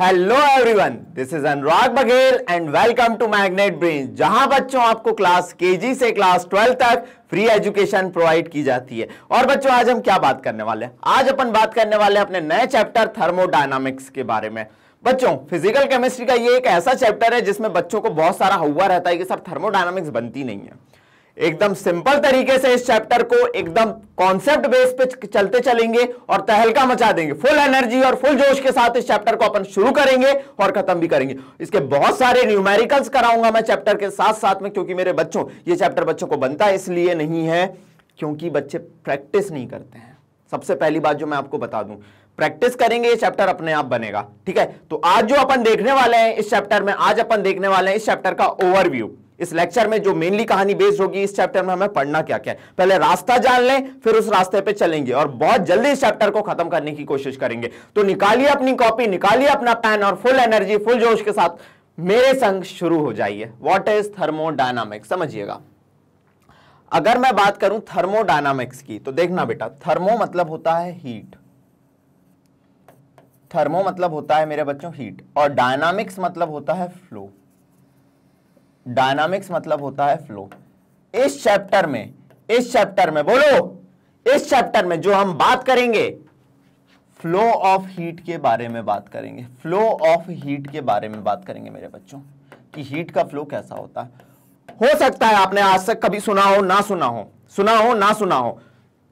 Hello everyone this is Anurag Baghel and welcome to magnet brain जहां बच्चों आपको क्लास केजी से क्लास ट्वेल्व तक फ्री एजुकेशन प्रोवाइड की जाती है और बच्चों आज हम क्या बात करने वाले हैं आज अपन बात करने वाले हैं अपने नए चैप्टर थर्मोडायनामिक्स के बारे में बच्चों फिजिकल केमिस्ट्री का ये एक ऐसा चैप्टर है जिसमें बच्चों को बहुत सारा हुआ रहता है कि सर थर्मोडायनामिक्स बनती नहीं है एकदम सिंपल तरीके से इस चैप्टर को एकदम कॉन्सेप्ट बेस पे चलते चलेंगे और तहलका मचा देंगे फुल एनर्जी और फुल जोश के साथ इस चैप्टर को अपन शुरू करेंगे और खत्म भी करेंगे इसके बहुत सारे न्यूमेरिकल्स कराऊंगा मैं चैप्टर के साथ साथ में क्योंकि मेरे बच्चों ये चैप्टर बच्चों को बनता इसलिए नहीं है क्योंकि बच्चे प्रैक्टिस नहीं करते हैं सबसे पहली बात जो मैं आपको बता दूं प्रैक्टिस करेंगे ये चैप्टर अपने आप बनेगा ठीक है तो आज जो अपन देखने वाले हैं इस चैप्टर में आज अपन देखने वाले हैं इस चैप्टर का ओवरव्यू इस लेक्चर में जो मेनली कहानी बेस्ड होगी इस चैप्टर में हमें पढ़ना क्या क्या है पहले रास्ता जान लें फिर उस रास्ते पे चलेंगे और बहुत जल्दी इस चैप्टर को खत्म करने की कोशिश करेंगे तो निकालिए अपनी कॉपी निकालिए अपना पेन और फुल एनर्जी फुल जोश के साथ मेरे संग शुरू हो जाइए वॉट इज थर्मोडायनामिक्स समझिएगा अगर मैं बात करूं थर्मोडायनामिक्स की तो देखना बेटा थर्मो मतलब होता है हीट थर्मो मतलब होता है मेरे बच्चों हीट और डायनामिक्स मतलब होता है फ्लो डायनामिक्स मतलब होता है फ्लो इस चैप्टर में इस चैप्टर में बोलो इस चैप्टर में जो हम बात करेंगे फ्लो ऑफ हीट के बारे में बात करेंगे फ्लो ऑफ हीट के बारे में बात करेंगे मेरे बच्चों कि हीट का फ्लो कैसा होता है हो सकता है आपने आज तक कभी सुना हो ना सुना हो सुना हो ना सुना हो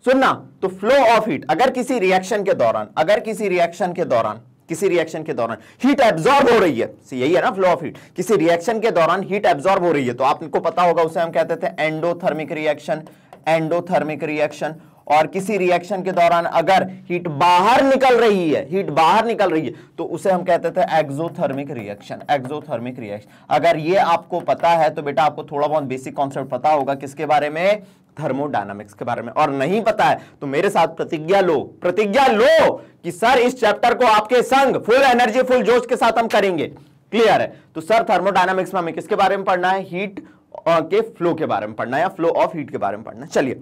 सुनना तो फ्लो ऑफ हीट अगर किसी रिएक्शन के दौरान अगर किसी रिएक्शन के दौरान किसी रिएक्शन के दौरान हीट एब्जॉर्ब हो रही है यही है ना फ्लो ऑफ हीट किसी रिएक्शन के दौरान हीट एब्जॉर्ब हो रही है तो आपको पता होगा उसे हम कहते थे एंडोथर्मिक रिएक्शन एंडोथर्मिक रिएक्शन और किसी रिएक्शन के दौरान अगर हीट बाहर निकल रही है हीट बाहर निकल रही है तो उसे हम कहते थे एक्सोथर्मिक रिएक्शन एक्सोथर्मिक रिएक्शन अगर ये आपको पता है तो बेटा आपको थोड़ा बहुत बेसिक कॉन्सेप्ट पता होगा किसके बारे में थर्मोडायनामिक्स के बारे में और नहीं पता है तो मेरे साथ प्रतिज्ञा लो प्रतिज्ञा लो कि सर इस चैप्टर को आपके संग फुल एनर्जी फुल जोश के साथ हम करेंगे क्लियर है तो सर थर्मोडायनामिक्स में हमें किसके बारे में पढ़ना है हीट के फ्लो के बारे में पढ़ना या फ्लो ऑफ हीट के बारे में पढ़ना चलिए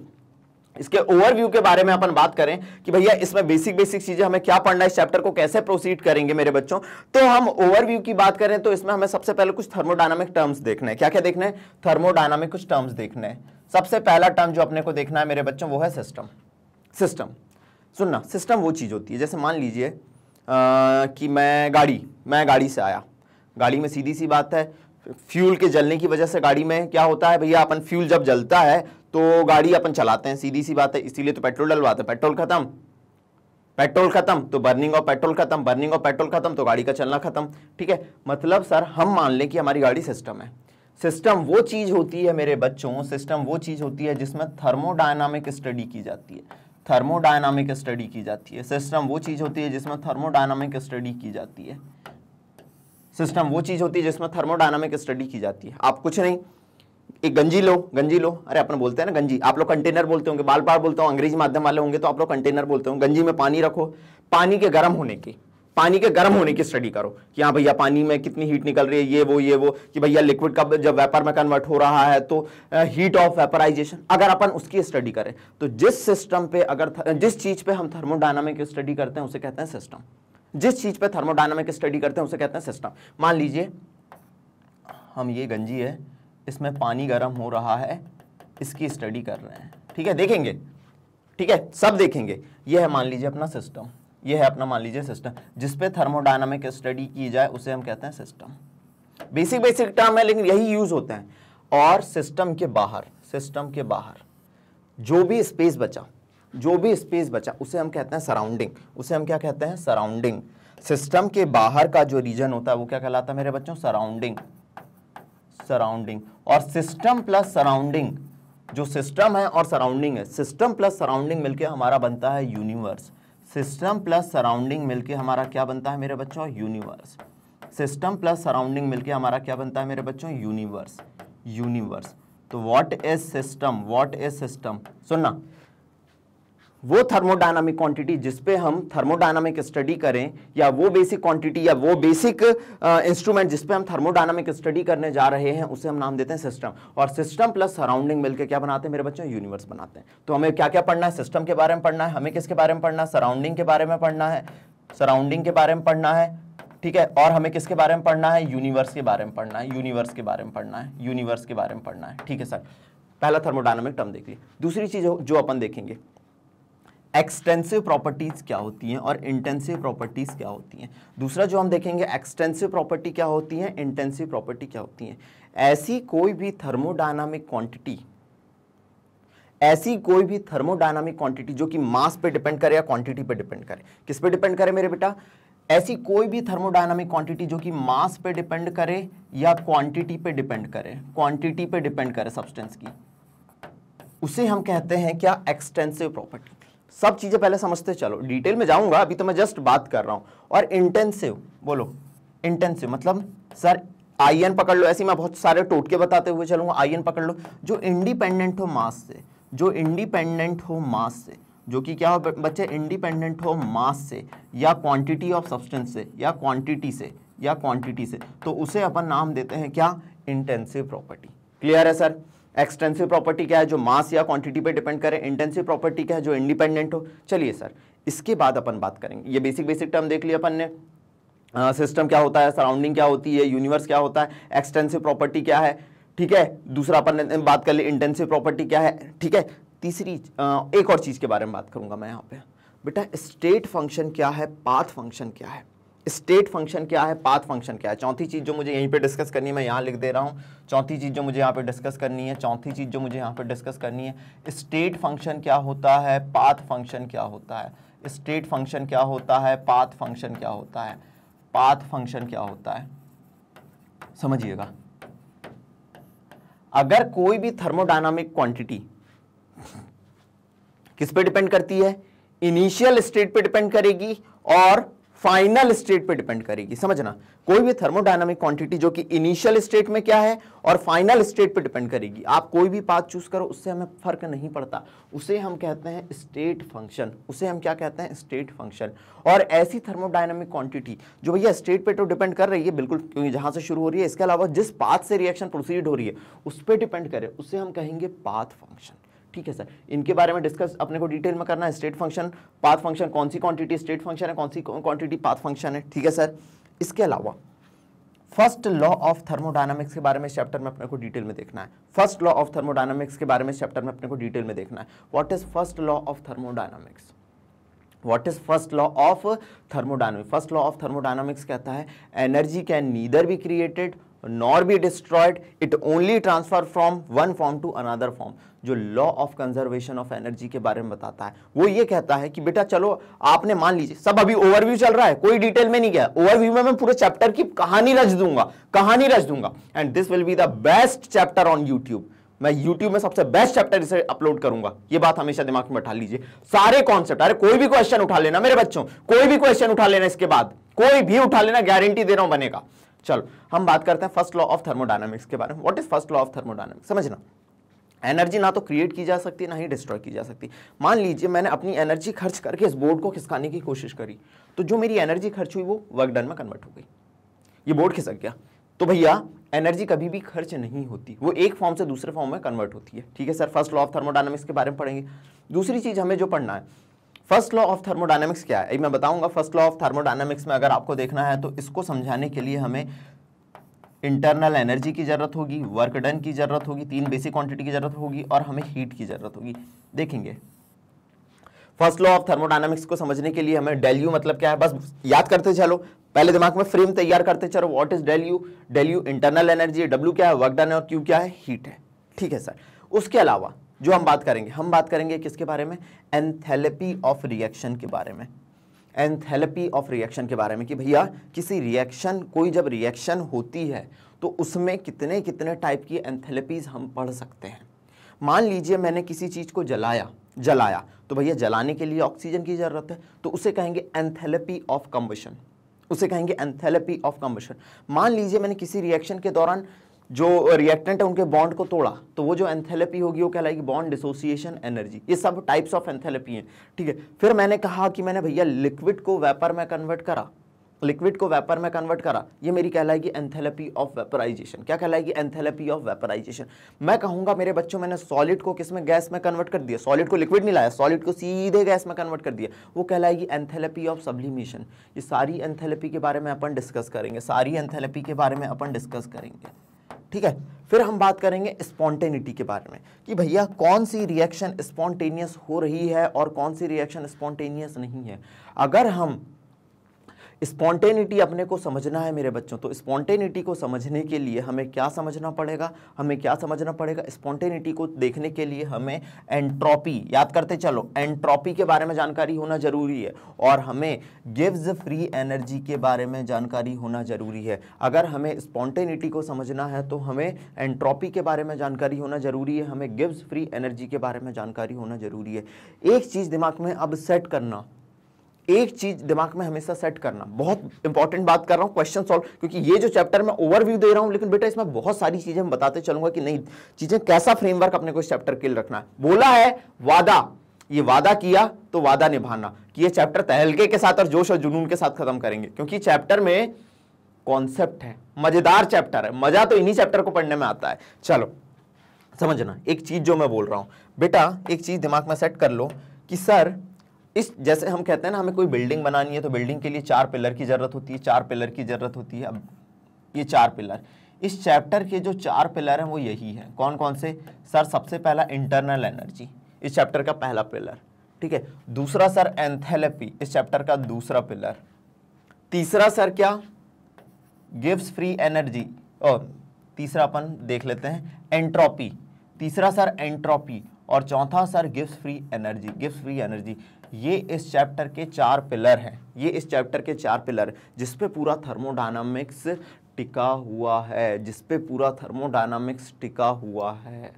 इसके ओवरव्यू के बारे में अपन बात करें कि भैया इसमें बेसिक बेसिक चीजें हमें क्या पढ़ना है इस चैप्टर को कैसे प्रोसीड करेंगे मेरे बच्चों तो हम ओवरव्यू की बात करें तो इसमें हमें सबसे पहले कुछ थर्मोडायनामिक टर्म्स देखने हैं क्या क्या देखने हैं थर्मोडायनामिक कुछ टर्म्स देखने हैं सबसे पहला टर्म जो अपने को देखना है मेरे बच्चों वो है सिस्टम सिस्टम सुनना सिस्टम वो चीज़ होती है जैसे मान लीजिए कि मैं गाड़ी मैं गाड़ी से आया गाड़ी में सीधी सी बात है फ्यूल के जलने की वजह से गाड़ी में क्या होता है भैया अपन फ्यूल जब जलता है तो गाड़ी अपन चलाते हैं सीधी सी बात है इसीलिए तो पेट्रोल डलवाते हैं पेट्रोल खत्म पेट्रोल खत्म तो बर्निंग ऑफ पेट्रोल खत्म बर्निंग ऑफ पेट्रोल खत्म तो गाड़ी का चलना खत्म ठीक है मतलब सर हम मान लें कि हमारी गाड़ी सिस्टम है सिस्टम वो चीज़ होती है मेरे बच्चों सिस्टम वो चीज़ होती है जिसमें थर्मोडायनामिक स्टडी की जाती है थर्मोडायनामिक स्टडी की जाती है सिस्टम वो चीज़ होती है जिसमें थर्मोडायनामिक स्टडी की जाती है सिस्टम वो चीज़ होती है जिसमें थर्मोडायनामिक स्टडी की जाती है आप कुछ नहीं एक गंजी लो गंजी लो अरे अपन बोलते हैं ना गंजी आप लोग कंटेनर बोलते होंगे बाल बार बोलता हूँ अंग्रेजी माध्यम वाले होंगे तो आप लोग कंटेनर बोलते हो गंजी में पानी रखो पानी के गर्म होने की पानी के गर्म होने की स्टडी करो कि हाँ भैया पानी में कितनी हीट निकल रही है ये वो ये वो कि भैया लिक्विड का जब वेपर में कन्वर्ट हो रहा है तो हीट ऑफ वेपराइजेशन अगर अपन उसकी स्टडी करें तो जिस सिस्टम पे अगर जिस चीज़ पे हम थर्मोडाइनमिक स्टडी करते हैं उसे कहते हैं सिस्टम जिस चीज़ पे थर्मोडाइनमिक स्टडी करते हैं उसे कहते हैं सिस्टम मान लीजिए हम ये गंजी है इसमें पानी गर्म हो रहा है इसकी स्टडी कर रहे हैं ठीक है देखेंगे ठीक है सब देखेंगे ये है मान लीजिए अपना सिस्टम ये है अपना मान लीजिए सिस्टम जिसपे थर्मोडायनामिक स्टडी की जाए उसे हम कहते हैं सिस्टम बेसिक बेसिक टर्म है लेकिन यही यूज होते हैं और सिस्टम के बाहर सिस्टम के बाहर जो भी स्पेस बचा जो भी स्पेस बचा उसे हम कहते हैं सराउंडिंग उसे हम क्या कहते हैं सराउंडिंग सिस्टम के बाहर का जो रीजन होता है वो क्या कहलाता है मेरे बच्चों सराउंडिंग सराउंडिंग और सिस्टम प्लस सराउंडिंग जो सिस्टम है और सराउंडिंग है सिस्टम प्लस सराउंडिंग मिलकर हमारा बनता है यूनिवर्स सिस्टम प्लस सराउंडिंग मिलके हमारा क्या बनता है मेरे बच्चों यूनिवर्स सिस्टम प्लस सराउंडिंग मिलके हमारा क्या बनता है मेरे बच्चों यूनिवर्स यूनिवर्स तो what is system what is system सुनना वो थर्मोडायनामिक क्वांटिटी जिस पे हम थर्मोडायनामिक स्टडी करें या वो बेसिक क्वांटिटी या वो बेसिक इंस्ट्रूमेंट जिस पे हम थर्मोडायनामिक स्टडी करने जा रहे हैं उसे हम नाम देते हैं सिस्टम और सिस्टम प्लस सराउंडिंग मिलकर क्या बनाते हैं मेरे बच्चों यूनिवर्स बनाते हैं तो हमें क्या क्या पढ़ना है सिस्टम के बारे में पढ़ना है हमें किसके बारे में पढ़ना है सराउंडिंग के बारे में पढ़ना है सराउंडिंग के बारे में पढ़ना है ठीक है और हमें किसके बारे में पढ़ना है यूनिवर्स के बारे में पढ़ना है यूनिवर्स के बारे में पढ़ना है यूनिवर्स के बारे में पढ़ना है ठीक है सर पहला थर्मोडायनामिक टर्म देख लिया दूसरी चीज़ जो अपन देखेंगे एक्सटेंसिव प्रॉपर्टीज़ क्या होती हैं और इंटेंसिव प्रॉपर्टीज़ क्या होती हैं दूसरा जो हम देखेंगे एक्सटेंसिव प्रॉपर्टी क्या होती है इंटेंसिव प्रॉपर्टी क्या होती है ऐसी कोई भी थर्मोडायनामिक क्वांटिटी ऐसी कोई भी थर्मोडायनामिक क्वांटिटी जो कि मास पे डिपेंड करे या क्वांटिटी पे डिपेंड करे किस पे डिपेंड करे मेरे बेटा ऐसी कोई भी थर्मोडायनामिक क्वांटिटी जो कि मास पे डिपेंड करे या क्वांटिटी पे डिपेंड करे क्वांटिटी पे डिपेंड करे सब्सटेंस की उसे हम कहते हैं क्या एक्सटेंसिव प्रॉपर्टी सब चीज़ें पहले समझते चलो डिटेल में जाऊंगा अभी तो मैं जस्ट बात कर रहा हूं और इंटेंसिव बोलो इंटेंसिव मतलब सर एन पकड़ लो ऐसे मैं बहुत सारे टोटके बताते हुए आई एन पकड़ लो जो इंडिपेंडेंट हो मास से जो इंडिपेंडेंट हो मास से जो कि क्या हो बच्चे इंडिपेंडेंट हो मास से या क्वांटिटी ऑफ सब्सटेंस से या क्वांटिटी से या क्वांटिटी से तो उसे अपन नाम देते हैं क्या इंटेंसिव प्रॉपर्टी क्लियर है सर एक्सटेंसिव प्रॉपर्टी क्या है जो मास या क्वांटिटी पे डिपेंड करे इंटेंसिव प्रॉपर्टी क्या है जो इंडिपेंडेंट हो चलिए सर इसके बाद अपन बात करेंगे ये बेसिक बेसिक टर्म देख लिया अपन ने सिस्टम क्या होता है सराउंडिंग क्या होती है यूनिवर्स क्या होता है एक्सटेंसिव प्रॉपर्टी क्या है ठीक है दूसरा अपन ने बात कर ली इंटेंसिव प्रॉपर्टी क्या है ठीक है तीसरी एक और चीज़ के बारे में बात करूंगा मैं यहाँ पे बेटा स्टेट फंक्शन क्या है पाथ फंक्शन क्या है स्टेट फंक्शन क्या है पाथ फंक्शन क्या है चौथी चीज़ जो मुझे यहीं पे डिस्कस करनी है मैं यहाँ लिख दे रहा हूँ चौथी चीज़ जो मुझे यहाँ पे डिस्कस करनी है चौथी चीज़ जो मुझे यहाँ पे डिस्कस करनी है स्टेट फंक्शन क्या होता है पाथ फंक्शन क्या होता है स्टेट फंक्शन क्या होता है पाथ फंक्शन क्या होता है पाथ फंक्शन क्या होता है समझिएगा अगर कोई भी थर्मोडाइनामिक क्वांटिटी किस पे डिपेंड करती है इनिशियल स्टेट पे डिपेंड करेगी और फाइनल स्टेट पे डिपेंड करेगी समझना कोई भी थर्मोडायनामिक क्वांटिटी जो कि इनिशियल स्टेट में क्या है और फाइनल स्टेट पे डिपेंड करेगी आप कोई भी पाथ चूज करो उससे हमें फर्क नहीं पड़ता उसे हम कहते हैं स्टेट फंक्शन उसे हम क्या कहते हैं स्टेट फंक्शन और ऐसी थर्मोडायनामिक क्वांटिटी जो भैया स्टेट पे तो डिपेंड कर रही है बिल्कुल क्योंकि जहां से शुरू हो रही है इसके अलावा जिस पाथ से रिएक्शन प्रोसीड हो रही है उस पर डिपेंड करे उसे हम कहेंगे पाथ फंक्शन ठीक है सर इनके बारे में डिस्कस अपने को डिटेल में करना है स्टेट फंक्शन पाथ फंक्शन कौन सी क्वांटिटी स्टेट फंक्शन है कौन सी क्वांटिटी पाथ फंक्शन है ठीक है सर इसके अलावा फर्स्ट लॉ ऑफ थर्मोडाइनमिक्स के बारे में चैप्टर में अपने को डिटेल में देखना है फर्स्ट लॉ ऑफ थर्मोडाइनमिक्स के बारे में चैप्टर में अपने को डिटेल में देखना है what is first law of thermodynamics what is first law of thermodynamics first law of thermodynamics कहता है energy can neither be created nor be destroyed it only transfer from one form to another form जो law of conservation of energy के बारे में बताता है वो ये कहता है कि बेटा चलो आपने मान लीजिए सब अभी ओवरव्यू चल रहा है कोई डिटेल में नहीं गया ओवरव्यू में मैं पूरे चैप्टर की कहानी रच दूंगा कहानी रच दूंगा and this will be the best chapter on YouTube मैं YouTube में सबसे बेस्ट चैप्टर इसे अपलोड करूंगा ये बात हमेशा दिमाग में बैठा लीजिए सारे कॉन्सेप्ट अरे कोई भी क्वेश्चन उठा लेना मेरे बच्चों कोई भी क्वेश्चन उठा लेना इसके बाद कोई भी उठा लेना गारंटी दे रहा हूं बनेगा चलो हम बात करते हैं फर्स्ट लॉ ऑफ थर्मोडायनामिक्स के बारे में what is first law of thermodynamics समझना एनर्जी ना तो क्रिएट की जा सकती है ना ही डिस्ट्रॉय की जा सकती मान लीजिए मैंने अपनी एनर्जी खर्च करके इस बोर्ड को खिसकाने की कोशिश करी तो जो मेरी एनर्जी खर्च हुई वो वर्क डन में कन्वर्ट हो गई ये बोर्ड खिसक गया तो भैया एनर्जी कभी भी खर्च नहीं होती वो एक फॉर्म से दूसरे फॉर्म में कन्वर्ट होती है ठीक है sir first law of thermodynamics के बारे में पढ़ेंगे दूसरी चीज़ हमें जो पढ़ना है फर्स्ट लॉ ऑफ थर्मोडाइनमिक्स क्या है मैं बताऊंगा फर्स्ट लॉ ऑफ थर्मोडाइनमिक्स में अगर आपको देखना है तो इसको समझाने के लिए हमें इंटरनल एनर्जी की ज़रूरत होगी वर्क डन की ज़रूरत होगी तीन बेसिक क्वांटिटी की ज़रूरत होगी और हमें हीट की ज़रूरत होगी देखेंगे फर्स्ट लॉ ऑफ थर्मोडाइनमिक्स को समझने के लिए हमें डेल्यू मतलब क्या है बस याद करते चलो पहले दिमाग में फ्रेम तैयार करते चलो what is del U del U internal energy W क्या है वर्क डन है और क्यू क्या है हीट है ठीक है सर उसके अलावा जो हम बात करेंगे हम बात करेंगे किसके बारे में एंथेलेपी ऑफ रिएक्शन के बारे में एंथेलपी ऑफ रिएक्शन के बारे में कि भैया किसी रिएक्शन कोई जब रिएक्शन होती है तो उसमें कितने कितने टाइप की एंथेलेपीज हम पढ़ सकते हैं मान लीजिए मैंने किसी चीज़ को जलाया जलाया तो भैया जलाने के लिए ऑक्सीजन की ज़रूरत है तो उसे कहेंगे एंथेलेपी ऑफ कम्बशन उसे कहेंगे एंथेलेपी ऑफ कम्बशन मान लीजिए मैंने किसी रिएक्शन के दौरान जो रिएक्टेंट है उनके बॉन्ड को तोड़ा तो वो जो एंथेलेपी होगी वो कहलाएगी बॉन्ड डिसोसिएशन एनर्जी ये सब टाइप्स ऑफ एंथेलेपी हैं ठीक है फिर मैंने कहा कि मैंने भैया लिक्विड को वेपर में कन्वर्ट करा लिक्विड को वेपर में कन्वर्ट करा ये मेरी कहलाएगी एंथेलेपी ऑफ वेपराइजेशन क्या कहलाएगी एंथेलेपी ऑफ वेपराइजेशन मैं कहूँगा मेरे बच्चों मैंने सॉलिड को किस में गैस में कन्वर्ट कर दिया सॉलिड को लिक्विड नहीं लाया सॉलिड को सीधे गैस में कन्वर्ट कर दिया वो कहलाएगी एंथेलेपी ऑफ सब्लिमेशन ये सारी एंथेलेपी के बारे में अपन डिस्कस करेंगे सारी एंथेलेपी के बारे में अपन डिस्कस करेंगे ठीक है फिर हम बात करेंगे स्पॉन्टेनिटी के बारे में कि भैया कौन सी रिएक्शन स्पॉन्टेनियस हो रही है और कौन सी रिएक्शन स्पॉन्टेनियस नहीं है अगर हम स्पॉन्टेनिटी अपने को समझना है मेरे बच्चों तो स्पॉन्टेनिटी को समझने के लिए हमें क्या समझना पड़ेगा हमें क्या समझना पड़ेगा स्पॉन्टेनिटी को देखने के लिए हमें एंट्रॉपी याद करते चलो एंट्रॉपी के बारे में जानकारी होना ज़रूरी है और हमें गिव्स फ्री एनर्जी के बारे में जानकारी होना ज़रूरी है अगर हमें स्पॉन्टेनिटी को समझना है तो हमें एंट्रोपी के बारे में जानकारी होना ज़रूरी है हमें गिव्स फ्री एनर्जी के बारे में जानकारी होना ज़रूरी है एक चीज़ दिमाग में अब सेट करना एक चीज दिमाग में हमेशा सेट करना बहुत इंपॉर्टेंट बात कर रहा हूं क्वेश्चन सॉल्व क्योंकि ये जो चैप्टर मैं ओवरव्यू दे रहा हूं लेकिन बेटा इसमें बहुत सारी चीजें हम बताते चलूंगा कि नहीं चीजें कैसा फ्रेमवर्क अपने को इस चैप्टर के लिए रखना है बोला है वादा ये वादा किया तो वादा निभाना कि यह चैप्टर तहलके के साथ और जोश और जुनून के साथ खत्म करेंगे क्योंकि चैप्टर में कॉन्सेप्ट है मजेदार चैप्टर है मजा तो इन्हीं चैप्टर को पढ़ने में आता है चलो समझना एक चीज जो मैं बोल रहा हूं बेटा एक चीज दिमाग में सेट कर लो कि सर इस जैसे हम कहते हैं ना हमें कोई बिल्डिंग बनानी है तो बिल्डिंग के लिए चार पिलर की ज़रूरत होती है चार पिलर की ज़रूरत होती है अब ये चार पिलर इस चैप्टर के जो चार पिलर हैं वो यही है कौन कौन से सर सबसे पहला इंटरनल एनर्जी इस चैप्टर का पहला पिलर ठीक है दूसरा सर एंथेलपी इस चैप्टर का दूसरा पिलर तीसरा सर क्या गिव्स फ्री एनर्जी और तीसरा अपन देख लेते हैं एंट्रोपी तीसरा सर एंट्रोपी और चौथा sir gives free energy gives free energy ये इस चैप्टर के चार पिलर हैं ये इस चैप्टर के चार पिलर जिसपे पूरा थर्मोडायनामिक्स टिका हुआ है जिसपे पूरा थर्मोडायनामिक्स टिका हुआ है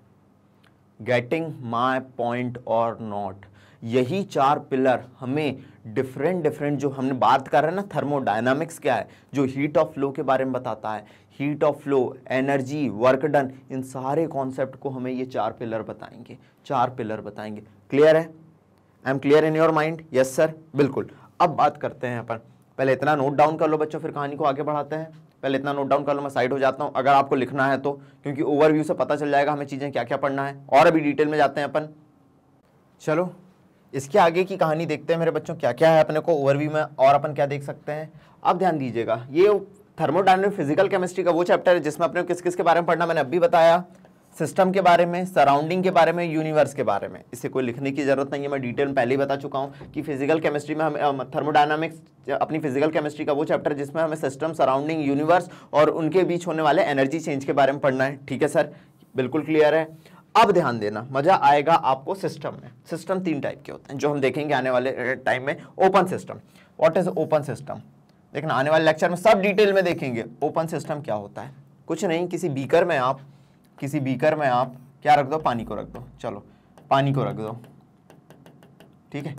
गेटिंग माई पॉइंट और नॉट यही चार पिलर हमें डिफरेंट डिफरेंट जो हमने बात कर रहे हैं ना थर्मोडायनामिक्स क्या है जो हीट ऑफ फ्लो के बारे में बताता है heat of flow energy work done इन सारे कॉन्सेप्ट को हमें ये चार पिलर बताएंगे चार पिलर बताएंगे क्लियर है I am clear in your mind yes sir बिल्कुल अब बात करते हैं अपन पहले इतना नोट डाउन कर लो बच्चों फिर कहानी को आगे बढ़ाते हैं पहले इतना नोट डाउन कर लो मैं साइड हो जाता हूँ अगर आपको लिखना है तो क्योंकि ओवरव्यू से पता चल जाएगा हमें चीज़ें क्या क्या पढ़ना है और अभी डिटेल में जाते हैं अपन चलो इसके आगे की कहानी देखते हैं मेरे बच्चों क्या क्या है अपने को ओवरव्यू में और अपन क्या देख सकते हैं अब ध्यान दीजिएगा ये थर्मोडाइनमिक फिजिकल केमिस्ट्री का वो चैप्टर है जिसमें अपने किस किस के बारे में पढ़ना मैंने अभी बताया सिस्टम के बारे में सराउंडिंग के बारे में यूनिवर्स के बारे में इसे कोई लिखने की ज़रूरत नहीं है मैं डिटेल में पहले ही बता चुका हूँ कि फिजिकल केमिस्ट्री में हम थर्मोडाइनमिक्स अपनी फिजिकल केमिस्ट्री का वो चैप्टर जिसमें हमें सिस्टम सराउंडिंग यूनिवर्स और उनके बीच होने वाले एनर्जी चेंज के बारे में पढ़ना है ठीक है सर बिल्कुल क्लियर है अब ध्यान देना मजा आएगा आपको सिस्टम में सिस्टम तीन टाइप के होते हैं जो हम देखेंगे आने वाले टाइम में open system what is open system देखना आने वाले लेक्चर में सब डिटेल में देखेंगे ओपन सिस्टम क्या होता है कुछ नहीं किसी बीकर में आप किसी बीकर में आप क्या रख दो पानी को रख दो चलो पानी को रख दो ठीक है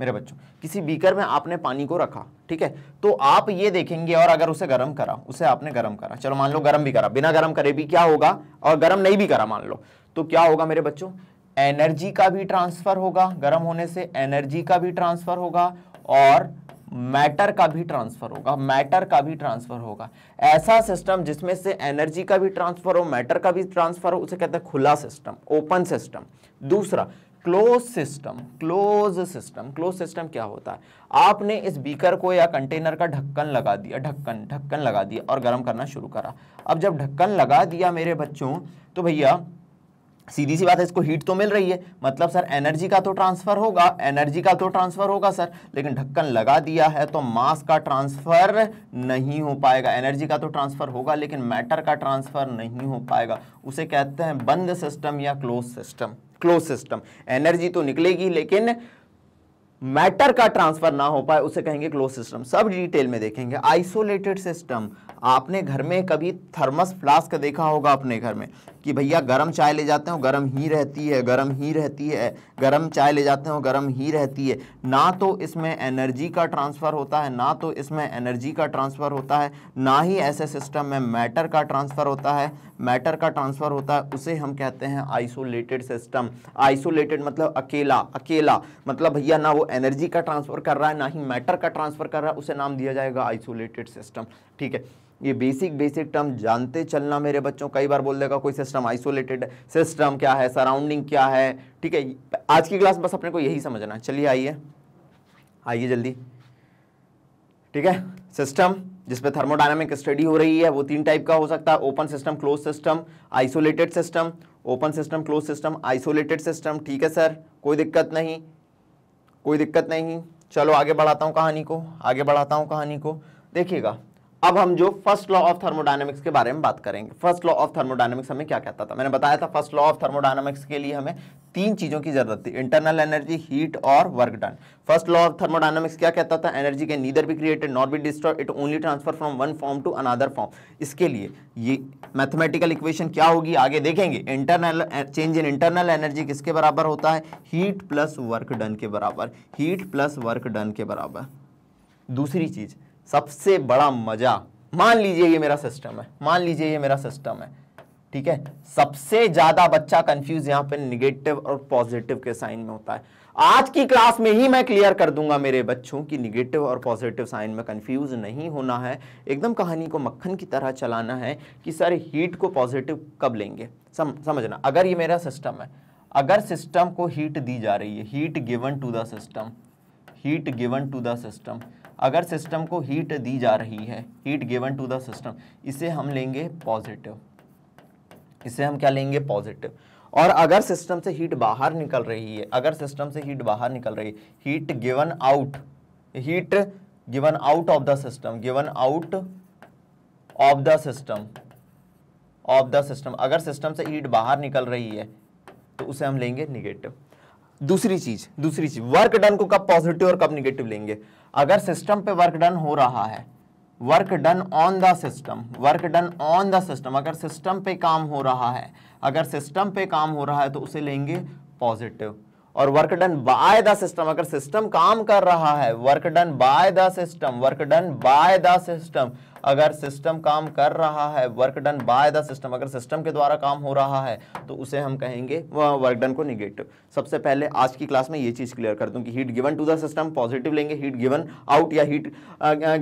मेरे बच्चों किसी बीकर में आपने पानी को रखा ठीक है तो आप ये देखेंगे और अगर उसे गर्म करा उसे आपने गर्म करा चलो मान लो गर्म भी करा बिना गर्म करे भी क्या होगा और गर्म नहीं भी करा मान लो तो क्या होगा मेरे बच्चों एनर्जी का भी ट्रांसफर होगा गर्म होने से एनर्जी का भी ट्रांसफर होगा और मैटर का भी ट्रांसफर होगा मैटर का भी ट्रांसफर होगा ऐसा सिस्टम जिसमें से एनर्जी का भी ट्रांसफर हो मैटर का भी ट्रांसफर हो उसे कहते हैं खुला सिस्टम ओपन सिस्टम दूसरा close system close system close system क्या होता है आपने इस बीकर को या कंटेनर का ढक्कन लगा दिया ढक्कन ढक्कन लगा दिया और गर्म करना शुरू करा अब जब ढक्कन लगा दिया मेरे बच्चों तो भैया सीधी सी बात है इसको हीट तो मिल रही है मतलब सर एनर्जी का तो ट्रांसफर होगा एनर्जी का तो ट्रांसफर होगा सर लेकिन ढक्कन लगा दिया है तो मास का ट्रांसफर नहीं हो पाएगा एनर्जी का तो ट्रांसफर होगा लेकिन मैटर का ट्रांसफर नहीं हो पाएगा उसे कहते हैं बंद सिस्टम या close system close system energy तो निकलेगी लेकिन मैटर का ट्रांसफर ना हो पाए उसे कहेंगे क्लोज सिस्टम सब डिटेल में देखेंगे आइसोलेटेड सिस्टम आपने घर में कभी थर्मस फ्लास्क देखा होगा अपने घर में कि भैया गरम चाय ले जाते हो गरम ही रहती है गरम ही रहती है गरम चाय ले जाते हो गरम ही रहती है ना तो इसमें एनर्जी का ट्रांसफ़र होता है ना तो इसमें एनर्जी का ट्रांसफ़र होता है ना ही ऐसे सिस्टम में मैटर का ट्रांसफ़र होता है मैटर का ट्रांसफ़र होता है उसे हम कहते हैं आइसोलेटेड सिस्टम आइसोलेटेड मतलब अकेला अकेला मतलब भैया ना वो एनर्जी का ट्रांसफ़र कर रहा है ना ही मैटर का ट्रांसफ़र कर रहा है उसे नाम दिया जाएगा आइसोलेटेड सिस्टम ठीक है ये बेसिक बेसिक टर्म जानते चलना मेरे बच्चों कई बार बोल देगा कोई सिस्टम आइसोलेटेड सिस्टम क्या है सराउंडिंग क्या है ठीक है आज की क्लास बस अपने को यही समझना है चलिए आइए आइए जल्दी ठीक है सिस्टम जिसपे थर्मोडायनामिक स्टडी हो रही है वो तीन टाइप का हो सकता है open system close system isolated system open system close system isolated system ठीक है सर कोई दिक्कत नहीं कोई दिक्कत नहीं चलो आगे बढ़ाता हूँ कहानी को आगे बढ़ाता हूँ कहानी को देखिएगा अब हम जो फर्स्ट लॉ ऑफ थर्मोडाइनमिक्स के बारे में बात करेंगे फर्स्ट लॉ ऑफ थर्मोडाइनमिक्स हमें क्या कहता था मैंने बताया था फर्स्ट लॉ ऑफ थर्मोडाइनमिक्स के लिए हमें तीन चीज़ों की जरूरत थी इंटरनल एनर्जी हीट और work done first law of thermodynamics क्या कहता था एनर्जी के नीदर भी क्रिएटेड नॉट भी destroy it only transfer from one form to another form इसके लिए ये मैथमेटिकल इक्वेशन क्या होगी आगे देखेंगे internal change in internal energy किसके बराबर होता है हीट प्लस वर्क डन के बराबर हीट प्लस वर्क डन के बराबर दूसरी चीज़ सबसे बड़ा मजा मान लीजिए ये मेरा सिस्टम है मान लीजिए ये मेरा सिस्टम है ठीक है सबसे ज्यादा बच्चा कंफ्यूज यहाँ पे निगेटिव और पॉजिटिव के साइन में होता है आज की क्लास में ही मैं क्लियर कर दूंगा मेरे बच्चों की निगेटिव और पॉजिटिव साइन में कंफ्यूज नहीं होना है एकदम कहानी को मक्खन की तरह चलाना है कि सर हीट को पॉजिटिव कब लेंगे सम, समझना अगर ये मेरा सिस्टम है अगर सिस्टम को हीट दी जा रही है heat given to the system heat given to the system अगर सिस्टम को हीट दी जा रही है heat given to the system इसे हम लेंगे पॉजिटिव इसे हम क्या लेंगे पॉजिटिव और अगर सिस्टम से हीट बाहर निकल रही है अगर सिस्टम से हीट बाहर निकल रही है heat given out heat given out of the system given out of the system of the system अगर सिस्टम से हीट बाहर निकल रही है तो उसे हम लेंगे निगेटिव दूसरी चीज दूसरी चीज वर्क डन को कब पॉजिटिव और कब निगेटिव लेंगे अगर सिस्टम पे वर्क डन हो रहा है work done on the system work done on the system अगर सिस्टम पे काम हो रहा है अगर सिस्टम पे काम हो रहा है तो उसे लेंगे पॉजिटिव और work done by the system अगर सिस्टम काम कर रहा है work done by the system work done by the system अगर सिस्टम काम कर रहा है work done by the system अगर सिस्टम के द्वारा काम हो रहा है तो उसे हम कहेंगे वर्क डन को निगेटिव सबसे पहले आज की क्लास में ये चीज़ क्लियर कर दूं कि heat given to the system positive लेंगे हीट गिवन आउट या heat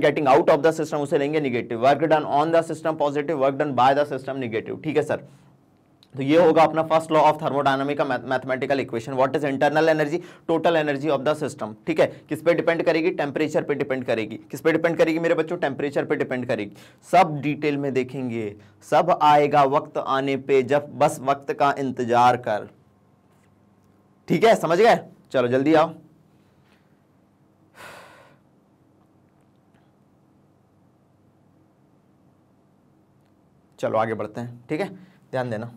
getting out of the system उसे लेंगे negative work done on the system positive work done by the system negative ठीक है सर तो ये होगा अपना फर्स्ट लॉ ऑफ थर्मोडायनामिक का mathematical equation what is internal energy total energy of the system ठीक है किस पे डिपेंड करेगी टेम्परेचर पे डिपेंड करेगी किस पे डिपेंड करेगी मेरे बच्चों टेम्परेचर पे डिपेंड करेगी सब डिटेल में देखेंगे सब आएगा वक्त आने पे जब बस वक्त का इंतजार कर ठीक है समझ गए चलो जल्दी आओ चलो आगे बढ़ते हैं ठीक है ध्यान देना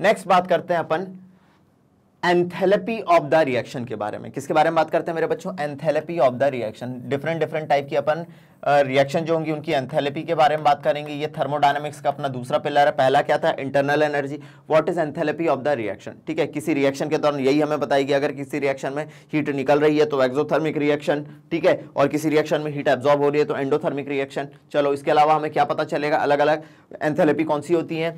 नेक्स्ट बात करते हैं अपन एंथेलपी ऑफ द रिएक्शन के बारे में किसके बारे में बात करते हैं मेरे बच्चों enthalpy of the reaction different different type की अपन रिएक्शन जो होंगी उनकी एंथेलेपी के बारे में बात करेंगे ये थर्मोडाइनमिक्स का अपना दूसरा पिलर है पहला क्या था internal energy what is enthalpy of the reaction ठीक है किसी रिएक्शन के दौरान यही हमें बताएगी अगर किसी रिएक्शन में हीट निकल रही है तो एक्जोथर्मिक रिएक्शन ठीक है और किसी रिएक्शन में हीट एब्जॉर्ब हो रही है तो एंडोथर्मिक रिएक्शन चलो इसके अलावा हमें क्या पता चलेगा अलग अलग एंथेलेपी कौन सी होती है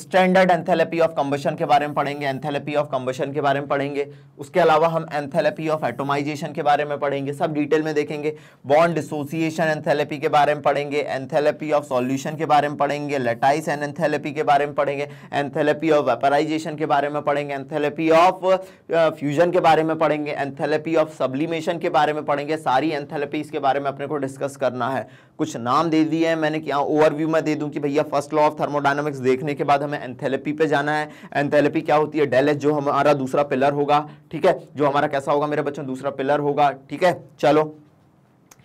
स्टैंडर्ड एंथेलेपी ऑफ कंबशन के बारे में पढ़ेंगे एंथेलेपी ऑफ कंबशन के बारे में पढ़ेंगे उसके अलावा हम एंथेलेपी ऑफ एटोमाइजेशन के बारे में पढ़ेंगे सब डिटेल में देखेंगे बॉन्ड एसोसिएशन एंथेलेपी के बारे में पढ़ेंगे एंथेलेपी ऑफ सॉल्यूशन के बारे में पढ़ेंगे लेटाइस एंड एंथेलेपी के बारे में पढ़ेंगे एंथेलेपी ऑफ वेपराइजेशन के बारे में पढ़ेंगे एंथेलेपी ऑफ फ्यूजन के बारे में पढ़ेंगे एंथेलेपी ऑफ सब्लिमेशन के बारे में पढ़ेंगे सारी एंथेलेपीज के बारे में अपने को डिस्कस करना है कुछ नाम दे दिए हैं मैंने क्या ओवरव्यू में दे दूँ कि भैया फर्स्ट लॉ ऑफ थर्मोडाइनमिक्स देखने के बाद बाद हमें एंथेलपी पे जाना है एंथेलपी क्या होती है डेल जो हमारा दूसरा पिलर होगा ठीक है जो हमारा कैसा होगा मेरे बच्चों दूसरा पिलर होगा ठीक है चलो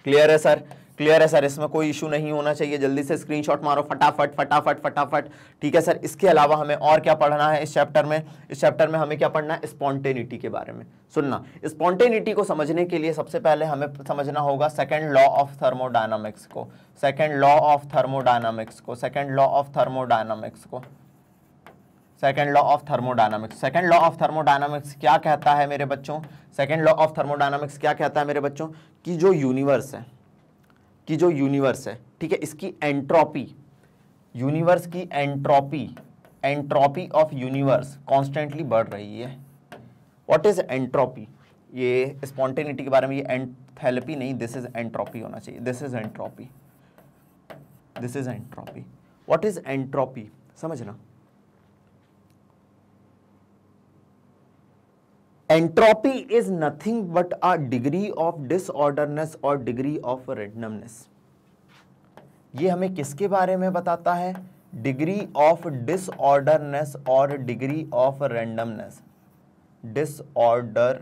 क्लियर है सर क्लियर है सर इसमें कोई इशू नहीं होना चाहिए जल्दी से स्क्रीनशॉट मारो फटाफट फटाफट फटाफट ठीक है सर इसके अलावा हमें और क्या पढ़ना है इस चैप्टर में इस चैप्टर में हमें क्या पढ़ना है स्पॉन्टेनिटी के बारे में सुनना स्पॉन्टेनिटी को समझने के लिए सबसे पहले हमें समझना होगा सेकेंड लॉ ऑफ थर्मोडाइनमिक्स को सेकेंड लॉ ऑफ थर्मोडाइनमिक्स को सेकेंड लॉ ऑफ थर्मोडाइनमिक्स को second law of thermodynamics second law of thermodynamics क्या कहता है मेरे बच्चों सेकेंड लॉ ऑफ थर्मोडाइनमिक्स क्या कहता है मेरे बच्चों कि जो यूनिवर्स है कि जो यूनिवर्स है ठीक है इसकी एंट्रोपी यूनिवर्स की entropy entropy of universe constantly बढ़ रही है वॉट इज एंट्रोपी ये स्पॉन्टेनिटी के बारे में ये एंथेलपी नहीं दिस इज एंट्रोपी होना चाहिए this is entropy this is entropy what is entropy समझना entropy is nothing but a degree of disorderness और डिग्री ऑफ रेंडमनेस ये हमें किसके बारे में बताता है डिग्री ऑफ डिसऑर्डरनेस और degree of randomness disorder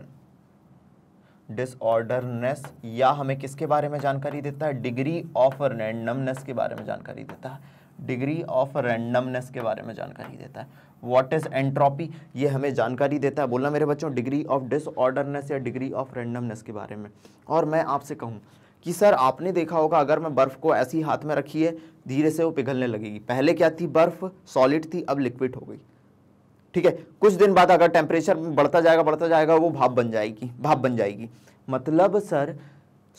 disorderness या हमें किसके बारे में जानकारी देता है डिग्री ऑफ रैंडमनेस के बारे में जानकारी देता है डिग्री ऑफ रैंडमनेस के बारे में जानकारी देता है व्हाट इज एंट्रोपी ये हमें जानकारी देता है बोला मेरे बच्चों डिग्री ऑफ डिसऑर्डरनेस या डिग्री ऑफ रेंडमनेस के बारे में और मैं आपसे कहूँ कि सर आपने देखा होगा अगर मैं बर्फ़ को ऐसी हाथ में रखी है धीरे से वो पिघलने लगेगी पहले क्या थी बर्फ़ सॉलिड थी अब लिक्विड हो गई ठीक है कुछ दिन बाद अगर टेम्परेचर बढ़ता जाएगा बढ़ता जाएगा वो भाप बन जाएगी भाप बन जाएगी मतलब सर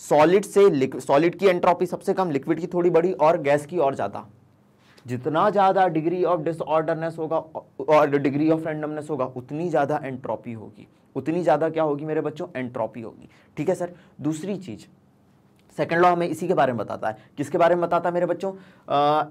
सॉलिड से सॉलिड की एंट्रोपी सबसे कम लिक्विड की थोड़ी बड़ी और गैस की और ज़्यादा जितना ज़्यादा डिग्री ऑफ डिसऑर्डरनेस होगा और डिग्री ऑफ रैंडमनेस होगा उतनी ज़्यादा एंट्रोपी होगी उतनी ज़्यादा क्या होगी मेरे बच्चों एंट्रोपी होगी ठीक है सर दूसरी चीज़ सेकेंड लॉ हमें इसी के बारे में बताता है किसके बारे में बताता है मेरे बच्चों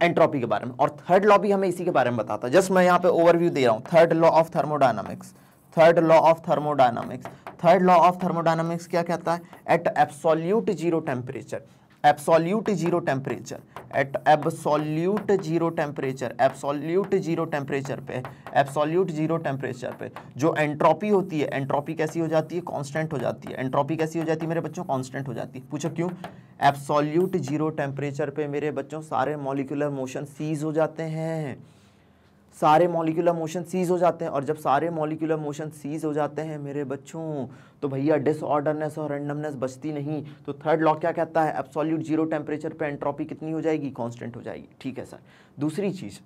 एंट्रोपी के बारे में और थर्ड लॉ भी हमें इसी के बारे में बताता है जस्ट मैं यहाँ पे ओवरव्यू दे रहा हूँ third law of thermodynamics third law of thermodynamics third law of thermodynamics क्या कहता है at absolute zero temperature absolute zero temperature at absolute zero temperature absolute zero temperature पे एब्सोल्यूट जीरो टेम्परेचर पे जो एंट्रोपी होती है एंट्रोपी कैसी हो जाती है कांस्टेंट हो जाती है एंट्रोपी कैसी हो जाती है मेरे बच्चों कांस्टेंट हो जाती है पूछो क्यों एब्सोल्यूट जीरो टेम्परेचर पे मेरे बच्चों सारे मॉलिकुलर मोशन सीज हो जाते हैं सारे मॉलिकुलर मोशन सीज हो जाते हैं और जब सारे मॉलिकुलर मोशन सीज हो जाते हैं मेरे बच्चों तो भैया डिसऑर्डरनेस और रेंडमनेस बचती नहीं तो थर्ड लॉ क्या कहता है एब्सोल्यूट जीरो टेम्परेचर पे एंट्रोपी कितनी हो जाएगी कांस्टेंट हो जाएगी ठीक है सर दूसरी चीज़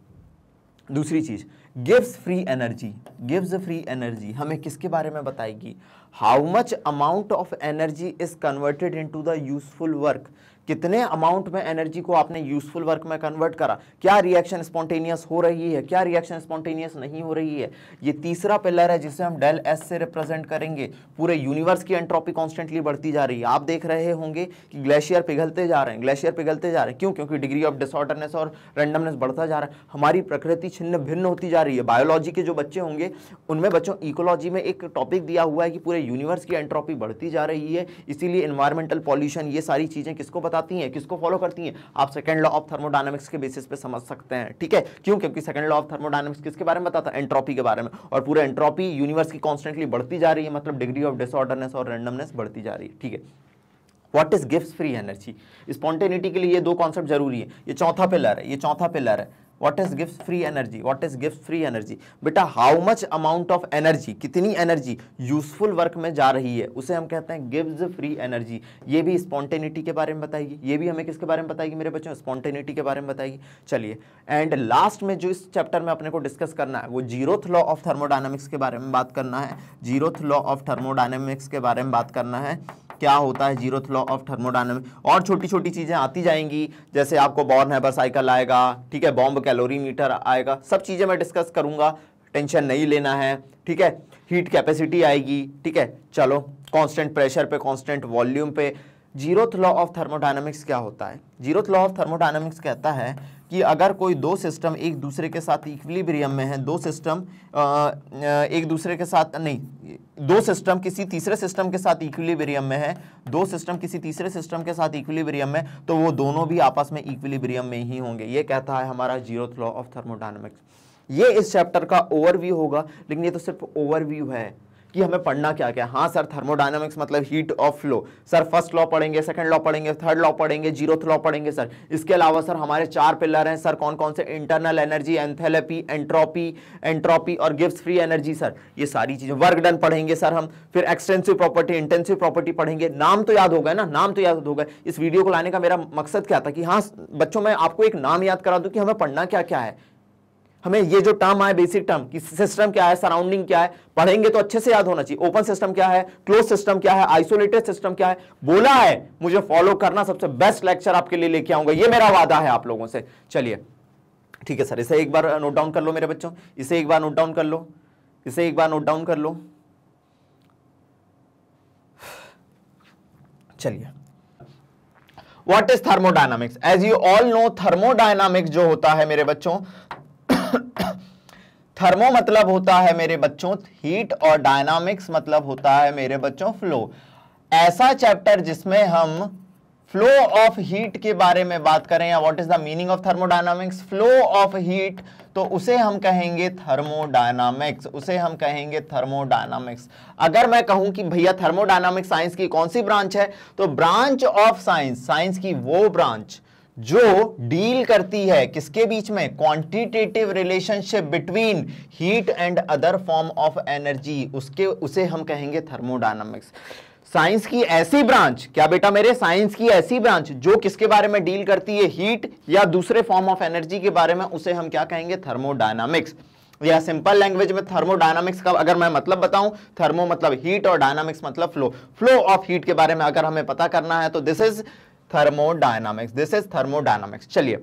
दूसरी चीज़ gives free energy gives free energy हमें किसके बारे में बताएगी how much amount of energy is converted to the useful work कितने अमाउंट में एनर्जी को आपने यूजफुल वर्क में कन्वर्ट करा क्या रिएक्शन स्पॉन्टेनियस हो रही है क्या रिएक्शन स्पॉन्टेनियस नहीं हो रही है ये तीसरा पिलर है जिसे हम डेल एस से रिप्रेजेंट करेंगे पूरे यूनिवर्स की एंट्रोपी कॉन्स्टेंटली बढ़ती जा रही है आप देख रहे होंगे कि ग्लेशियर पिघलते जा रहे हैं ग्लेशियर पिघलते जा रहे हैं क्यों क्योंकि डिग्री ऑफ डिसऑर्डरनेस और रेंडमनेस बढ़ता जा रहा है हमारी प्रकृति छिन्न भिन्न होती जा रही है बायोलॉजी के जो बच्चे होंगे उनमें बच्चों इकोलॉजी में एक टॉपिक दिया हुआ है कि पूरे यूनिवर्स की एंट्रोपी बढ़ती जा रही है इसीलिए इन्वायरमेंटल पॉल्यूशन ये सारी चीज़ें किसको बता बताती हैं किसको फॉलो करती हैं आप सेकंड लॉ ऑफ थर्मोडाइनमिक्स के बेसिस पे समझ सकते हैं ठीक है क्यों क्योंकि सेकंड लॉ ऑफ थर्मोडाइनमिक्स किसके बारे में बताता है एंट्रॉपी के बारे में और पूरा एंट्रॉपी यूनिवर्स की कॉन्स्टेंटली बढ़ती जा रही है मतलब डिग्री ऑफ डिसऑर्डरनेस और रेंडमनेस बढ़ती जा रही है ठीक है वॉट इज गिफ्ट फ्री एनर्जी स्पॉन्टेनिटी के लिए ये दो कॉन्सेप्ट जरूरी है ये चौथा पिलर है ये चौथा पिलर है वॉट इज गिव्स फ्री एनर्जी वॉट इज गिव्स फ्री एनर्जी बेटा how much amount of energy कितनी एनर्जी यूजफुल वर्क में जा रही है उसे हम कहते हैं गिव्स फ्री एनर्जी ये भी स्पॉन्टेनिटी के बारे में बताएगी ये भी हमें किसके बारे में बताएगी मेरे बच्चों स्पॉन्टेनिटी के बारे में बताएगी चलिए एंड लास्ट में जो इस चैप्टर में अपने को डिस्कस करना है वो जीरोथ लॉ ऑफ थर्मोडाइनमिक्स के बारे में बात करना है जीरोथ लॉ ऑफ थर्मोडाइनमिक्स के बारे में बात करना है क्या होता है जीरो लॉ ऑफ थर्मोडाइनमिक और छोटी छोटी चीज़ें आती जाएंगी जैसे आपको बॉर्न हैबर साइकिल आएगा ठीक है बॉम्ब कैलोरी मीटर आएगा सब चीज़ें मैं डिस्कस करूंगा टेंशन नहीं लेना है ठीक है हीट कैपेसिटी आएगी ठीक है चलो कॉन्स्टेंट प्रेशर पे कॉन्स्टेंट वॉल्यूम पे जीरोथ लॉ ऑफ थर्मोडाइनमिक्स क्या होता है जीरोथ लॉ ऑफ थर्मोडाइनमिक्स कहता है कि अगर कोई दो सिस्टम एक दूसरे के साथ इक्विलिब्रियम में है दो सिस्टम एक दूसरे के साथ नहीं दो सिस्टम किसी तीसरे सिस्टम के साथ इक्विलिब्रियम में है दो सिस्टम किसी तीसरे सिस्टम के साथ इक्विलिब्रियम में तो वो दोनों भी आपस में इक्विलिब्रियम में ही होंगे ये कहता है हमारा जीरो लॉ ऑफ थर्मोडाइनमिक्स ये इस चैप्टर का ओवरव्यू होगा लेकिन ये तो सिर्फ ओवरव्यू है कि हमें पढ़ना क्या क्या हाँ सर थर्मोडाइनमिक्स मतलब heat of flow sir first law पढ़ेंगे सेकंड लॉ पढ़ेंगे थर्ड लॉ पढ़ेंगे जीरोथ लॉ पढ़ेंगे सर इसके अलावा सर हमारे चार पिलर हैं सर कौन कौन से internal energy enthalpy entropy entropy और गिफ्ट फ्री एनर्जी सर ये सारी चीज़ें वर्क डन पढ़ेंगे सर हम फिर एक्सटेंसिव प्रॉपर्टी इंटेंसिव प्रॉपर्टी पढ़ेंगे नाम तो याद होगा ना नाम तो याद होगा इस वीडियो को लाने का मेरा मकसद क्या था कि हाँ बच्चों मैं आपको एक नाम याद करा दूँ कि हमें पढ़ना क्या क्या है हमें ये जो टर्म आए बेसिक टर्म कि सिस्टम क्या है सराउंडिंग क्या है पढ़ेंगे तो अच्छे से याद होना चाहिए ओपन सिस्टम क्या है क्लोज सिस्टम क्या है आइसोलेटेड सिस्टम क्या है बोला है मुझे फॉलो करना सबसे बेस्ट लेक्चर आपके लिए लेके आऊंगा ये मेरा वादा है आप लोगों से चलिए ठीक है सर इसे एक बार नोट डाउन कर लो मेरे बच्चों इसे एक बार नोट डाउन कर लो इसे एक बार नोट डाउन कर लो चलिए what is thermodynamics as you all know thermodynamics जो होता है मेरे बच्चों थर्मो मतलब होता है मेरे बच्चों हीट और डायनामिक्स मतलब होता है मेरे बच्चों फ्लो ऐसा चैप्टर जिसमें हम फ्लो ऑफ हीट के बारे में बात करें या what is the meaning of thermodynamics flow of heat तो उसे हम कहेंगे थर्मोडायनामिक्स उसे हम कहेंगे थर्मोडायनामिक्स अगर मैं कहूं कि भैया थर्मोडायनामिक्स साइंस की कौन सी ब्रांच है तो ब्रांच ऑफ साइंस साइंस की वो ब्रांच जो डील करती है किसके बीच में quantitative relationship between heat and other form of energy उसके उसे हम कहेंगे थर्मोडायनामिक्स साइंस की ऐसी ब्रांच क्या बेटा मेरे साइंस की ऐसी ब्रांच जो किसके बारे में डील करती है हीट या दूसरे फॉर्म ऑफ एनर्जी के बारे में उसे हम क्या कहेंगे थर्मोडायनामिक्स या सिंपल लैंग्वेज में थर्मोडायनामिक्स का अगर मैं मतलब बताऊं थर्मो मतलब हीट और डायनामिक्स मतलब फ्लो फ्लो ऑफ हीट के बारे में अगर हमें पता करना है तो this is thermodynamics this is thermodynamics चलिए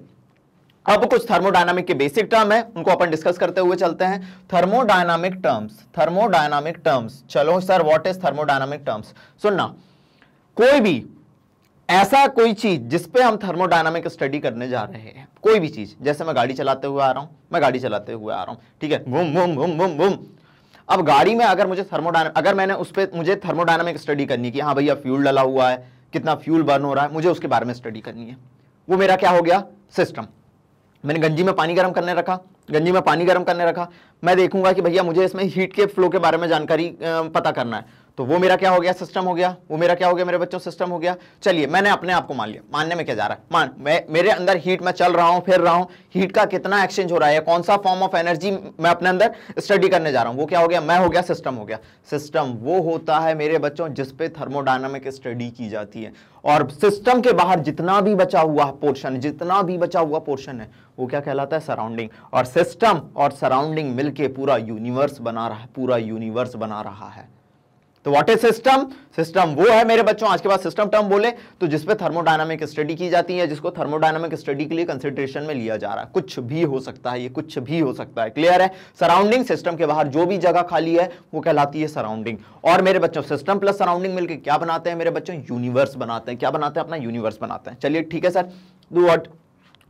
अब कुछ थर्मोडायनामिक के बेसिक टर्म है उनको अपन डिस्कस करते हुए चलते हैं थर्मोडायनामिक टर्म्स थर्मोडायनामिक टर्म्स चलो sir what is thermodynamic terms सुनना कोई भी ऐसा कोई चीज जिसपे हम थर्मोडायनामिक स्टडी करने जा रहे हैं कोई भी चीज जैसे मैं गाड़ी चलाते हुए आ रहा हूं मैं गाड़ी चलाते हुए आ रहा हूं ठीक है घूम घूम घूम घूम घूम अब गाड़ी में अगर मुझे थर्मोडायनामिक अगर मैंने उस पर मुझे थर्मोडायनामिक स्टडी करनी कि हाँ भैया फ्यूल डला हुआ है कितना फ्यूल बर्न हो रहा है मुझे उसके बारे में स्टडी करनी है वो मेरा क्या हो गया सिस्टम मैंने गंजी में पानी गर्म करने रखा गंजी में पानी गर्म करने रखा मैं देखूंगा कि भैया मुझे इसमें हीट के फ्लो के बारे में जानकारी पता करना है तो वो मेरा क्या हो गया सिस्टम हो गया वो मेरा क्या हो गया मेरे बच्चों सिस्टम हो गया चलिए मैंने अपने आप को मान लिया मानने में क्या जा रहा है मान मैं मेरे अंदर हीट में चल रहा हूँ फिर रहा हूँ हीट का कितना एक्सचेंज हो रहा है कौन सा फॉर्म ऑफ एनर्जी मैं अपने अंदर स्टडी करने जा रहा हूँ वो क्या हो गया मैं हो गया सिस्टम हो गया सिस्टम वो होता है मेरे बच्चों जिसपे थर्मोडाइनमिक स्टडी की जाती है और सिस्टम के बाहर जितना भी बचा हुआ पोर्शन जितना भी बचा हुआ पोर्शन है वो क्या कहलाता है सराउंडिंग और सिस्टम और सराउंडिंग मिलके पूरा यूनिवर्स बना रहा है पूरा यूनिवर्स बना रहा है तो व्हाट इज सिस्टम सिस्टम वो है मेरे बच्चों आज के बाद सिस्टम टर्म बोले तो जिसपे थर्मोडायनामिक स्टडी की जाती है जिसको थर्मोडायनामिक स्टडी के लिए कंसिडरेशन में लिया जा रहा है कुछ भी हो सकता है ये कुछ भी हो सकता है क्लियर है सराउंडिंग सिस्टम के बाहर जो भी जगह खाली है वो कहलाती है सराउंडिंग और मेरे बच्चों सिस्टम प्लस सराउंडिंग मिलकर क्या बनाते हैं मेरे बच्चों यूनिवर्स बनाते हैं क्या बनाते हैं अपना यूनिवर्स बनाते हैं चलिए ठीक है sir do what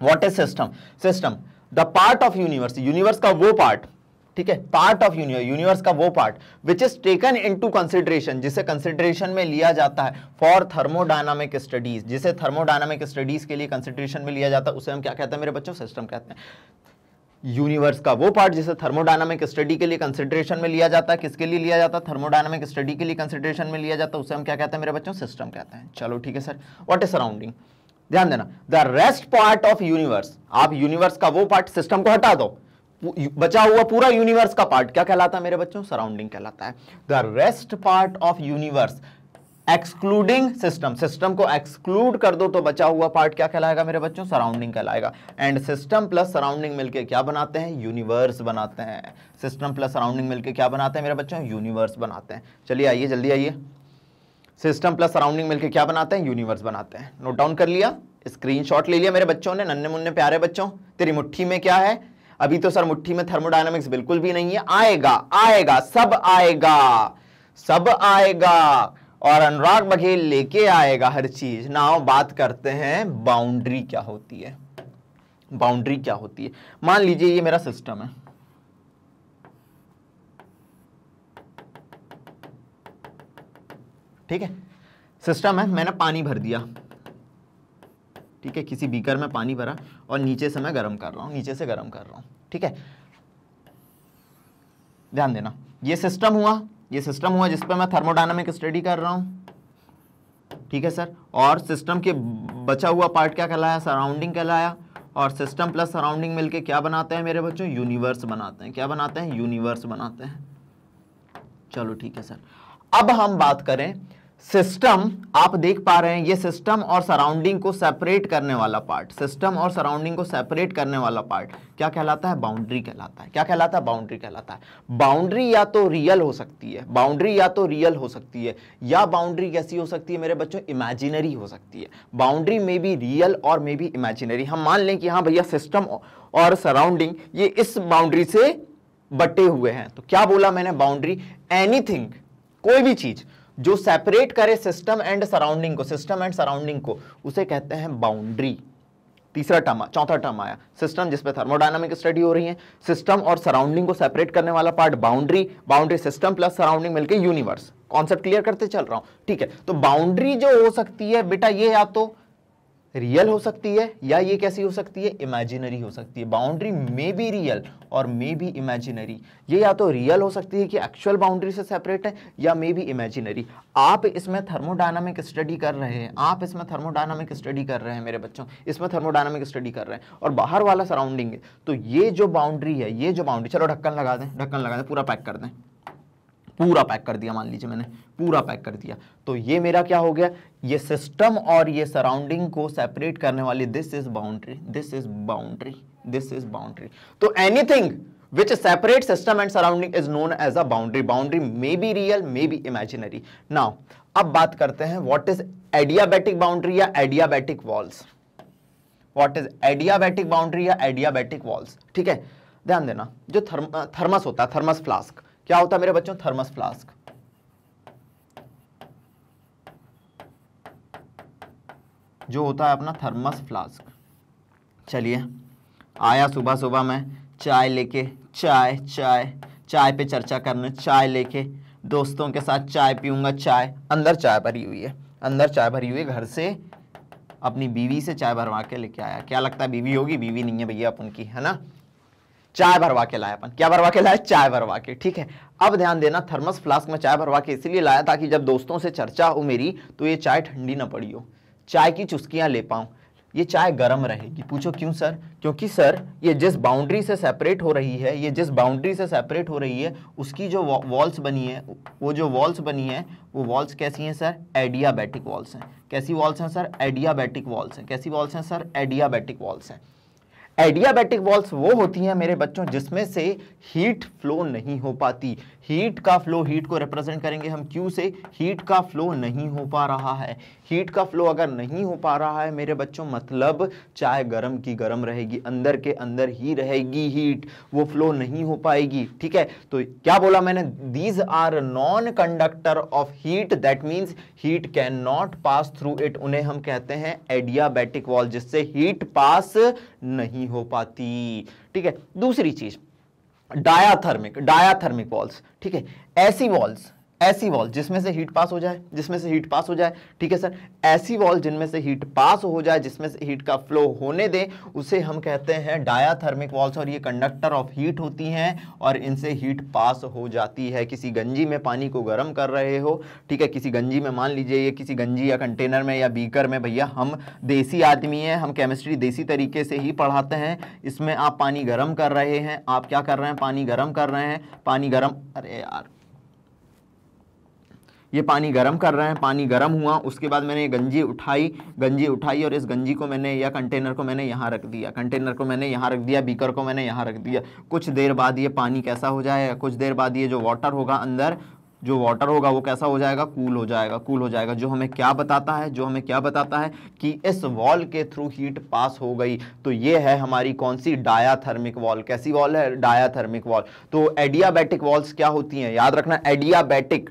what is system system the part of universe universe का वो पार्ट ठीक है पार्ट ऑफ यूनिवर्स यूनिवर्स का वो part which is taken into consideration जिसे कंसिडरेशन में लिया जाता है फॉर थर्मोडायनामिक स्टडीज जिसे थर्मोडायनामिक स्टडीज के लिए कंसिडरेशन में लिया जाता है उसे हम क्या कहते हैं मेरे बच्चों सिस्टम कहते हैं यूनिवर्स का वो पार्ट जिसे थर्मोडायनामिक स्टडी के लिए कंसिडरेशन में लिया जाता है किसके लिए लिया जाता है थर्मोडायनामिक स्टडी के लिए कंसिडरेशन में लिया जाता है उसे हम क्या कहते हैं मेरे बच्चों सिस्टम कहते हैं चलो ठीक है सर व्हाट इज सराउंडिंग ध्यान देना the rest part of universe आप यूनिवर्स का वो पार्ट सिस्टम को हटा दो बचा हुआ पूरा यूनिवर्स का पार्ट क्या कहलाता है मेरे बच्चों सराउंडिंग कहलाता है the rest part of universe excluding system system को एक्सक्लूड कर दो तो बचा हुआ पार्ट क्या कहलाएगा मेरे बच्चों सराउंडिंग कहलाएगा एंड सिस्टम प्लस सराउंडिंग मिलके क्या बनाते हैं यूनिवर्स बनाते हैं सिस्टम प्लस सराउंडिंग मिलके क्या बनाते हैं मेरे बच्चों यूनिवर्स बनाते हैं चलिए आइए जल्दी आइए सिस्टम प्लस सराउंडिंग मिलकर क्या बनाते हैं यूनिवर्स बनाते हैं नोट डाउन कर लिया स्क्रीन ले लिया मेरे बच्चों ने नन्हे मुन्ने प्यारे बच्चों तेरी मुठ्ठी में क्या है अभी तो सर मुट्ठी में थर्मोडायनामिक्स बिल्कुल भी नहीं है आएगा आएगा सब आएगा सब आएगा और अनुराग बघेल लेके आएगा हर चीज ना बात करते हैं बाउंड्री क्या होती है बाउंड्री क्या होती है मान लीजिए ये मेरा सिस्टम है ठीक है सिस्टम है मैंने पानी भर दिया ठीक है किसी बीकर में पानी भरा और नीचे से मैं गर्म कर रहा हूँ नीचे से गर्म कर रहा हूँ ठीक है ध्यान देना ये सिस्टम हुआ ये सिस्टम हुआ जिस पर मैं थर्मोडाइनमिक स्टडी कर रहा हूँ ठीक है सर और सिस्टम के बचा हुआ पार्ट क्या कहलाया सराउंडिंग कहलाया और सिस्टम प्लस सराउंडिंग मिलके क्या बनाते हैं मेरे बच्चों यूनिवर्स बनाते हैं क्या बनाते हैं यूनिवर्स बनाते हैं चलो ठीक है सर अब हम बात करें सिस्टम आप देख पा रहे हैं ये सिस्टम और सराउंडिंग को सेपरेट करने वाला पार्ट सिस्टम और सराउंडिंग को सेपरेट करने वाला पार्ट क्या कहलाता है बाउंड्री कहलाता है क्या कहलाता है बाउंड्री कहलाता है बाउंड्री या तो रियल हो सकती है बाउंड्री या तो रियल हो सकती है या बाउंड्री कैसी हो सकती है मेरे बच्चों इमेजिनरी हो सकती है बाउंड्री में भी रियल और मे बी इमेजिनरी हम मान लें कि हाँ भैया सिस्टम और सराउंडिंग ये इस बाउंड्री से बटे हुए हैं तो क्या बोला मैंने बाउंड्री एनीथिंग कोई भी चीज़ जो सेपरेट करे सिस्टम एंड सराउंडिंग को सिस्टम एंड सराउंडिंग को उसे कहते हैं बाउंड्री तीसरा टर्म चौथा टर्म आया सिस्टम जिसपे थर्मोडाइनमिक स्टडी हो रही है सिस्टम और सराउंडिंग को सेपरेट करने वाला part boundary boundary system plus surrounding मिलकर यूनिवर्स कॉन्सेप्ट क्लियर करते चल रहा हूं ठीक है तो बाउंड्री जो हो सकती है बेटा ये या तो रियल हो सकती है या ये कैसी हो सकती है इमेजिनरी हो सकती है बाउंड्री मे बी रियल और मे बी इमेजिनरी ये या तो रियल हो सकती है कि एक्चुअल बाउंड्री से सेपरेट है या मे बी इमेजिनरी आप इसमें थर्मोडायनामिक स्टडी कर रहे हैं आप इसमें थर्मोडायनामिक स्टडी कर रहे हैं मेरे बच्चों इसमें थर्मोडायनामिक स्टडी कर रहे हैं और बाहर वाला सराउंडिंग है तो ये जो बाउंड्री है ये जो बाउंड्री चलो ढक्कन लगा दें ढक्कन लगा दें पूरा पैक कर दें पूरा पैक कर दिया मान लीजिए मैंने पूरा पैक कर दिया तो ये मेरा क्या हो गया ये सिस्टम और ये सराउंडिंग को सेपरेट करने वाली this is boundary this is boundary this is boundary तो anything which separate system and surrounding is known as a boundary boundary may be real may be imaginary now अब बात करते हैं वॉट इज एडियाबैटिक बाउंड्री या adiabatic walls what is adiabatic boundary या adiabatic walls ठीक है ध्यान देना जो थर्म थर्मस होता है थर्मस फ्लास्क क्या होता है मेरे बच्चों थर्मस फ्लास्क जो होता है अपना थर्मस फ्लास्क चलिए आया सुबह सुबह मैं चाय लेके चाय चाय चाय पे चर्चा करने चाय लेके दोस्तों के साथ चाय पीऊंगा चाय अंदर चाय भरी हुई है अंदर चाय भरी हुई है घर से अपनी बीवी से चाय भरवा के लेके आया क्या लगता है बीवी होगी बीवी नहीं है भैया अपन की है ना चाय भरवा के लाया अपन क्या भरवा के लाया चाय भरवा के ठीक है अब ध्यान देना थर्मस फ्लास्क में चाय भरवा के इसीलिए लाया ताकि जब दोस्तों से चर्चा हो मेरी तो ये चाय ठंडी ना पड़ी हो चाय की चुस्कियाँ ले पाऊँ ये चाय गर्म रहेगी पूछो क्यों सर क्योंकि सर ये जिस बाउंड्री से सेपरेट हो रही है ये जिस बाउंड्री से सेपरेट हो रही है उसकी जो वॉल्स बनी है वो जो वॉल्स बनी है वो वॉल्स कैसी हैं सर एडियाबैटिक वॉल्स हैं कैसी वॉल्स हैं सर एडियाबैटिक वॉल्स हैं कैसी वॉल्स हैं सर एडियाबैटिक वॉल्स हैं एडियाबैटिक वॉल्स वो होती हैं मेरे बच्चों जिसमें से हीट फ्लो नहीं हो पाती हीट का फ्लो हीट को रिप्रेजेंट करेंगे हम क्यू से हीट का फ्लो नहीं हो पा रहा है हीट का फ्लो अगर नहीं हो पा रहा है मेरे बच्चों मतलब चाय गर्म की गर्म रहेगी अंदर के अंदर ही रहेगी हीट वो फ्लो नहीं हो पाएगी ठीक है तो क्या बोला मैंने these are non conductor of heat that means heat can not pass through it उन्हें हम कहते हैं एडियाबैटिक वॉल जिससे हीट पास नहीं हो पाती ठीक है दूसरी चीज़ डायाथर्मिक डायाथर्मिक वॉल्स ठीक है ऐसी वॉल्स ऐसी वॉल जिसमें से हीट पास हो जाए जिसमें से हीट पास हो जाए ठीक है सर ऐसी वॉल जिनमें से हीट पास हो जाए जिसमें से हीट का फ्लो होने दें उसे हम कहते हैं डायाथर्मिक वॉल्स और ये कंडक्टर ऑफ हीट होती हैं और इनसे हीट पास हो जाती है किसी गंजी में पानी को गर्म कर रहे हो ठीक है किसी गंजी में मान लीजिए ये किसी गंजी या कंटेनर में या बीकर में भैया हम देसी आदमी हैं हम केमिस्ट्री देसी तरीके से ही पढ़ाते हैं इसमें आप पानी गर्म कर रहे हैं आप क्या कर रहे हैं पानी गर्म कर रहे हैं पानी गर्म अरे यार ये पानी गर्म कर रहे हैं पानी गर्म हुआ उसके बाद मैंने ये गंजी उठाई गंजी उठाई और इस गंजी को मैंने या कंटेनर को मैंने यहाँ रख दिया कंटेनर को मैंने यहाँ रख दिया बीकर को मैंने यहाँ रख दिया कुछ देर बाद ये पानी कैसा हो जाएगा कुछ देर बाद ये जो वाटर होगा अंदर जो वाटर होगा वो कैसा हो जाएगा कूल हो जाएगा कूल हो जाएगा जो हमें क्या बताता है जो हमें क्या बताता है कि इस वॉल के थ्रू हीट पास हो गई तो ये है हमारी कौन सी डायाथर्मिक वॉल कैसी वॉल है डायाथर्मिक वॉल तो एडियाबैटिक वॉल्स क्या होती हैं याद रखना एडियाबैटिक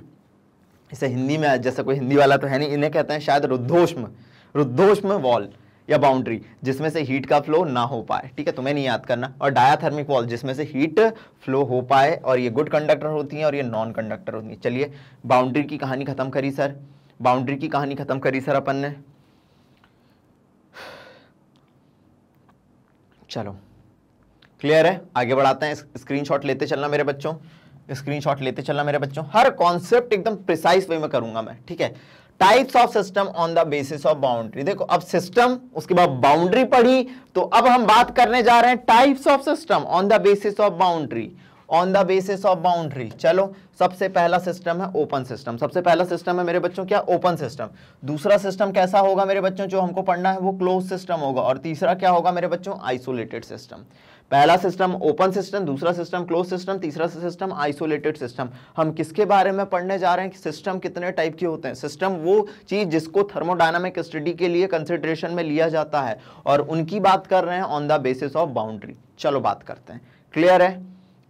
इसे हिंदी में जैसे कोई हिंदी वाला तो है नहीं इन्हें कहते हैं शायद रुद्धोष्म रुद्धोष्म वॉल या बाउंड्री जिसमें से हीट का फ्लो ना हो पाए ठीक है तुम्हें नहीं याद करना और डायाथर्मिक वॉल जिसमें से हीट फ्लो हो पाए और ये गुड कंडक्टर होती हैं और ये नॉन कंडक्टर होती हैं चलिए बाउंड्री की कहानी ख़त्म करी सर बाउंड्री की कहानी ख़त्म करी सर अपन ने चलो क्लियर है आगे बढ़ाते हैं स्क्रीनशॉट लेते चलना मेरे बच्चों स्क्रीनशॉट लेते चलना मेरे बच्चों हर कॉन्सेप्ट एकदम प्रिसाइस वे में करूंगा मैं ठीक है types of system on the basis of boundary देखो अब सिस्टम उसके बाद बाउंड्री पढ़ी तो अब हम बात करने जा रहे हैं types of system on the basis of boundary on the basis of boundary चलो सबसे पहला सिस्टम है ओपन सिस्टम सबसे पहला सिस्टम है मेरे बच्चों क्या ओपन सिस्टम दूसरा सिस्टम कैसा होगा मेरे बच्चों जो हमको पढ़ना है वो क्लोज सिस्टम होगा और तीसरा क्या होगा मेरे बच्चों आइसोलेटेड सिस्टम पहला सिस्टम ओपन सिस्टम दूसरा सिस्टम क्लोज सिस्टम तीसरा सिस्टम आइसोलेटेड सिस्टम हम किसके बारे में पढ़ने जा रहे हैं कि सिस्टम कितने टाइप के होते हैं सिस्टम वो चीज़ जिसको थर्मोडाइनमिक स्टडी के लिए कंसिडरेशन में लिया जाता है और उनकी बात कर रहे हैं on the basis of boundary चलो बात करते हैं क्लियर है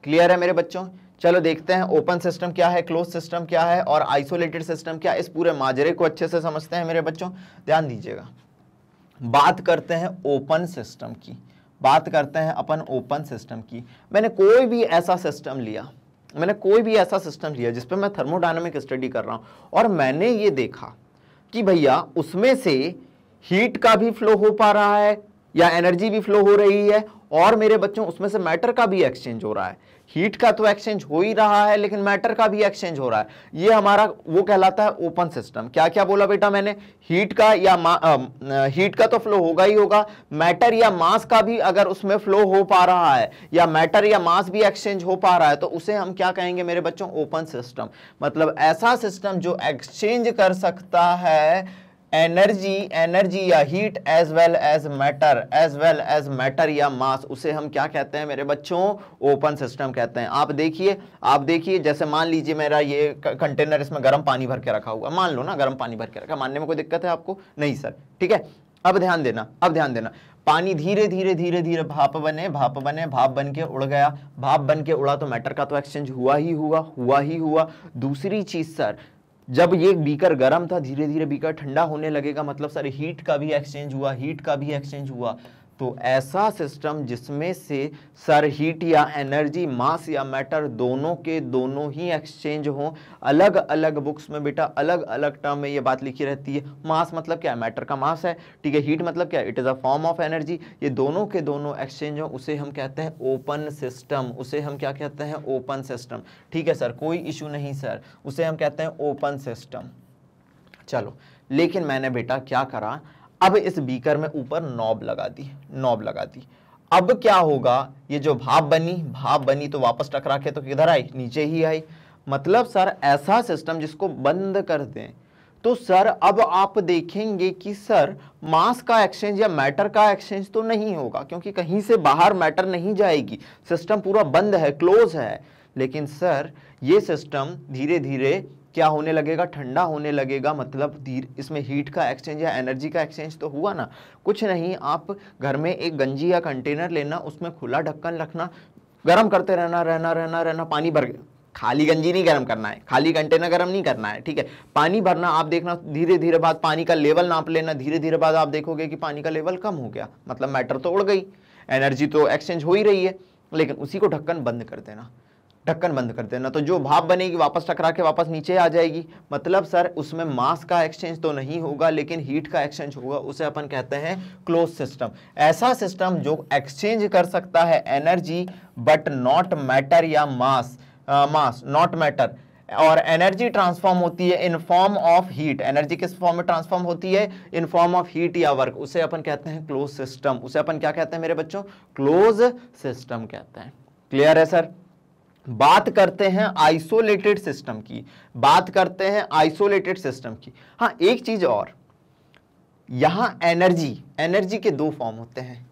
क्लियर है मेरे बच्चों चलो देखते हैं ओपन सिस्टम क्या है क्लोज सिस्टम क्या है और आइसोलेटेड सिस्टम क्या है इस पूरे माजरे को अच्छे से समझते हैं मेरे बच्चों ध्यान दीजिएगा बात करते हैं ओपन सिस्टम की बात करते हैं अपन ओपन सिस्टम की मैंने कोई भी ऐसा सिस्टम लिया मैंने कोई भी ऐसा सिस्टम लिया जिस पर मैं थर्मोडाइनमिक स्टडी कर रहा हूँ और मैंने ये देखा कि भैया उसमें से हीट का भी फ्लो हो पा रहा है या एनर्जी भी फ्लो हो रही है और मेरे बच्चों उसमें से मैटर का भी एक्सचेंज हो रहा है हीट का तो एक्सचेंज हो ही रहा है लेकिन मैटर का भी एक्सचेंज हो रहा है ये हमारा वो कहलाता है ओपन सिस्टम क्या क्या बोला बेटा मैंने हीट का या हीट का तो फ्लो होगा ही होगा मैटर या मास का भी अगर उसमें फ्लो हो पा रहा है या मैटर या मास भी एक्सचेंज हो पा रहा है तो उसे हम क्या कहेंगे मेरे बच्चों ओपन सिस्टम मतलब ऐसा सिस्टम जो एक्सचेंज कर सकता है एनर्जी एनर्जी या heat as well as matter as well as matter या मास उसे हम क्या कहते हैं मेरे बच्चों ओपन सिस्टम कहते हैं आप देखिए आप देखिए जैसे मान लीजिए मेरा ये कंटेनर इसमें गर्म पानी भर के रखा हुआ मान लो ना गर्म पानी भर के रखा मानने में कोई दिक्कत है आपको नहीं सर ठीक है अब ध्यान देना अब ध्यान देना पानी धीरे धीरे धीरे धीरे भाप बने भाप बने भाप बन के उड़ गया भाप बन के उड़ा तो मैटर का तो एक्सचेंज हुआ ही हुआ हुआ ही हुआ दूसरी चीज़ सर जब ये बीकर गर्म था धीरे धीरे बीकर ठंडा होने लगेगा मतलब सर हीट का भी एक्सचेंज हुआ हीट का भी एक्सचेंज हुआ तो ऐसा सिस्टम जिसमें से सर हीट या एनर्जी मास या मैटर दोनों के दोनों ही एक्सचेंज हों अलग अलग बुक्स में बेटा अलग अलग टर्म में ये बात लिखी रहती है मास मतलब क्या है मैटर का मास है ठीक है हीट मतलब क्या है it is a form of energy ये दोनों के दोनों एक्सचेंज हों उसे हम कहते हैं ओपन सिस्टम उसे हम क्या कहते हैं ओपन सिस्टम ठीक है सर कोई इशू नहीं सर उसे हम कहते हैं ओपन सिस्टम चलो लेकिन मैंने बेटा क्या करा अब इस बीकर में ऊपर नॉब लगा दी नॉब लगा दी अब क्या होगा ये जो भाप बनी भाप बनी तो वापस टकरा के तो किधर आई नीचे ही आई मतलब सर ऐसा सिस्टम जिसको बंद कर दें तो सर अब आप देखेंगे कि सर मास का एक्सचेंज या मैटर का एक्सचेंज तो नहीं होगा क्योंकि कहीं से बाहर मैटर नहीं जाएगी सिस्टम पूरा बंद है क्लोज है लेकिन सर ये सिस्टम धीरे धीरे क्या होने लगेगा ठंडा होने लगेगा मतलब धीर इसमें हीट का एक्सचेंज या एनर्जी का एक्सचेंज तो हुआ ना कुछ नहीं आप घर में एक गंजी या कंटेनर लेना उसमें खुला ढक्कन रखना गर्म करते रहना रहना रहना रहना पानी भर खाली गंजी नहीं गर्म करना है खाली कंटेनर गर्म नहीं करना है ठीक है पानी भरना आप देखना धीरे धीरे बाद पानी का लेवल नाप लेना धीरे धीरे बाद आप देखोगे कि पानी का लेवल कम हो गया मतलब मैटर तो उड़ गई एनर्जी तो एक्सचेंज हो ही रही है लेकिन उसी को ढक्कन बंद कर देना ढक्कन बंद कर देना तो जो भाप बनेगी वापस टकरा के वापस नीचे आ जाएगी मतलब सर उसमें मास का एक्सचेंज तो नहीं होगा लेकिन हीट का एक्सचेंज होगा उसे अपन कहते हैं क्लोज सिस्टम ऐसा सिस्टम जो एक्सचेंज कर सकता है एनर्जी बट नॉट मैटर या मास मास नॉट मैटर और एनर्जी ट्रांसफॉर्म होती है in form of heat energy किस फॉर्म में ट्रांसफॉर्म होती है इन फॉर्म ऑफ हीट या वर्क उसे अपन कहते हैं क्लोज सिस्टम उसे अपन क्या कहते हैं मेरे बच्चों क्लोज सिस्टम कहते हैं क्लियर है सर बात करते हैं आइसोलेटेड सिस्टम की बात करते हैं आइसोलेटेड सिस्टम की हाँ एक चीज़ और यहां एनर्जी एनर्जी के दो फॉर्म होते हैं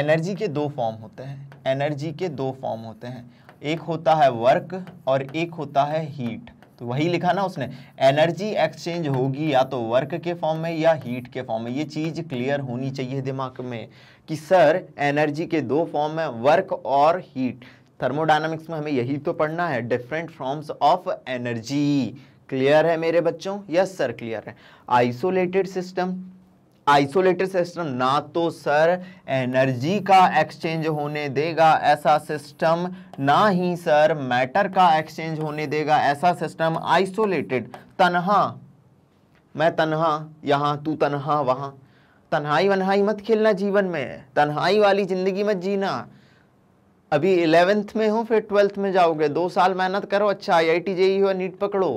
एनर्जी के दो फॉर्म होते हैं एनर्जी के दो फॉर्म होते हैं एक होता है वर्क और एक होता है हीट तो वही लिखा ना उसने एनर्जी एक्सचेंज होगी या तो वर्क के फॉर्म में या हीट के फॉर्म में ये चीज़ क्लियर होनी चाहिए दिमाग में कि सर एनर्जी के दो फॉर्म है वर्क और हीट थर्मोडाइनमिक्स में हमें यही तो पढ़ना है different forms of energy clear है मेरे बच्चों यस सर क्लियर है आइसोलेटेड सिस्टम आइसोलेटेड सिस्टम ना तो सर एनर्जी का एक्सचेंज होने देगा ऐसा सिस्टम ना ही सर मैटर का एक्सचेंज होने देगा ऐसा सिस्टम आइसोलेटेड तनहा मैं तनहा यहाँ तू तनहा वहाँ तन्हाई वनहाई मत खेलना जीवन में तन्हाई वाली ज़िंदगी मत जीना अभी इलेवेंथ में हो फिर ट्वेल्थ में जाओगे दो साल मेहनत करो अच्छा आई आई टी जेई हो नीट पकड़ो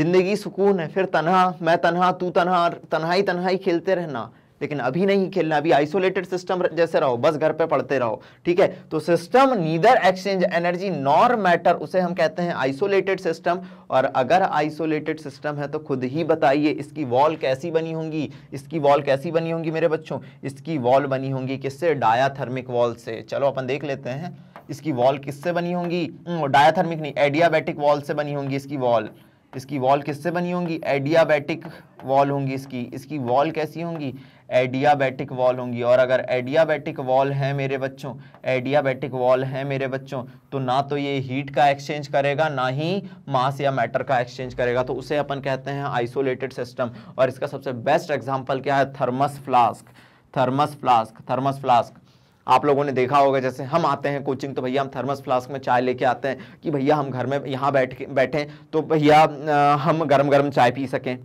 जिंदगी सुकून है फिर तनहा मैं तनहा तू तनहा तनहाई तनहाई खेलते रहना लेकिन अभी नहीं खेलना अभी आइसोलेटेड सिस्टम जैसे रहो बस घर पे पढ़ते रहो ठीक है तो system neither exchange energy nor matter उसे हम कहते हैं आइसोलेटेड सिस्टम और अगर आइसोलेटेड सिस्टम है तो खुद ही बताइए इसकी वॉल कैसी बनी होंगी इसकी वॉल कैसी बनी होंगी मेरे बच्चों इसकी वॉल बनी होंगी किससे डायाथर्मिक वॉल से चलो अपन देख लेते हैं इसकी वॉल किससे बनी होंगी डायाथर्मिक नहीं एडियाबैटिक वॉल से बनी होंगी इसकी वॉल इसकी वॉल किससे बनी होंगी एडियाबैटिक वॉल होंगी इसकी इसकी वॉल कैसी होंगी एडियाबैटिक वॉल होंगी और अगर एडियाबैटिक वॉल है मेरे बच्चों एडियाबैटिक वॉल है मेरे बच्चों तो ना तो ये हीट का एक्सचेंज करेगा ना ही मास या मैटर का एक्सचेंज करेगा तो उसे अपन कहते हैं आइसोलेटेड सिस्टम और इसका सबसे बेस्ट एग्जाम्पल क्या है thermos flask thermos flask thermos flask आप लोगों ने देखा होगा जैसे हम आते हैं कोचिंग तो भैया हम थर्मस फ्लास्क में चाय लेके आते हैं कि भैया हम घर में यहाँ बैठ के बैठें तो भैया हम गर्म गर्म चाय पी सकें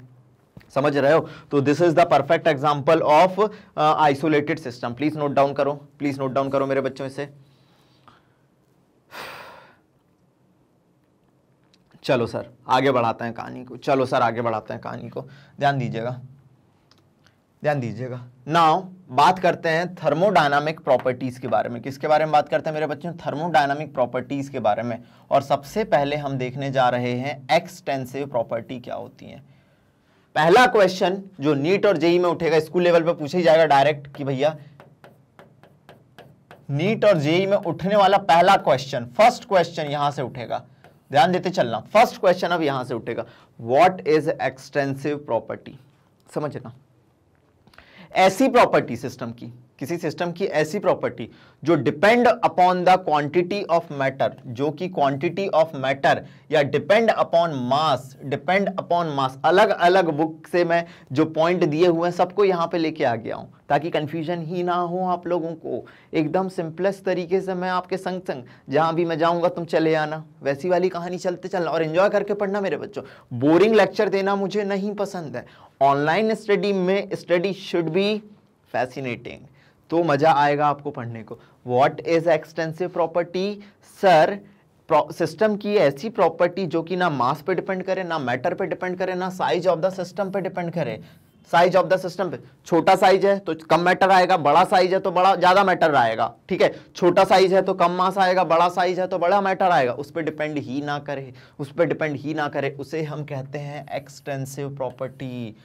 समझ रहे हो तो this is the perfect example of isolated system please note down करो प्लीज नोट डाउन करो मेरे बच्चों इसे चलो सर आगे बढ़ाते हैं कहानी को चलो सर आगे बढ़ाते हैं कहानी को ध्यान दीजिएगा ध्यान दीजिएगा नाउ बात करते हैं थर्मोडायनामिक प्रॉपर्टीज़ के बारे में किसके बारे में बात करते हैं मेरे बच्चों थर्मोडायनामिक प्रॉपर्टीज़ के बारे में और सबसे पहले हम देखने जा रहे हैं एक्सटेंसिव प्रॉपर्टी क्या होती है पहला क्वेश्चन जो नीट और जेई में उठेगा स्कूल लेवल पर पूछा ही जाएगा डायरेक्ट कि भैया नीट और जेई में उठने वाला पहला क्वेश्चन फर्स्ट क्वेश्चन यहां से उठेगा ध्यान देते चलना फर्स्ट क्वेश्चन अब यहां से उठेगा व्हाट इज एक्सटेंसिव प्रॉपर्टी समझना ऐसी प्रॉपर्टी सिस्टम की किसी सिस्टम की ऐसी प्रॉपर्टी जो depend upon the quantity of matter जो कि क्वांटिटी ऑफ मैटर या depend upon mass depend upon mass अलग अलग बुक से मैं जो पॉइंट दिए हुए हैं सबको यहाँ पे लेके आ गया हूँ ताकि कन्फ्यूजन ही ना हो आप लोगों को एकदम सिंपलेस्ट तरीके से मैं आपके संग संग जहाँ भी मैं जाऊँगा तुम चले आना वैसी वाली कहानी चलते चलना और इन्जॉय करके पढ़ना मेरे बच्चों बोरिंग लेक्चर देना मुझे नहीं पसंद है ऑनलाइन स्टडी में स्टडी शुड बी फैसिनेटिंग तो मज़ा आएगा आपको पढ़ने को what is extensive property sir system की ऐसी प्रॉपर्टी जो कि ना मास पे डिपेंड करे ना मैटर पे डिपेंड करे ना साइज ऑफ द सिस्टम पे डिपेंड करे साइज ऑफ द सिस्टम पे छोटा साइज है तो कम मैटर आएगा बड़ा साइज है तो बड़ा ज़्यादा मैटर आएगा ठीक है छोटा साइज है तो कम मास आएगा बड़ा साइज है तो बड़ा मैटर आएगा उस पर डिपेंड ही ना करे उस पर डिपेंड ही ना करे उसे हम कहते हैं एक्सटेंसिव प्रॉपर्टी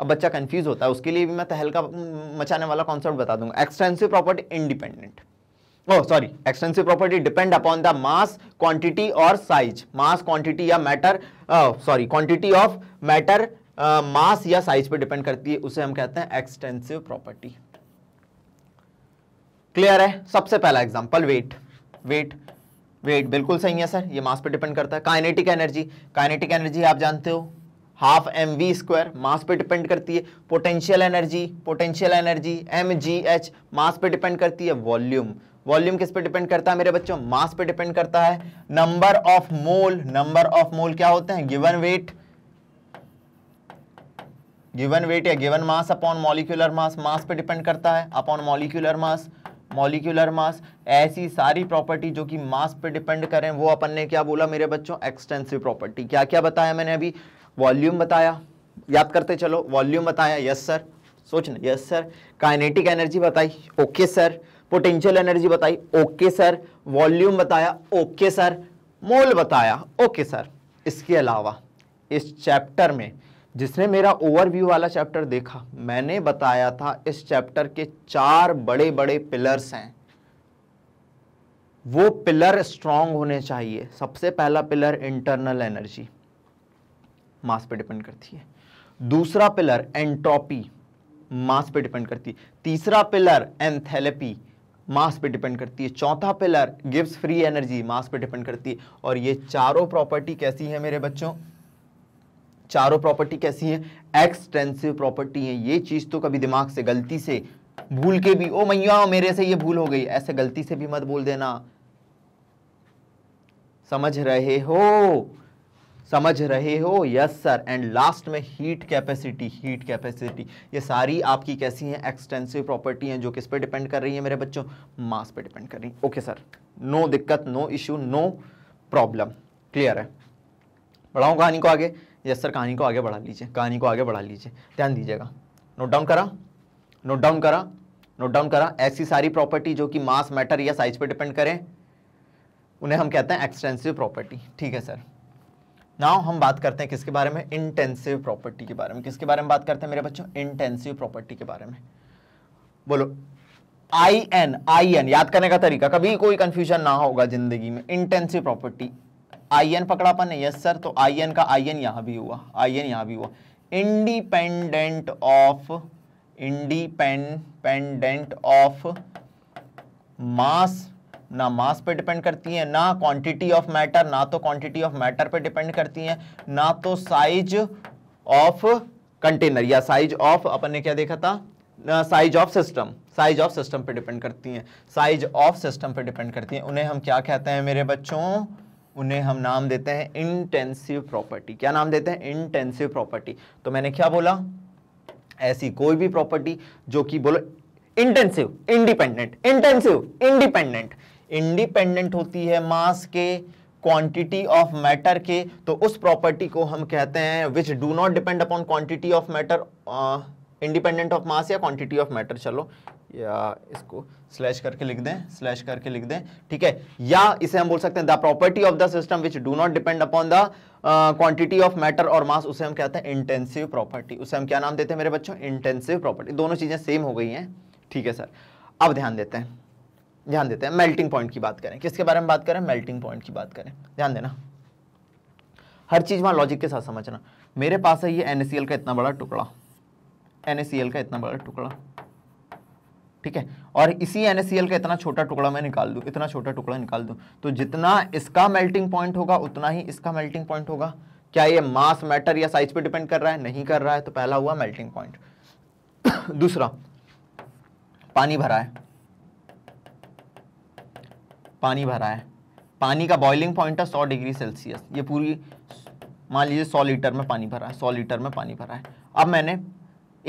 अब बच्चा कंफ्यूज होता है उसके लिए भी मैं तहलका मचाने वाला कॉन्सेप्ट बता दूंगा extensive property independent oh sorry extensive property depend upon the mass quantity और साइज मास क्वांटिटी या matter sorry quantity of matter mass या साइज पे डिपेंड करती है उसे हम कहते हैं एक्सटेंसिव प्रॉपर्टी क्लियर है सबसे पहला एग्जाम्पल वेट वेट वेट बिल्कुल सही है सर ये मास पे डिपेंड करता है काइनेटिक एनर्जी काइनेटिक एनर्जी आप जानते हो half M V square mass पे डिपेंड करती है potential energy potential energy M G H mass पे डिपेंड करती है वॉल्यूम वॉल्यूम किस पे डिपेंड करता है मेरे बच्चों मास पे डिपेंड करता है number of mole number of mole क्या होते हैं गिवन वेट गिवन वेट या given mass upon molecular mass mass पे डिपेंड करता है upon molecular mass molecular mass ऐसी सारी प्रॉपर्टी जो कि मास पे डिपेंड करें वो अपन ने क्या बोला मेरे बच्चों एक्सटेंसिव प्रॉपर्टी क्या क्या बताया मैंने अभी वॉल्यूम बताया याद करते चलो वॉल्यूम बताया यस सर सोचना यस सर काइनेटिक एनर्जी बताई ओके सर पोटेंशियल एनर्जी बताई ओके सर वॉल्यूम बताया ओके सर मोल बताया ओके सर इसके अलावा इस चैप्टर में जिसने मेरा ओवरव्यू वाला चैप्टर देखा मैंने बताया था इस चैप्टर के चार बड़े बड़े पिलर्स हैं वो पिलर स्ट्रांग होने चाहिए सबसे पहला पिलर इंटरनल एनर्जी मास पे डिपेंड करती है दूसरा पिलर एंट्रोपी मास पे डिपेंड करती है तीसरा पिलर एंथेलेपी मास पे डिपेंड करती है चौथा पिलर गिव्स फ्री एनर्जी मास पे डिपेंड करती है और ये चारों प्रॉपर्टी कैसी है मेरे बच्चों चारों प्रॉपर्टी कैसी है एक्सटेंसिव प्रॉपर्टी है ये चीज़ तो कभी दिमाग से गलती से भूल के भी ओ मैया मेरे से ये भूल हो गई ऐसे गलती से भी मत बोल देना समझ रहे हो समझ रहे हो यस सर एंड लास्ट में हीट कैपेसिटी हीट कैपेसिटी ये सारी आपकी कैसी हैं एक्सटेंसिव प्रॉपर्टी हैं जो किस पे डिपेंड कर रही है मेरे बच्चों मास पे डिपेंड कर रही है ओके सर नो दिक्कत no issue no problem clear है बढ़ाऊँ कहानी को आगे यस सर कहानी को आगे बढ़ा लीजिए कहानी को आगे बढ़ा लीजिए ध्यान दीजिएगा नोट डाउन करा नोट डाउन करा नोट डाउन करा ऐसी सारी प्रॉपर्टी जो कि मास मैटर या साइज पर डिपेंड करें उन्हें हम कहते हैं एक्सटेंसिव प्रॉपर्टी ठीक है सर नाउ हम बात करते हैं किसके बारे में इंटेंसिव प्रॉपर्टी के बारे में किसके बारे में बात करते हैं मेरे बच्चों इंटेंसिव प्रॉपर्टी के बारे में बोलो आई एन आई एन याद करने का तरीका कभी कोई कंफ्यूजन ना होगा जिंदगी में इंटेंसिव प्रॉपर्टी आई एन पकड़ा पाने यस सर तो आई एन का आई एन यहां भी हुआ आई एन यहां भी हुआ independent of independent of mass ना मास पे डिपेंड करती हैं ना क्वांटिटी ऑफ मैटर ना तो क्वांटिटी ऑफ मैटर पे डिपेंड करती हैं ना तो साइज ऑफ कंटेनर या साइज ऑफ अपन ने क्या देखा था size of system size of system पे डिपेंड करती हैं साइज ऑफ सिस्टम पे डिपेंड करती हैं उन्हें हम क्या कहते हैं मेरे बच्चों उन्हें हम नाम देते हैं इंटेंसिव प्रॉपर्टी क्या नाम देते हैं इंटेंसिव प्रॉपर्टी तो मैंने क्या बोला ऐसी कोई भी प्रॉपर्टी जो कि बोलो intensive independent intensive independent independent होती है मास के क्वांटिटी ऑफ मैटर के तो उस प्रॉपर्टी को हम कहते हैं which do not depend upon quantity of matter independent of mass या क्वांटिटी ऑफ मैटर चलो या इसको स्लैश करके लिख दें स्लैश करके लिख दें ठीक है या इसे हम बोल सकते हैं the property of the system which do not depend upon the quantity of matter और मास उसे हम कहते हैं इंटेंसिव प्रॉपर्टी उसे हम क्या नाम देते हैं मेरे बच्चों इंटेंसिव प्रॉपर्टी दोनों चीज़ें सेम हो गई हैं ठीक है सर अब ध्यान देते हैं ध्यान देते हैं मेल्टिंग पॉइंट की बात करें किसके बारे में बात करें मेल्टिंग पॉइंट की बात करें ध्यान देना हर चीज़ वहां लॉजिक के साथ समझना मेरे पास है ये एन का इतना बड़ा टुकड़ा एन का इतना बड़ा टुकड़ा ठीक है और इसी एन का इतना छोटा टुकड़ा मैं निकाल दू इतना छोटा टुकड़ा निकाल दू तो जितना इसका मेल्टिंग पॉइंट होगा उतना ही इसका मेल्टिंग पॉइंट होगा क्या ये मास मैटर या साइज पे डिपेंड कर रहा है नहीं कर रहा है तो पहला हुआ मेल्टिंग पॉइंट दूसरा पानी भरा है पानी भरा है पानी का बॉइलिंग पॉइंट है सौ डिग्री सेल्सियस ये पूरी मान लीजिए सौ लीटर में पानी भरा है सौ लीटर में पानी भरा है अब मैंने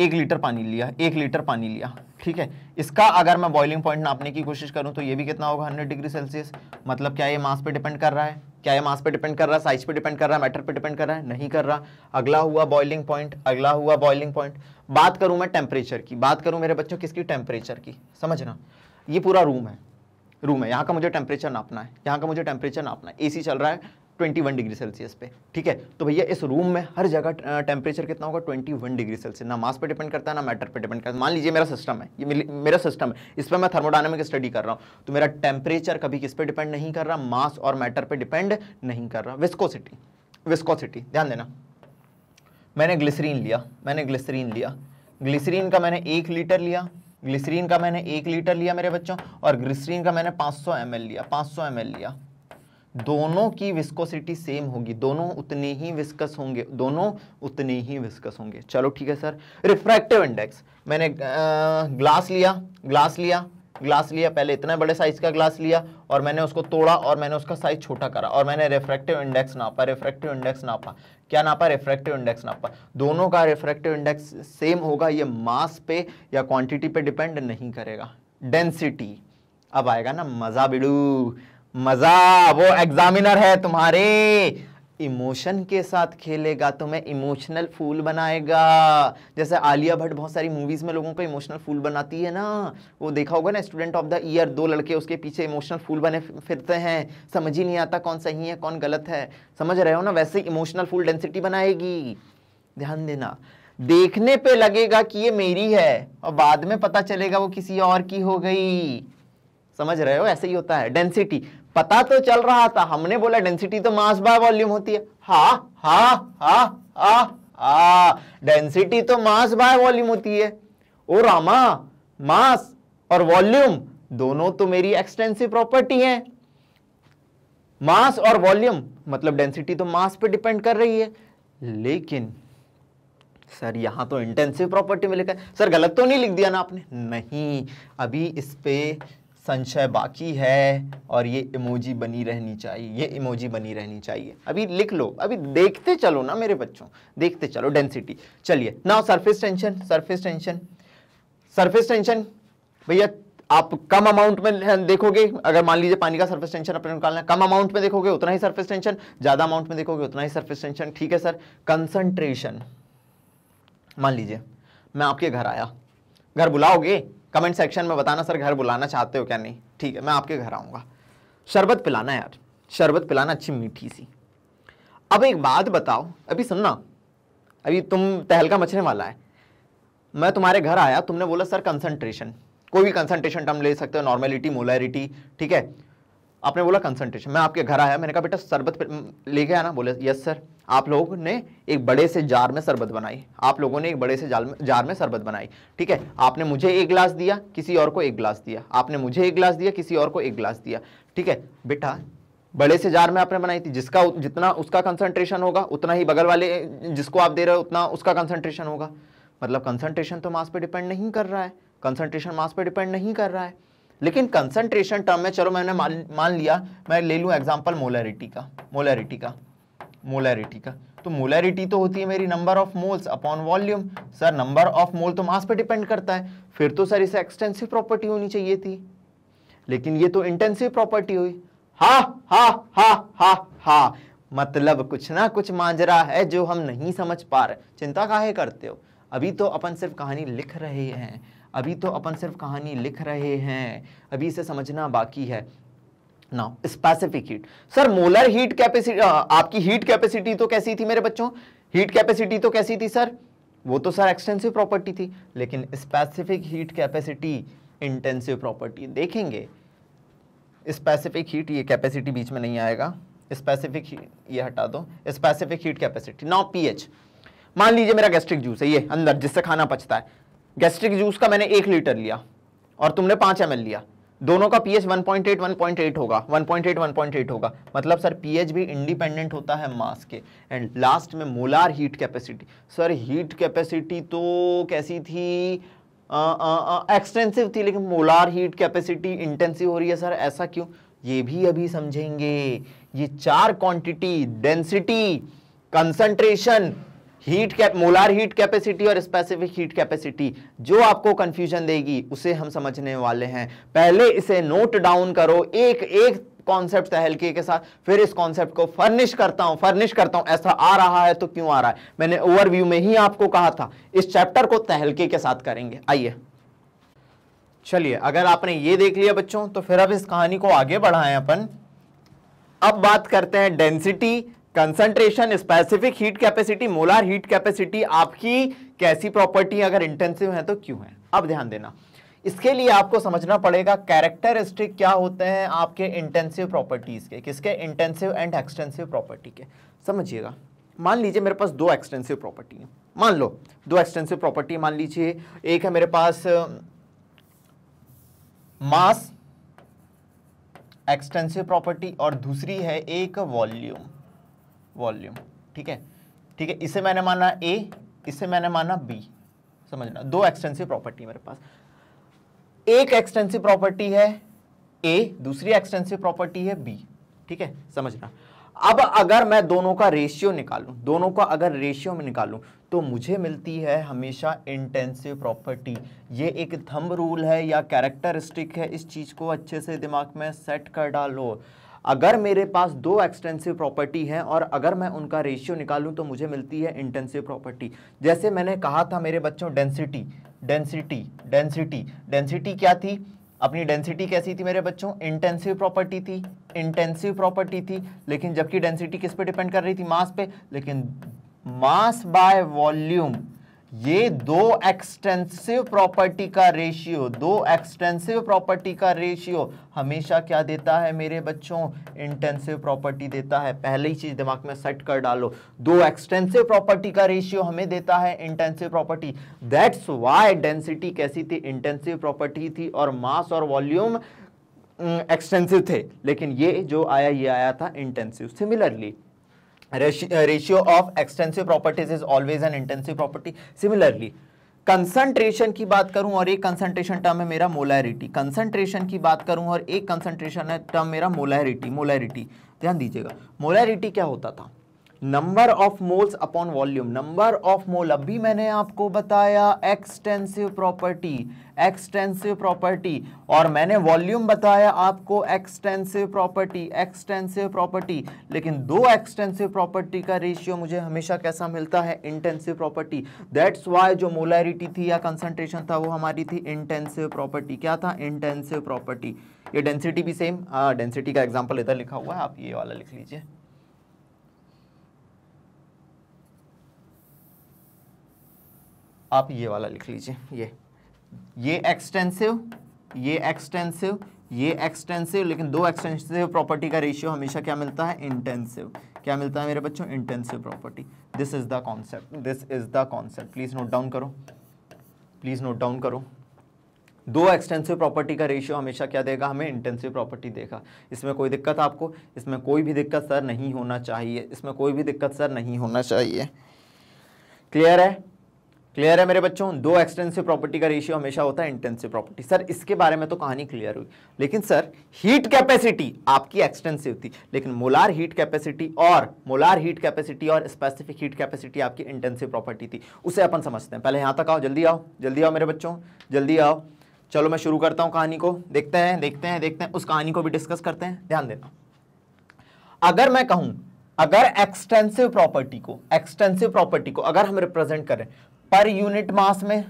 एक लीटर पानी लिया एक लीटर पानी लिया ठीक है इसका अगर मैं बॉइलिंग पॉइंट नापने की कोशिश करूं तो ये भी कितना होगा 100 डिग्री सेल्सियस मतलब क्या ये मास पे डिपेंड कर रहा है क्या ये मास पे डिपेंड कर रहा है साइज पे डिपेंड कर रहा है मैटर पे डिपेंड कर रहा है नहीं कर रहा अगला हुआ बॉइलिंग पॉइंट अगला हुआ बॉइलिंग पॉइंट बात करूँ मैं टेम्परेचर की बात करूँ मेरे बच्चों किसकी टेम्परेचर की समझना ये पूरा रूम है रूम है यहाँ का मुझे टेम्परेचर नापना है यहाँ का मुझे टेम्परेचर नापना है एसी चल रहा है 21 डिग्री सेल्सियस पे ठीक है तो भैया इस रूम में हर जगह टेम्परेचर कितना होगा 21 डिग्री सेल्सियस ना मास पे डिपेंड करता है ना मैटर पे डिपेंड करता है मान लीजिए मेरा सिस्टम है ये मेरा सिस्टम है इस पर मैं थर्मोडाइनमिक स्टडी कर रहा हूँ तो मेरा टेम्परेचर कभी किस पे डिपेंड नहीं कर रहा मास और मैटर पर डिपेंड नहीं कर रहा विस्कोसिटी विस्कोसिटी ध्यान देना मैंने ग्लिसरीन लिया मैंने ग्लिसरीन लिया ग्लिसरीन का मैंने एक लीटर लिया ग्लिसरीन का मैंने एक लीटर लिया मेरे बच्चों और ग्लिसरीन का मैंने 500 सौ लिया 500 सौ लिया दोनों की विस्कोसिटी सेम होगी दोनों उतने ही विस्कस होंगे दोनों उतने ही विस्कस होंगे चलो ठीक है सर रिफ्रैक्टिव इंडेक्स मैंने ग्लास लिया ग्लास लिया ग्लास लिया पहले इतने बड़े साइज का ग्लास लिया और मैंने उसको तोड़ा और मैंने उसका साइज छोटा करा और मैंने रिफ्रैक्टिव इंडेक्स नापा रिफ्रैक्टिव इंडेक्स नापा क्या नापा रिफ्रैक्टिव इंडेक्स नापा दोनों का रिफ्रैक्टिव इंडेक्स सेम होगा ये मास पे या क्वांटिटी पे डिपेंड नहीं करेगा डेंसिटी अब आएगा ना मजा बिड़ू मजा वो एग्जामिनर है तुम्हारे इमोशन के साथ खेलेगा तो मैं इमोशनल फूल बनाएगा जैसे आलिया भट्ट बहुत सारी मूवीज़ में लोगों को इमोशनल फूल बनाती है ना वो देखा होगा ना स्टूडेंट ऑफ द ईयर दो लड़के उसके पीछे इमोशनल फूल बने फिरते हैं समझ ही नहीं आता कौन सही है कौन गलत है समझ रहे हो ना वैसे इमोशनल फूल डेंसिटी बनाएगी ध्यान देना देखने पर लगेगा कि ये मेरी है और बाद में पता चलेगा वो किसी और की हो गई समझ रहे हो ऐसे ही होता है डेंसिटी पता तो चल रहा था हमने बोला डेंसिटी तो मास बाय वॉल्यूम होती है हा हा हा हा हा डेंसिटी तो मास बाय वॉल्यूम होती है ओ रामा मास और वॉल्यूम दोनों तो मेरी एक्सटेंसिव प्रॉपर्टी है मास और वॉल्यूम मतलब डेंसिटी तो मास पे डिपेंड कर रही है लेकिन सर यहां तो इंटेंसिव प्रॉपर्टी में लिखा है सर गलत तो नहीं लिख दिया ना आपने नहीं अभी इस पे संशय बाकी है और ये इमोजी बनी रहनी चाहिए ये इमोजी बनी रहनी चाहिए अभी लिख लो अभी देखते चलो ना मेरे बच्चों देखते चलो डेंसिटी चलिए now surface tension surface tension surface tension भैया आप कम अमाउंट में देखोगे अगर मान लीजिए पानी का सरफेस टेंशन अपने निकालना है कम अमाउंट में देखोगे उतना ही सरफेस टेंशन ज़्यादा अमाउंट में देखोगे उतना ही सरफेस टेंशन ठीक है सर कंसंट्रेशन मान लीजिए मैं आपके घर आया घर बुलाओगे कमेंट सेक्शन में बताना सर घर बुलाना चाहते हो क्या नहीं ठीक है मैं आपके घर आऊँगा शरबत पिलाना यार शरबत पिलाना अच्छी मीठी सी अब एक बात बताओ अभी सुनना अभी तुम तहलका मचने वाला है मैं तुम्हारे घर आया तुमने बोला सर कंसंट्रेशन कोई भी कंसंट्रेशन टर्म ले सकते हो नॉर्मेलिटी मोलैरिटी ठीक है आपने बोला कंसंट्रेशन मैं आपके घर आया मैंने कहा बेटा शरबत लेके आना बोले यस सर आप लोगों ने एक बड़े से जार में शरबत बनाई आप लोगों ने एक बड़े से जार में जार में शरबत बनाई ठीक है आपने मुझे एक गिलास दिया किसी और को एक गिलास दिया आपने मुझे एक गिलास दिया किसी और को एक गिलास दिया ठीक है बेटा बड़े से जार में आपने बनाई थी जिसका जितना उसका कंसंट्रेशन होगा उतना ही बगल वाले जिसको आप दे रहे हो उतना उसका कंसंट्रेशन होगा मतलब कंसंट्रेशन तो मास पे डिपेंड नहीं कर रहा है कंसंट्रेशन मास पे डिपेंड नहीं कर रहा है लेकिन कंसंट्रेशन टर्म में चलो मैंने मान मान लिया मैं ले लूँ एग्जाम्पल मोलरिटी का मोलरिटी का मोलैरिटी का तो मोलैरिटी तो होती है मेरी number of moles upon volume sir number of mole तो मास पे डिपेंड करता है फिर तो सर इसे एक्सटेंसिव प्रॉपर्टी होनी चाहिए थी लेकिन ये तो इंटेंसिव प्रॉपर्टी हुई हा हा हा हा हा मतलब कुछ ना कुछ माजरा है जो हम नहीं समझ पा रहे चिंता काहे करते हो अभी तो अपन सिर्फ कहानी लिख रहे हैं अभी तो अपन सिर्फ कहानी लिख रहे हैं अभी इसे समझना बाकी है now specific heat sir molar heat capacity आपकी हीट कैपेसिटी तो कैसी थी मेरे बच्चों हीट कैपेसिटी तो कैसी थी सर वो तो सर एक्सटेंसिव प्रॉपर्टी थी लेकिन specific heat capacity intensive property देखेंगे स्पेसिफिक हीट ये कैपेसिटी बीच में नहीं आएगा स्पेसिफिक ये हटा दो स्पेसिफिक हीट कैपेसिटी नाउ पीएच मान लीजिए मेरा गैस्ट्रिक जूस है ये अंदर जिससे खाना पचता है गैस्ट्रिक जूस का मैंने एक लीटर लिया और तुमने पांच एम लिया दोनों का पीएच 1.8 1.8 होगा 1.8 1.8 होगा मतलब सर पीएच भी इंडिपेंडेंट होता है मास के एंड लास्ट में molar heat capacity sir heat capacity तो कैसी थी एक्सटेंसिव थी लेकिन मोलार हीट कैपेसिटी इंटेंसिव हो रही है सर ऐसा क्यों ये भी अभी समझेंगे ये चार quantity density concentration heat cap molar heat capacity और स्पेसिफिक हीट कैपेसिटी जो आपको कंफ्यूजन देगी उसे हम समझने वाले हैं पहले इसे नोट डाउन करो एक एक कॉन्सेप्ट हल्के के साथ फिर इस कॉन्सेप्ट को फर्निश करता हूं फर्निश करता हूं ऐसा आ रहा है तो क्यों आ रहा है मैंने ओवरव्यू में ही आपको कहा था इस चैप्टर को तहलके के साथ करेंगे आइए चलिए अगर आपने ये देख लिया बच्चों तो फिर अब इस कहानी को आगे बढ़ाएं अपन अब बात करते हैं density concentration specific heat capacity molar heat capacity आपकी कैसी प्रॉपर्टी अगर इंटेंसिव है तो क्यों है अब ध्यान देना इसके लिए आपको समझना पड़ेगा कैरेक्टरिस्टिक क्या होते हैं आपके इंटेंसिव प्रॉपर्टीज़ के किसके इंटेंसिव एंड एक्सटेंसिव प्रॉपर्टी के समझिएगा मान लीजिए मेरे पास दो एक्सटेंसिव प्रॉपर्टी है मान लो दो एक्सटेंसिव प्रॉपर्टी मान लीजिए एक है मेरे पास मास एक्सटेंसिव प्रॉपर्टी और दूसरी है एक वॉल्यूम वॉल्यूम ठीक है ठीक है इसे मैंने माना ए इसे मैंने माना बी समझना दो एक्सटेंसिव प्रॉपर्टी मेरे पास एक एक्सटेंसिव प्रॉपर्टी है ए दूसरी एक्सटेंसिव प्रॉपर्टी है बी ठीक है समझना अब अगर मैं दोनों का रेशियो निकालूं दोनों का अगर रेशियो में निकालूं तो मुझे मिलती है हमेशा इंटेंसिव प्रॉपर्टी ये एक थंब रूल है या कैरेक्टरिस्टिक है इस चीज़ को अच्छे से दिमाग में सेट कर डालो अगर मेरे पास दो एक्सटेंसिव प्रॉपर्टी हैं और अगर मैं उनका रेशियो निकालूं तो मुझे मिलती है इंटेंसिव प्रॉपर्टी जैसे मैंने कहा था मेरे बच्चों डेंसिटी डेंसिटी डेंसिटी डेंसिटी क्या थी अपनी डेंसिटी कैसी थी मेरे बच्चों इंटेंसिव प्रॉपर्टी थी इंटेंसिव प्रॉपर्टी थी लेकिन जबकि डेंसिटी किस पे डिपेंड कर रही थी मास पे लेकिन मास बाय वॉल्यूम ये दो एक्सटेंसिव प्रॉपर्टी का रेशियो दो एक्सटेंसिव प्रॉपर्टी का रेशियो हमेशा क्या देता है मेरे बच्चों इंटेंसिव प्रॉपर्टी देता है पहले ही चीज़ दिमाग में सेट कर डालो दो एक्सटेंसिव प्रॉपर्टी का रेशियो हमें देता है intensive property that's why density कैसी थी इंटेंसिव प्रॉपर्टी थी और मास और वॉल्यूम एक्सटेंसिव mm, थे लेकिन ये जो आया ये आया था intensive similarly ratio of extensive properties is always an intensive property similarly concentration की बात करूं और एक कंसंट्रेशन टर्म है मेरा मोलैरिटी कंसंट्रेशन की बात करूं और एक कंसंट्रेशन है टर्म मेरा मोलैरिटी मोलैरिटी ध्यान दीजिएगा मोलैरिटी क्या होता था number of moles upon volume number of mole अभी मैंने आपको बताया एक्सटेंसिव प्रॉपर्टी एक्सटेंसिव प्रॉपर्टी और मैंने वॉल्यूम बताया आपको एक्सटेंसिव प्रॉपर्टी एक्सटेंसिव प्रॉपर्टी लेकिन दो एक्सटेंसिव प्रॉपर्टी का रेशियो मुझे हमेशा कैसा मिलता है इंटेंसिव प्रॉपर्टी दैट्स वाई जो मोलैरिटी थी या कंसनट्रेशन था वो हमारी थी इंटेंसिव प्रॉपर्टी क्या था इंटेंसिव प्रॉपर्टी ये डेंसिटी भी सेम डेंसिटी का एग्जाम्पल इधर लिखा हुआ है आप ये वाला लिख लीजिए आप ये वाला लिख लीजिए ये ये एक्सटेंसिव ये एक्सटेंसिव ये एक्सटेंसिव लेकिन दो एक्सटेंसिव प्रॉपर्टी का रेशियो हमेशा क्या मिलता है इंटेंसिव क्या मिलता है मेरे बच्चों intensive property this is the concept this is the concept please note down करो प्लीज नोट डाउन करो दो एक्सटेंसिव प्रॉपर्टी का रेशियो हमेशा क्या देगा हमें इंटेंसिव प्रॉपर्टी देगा इसमें कोई दिक्कत आपको इसमें कोई भी दिक्कत सर नहीं होना चाहिए इसमें कोई भी दिक्कत सर नहीं होना चाहिए क्लियर है क्लियर है मेरे बच्चों दो एक्सटेंसिव प्रॉपर्टी का रेशियो हमेशा होता है इंटेंसिव प्रॉपर्टी सर इसके बारे में तो कहानी क्लियर हुई लेकिन सर हीट कैपेसिटी आपकी एक्सटेंसिव थी लेकिन मोलार हीट कैपेसिटी और मोलार हीट कैपेसिटी और स्पेसिफिक हीट कैपेसिटी आपकी इंटेंसिव प्रॉपर्टी थी उसे अपन समझते हैं पहले यहाँ तक आओ जल्दी आओ जल्दी आओ मेरे बच्चों जल्दी आओ चलो मैं शुरू करता हूँ कहानी को देखते हैं देखते हैं देखते हैं उस कहानी को भी डिस्कस करते हैं ध्यान देना अगर मैं कहूँ अगर एक्सटेंसिव प्रॉपर्टी को एक्सटेंसिव प्रॉपर्टी को अगर हम रिप्रेजेंट करें पर यूनिट मास में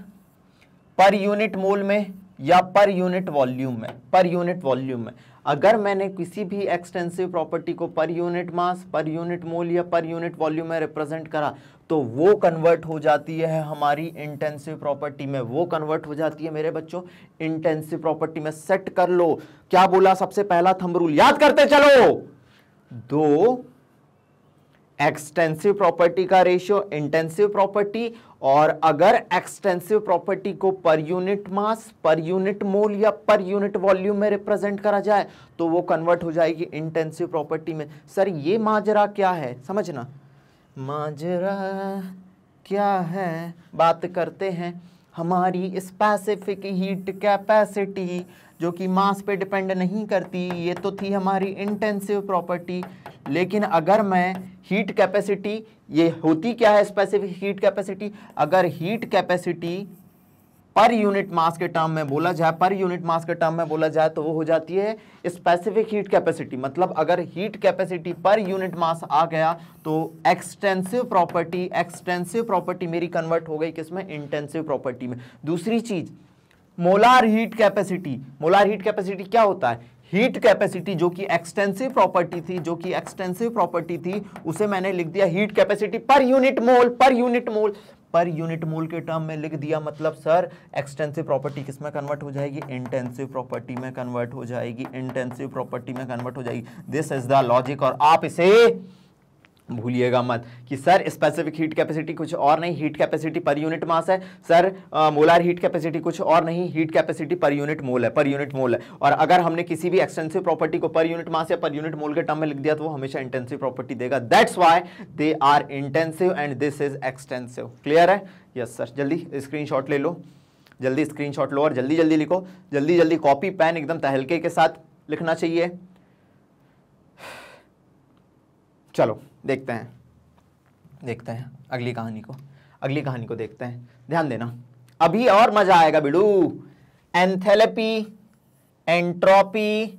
पर यूनिट मोल में या पर यूनिट वॉल्यूम में पर यूनिट वॉल्यूम में अगर मैंने किसी भी एक्सटेंसिव प्रॉपर्टी को पर यूनिट मास पर यूनिट मोल या पर यूनिट वॉल्यूम में रिप्रेजेंट करा तो वो कन्वर्ट हो जाती है हमारी इंटेंसिव प्रॉपर्टी में वो कन्वर्ट हो जाती है मेरे बच्चों इंटेंसिव प्रॉपर्टी में सेट कर लो क्या बोला सबसे पहला थंब रूल याद करते चलो दो एक्सटेंसिव प्रॉपर्टी का रेशियो इंटेंसिव प्रॉपर्टी और अगर एक्सटेंसिव प्रॉपर्टी को पर यूनिट मास पर यूनिट मोल या पर यूनिट वॉल्यूम में रिप्रेजेंट करा जाए तो वो कन्वर्ट हो जाएगी इंटेंसिव प्रॉपर्टी में सर ये माजरा क्या है समझना माजरा क्या है बात करते हैं हमारी स्पेसिफिक हीट कैपेसिटी जो कि मास पे डिपेंड नहीं करती ये तो थी हमारी इंटेंसिव प्रॉपर्टी लेकिन अगर मैं हीट कैपेसिटी ये होती क्या है स्पेसिफिक हीट कैपेसिटी अगर heat capacity per unit mass के टर्म में बोला जाए पर यूनिट मास के टर्म में बोला जाए तो वो हो जाती है स्पेसिफिक हीट कैपेसिटी मतलब अगर heat capacity per unit mass आ गया तो एक्सटेंसिव प्रॉपर्टी एक्सटेंसिव प्रॉपर्टी मेरी कन्वर्ट हो गई किसमें इंटेंसिव प्रॉपर्टी में दूसरी चीज molar heat capacity molar heat capacity क्या होता है हीट कैपेसिटी जो कि एक्सटेंसिव प्रॉपर्टी थी जो कि एक्सटेंसिव प्रॉपर्टी थी उसे मैंने लिख दिया heat capacity per unit mole per unit mole per unit मोल के टर्म में लिख दिया मतलब सर एक्सटेंसिव प्रॉपर्टी किस में कन्वर्ट हो जाएगी इंटेंसिव प्रॉपर्टी में कन्वर्ट हो जाएगी इंटेंसिव प्रॉपर्टी में कन्वर्ट हो जाएगी दिस इज द लॉजिक और आप इसे भूलिएगा मत कि सर स्पेसिफिक हीट कैपेसिटी कुछ और नहीं heat capacity per unit mass है सर मोलार हीट कैपेसिटी कुछ और नहीं heat capacity per unit mole है पर यूनिट मोल है और अगर हमने किसी भी एक्सटेंसिव प्रॉपर्टी को पर यूनिट मास या पर यूनिट मोल के टर्म में लिख दिया तो वो हमेशा इंटेंसिव प्रॉपर्टी देगा that's why they are intensive and this is extensive clear है यस सर जल्दी स्क्रीन ले लो जल्दी स्क्रीन लो और जल्दी जल्दी लिखो जल्दी जल्दी कॉपी पेन एकदम तहलके के साथ लिखना चाहिए चलो देखते हैं देखते हैं अगली कहानी को अगली कहानी को देखते हैं ध्यान देना अभी और मजा आएगा बिडू एंथेलपी एंट्रोपी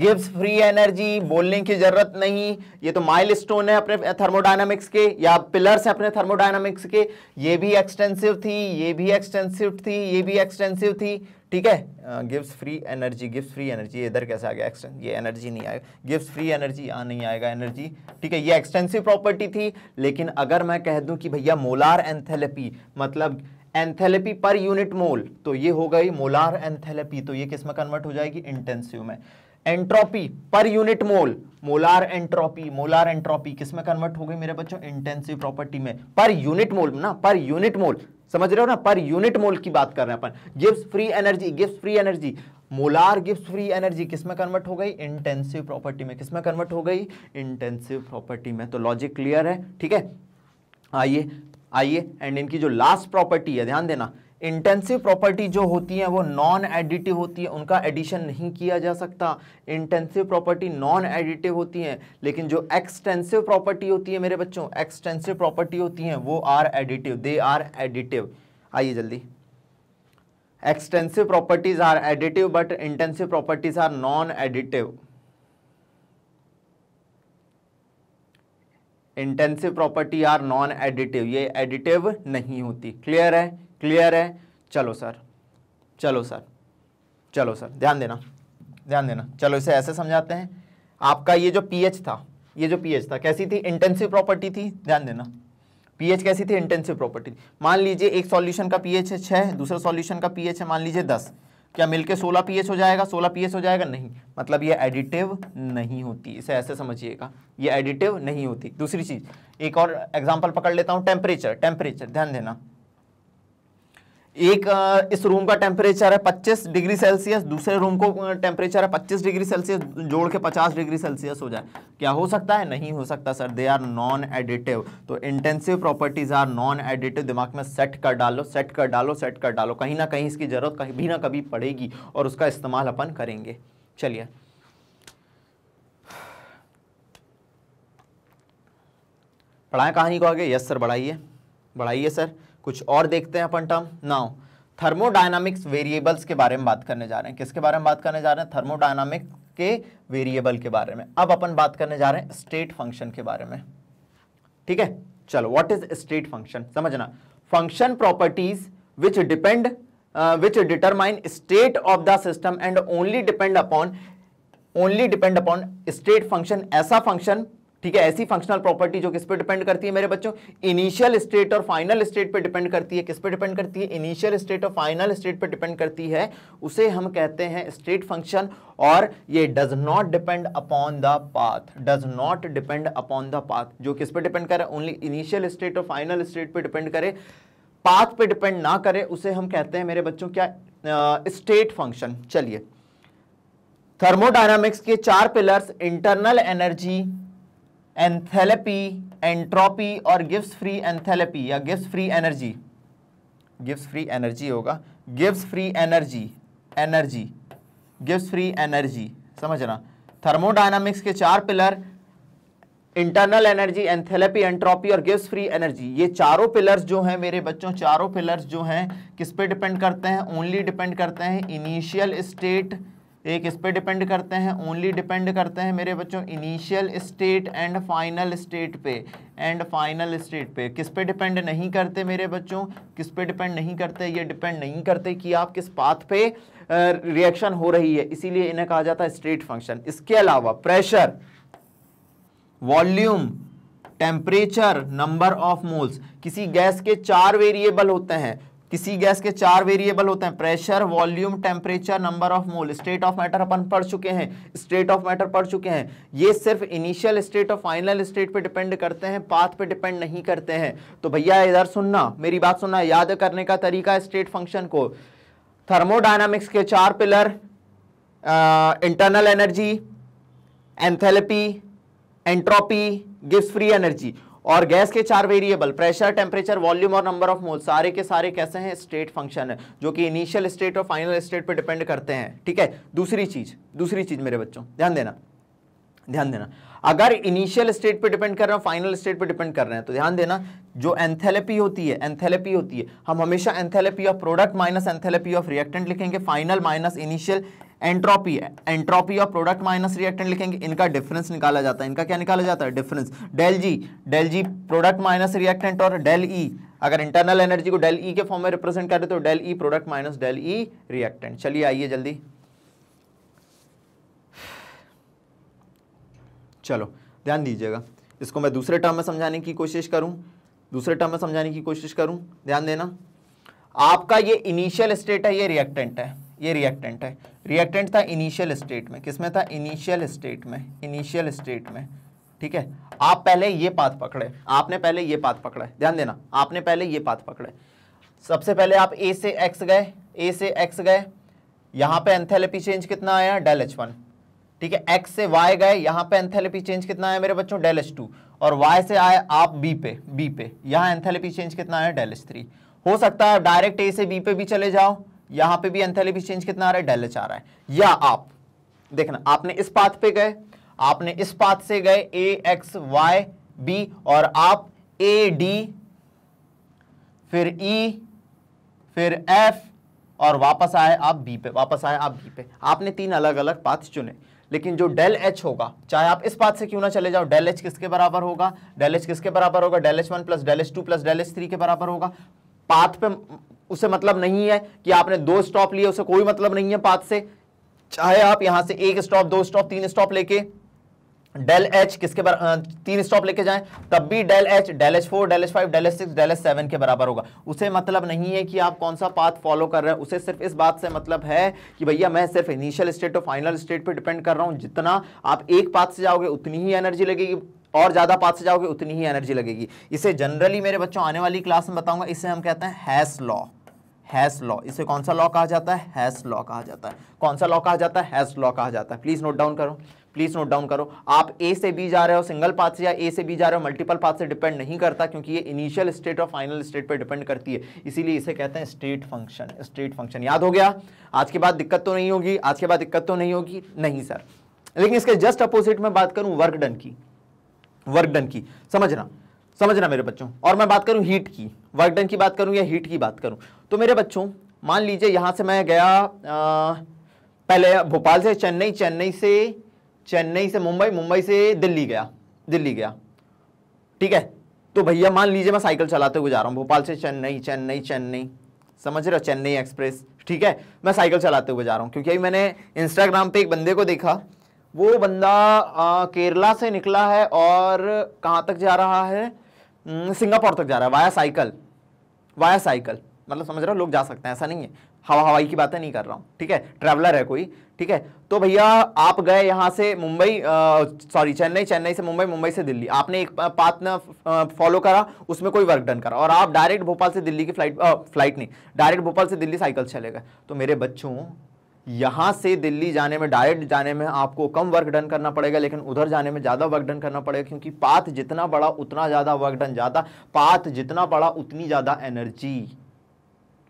गिव्स फ्री एनर्जी बोलने की जरूरत नहीं ये तो माइलस्टोन है अपने थर्मोडाइनमिक्स के या पिलर्स हैं अपने थर्मोडाइनमिक्स के ये भी एक्सटेंसिव थी ये भी एक्सटेंसिव थी ये भी एक्सटेंसिव थी ठीक है गिव्स free energy gives free energy इधर कैसे आ गया एक्सटेंस ये एनर्जी नहीं आएगा गिव्स फ्री एनर्जी यहाँ नहीं आएगा एनर्जी ठीक है ये एक्सटेंसिव प्रॉपर्टी थी लेकिन अगर मैं कह दूं कि भैया मोलार एंथेलेपी मतलब एंथेलेपी पर यूनिट मोल तो ये हो गई मोलार एंथेलेपी तो ये किस में कन्वर्ट हो जाएगी इंटेंसिव में entropy per unit mole molar entropy molar entropy किस में कन्वर्ट हो गई मेरे बच्चों इंटेंसिव प्रॉपर्टी में पर यूनिट मोल ना पर यूनिट मोल समझ रहे हो ना पर यूनिट मोल की बात कर रहे हैं अपन gives free energy gives free energy molar gives free energy किसमें कन्वर्ट हो गई इंटेंसिव प्रॉपर्टी में किसमें कन्वर्ट हो गई इंटेंसिव प्रॉपर्टी में तो लॉजिक क्लियर है ठीक है आइए आइए एंड इनकी जो लास्ट प्रॉपर्टी है ध्यान देना इंटेंसिव प्रॉपर्टी जो होती है वो नॉन एडिटिव होती है उनका एडिशन नहीं किया जा सकता इंटेंसिव प्रॉपर्टी नॉन एडिटिव होती है लेकिन जो एक्सटेंसिव प्रॉपर्टी होती है मेरे बच्चों एक्सटेंसिव प्रॉपर्टी होती हैं वो are additive they are additive आइए जल्दी extensive properties are additive but intensive properties are non additive intensive property are non additive ये एडिटिव नहीं होती क्लियर है क्लियर है चलो सर चलो सर चलो सर ध्यान देना ध्यान देना चलो इसे ऐसे समझाते हैं आपका ये जो पीएच था ये जो पीएच था कैसी थी इंटेंसिव प्रॉपर्टी थी ध्यान देना पीएच कैसी थी इंटेंसिव प्रॉपर्टी मान लीजिए एक सॉल्यूशन का पीएच है छः दूसरे सॉल्यूशन का पीएच है मान लीजिए दस क्या मिलके सोलह पीएच हो जाएगा सोलह पीएच हो जाएगा नहीं मतलब ये एडिटिव नहीं होती इसे ऐसे समझिएगा ये एडिटिव नहीं होती दूसरी चीज़ एक और एग्जाम्पल पकड़ लेता हूँ टेम्परेचर टेम्परेचर ध्यान देना एक इस रूम का टेम्परेचर है 25 डिग्री सेल्सियस दूसरे रूम को टेम्परेचर है 25 डिग्री सेल्सियस जोड़ के 50 डिग्री सेल्सियस हो जाए क्या हो सकता है नहीं हो सकता sir they are non additive तो intensive properties are non additive दिमाग में सेट कर डालो सेट कर डालो सेट कर डालो कहीं ना कहीं इसकी ज़रूरत कभी ना कभी पड़ेगी और उसका इस्तेमाल अपन करेंगे चलिए पढ़ाएं कहानी को आगे यस सर बढ़ाइए बढ़ाइए सर कुछ और देखते हैं अपन टर्म नाउ थर्मोडायनामिक्स वेरिएबल्स के बारे में बात करने जा रहे हैं किसके बारे में बात करने जा रहे हैं थर्मोडायनामिक के वेरिएबल के बारे में अब अपन बात करने जा रहे हैं स्टेट फंक्शन के बारे में ठीक है चलो व्हाट इज स्टेट फंक्शन समझना function properties which depend which determine state of the system and only depend upon only depend upon state function ऐसा फंक्शन ठीक है ऐसी फंक्शनल प्रॉपर्टी जो किस पे डिपेंड करती है मेरे बच्चों इनिशियल स्टेट और फाइनल स्टेट पे डिपेंड करती है किस पे डिपेंड करती है इनिशियल स्टेट और फाइनल स्टेट पे डिपेंड करती है उसे हम कहते हैं स्टेट फंक्शन और ये does not depend upon the path does not depend upon the path जो किस पे डिपेंड करे ओनली इनिशियल स्टेट और फाइनल स्टेट पर डिपेंड करे पाथ पर डिपेंड ना करे उसे हम कहते हैं मेरे बच्चों क्या स्टेट फंक्शन चलिए थर्मोडाइनमिक्स के चार pillars internal energy enthalpy entropy और गिव्स फ्री एंथेलेपी या gives free energy gives free energy होगा gives free energy energy gives free energy समझना थर्मोडाइनमिक्स के चार pillar internal energy enthalpy entropy और गिव्स फ्री एनर्जी ये चारों पिलर्स जो हैं मेरे बच्चों चारों पिलर्स जो हैं किस पे डिपेंड करते हैं ओनली डिपेंड करते हैं इनिशियल स्टेट एक इस पे डिपेंड करते हैं ओनली डिपेंड करते हैं मेरे बच्चों initial state and final state पे एंड फाइनल स्टेट पे किस पे डिपेंड नहीं करते मेरे बच्चों किस पे डिपेंड नहीं करते ये डिपेंड नहीं करते कि आप किस पाथ पे रिएक्शन हो रही है इसीलिए इन्हें कहा जाता है स्टेट फंक्शन इसके अलावा pressure volume temperature number of moles किसी गैस के चार वेरिएबल होते हैं किसी गैस के चार वेरिएबल होते हैं pressure volume temperature number of mole state of matter अपन पढ़ चुके हैं स्टेट ऑफ मैटर पढ़ चुके हैं ये सिर्फ इनिशियल स्टेट और फाइनल स्टेट पे डिपेंड करते हैं पाथ पे डिपेंड नहीं करते हैं तो भैया इधर सुनना मेरी बात सुनना याद करने का तरीका स्टेट फंक्शन को थर्मोडाइनमिक्स के चार pillar internal energy enthalpy entropy गिव्स फ्री एनर्जी और गैस के चार वेरिएबल प्रेशर टेम्परेचर वॉल्यूम और नंबर ऑफ मोल सारे के सारे कैसे हैं स्टेट फंक्शन है जो कि इनिशियल स्टेट और फाइनल स्टेट पर डिपेंड करते हैं ठीक है दूसरी चीज दूसरी चीज मेरे बच्चों ध्यान देना ध्यान देना अगर इनिशियल स्टेट पे डिपेंड कर रहे हैं फाइनल स्टेट पे डिपेंड कर रहे हैं तो ध्यान देना जो एंथेलेपी होती है एंथेलेपी होती है हम हमेशा enthalpy of product minus enthalpy of reactant लिखेंगे फाइनल माइनस इनिशियल एंट्रोपी है entropy of product minus reactant लिखेंगे इनका डिफरेंस निकाला जाता है इनका क्या निकाला जाता है difference del G del G product minus reactant और डेल ई अगर इंटरनल एनर्जी को डेल ई के फॉर्म में रिप्रेजेंट करें तो del E product minus del E reactant चलिए आइए जल्दी चलो ध्यान दीजिएगा इसको मैं दूसरे टर्म में समझाने की कोशिश करूं दूसरे टर्म में समझाने की कोशिश करूं ध्यान देना आपका ये इनिशियल स्टेट है ये रिएक्टेंट है ये रिएक्टेंट है रिएक्टेंट था इनिशियल स्टेट में किसमें था इनिशियल स्टेट में इनिशियल स्टेट में ठीक है आप पहले ये पाथ पकड़े आपने पहले ये पाथ पकड़ा है ध्यान देना आपने पहले ये पाथ पकड़े सबसे पहले आप ए से एक्स गए ए से एक्स गए यहाँ पे एंथेलेपी चेंज कितना आया डेल एच वन ठीक है एक्स से वाई गए यहाँ पे एंथेलेपी चेंज कितना आया मेरे बच्चों डेल एच टू और वाई से आए आप बी पे बी पे यहाँ एंथेलेपी चेंज कितना आया डेल एच थ्री हो सकता है डायरेक्ट ए से बी पे भी चले जाओ यहां पे भी एंथैलेपी चेंज कितना आ रहा है डेल एच आ रहा है या आप देखना आपने इस पाथ पे गए आपने इस पाथ से गए ए एक्स वाई बी और आप ए डी फिर ई e, फिर एफ और वापस आए आप बी पे वापस आए आप बी पे आपने तीन अलग अलग पाथ चुने लेकिन जो डेल एच होगा चाहे आप इस बात से क्यों ना चले जाओ डेल एच किसके बराबर होगा डेल एच किसके बराबर होगा del H one plus del H two plus del H three के बराबर होगा पाथ पे उससे मतलब नहीं है कि आपने दो स्टॉप लिए उसे कोई मतलब नहीं है पाथ से चाहे आप यहां से एक स्टॉप दो स्टॉप तीन स्टॉप लेके डेल एच किसके बराबर तीन स्टॉप लेके जाएं तब भी del H del H four del H five del H six del H seven के बराबर होगा उसे मतलब नहीं है कि आप कौन सा पाथ फॉलो कर रहे हैं उसे सिर्फ इस बात से मतलब है कि भैया मैं सिर्फ इनिशियल स्टेट और फाइनल स्टेट पे डिपेंड कर रहा हूं जितना आप एक पाथ से जाओगे उतनी ही एनर्जी लगेगी और ज़्यादा पाथ से जाओगे उतनी ही एनर्जी लगेगी इसे जनरली मेरे बच्चों आने वाली क्लास में बताऊंगा इसे हम कहते हैं हैस लॉ हैस लॉ इसे कौन सा लॉ कहा जाता है हैस लॉ कहा जाता है कौन सा लॉ कहा जाता है हैस लॉ कहा जाता है प्लीज़ नोट डाउन करो प्लीज़ नोट डाउन करो आप ए से बी जा रहे हो सिंगल पाथ से या ए से बी जा रहे हो मल्टीपल पाथ से डिपेंड नहीं करता क्योंकि ये इनिशियल स्टेट और फाइनल स्टेट पर डिपेंड करती है इसीलिए इसे कहते हैं स्टेट फंक्शन स्टेट फंक्शन याद हो गया आज के बाद दिक्कत तो नहीं होगी आज के बाद दिक्कत तो नहीं होगी नहीं सर लेकिन इसके जस्ट अपोजिट में बात करूं वर्क डन की वर्क डन की समझना समझना मेरे बच्चों और मैं बात करूँ हीट की वर्क डन की बात करूँ या हीट की बात करूँ तो मेरे बच्चों मान लीजिए यहाँ से मैं गया आ, पहले भोपाल से चेन्नई चेन्नई से चेन्नई से मुंबई मुंबई से दिल्ली गया दिल्ली गया ठीक है तो भैया मान लीजिए मैं साइकिल चलाते हुए जा रहा हूँ भोपाल से चेन्नई चेन्नई चेन्नई समझ रहे हो चेन्नई एक्सप्रेस ठीक है मैं साइकिल चलाते हुए जा रहा हूँ क्योंकि अभी मैंने इंस्टाग्राम पे एक बंदे को देखा वो बंदा आ, केरला से निकला है और कहाँ तक जा रहा है हम्म, सिंगापुर तक जा रहा है वाया साइकिल वाया साइकिल मतलब समझ रहे हो लोग जा सकते हैं ऐसा नहीं है हवा हवाई की बातें नहीं कर रहा हूँ ठीक है ट्रैवलर है कोई ठीक है तो भैया आप गए यहाँ से मुंबई सॉरी चेन्नई चेन्नई से मुंबई मुंबई से दिल्ली आपने एक पाथ ना फॉलो करा उसमें कोई वर्क डन करा और आप डायरेक्ट भोपाल से दिल्ली की फ्लाइट आ, फ्लाइट नहीं डायरेक्ट भोपाल से दिल्ली साइकिल चले गए तो मेरे बच्चों यहां से दिल्ली जाने में डायरेक्ट जाने में आपको कम वर्क डन करना पड़ेगा लेकिन उधर जाने में ज़्यादा वर्क डन करना पड़ेगा क्योंकि पाथ जितना बड़ा उतना ज़्यादा वर्क डन ज़्यादा पाथ जितना बड़ा उतनी ज़्यादा एनर्जी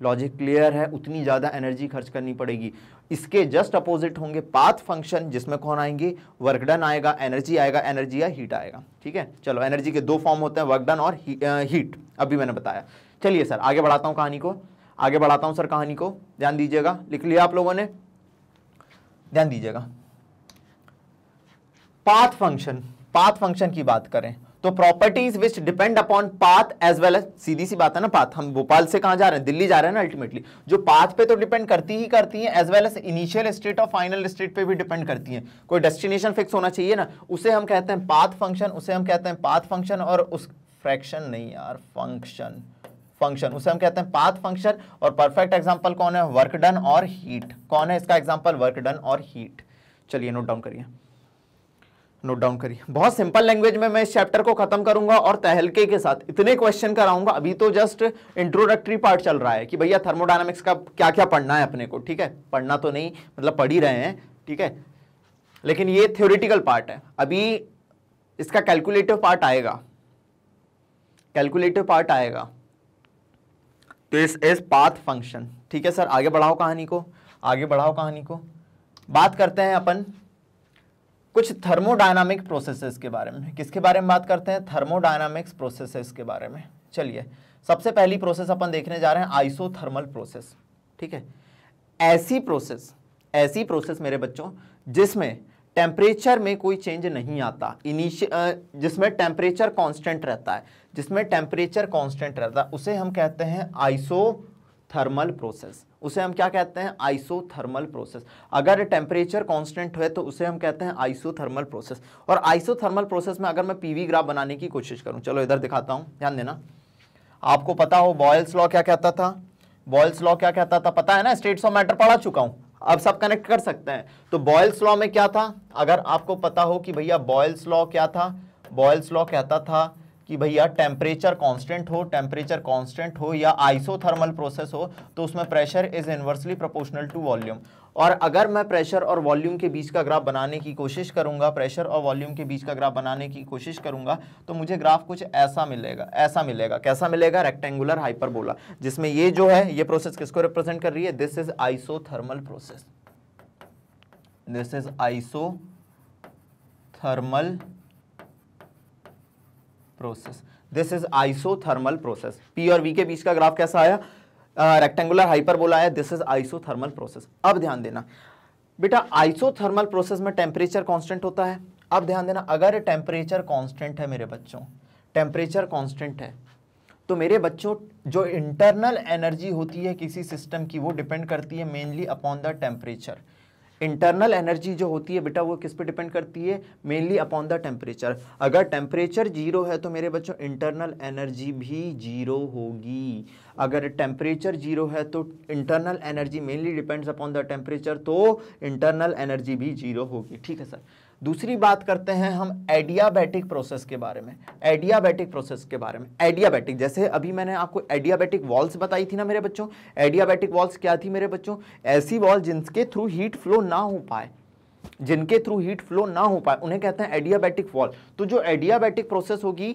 लॉजिक क्लियर है उतनी ज़्यादा एनर्जी खर्च करनी पड़ेगी इसके जस्ट अपोजिट होंगे पाथ फंक्शन जिसमें कौन आएंगे डन आएगा एनर्जी आएगा एनर्जी या हीट आएगा ठीक है चलो एनर्जी के दो फॉर्म होते हैं वर्कडन और हीट अभी मैंने बताया चलिए सर आगे बढ़ाता हूँ कहानी को आगे बढ़ाता हूँ सर कहानी को ध्यान दीजिएगा लिख लिया आप लोगों ने ध्यान दीजिएगा पाथ फंक्शन पाथ फंक्शन की बात करें तो properties which depend upon path as well as सीधी सी बात है ना पाथ हम भोपाल से कहां जा रहे हैं दिल्ली जा रहे हैं ना अल्टीमेटली जो पाथ पे तो डिपेंड करती ही करती है as well as initial state और फाइनल स्टेट पे भी डिपेंड करती है कोई डेस्टिनेशन फिक्स होना चाहिए ना उसे हम कहते हैं पाथ फंक्शन उसे हम कहते हैं पाथ फंक्शन और उस फ्रैक्शन नहीं यार फंक्शन फंक्शन उसे हम कहते हैं पाथ फंक्शन और परफेक्ट एग्जाम्पल कौन है वर्क डन और हीट कौन है इसका एग्जाम्पल वर्क डन और हीट चलिए नोट डाउन करिए नोट डाउन करिए बहुत सिंपल लैंग्वेज में मैं इस चैप्टर को खत्म करूंगा और तहलके के साथ इतने क्वेश्चन कराऊंगा अभी तो जस्ट इंट्रोडक्टरी पार्ट चल रहा है कि भैया थर्मोडायनामिक्स का क्या क्या पढ़ना है अपने को ठीक है पढ़ना तो नहीं मतलब पढ़ ही रहे हैं ठीक है लेकिन ये थ्योरिटिकल पार्ट है अभी इसका कैलकुलेटिव पार्ट आएगा कैलकुलेटिव पार्ट आएगा तो इस इज पाथ फंक्शन ठीक है सर आगे बढ़ाओ कहानी को आगे बढ़ाओ कहानी को बात करते हैं अपन कुछ थर्मोडायनामिक प्रोसेसेस के बारे में किसके बारे में बात करते हैं थर्मोडायनामिक्स प्रोसेसेस के बारे में चलिए सबसे पहली प्रोसेस अपन देखने जा रहे हैं आइसोथर्मल प्रोसेस ठीक है ऐसी प्रोसेस ऐसी प्रोसेस मेरे बच्चों जिसमें टेम्परेचर में कोई चेंज नहीं आता इनिशियल जिसमें टेम्परेचर कांस्टेंट रहता है जिसमें टेम्परेचर कांस्टेंट रहता है उसे हम कहते हैं आइसो थर्मल प्रोसेस उसे हम क्या कहते हैं आइसोथर्मल प्रोसेस अगर टेम्परेचर कांस्टेंट है तो उसे हम कहते हैं आइसोथर्मल प्रोसेस और आइसोथर्मल प्रोसेस में अगर मैं पी ग्राफ बनाने की कोशिश करूँ चलो इधर दिखाता हूँ ध्यान देना आपको पता हो बॉयल्स लॉ क्या कहता था बॉयल्स लॉ क्या कहता था पता है ना स्टेट्स ऑफ मैटर पढ़ा चुका हूँ अब सब कनेक्ट कर सकते हैं तो बॉयल्स लॉ में क्या था अगर आपको पता हो कि भैया बॉयल्स लॉ क्या था बॉयल्स लॉ कहता था कि भैया टेम्परेचर कांस्टेंट हो टेम्परेचर कांस्टेंट हो या आइसोथर्मल प्रोसेस हो तो उसमें pressure is inversely proportional to volume और अगर मैं प्रेशर और वॉल्यूम के बीच का ग्राफ बनाने की कोशिश करूंगा प्रेशर और वॉल्यूम के बीच का ग्राफ बनाने की कोशिश करूंगा तो मुझे ग्राफ कुछ ऐसा मिलेगा ऐसा मिलेगा कैसा मिलेगा रेक्टेंगुलर हाइपरबोला जिसमें ये जो है ये प्रोसेस किसको रिप्रेजेंट कर रही है this is iso process this is isothermal process this is iso process P और वी के बीच का ग्राफ कैसा आया रेक्टेंगुलर हाइपरबोला है दिस इज आइसोथर्मल प्रोसेस अब ध्यान देना बेटा आइसोथर्मल प्रोसेस में टेम्परेचर कॉन्स्टेंट होता है अब ध्यान देना अगर टेम्परेचर कॉन्स्टेंट है मेरे बच्चों टेम्परेचर कॉन्स्टेंट है तो मेरे बच्चों जो इंटरनल एनर्जी होती है किसी सिस्टम की वो डिपेंड करती है mainly upon the temperature internal energy जो होती है बेटा वो किस पे डिपेंड करती है मेनली अपॉन द टेम्परेचर अगर टेम्परेचर जीरो है तो मेरे बच्चों इंटरनल एनर्जी भी जीरो होगी अगर टेम्परेचर जीरो है तो internal energy mainly depends upon the temperature तो इंटरनल एनर्जी भी जीरो होगी ठीक है सर दूसरी बात करते हैं हम एडियाबैटिक प्रोसेस के बारे में एडियाबैटिक प्रोसेस के बारे में एडियाबैटिक जैसे अभी मैंने आपको एडियाबैटिक वॉल्स बताई थी ना मेरे बच्चों एडियाबैटिक वॉल्स क्या थी मेरे बच्चों ऐसी वॉल जिनके थ्रू हीट फ्लो ना हो पाए जिनके थ्रू हीट फ्लो ना हो पाए उन्हें कहते हैं एडियाबैटिक वॉल तो जो एडियाबैटिक प्रोसेस होगी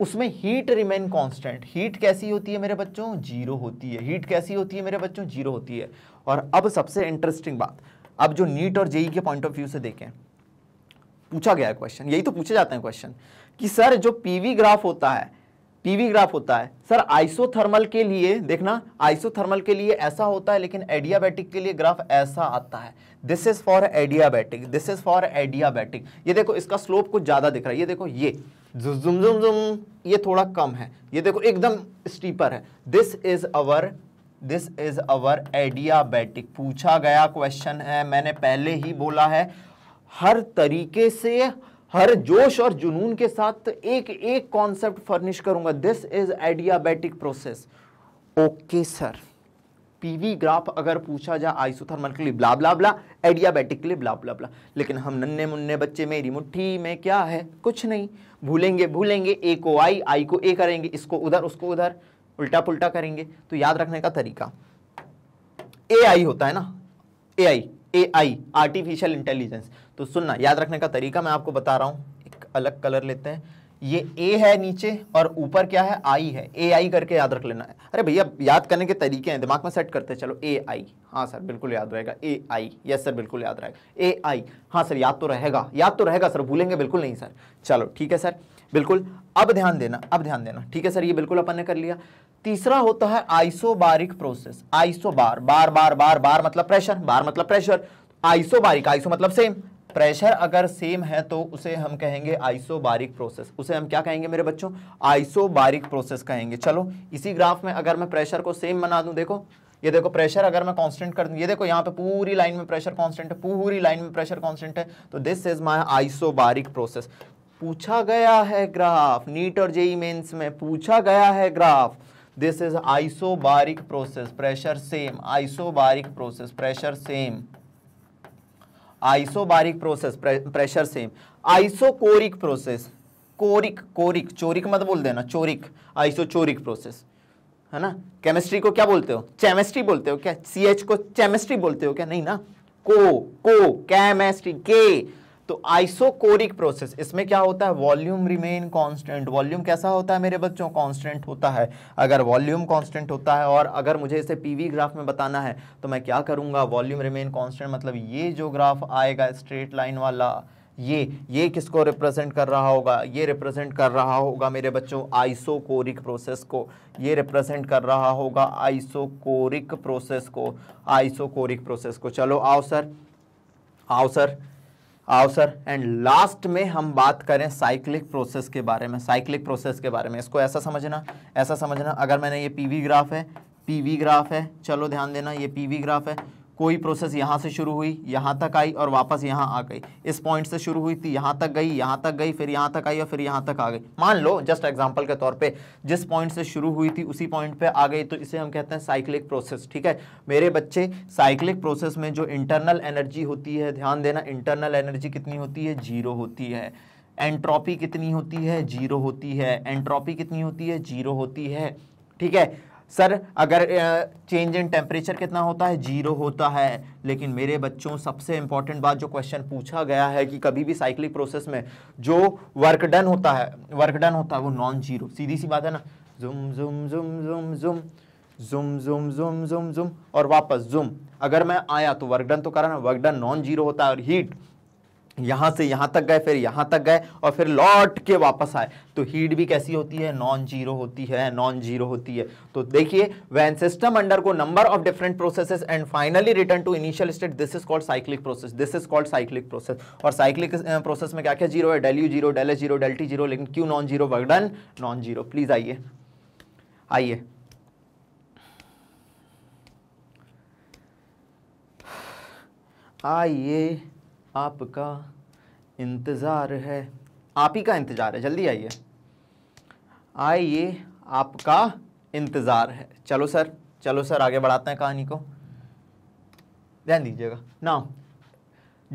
उसमें हीट रिमेन कांस्टेंट हीट कैसी होती है मेरे बच्चों जीरो होती है हीट कैसी होती है मेरे बच्चों जीरो होती है और अब सबसे इंटरेस्टिंग बात अब जो नीट और जेई के पॉइंट ऑफ व्यू से देखें पूछा गया है क्वेश्चन यही तो पूछे जाते हैं क्वेश्चन कि सर जो पीवी ग्राफ होता है पीवी ग्राफ होता है सर आइसोथर्मल के लिए देखना आइसोथर्मल के लिए ऐसा होता है लेकिन एडियाबैटिक के लिए ग्राफ ऐसा आता है this is for adiabatic this is for adiabatic ये देखो इसका स्लोप कुछ ज़्यादा दिख रहा है ये देखो ये जुम जुम जुम ये थोड़ा कम है ये देखो एकदम स्टीपर है this is our this is our adiabatic पूछा गया क्वेश्चन है मैंने पहले ही बोला है हर तरीके से हर जोश और जुनून के साथ एक एक कॉन्सेप्ट फर्निश करूंगा this is adiabatic process okay sir PV graph अगर पूछा जाए आइसोथर्मल के लिए ब्ला ब्ला ब्ला एडियाबैटिक के लिए ब्ला ब्ला ब्ला लेकिन हम नन्हे मुन्ने बच्चे मेरी मुट्ठी में क्या है कुछ नहीं भूलेंगे भूलेंगे ए को आई आई को ए करेंगे इसको उधर उसको उधर उल्टा पुल्टा करेंगे तो याद रखने का तरीका ए आई होता है ना ए आई ए आई आर्टिफिशियल इंटेलिजेंस तो सुनना याद रखने का तरीका मैं आपको बता रहा हूँ एक अलग कलर लेते हैं ये ए है नीचे और ऊपर क्या है आई है ए आई करके याद रख लेना है अरे भैया याद करने के तरीके हैं दिमाग में सेट करते हैं चलो ए आई हाँ सर बिल्कुल याद रहेगा ए आई यस सर बिल्कुल याद रहेगा ए आई हाँ सर याद तो रहेगा याद तो रहेगा सर भूलेंगे बिल्कुल नहीं सर चलो ठीक है सर बिल्कुल अब ध्यान देना अब ध्यान देना ठीक है सर ये बिल्कुल अपन ने कर लिया तीसरा होता है isobaric process isobar bar bar bar bar मतलब प्रेशर बार मतलब प्रेशर आइसोबारिक आइसो मतलब सेम प्रेशर अगर सेम है तो उसे हम कहेंगे आइसोबारिक प्रोसेस उसे हम क्या कहेंगे मेरे बच्चों आइसोबारिक प्रोसेस कहेंगे चलो इसी ग्राफ में अगर मैं प्रेशर को सेम बना दूं देखो ये देखो प्रेशर अगर मैं कांस्टेंट कर दूं ये देखो यहाँ पे पूरी लाइन में प्रेशर कांस्टेंट है पूरी लाइन में प्रेशर कांस्टेंट है तो this is my isobaric process पूछा गया है ग्राफ नीट और जेई मेन्स में पूछा गया है graph this is isobaric process pressure same isobaric process pressure same isobaric process pressure same isochoric process choric choric choric मत बोल देना चोरिक आइसोचोरिक प्रोसेस है ना केमिस्ट्री को क्या बोलते हो केमिस्ट्री बोलते हो क्या सी एच को केमिस्ट्री बोलते हो क्या नहीं ना को को केमिस्ट्री के तो आइसोकोरिक प्रोसेस इसमें क्या होता है वॉल्यूम रिमेन कांस्टेंट वॉल्यूम कैसा होता है मेरे बच्चों कांस्टेंट होता है अगर वॉल्यूम कांस्टेंट होता है और अगर मुझे इसे पीवी ग्राफ में बताना है तो मैं क्या करूंगा वॉल्यूम रिमेन कांस्टेंट मतलब ये जो ग्राफ आएगा स्ट्रेट लाइन वाला ये ये किसको रिप्रेजेंट कर रहा होगा ये रिप्रेजेंट कर रहा होगा मेरे बच्चों आइसोकोरिक प्रोसेस को ये रिप्रेजेंट कर रहा होगा आइसोकोरिक प्रोसेस को आइसोकोरिक प्रोसेस को चलो आओ सर आओ सर अवसर एंड लास्ट में हम बात करें साइक्लिक प्रोसेस के बारे में साइक्लिक प्रोसेस के बारे में इसको ऐसा समझना ऐसा समझना अगर मैंने ये पीवी ग्राफ है पीवी ग्राफ है चलो ध्यान देना ये पीवी ग्राफ है कोई प्रोसेस यहाँ से शुरू हुई यहाँ तक आई और वापस यहाँ आ गई इस पॉइंट से शुरू हुई थी यहाँ तक गई यहाँ तक गई फिर यहाँ तक आई और फिर यहाँ तक आ गई मान लो जस्ट एग्जाम्पल के तौर पर जिस पॉइंट से शुरू हुई थी उसी पॉइंट पर आ गई तो इसे हम कहते हैं साइक्लिक प्रोसेस ठीक है मेरे बच्चे साइक्लिक प्रोसेस में जो इंटरनल एनर्जी होती है ध्यान देना इंटरनल एनर्जी कितनी होती है जीरो होती है एंट्रॉपी कितनी होती है जीरो होती है एंट्रोपी कितनी होती है जीरो होती है ठीक है सर अगर चेंज इन टेम्परेचर कितना होता है जीरो होता है लेकिन मेरे बच्चों सबसे इंपॉर्टेंट बात जो क्वेश्चन पूछा गया है कि कभी भी साइक्लिक प्रोसेस में जो वर्क डन होता है वर्क डन होता है वो नॉन जीरो सीधी सी बात है ना जुम जुम जुम जुम जुम जुम जुम जुम जुम जुम और वापस जुम अगर मैं आया तो वर्क डन तो करा ना डन नॉन जीरो होता है और हीट यहां से यहां तक गए फिर यहां तक गए और फिर लौट के वापस आए तो हीट भी कैसी होती है नॉन जीरो होती है नॉन जीरो होती है तो देखिए when system undergo number of different processes and finally return to initial state this is called cyclic process this is called cyclic process और साइक्लिक प्रोसेस में क्या क्या जीरो है del U zero del zero del T zero लेकिन Q non zero work done non zero please आइए आइए आइए आपका इंतज़ार है आप ही का इंतज़ार है जल्दी आइए आइए आपका इंतज़ार है चलो सर चलो सर आगे बढ़ाते हैं कहानी को ध्यान दीजिएगा ना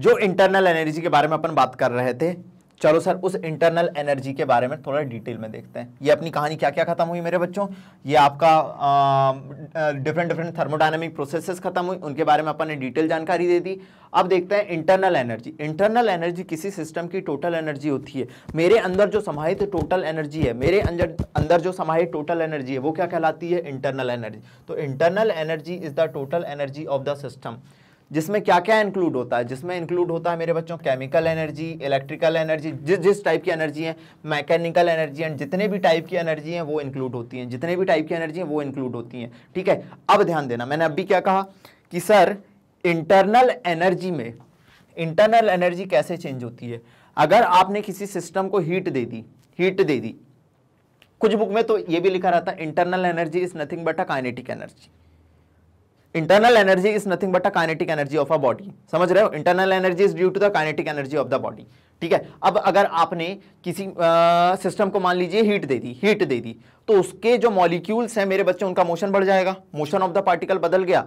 जो इंटरनल एनर्जी के बारे में अपन बात कर रहे थे चलो सर उस इंटरनल एनर्जी के बारे में थोड़ा डिटेल में देखते हैं ये अपनी कहानी क्या क्या खत्म हुई मेरे बच्चों ये आपका डिफरेंट डिफरेंट थर्मोडाइनमिक प्रोसेसेस खत्म हुई उनके बारे में अपन ने डिटेल जानकारी दे दी अब देखते हैं इंटरनल एनर्जी इंटरनल एनर्जी किसी सिस्टम की टोटल एनर्जी होती है मेरे अंदर जो समाहित टोटल एनर्जी है मेरे अंदर अंदर जो समाहित टोटल एनर्जी है वो क्या कहलाती है इंटरनल एनर्जी तो internal energy is the total energy of the system जिसमें क्या क्या इंक्लूड होता है जिसमें इंक्लूड होता है मेरे बच्चों केमिकल एनर्जी इलेक्ट्रिकल एनर्जी जिस जिस टाइप की एनर्जी है मैकेनिकल एनर्जी एंड जितने भी टाइप की एनर्जी है वो इंक्लूड होती हैं जितने भी टाइप की एनर्जी है वो इंक्लूड होती हैं ठीक है अब ध्यान देना मैंने अभी क्या कहा कि सर इंटरनल एनर्जी में इंटरनल एनर्जी कैसे चेंज होती है अगर आपने किसी सिस्टम को हीट दे दी हीट दे दी कुछ बुक में तो ये भी लिखा रहता है internal energy is nothing but a kinetic energy internal energy is nothing but a kinetic energy of a body समझ रहे हो internal energy is due to the kinetic energy of the body ठीक है अब अगर आपने किसी सिस्टम को मान लीजिए हीट दे दी हीट दे दी तो उसके जो मॉलिक्यूल्स हैं मेरे बच्चे उनका मोशन बढ़ जाएगा मोशन ऑफ द पार्टिकल बदल गया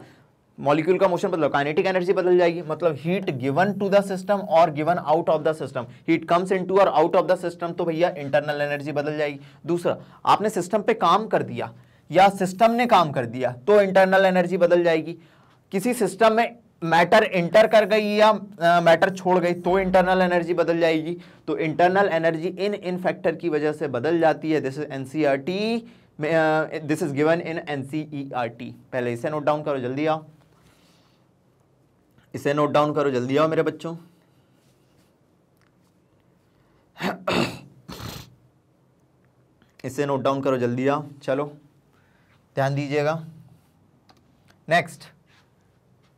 मॉलिक्यूल का मोशन बदलो काइनेटिक एनर्जी बदल जाएगी मतलब heat given to the system और given out of the system heat comes into और आउट ऑफ द सिस्टम तो भैया इंटरनल एनर्जी बदल जाएगी दूसरा आपने सिस्टम पे काम कर दिया या सिस्टम ने काम कर दिया तो इंटरनल एनर्जी बदल जाएगी किसी सिस्टम में मैटर इंटर कर गई या मैटर छोड़ गई तो इंटरनल एनर्जी बदल जाएगी तो इंटरनल एनर्जी इन इन फैक्टर की वजह से बदल जाती है this is N C R T this is given in N C E R T पहले इसे नोट डाउन करो जल्दी आओ इसे नोट डाउन करो जल्दी आओ मेरे बच्चों इसे नोट डाउन करो जल्दी आओ चलो ध्यान दीजिएगा नेक्स्ट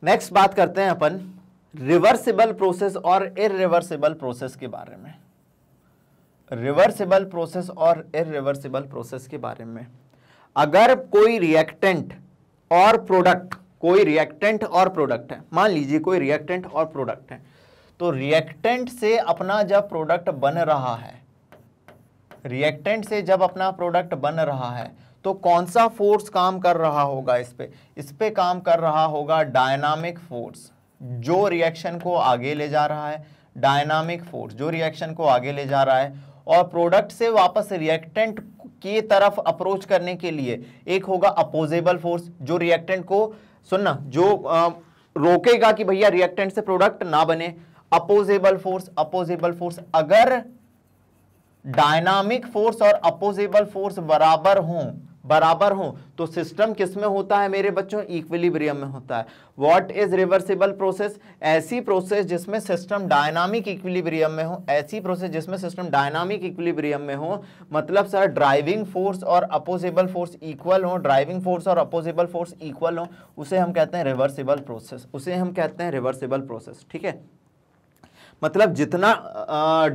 नेक्स्ट बात करते हैं अपन रिवर्सिबल प्रोसेस और इरिवर्सिबल प्रोसेस के बारे में रिवर्सिबल प्रोसेस और इरिवर्सिबल प्रोसेस के बारे में अगर कोई रिएक्टेंट और प्रोडक्ट कोई रिएक्टेंट और प्रोडक्ट है मान लीजिए कोई रिएक्टेंट और प्रोडक्ट है तो रिएक्टेंट से अपना जब प्रोडक्ट बन रहा है रिएक्टेंट से जब अपना प्रोडक्ट बन रहा है तो कौन सा फोर्स काम कर रहा होगा इस पर इस पर काम कर रहा होगा डायनामिक फोर्स जो रिएक्शन को आगे ले जा रहा है डायनामिक फोर्स जो रिएक्शन को आगे ले जा रहा है और प्रोडक्ट से वापस रिएक्टेंट की तरफ अप्रोच करने के लिए एक होगा अपोजेबल फोर्स जो रिएक्टेंट को सुनना जो आ, रोकेगा कि भैया रिएक्टेंट से प्रोडक्ट ना बने अपोजेबल फोर्स अपोजेबल फोर्स अगर डायनामिक फोर्स और अपोजेबल फोर्स बराबर हों बराबर हों तो सिस्टम किस में होता है मेरे बच्चों इक्विलिब्रियम में होता है व्हाट इज रिवर्सिबल प्रोसेस ऐसी प्रोसेस जिसमें सिस्टम डायनामिक इक्विलिब्रियम में हो ऐसी प्रोसेस जिसमें सिस्टम डायनामिक इक्विलिब्रियम में हो मतलब सर ड्राइविंग फोर्स और अपोजेबल फोर्स इक्वल हो ड्राइविंग फोर्स और अपोजेबल फोर्स इक्वल हो उसे हम कहते हैं रिवर्सिबल प्रोसेस उसे हम कहते हैं रिवर्सिबल प्रोसेस ठीक है मतलब जितना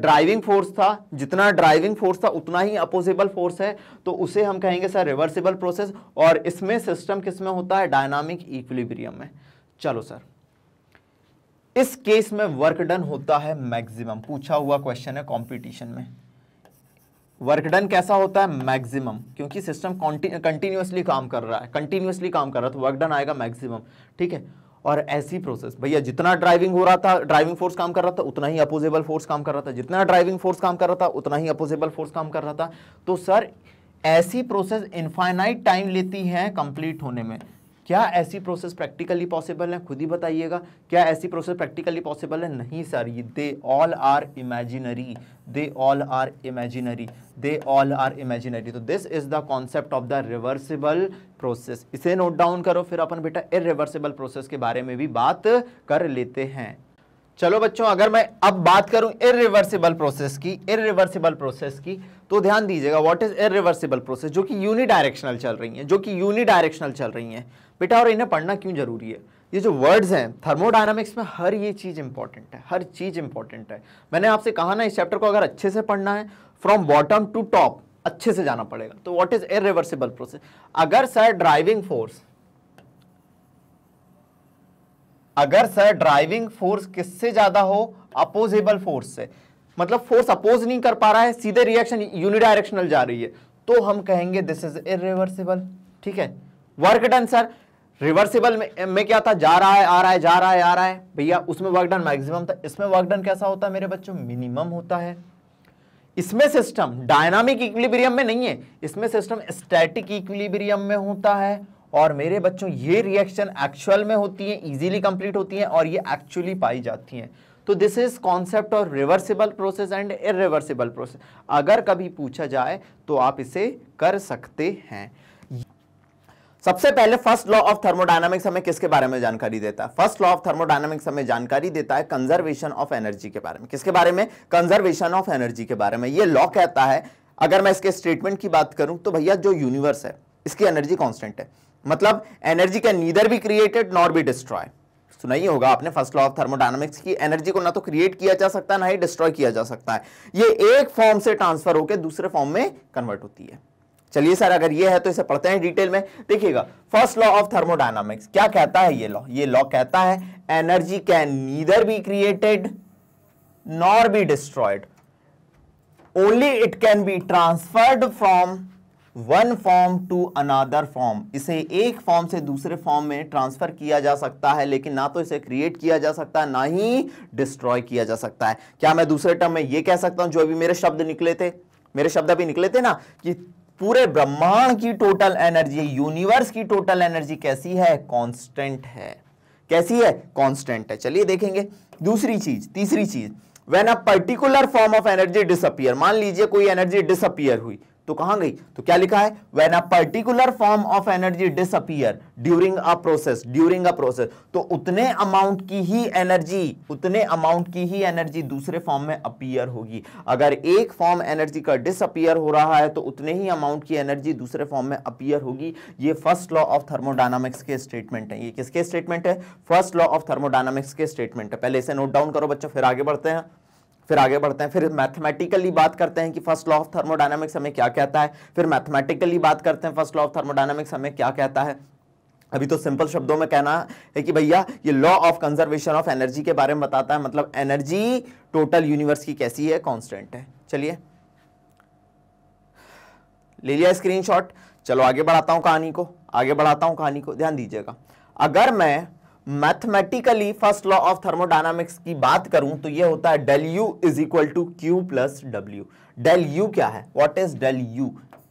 ड्राइविंग फोर्स था जितना ड्राइविंग फोर्स था उतना ही अपोजिबल फोर्स है तो उसे हम कहेंगे सर रिवर्सिबल प्रोसेस और इसमें सिस्टम किस में होता है डायनामिक इक्विलिब्रियम में चलो सर इस केस में वर्क डन होता है मैक्सिमम पूछा हुआ क्वेश्चन है कंपटीशन में वर्क डन कैसा होता है मैक्सिमम क्योंकि सिस्टम कंटिन्यूअसली काम कर रहा है कंटिन्यूसली काम कर रहा है तो वर्क डन आएगा मैक्सिमम ठीक है और ऐसी प्रोसेस भैया जितना ड्राइविंग हो रहा था ड्राइविंग फोर्स काम कर रहा था उतना ही अपोजेबल फोर्स काम कर रहा था जितना ड्राइविंग फोर्स काम कर रहा था उतना ही अपोजेबल फोर्स काम कर रहा था तो सर ऐसी प्रोसेस इनफाइनाइट टाइम लेती है कंप्लीट होने में क्या ऐसी प्रोसेस प्रैक्टिकली पॉसिबल है खुद ही बताइएगा क्या ऐसी प्रोसेस प्रैक्टिकली पॉसिबल है नहीं sir they all are imaginary they all are imaginary they all are imaginary तो this is the concept of the reversible process इसे नोट डाउन करो फिर अपन बेटा रिवर्सिबल प्रोसेस के बारे में भी बात कर लेते हैं चलो बच्चों अगर मैं अब बात करूं इरिवर्सिबल प्रोसेस की इरिवर्सिबल प्रोसेस की तो ध्यान दीजिएगा व्हाट इज इरिवर्सिबल प्रोसेस जो कि यूनिडायरेक्शनल चल रही है जो कि यूनिडायरेक्शनल चल रही हैं बेटा और इन्हें पढ़ना क्यों जरूरी है ये जो वर्ड्स हैं थर्मोडाइनमिक्स में हर ये चीज़ इंपॉर्टेंट है हर चीज़ इंपॉर्टेंट है मैंने आपसे कहा ना इस चैप्टर को अगर अच्छे से पढ़ना है फ्रॉम बॉटम टू टॉप अच्छे से जाना पड़ेगा तो व्हाट इज इरिवर्सिबल प्रोसेस अगर सर ड्राइविंग फोर्स अगर सर ड्राइविंग फोर्स किससे ज्यादा हो अपोजेबल फोर्स से मतलब फोर्स अपोज नहीं कर पा रहा है सीधे रिएक्शन यूनिडायरेक्शनल जा रही है तो हम कहेंगे दिस इज इरिवर्सिबल ठीक है वर्क डन सर रिवर्सिबल में, में क्या था जा रहा है आ रहा है जा रहा है आ रहा है भैया उसमें वर्क डन मैक्सिमम था इसमें वर्क डन कैसा होता है मेरे बच्चों मिनिमम होता है इसमें सिस्टम डायनामिक इक्विलिब्रियम में नहीं है इसमें सिस्टम स्टैटिक इक्विलिब्रियम में होता है और मेरे बच्चों ये रिएक्शन एक्चुअल में होती है इजीली कंप्लीट होती है और ये एक्चुअली पाई जाती हैं तो this is concept of reversible process and irreversible process अगर कभी पूछा जाए तो आप इसे कर सकते हैं सबसे पहले फर्स्ट लॉ ऑफ थर्मोडायनामिक्स हमें किसके बारे में जानकारी देता है फर्स्ट लॉ ऑफ थर्मोडायनामिक्स हमें जानकारी देता है कंजर्वेशन ऑफ एनर्जी के बारे में किसके बारे में कंजर्वेशन ऑफ एनर्जी के बारे में ये लॉ कहता है अगर मैं इसके स्टेटमेंट की बात करूं तो भैया जो यूनिवर्स है इसकी एनर्जी कॉन्स्टेंट है मतलब energy can neither be created nor be destroy सुना ही होगा आपने फर्स्ट लॉ ऑफ थर्मोडायनामिक्स की एनर्जी को ना तो क्रिएट किया जा सकता है ना ही डिस्ट्रॉय किया जा सकता है ये एक फॉर्म से ट्रांसफर होकर दूसरे फॉर्म में कन्वर्ट होती है चलिए सर अगर ये है तो इसे पढ़ते हैं डिटेल में देखिएगा फर्स्ट लॉ ऑफ थर्मोडायनामिक्स क्या कहता है ये लॉ ये लॉ कहता है energy can neither be created nor be destroyed only it can be transferred from one form to another form इसे एक फॉर्म से दूसरे फॉर्म में ट्रांसफर किया जा सकता है लेकिन ना तो इसे क्रिएट किया जा सकता है ना ही डिस्ट्रॉय किया जा सकता है क्या मैं दूसरे टर्म में यह कह सकता हूं जो अभी मेरे शब्द निकले थे मेरे शब्द अभी निकले थे ना कि पूरे ब्रह्मांड की टोटल एनर्जी यूनिवर्स की टोटल एनर्जी कैसी है कांस्टेंट है कैसी है कांस्टेंट है चलिए देखेंगे दूसरी चीज तीसरी चीज when a particular form of energy disappear मान लीजिए कोई एनर्जी डिसअपियर हुई तो कहां गई तो क्या लिखा है when a particular form of energy disappear during a process during a process तो उतने अमाउंट की ही एनर्जी उतने अमाउंट की ही एनर्जी दूसरे फॉर्म में अपियर होगी अगर एक फॉर्म एनर्जी का डिसअपियर हो रहा है तो उतने ही अमाउंट की एनर्जी दूसरे फॉर्म में अपियर होगी ये फर्स्ट लॉ ऑफ थर्मोडाइनमिक्स के स्टेटमेंट है ये किसके स्टेटमेंट है फर्स्ट लॉ ऑफ थर्मोडाइनमिक्स के स्टेटमेंट है पहले इसे नोट डाउन करो बच्चों फिर आगे बढ़ते हैं फिर आगे बढ़ते हैं फिर मैथमेटिकली बात करते हैं कि फर्स्ट लॉ ऑफ थर्मोडाइनमिक्स हमें क्या कहता है फिर मैथमेटिकली बात करते हैं फर्स्ट लॉ ऑफ थर्मोडाइनमिक्स हमें क्या कहता है अभी तो सिंपल शब्दों में कहना है कि भैया ये law of conservation of energy के बारे में बताता है मतलब एनर्जी टोटल यूनिवर्स की कैसी है कॉन्स्टेंट है चलिए ले लिया स्क्रीन चलो आगे बढ़ाता हूँ कहानी को आगे बढ़ाता हूँ कहानी को ध्यान दीजिएगा अगर मैं mathematically first law of thermodynamics की बात करूं तो ये होता है del U is equal to Q plus W del U क्या है what is del U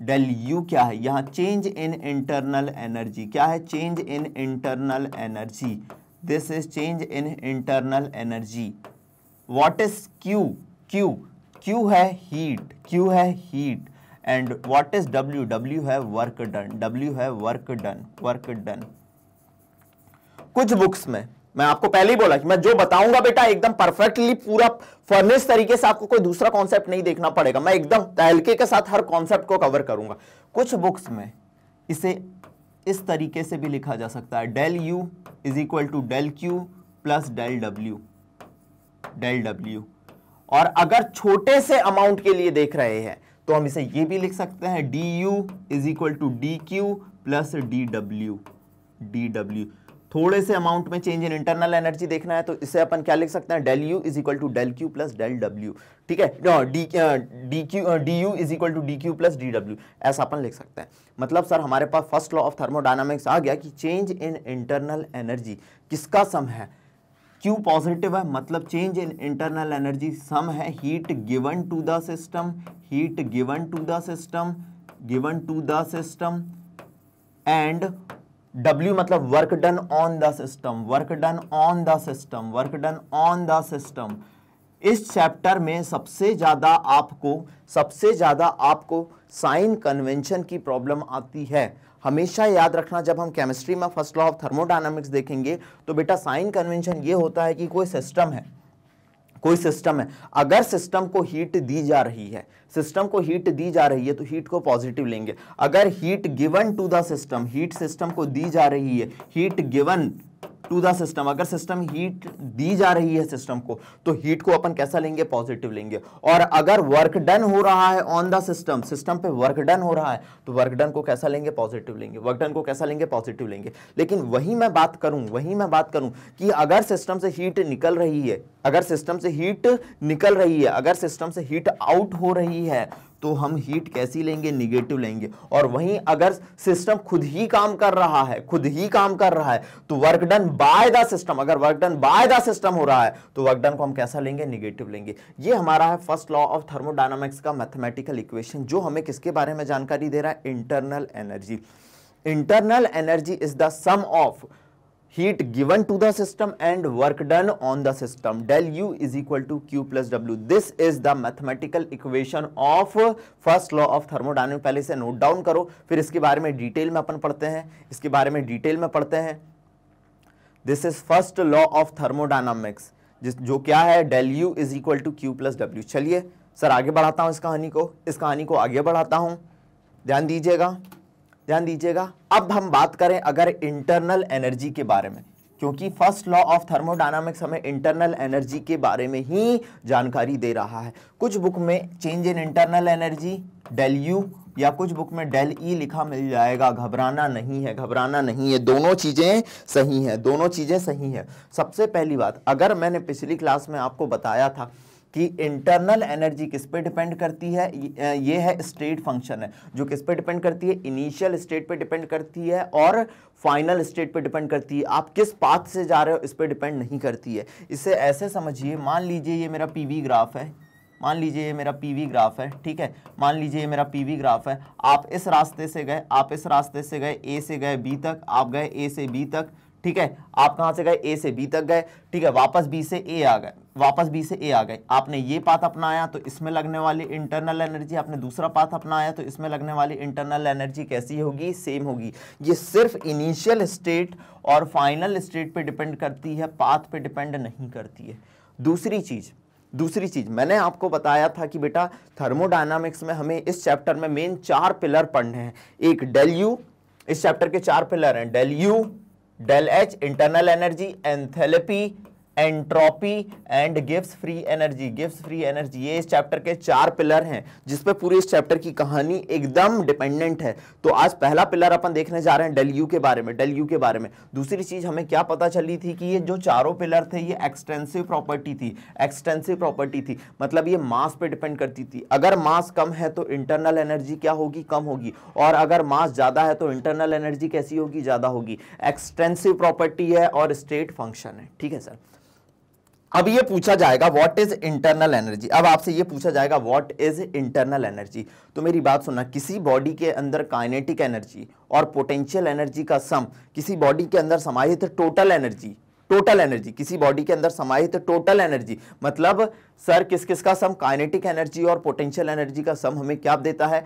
del U क्या है यहाँ चेंज इन इंटरनल एनर्जी क्या है change in internal energy this is change in internal energy what is Q Q Q है heat Q है heat and what is W W है work done W है work done work done कुछ books में मैं आपको पहले ही बोला कि मैं जो बताऊंगा बेटा एकदम परफेक्टली पूरा फर्निश तरीके से आपको कोई दूसरा कॉन्सेप्ट नहीं देखना पड़ेगा मैं एकदम तहलके के साथ हर कॉन्सेप्ट को कवर करूंगा कुछ बुक्स में इसे इस तरीके से भी लिखा जा सकता है del U is equal to del Q plus del W del W और अगर छोटे से अमाउंट के लिए देख रहे हैं तो हम इसे ये भी लिख सकते हैं d U is equal to d Q plus d W d W थोड़े से अमाउंट में चेंज इन इंटरनल एनर्जी देखना है तो इसे अपन क्या लिख सकते हैं del U is equal to del Q plus del W ठीक है d d Q d U is equal to d Q plus d W ऐसा अपन लिख सकते हैं मतलब सर हमारे पास फर्स्ट लॉ ऑफ थर्मोडाइनमिक्स आ गया कि चेंज इन इंटरनल एनर्जी किसका सम है क्यू पॉजिटिव है मतलब change in internal energy sum है heat given to the system heat given to the system given to the system and W मतलब work done on the system work done on the system work done on the system इस chapter में सबसे ज़्यादा आपको सबसे ज़्यादा आपको sign convention की प्रॉब्लम आती है हमेशा याद रखना जब हम केमिस्ट्री में फर्स्ट लॉ ऑफ थर्मोडाइनमिक्स देखेंगे तो बेटा साइन कन्वेंशन ये होता है कि कोई सिस्टम है कोई सिस्टम है अगर सिस्टम को हीट दी जा रही है सिस्टम को हीट दी जा रही है तो हीट को पॉजिटिव लेंगे अगर heat given to the system heat system को दी जा रही है heat given to the system अगर सिस्टम हीट दी जा रही है सिस्टम को तो हीट को अपन कैसा लेंगे पॉजिटिव लेंगे और अगर वर्क डन हो रहा है ऑन द सिस्टम सिस्टम पे वर्क डन हो रहा है तो वर्क डन को कैसा लेंगे पॉजिटिव लेंगे वर्क डन को कैसा लेंगे पॉजिटिव लेंगे लेकिन वही मैं बात करूं वही मैं बात करूं कि अगर सिस्टम से हीट निकल रही है अगर सिस्टम से हीट निकल रही है अगर सिस्टम से हीट आउट हो रही है तो हम हीट कैसी लेंगे निगेटिव लेंगे और वहीं अगर सिस्टम खुद ही काम कर रहा है खुद ही काम कर रहा है तो work done by the system अगर work done by the system हो रहा है तो वर्क डन को हम कैसा लेंगे निगेटिव लेंगे ये हमारा है फर्स्ट लॉ ऑफ थर्मोडाइनमिक्स का मैथमेटिकल इक्वेशन जो हमें किसके बारे में जानकारी दे रहा है internal energy internal energy is the sum of heat given to the system and work done on the system del U is equal to Q plus W this is the mathematical equation of first law of thermodynamic पहले से note down करो फिर इसके बारे में detail में अपन पढ़ते हैं इसके बारे में डिटेल में पढ़ते हैं this is first law of thermodynamics जिस जो क्या है del U is equal to Q plus W चलिए सर आगे बढ़ाता हूँ इस कहानी को इस कहानी को आगे बढ़ाता हूँ ध्यान दीजिएगा ध्यान दीजिएगा अब हम बात करें अगर इंटरनल एनर्जी के बारे में क्योंकि फर्स्ट लॉ ऑफ थर्मोडायनामिक्स हमें इंटरनल एनर्जी के बारे में ही जानकारी दे रहा है कुछ बुक में change in internal energy del U या कुछ बुक में डेल ई e लिखा मिल जाएगा घबराना नहीं है घबराना नहीं है दोनों चीज़ें सही हैं दोनों चीज़ें सही हैं सबसे पहली बात अगर मैंने पिछली क्लास में आपको बताया था कि इंटरनल एनर्जी किस पे डिपेंड करती है ये है स्टेट फंक्शन है जो किस पे डिपेंड करती है इनिशियल स्टेट पे डिपेंड करती है और फाइनल स्टेट पे डिपेंड करती है आप किस पाथ से जा रहे हो इस पर डिपेंड नहीं करती है इसे ऐसे समझिए मान लीजिए ये मेरा पीवी ग्राफ है मान लीजिए ये मेरा पीवी ग्राफ है ठीक है मान लीजिए ये मेरा पीवी ग्राफ है आप इस रास्ते से गए आप इस रास्ते से गए ए से गए बी तक आप गए ए से बी तक ठीक है आप कहाँ से गए ए से बी तक गए ठीक है वापस बी से ए आ गए वापस बी से ए आ गए आपने ये पाथ अपनाया तो इसमें लगने वाली इंटरनल एनर्जी आपने दूसरा पाथ अपनाया तो इसमें लगने वाली इंटरनल एनर्जी कैसी होगी सेम होगी ये सिर्फ इनिशियल स्टेट और फाइनल स्टेट पे डिपेंड करती है पाथ पे डिपेंड नहीं करती है दूसरी चीज़ दूसरी चीज़ मैंने आपको बताया था कि बेटा थर्मोडाइनमिक्स में हमें इस चैप्टर में मेन चार पिलर पढ़ने हैं एक डेल यू इस चैप्टर के चार पिलर हैं del U del H internal energy enthalpy entropy and gives free energy gives free energy ये इस चैप्टर के चार पिलर हैं जिसपे पूरी इस चैप्टर की कहानी एकदम डिपेंडेंट है तो आज पहला पिलर अपन देखने जा रहे हैं डेल यू के बारे में डेल यू के बारे में दूसरी चीज हमें क्या पता चली थी कि ये जो चारों पिलर थे ये एक्सटेंसिव प्रॉपर्टी थी एक्सटेंसिव प्रॉपर्टी थी मतलब ये मास पे डिपेंड करती थी अगर मास कम है तो इंटरनल एनर्जी क्या होगी कम होगी और अगर मास ज़्यादा है तो इंटरनल एनर्जी कैसी होगी ज़्यादा होगी एक्सटेंसिव प्रॉपर्टी है और स्टेट फंक्शन है ठीक है सर अब ये पूछा जाएगा व्हाट इज इंटरनल एनर्जी अब आपसे ये पूछा जाएगा व्हाट इज इंटरनल एनर्जी तो मेरी बात सुनना किसी बॉडी के अंदर काइनेटिक एनर्जी और पोटेंशियल एनर्जी का सम किसी बॉडी के अंदर समाहित टोटल एनर्जी टोटल एनर्जी किसी बॉडी के अंदर समाहित टोटल एनर्जी मतलब सर किस किस का सम काइनेटिक एनर्जी और पोटेंशियल एनर्जी का सम हमें क्या देता है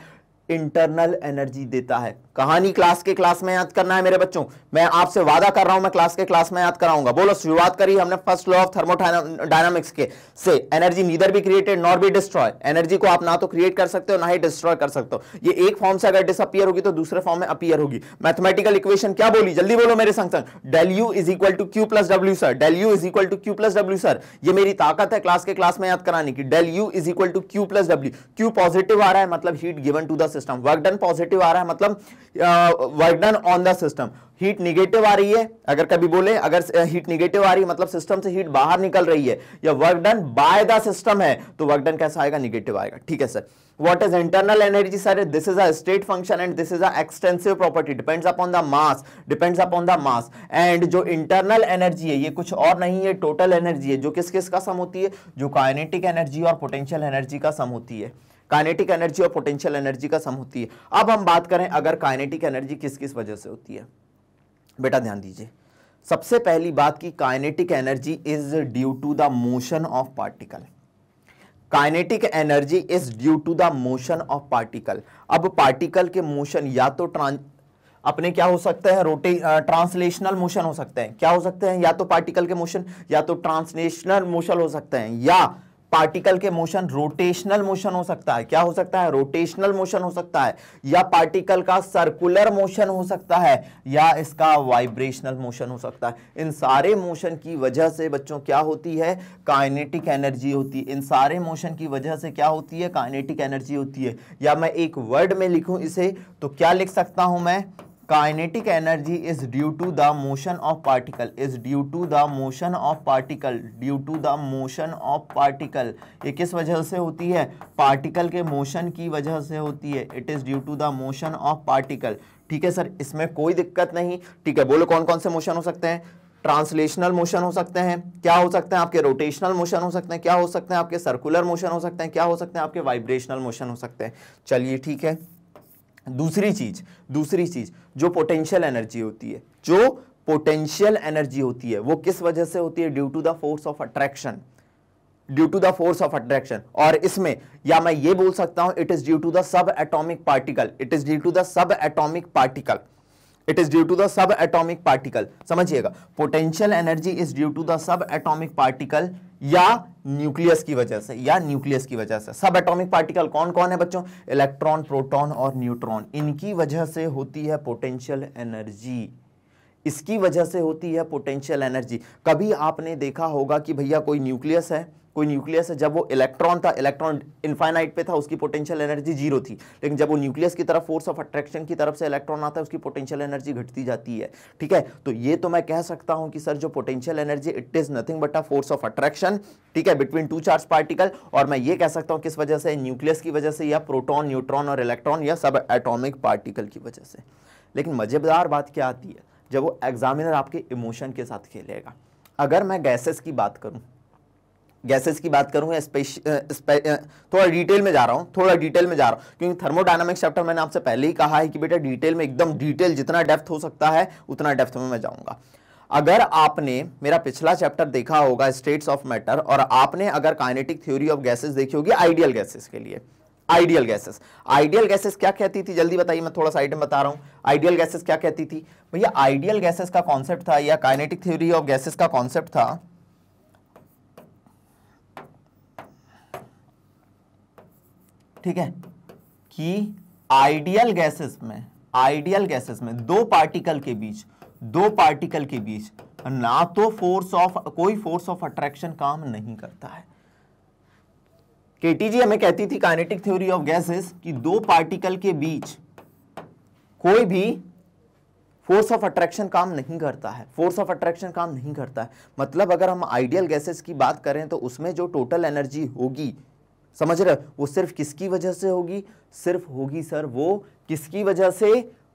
इंटरनल एनर्जी देता है कहानी क्लास के क्लास में याद करना है मेरे बच्चों मैं आपसे वादा कर रहा हूं मैं क्लास के क्लास में याद कराऊंगा बोलो शुरुआत करी हमने फर्स्ट लॉ ऑफ थर्मोडाइनमिक्स के से एनर्जी नीदर भी क्रिएटेड नॉट भी डिस्ट्रॉय एनर्जी को आप ना तो क्रिएट कर सकते हो ना ही डिस्ट्रॉय कर सकते हो ये एक फॉर्म से अगर डिसअपियर होगी तो दूसरे फॉर्म में अपियर होगी मैथमेटिकल इक्वेशन क्या बोली जल्दी बोलो मेरे संग संग del U is equal to Q plus W sir del U is equal to Q plus W sir ये मेरी ताकत है क्लास के क्लास में याद कराने की del U is equal to Q plus W Q positive आ रहा है मतलब heat given to the system work done positive आ रहा है मतलब work done on the system heat negative आ रही है अगर कभी बोले अगर हीट निगेटिव आ रही है मतलब सिस्टम से हीट बाहर निकल रही है या work done by the system है तो वर्क डन कैसा आएगा निगेटिव आएगा ठीक है sir what is internal energy sir this is a state function and this is a extensive property depends upon the mass depends upon the mass and जो internal energy है ये कुछ और नहीं है टोटल एनर्जी है जो किस किस का सम होती है जो काइनेटिक एनर्जी और पोटेंशियल एनर्जी का सम होती है काइनेटिक एनर्जी और पोटेंशियल एनर्जी का सम होती है अब हम बात करें अगर काइनेटिक एनर्जी किस किस वजह से होती है बेटा ध्यान दीजिए सबसे पहली बात की kinetic energy is due to the motion of particle kinetic energy is due to the motion of particle अब पार्टिकल के मोशन या तो ट्रांस अपने क्या हो सकते हैं रोटे ट्रांसलेशनल मोशन हो सकते हैं क्या हो सकते हैं या तो पार्टिकल के मोशन या तो ट्रांसलेशनल मोशन हो सकते हैं या पार्टिकल के मोशन रोटेशनल मोशन हो सकता है क्या हो सकता है रोटेशनल मोशन हो सकता है या पार्टिकल का सर्कुलर मोशन हो सकता है या इसका वाइब्रेशनल मोशन हो सकता है इन सारे मोशन की वजह से बच्चों क्या होती है काइनेटिक एनर्जी होती है इन सारे मोशन की वजह से क्या होती है काइनेटिक एनर्जी होती है या मैं एक वर्ड में लिखूँ इसे तो क्या लिख सकता हूँ मैं kinetic energy is due to the motion of particle is due to the motion of particle due to the motion of particle ये किस वजह से होती है पार्टिकल के मोशन की वजह से होती है it is due to the motion of particle ठीक है सर इसमें कोई दिक्कत नहीं ठीक है बोलो कौन कौन से मोशन हो सकते हैं ट्रांसलेशनल मोशन हो सकते हैं क्या हो सकते हैं आपके रोटेशनल मोशन हो सकते हैं क्या हो सकते हैं आपके सर्कुलर मोशन हो सकते हैं क्या हो सकते हैं आपके वाइब्रेशनल मोशन हो सकते हैं चलिए ठीक है दूसरी चीज दूसरी चीज जो पोटेंशियल एनर्जी होती है जो पोटेंशियल एनर्जी होती है वो किस वजह से होती है due to the force of attraction due to the force of attraction और इसमें या मैं ये बोल सकता हूं it is due to the subatomic particle it is due to the subatomic particle it is due to the subatomic particle समझिएगा potential energy is due to the subatomic particle या nucleus की वजह से या nucleus की वजह से सब एटॉमिक पार्टिकल कौन कौन है बच्चों इलेक्ट्रॉन प्रोटॉन और न्यूट्रॉन इनकी वजह से होती है पोटेंशियल एनर्जी इसकी वजह से होती है पोटेंशियल एनर्जी कभी आपने देखा होगा कि भैया कोई न्यूक्लियस है कोई न्यूक्लियस है जब वो इलेक्ट्रॉन था इलेक्ट्रॉन इन्फाइनाइट पे था उसकी पोटेंशियल एनर्जी जीरो थी लेकिन जब वो न्यूक्लियस की तरफ फोर्स ऑफ अट्रैक्शन की तरफ से इलेक्ट्रॉन आता है उसकी पोटेंशियल एनर्जी घटती जाती है ठीक है तो ये तो मैं कह सकता हूँ कि सर जो potential energy it is nothing but a force of attraction ठीक है बिटवीन टू चार्ज पार्टिकल और मैं ये कह सकता हूँ किस वजह से न्यूक्लियस की वजह से या प्रोटॉन न्यूट्रॉन और इलेक्ट्रॉन या सब एटोमिक पार्टिकल की वजह से लेकिन मज़ेदार बात क्या आती है जब वो एग्जामिनर आपके इमोशन के साथ खेलेगा अगर मैं गैसेस की बात करूँ गैसेस की बात करूँगा थोड़ा डिटेल में जा रहा हूँ थोड़ा डिटेल में जा रहा हूँ क्योंकि थर्मोडायनामिक्स चैप्टर मैंने आपसे पहले ही कहा है कि बेटा डिटेल में एकदम डिटेल जितना डेप्थ हो सकता है उतना डेप्थ में मैं जाऊँगा अगर आपने मेरा पिछला चैप्टर देखा होगा स्टेट्स ऑफ मैटर और आपने अगर काइनेटिक थ्योरी ऑफ गैसेस देखी होगी आइडियल गैसेस के लिए आइडियल गैसेस आइडियल गैसेस क्या कहती थी जल्दी बताइए मैं थोड़ा सा आइटम बता रहा हूँ आइडियल गैसेस क्या कहती थी भैया आइडियल गैसेस का कॉन्सेप्ट था या काइनेटिक थ्योरी ऑफ गैसेस का कॉन्सेप्ट था ठीक है कि आइडियल गैसेस में आइडियल गैसेस में दो पार्टिकल के बीच दो पार्टिकल के बीच ना तो फोर्स ऑफ कोई फोर्स ऑफ अट्रैक्शन काम नहीं करता है केटीजी हमें कहती थी काइनेटिक थ्योरी ऑफ गैसेस कि दो पार्टिकल के बीच कोई भी फोर्स ऑफ अट्रैक्शन काम नहीं करता है फोर्स ऑफ अट्रैक्शन काम नहीं करता है मतलब अगर हम आइडियल गैसेस की बात करें तो उसमें जो टोटल एनर्जी होगी समझ रहे वो सिर्फ किसकी वजह से होगी सिर्फ होगी सर वो किसकी वजह से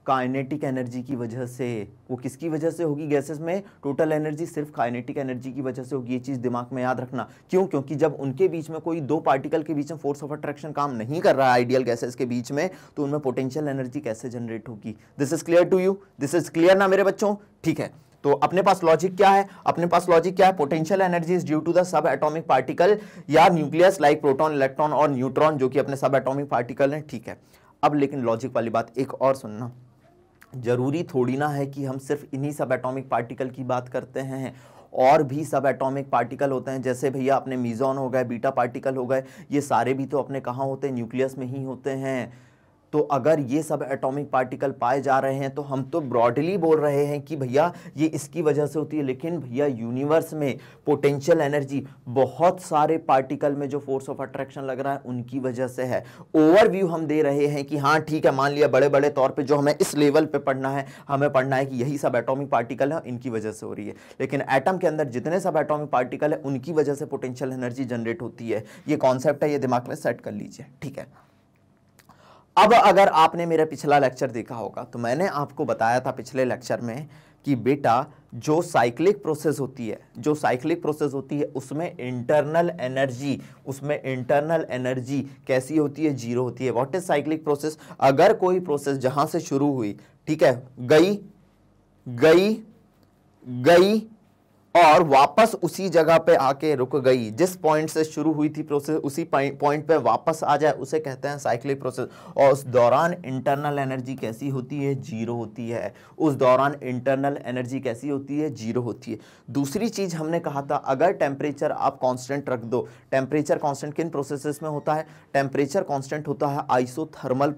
काइनेटिक एनर्जी की वजह से वो किसकी वजह से होगी गैसेस में टोटल एनर्जी सिर्फ काइनेटिक एनर्जी की वजह से होगी ये चीज़ दिमाग में याद रखना क्यों क्योंकि जब उनके बीच में कोई दो पार्टिकल के बीच में फोर्स ऑफ अट्रैक्शन काम नहीं कर रहा है आइडियल गैसेस के बीच में तो उनमें पोटेंशियल एनर्जी कैसे जनरेट होगी this is clear to you this is clear ना मेरे बच्चों ठीक है तो अपने पास लॉजिक क्या है अपने पास लॉजिक क्या है potential energy is due to the subatomic particle या न्यूक्लियस लाइक प्रोटॉन इलेक्ट्रॉन और न्यूट्रॉन जो कि अपने सब एटॉमिक पार्टिकल हैं ठीक है अब लेकिन लॉजिक वाली बात एक और सुनना ज़रूरी थोड़ी ना है कि हम सिर्फ इन्हीं सब एटॉमिक पार्टिकल की बात करते हैं और भी सब एटॉमिक पार्टिकल होते हैं जैसे भैया अपने मीज़ोन हो गए बीटा पार्टिकल हो गए ये सारे भी तो अपने कहाँ होते हैं न्यूक्लियस में ही होते हैं तो अगर ये सब एटॉमिक पार्टिकल पाए जा रहे हैं तो हम तो ब्रॉडली बोल रहे हैं कि भैया ये इसकी वजह से होती है लेकिन भैया यूनिवर्स में पोटेंशियल एनर्जी बहुत सारे पार्टिकल में जो फोर्स ऑफ अट्रैक्शन लग रहा है उनकी वजह से है ओवरव्यू हम दे रहे हैं कि हाँ ठीक है मान लिया बड़े बड़े तौर पर जो हमें इस लेवल पर पढ़ना है हमें पढ़ना है कि यही सब एटोमिक पार्टिकल है इनकी वजह से हो रही है लेकिन एटम के अंदर जितने सब एटोमिक पार्टिकल है उनकी वजह से पोटेंशियल एनर्जी जनरेट होती है ये कॉन्सेप्ट है ये दिमाग में सेट कर लीजिए ठीक है अब अगर आपने मेरा पिछला लेक्चर देखा होगा तो मैंने आपको बताया था पिछले लेक्चर में कि बेटा जो साइक्लिक प्रोसेस होती है जो साइक्लिक प्रोसेस होती है उसमें इंटरनल एनर्जी उसमें इंटरनल एनर्जी कैसी होती है जीरो होती है व्हाट इज साइक्लिक प्रोसेस अगर कोई प्रोसेस जहां से शुरू हुई ठीक है गई गई गई और वापस उसी जगह पे आके रुक गई जिस पॉइंट से शुरू हुई थी प्रोसेस उसी पॉइंट पे वापस आ जाए उसे कहते हैं साइक्लिक प्रोसेस और उस दौरान इंटरनल एनर्जी कैसी होती है जीरो होती है उस दौरान इंटरनल एनर्जी कैसी होती है जीरो होती है दूसरी चीज़ हमने कहा था अगर टेम्परेचर आप कॉन्स्टेंट रख दो टेम्परेचर कॉन्स्टेंट किन प्रोसेसेस में होता है टेम्परेचर कॉन्स्टेंट होता है आइसो थर्मल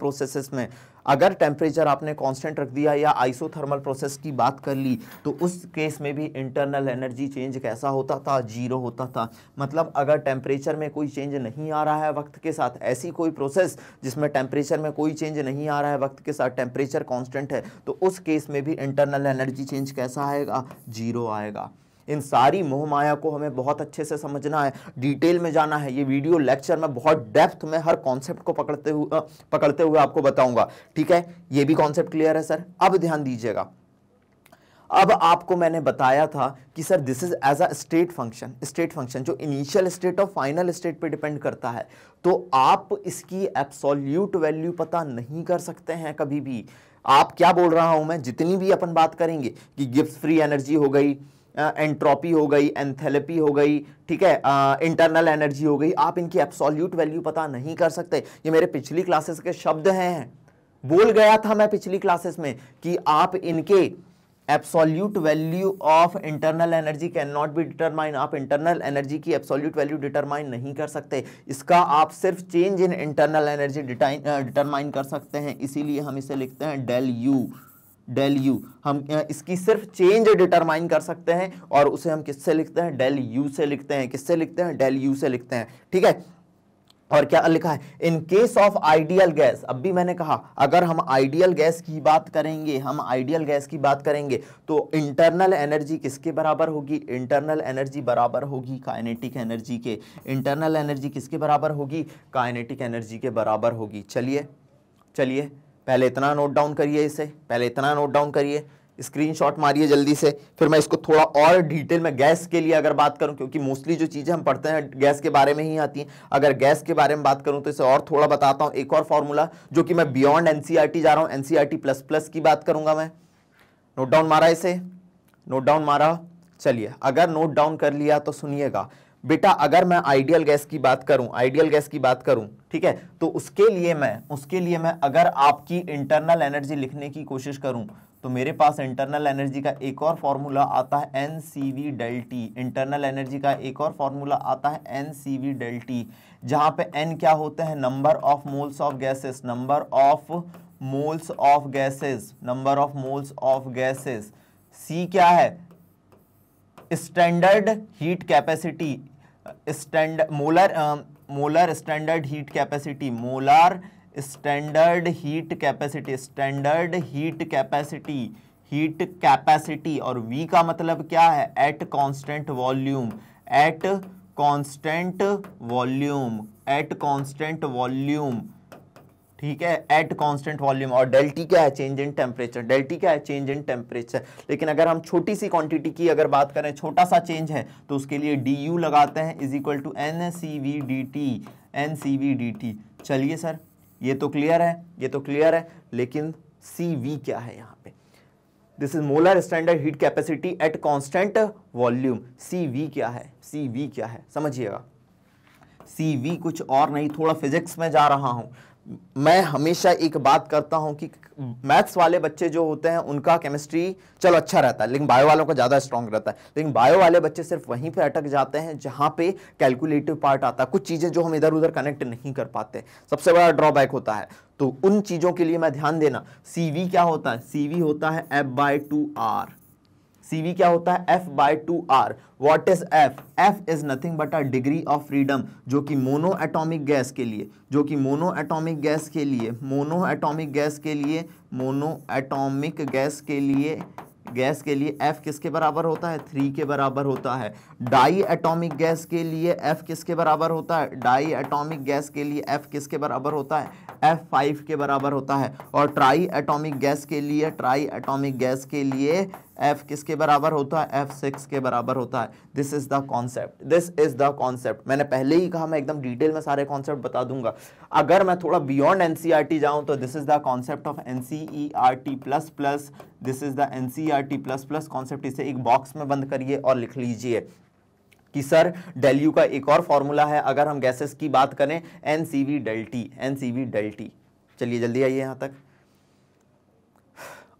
में अगर टेम्परेचर आपने कांस्टेंट रख दिया या आइसोथर्मल प्रोसेस की बात कर ली तो उस केस में भी इंटरनल एनर्जी चेंज कैसा होता था जीरो होता था मतलब अगर टेम्परेचर में कोई चेंज नहीं आ रहा है वक्त के साथ ऐसी कोई प्रोसेस जिसमें टेम्परेचर में कोई चेंज नहीं आ रहा है वक्त के साथ टेम्परेचर कॉन्स्टेंट है तो उस केस में भी इंटरनल एनर्जी चेंज कैसा आएगा जीरो आएगा इन सारी मोह माया को हमें बहुत अच्छे से समझना है डिटेल में जाना है ये वीडियो लेक्चर में बहुत डेप्थ में हर कॉन्सेप्ट को पकड़ते हुए पकड़ते हुए आपको बताऊंगा ठीक है ये भी कॉन्सेप्ट क्लियर है सर अब ध्यान दीजिएगा अब आपको मैंने बताया था कि sir this is as a state function state function जो इनिशियल स्टेट और फाइनल स्टेट पे डिपेंड करता है तो आप इसकी एब्सोल्यूट वैल्यू पता नहीं कर सकते हैं कभी भी आप क्या बोल रहा हूं मैं जितनी भी अपन बात करेंगे कि गिफ्ट फ्री एनर्जी हो गई एंट्रोपी हो गई एंथेलपी हो गई ठीक है इंटरनल एनर्जी हो गई आप इनकी एब्सोल्यूट वैल्यू पता नहीं कर सकते ये मेरे पिछली क्लासेस के शब्द हैं बोल गया था मैं पिछली क्लासेस में कि आप इनके absolute value of internal energy can not be determine आप इंटरनल एनर्जी की एब्सोल्यूट वैल्यू डिटरमाइन नहीं कर सकते इसका आप सिर्फ change in internal energy determine कर सकते हैं इसीलिए हम इसे लिखते हैं डेल यू डेल यू हम इसकी सिर्फ चेंज डिटरमाइन कर सकते हैं और उसे हम किससे लिखते हैं डेल यू से लिखते हैं किससे लिखते हैं डेल यू से लिखते हैं ठीक है और क्या लिखा है in case of ideal gas अब भी मैंने कहा अगर हम आइडियल गैस की बात करेंगे हम आइडियल गैस की बात करेंगे तो इंटरनल एनर्जी किसके बराबर होगी इंटरनल एनर्जी बराबर होगी काइनेटिक एनर्जी के इंटरनल एनर्जी किसके बराबर होगी काइनेटिक एनर्जी के बराबर होगी चलिए चलिए पहले इतना नोट डाउन करिए इसे पहले इतना नोट डाउन करिए स्क्रीनशॉट मारिए जल्दी से फिर मैं इसको थोड़ा और डिटेल में गैस के लिए अगर बात करूं क्योंकि मोस्टली जो चीज़ें हम पढ़ते हैं गैस के बारे में ही आती हैं अगर गैस के बारे में बात करूं तो इसे और थोड़ा बताता हूं एक और फार्मूला जो कि मैं बियॉन्ड एनसीईआरटी e जा रहा हूं एनसीईआरटी प्लस प्लस की बात करूंगा मैं नोट डाउन मारा इसे नोट डाउन मारा चलिए अगर नोट डाउन कर लिया तो सुनिएगा बेटा अगर मैं आइडियल गैस की बात करूं आइडियल गैस की बात करूं ठीक है तो उसके लिए मैं उसके लिए मैं अगर आपकी इंटरनल एनर्जी लिखने की कोशिश करूं तो मेरे पास इंटरनल एनर्जी का एक और फॉर्मूला आता है N C V del T internal energy का एक और फॉर्मूला आता है N C V del T जहाँ पे एन क्या होते हैं number of moles of gases number of moles of gases number of moles of gases C क्या है standard heat capacity stand molar molar standard heat capacity molar standard heat capacity standard heat capacity heat capacity और V का मतलब क्या है eight constant volume at constant volume at constant volume ठीक है eight constant volume और डेल्टी क्या है चेंज इन टेम्परेचर डेल्टी क्या है चेंज इन टेम्परेचर लेकिन अगर हम छोटी सी क्वांटिटी की अगर बात करें छोटा सा चेंज है तो उसके लिए डी यू लगाते हैं is equal to N C V D T N C V D T चलिए सर ये तो क्लियर है ये तो क्लियर है लेकिन सी वी क्या है यहाँ पे this is molar standard heat capacity at constant volume C V क्या है सी वी क्या है समझिएगा सी वी कुछ और नहीं थोड़ा फिजिक्स में जा रहा हूँ मैं हमेशा एक बात करता हूं कि मैथ्स वाले बच्चे जो होते हैं उनका केमिस्ट्री चलो अच्छा रहता है लेकिन बायो वालों का ज़्यादा स्ट्रांग रहता है लेकिन बायो वाले बच्चे सिर्फ वहीं पे अटक जाते हैं जहां पे कैलकुलेटिव पार्ट आता है कुछ चीज़ें जो हम इधर उधर कनेक्ट नहीं कर पाते सबसे बड़ा ड्रॉबैक होता है तो उन चीज़ों के लिए मैं ध्यान देना सी क्या होता है सी होता है F by two R CV क्या होता है F by two R what is F F is nothing but a degree of freedom जो कि मोनो एटॉमिक गैस के लिए जो कि मोनो एटॉमिक गैस के लिए मोनो एटॉमिक गैस के लिए मोनो एटॉमिक गैस के लिए गैस के लिए F किसके बराबर होता है थ्री के बराबर होता है डाई एटॉमिक गैस के लिए F किसके बराबर होता है डाई एटॉमिक गैस के लिए F किसके बराबर होता है F फाइव के बराबर होता है और ट्राई एटॉमिक गैस के लिए ट्राई एटॉमिक गैस के लिए एफ किसके बराबर होता है एफ सिक्स के बराबर होता है this is the concept this is the concept मैंने पहले ही कहा मैं एकदम डिटेल में सारे कॉन्सेप्ट बता दूंगा अगर मैं थोड़ा beyond N C R T जाऊँ तो this is the concept of N C E R T plus plus this is the N C R T plus plus concept इसे एक बॉक्स में बंद करिए और लिख लीजिए कि सर डेल यू का एक और फॉर्मूला है अगर हम गैसेस की बात करें n C V del T N C V del T चलिए जल्दी आइए यहाँ तक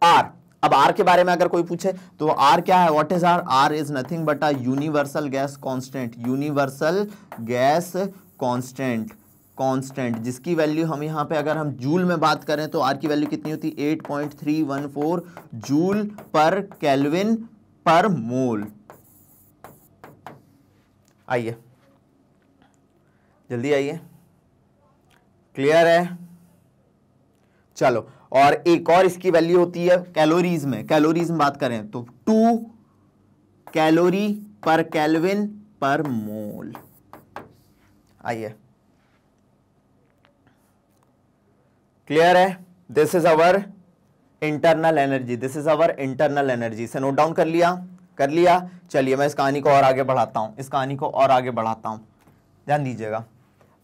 आर अब आर के बारे में अगर कोई पूछे तो आर क्या है what is R R is nothing but a universal gas constant universal gas constant constant जिसकी वैल्यू हम यहाँ पे अगर हम जूल में बात करें तो आर की वैल्यू कितनी होती है four joule per kelvin per mole आइए जल्दी आइए क्लियर है चलो और एक और इसकी वैल्यू होती है कैलोरीज में कैलोरीज में बात करें तो टू कैलोरी पर कैलविन पर मोल आइए क्लियर है this is our internal energy this is our internal energy इसे नोट डाउन कर लिया कर लिया चलिए मैं इस कहानी को और आगे बढ़ाता हूं इस कहानी को और आगे बढ़ाता हूं ध्यान दीजिएगा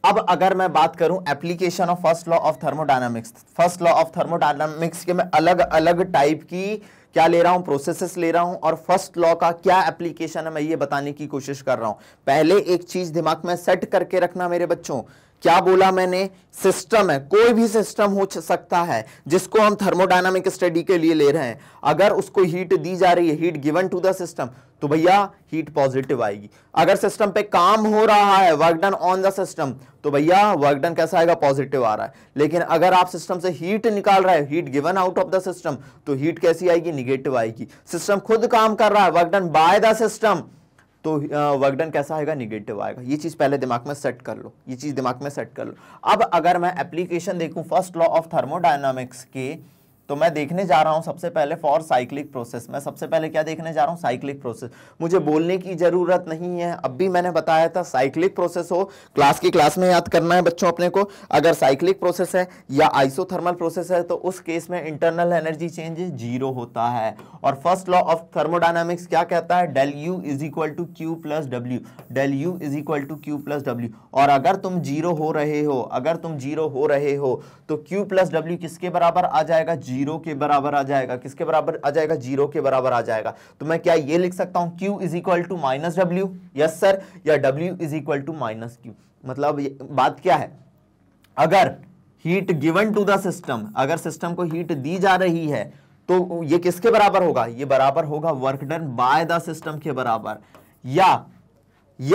अब अगर मैं बात करूं application of first law of thermodynamics first law of thermodynamics के मैं अलग अलग टाइप की क्या ले रहा हूं प्रोसेसेस ले रहा हूं और फर्स्ट लॉ का क्या एप्लीकेशन है मैं ये बताने की कोशिश कर रहा हूं पहले एक चीज दिमाग में सेट करके रखना मेरे बच्चों क्या बोला मैंने सिस्टम है कोई भी सिस्टम हो सकता है जिसको हम थर्मोडायनामिक स्टडी के लिए ले रहे हैं अगर उसको हीट दी जा रही है heat given to the system तो भैया हीट पॉजिटिव आएगी अगर सिस्टम पे काम हो रहा है work done on the system तो भैया वर्क डन कैसा आएगा पॉजिटिव आ रहा है लेकिन अगर आप सिस्टम से हीट निकाल रहे हैं heat given out of the system तो हीट कैसी आएगी निगेटिव आएगी सिस्टम खुद काम कर रहा है work done by the system तो वर्क डन कैसा आएगा निगेटिव आएगा ये चीज़ पहले दिमाग में सेट कर लो ये चीज़ दिमाग में सेट कर लो अब अगर मैं एप्लीकेशन देखूँ फर्स्ट लॉ ऑफ थर्मोडाइनमिक्स के तो मैं देखने जा रहा हूं सबसे पहले फॉर साइक्लिक प्रोसेस मैं सबसे पहले क्या देखने जा रहा हूं साइक्लिक प्रोसेस मुझे बोलने की ज़रूरत नहीं है अब भी मैंने बताया था साइक्लिक प्रोसेस हो क्लास की क्लास में याद करना है बच्चों अपने को अगर साइक्लिक प्रोसेस है या आइसोथर्मल प्रोसेस है तो उस केस में इंटरनल एनर्जी चेंज जीरो होता है और फर्स्ट लॉ ऑफ थर्मोडाइनमिक्स क्या कहता है del U is equal to Q plus W del U is equal to Q plus W और अगर तुम जीरो हो रहे हो अगर तुम जीरो हो रहे हो तो क्यू प्लस डब्ल्यू किसके बराबर आ जाएगा जीरो जीरो के बराबर आ जाएगा किसके बराबर आ जाएगा जीरो के बराबर आ जाएगा तो मैं क्या ये लिख सकता हूं Q is equal to minus W yes sir या W is equal to minus Q मतलब बात क्या है अगर heat given to the system अगर सिस्टम को हीट दी जा रही है तो ये किसके बराबर होगा ये बराबर होगा work done by the system के बराबर या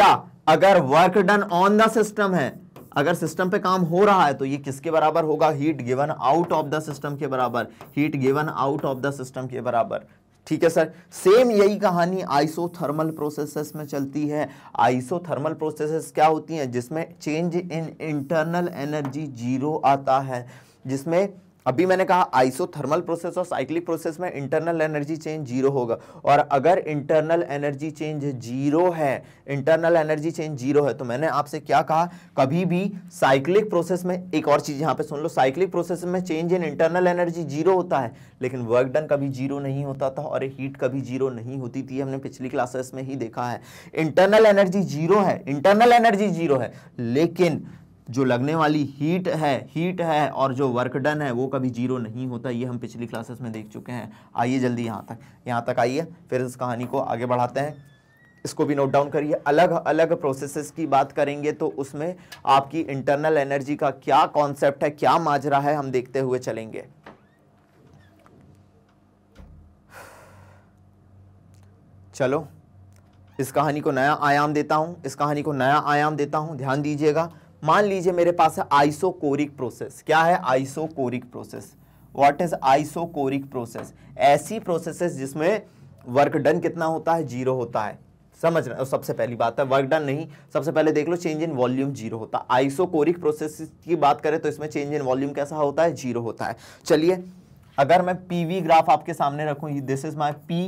या अगर work done on the system है अगर सिस्टम पे काम हो रहा है तो ये किसके बराबर होगा heat given out of the system के बराबर heat given out of the system के बराबर ठीक है सर सेम यही कहानी आइसोथर्मल प्रोसेसेस में चलती है आइसोथर्मल प्रोसेसेस क्या होती हैं जिसमें change in internal energy zero आता है जिसमें अभी मैंने कहा आइसोथर्मल प्रोसेस और साइक्लिक प्रोसेस में इंटरनल एनर्जी चेंज जीरो होगा और अगर इंटरनल एनर्जी चेंज जीरो है इंटरनल एनर्जी चेंज जीरो है तो मैंने आपसे क्या कहा कभी भी साइक्लिक प्रोसेस में एक और चीज़ यहाँ पे सुन लो साइक्लिक प्रोसेस में change in internal energy zero होता है लेकिन वर्क डन कभी जीरो नहीं होता था और हीट कभी जीरो नहीं होती थी हमने पिछली क्लासेस में ही देखा है इंटरनल एनर्जी जीरो है इंटरनल एनर्जी जीरो है लेकिन जो लगने वाली हीट है हीट है और जो वर्क डन है वो कभी जीरो नहीं होता ये हम पिछली क्लासेस में देख चुके हैं आइए जल्दी यहाँ तक यहाँ तक आइए फिर इस कहानी को आगे बढ़ाते हैं इसको भी नोट डाउन करिए अलग अलग प्रोसेसेस की बात करेंगे तो उसमें आपकी इंटरनल एनर्जी का क्या कॉन्सेप्ट है क्या माजरा है हम देखते हुए चलेंगे चलो इस कहानी को नया आयाम देता हूं इस कहानी को नया आयाम देता हूं ध्यान दीजिएगा मान लीजिए मेरे पास है आइसोकोरिक प्रोसेस क्या है isochoric process what is isochoric process ऐसी प्रोसेसेस जिसमें वर्क डन कितना होता है जीरो होता है समझ रहे सबसे पहली बात है वर्क डन नहीं सबसे पहले देख लो चेंज इन वॉल्यूम जीरो होता है आइसोकोरिक प्रोसेस की बात करें तो इसमें चेंज इन वॉल्यूम कैसा होता है जीरो होता है चलिए अगर मैं पी वी ग्राफ आपके सामने रखूँ this is my P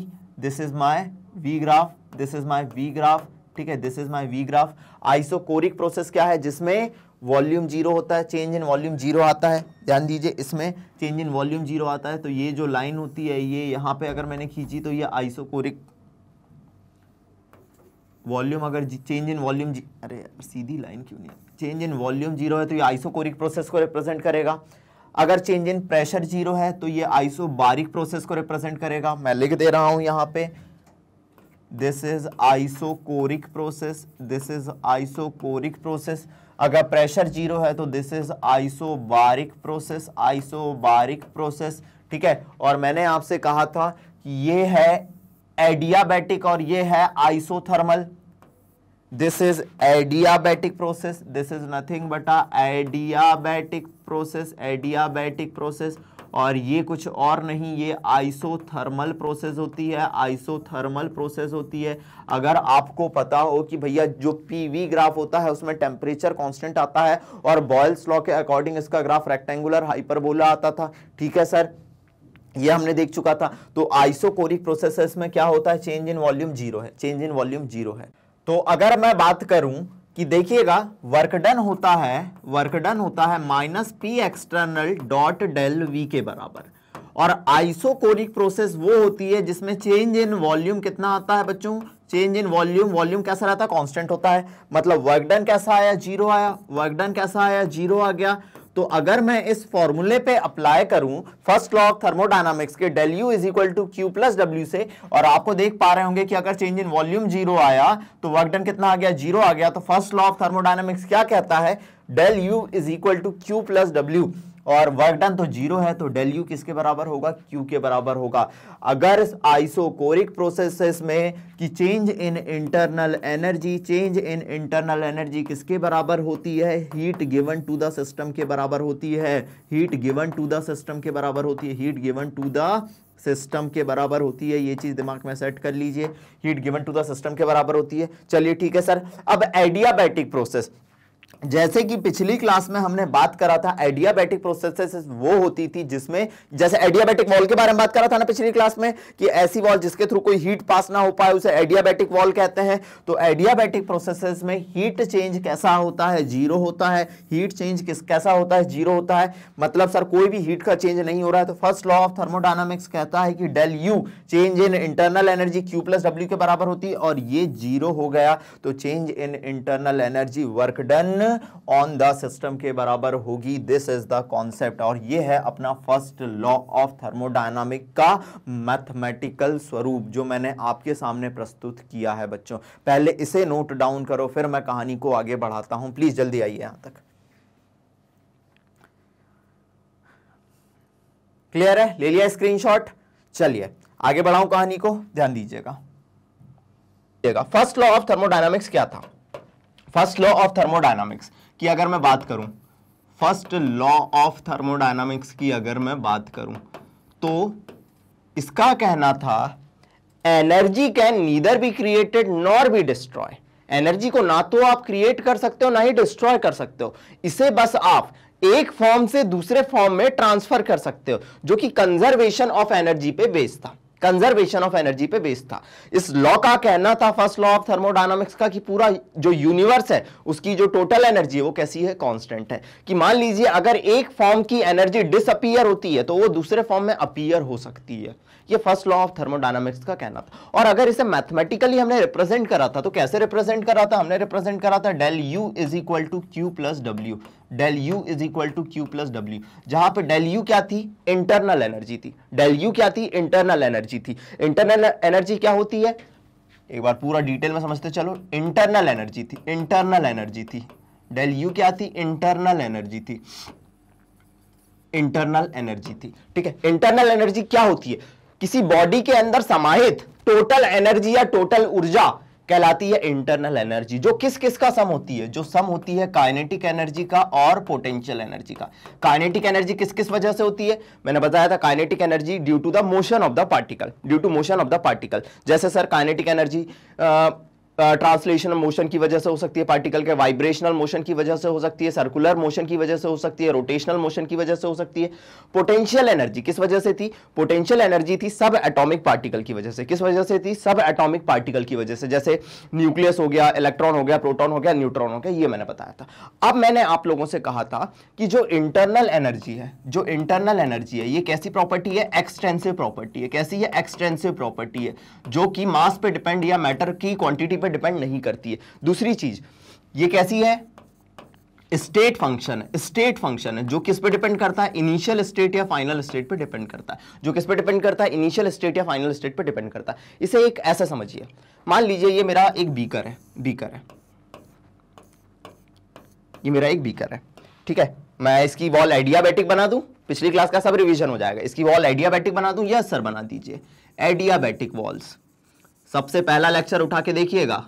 this is my V graph this is my V graph ठीक है this is my V graph isochoric process क्या है जिसमें वॉल्यूम जीरो होता है चेंज इन वॉल्यूम जीरो आता है ध्यान दीजिए इसमें चेंज इन वॉल्यूम जीरो आता है तो ये जो लाइन होती है ये यहाँ पे अगर मैंने खींची तो ये आइसोकोरिक वॉल्यूम अगर चेंज इन वॉल्यूम अरे सीधी लाइन क्यों नहीं चेंज इन वॉल्यूम जीरो है तो ये आइसोकोरिक प्रोसेस को रिप्रेजेंट करेगा अगर चेंज इन प्रेशर जीरो है तो ये आइसोबारिक प्रोसेस को रिप्रेजेंट करेगा मैं लिख दे रहा हूँ यहाँ पे this is isochoric process this is isochoric process अगर प्रेशर जीरो है तो this is isobaric process isobaric process ठीक है और मैंने आपसे कहा था कि ये है एडियाबैटिक और ये है isothermal this is adiabatic process this is nothing but a adiabatic process adiabatic process और ये कुछ और नहीं ये आइसोथर्मल प्रोसेस होती है आइसोथर्मल प्रोसेस होती है अगर आपको पता हो कि भैया जो पीवी ग्राफ होता है उसमें टेम्परेचर कांस्टेंट आता है और बॉयल्स लॉ के अकॉर्डिंग इसका ग्राफ रेक्टेंगुलर हाइपरबोला आता था ठीक है सर ये हमने देख चुका था तो आइसोकोरिक प्रोसेस में क्या होता है चेंज इन वॉल्यूम जीरो है चेंज इन वॉल्यूम जीरो है तो अगर मैं बात करूं कि देखिएगा वर्क डन होता है वर्क डन होता है minus P external dot del V के बराबर और आइसोकोरिक प्रोसेस वो होती है जिसमें चेंज इन वॉल्यूम कितना आता है बच्चों चेंज इन वॉल्यूम वॉल्यूम कैसा रहता है कांस्टेंट होता है मतलब वर्क डन कैसा आया जीरो आया वर्क डन कैसा आया जीरो आ गया तो अगर मैं इस फॉर्मूले पे अप्लाई करूं फर्स्ट लॉ ऑफ थर्मोडाइनमिक्स के del U is equal to Q plus W से और आपको देख पा रहे होंगे कि अगर चेंज इन वॉल्यूम जीरो आया तो वर्क डन कितना आ गया जीरो आ गया तो फर्स्ट लॉ ऑफ थर्मोडाइनामिक्स क्या कहता है del U is equal to Q plus W और वर्क डन तो जीरो है तो डेल यू किसके बराबर होगा क्यू के बराबर होगा अगर आइसोकोरिक प्रोसेसेस में कि change in internal energy change in internal energy किसके बराबर होती है heat given to the system के बराबर होती है heat given to the system के बराबर होती है heat given to the system के बराबर होती है ये चीज़ दिमाग में सेट कर लीजिए heat given to the system के बराबर होती है चलिए ठीक है सर अब एडियाबैटिक प्रोसेस जैसे कि पिछली क्लास में हमने बात करा था एडियाबैटिक प्रोसेसेस वो होती थी जिसमें जैसे एडियाबैटिक वॉल के बारे में बात करा था ना पिछली क्लास में कि ऐसी वॉल जिसके थ्रू कोई हीट पास ना हो पाए उसे एडियाबैटिक वॉल कहते हैं तो एडियाबैटिक प्रोसेसेस में हीट चेंज कैसा होता है जीरो होता है हीट चेंज किस कैसा होता है जीरो होता है मतलब सर कोई भी हीट का चेंज नहीं हो रहा है तो फर्स्ट लॉ ऑफ थर्मोडाइनमिक्स कहता है कि del U change in internal energy Q plus W के बराबर होती है और ये जीरो हो गया तो change in internal energy work done on the system के बराबर होगी दिस इज द कॉन्सेप्ट और ये है अपना फर्स्ट लॉ ऑफ थर्मोडायनामिक का मैथमेटिकल स्वरूप जो मैंने आपके सामने प्रस्तुत किया है बच्चों पहले इसे नोट डाउन करो फिर मैं कहानी को आगे बढ़ाता हूं प्लीज जल्दी आइए यहां तक क्लियर है ले लिया स्क्रीनशॉट चलिए आगे बढ़ाऊं कहानी को ध्यान दीजिएगा फर्स्ट लॉ ऑफ थर्मोडायनामिक्स क्या था फर्स्ट लॉ ऑफ थर्मोडाइनमिक्स की अगर मैं बात करूं फर्स्ट लॉ ऑफ थर्मोडाइनमिक्स की अगर मैं बात करूं तो इसका कहना था energy can neither be created nor be destroy energy को ना तो आप क्रिएट कर सकते हो ना ही डिस्ट्रॉय कर सकते हो इसे बस आप एक फॉर्म से दूसरे फॉर्म में ट्रांसफर कर सकते हो जो कि कंजर्वेशन ऑफ एनर्जी पे बेस्ड था कंजर्वेशन ऑफ एनर्जी पे बेस्ड था इस लॉ का कहना था फर्स्ट लॉ ऑफ थर्मोडायनामिक्स का कि पूरा जो यूनिवर्स है उसकी जो टोटल एनर्जी है वो कैसी है कांस्टेंट है कि मान लीजिए अगर एक फॉर्म की एनर्जी डिसअपियर होती है तो वो दूसरे फॉर्म में अपीयर हो सकती है ये फर्स्ट लॉ ऑफ थर्मोडाइनमिक्स का कहना था और अगर इसे मैथमेटिकली हमने रिप्रेजेंट करा था तो कैसे रिप्रेजेंट करा था हमने रिप्रेजेंट करा था del U is equal to Q plus W del U is equal to Q plus W जहां पर डेल यू क्या थी इंटरनल एनर्जी थी डेल यू क्या थी इंटरनल एनर्जी थी इंटरनल एनर्जी क्या होती है एक बार पूरा डिटेल में समझते चलो इंटरनल एनर्जी थी इंटरनल एनर्जी थी डेल यू क्या थी इंटरनल एनर्जी थी इंटरनल एनर्जी थी ठीक है इंटरनल एनर्जी क्या होती है किसी बॉडी के अंदर समाहित टोटल एनर्जी या टोटल ऊर्जा कहलाती है इंटरनल एनर्जी जो किस किस का सम होती है जो सम होती है काइनेटिक एनर्जी का और पोटेंशियल एनर्जी का काइनेटिक एनर्जी किस किस वजह से होती है मैंने बताया था kinetic energy due to the motion of the particle due to motion of the particle जैसे sir kinetic energy translation motion की वजह से हो सकती है पार्टिकल के वाइब्रेशनल मोशन की वजह से हो सकती है सर्कुलर मोशन की वजह से हो सकती है रोटेशनल मोशन की वजह से हो सकती है पोटेंशियल एनर्जी किस वजह से थी पोटेंशियल एनर्जी थी सब एटॉमिक पार्टिकल की वजह से किस वजह से थी सब एटॉमिक पार्टिकल की वजह से जैसे न्यूक्लियस हो गया इलेक्ट्रॉन हो गया प्रोटॉन हो गया न्यूट्रॉन हो गया ये मैंने बताया था अब मैंने आप लोगों से कहा था कि जो इंटरनल एनर्जी है जो इंटरनल एनर्जी है ये कैसी प्रॉपर्टी है एक्सटेंसिव प्रॉपर्टी है कैसी है एक्सटेंसिव प्रॉपर्टी है जो कि मास पर डिपेंड या मैटर की क्वांटिटी पर पर डिपेंड नहीं करती है दूसरी चीज ये कैसी है स्टेट फंक्शन स्टेट फंक्शन है जो किस पे डिपेंड करता है इनिशियल स्टेट या फाइनल स्टेट पे डिपेंड करता है जो किस पे डिपेंड करता है इनिशियल स्टेट या फाइनल स्टेट पे डिपेंड करता है इसे एक ऐसा समझिए मान लीजिए ये मेरा एक बीकर है बीकर है ये मेरा एक बीकर है ठीक है मैं इसकी वॉल एडियाबैटिक बना दू पिछली क्लास का सब रिविजन हो जाएगा इसकी वॉल एडियाबैटिक बना दू या सर बना दीजिए एडियाबैटिक वॉल्स सबसे पहला लेक्चर उठा के देखिएगा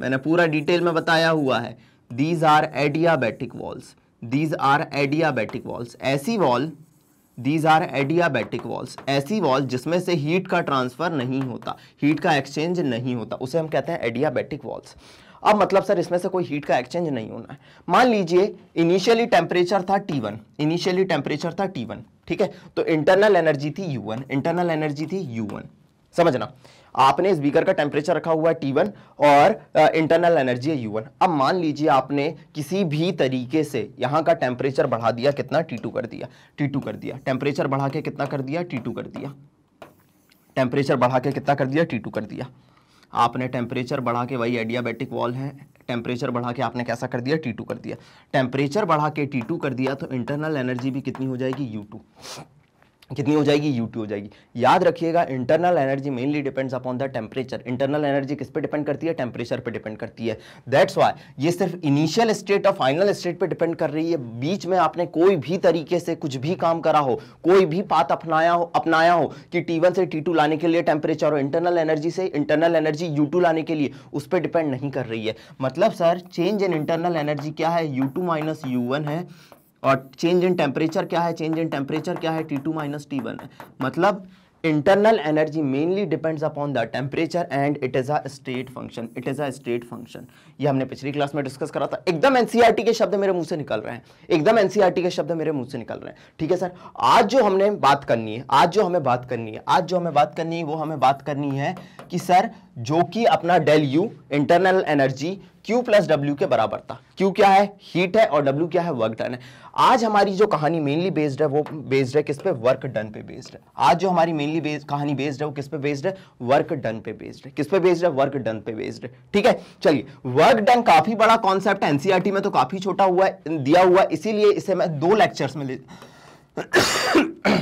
मैंने पूरा डिटेल में बताया हुआ है these are adiabatic walls these are adiabatic walls ऐसी wall these are adiabatic walls ऐसी वॉल जिसमें से हीट का ट्रांसफ़र नहीं होता हीट का एक्सचेंज नहीं होता उसे हम कहते हैं एडियाबैटिक वॉल्स अब मतलब सर इसमें से कोई हीट का एक्सचेंज नहीं होना है मान लीजिए इनिशियली टेम्परेचर था टी वन इनिशियली टेम्परेचर था टी वन ठीक है तो इंटरनल एनर्जी थी यू वन इंटरनल एनर्जी थी यू वन समझना आपने बीकर का टेम्परेचर रखा हुआ है टी वन और इंटरनल एनर्जी है यू वन अब मान लीजिए आपने किसी भी तरीके से यहाँ का टेम्परेचर बढ़ा दिया कितना टी टू कर दिया टी टू कर दिया टेम्परेचर बढ़ा के कितना कर दिया टी टू कर दिया टेम्परेचर बढ़ा के कितना कर दिया टी टू कर दिया आपने टेम्परेचर बढ़ा के वही एडियाबेटिक वॉल है टेम्परेचर बढ़ा के आपने कैसा कर दिया टी टू कर दिया टेम्परेचर बढ़ा के टी टू कर दिया तो इंटरनल एनर्जी भी कितनी हो जाएगी यू टू कितनी हो जाएगी यू हो जाएगी याद रखिएगा internal energy mainly depends upon the temperature internal energy किस पे डिपेंड करती है टेम्परेचर पे डिपेंड करती है दैट्स वाई ये सिर्फ इनिशियल स्टेट और फाइनल स्टेट पे डिपेंड कर रही है बीच में आपने कोई भी तरीके से कुछ भी काम करा हो कोई भी पात अपनाया हो अपनाया हो कि टी से टी लाने के लिए टेम्परेचर हो इंटरनल एनर्जी से इंटरनल एनर्जी यू लाने के लिए उस पर डिपेंड नहीं कर रही है मतलब sir change in internal energy क्या है U two minus U one है और चेंज इन टेम्परेचर क्या है चेंज इन टेम्परेचर क्या है T two minus T one मतलब internal energy mainly depends upon the temperature and it is a state function it is a state function ये हमने पिछली क्लास में डिस्कस करा था एकदम एनसीईआरटी e के शब्द मेरे मुंह से निकल रहे हैं एकदम एनसीईआरटी e के शब्द मेरे मुंह से निकल रहे हैं ठीक है सर आज जो हमने बात करनी है आज जो हमें बात करनी है आज जो हमें बात करनी है वो हमें बात करनी है कि सर जो कि अपना del U internal energy Q plus W के बराबर था क्यू क्या है हीट है और डब्ल्यू क्या है वर्क डन है आज हमारी जो कहानी मेनली बेस्ड है वो बेस्ड है किस पे वर्क डन पे बेस्ड है आज जो हमारी मेनली बेस्ड कहानी बेस्ड है वो किस पे बेस्ड है वर्क डन पे बेस्ड है किस पे बेस्ड है वर्क डन पे बेस्ड है ठीक है चलिए वर्क डन काफी बड़ा कॉन्सेप्ट है एनसीआरटी e में तो काफी छोटा हुआ है दिया हुआ इसीलिए इसे मैं दो लेक्चर्स में ले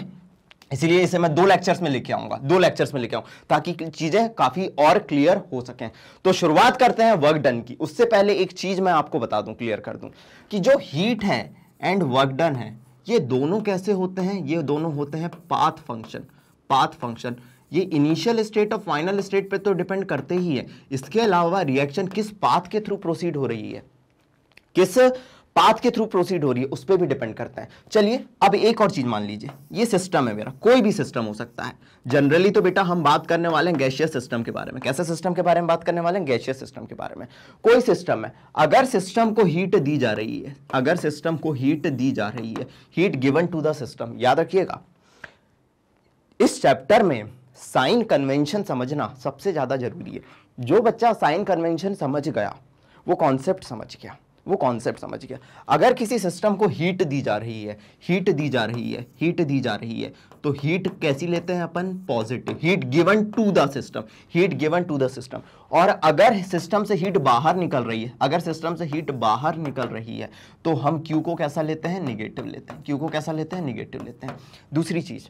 इसीलिए इसे मैं दो लेक्चर्स में लेके आऊंगा दो लेक्चर्स में लेके आऊँ ताकि चीज़ें काफ़ी और क्लियर हो सकें तो शुरुआत करते हैं वर्क डन की उससे पहले एक चीज़ मैं आपको बता दूं क्लियर कर दूं कि जो हीट है एंड वर्क डन है ये दोनों कैसे होते हैं ये दोनों होते हैं पाथ फंक्शन पाथ फंक्शन ये इनिशियल स्टेट और फाइनल स्टेट पे तो डिपेंड करते ही है इसके अलावा रिएक्शन किस पाथ के थ्रू प्रोसीड हो रही है किस पाथ के थ्रू प्रोसीड हो रही है उस पर भी डिपेंड करता है चलिए अब एक और चीज़ मान लीजिए ये सिस्टम है मेरा कोई भी सिस्टम हो सकता है जनरली तो बेटा हम बात करने वाले हैं गैशियस सिस्टम के बारे में कैसे सिस्टम के बारे में बात करने वाले हैं गैशियस सिस्टम के बारे में कोई सिस्टम है अगर सिस्टम को हीट दी जा रही है अगर सिस्टम को हीट दी जा रही है heat given to the system याद रखिएगा इस चैप्टर में साइन कन्वेंशन समझना सबसे ज़्यादा जरूरी है जो बच्चा साइन कन्वेंशन समझ गया वो कॉन्सेप्ट समझ गया वो कॉन्सेप्ट समझ गया अगर किसी सिस्टम को हीट दी जा रही है हीट दी जा रही है हीट दी जा रही है तो हीट कैसी लेते हैं अपन positive heat given to the system heat given to the system और अगर सिस्टम से हीट बाहर निकल रही है अगर सिस्टम से हीट बाहर निकल रही है तो हम क्यू को कैसा लेते हैं निगेटिव लेते हैं क्यू को कैसा लेते हैं निगेटिव लेते हैं दूसरी चीज़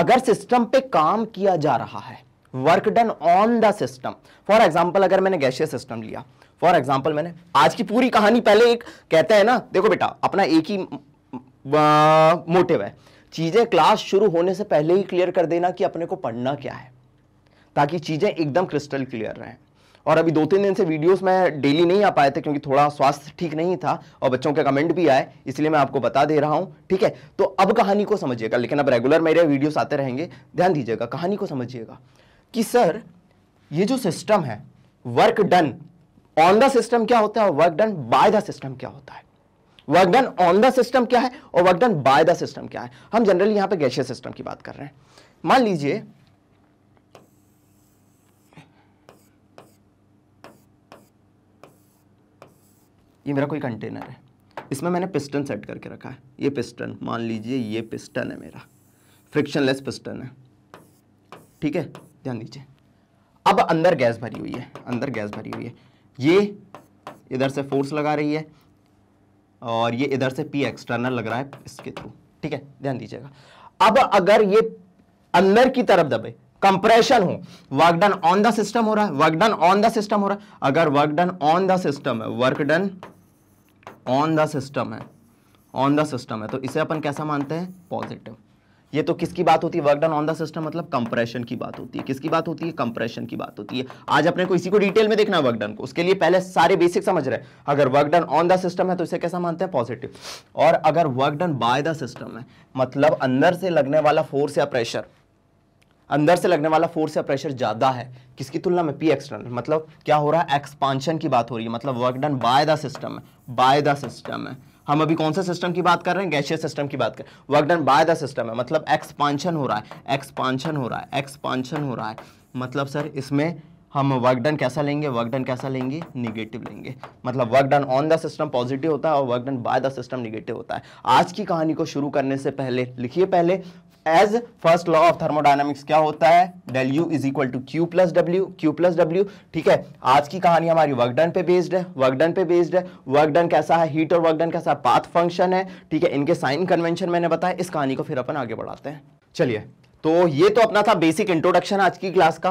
अगर सिस्टम पे काम किया जा रहा है work done on the system for example अगर मैंने गैशियस सिस्टम लिया फॉर एग्जाम्पल मैंने आज की पूरी कहानी पहले एक कहते हैं ना देखो बेटा अपना एक ही मोटिव है चीज़ें क्लास शुरू होने से पहले ही क्लियर कर देना कि अपने को पढ़ना क्या है ताकि चीज़ें एकदम क्रिस्टल क्लियर रहें और अभी दो तीन दिन से वीडियोस में डेली नहीं आ पाए थे क्योंकि थोड़ा स्वास्थ्य ठीक नहीं था और बच्चों के कमेंट भी आए इसलिए मैं आपको बता दे रहा हूं ठीक है तो अब कहानी को समझिएगा लेकिन अब रेगुलर मेरे वीडियोस आते रहेंगे ध्यान दीजिएगा कहानी को समझिएगा कि सर ये जो सिस्टम है work done on the system क्या होता है और work done by the system क्या होता है work done on the system क्या है और work done by the system क्या है हम जनरली यहां पे गैशियस सिस्टम की बात कर रहे हैं मान लीजिए ये मेरा कोई कंटेनर है इसमें मैंने पिस्टन सेट करके रखा है ये पिस्टन मान लीजिए ये पिस्टन है मेरा फ्रिक्शनलेस पिस्टन है ठीक है ध्यान दीजिए अब अंदर गैस भरी हुई है अंदर गैस भरी हुई है ये इधर से फोर्स लगा रही है और ये इधर से पी एक्सटर्नल लग रहा है इसके थ्रू ठीक है ध्यान दीजिएगा अब अगर ये अंदर की तरफ दबे कंप्रेशन हो work done on the system हो रहा है work done on the system हो रहा है अगर work done on the system है work done on the system है ऑन द सिस्टम है तो इसे अपन कैसा मानते हैं पॉजिटिव ये तो किसकी बात होती है work done on the system मतलब कंप्रेशन की बात होती है किसकी बात होती है कंप्रेशन की बात होती है आज अपने को इसी को डिटेल में देखना है वर्क डन को उसके लिए पहले सारे बेसिक समझ रहे हैं अगर work done on the system है तो इसे कैसा मानते हैं पॉजिटिव और अगर work done by the system है मतलब अंदर से लगने वाला फोर्स या प्रेशर अंदर से लगने वाला फोर्स या प्रेशर ज़्यादा है किसकी तुलना में पी एक्सटर्नल मतलब क्या हो रहा है एक्सपांशन की बात हो रही है मतलब work done by the system है बाय द सिस्टम है हम अभी कौन से सिस्टम की बात कर रहे हैं गैशियस सिस्टम की बात कर work done by the system है मतलब एक्सपांशन हो रहा है एक्सपांशन हो रहा है एक्सपांशन हो रहा है मतलब सर इसमें हम वर्क डन कैसा लेंगे वर्क डन कैसा लेंगे निगेटिव लेंगे मतलब work done on the system positive होता है और work done by the system negative होता है आज की कहानी को शुरू करने से पहले लिखिए पहले as first law of thermodynamics क्या होता है del U is equal to Q plus W Q plus W ठीक है आज की कहानी हमारी वर्कडन पे बेस्ड है वर्कडन पे बेस्ड है वर्कडन कैसा है हीट और वर्कडन कैसा पाथ फंक्शन है ठीक है इनके साइन कन्वेंशन मैंने बताया इस कहानी को फिर अपन आगे बढ़ाते हैं चलिए तो ये तो अपना था बेसिक इंट्रोडक्शन आज की क्लास का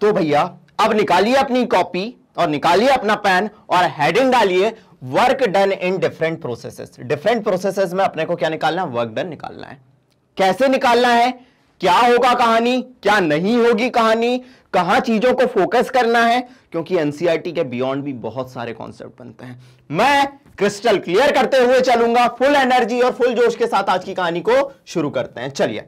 तो भैया अब निकालिए अपनी कॉपी और निकालिए अपना पेन और हेडिंग डालिए work done in different processes different processes में अपने को क्या निकालना है वर्क डन निकालना है कैसे निकालना है क्या होगा कहानी क्या नहीं होगी कहानी कहां चीजों को फोकस करना है क्योंकि एनसीईआरटी e के बियॉन्ड भी बहुत सारे कॉन्सेप्ट बनते हैं मैं क्रिस्टल क्लियर करते हुए चलूंगा फुल एनर्जी और फुल जोश के साथ आज की कहानी को शुरू करते हैं चलिए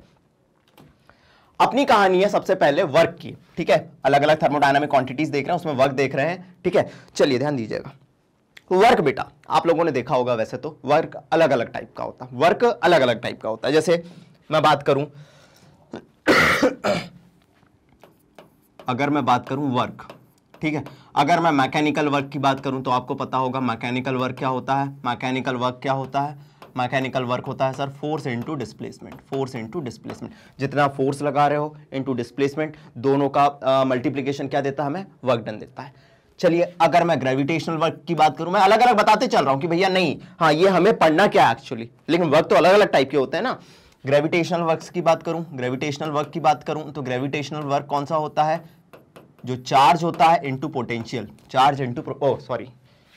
अपनी कहानी है सबसे पहले वर्क की ठीक है अलग अलग थर्मोडायनामिक क्वांटिटीज देख रहे हैं उसमें वर्क देख रहे हैं ठीक है चलिए ध्यान दीजिएगा वर्क बेटा आप लोगों ने देखा होगा वैसे तो वर्क अलग अलग टाइप का होता है वर्क अलग अलग टाइप का होता है जैसे मैं बात करूं अगर मैं बात करूं वर्क ठीक है अगर मैं मैकेनिकल वर्क की बात करूं तो आपको पता होगा मैकेनिकल वर्क क्या होता है मैकेनिकल वर्क क्या होता है मैकेनिकल वर्क होता है sir force into displacement force into displacement जितना फोर्स लगा रहे हो इंटू डिस्प्लेसमेंट दोनों का मल्टीप्लीकेशन uh, क्या देता है हमें वर्क डन देता है चलिए अगर मैं ग्रेविटेशनल वर्क की बात करूं मैं अलग अलग बताते चल रहा हूं कि भैया नहीं हाँ ये हमें पढ़ना क्या है एक्चुअली लेकिन वर्क तो अलग अलग टाइप के होते हैं ना ग्रेविटेशनल वर्क की बात करूं ग्रेविटेशनल वर्क की बात करूं तो ग्रेविटेशनल वर्क कौन सा होता है जो चार्ज होता है into potential charge into oh sorry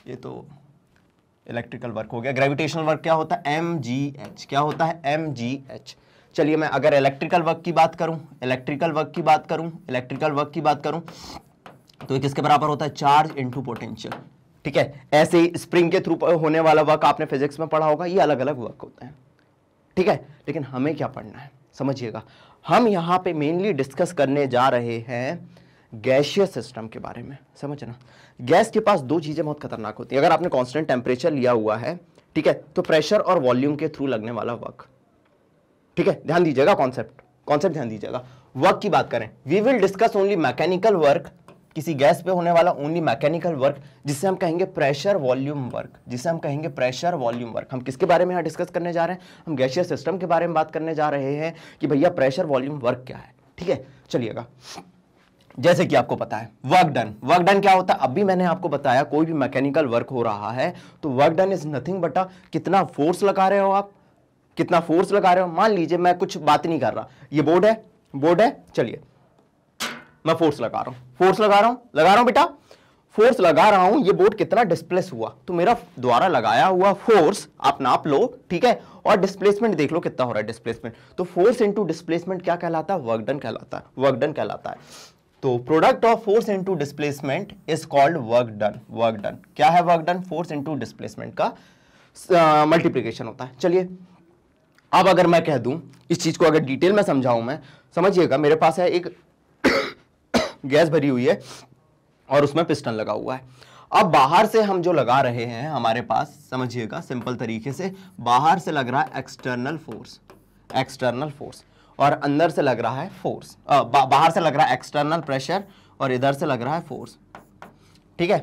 ये तो इलेक्ट्रिकल वर्क हो गया ग्रेविटेशनल वर्क क्या होता है एम जी एच क्या होता है एम जी एच चलिए मैं अगर इलेक्ट्रिकल वर्क की बात करूं इलेक्ट्रिकल वर्क की बात करूं इलेक्ट्रिकल वर्क की बात करूं तो ये किसके बराबर होता है चार्ज इंटू पोटेंशियल ठीक है ऐसे ही स्प्रिंग के थ्रू होने वाला वर्क आपने फिजिक्स में पढ़ा होगा ये अलग अलग वर्क होता है ठीक है लेकिन हमें क्या पढ़ना है समझिएगा हम यहाँ पे मेनली डिस्कस करने जा रहे हैं गैशियर सिस्टम के बारे में समझना गैस के पास दो चीज़ें बहुत खतरनाक होती हैं अगर आपने कांस्टेंट टेम्परेचर लिया हुआ है ठीक है तो प्रेशर और वॉल्यूम के थ्रू लगने वाला वर्क ठीक है ध्यान दीजिएगा कॉन्सेप्ट कॉन्सेप्ट ध्यान दीजिएगा वर्क की बात करें we will discuss only mechanical work किसी गैस पे होने वाला ओनली मैकेनिकल वर्क जिसे हम कहेंगे प्रेशर वॉल्यूम वर्क जिसे हम कहेंगे प्रेशर वॉल्यूम वर्क हम किसके बारे में यहाँ डिस्कस करने जा रहे हैं हम गैशियर सिस्टम के बारे में बात करने जा रहे हैं कि भैया प्रेशर वॉल्यूम वर्क क्या है ठीक है चलिएगा जैसे कि आपको पता है वर्क डन वर्क डन क्या होता है अभी मैंने आपको बताया कोई भी मैकेनिकल वर्क हो रहा है तो work done is nothing but a कितना फोर्स लगा रहे हो आप कितना फोर्स लगा रहे हो मान लीजिए मैं कुछ बात नहीं कर रहा ये बोर्ड है बोर्ड है चलिए मैं फोर्स लगा रहा हूँ फोर्स लगा रहा हूँ लगा रहा हूँ बेटा फोर्स लगा रहा हूं ये बोर्ड कितना डिस्प्लेस हुआ तो मेरा द्वारा लगाया हुआ फोर्स आप नाप लो ठीक है और डिस्प्लेसमेंट देख लो कितना हो रहा है डिस्प्लेसमेंट तो फोर्स इनटू डिस्प्लेसमेंट क्या कहलाता है वर्कडन कहलाता है वर्कडन कहलाता है तो product of force into displacement is called work done work done क्या है वर्कडन फोर्स इंटू डिस्प्लेसमेंट का मल्टीप्लीकेशन uh, होता है चलिए अब अगर मैं कह दूं इस चीज़ को अगर डिटेल में समझाऊं मैं समझिएगा मेरे पास है एक गैस भरी हुई है और उसमें पिस्टन लगा हुआ है अब बाहर से हम जो लगा रहे हैं हमारे पास समझिएगा सिंपल तरीके से बाहर से लग रहा है एक्सटर्नल फोर्स एक्सटर्नल फोर्स और अंदर से लग रहा है फोर्स बा, बाहर से लग रहा है एक्सटर्नल प्रेशर और इधर से लग रहा है फोर्स ठीक है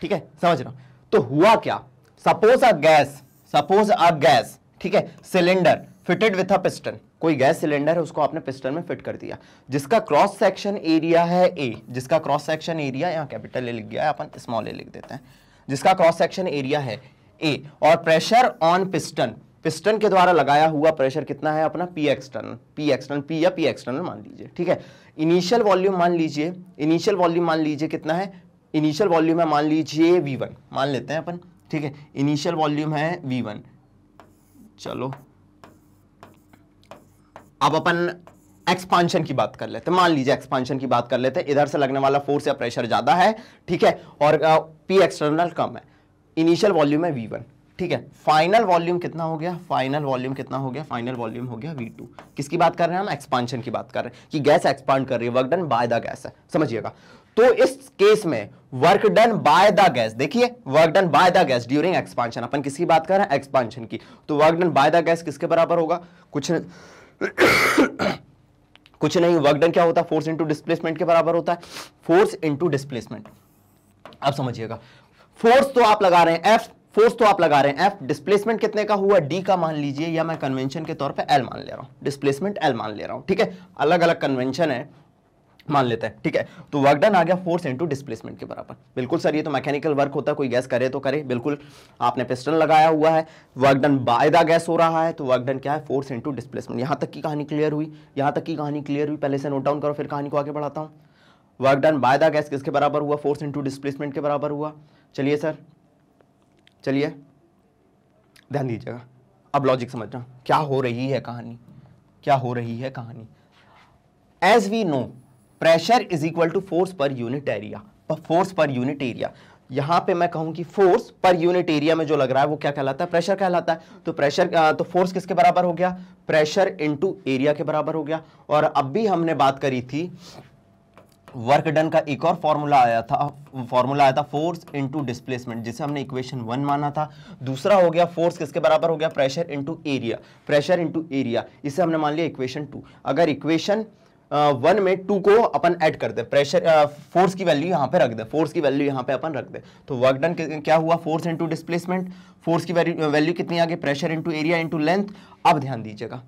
ठीक है समझ रहा हूं तो हुआ क्या suppose a gas suppose a gas ठीक है cylinder fitted with a piston कोई गैस सिलेंडर है उसको आपने पिस्टन में फिट कर दिया जिसका क्रॉस सेक्शन एरिया है ए जिसका क्रॉस सेक्शन एरिया यहाँ कैपिटल ए लिख गया है अपन स्मॉल ए लिख देते हैं जिसका क्रॉस सेक्शन एरिया है ए और प्रेशर ऑन पिस्टन पिस्टन के द्वारा लगाया हुआ प्रेशर कितना है अपना P external P external P या पी एक्सटर्नल मान लीजिए ठीक है इनिशियल वॉल्यूम मान लीजिए इनिशियल वॉल्यूम मान लीजिए कितना है इनिशियल वॉल्यूम है मान लीजिए वी वन मान लेते हैं अपन ठीक है इनिशियल वॉल्यूम है वी वन चलो अब अपन एक्सपांशन की बात कर लेते हैं मान लीजिए एक्सपांशन की बात कर लेते हैं इधर से लगने वाला फोर्स या प्रेशर ज़्यादा है ठीक है और पी एक्सटर्नल कम है इनिशियल वॉल्यूम है वी वन ठीक है फाइनल वॉल्यूम कितना हो गया फाइनल वॉल्यूम कितना हो गया फाइनल वॉल्यूम हो गया वी टू किसकी बात कर रहे हैं हम एक्सपांशन की बात कर रहे हैं कि गैस एक्सपांड कर रही है work done by the gas है समझिएगा तो इस केस में work done by the gas देखिए work done by the gas during expansion अपन किसकी बात कर रहे हैं एक्सपांशन की तो work done by the gas किसके बराबर होगा कुछ न... कुछ नहीं वर्क डन क्या होता है फोर्स इंटू डिस्प्लेसमेंट के बराबर होता है फोर्स इंटू डिस्प्लेसमेंट आप समझिएगा फोर्स तो आप लगा रहे हैं एफ फोर्स तो आप लगा रहे हैं एफ डिस्प्लेसमेंट कितने का हुआ डी का मान लीजिए या मैं कन्वेंशन के तौर पे एल मान ले रहा हूं डिस्प्लेसमेंट एल मान ले रहा हूं ठीक है अलग अलग कन्वेंशन है मान लेता है ठीक है तो वर्क डन आ गया फोर्स इनटू डिस्प्लेसमेंट के बराबर बिल्कुल सर ये तो मैकेनिकल वर्क होता है कोई गैस करे तो करे बिल्कुल आपने पिस्टन लगाया हुआ है work done by the gas हो रहा है तो वर्क डन क्या है फोर्स इनटू डिस्प्लेसमेंट यहां तक की कहानी क्लियर हुई यहां तक की कहानी क्लियर हुई पहले से नोट डाउन करो फिर कहानी को आगे बढ़ाता हूँ work done by the gas किसके बराबर हुआ फोर्स इंटू डिस्प्लेसमेंट के बराबर हुआ चलिए सर चलिए ध्यान दीजिएगा अब लॉजिक समझना क्या हो रही है कहानी क्या हो रही है कहानी as we know pressure is equal to force per unit area force per unit area यहां पे मैं कहूं कि फोर्स पर यूनिट एरिया में जो लग रहा है वो क्या कहलाता है प्रेशर कहलाता है तो प्रेशर तो फोर्स किसके बराबर हो गया प्रेशर इनटू एरिया के बराबर हो गया और अब भी हमने बात करी थी वर्क डन का एक और फॉर्मूला आया था फॉर्मूला आया था फोर्स इनटू डिस्प्लेसमेंट जिसे हमने इक्वेशन वन माना था दूसरा हो गया फोर्स किसके बराबर हो गया pressure into area pressure into area इसे हमने मान लिया इक्वेशन टू अगर इक्वेशन वन में टू को अपन ऐड कर दे प्रेशर फोर्स की वैल्यू यहाँ पे रख दे फोर्स की वैल्यू यहाँ पे अपन रख दे तो वर्क डन क्या हुआ फोर्स इंटू डिस्प्लेसमेंट फोर्स की वैल्यू कितनी आ गई pressure into area into length अब ध्यान दीजिएगा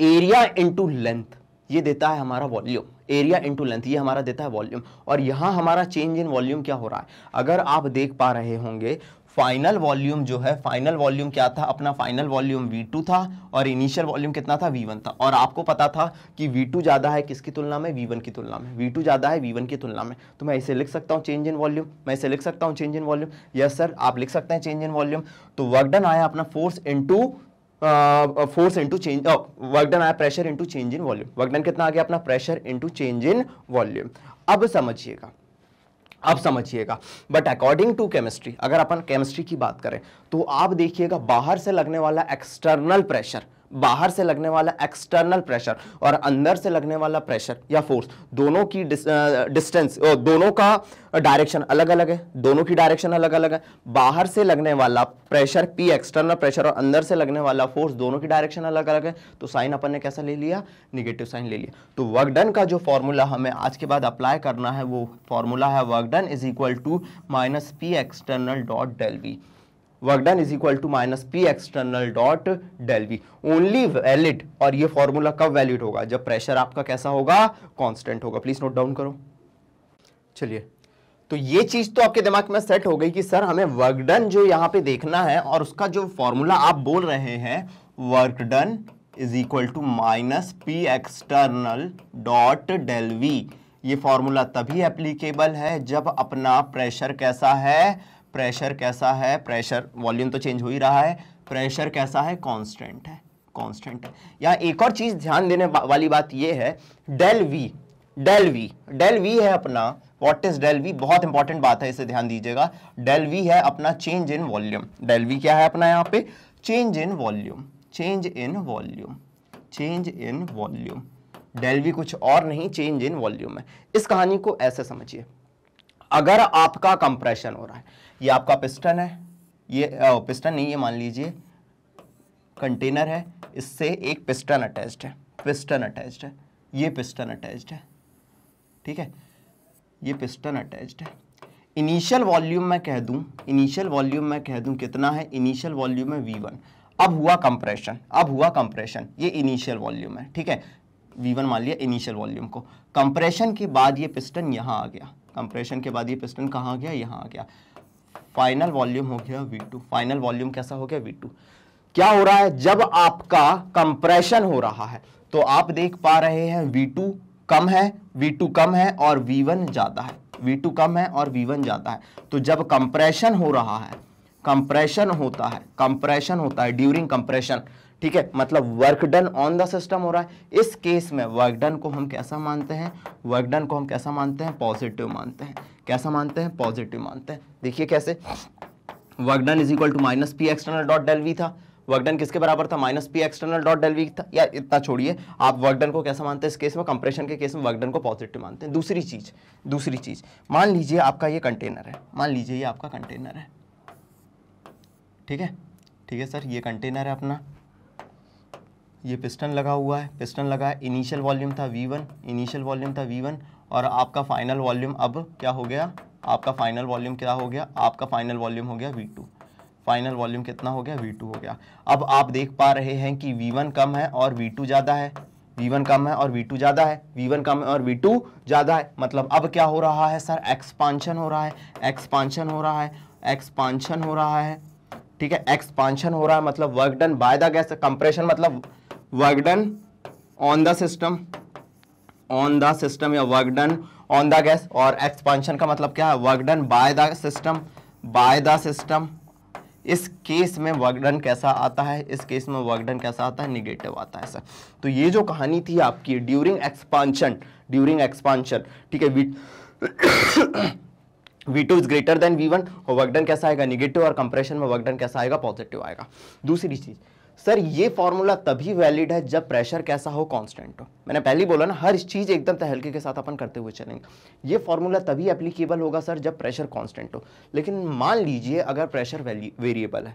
एरिया इंटू लेंथ ये देता है हमारा वॉल्यूम एरिया इंटू लेंथ ये हमारा देता है वॉल्यूम और यहाँ हमारा चेंज इन वॉल्यूम क्या हो रहा है अगर आप देख पा रहे होंगे फाइनल वॉल्यूम जो है फाइनल वॉल्यूम क्या था अपना फाइनल वॉल्यूम V2 था और इनिशियल वॉल्यूम कितना था V1 था और आपको पता था कि V2 ज़्यादा है किसकी तुलना में V1 की तुलना में V2 ज़्यादा है V1 की तुलना में तो मैं इसे लिख सकता हूँ चेंज इन वॉल्यूम मैं इसे लिख सकता हूँ change in volume yes sir आप लिख सकते हैं चेंज इन वॉल्यूम तो वर्कडन आया अपना force into force into change work done आया pressure into change in volume work done कितना आ गया अपना pressure into change in volume अब समझिएगा आप समझिएगा बट अकॉर्डिंग टू केमिस्ट्री अगर अपन केमिस्ट्री की बात करें तो आप देखिएगा बाहर से लगने वाला एक्सटर्नल प्रेशर बाहर से लगने वाला एक्सटर्नल प्रेशर और अंदर से लगने वाला प्रेशर या फोर्स दोनों की डिस्टेंस दोनों का डायरेक्शन अलग अलग है दोनों की डायरेक्शन अलग अलग है बाहर से लगने वाला प्रेशर पी एक्सटर्नल प्रेशर और अंदर से लगने वाला फोर्स दोनों की डायरेक्शन अलग अलग है तो साइन अपन ने कैसा ले लिया निगेटिव साइन ले लिया तो वर्कडन का जो फॉर्मूला हमें आज के बाद अप्लाई करना है वो फॉर्मूला है work done is equal to minus P external dot del B work done is equal to minus P external dot del V only valid और ये फॉर्मूला कब वैलिड होगा जब प्रेशर आपका कैसा होगा कॉन्स्टेंट होगा प्लीज नोट डाउन करो चलिए तो ये चीज तो आपके दिमाग में सेट हो गई कि सर हमें वर्क डन जो यहाँ पे देखना है और उसका जो फॉर्मूला आप बोल रहे हैं work done is equal to minus P external dot del V ये फॉर्मूला तभी एप्लीकेबल है जब अपना प्रेशर कैसा है प्रेशर कैसा है प्रेशर वॉल्यूम तो चेंज हो ही रहा है प्रेशर कैसा है कांस्टेंट है कांस्टेंट है यहाँ एक और चीज़ ध्यान देने वाली बात ये है del V del V del V है अपना व्हाट इज डेल वी बहुत इंपॉर्टेंट बात है इसे ध्यान दीजिएगा डेल वी है अपना change in volume del V क्या है अपना यहाँ पे change in volume change in volume change in volume del V कुछ और नहीं चेंज इन वॉल्यूम है इस कहानी को ऐसे समझिए अगर आपका कंप्रेशन हो रहा है ये आपका पिस्टन है ये आ, पिस्टन नहीं ये मान लीजिए कंटेनर है इससे एक पिस्टन अटैच्ड है पिस्टन अटैच्ड है ये पिस्टन अटैच्ड है ठीक है ये पिस्टन अटैच्ड है इनिशियल वॉल्यूम मैं कह दूं इनिशियल वॉल्यूम मैं कह दूं कितना है इनिशियल वॉल्यूम है वी वन अब हुआ कंप्रेशन अब हुआ कंप्रेशन ये इनिशियल वॉल्यूम है ठीक है वी वन मान लिया इनिशियल वॉल्यूम को कंप्रेशन के बाद ये पिस्टन यहाँ आ गया कंप्रेशन के बाद ये पिस्टन कहाँ आ गया यहाँ आ गया फाइनल वॉल्यूम हो गया वी टू फाइनल वॉल्यूम कैसा हो गया वी टू क्या हो रहा है जब आपका कंप्रेशन हो रहा है तो आप देख पा रहे हैं वी टू कम है वी टू कम है और वी वन ज़्यादा है वी टू कम है और वी वन ज़्यादा है तो जब कंप्रेशन हो रहा है कंप्रेशन होता है कंप्रेशन होता है ड्यूरिंग कंप्रेशन ठीक है मतलब work done on the system हो रहा है इस केस में वर्क डन को हम कैसा मानते हैं वर्क डन को हम कैसा मानते हैं पॉजिटिव मानते हैं कैसा मानते हैं पॉजिटिव मानते हैं देखिए कैसे work done is equal to minus P external dot del V था वर्कडन किसके बराबर था minus P external dot del V था या इतना छोड़िए आप वर्कडन को कैसा मानते हैं इस केस में कंप्रेशन के केस में वर्कडन को पॉजिटिव मानते हैं दूसरी चीज दूसरी चीज मान लीजिए आपका ये कंटेनर है मान लीजिए ये आपका कंटेनर है ठीक है ठीक है सर ये कंटेनर है अपना ये पिस्टन लगा हुआ है पिस्टन लगा है इनिशियल वॉल्यूम था वन इनिशियल वॉल्यूम था वन और आपका फाइनल वॉल्यूम अब क्या हो गया आपका फाइनल वॉल्यूम क्या हो गया आपका फाइनल वॉल्यूम हो गया टू फाइनल वॉल्यूम कितना हो गया V2 हो गया अब आप देख पा रहे हैं कि V1 कम है और V2 ज़्यादा है V1 कम है और V2 ज़्यादा है V1 कम है और V2 ज़्यादा है मतलब अब क्या हो रहा है सर एक्सपांशन हो रहा है एक्सपांशन हो रहा है एक्सपांशन हो रहा है ठीक है एक्सपांशन हो रहा है मतलब work done by the gas compression मतलब work done on the system on the system या work done on the gas और एक्सपांशन का मतलब क्या है work done by the system by the system इस केस में वर्क डन कैसा आता है इस केस में वर्क डन कैसा आता है निगेटिव आता है सर तो ये जो कहानी थी आपकी ड्यूरिंग एक्सपांशन ड्यूरिंग एक्सपांशन ठीक है V2 two is greater than V one work done कैसा आएगा निगेटिव और कंप्रेशन में वर्कडन कैसा आएगा पॉजिटिव आएगा दूसरी चीज़ सर ये फॉर्मूला तभी वैलिड है जब प्रेशर कैसा हो कांस्टेंट हो मैंने पहले बोला ना हर चीज़ एकदम तहलके के साथ अपन करते हुए चलेंगे ये फॉर्मूला तभी एप्लीकेबल होगा सर जब प्रेशर कांस्टेंट हो लेकिन मान लीजिए अगर प्रेशर वेरिएबल है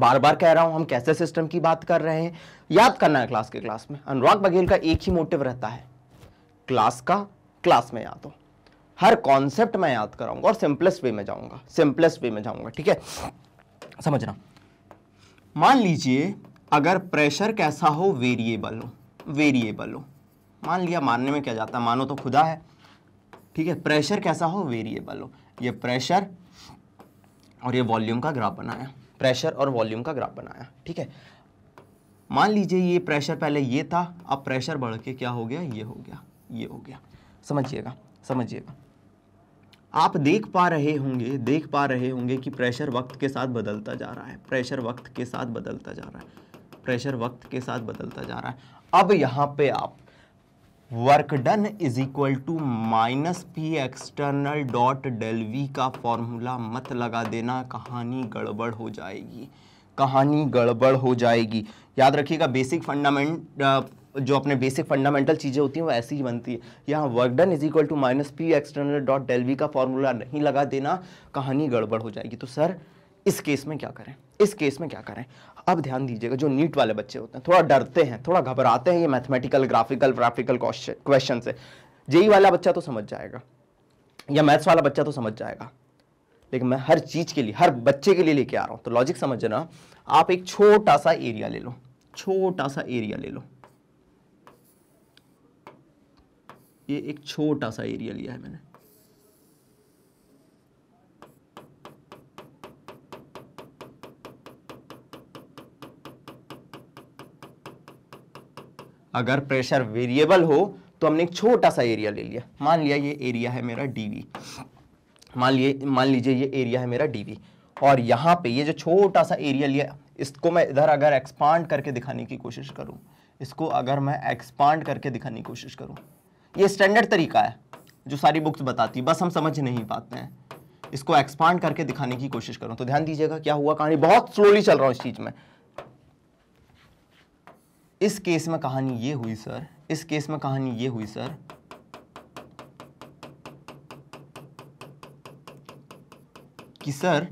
बार बार कह रहा हूँ हम कैसे सिस्टम की बात कर रहे हैं याद करना है क्लास के क्लास में अनुराग बघेल का एक ही मोटिव रहता है क्लास का क्लास में याद हो हर कॉन्सेप्ट मैं याद कराऊंगा और सिंपलेस्ट वे में जाऊंगा सिंपलेस्ट वे में जाऊंगा ठीक है समझना मान लीजिए अगर प्रेशर कैसा हो वेरिएबल हो वेरिएबल हो मान लिया मानने में क्या जाता है मानो तो खुदा है ठीक है प्रेशर कैसा हो वेरिएबल हो ये प्रेशर और ये वॉल्यूम का ग्राफ बनाया प्रेशर और वॉल्यूम का ग्राफ बनाया ठीक है मान लीजिए ये प्रेशर पहले ये था अब प्रेशर बढ़ के क्या हो गया ये हो गया ये हो गया समझिएगा समझिएगा आप देख पा रहे होंगे देख पा रहे होंगे कि प्रेशर वक्त के साथ बदलता जा रहा है प्रेशर वक्त के साथ बदलता जा रहा है प्रेशर वक्त के साथ बदलता जा रहा है अब यहाँ पे आप work done is equal to minus P external dot del V का फॉर्मूला मत लगा देना कहानी गड़बड़ हो जाएगी कहानी गड़बड़ हो जाएगी याद रखिएगा बेसिक फंडामेंट जो अपने बेसिक फंडामेंटल चीज़ें होती हैं वो ऐसी ही बनती है यहाँ work done is equal to minus P external dot del V का फॉर्मूला नहीं लगा देना कहानी गड़बड़ हो जाएगी तो सर इस केस में क्या करें इस केस में क्या करें अब ध्यान दीजिएगा जो नीट वाले बच्चे होते हैं थोड़ा डरते हैं थोड़ा घबराते हैं ये मैथमेटिकल ग्राफिकल ग्राफिकल क्वेश्चन से जेई e वाला बच्चा तो समझ जाएगा या मैथ्स वाला बच्चा तो समझ जाएगा लेकिन मैं हर चीज़ के लिए हर बच्चे के लिए लेके आ रहा हूँ तो लॉजिक समझना आप एक छोटा सा एरिया ले लो छोटा सा एरिया ले लो ये एक छोटा सा एरिया लिया है मैंने अगर प्रेशर वेरिएबल हो तो हमने एक छोटा सा एरिया ले लिया मान लिया ये एरिया है मेरा डीवी मान लिए मान लीजिए ये एरिया है मेरा डीवी और यहाँ पे ये जो छोटा सा एरिया लिया इसको मैं इधर अगर एक्सपांड करके दिखाने की कोशिश करूँ इसको अगर मैं एक्सपांड करके दिखाने की कोशिश करूँ ये स्टैंडर्ड तरीका है जो सारी बुक्स बताती है बस हम समझ नहीं पाते हैं इसको एक्सपांड करके दिखाने की कोशिश करूं तो ध्यान दीजिएगा क्या हुआ कहानी बहुत स्लोली चल रहा हूं इस चीज़ में इस केस में कहानी ये हुई सर इस केस में कहानी ये हुई सर कि सर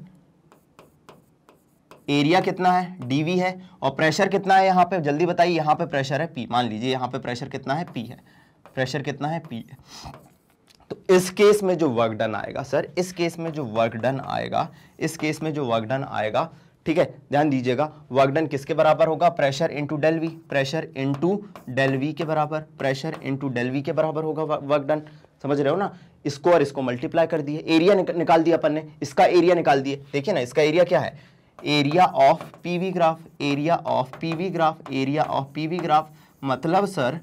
एरिया कितना है डीवी है और प्रेशर कितना है यहां पे जल्दी बताइए यहां पे प्रेशर है पी मान लीजिए यहां पे प्रेशर कितना है पी है प्रेशर कितना है पी तो इस केस में जो वर्क डन आएगा सर इस केस में जो वर्क डन आएगा इस केस में जो वर्क डन आएगा ठीक है ध्यान दीजिएगा वर्क डन किसके बराबर होगा pressure into del V pressure into del V के बराबर प्रेशर इंटू डेल वी के बराबर होगा वर्क डन समझ रहे हो ना इसको और इसको मल्टीप्लाई कर दिए एरिया निक, निकाल दिया अपन ने इसका एरिया निकाल दिए देखिए ना इसका एरिया क्या है area of PV graph area of PV graph area of PV graph मतलब सर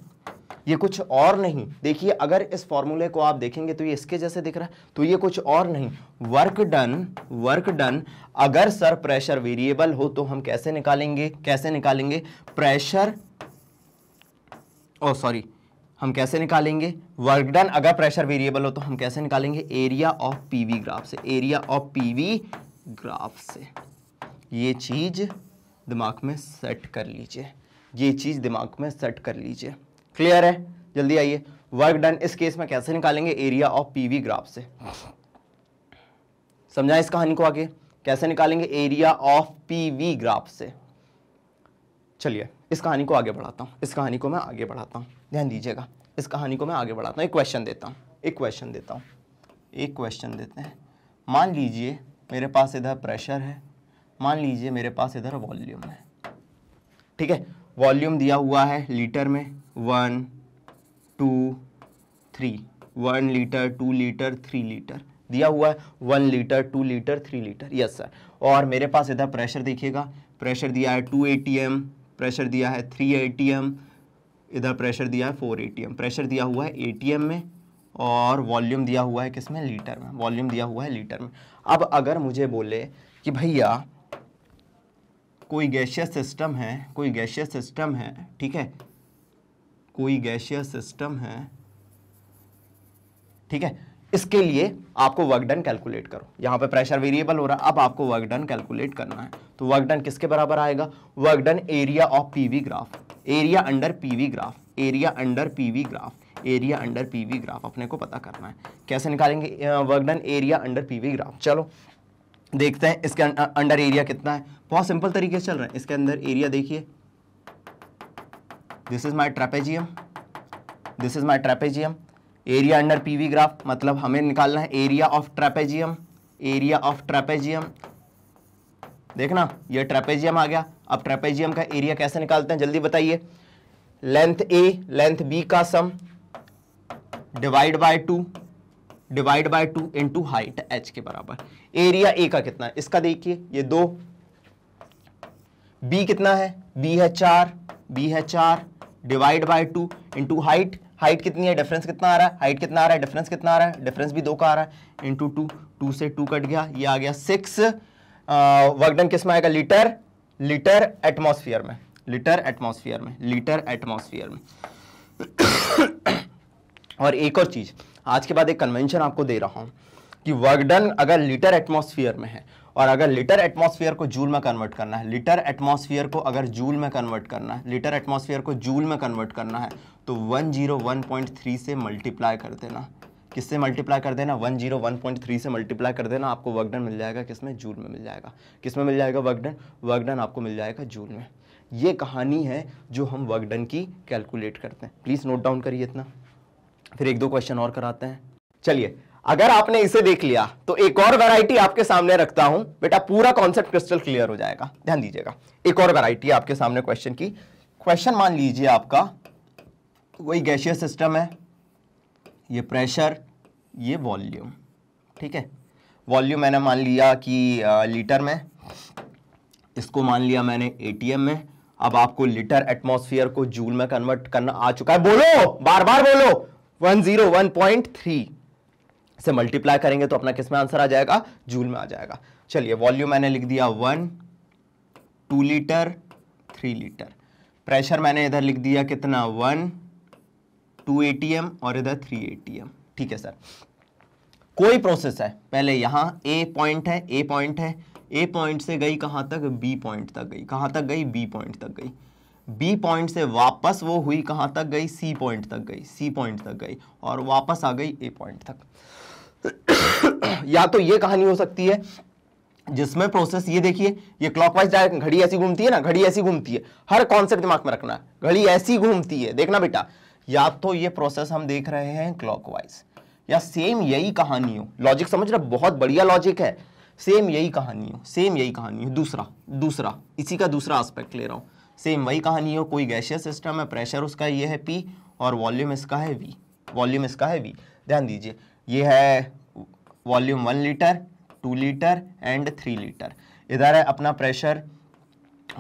ये कुछ और नहीं देखिए अगर इस फॉर्मूले को आप देखेंगे तो ये इसके जैसे दिख रहा है तो ये कुछ और नहीं वर्क डन वर्क डन अगर सर प्रेशर वेरिएबल हो तो हम कैसे निकालेंगे कैसे निकालेंगे प्रेशर ओ सॉरी हम कैसे निकालेंगे वर्क डन अगर प्रेशर वेरिएबल हो तो हम कैसे निकालेंगे एरिया ऑफ पीवी ग्राफ से एरिया ऑफ पीवी ग्राफ से ये चीज़ दिमाग में सेट कर लीजिए ये चीज़ दिमाग में सेट कर लीजिए क्लियर है जल्दी आइए वर्क डन इस केस में कैसे निकालेंगे एरिया ऑफ पीवी ग्राफ से समझाएं इस कहानी को आगे कैसे निकालेंगे एरिया ऑफ पीवी ग्राफ से चलिए इस कहानी को आगे बढ़ाता हूँ इस कहानी को मैं आगे बढ़ाता हूँ ध्यान दीजिएगा इस कहानी को मैं आगे बढ़ाता हूँ एक क्वेश्चन देता हूँ एक क्वेश्चन देता हूँ एक क्वेश्चन देते हैं मान लीजिए मेरे पास इधर प्रेशर है मान लीजिए मेरे पास इधर वॉल्यूम है ठीक है वॉल्यूम दिया हुआ है लीटर में one two three one litre two litre three litre दिया हुआ है one litre two litre three litre yes sir और मेरे पास इधर प्रेशर देखिएगा प्रेशर दिया है टू ए प्रेशर दिया है थ्री ए इधर प्रेशर दिया है फोर ए प्रेशर दिया हुआ है ए में और वॉल्यूम दिया हुआ है किस में लीटर में वॉल्यूम दिया हुआ है लीटर में अब अगर मुझे बोले कि भैया कोई गैशियस सिस्टम है कोई गैशियस सिस्टम है ठीक है कोई गैशियस सिस्टम है ठीक है इसके लिए आपको वर्क डन कैलकुलेट करो यहां पे प्रेशर वेरिएबल हो रहा है अब आपको वर्क डन कैलकुलेट करना है तो वर्क डन किसके बराबर आएगा work done area of PV graph area under PV graph area under PV graph area under PV graph अपने को पता करना है कैसे निकालेंगे work done area under PV graph चलो देखते हैं इसके अंडर एरिया अं, कितना है बहुत सिंपल तरीके से चल रहा है इसके अंदर एरिया देखिए this is my trapezium this is my trapezium area under PV graph मतलब हमें निकालना है area of trapezium area of trapezium देखना ये ट्रेपेजियम आ गया अब ट्रेपेजियम का एरिया कैसे निकालते हैं जल्दी बताइए लेंथ ए लेंथ बी का sum divide by two divide by two into height H के बराबर एरिया ए का कितना है इसका देखिए ये दो बी कितना है बी है चार बी है चार divide by two into height height कितनी है डिफरेंस कितना आ रहा है हाइट कितना आ रहा है डिफरेंस कितना आ रहा है डिफरेंस भी दो का आ रहा है इंटू टू टू से टू कट गया ये आ गया सिक्स वर्कडन किस में आएगा लीटर लीटर एटमोसफियर में लीटर एटमोसफियर में लीटर एटमोसफियर में और एक और चीज़ आज के बाद एक कन्वेंशन आपको दे रहा हूं कि वर्कडन अगर लीटर एटमोसफियर में है और अगर लीटर एटमॉस्फेयर को जूल में कन्वर्ट करना है लीटर एटमॉस्फेयर को अगर जूल में कन्वर्ट करना है लीटर एटमॉस्फेयर को जूल में कन्वर्ट करना है तो 101.3 से मल्टीप्लाई कर देना किससे मल्टीप्लाई कर देना 101.3 से मल्टीप्लाई कर देना आपको वर्कडन मिल जाएगा किसमें जूल में मिल जाएगा किस में मिल जाएगा वर्कडन वर्कडन आपको मिल जाएगा जूल में ये कहानी है जो हम वर्कडन की कैलकुलेट करते हैं प्लीज़ नोट डाउन करिए इतना फिर एक दो क्वेश्चन और कराते हैं चलिए अगर आपने इसे देख लिया तो एक और वैरायटी आपके सामने रखता हूं बेटा पूरा कॉन्सेप्ट क्रिस्टल क्लियर हो जाएगा ध्यान दीजिएगा एक और वैरायटी आपके सामने क्वेश्चन की क्वेश्चन मान लीजिए आपका वही गैशियस सिस्टम है ये प्रेशर ये वॉल्यूम ठीक है वॉल्यूम मैंने मान लिया कि लीटर में इसको मान लिया मैंने एटीएम में अब आपको लीटर एटमोसफियर को जूल में कन्वर्ट करना आ चुका है बोलो बार बार बोलो one zero one point three से मल्टीप्लाई करेंगे तो अपना किस में आंसर आ जाएगा जूल में आ जाएगा चलिए वॉल्यूम मैंने लिख दिया one two litre three litre pressure मैंने इधर लिख दिया कितना वन टू ए और इधर थ्री ए ठीक है सर कोई प्रोसेस है पहले यहां ए पॉइंट है ए पॉइंट है ए पॉइंट से गई कहां तक बी पॉइंट तक गई कहां तक गई बी पॉइंट तक गई बी पॉइंट से वापस वो हुई कहां तक गई सी पॉइंट तक गई सी पॉइंट तक गई और वापस आ गई ए पॉइंट तक या तो ये कहानी हो सकती है जिसमें प्रोसेस ये देखिए ये क्लॉकवाइज डायरेक्ट घड़ी ऐसी घूमती है ना घड़ी ऐसी घूमती है हर कॉन्सेप्ट दिमाग में रखना है घड़ी ऐसी घूमती है देखना बेटा या तो ये प्रोसेस हम देख रहे हैं क्लॉकवाइज या सेम यही कहानी हो लॉजिक समझ रहे बहुत बढ़िया लॉजिक है सेम यही कहानी हो सेम यही कहानी हो दूसरा दूसरा इसी का दूसरा आस्पेक्ट ले रहा हूँ सेम वही कहानी हो कोई गैशियस सिस्टम है प्रेशर उसका ये है पी और वॉल्यूम इसका है वी वॉल्यूम इसका है वी ध्यान दीजिए ये है volume one litre two litre and three litre इधर है अपना pressure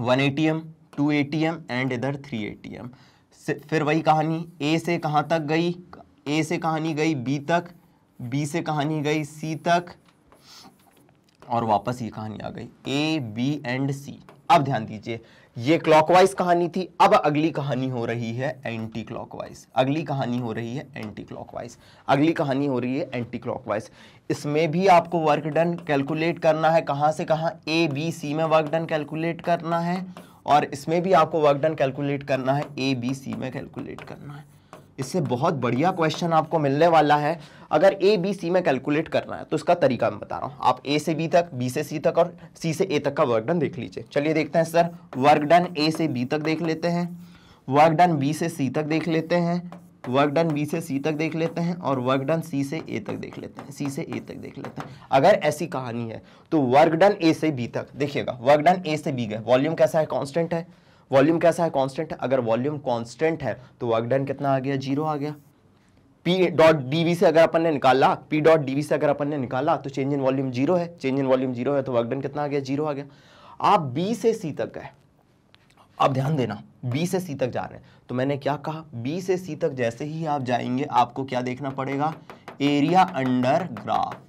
one A T M two A T M and इधर थ्री ए टी एम फिर वही कहानी ए से कहाँ तक गई ए से कहानी गई बी तक बी से कहानी गई सी तक और वापस ये कहानी आ गई ए बी एंड सी अब ध्यान दीजिए ये क्लॉकवाइज कहानी थी अब अगली कहानी हो रही है एंटी क्लॉकवाइज अगली कहानी हो रही है एंटी क्लॉकवाइज अगली कहानी हो रही है एंटी क्लॉकवाइज इसमें भी आपको वर्क डन कैलकुलेट करना है कहाँ से कहाँ ए बी सी में वर्क डन कैलकुलेट करना है और इसमें भी आपको वर्क डन कैलकुलेट करना है ए बी सी में कैलकुलेट करना है इससे बहुत बढ़िया क्वेश्चन आपको मिलने वाला है अगर ए बी सी में कैलकुलेट करना है तो इसका तरीका मैं बता रहा हूँ आप ए से बी तक बी से सी तक और सी से ए तक का वर्क डन देख लीजिए चलिए देखते हैं सर वर्क डन ए से बी तक देख लेते हैं वर्क डन बी से सी तक देख लेते हैं वर्क डन बी से सी तक देख लेते हैं और वर्क डन सी से ए तक देख लेते हैं सी से ए तक देख लेते हैं अगर ऐसी कहानी है तो वर्क डन ए से बी तक देखिएगा वर्क डन ए से बी गए वॉल्यूम कैसा है कॉन्स्टेंट है वॉल्यूम कैसा है कांस्टेंट है अगर वॉल्यूम कांस्टेंट है तो वर्क डन कितना आ गया जीरो आ गया पी डॉट डी से अगर अपन ने निकाला पी डॉट डी से अगर अपन ने निकाला तो चेंज इन वॉल्यूम जीरो है चेंज इन वॉल्यूम जीरो है तो वर्क डन कितना आ गया जीरो आ गया आप बी से सी तक गए अब ध्यान देना बी से सी तक जा रहे हैं तो मैंने क्या कहा बी से सी तक जैसे ही आप जाएंगे आपको क्या देखना पड़ेगा area under graph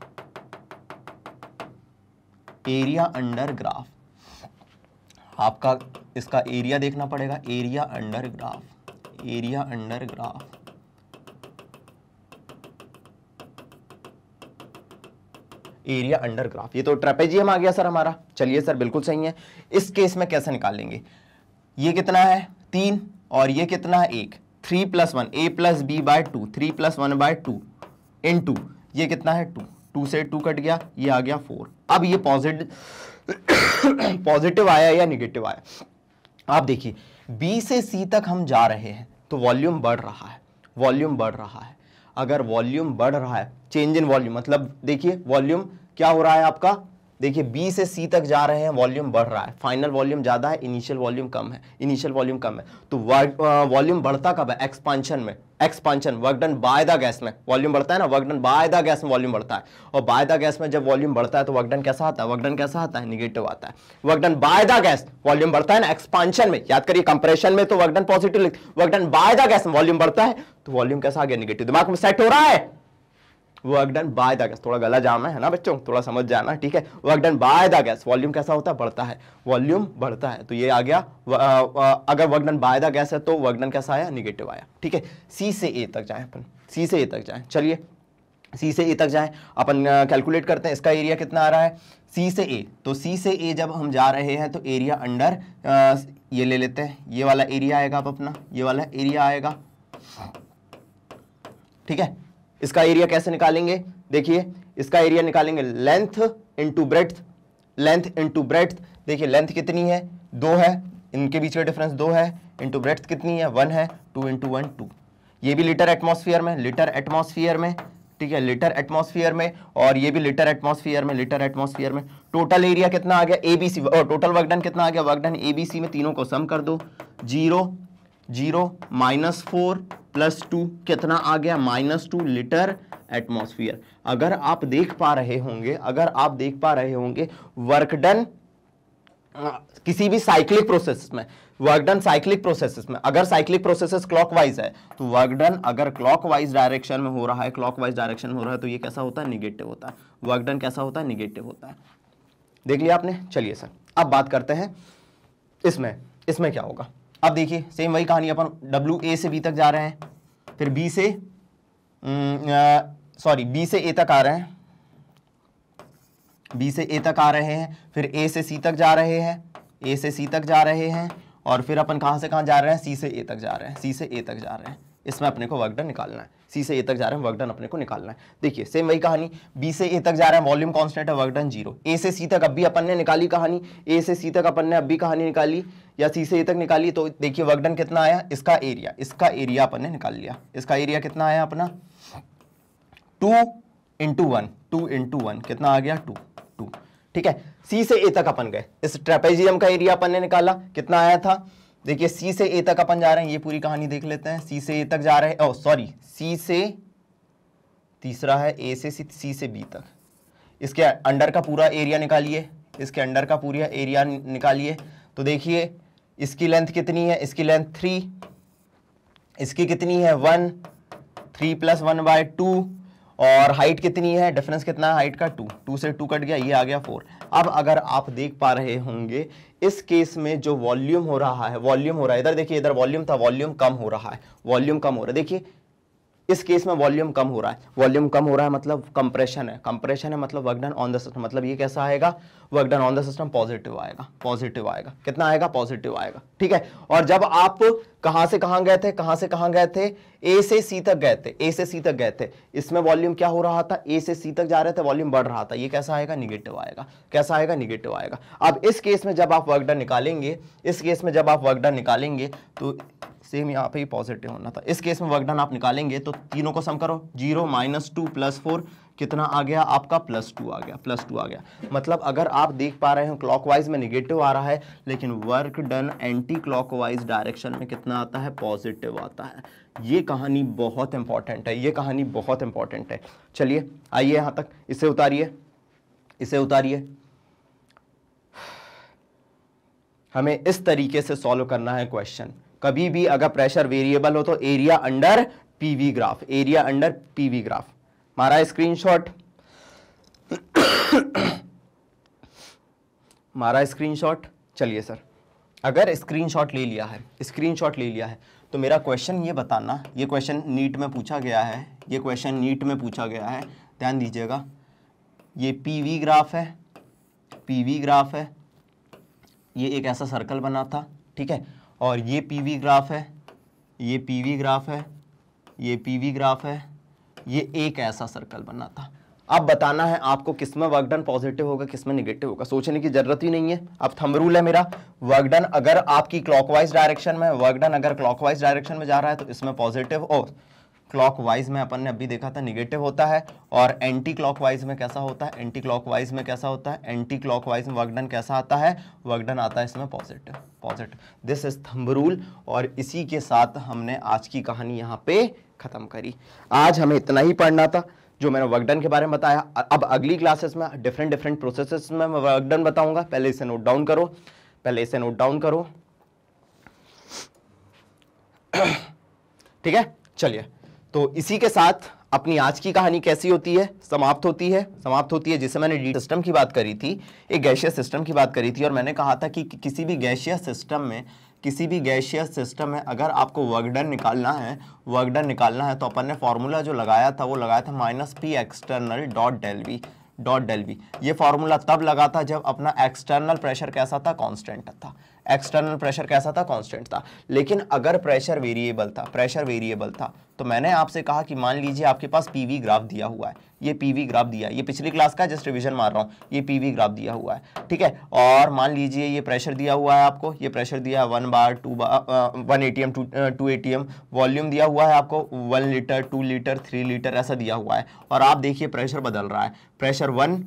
area under graph आपका इसका एरिया देखना पड़ेगा area under graph area under graph area under graph ये तो ट्रेपेजियम आ गया सर हमारा चलिए सर बिल्कुल सही है इस केस में कैसे निकालेंगे ये कितना है तीन और ये कितना है एक three plus one A plus B by two three plus one by two in two ये कितना है टू टू से टू कट गया ये आ गया फोर अब ये पॉजिटिव पॉजिटिव आया या निगेटिव आया आप देखिए बी से सी तक हम जा रहे हैं तो वॉल्यूम बढ़ रहा है वॉल्यूम बढ़ रहा है अगर वॉल्यूम बढ़ रहा है चेंज इन वॉल्यूम मतलब देखिए वॉल्यूम क्या हो रहा है आपका देखिए बी से सी तक जा रहे हैं वॉल्यूम बढ़ रहा है फाइनल वॉल्यूम ज़्यादा है इनिशियल वॉल्यूम कम है इनिशियल वॉल्यूम कम है तो वॉल्यूम बढ़ता कब है एक्सपांशन में expansion work done by the gas में वॉल्यूम बढ़ता है ना work done by the gas में वॉल्यूम बढ़ता है और बाय द गैस में जब वॉल्यूम बढ़ता है तो वर्क डन कैसा आता है वर्क डन कैसा आता है निगेटिव आता है work done by the gas volume बढ़ता है ना एक्सपांशन में याद करिए कंप्रेशन में तो work done positive work done by the gas में वॉल्यूम बढ़ता है तो वॉल्यूम कैसा आ गया निगेटिव दिमाग में सेट हो रहा है work done by the gas थोड़ा गला जाम है ना बच्चों थोड़ा समझ जाना ठीक है work done by the gas volume कैसा होता है बढ़ता है वॉल्यूम बढ़ता है तो ये आ गया व, आ, आ, अगर work done by the gas है तो वर्क डन कैसा आया निगेटिव आया ठीक है सी से ए तक जाए अपन सी से ए तक जाए चलिए सी से ए तक जाए अपन कैलकुलेट करते हैं इसका एरिया कितना आ रहा है सी से ए तो सी से ए जब हम जा रहे हैं तो एरिया अंडर ये ले लेते हैं ये वाला एरिया आएगा अब अपना ये वाला एरिया आएगा ठीक है इसका एरिया कैसे निकालेंगे देखिए इसका एरिया निकालेंगे length into breadth length into breadth देखिए लेंथ कितनी है दो है इनके बीच का डिफरेंस दो है इंटू ब्रेथ कितनी है वन है टू इंटू वन टू ये भी लीटर एटमोसफियर में लीटर एटमोसफियर में ठीक है लीटर एटमोसफियर में और ये भी लीटर एटमोसफियर में लीटर एटमोसफियर में टोटल एरिया कितना आ गया ए बी सी और टोटल वर्कडन कितना आ गया वर्कडन ए बी सी में तीनों को सम कर दो zero zero minus four plus two कितना आ गया माइनस टू लीटर एटमोसफियर अगर आप देख पा रहे होंगे अगर आप देख पा रहे होंगे वर्क डन किसी भी साइक्लिक प्रोसेस में वर्क डन साइक्लिक प्रोसेस में अगर साइक्लिक प्रोसेसेस क्लॉकवाइज है तो वर्क डन अगर क्लॉकवाइज डायरेक्शन में हो रहा है क्लॉकवाइज डायरेक्शन हो रहा है तो ये कैसा होता है निगेटिव होता है वर्क डन कैसा होता है निगेटिव होता है देख लिया आपने चलिए सर अब बात करते हैं इसमें इसमें क्या होगा अब देखिए सेम वही कहानी अपन डब्ल्यू ए से बी तक जा रहे हैं फिर बी से सॉरी हम्म, बी से ए तक आ रहे हैं बी से ए तक आ रहे हैं फिर ए से सी तक जा रहे हैं ए से सी तक जा रहे हैं और फिर अपन कहाँ से कहाँ जा रहे हैं सी से ए तक जा रहे हैं सी से ए तक जा रहे हैं इसमें अपने को वर्क निकालना है सी से ए तक जा रहे हैं वर्क डन अपने को निकालना है देखिए सेम वही कहानी बी से ए तक जा रहे हैं वॉल्यूम कॉन्स्टेंट है वर्क डन जीरो ए से सी तक अभी अपन ने निकाली कहानी ए से सी तक अपन ने अभी कहानी निकाली या सी से ए तक निकाली तो देखिए वर्क डन कितना आया इसका एरिया इसका एरिया अपन ने निकाल लिया इसका एरिया कितना आया अपना two into one two into one कितना आ गया टू टू ठीक है सी से ए तक अपन गए इस ट्रेपेजियम का एरिया अपन ने निकाला कितना आया था देखिए सी से ए तक अपन जा रहे हैं ये पूरी कहानी देख लेते हैं सी से ए तक जा रहे हैं ओ सॉरी सी से तीसरा है ए से सी से बी तक इसके अंडर का पूरा एरिया निकालिए इसके अंडर का पूरा एरिया निकालिए तो देखिए इसकी लेंथ कितनी है इसकी लेंथ थ्री इसकी कितनी है one three plus one by two और हाइट कितनी है डिफरेंस कितना है हाइट का टू टू से टू कट गया ये आ गया फोर अब अगर आप देख पा रहे होंगे इस केस में जो वॉल्यूम हो रहा है वॉल्यूम हो रहा है इधर देखिए इधर वॉल्यूम था वॉल्यूम कम हो रहा है वॉल्यूम कम हो रहा है देखिए इस केस में वॉल्यूम कम हो रहा है वॉल्यूम कम हो रहा है मतलब कंप्रेशन है कंप्रेशन है मतलब वर्कडन ऑन द सिस्टम मतलब ये कैसा आएगा work done on the system positive आएगा पॉजिटिव आएगा कितना आएगा पॉजिटिव आएगा ठीक है और जब आप कहाँ से कहाँ गए थे कहाँ से कहाँ गए थे ए से सी तक गए थे ए से सी तक गए थे इसमें वॉल्यूम क्या हो रहा था ए से सी तक जा रहे थे वॉल्यूम बढ़ रहा था ये कैसा आएगा निगेटिव आएगा कैसा आएगा निगेटिव आएगा अब इस केस में जब आप वर्कडन निकालेंगे इस केस में जब आप वर्कडन निकालेंगे तो सेम यहाँ पे ही पॉजिटिव होना था इस केस में वर्क डन आप निकालेंगे तो तीनों को सम करो zero minus two plus four कितना आ गया आपका प्लस टू आ गया प्लस टू आ गया मतलब अगर आप देख पा रहे हो क्लॉकवाइज में निगेटिव आ रहा है लेकिन work done anti clock direction में कितना आता है पॉजिटिव आता है ये कहानी बहुत इंपॉर्टेंट है ये कहानी बहुत इंपॉर्टेंट है चलिए आइए यहाँ तक इसे उतारिए इसे उतारिए हमें इस तरीके से सॉल्व करना है क्वेश्चन कभी भी अगर प्रेशर वेरिएबल हो तो area under PV graph area under PV graph मारा स्क्रीनशॉट मारा स्क्रीनशॉट चलिए सर अगर स्क्रीनशॉट ले लिया है स्क्रीनशॉट ले लिया है तो मेरा क्वेश्चन ये बताना ये क्वेश्चन नीट में पूछा गया है ये क्वेश्चन नीट में पूछा गया है ध्यान दीजिएगा ये पीवी ग्राफ है पीवी ग्राफ है ये एक ऐसा सर्कल बना था ठीक है और ये पीवी ग्राफ है ये पीवी ग्राफ है ये पीवी ग्राफ है ये एक ऐसा सर्कल बना था अब बताना है आपको किस में वर्क डन पॉजिटिव होगा किस में निगेटिव होगा सोचने की जरूरत ही नहीं है अब थम रूल है मेरा वर्क डन अगर आपकी क्लॉकवाइज डायरेक्शन में वर्क डन अगर क्लॉकवाइज डायरेक्शन में जा रहा है तो इसमें पॉजिटिव और वाइज में अपन ने अभी देखा था निगेटिव होता है और एंटी वाइज में कैसा होता है एंटी वाइज में कैसा होता है एंटी वाइज में वर्कडन कैसा आता है वर्कडन आता है इसमें positive positive this is thumb rule और इसी के साथ हमने आज की कहानी यहाँ पे ख़त्म करी आज हमें इतना ही पढ़ना था जो मैंने वर्कडन के बारे में बताया अब अगली क्लासेस में डिफरेंट डिफरेंट प्रोसेसेस में मैं वर्कडन बताऊंगा पहले इसे नोट डाउन करो पहले इसे नोट डाउन करो ठीक है चलिए तो इसी के साथ अपनी आज की कहानी कैसी होती है समाप्त होती है समाप्त होती है जिसे मैंने डी सिस्टम की बात करी थी एक गैशीय सिस्टम की बात करी थी और मैंने कहा था कि किसी भी गैशीय सिस्टम में किसी भी गैशियस सिस्टम में अगर आपको वर्कडन निकालना है वर्कडन निकालना है तो अपन ने फार्मूला जो लगाया था वो लगाया था minus P external dot del V dot del V ये फार्मूला तब लगा था जब अपना एक्सटर्नल प्रेशर कैसा था कांस्टेंट था एक्सटर्नल प्रेशर कैसा था कांस्टेंट था लेकिन अगर प्रेशर वेरिएबल था प्रेशर वेरिएबल था तो मैंने आपसे कहा कि मान लीजिए आपके पास पीवी ग्राफ दिया हुआ है ये पीवी ग्राफ दिया है ये पिछली क्लास का जस्ट रिवीजन मार रहा हूँ ये पीवी ग्राफ दिया हुआ है ठीक है और मान लीजिए ये प्रेशर दिया हुआ है आपको ये प्रेशर दिया है one bar two bar one A T M two two A T M volume दिया हुआ है आपको one litre two litre three litre ऐसा दिया हुआ है और आप देखिए प्रेशर बदल रहा है प्रेशर वन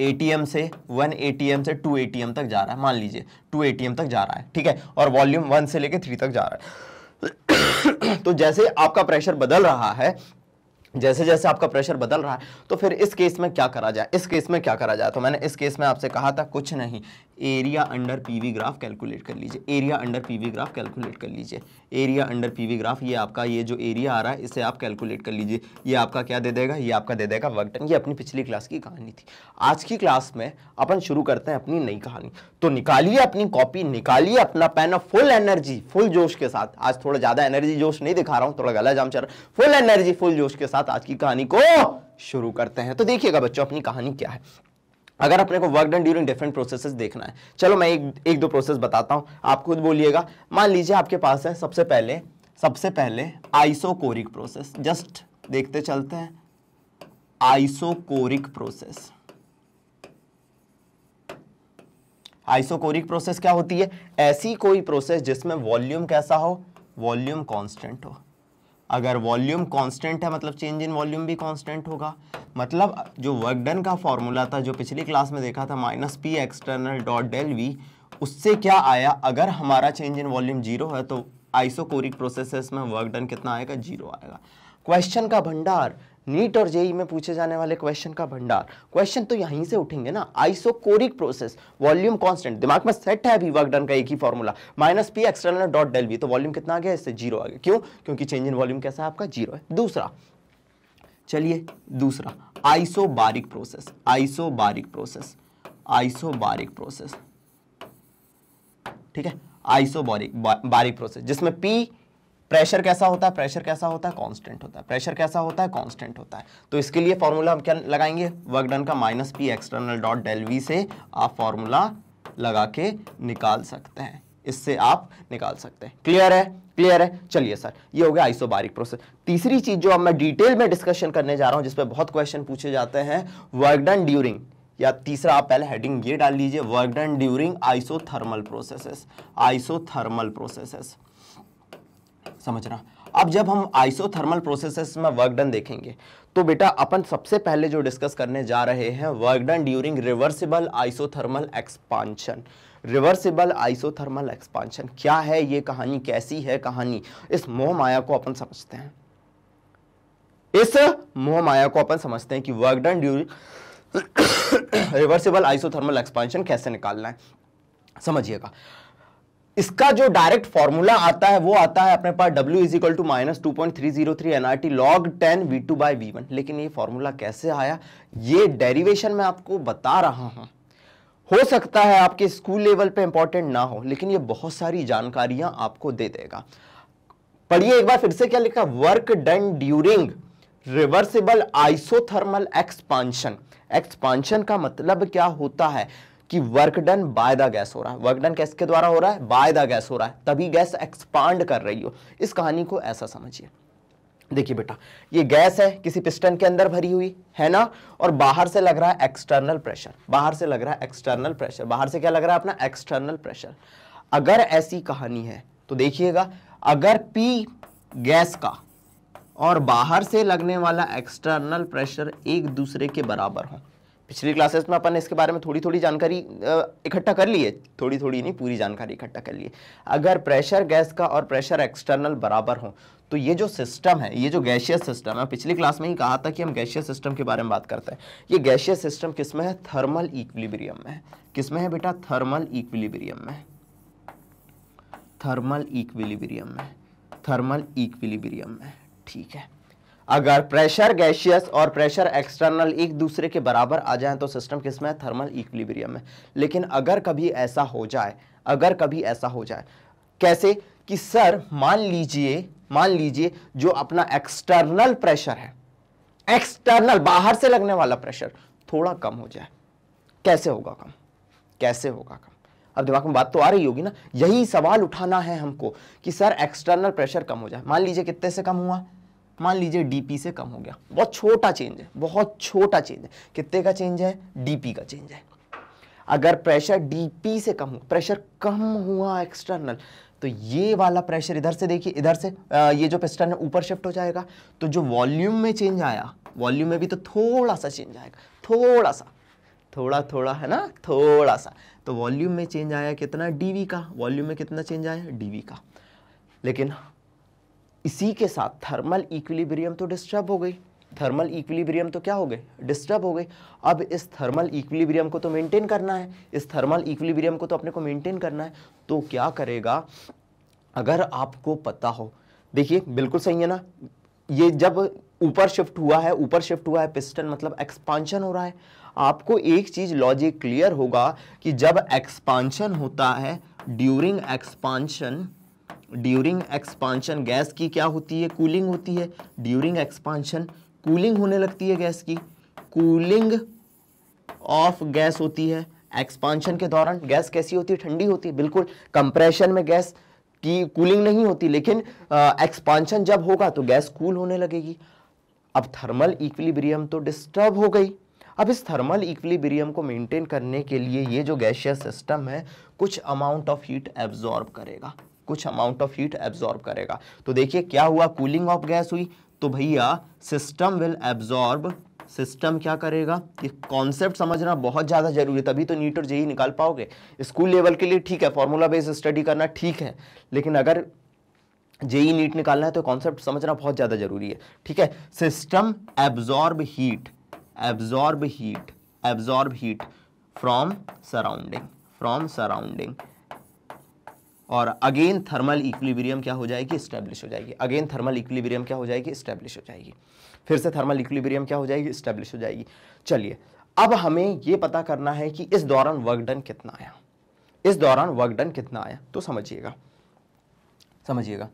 ए से वन ए से टू ए तक जा रहा है मान लीजिए टू ए तक जा रहा है ठीक है और वॉल्यूम वन से लेकर थ्री तक जा रहा है तो जैसे आपका प्रेशर बदल रहा है जैसे जैसे आपका प्रेशर बदल रहा है तो फिर इस केस में क्या करा जाए इस केस में क्या करा जाए तो मैंने इस केस में आपसे कहा था कुछ नहीं area under PV graph calculate कर लीजिए area under PV graph calculate कर लीजिए एरिया अंडर पीवी ग्राफ ये आपका ये जो एरिया आ रहा है इसे आप कैलकुलेट कर लीजिए ये आपका क्या दे देगा ये आपका दे देगा वर्क टन ये अपनी पिछली क्लास की कहानी थी आज की क्लास में अपन शुरू करते हैं अपनी नई कहानी तो निकालिए अपनी कॉपी निकालिए अपना पेन और फुल एनर्जी फुल जोश के साथ आज थोड़ा ज़्यादा एनर्जी जोश नहीं दिखा रहा हूँ थोड़ा गला जाम चल रहा फुल एनर्जी फुल जोश के साथ आज की कहानी को शुरू करते हैं तो देखिएगा बच्चों अपनी कहानी क्या है अगर अपने को work done during different processes देखना है चलो मैं एक एक दो प्रोसेस बताता हूँ आप खुद बोलिएगा मान लीजिए आपके पास है सबसे पहले सबसे पहले आइसोकोरिक प्रोसेस जस्ट देखते चलते हैं आइसोकोरिक प्रोसेस आइसोकोरिक प्रोसेस क्या होती है ऐसी कोई प्रोसेस जिसमें वॉल्यूम कैसा हो वॉल्यूम कांस्टेंट हो अगर वॉल्यूम कांस्टेंट है मतलब चेंज इन वॉल्यूम भी कांस्टेंट होगा मतलब जो वर्क डन का फॉर्मूला था जो पिछली क्लास में देखा था minus P external dot del V उससे क्या आया अगर हमारा चेंज इन वॉल्यूम जीरो है तो आइसोकोरिक प्रोसेसेस में वर्क डन कितना आएगा जीरो आएगा क्वेश्चन का भंडार नीट और जेई में पूछे जाने वाले क्वेश्चन का भंडार क्वेश्चन तो यहीं से उठेंगे ना आइसोकोरिक प्रोसेस वॉल्यूम कांस्टेंट दिमाग में सेट है अभी वर्क डन का एक ही formula minus P external dot del V तो वॉल्यूम कितना आ गया इससे जीरो आ गया क्यों क्योंकि चेंज इन वॉल्यूम कैसा है आपका जीरो है दूसरा चलिए दूसरा isobaric process isobaric process isobaric process ठीक है आइसोबारिक बारिक प्रोसेस जिसमें पी प्रेशर कैसा होता है प्रेशर कैसा होता है कांस्टेंट होता है प्रेशर कैसा होता है कांस्टेंट होता है तो इसके लिए फॉर्मूला हम क्या लगाएंगे वर्क डन का minus P external dot del V से आप फॉर्मूला लगा के निकाल सकते हैं इससे आप निकाल सकते हैं क्लियर है क्लियर है चलिए सर ये हो गया आइसोबारिक प्रोसेस तीसरी चीज जो अब मैं डिटेल में डिस्कशन करने जा रहा हूँ जिसपे बहुत क्वेश्चन पूछे जाते हैं वर्क डन ड्यूरिंग या तीसरा आप पहले हेडिंग ये डाल लीजिए work done during isothermal processes isothermal processes समझना अब जब हम आइसोथर्मल प्रोसेसेस में वर्क डन देखेंगे तो बेटा अपन सबसे पहले जो डिस्कस करने जा रहे हैं work done during reversible isothermal expansion reversible isothermal expansion क्या है ये कहानी कैसी है कहानी इस मोह माया को अपन समझते हैं इस मोह माया को अपन समझते हैं कि work done during reversible isothermal expansion कैसे निकालना है समझिएगा इसका जो डायरेक्ट फॉर्मूला आता है वो आता है अपने पास W is equal to minus two point three zero three NRT log ten V two by V one लेकिन ये फॉर्मूला कैसे आया ये डेरिवेशन मैं आपको बता रहा हूं हो सकता है आपके स्कूल लेवल पे इंपॉर्टेंट ना हो लेकिन ये बहुत सारी जानकारियां आपको दे देगा पढ़िए एक बार फिर से क्या लिखा work done during reversible isothermal expansion expansion का मतलब क्या होता है कि work done by the gas हो रहा है वर्क डन किसके द्वारा हो रहा है बाय द गैस हो रहा है तभी गैस एक्सपांड कर रही हो इस कहानी को ऐसा समझिए देखिए बेटा ये गैस है किसी पिस्टन के अंदर भरी हुई है ना और बाहर से लग रहा है एक्सटर्नल प्रेशर बाहर से लग रहा है एक्सटर्नल प्रेशर बाहर से क्या लग रहा है अपना एक्सटर्नल प्रेशर अगर ऐसी कहानी है तो देखिएगा अगर पी गैस का और बाहर से लगने वाला एक्सटर्नल प्रेशर एक दूसरे के बराबर हो पिछली क्लासेस में अपन इसके बारे में थोड़ी थोड़ी जानकारी इकट्ठा कर ली है थोड़ी थोड़ी नहीं पूरी जानकारी इकट्ठा कर ली है अगर प्रेशर गैस का और प्रेशर एक्सटर्नल बराबर हो तो ये जो सिस्टम है ये जो गैशियस सिस्टम है पिछली क्लास में ही कहा था कि हम गैशियस सिस्टम के बारे में बात करते हैं ये गैशियस सिस्टम किस में है थर्मल इक्विलिब्रियम में है किस में है बेटा थर्मल इक्विलिब्रियम में थर्मल इक्विलिब्रियम में थर्मल इक्विलिब्रियम में ठीक है अगर प्रेशर गैशियस और प्रेशर एक्सटर्नल एक दूसरे के बराबर आ जाए तो सिस्टम किस में है थर्मल इक्विलिब्रियम में लेकिन अगर कभी ऐसा हो जाए अगर कभी ऐसा हो जाए कैसे कि सर मान लीजिए मान लीजिए जो अपना एक्सटर्नल प्रेशर है एक्सटर्नल बाहर से लगने वाला प्रेशर थोड़ा कम हो जाए कैसे होगा कम कैसे होगा कम अब दिमाग में बात तो आ रही होगी ना यही सवाल उठाना है हमको कि सर एक्सटर्नल प्रेशर कम हो जाए मान लीजिए कितने से कम हुआ मान लीजिए डीपी से कम हो गया बहुत छोटा चेंज है बहुत छोटा चेंज है कितने का चेंज है डीपी का चेंज है अगर प्रेशर डीपी से कम हो प्रेशर कम हुआ एक्सटर्नल तो ये वाला प्रेशर इधर से देखिए इधर से आ, ये जो पिस्टन है ऊपर शिफ्ट हो जाएगा तो जो वॉल्यूम में चेंज आया वॉल्यूम में भी तो थोड़ा सा चेंज आएगा थोड़ा सा थोड़ा थोड़ा है ना थोड़ा सा तो वॉल्यूम में चेंज आया कितना डीवी का वॉल्यूम में कितना चेंज आया डीवी का लेकिन इसी के साथ थर्मल इक्विलिब्रियम तो डिस्टर्ब हो गई थर्मल इक्विलिब्रियम तो क्या हो गए डिस्टर्ब हो गए अब इस थर्मल इक्विलिब्रियम को तो मेंटेन करना है इस थर्मल इक्विलिब्रियम को तो अपने को मेंटेन करना है तो क्या करेगा अगर आपको पता हो देखिए बिल्कुल सही है ना ये जब ऊपर शिफ्ट हुआ है ऊपर शिफ्ट हुआ है पिस्टन मतलब एक्सपांशन हो रहा है आपको एक चीज़ लॉजिक क्लियर होगा कि जब एक्सपांशन होता है during expansion during expansion gas की क्या होती है कूलिंग होती है ड्यूरिंग एक्सपांशन कूलिंग होने लगती है गैस की कूलिंग ऑफ गैस होती है एक्सपांशन के दौरान गैस कैसी होती है ठंडी होती है बिल्कुल कंप्रेशन में गैस की कूलिंग नहीं होती लेकिन एक्सपांशन जब होगा तो गैस कूल होने लगेगी अब थर्मल इक्विलिब्रियम तो डिस्टर्ब हो गई अब इस थर्मल इक्विलिब्रियम को मेंटेन करने के लिए ये जो गैशियस सिस्टम है कुछ अमाउंट ऑफ हीट एब्जॉर्ब करेगा कुछ अमाउंट ऑफ हीट एब्जॉर्ब करेगा तो देखिए क्या हुआ कूलिंग ऑफ गैस हुई तो भैया सिस्टम विल एब्जॉर्ब सिस्टम क्या करेगा ये कॉन्सेप्ट समझना बहुत ज़्यादा जरूरी है तभी तो नीट और जेई निकाल पाओगे स्कूल लेवल के लिए ठीक है फॉर्मूला बेस्ड स्टडी करना ठीक है लेकिन अगर जेई नीट निकालना है तो कॉन्सेप्ट समझना बहुत ज़्यादा जरूरी है ठीक है system absorb heat absorb heat absorb heat from surrounding from surrounding और अगेन थर्मल इक्विलिब्रियम क्या हो जाएगी स्टैब्लिश हो जाएगी अगेन थर्मल इक्विलिब्रियम क्या हो जाएगी स्टैब्लिश हो जाएगी फिर से थर्मल इक्विलिब्रियम क्या हो जाएगी स्टैब्लिश हो जाएगी चलिए अब हमें यह पता करना है कि इस दौरान वर्क डन कितना आया इस दौरान वर्क डन कितना आया तो समझिएगा समझिएगा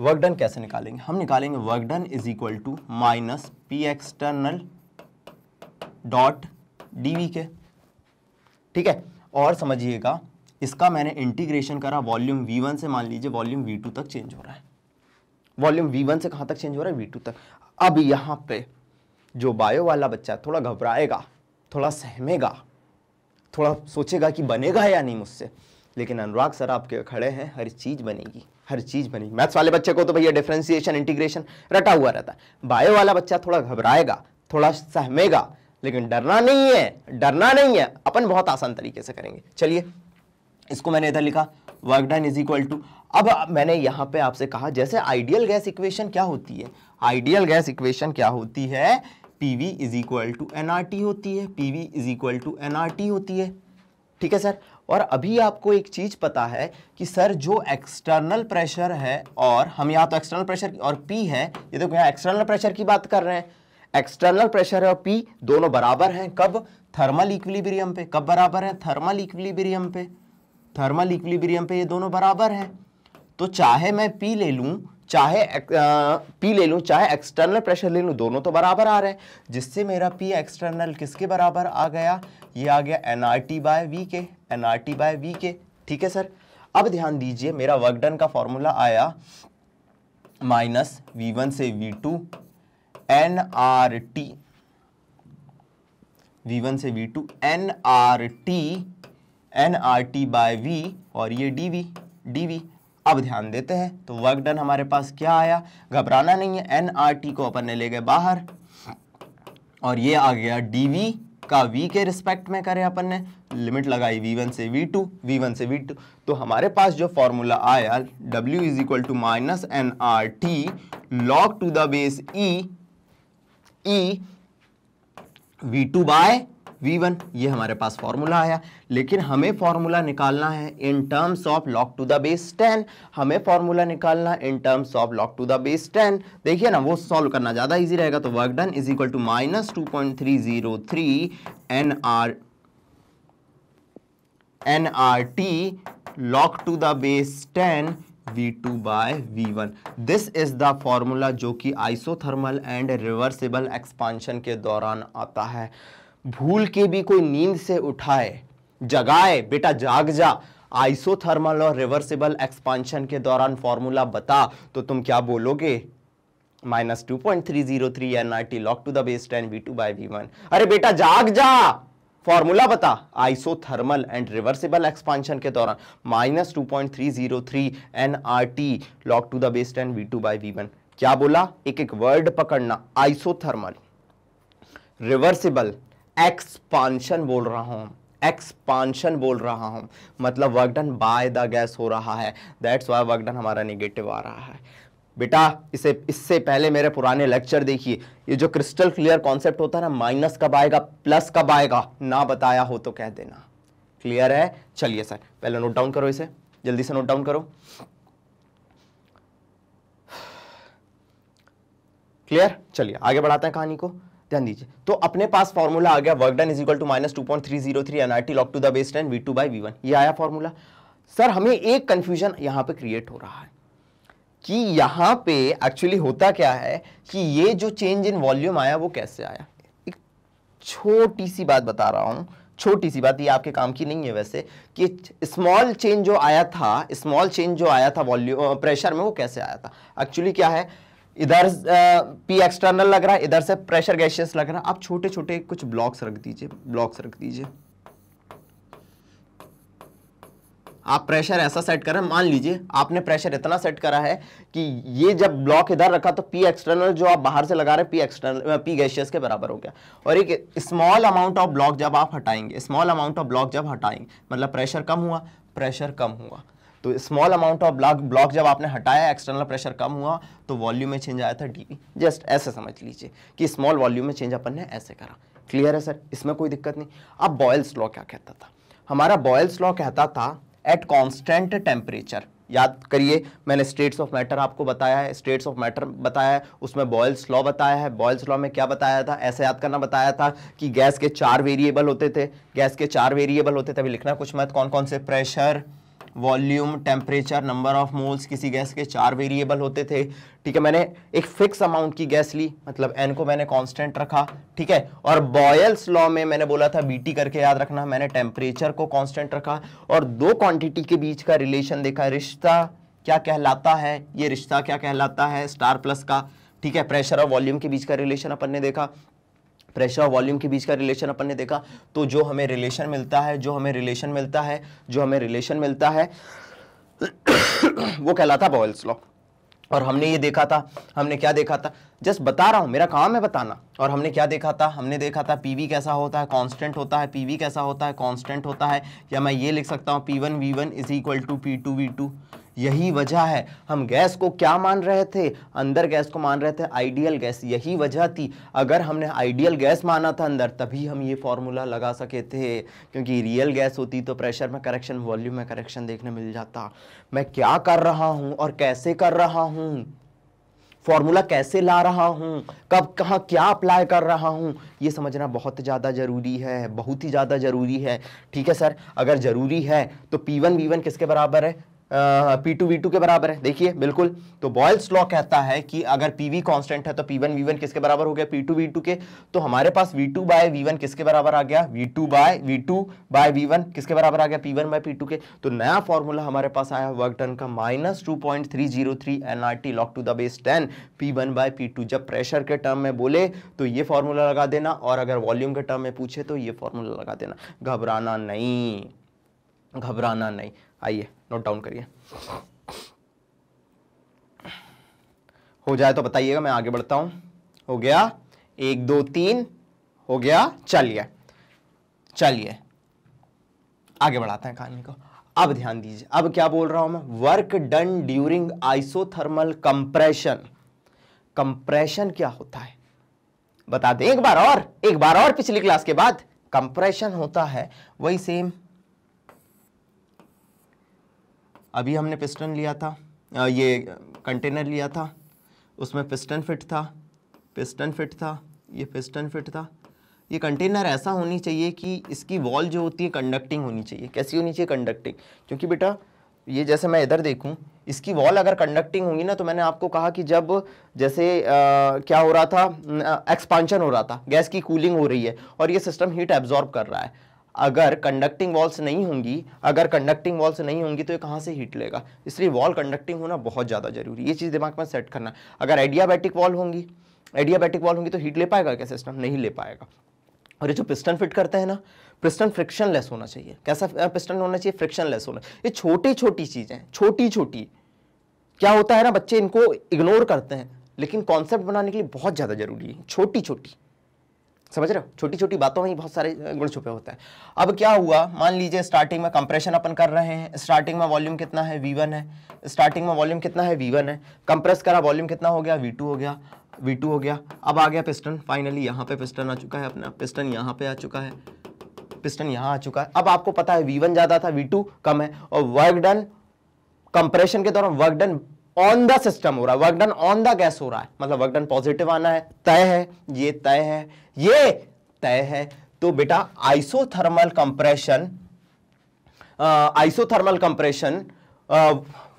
वर्क डन कैसे निकालेंगे हम निकालेंगे work done is equal to minus P external dot D के ठीक है और समझिएगा इसका मैंने इंटीग्रेशन करा वॉल्यूम वी वन से मान लीजिए वॉल्यूम वी टू तक चेंज हो रहा है वॉल्यूम वी वन से कहाँ तक चेंज हो रहा है वी टू तक अब यहाँ पे जो बायो वाला बच्चा है थोड़ा घबराएगा थोड़ा सहमेगा थोड़ा सोचेगा कि बनेगा या नहीं मुझसे लेकिन अनुराग सर आपके खड़े हैं हर चीज़ बनेगी हर चीज़ बनेगी मैथ्स वाले बच्चे को तो भैया डिफ्रेंसिएशन इंटीग्रेशन रटा हुआ रहता है बायो वाला बच्चा थोड़ा घबराएगा थोड़ा सहमेगा लेकिन डरना नहीं है डरना नहीं है अपन बहुत आसान तरीके से करेंगे चलिए इसको मैंने इधर लिखा work done is equal to अब मैंने यहाँ पे आपसे कहा जैसे आइडियल गैस इक्वेशन क्या होती है आइडियल गैस इक्वेशन क्या होती है P V is equal to N R T होती है P V is equal to N R T होती है ठीक है सर और अभी आपको एक चीज़ पता है कि सर जो एक्सटर्नल प्रेशर है और हम यहाँ तो एक्सटर्नल प्रेशर और पी है ये देखो यहाँ एक्सटर्नल प्रेशर की बात कर रहे हैं एक्सटर्नल प्रेशर है और पी दोनों बराबर हैं कब थर्मल इक्विलिब्रियम पे कब बराबर है थर्मल इक्विलिब्रियम पे थर्मल इक्विलिब्रियम पे ये दोनों बराबर हैं तो चाहे मैं पी ले लूँ चाहे पी ले लूँ चाहे एक्सटर्नल प्रेशर ले लूँ दोनों तो बराबर आ रहे हैं जिससे मेरा पी एक्सटर्नल किसके बराबर आ गया ये आ गया N R T by V के N R T by V के ठीक है सर अब ध्यान दीजिए मेरा वर्क डन का फॉर्मूला आया माइनस वी वन से V two N R T V one से V two N R T N R T by V और ये डी वी डी वी अब ध्यान देते हैं तो वर्क डन हमारे पास क्या आया घबराना नहीं है एन आर टी को अपन ने ले गए बाहर और ये आ गया डी वी का वी के रिस्पेक्ट में करें अपन ने लिमिट लगाई वी वन से वी टू वी वन से वी टू तो हमारे पास जो फॉर्मूला आया W is equal to minus N R T log to the base E E V two by one ये हमारे पास फॉर्मूला आया लेकिन हमें फॉर्मूला निकालना है in terms of log to the base ten हमें फॉर्मूला निकालना in terms of log to the base ten देखिए ना वो सॉल्व करना ज़्यादा ईजी रहेगा तो work done is equal to minus two point three zero three N R N R T log to the base ten V two by V one this is the formula जो कि isothermal and reversible expansion के दौरान आता है भूल के भी कोई नींद से उठाए जगाए बेटा जाग जा आइसोथर्मल और रिवर्सिबल एक्सपांशन के दौरान फॉर्मूला बता तो तुम क्या बोलोगे minus two point three zero three N R T log to the base ten V two by V one अरे बेटा जाग जा फॉर्मूला बता आइसोथर्मल एंड रिवर्सिबल एक्सपांशन के दौरान minus two point three zero three N R T log to the base ten V two by V one क्या बोला एक एक वर्ड पकड़ना आइसोथर्मल रिवर्सिबल एक्सपांशन बोल रहा हूँ एक्सपांशन बोल रहा हूँ मतलब वर्कडन बाय द गैस हो रहा है दैट्स वाई वर्कडन हमारा निगेटिव आ रहा है बेटा इसे इससे पहले मेरे पुराने लेक्चर देखिए ये जो क्रिस्टल क्लियर कॉन्सेप्ट होता है ना माइनस कब आएगा प्लस कब आएगा ना बताया हो तो कह देना क्लियर है चलिए सर पहले नोट डाउन करो इसे जल्दी से नोट डाउन करो क्लियर चलिए आगे बढ़ाते हैं कहानी को ध्यान दीजिए तो अपने पास फॉर्मूला आ गया work done is equal to minus two point three zero three NRT log to the base ten V two by V one ये आया फॉर्मूला सर हमें एक कन्फ्यूजन यहाँ पे क्रिएट हो रहा है कि यहाँ पे एक्चुअली होता क्या है कि ये जो चेंज इन वॉल्यूम आया वो कैसे आया एक छोटी सी बात बता रहा हूँ छोटी सी बात ये आपके काम की नहीं है वैसे कि स्मॉल चेंज जो आया था स्मॉल चेंज जो आया था वॉल्यूम प्रेशर में वो कैसे आया था एक्चुअली क्या है इधर पी एक्सटर्नल लग रहा है इधर से प्रेशर गैशियस लग रहा है आप छोटे छोटे कुछ ब्लॉक्स रख दीजिए ब्लॉक्स रख दीजिए आप प्रेशर ऐसा सेट करें मान लीजिए आपने प्रेशर इतना सेट करा है कि ये जब ब्लॉक इधर रखा तो पी एक्सटर्नल जो आप बाहर से लगा रहे हैं पी एक्सटर्नल पी गैशियस के बराबर हो गया और एक स्मॉल अमाउंट ऑफ ब्लॉक जब आप हटाएंगे स्मॉल अमाउंट ऑफ ब्लॉक जब हटाएंगे मतलब प्रेशर कम हुआ प्रेशर कम हुआ तो small amount of block block जब आपने हटाया एक्सटर्नल प्रेशर कम हुआ तो वॉल्यूम में चेंज आया था डी जस्ट ऐसे समझ लीजिए कि स्मॉल वॉल्यूम में चेंज अपन ने ऐसे करा क्लियर है सर इसमें कोई दिक्कत नहीं अब बॉयल्स लॉ क्या कहता था हमारा बॉयल्स लॉ कहता था एट कॉन्स्टेंट टेम्परेचर याद करिए मैंने स्टेट्स ऑफ मैटर आपको बताया है स्टेट्स ऑफ मैटर बताया है उसमें बॉयल्स लॉ बताया है बॉयल्स लॉ में क्या बताया था ऐसे याद करना बताया था कि गैस के चार वेरिएबल होते थे गैस के चार वेरिएबल होते थे अभी लिखना कुछ मत कौन कौन से pressure volume temperature number of moles किसी गैस के चार वेरिएबल होते थे ठीक है मैंने एक फिक्स अमाउंट की गैस ली मतलब एन को मैंने कांस्टेंट रखा ठीक है और बॉयल्स लॉ में मैंने बोला था बीटी करके याद रखना मैंने टेम्परेचर को कांस्टेंट रखा और दो क्वांटिटी के बीच का रिलेशन देखा रिश्ता क्या कहलाता है ये रिश्ता क्या कहलाता है स्टार प्लस का ठीक है प्रेशर और वॉल्यूम के बीच का रिलेशन अपन ने देखा प्रेशर और वॉल्यूम के बीच का रिलेशन अपन ने देखा तो जो हमें रिलेशन मिलता है जो हमें रिलेशन मिलता है जो हमें रिलेशन मिलता है वो कहलाता बॉयल्स लॉ और हमने ये देखा था हमने क्या देखा था जस्ट बता रहा हूँ मेरा काम है बताना और हमने क्या देखा था हमने देखा था पी वी कैसा होता है कांस्टेंट होता है पी वी कैसा होता है कांस्टेंट होता है या मैं ये लिख सकता हूँ P one V one is equal to P two V two यही वजह है हम गैस को क्या मान रहे थे अंदर गैस को मान रहे थे आइडियल गैस यही वजह थी अगर हमने आइडियल गैस माना था अंदर तभी हम ये फॉर्मूला लगा सके थे क्योंकि रियल गैस होती तो प्रेशर में करेक्शन वॉल्यूम में करेक्शन देखने मिल जाता मैं क्या कर रहा हूँ और कैसे कर रहा हूँ फॉर्मूला कैसे ला रहा हूँ कब कहाँ क्या अप्लाई कर रहा हूँ ये समझना बहुत ज़्यादा ज़रूरी है बहुत ही ज़्यादा ज़रूरी है ठीक है सर अगर ज़रूरी है तो P1 V1 किसके बराबर है पी टू वी टू के बराबर है देखिए बिल्कुल तो बॉयल्स लॉ कहता है कि अगर पी वी कॉन्स्टेंट है तो पी वन वी वन किसके बराबर हो गया पी टू वी टू के तो हमारे पास V two by V one किसके बराबर आ गया V two by V two by V one किसके बराबर आ गया P one by P two के तो नया फॉर्मूला हमारे पास आया वर्क डन का minus two point three zero three N R T log to the base ten P one by P two जब प्रेशर के टर्म में बोले तो ये फॉर्मूला लगा देना और अगर वॉल्यूम के टर्म में पूछे तो ये फॉर्मूला लगा देना घबराना नहीं घबराना नहीं आइए नोट डाउन करिए हो जाए तो बताइएगा मैं आगे बढ़ता हूं हो गया एक दो तीन हो गया चलिए चलिए आगे बढ़ाते हैं कहानी को अब ध्यान दीजिए अब क्या बोल रहा हूं मैं work done during isothermal compression compression क्या होता है बता दें एक बार और एक बार और पिछली क्लास के बाद कंप्रेशन होता है वही सेम अभी हमने पिस्टन लिया था ये कंटेनर लिया था उसमें पिस्टन फिट था पिस्टन फिट था ये पिस्टन फिट था ये कंटेनर ऐसा होनी चाहिए कि इसकी वॉल जो होती है कंडक्टिंग होनी चाहिए कैसी होनी चाहिए कंडक्टिंग क्योंकि बेटा ये जैसे मैं इधर देखूं इसकी वॉल अगर कंडक्टिंग होगी ना तो मैंने आपको कहा कि जब जैसे आ, क्या हो रहा था एक्सपांशन हो रहा था गैस की कूलिंग हो रही है और ये सिस्टम हीट एब्जॉर्ब कर रहा है अगर कंडक्टिंग वॉल्स नहीं होंगी अगर कंडक्टिंग वॉल्स नहीं होंगी तो ये कहाँ से हीट लेगा इसलिए वॉल कंडक्टिंग होना बहुत ज़्यादा जरूरी ये चीज़ दिमाग में सेट करना अगर एडियाबैटिक वॉल होंगी एडियाबैटिक वॉल होंगी तो हीट ले पाएगा क्या सिस्टम नहीं ले पाएगा और ये जो पिस्टन फिट करते हैं ना पिस्टन फ्रिक्शन लेस होना चाहिए कैसा पिस्टन होना चाहिए फ्रिक्शन लेस होना ये छोटी छोटी चीज़ें छोटी छोटी क्या होता है ना बच्चे इनको इग्नोर करते हैं लेकिन कॉन्सेप्ट बनाने के लिए बहुत ज़्यादा जरूरी है छोटी छोटी समझ रहे हो छोटी छोटी बातों में ही बहुत सारे गुण छुपे होते हैं अब क्या हुआ मान लीजिए स्टार्टिंग में कंप्रेशन अपन कर रहे हैं स्टार्टिंग में वॉल्यूम कितना है वी है स्टार्टिंग में वॉल्यूम कितना है वी है कंप्रेस करा वॉल्यूम कितना हो गया वी हो गया वी हो गया अब आ गया पिस्टन फाइनली यहाँ पे पिस्टन आ चुका है अपना पिस्टन यहाँ पे आ चुका है पिस्टन यहाँ आ चुका है अब आपको पता है वी ज़्यादा था वी कम है और वर्क डन कंप्रेशन के दौरान work done on the system हो रहा है work done on the gas हो रहा है मतलब वर्क डन पॉजिटिव आना है तय है ये तय है ये तय है तो बेटा isothermal compression isothermal compression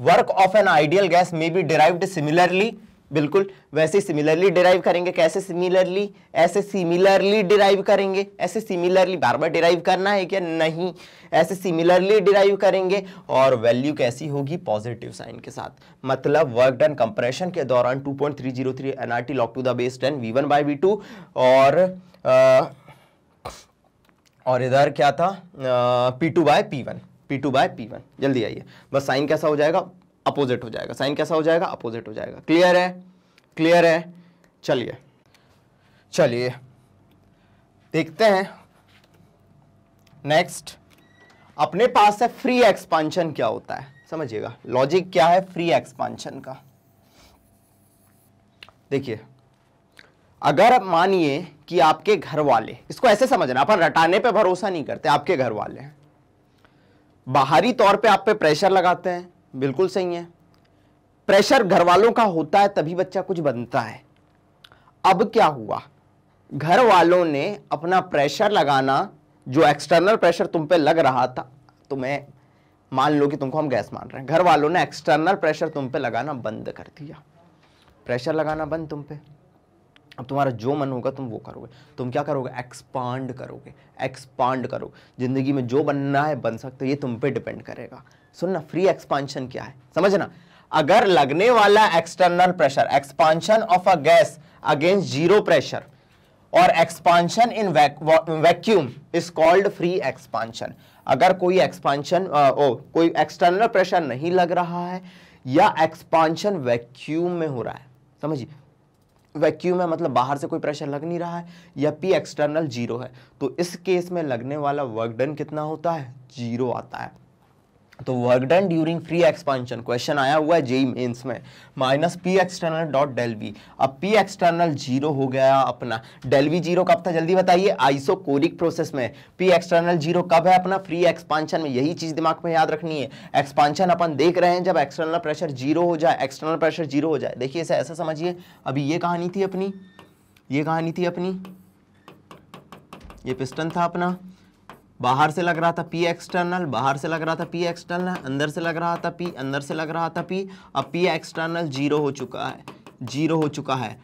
work of an ideal gas may be derived similarly बिल्कुल वैसे सिमिलरली डिराइव करेंगे कैसे सिमिलरली ऐसे सिमिलरली डिराइव करेंगे ऐसे सिमिलरली बार बार डिराइव करना है क्या नहीं ऐसे सिमिलरली डिराइव करेंगे और वैल्यू कैसी होगी पॉजिटिव साइन के साथ मतलब वर्क डन कंप्रेशन के दौरान 2.303 point three zero three N R T log to the base ten V one by V two और आ, और इधर क्या था P two by P one P two by P one जल्दी आइए बस साइन कैसा हो जाएगा अपोजिट हो जाएगा साइन कैसा हो जाएगा अपोजिट हो जाएगा क्लियर है क्लियर है चलिए चलिए देखते हैं नेक्स्ट अपने पास है फ्री एक्सपांशन क्या होता है समझिएगा लॉजिक क्या है फ्री एक्सपांशन का देखिए अगर मानिए कि आपके घर वाले इसको ऐसे समझना अपन रटाने पे भरोसा नहीं करते आपके घर वाले बाहरी तौर पे आप पे प्रेशर लगाते हैं बिल्कुल सही है प्रेशर घर वालों का होता है तभी बच्चा कुछ बनता है अब क्या हुआ घर वालों ने अपना प्रेशर लगाना जो एक्सटर्नल प्रेशर तुम पे लग रहा था तुम्हें तो मान लो कि तुमको हम गैस मान रहे हैं घर वालों ने एक्सटर्नल प्रेशर तुम पे लगाना बंद कर दिया प्रेशर लगाना बंद तुम पे अब तुम्हारा जो मन होगा तुम वो करोगे तुम क्या करोगे एक्सपांड करोगे एक्सपांड करो जिंदगी में जो बनना है बन सकते ये तुम पे डिपेंड करेगा सुनना फ्री एक्सपांशन क्या है समझना अगर लगने वाला external pressure expansion of a gas against zero pressure और expansion in vacuum is called free expansion अगर कोई एक्सपांशन ओ कोई एक्सटर्नल प्रेशर नहीं लग रहा है या एक्सपांशन वैक्यूम में हो रहा है समझिए वैक्यूम है मतलब बाहर से कोई प्रेशर लग नहीं रहा है या पी एक्सटर्नल जीरो है तो इस केस में लगने वाला वर्क डन कितना होता है जीरो आता है तो work done during free expansion question आया हुआ है जेई मेन्स में minus P external dot del B अब पी एक्सटर्नल जीरो हो गया अपना डेल बी जीरो कब था जल्दी बताइए आइसोकोरिक प्रोसेस में पी एक्सटर्नल जीरो कब है अपना फ्री एक्सपांशन में यही चीज दिमाग में याद रखनी है एक्सपांशन अपन देख रहे हैं जब एक्सटर्नल प्रेशर जीरो हो जाए एक्सटर्नल प्रेशर जीरो हो जाए देखिए इसे ऐसा समझिए अभी ये कहानी थी अपनी ये कहानी थी अपनी ये पिस्टन था अपना बाहर से लग रहा था पी एक्सटर्नल बाहर से लग रहा था पी एक्सटर्नल अंदर से लग रहा था पी अंदर से लग रहा था पी अब पी एक्सटर्नल जीरो हो चुका है जीरो हो चुका है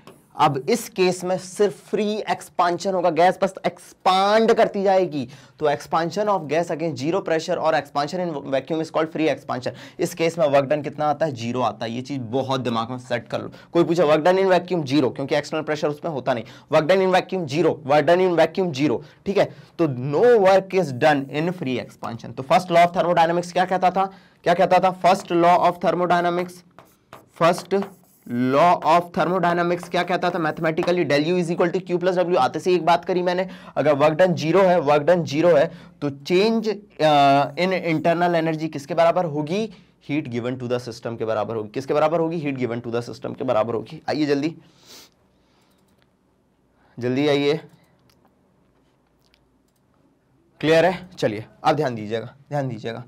अब इस केस में सिर्फ फ्री एक्सपांशन होगा गैस बस एक्सपांड करती जाएगी तो expansion of gas against zero pressure और expansion in vacuum is called free expansion इस केस में वर्क डन कितना आता है जीरो आता है ये चीज बहुत दिमाग में सेट कर लो कोई पूछे work done in vacuum zero क्योंकि एक्सटर्नल प्रेशर उसमें होता नहीं work done in vacuum zero work done in vacuum zero ठीक है तो no work is done in free expansion तो फर्स्ट लॉ ऑफ थर्मोडाइनमिक्स क्या कहता था क्या कहता था first law of thermodynamics first law of thermodynamics क्या कहता था mathematically del U is equal to Q plus W आते से एक बात करी मैंने अगर वर्क डन जीरो है वर्क डन जीरो है तो चेंज इन इंटरनल एनर्जी किसके बराबर होगी heat given to the system के बराबर होगी किसके बराबर होगी heat given to the system के बराबर होगी आइए जल्दी जल्दी आइए क्लियर है चलिए आप ध्यान दीजिएगा ध्यान दीजिएगा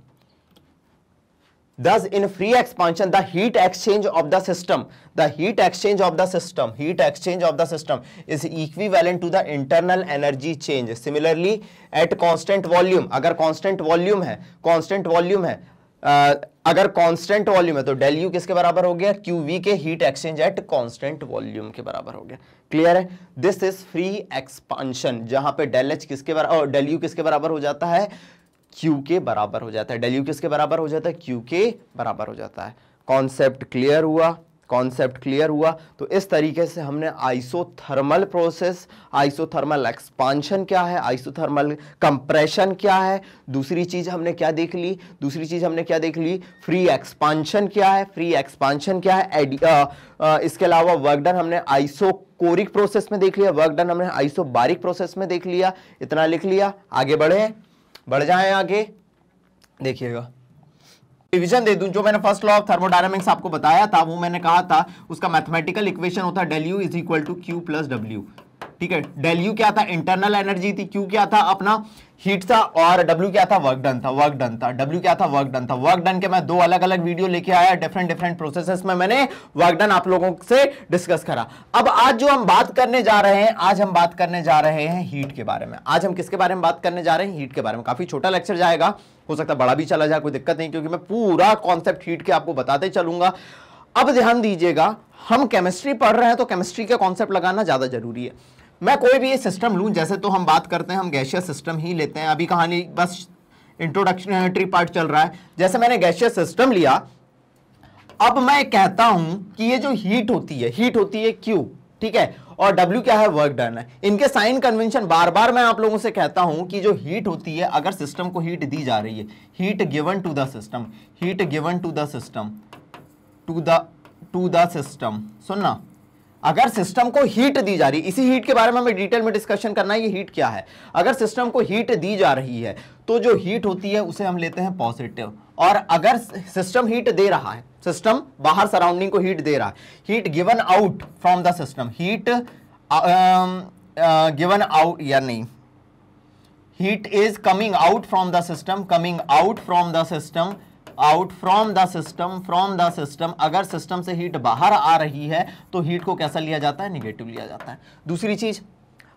thus in free expansion the heat exchange of the system the heat exchange of the system heat exchange of the system is equivalent to the internal energy change similarly at constant volume agar constant volume hai constant volume hai uh, अगर constant volume है तो del U किसके बराबर हो गया Q V के heat exchange at constant volume के बराबर हो गया क्लियर है दिस इज फ्री एक्सपांशन जहां पे डेल एच किसके बराबर डेल यू किसके बराबर हो जाता है क्यू के बराबर हो जाता है डेल्यू किसके बराबर हो जाता है क्यू के बराबर हो जाता है कॉन्सेप्ट क्लियर हुआ कॉन्सेप्ट क्लियर हुआ तो इस तरीके से हमने आइसोथर्मल प्रोसेस आइसोथर्मल एक्सपांशन क्या है आइसोथर्मल कंप्रेशन क्या है दूसरी चीज़ हमने क्या देख ली दूसरी चीज़ हमने क्या देख ली फ्री एक्सपांशन क्या है फ्री एक्सपांशन क्या है एडि आ, आ, इसके अलावा वर्कडन हमने आइसो कोरिक प्रोसेस में देख लिया वर्कडन हमने आइसोबारिक प्रोसेस में देख लिया इतना लिख लिया आगे बढ़े बढ़ जाए आगे देखिएगा डिविजन दे दूं जो मैंने फर्स्ट लॉ ऑफ थर्मोडायनामिक्स आपको बताया था वो मैंने कहा था उसका मैथमेटिकल इक्वेशन होता है del U is equal to Q plus W ठीक है डेल यू क्या था इंटरनल एनर्जी थी क्यू क्या था अपना हीट था और W क्या था वर्क डन था वर्क डन था W क्या था वर्क डन था वर्क डन के मैं दो अलग अलग वीडियो लेके आया डिफरेंट डिफरेंट प्रोसेसेस में मैंने वर्क डन आप लोगों से डिस्कस करा अब आज जो हम बात करने जा रहे हैं आज हम बात करने जा रहे हैं हीट के बारे में आज हम किसके बारे में बात करने जा रहे हैं हीट के बारे में काफी छोटा लेक्चर जाएगा हो सकता है बड़ा भी चला जाए कोई दिक्कत नहीं क्योंकि मैं पूरा कॉन्सेप्ट हीट के आपको बताते चलूंगा अब ध्यान दीजिएगा हम केमिस्ट्री पढ़ रहे हैं तो केमिस्ट्री का कॉन्सेप्ट लगाना ज्यादा जरूरी है मैं कोई भी ये सिस्टम लूँ जैसे तो हम बात करते हैं हम गैशियस सिस्टम ही लेते हैं अभी कहानी बस इंट्रोडक्शनरी पार्ट चल रहा है जैसे मैंने गैशियस सिस्टम लिया अब मैं कहता हूँ कि ये जो हीट होती है हीट होती है क्यू ठीक है और डब्ल्यू क्या है वर्क डन है इनके साइन कन्वेंशन बार बार मैं आप लोगों से कहता हूं कि जो हीट होती है अगर सिस्टम को हीट दी जा रही है heat given to the system heat given to the system to the to the system सुनना अगर सिस्टम को हीट दी जा रही इसी हीट के बारे में हमें डिटेल में डिस्कशन करना है ये हीट क्या है अगर सिस्टम को हीट दी जा रही है तो जो हीट होती है उसे हम लेते हैं पॉजिटिव और अगर सिस्टम हीट दे रहा है सिस्टम बाहर सराउंडिंग को हीट दे रहा है heat given out from the system heat given out या नहीं heat is coming out from the system coming out from the system out from the system from the system अगर system से heat बाहर आ रही है तो हीट को कैसा लिया जाता है निगेटिव लिया जाता है दूसरी चीज़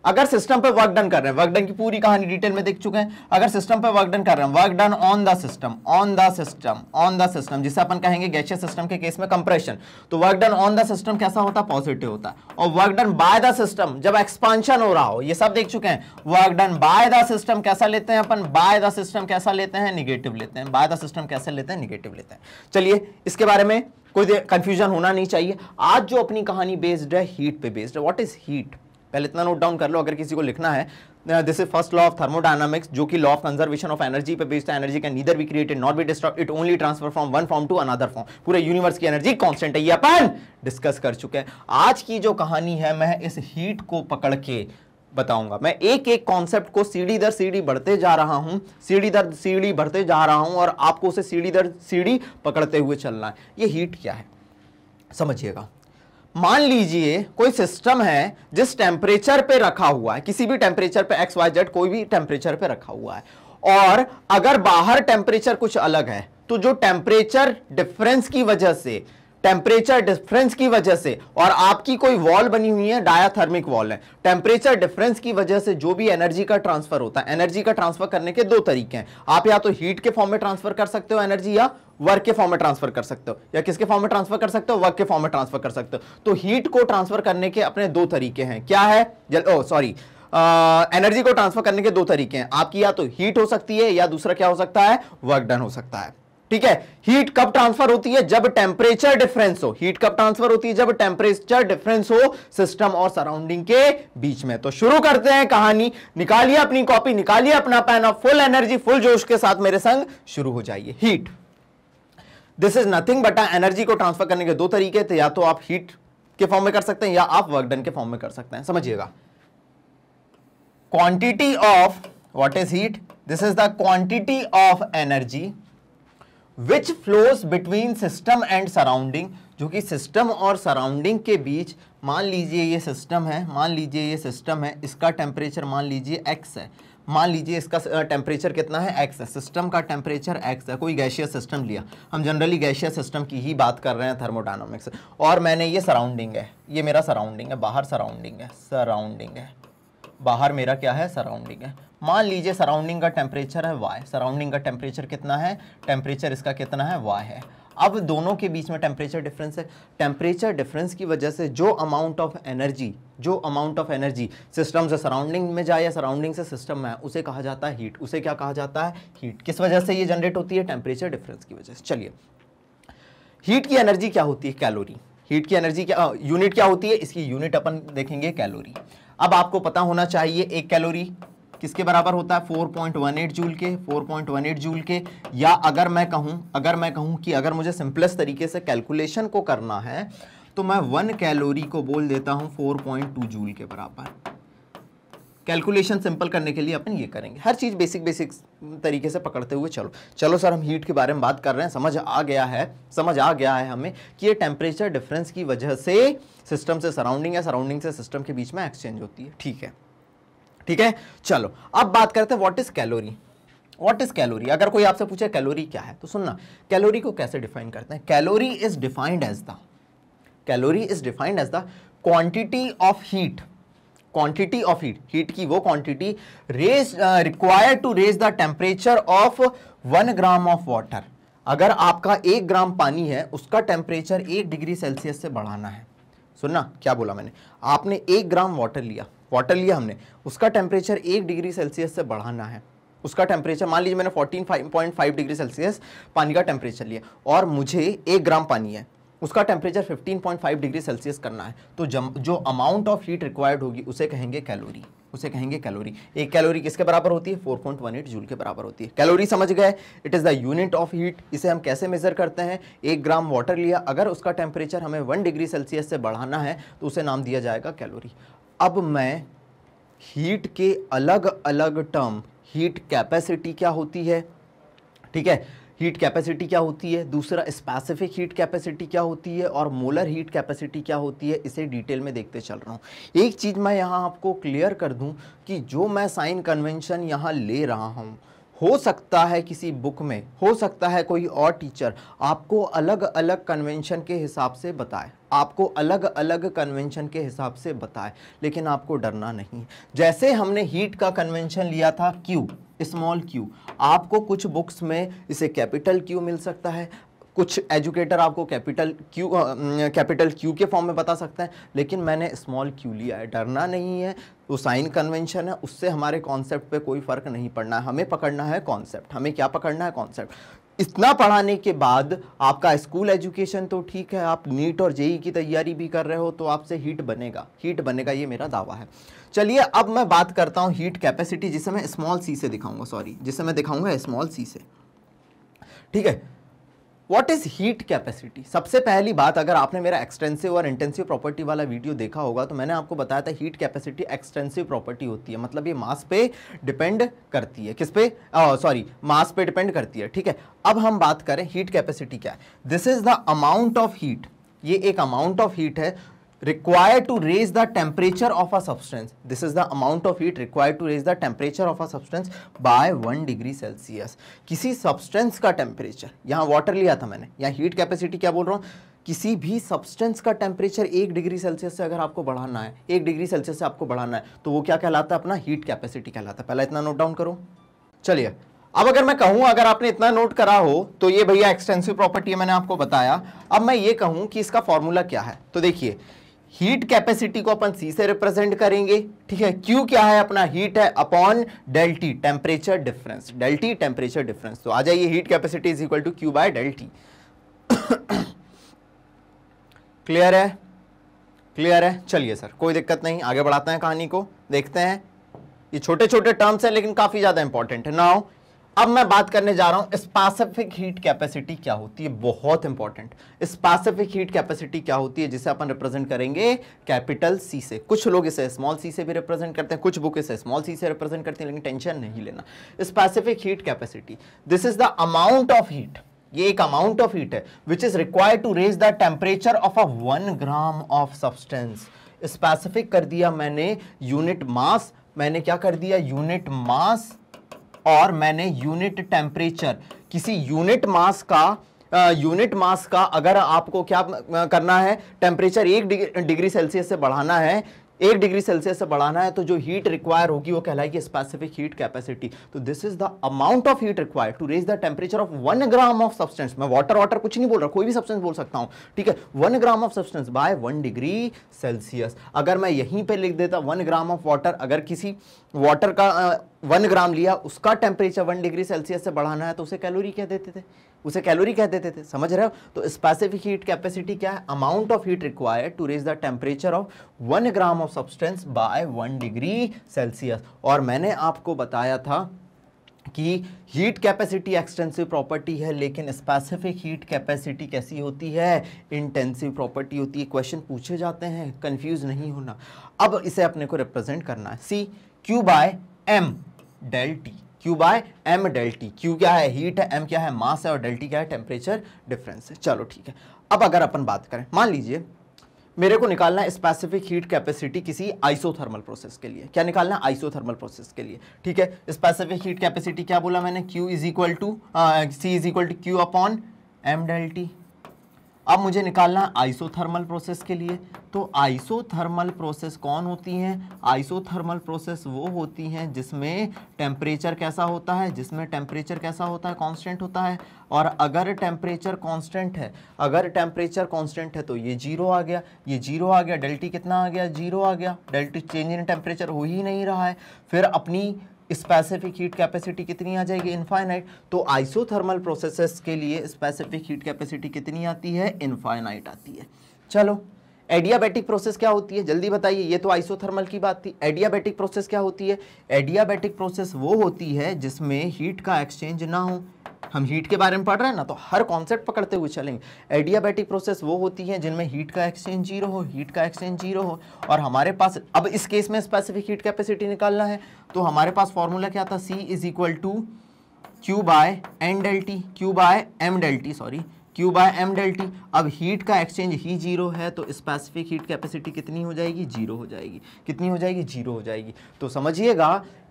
अगर सिस्टम पर वर्क डन कर रहे हैं वर्क डन की पूरी कहानी डिटेल में देख चुके हैं अगर सिस्टम पर वर्क डन कर रहे हैं work done on the system on the system on the system जिसे अपन कहेंगे गैशियस सिस्टम के केस में कंप्रेशन तो work done on the system कैसा होता है पॉजिटिव होता है और work done by the system जब एक्सपांशन हो रहा हो ये सब देख चुके हैं work done by the system कैसा लेते हैं अपन बाय द सिस्टम कैसा लेते हैं निगेटिव लेते हैं बाय द सिस्टम कैसे लेते हैं निगेटिव लेते हैं चलिए इसके बारे में कोई कंफ्यूजन होना नहीं चाहिए आज जो अपनी कहानी बेस्ड है हीट पे बेस्ड है वॉट इज हीट पहले इतना नोट डाउन कर लो अगर किसी को लिखना है this is first law of thermodynamics जो कि law of conservation of energy पे based energy can neither be created not be destroyed it only transfer from one form to another form पूरे यूनिवर्स की एनर्जी कॉन्स्टेंट है ये अपन discuss कर चुके हैं आज की जो कहानी है मैं इस हीट को पकड़ के बताऊंगा मैं एक एक कॉन्सेप्ट को सीढ़ी दर सीढ़ी बढ़ते जा रहा हूं सीढ़ी दर सीढ़ी बढ़ते जा रहा हूं और आपको उसे सीढ़ी दर सीढ़ी पकड़ते हुए चलना है ये हीट क्या है समझिएगा मान लीजिए कोई सिस्टम है जिस टेम्परेचर पे रखा हुआ है किसी भी टेम्परेचर पे एक्स वाई जेड कोई भी टेम्परेचर पे रखा हुआ है और अगर बाहर टेम्परेचर कुछ अलग है तो जो टेम्परेचर डिफरेंस की वजह से टेम्परेचर डिफरेंस की वजह से और आपकी कोई वॉल बनी हुई है डायाथर्मिक वॉल है टेम्परेचर डिफरेंस की वजह से जो भी एनर्जी का ट्रांसफर होता है एनर्जी का ट्रांसफर करने के दो तरीके हैं आप या तो हीट के फॉर्म में ट्रांसफर कर सकते हो एनर्जी या वर्क के फॉर्म में ट्रांसफर कर सकते हो या किसके फॉर्म में ट्रांसफर कर सकते हो वर्क के फॉर्म में ट्रांसफर कर सकते हो तो हीट को ट्रांसफर करने के अपने दो तरीके हैं क्या है सॉरी एनर्जी को ट्रांसफर करने के दो तरीके हैं आपकी या तो हीट हो सकती है या दूसरा क्या हो सकता है वर्क डन हो सकता है ठीक है हीट कब ट्रांसफर होती है जब टेम्परेचर डिफरेंस हो हीट कब ट्रांसफर होती है जब टेम्परेचर डिफरेंस हो सिस्टम और सराउंडिंग के बीच में तो शुरू करते हैं कहानी निकालिए अपनी कॉपी निकालिए अपना pen of full energy full जोश के साथ मेरे संग शुरू हो जाइए heat this is nothing but energy को ट्रांसफर करने के दो तरीके थे या तो आप हीट के फॉर्म में कर सकते हैं या आप वर्कडन के फॉर्म में कर सकते हैं समझिएगा quantity of what is heat this is the quantity of energy which flows between system and surrounding जो कि सिस्टम और सराउंडिंग के बीच मान लीजिए ये सिस्टम है मान लीजिए ये सिस्टम है इसका टेम्परेचर मान लीजिए एक्स है मान लीजिए इसका टेम्परेचर कितना है एक्स है सिस्टम का टेम्परेचर एक्स है कोई गैशियस सिस्टम लिया हम जनरली गैशियस सिस्टम की ही बात कर रहे हैं थर्मोडाइनमिक्स और मैंने ये सराउंडिंग है ये मेरा सराउंडिंग है बाहर सराउंडिंग है सराउंडिंग है बाहर मेरा क्या है सराउंडिंग है मान लीजिए सराउंडिंग का टेम्परेचर है वाई सराउंडिंग का टेम्परेचर कितना है टेम्परेचर इसका कितना है वाई है अब दोनों के बीच में टेम्परेचर डिफरेंस है टेम्परेचर डिफरेंस की वजह से जो अमाउंट ऑफ एनर्जी जो अमाउंट ऑफ एनर्जी सिस्टम से सराउंडिंग में जाए या सराउंडिंग से सिस्टम में आए उसे कहा जाता है हीट उसे क्या कहा जाता है हीट किस वजह से ये जनरेट होती है टेम्परेचर डिफरेंस की वजह से चलिए हीट की एनर्जी क्या होती है कैलोरी हीट की एनर्जी क्या यूनिट क्या होती है इसकी यूनिट अपन देखेंगे कैलोरी अब आपको पता होना चाहिए एक कैलोरी किसके बराबर होता है 4.18 जूल के 4.18 जूल के या अगर मैं कहूँ अगर मैं कहूँ कि अगर मुझे सिंपलेस्ट तरीके से कैलकुलेशन को करना है तो मैं वन कैलोरी को बोल देता हूँ 4.2 जूल के बराबर कैलकुलेशन सिंपल करने के लिए अपन ये करेंगे हर चीज़ बेसिक बेसिक तरीके से पकड़ते हुए चलो चलो सर हम हीट के बारे में बात कर रहे हैं समझ आ गया है समझ आ गया है हमें कि ये टेम्परेचर डिफरेंस की वजह से सिस्टम से सराउंडिंग या सराउंडिंग से सिस्टम के बीच में एक्सचेंज होती है ठीक है ठीक है चलो अब बात करते हैं what is calorie what is calorie अगर कोई आपसे पूछे कैलोरी क्या है तो सुनना कैलोरी को कैसे डिफाइन करते हैं calorie is defined as the calorie is defined as the quantity of heat quantity of heat heat की वो quantity raise required to raise the temperature of one gram of water अगर आपका एक ग्राम पानी है उसका टेम्परेचर एक डिग्री सेल्सियस से बढ़ाना है सुनना क्या बोला मैंने आपने एक ग्राम वाटर लिया वाटर लिया हमने उसका टेम्परेचर एक डिग्री सेल्सियस से बढ़ाना है उसका टेम्परेचर मान लीजिए मैंने fourteen point five degree Celsius पानी का टेम्परेचर लिया और मुझे एक ग्राम पानी है उसका टेम्परेचर 15.5 डिग्री सेल्सियस करना है तो जम, जो अमाउंट ऑफ हीट रिक्वायर्ड होगी उसे कहेंगे कैलोरी उसे कहेंगे कैलोरी एक कैलोरी किसके बराबर होती है 4.18 जूल के बराबर होती है कैलोरी समझ गए it is the unit of heat इसे हम कैसे मेजर करते हैं एक ग्राम वाटर लिया अगर उसका टेम्परेचर हमें वन डिग्री सेल्सियस से बढ़ाना है तो उसे नाम दिया जाएगा कैलोरी अब मैं हीट के अलग अलग टर्म हीट कैपेसिटी क्या होती है ठीक है हीट कैपेसिटी क्या होती है दूसरा स्पेसिफिक हीट कैपेसिटी क्या होती है और मोलर हीट कैपेसिटी क्या होती है इसे डिटेल में देखते चल रहा हूँ एक चीज़ मैं यहाँ आपको क्लियर कर दूँ कि जो मैं साइन कन्वेंशन यहाँ ले रहा हूँ हो सकता है किसी बुक में हो सकता है कोई और टीचर आपको अलग अलग कन्वेंशन के हिसाब से बताए आपको अलग अलग कन्वेंशन के हिसाब से बताए लेकिन आपको डरना नहीं जैसे हमने हीट का कन्वेंशन लिया था क्यू स्मॉल क्यू आपको कुछ बुक्स में इसे कैपिटल क्यू मिल सकता है कुछ एजुकेटर आपको कैपिटल क्यू कैपिटल क्यू के फॉर्म में बता सकते हैं लेकिन मैंने स्मॉल क्यू लिया है डरना नहीं है तो साइन कन्वेंशन है उससे हमारे कॉन्सेप्ट पे कोई फ़र्क नहीं पड़ना है हमें पकड़ना है कॉन्सेप्ट हमें क्या पकड़ना है कॉन्सेप्ट इतना पढ़ाने के बाद आपका स्कूल एजुकेशन तो ठीक है आप नीट और जेई की तैयारी भी कर रहे हो तो आपसे हीट बनेगा हीट बनेगा ये मेरा दावा है चलिए अब मैं बात करता हूँ हीट कैपेसिटी जिसे मैं स्मॉल सी से दिखाऊंगा सॉरी जिसे मैं दिखाऊंगा स्मॉल सी से ठीक है व्हाट इज हीट कैपेसिटी सबसे पहली बात अगर आपने मेरा एक्सटेंसिव और इंटेंसिव प्रॉपर्टी वाला वीडियो देखा होगा तो मैंने आपको बताया था हीट कैपेसिटी एक्सटेंसिव प्रॉपर्टी होती है मतलब ये मास पे डिपेंड करती है किस पे सॉरी मास पे डिपेंड करती है ठीक है अब हम बात करें हीट कैपेसिटी क्या है this is the amount of heat ये एक अमाउंट ऑफ हीट है required to raise the temperature of a substance this is the amount of heat required to raise the temperature of a substance by 1 degree celsius किसी substance का temperature yahan water लिया था मैंने yahan heat capacity क्या बोल रहा hu किसी भी सब्सटेंस का टेम्परेचर एक डिग्री सेल्सियस से अगर आपको बढ़ाना है एक डिग्री सेल्सियस से आपको बढ़ाना है तो वो क्या कहलाता है अपना हीट कैपेसिटी कहलाता है पहला इतना नोट डाउन करो चलिए अब अगर मैं कहूँ अगर आपने इतना नोट करा हो तो ये भैया एक्सटेंसिव प्रॉपर्टी है मैंने आपको बताया अब मैं ये कहूँ कि इसका फॉर्मूला क्या है तो देखिए हीट कैपेसिटी को अपन सी से रिप्रेजेंट करेंगे ठीक है क्यू क्या है अपना हीट है upon delta T temperature difference delta T temperature difference तो आ जाइए heat capacity is equal to Q by delta T clear है क्लियर है चलिए सर कोई दिक्कत नहीं आगे बढ़ाते हैं कहानी को देखते हैं ये छोटे छोटे टर्म्स हैं लेकिन काफ़ी ज़्यादा इंपॉर्टेंट है नाउ अब मैं बात करने जा रहा हूं स्पेसिफिक हीट कैपेसिटी क्या होती है बहुत इंपॉर्टेंट स्पेसिफिक हीट कैपेसिटी क्या होती है जिसे अपन रिप्रेजेंट करेंगे कैपिटल सी से कुछ लोग इसे स्मॉल सी से भी रिप्रेजेंट करते हैं कुछ बुक इसे स्मॉल सी से रिप्रेजेंट करते हैं लेकिन टेंशन नहीं लेना specific heat capacity this is the amount of heat ये एक अमाउंट ऑफ हीट है which is required to raise the temperature of a one gram of substance specific कर दिया मैंने यूनिट मास मैंने क्या कर दिया यूनिट मास और मैंने यूनिट टेम्परेचर किसी यूनिट मास का यूनिट मास का अगर आपको क्या करना है टेम्परेचर एक डिग्री सेल्सियस से बढ़ाना है एक डिग्री सेल्सियस से बढ़ाना है तो जो हीट रिक्वायर होगी वो कहलाएगी स्पेसिफिक हीट कैपेसिटी तो this is the amount of heat required to raise the temperature of one gram of substance मैं वाटर वाटर कुछ नहीं बोल रहा कोई भी सब्सटेंस बोल सकता हूँ ठीक है one gram of substance by one degree Celsius अगर मैं यहीं पर लिख देता वन ग्राम ऑफ वाटर अगर किसी वाटर का वन ग्राम लिया उसका टेम्परेचर वन डिग्री सेल्सियस से बढ़ाना है तो उसे कैलोरी कह देते थे उसे कैलोरी कह देते थे समझ रहे हो तो स्पेसिफिक हीट कैपेसिटी क्या है amount of heat required to raise the temperature of one gram of substance by one degree Celsius और मैंने आपको बताया था कि हीट कैपेसिटी एक्सटेंसिव प्रॉपर्टी है लेकिन स्पेसिफिक हीट कैपेसिटी कैसी होती है इंटेंसिव प्रॉपर्टी होती है क्वेश्चन पूछे जाते हैं कंफ्यूज नहीं होना अब इसे अपने को रिप्रेजेंट करना है C Q by M del T Q by M del T Q क्या है हीट है एम क्या है मास है और डेल टी क्या है टेम्परेचर डिफरेंस है चलो ठीक है अब अगर अपन बात करें मान लीजिए मेरे को निकालना है स्पेसिफिक हीट कैपेसिटी किसी आइसोथर्मल प्रोसेस के लिए क्या निकालना है आइसोथर्मल प्रोसेस के लिए ठीक है स्पेसिफिक हीट कैपेसिटी क्या बोला मैंने Q is equal to C is equal to Q upon M del T अब मुझे निकालना है आइसोथर्मल प्रोसेस के लिए तो आइसोथर्मल प्रोसेस कौन होती हैं आइसोथर्मल प्रोसेस वो होती हैं जिसमें टेम्परेचर कैसा होता है जिसमें टेम्परेचर कैसा होता है कांस्टेंट होता है और अगर टेम्परेचर कांस्टेंट है अगर टेम्परेचर कांस्टेंट है तो ये जीरो आ गया ये जीरो आ गया डेल्टी कितना आ गया जीरो आ गया डेल्टी चेंज इन टेम्परेचर हो ही नहीं रहा है फिर अपनी स्पेसिफिक हीट कैपेसिटी कितनी आ जाएगी इनफाइनाइट तो आइसोथर्मल प्रोसेसेस के लिए स्पेसिफिक हीट कैपेसिटी कितनी आती है इनफाइनाइट आती है चलो एडियाबेटिक प्रोसेस क्या होती है जल्दी बताइए ये तो आइसोथर्मल की बात थी एडियाबेटिक प्रोसेस क्या होती है एडियाबेटिक प्रोसेस वो होती है जिसमें हीट का एक्सचेंज ना हो हम हीट के बारे में पढ़ रहे हैं ना तो हर कॉन्सेप्ट पकड़ते हुए चलेंगे एडियाबैटिक प्रोसेस वो होती है जिनमें हीट का एक्सचेंज जीरो हो हीट का एक्सचेंज जीरो हो और हमारे पास अब इस केस में स्पेसिफिक हीट कैपेसिटी निकालना है तो हमारे पास फॉर्मूला क्या था C is equal to Q by N delta T Q by M delta T sorry Q by M delta T अब हीट का एक्सचेंज ही जीरो है तो स्पेसिफिक हीट कैपेसिटी कितनी हो जाएगी जीरो हो जाएगी कितनी हो जाएगी जीरो हो जाएगी तो समझिएगा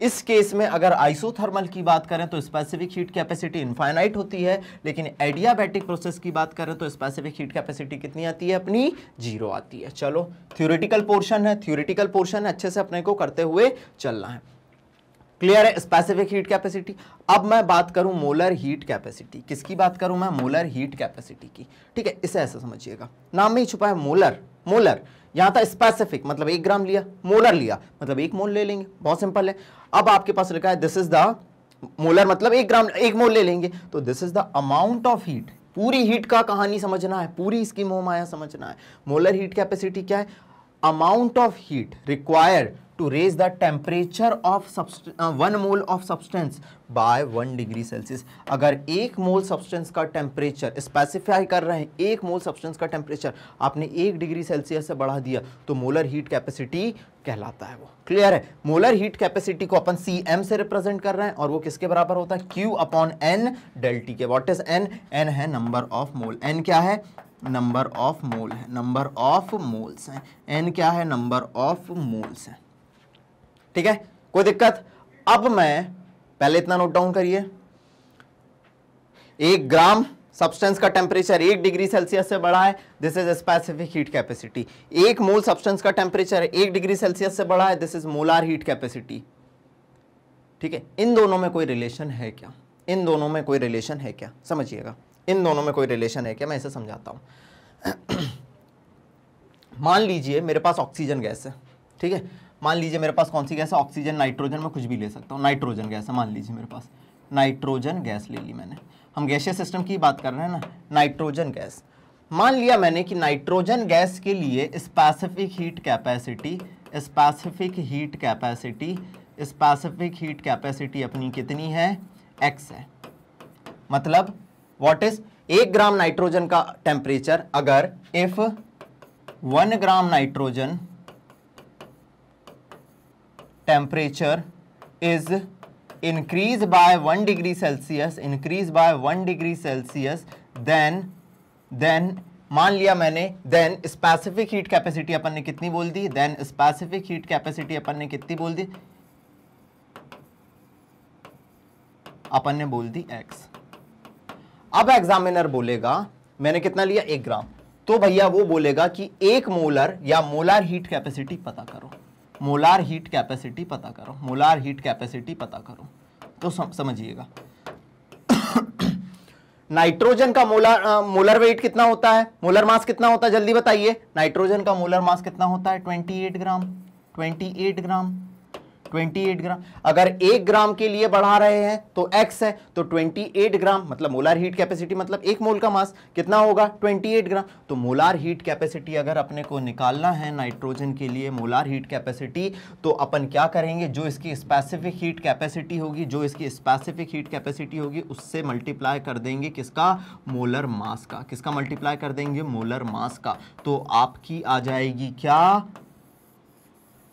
इस केस में अगर आइसोथर्मल की बात करें तो स्पेसिफिक हीट कैपेसिटी इन्फाइनाइट होती है लेकिन एडियाबैटिक प्रोसेस की बात करें तो स्पेसिफिक हीट कैपेसिटी कितनी आती है अपनी जीरो आती है चलो थ्योरेटिकल पोर्शन है थ्योरेटिकल पोर्शन अच्छे से अपने को करते हुए चलना है क्लियर है स्पेसिफिक हीट कैपेसिटी अब मैं बात करूं मोलर हीट कैपेसिटी किसकी बात करूं मैं मोलर हीट कैपेसिटी की ठीक है इसे ऐसा समझिएगा नाम में ही छुपा है मोलर मोलर यहां था स्पेसिफिक मतलब एक ग्राम लिया मोलर लिया मतलब एक मोल ले लेंगे बहुत सिंपल है अब आपके पास लिखा है दिस इज द मोलर मतलब एक ग्राम एक मोल ले लेंगे तो this is the amount of heat पूरी हीट का कहानी समझना है पूरी इसकी मोहमाया समझना है मोलर हीट कैपेसिटी क्या है amount of heat required to raise the temperature of one mole of substance by one degree Celsius अगर एक मोल सब्सटेंस का टेम्परेचर स्पेसिफाई कर रहे हैं एक मोल सब्सटेंस का टेम्परेचर आपने एक डिग्री सेल्सियस से बढ़ा दिया तो मोलर हीट कैपेसिटी कहलाता है वो क्लियर है मोलर हीट कैपेसिटी को अपन सी एम से रिप्रेजेंट कर रहे हैं और वो किसके बराबर होता है क्यू अपॉन एन डेल्टी के वॉट इज एन एन है नंबर ऑफ मोल एन क्या है नंबर ऑफ मोल है नंबर ऑफ मोल्स हैं एन क्या है नंबर ऑफ मोल्स हैं ठीक है कोई दिक्कत अब मैं पहले इतना नोट डाउन करिए एक ग्राम सब्सटेंस का टेम्परेचर एक डिग्री सेल्सियस से बड़ा है this is specific heat capacity एक मोल सब्सटेंस का टेम्परेचर एक डिग्री सेल्सियस से बड़ा है this is molar heat capacity ठीक है इन दोनों में कोई रिलेशन है क्या इन दोनों में कोई रिलेशन है क्या समझिएगा इन दोनों में कोई रिलेशन है क्या मैं इसे समझाता हूँ मान लीजिए मेरे पास ऑक्सीजन गैस है ठीक है मान लीजिए मेरे पास कौन सी गैस है ऑक्सीजन नाइट्रोजन में कुछ भी ले सकता हूँ नाइट्रोजन गैस है मान लीजिए मेरे पास नाइट्रोजन गैस ले ली मैंने हम गैसीय सिस्टम की बात कर रहे हैं ना नाइट्रोजन गैस मान लिया मैंने कि नाइट्रोजन गैस के लिए specific heat capacity specific heat capacity specific heat capacity अपनी कितनी है एक्स है मतलब व्हाट इज एक ग्राम नाइट्रोजन का टेम्परेचर अगर if one gram nitrogen temperature is increase by one degree Celsius increase by one degree Celsius then then मान लिया मैंने देन स्पेसिफिक हीट कैपेसिटी अपन ने कितनी बोल दी देन स्पेसिफिक हीट कैपेसिटी अपन ने कितनी बोल दी अपन ने बोल दी एक्स अब एग्जामिनर बोलेगा मैंने कितना लिया एक ग्राम तो भैया वो बोलेगा कि एक मोलर या मोलर हीट कैपेसिटी पता करो मोलार हीट कैपेसिटी पता करो मोलार हीट कैपेसिटी पता करो तो समझिएगा नाइट्रोजन का मोलर मोलर वेट कितना होता है मोलर मास कितना होता है जल्दी बताइए नाइट्रोजन का मोलर मास कितना होता है 28 ग्राम 28 ग्राम 28 ग्राम अगर एक ग्राम के लिए बढ़ा रहे हैं तो x है तो 28 ग्राम मतलब मोलार हीट कैपेसिटी मतलब एक मोल का मास कितना होगा 28 ग्राम तो मोलार हीट कैपेसिटी अगर अपने को निकालना है नाइट्रोजन के लिए मोलार हीट कैपेसिटी तो अपन क्या करेंगे जो इसकी स्पेसिफिक हीट कैपेसिटी होगी जो इसकी स्पेसिफिक हीट कैपेसिटी होगी उससे मल्टीप्लाई कर देंगे किसका मोलर मास का किसका मल्टीप्लाई कर देंगे मोलर मास का तो आपकी आ जाएगी क्या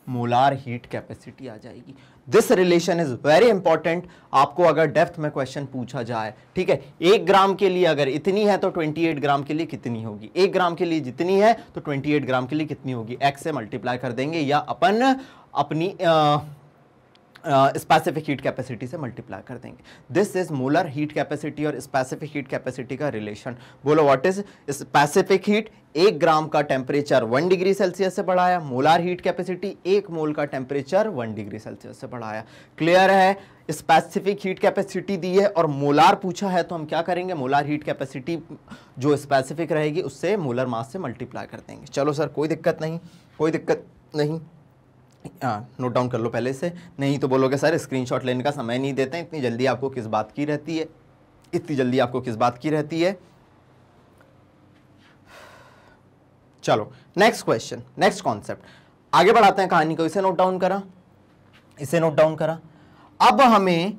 मोलार हीट कैपेसिटी आ जाएगी this relation is very important आपको अगर डेप्थ में क्वेश्चन पूछा जाए ठीक है एक ग्राम के लिए अगर इतनी है तो 28 ग्राम के लिए कितनी होगी एक ग्राम के लिए जितनी है तो 28 ग्राम के लिए कितनी होगी एक्स से मल्टीप्लाई कर देंगे या अपन अपनी आ, स्पेसिफिक हीट कैपेसिटी से मल्टीप्लाई कर देंगे this is molar heat capacity और स्पेसिफिक हीट कैपेसिटी का रिलेशन बोलो व्हाट इज स्पेसिफिक हीट एक ग्राम का टेम्परेचर वन डिग्री सेल्सियस से बढ़ाया मोलार हीट कैपेसिटी एक मोल का टेम्परेचर वन डिग्री सेल्सियस से बढ़ाया क्लियर है स्पेसिफिक हीट कैपेसिटी दी है और मोलार पूछा है तो हम क्या करेंगे मोलार हीट कैपेसिटी जो स्पेसिफिक रहेगी उससे मोलर मास से मल्टीप्लाई कर देंगे चलो सर कोई दिक्कत नहीं कोई दिक्कत नहीं नोट हाँ, डाउन कर लो पहले से नहीं तो बोलोगे सर स्क्रीनशॉट लेने का समय नहीं देते इतनी जल्दी आपको किस बात की रहती है इतनी जल्दी आपको किस बात की रहती है चलो नेक्स्ट क्वेश्चन नेक्स्ट कॉन्सेप्ट आगे बढ़ाते हैं कहानी को इसे नोट डाउन करा इसे नोट डाउन करा अब हमें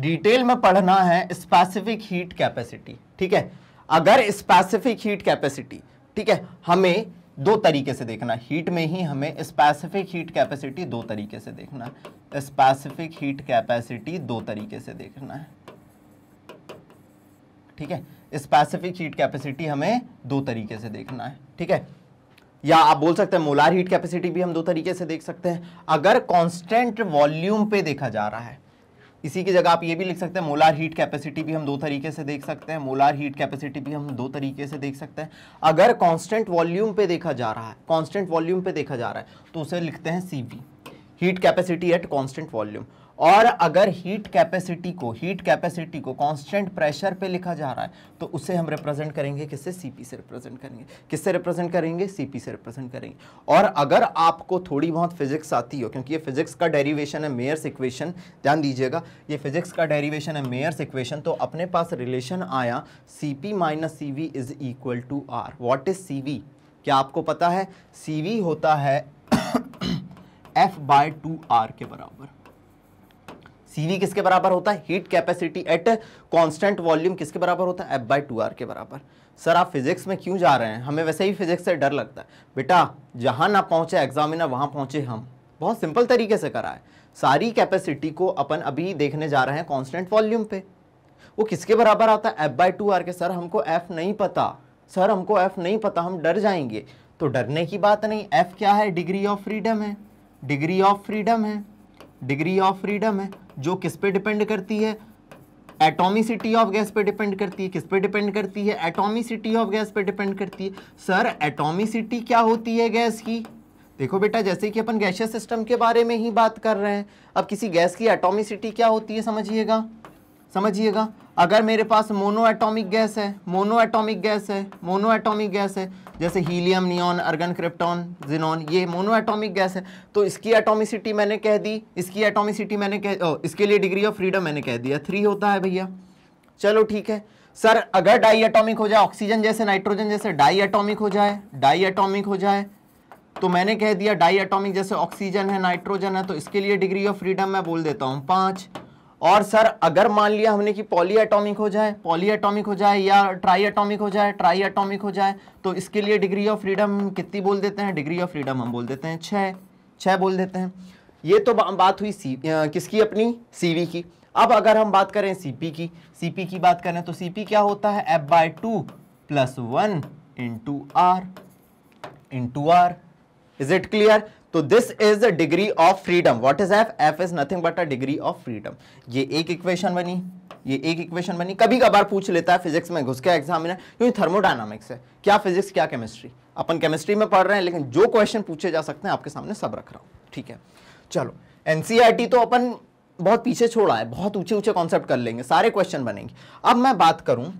डिटेल में पढ़ना है स्पेसिफिक हीट कैपेसिटी ठीक है अगर स्पेसिफिक हीट कैपेसिटी ठीक है हमें दो तरीके से देखना हीट में ही हमें स्पेसिफिक हीट कैपेसिटी दो तरीके से देखना है स्पेसिफिक हीट कैपेसिटी दो तरीके से देखना है ठीक है स्पेसिफिक हीट कैपेसिटी हमें दो तरीके से देखना है ठीक है या आप बोल सकते हैं मोलार हीट कैपेसिटी भी हम दो तरीके से देख सकते हैं अगर कांस्टेंट वॉल्यूम पे देखा जा रहा है इसी की जगह आप ये भी लिख सकते हैं मोलार हीट कैपेसिटी भी हम दो तरीके से देख सकते हैं मोलार हीट कैपेसिटी भी हम दो तरीके से देख सकते हैं अगर कांस्टेंट वॉल्यूम पे देखा जा रहा है कांस्टेंट वॉल्यूम पे देखा जा रहा है तो उसे लिखते हैं C heat capacity at constant volume और अगर हीट कैपेसिटी को हीट कैपेसिटी को कांस्टेंट प्रेशर पे लिखा जा रहा है तो उसे हम रिप्रेजेंट करेंगे किससे सीपी से रिप्रेजेंट करेंगे किससे रिप्रेजेंट करेंगे सीपी से रिप्रेजेंट करेंगे और अगर आपको थोड़ी बहुत फिजिक्स आती हो क्योंकि ये फिजिक्स का डेरिवेशन है मेयर्स इक्वेशन ध्यान दीजिएगा ये फिजिक्स का डेरीवेशन है मेयर्स इक्वेशन तो अपने पास रिलेशन आया C P minus C V is equal to R what is C V क्या आपको पता है सी वी होता है एफ बाय टू आर के बराबर सीवी किसके बराबर होता है heat capacity at constant volume किसके बराबर होता है एफ बाई टू आर के बराबर सर आप फिजिक्स में क्यों जा रहे हैं हमें वैसे ही फिजिक्स से डर लगता है बेटा जहाँ ना पहुँचे एग्जामिनर वहाँ पहुँचे हम बहुत सिंपल तरीके से करा है सारी कैपेसिटी को अपन अभी देखने जा रहे हैं कॉन्स्टेंट वॉल्यूम पे वो किसके बराबर आता है एफ बाई टू आर के सर हमको एफ नहीं पता सर हमको एफ नहीं पता हम डर जाएंगे तो डरने की बात नहीं एफ क्या है डिग्री ऑफ फ्रीडम है डिग्री ऑफ फ्रीडम है डिग्री ऑफ फ्रीडम है जो किस पे डिपेंड करती है एटॉमिसिटी ऑफ गैस पे डिपेंड करती है किस पे डिपेंड करती है एटॉमिसिटी ऑफ गैस पे डिपेंड करती है सर एटॉमिसिटी क्या होती है गैस की देखो बेटा जैसे कि अपन गैशियस सिस्टम के बारे में ही बात कर रहे हैं अब किसी गैस की एटॉमिसिटी क्या होती है समझिएगा समझिएगा अगर मेरे पास मोनो एटॉमिक गैस है मोनो एटॉमिक गैस है मोनो एटॉमिक गैस है जैसे helium neon argon krypton xenon ये मोनो एटॉमिक गैस है तो इसकी एटॉमिसिटी मैंने कह दी इसकी एटॉमिसिटी मैंने कह ओ, इसके लिए डिग्री ऑफ फ्रीडम मैंने कह दिया थ्री होता है भैया चलो ठीक है सर अगर डाई एटॉमिक हो जाए ऑक्सीजन जैसे नाइट्रोजन जैसे डाई एटॉमिक हो जाए डाई एटॉमिक हो जाए तो मैंने कह दिया डाई एटॉमिक जैसे ऑक्सीजन है नाइट्रोजन है तो इसके लिए डिग्री ऑफ फ्रीडम मैं बोल देता हूँ पाँच और सर अगर मान लिया हमने कि पॉली एटॉमिक हो जाए पॉली एटॉमिक हो जाए या ट्राई एटॉमिक हो जाए ट्राई एटॉमिक हो जाए तो इसके लिए डिग्री ऑफ फ्रीडम कितनी बोल देते हैं डिग्री ऑफ फ्रीडम हम बोल देते हैं छः छः बोल देते हैं ये तो बा, बात हुई सी किसकी अपनी सी की अब अगर हम बात करें सी की सी की बात करें तो सी क्या होता है F by two plus one two R into R is it clear तो this is the degree of freedom what is F F is nothing but a degree of freedom ये एक इक्वेशन बनी ये एक इक्वेशन बनी कभी कभार पूछ लेता है फिजिक्स में घुस के एग्जाम में क्योंकि थर्मोडाइनमिक्स है क्या फिजिक्स क्या केमिस्ट्री अपन केमिस्ट्री में पढ़ रहे हैं लेकिन जो क्वेश्चन पूछे जा सकते हैं आपके सामने सब रख रहा हूँ ठीक है चलो एनसीईआरटी e तो अपन बहुत पीछे छोड़ा है बहुत ऊंचे ऊंचे कॉन्सेप्ट कर लेंगे सारे क्वेश्चन बनेंगे अब मैं बात करूँ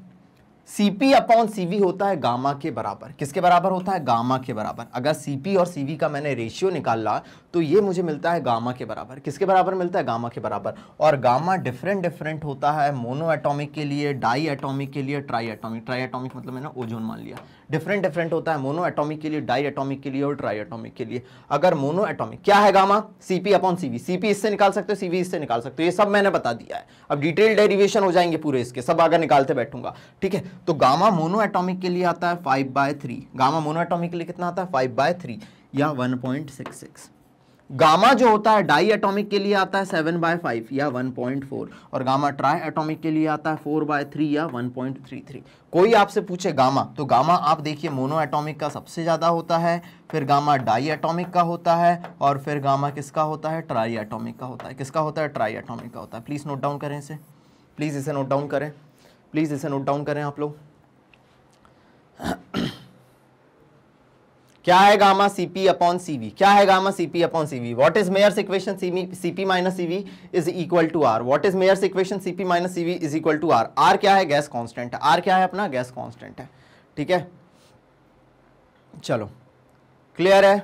सीपी अपॉन सीवी होता है गामा के बराबर किसके बराबर होता है गामा के बराबर अगर CP और CV का मैंने रेशियो निकाला तो ये मुझे मिलता है गामा के बराबर किसके बराबर मिलता है गामा के बराबर और गामा डिफरेंट डिफरेंट होता है मोनो एटॉमिक के लिए डाई एटॉमिक के लिए ट्राई एटॉमिक ट्राई एटॉमिक मतलब मैंने ओजोन मान लिया डिफरेंट डिफरेंट होता है मोनो एटॉमिक के लिए डाई एटॉमिक के लिए और ट्राई एटॉमिक के लिए अगर मोनो एटॉमिक क्या है gamma CP upon CV CP इससे निकाल सकते हो सीवी इससे निकाल सकते हो ये सब मैंने बता दिया है अब डिटेल डेरिवेशन हो जाएंगे पूरे इसके सब अगर निकालते बैठूंगा ठीक है तो गामा मोनो एटॉमिक के लिए आता है five by three gamma monoatomic के लिए कितना आता है फाइव बाय थ्री या one point six six gamma जो होता है डाई एटोमिक के लिए आता है सेवन बाय फाइव या वन पॉइंट फोर और गामा ट्राई एटोमिक के लिए आता है फोर बाय थ्री या वन पॉइंट थ्री थ्री कोई आपसे पूछे गामा तो गामा आप देखिए मोनो एटोमिक का सबसे ज़्यादा होता है फिर गामा डाई एटोमिक का होता है और फिर गामा किसका होता है ट्राई एटोमिक का होता है किसका होता है ट्राई एटोमिक का होता है प्लीज़ नोट डाउन करें इसे प्लीज़ इसे नोट डाउन करें प्लीज़ इसे नोट डाउन करें आप लोग क्या है गामा सीपी अपॉन सीवी क्या है gamma CP upon CV what is Mayer's equation CP minus CV is equal to R what is Mayer's equation CP minus CV is equal to R R क्या है gas constant R क्या है अपना gas constant है ठीक है चलो clear है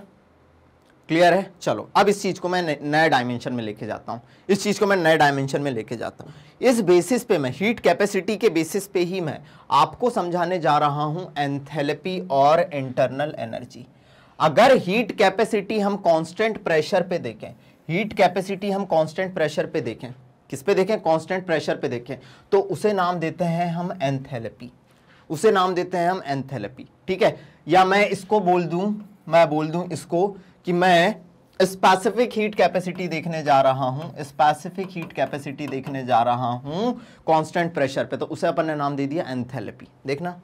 क्लियर है चलो अब इस चीज़ को मैं नए डायमेंशन में लेके जाता हूँ इस चीज़ को मैं नए डायमेंशन में लेके जाता हूँ इस बेसिस पे मैं हीट कैपेसिटी के बेसिस पे ही मैं आपको समझाने जा रहा हूँ एंथेलेपी और इंटरनल एनर्जी अगर हीट कैपेसिटी हम कांस्टेंट प्रेशर पे देखें हीट कैपेसिटी हम कांस्टेंट प्रेशर पे देखें किस पे देखें कांस्टेंट प्रेशर पे देखें तो उसे नाम देते हैं हम एंथेलपी उसे नाम देते हैं हम एंथेलपी ठीक है या मैं इसको बोल दूं मैं बोल दूं इसको कि मैं स्पेसिफिक हीट कैपेसिटी देखने जा रहा हूं स्पेसिफिक हीट कैपेसिटी देखने जा रहा हूं कांस्टेंट प्रेशर पे तो उसे अपन ने नाम दे दिया एंथैल्पी देखना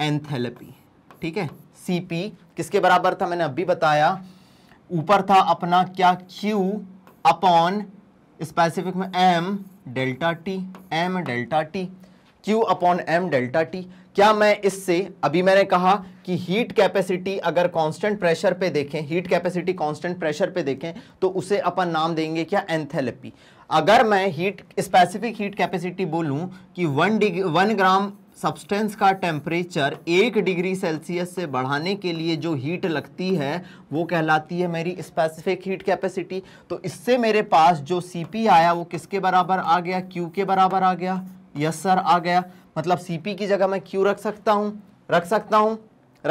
एंथैल्पी ठीक है सीपी किसके बराबर था मैंने अभी बताया ऊपर था अपना क्या क्यू अपॉन स्पेसिफिक में M delta T M delta T Q upon M delta T क्या मैं इससे अभी मैंने कहा कि हीट कैपेसिटी अगर कांस्टेंट प्रेशर पे देखें हीट कैपेसिटी कांस्टेंट प्रेशर पे देखें तो उसे अपन नाम देंगे क्या एंथेलेपी अगर मैं हीट स्पेसिफिक हीट कैपेसिटी बोलूं कि one degree one gram substance का टेम्परेचर एक डिग्री सेल्सियस से बढ़ाने के लिए जो हीट लगती है वो कहलाती है मेरी स्पेसिफिक हीट कैपेसिटी तो इससे मेरे पास जो सी आया वो किसके बराबर आ गया क्यू के बराबर आ गया यस सर आ गया मतलब सी की जगह मैं क्यू रख सकता हूं रख सकता हूं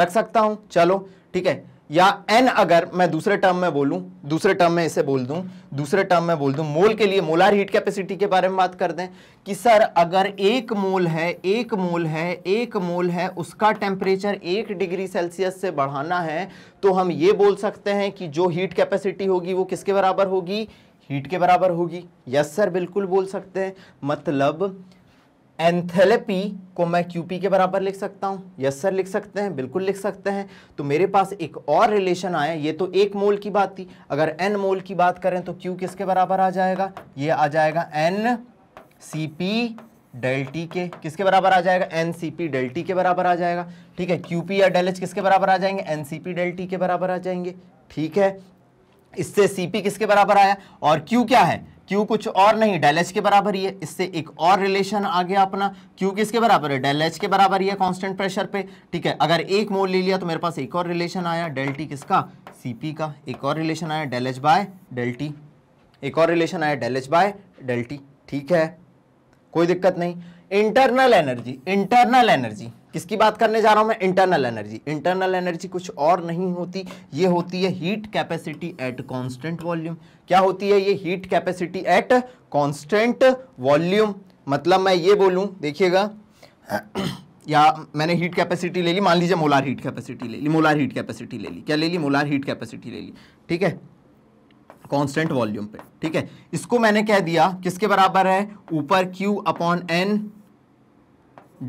रख सकता हूं चलो ठीक है या एन अगर मैं दूसरे टर्म में बोलूँ दूसरे टर्म में इसे बोल दूँ दूसरे टर्म में बोल दूँ मोल के लिए मोलार हीट कैपेसिटी के बारे में बात कर दें कि सर अगर एक मोल है एक मोल है एक मोल है उसका टेम्परेचर एक डिग्री सेल्सियस से बढ़ाना है तो हम ये बोल सकते हैं कि जो हीट कैपेसिटी होगी वो किसके बराबर होगी हीट के बराबर होगी यस सर बिल्कुल बोल सकते हैं मतलब एंथेलेपी को मैं क्यूपी के बराबर लिख सकता हूं यस सर लिख सकते हैं बिल्कुल लिख सकते हैं तो मेरे पास एक और रिलेशन आया ये तो एक मोल की बात थी अगर एन मोल की बात करें तो क्यू किसके बराबर आ जाएगा ये आ जाएगा एन सी पी डेल्टी के किसके बराबर आ जाएगा एन सी पी डेल्टी के बराबर आ जाएगा ठीक है क्यू पी या डेल एच किसके बराबर आ जाएंगे एन सी पी डेल्टी के बराबर आ जाएंगे ठीक है इससे सी पी किसके बराबर आया और क्यू क्या है क्यू कुछ और नहीं डेल एच के बराबर ही है इससे एक और रिलेशन आ गया अपना क्यू किसके बराबर है डेल एच के बराबर ही है कांस्टेंट प्रेशर पे ठीक है अगर एक मोल ले लिया तो मेरे पास एक और रिलेशन आया डेल टी किसका सीपी का एक और रिलेशन आया del H by del T एक और रिलेशन आया del H by del T ठीक है कोई दिक्कत नहीं इंटरनल एनर्जी इंटरनल एनर्जी किसकी बात करने जा रहा हूं मैं इंटरनल एनर्जी इंटरनल एनर्जी कुछ और नहीं होती ये होती है heat capacity at constant volume क्या होती है ये heat capacity at constant volume मतलब मैं ये बोलूं देखिएगा या मैंने हीट कैपेसिटी ले ली मान लीजिए मोलार हीट कैपेसिटी ले ली मोलार हीट कैपेसिटी ले ली क्या ले ली मोलार हीट कैपेसिटी ले ली ठीक है कॉन्स्टेंट वॉल्यूम पे ठीक है इसको मैंने कह दिया किसके बराबर है ऊपर Q upon N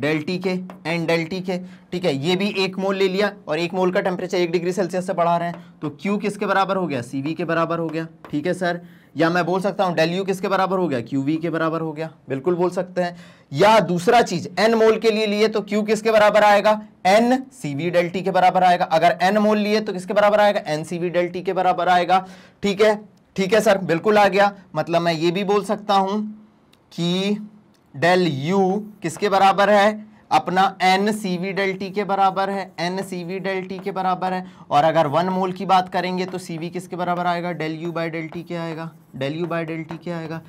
del T के एन डेल टी के ठीक है ये भी एक मोल ले लिया और एक मोल का टेम्परेचर एक डिग्री सेल्सियस से बढ़ा रहे हैं तो क्यू किसके बराबर हो गया सी के बराबर हो गया ठीक है सर या मैं बोल सकता हूँ डेल यू किसके बराबर हो गया क्यू के बराबर हो गया बिल्कुल बोल सकते हैं या दूसरा चीज एन मोल के लिए लिए तो क्यू किसके बराबर आएगा N C V del T के बराबर आएगा अगर एन मोल लिए तो किसके बराबर आएगा N C V del T के बराबर आएगा ठीक है ठीक है सर बिल्कुल आ गया मतलब मैं ये भी बोल सकता हूं कि डेल यू किसके बराबर है अपना N C V del T के बराबर है N C V del T के बराबर है और अगर वन मोल की बात करेंगे तो सी वी किसके बराबर आएगा del U by del T के आएगा del U by del T क्या आएगा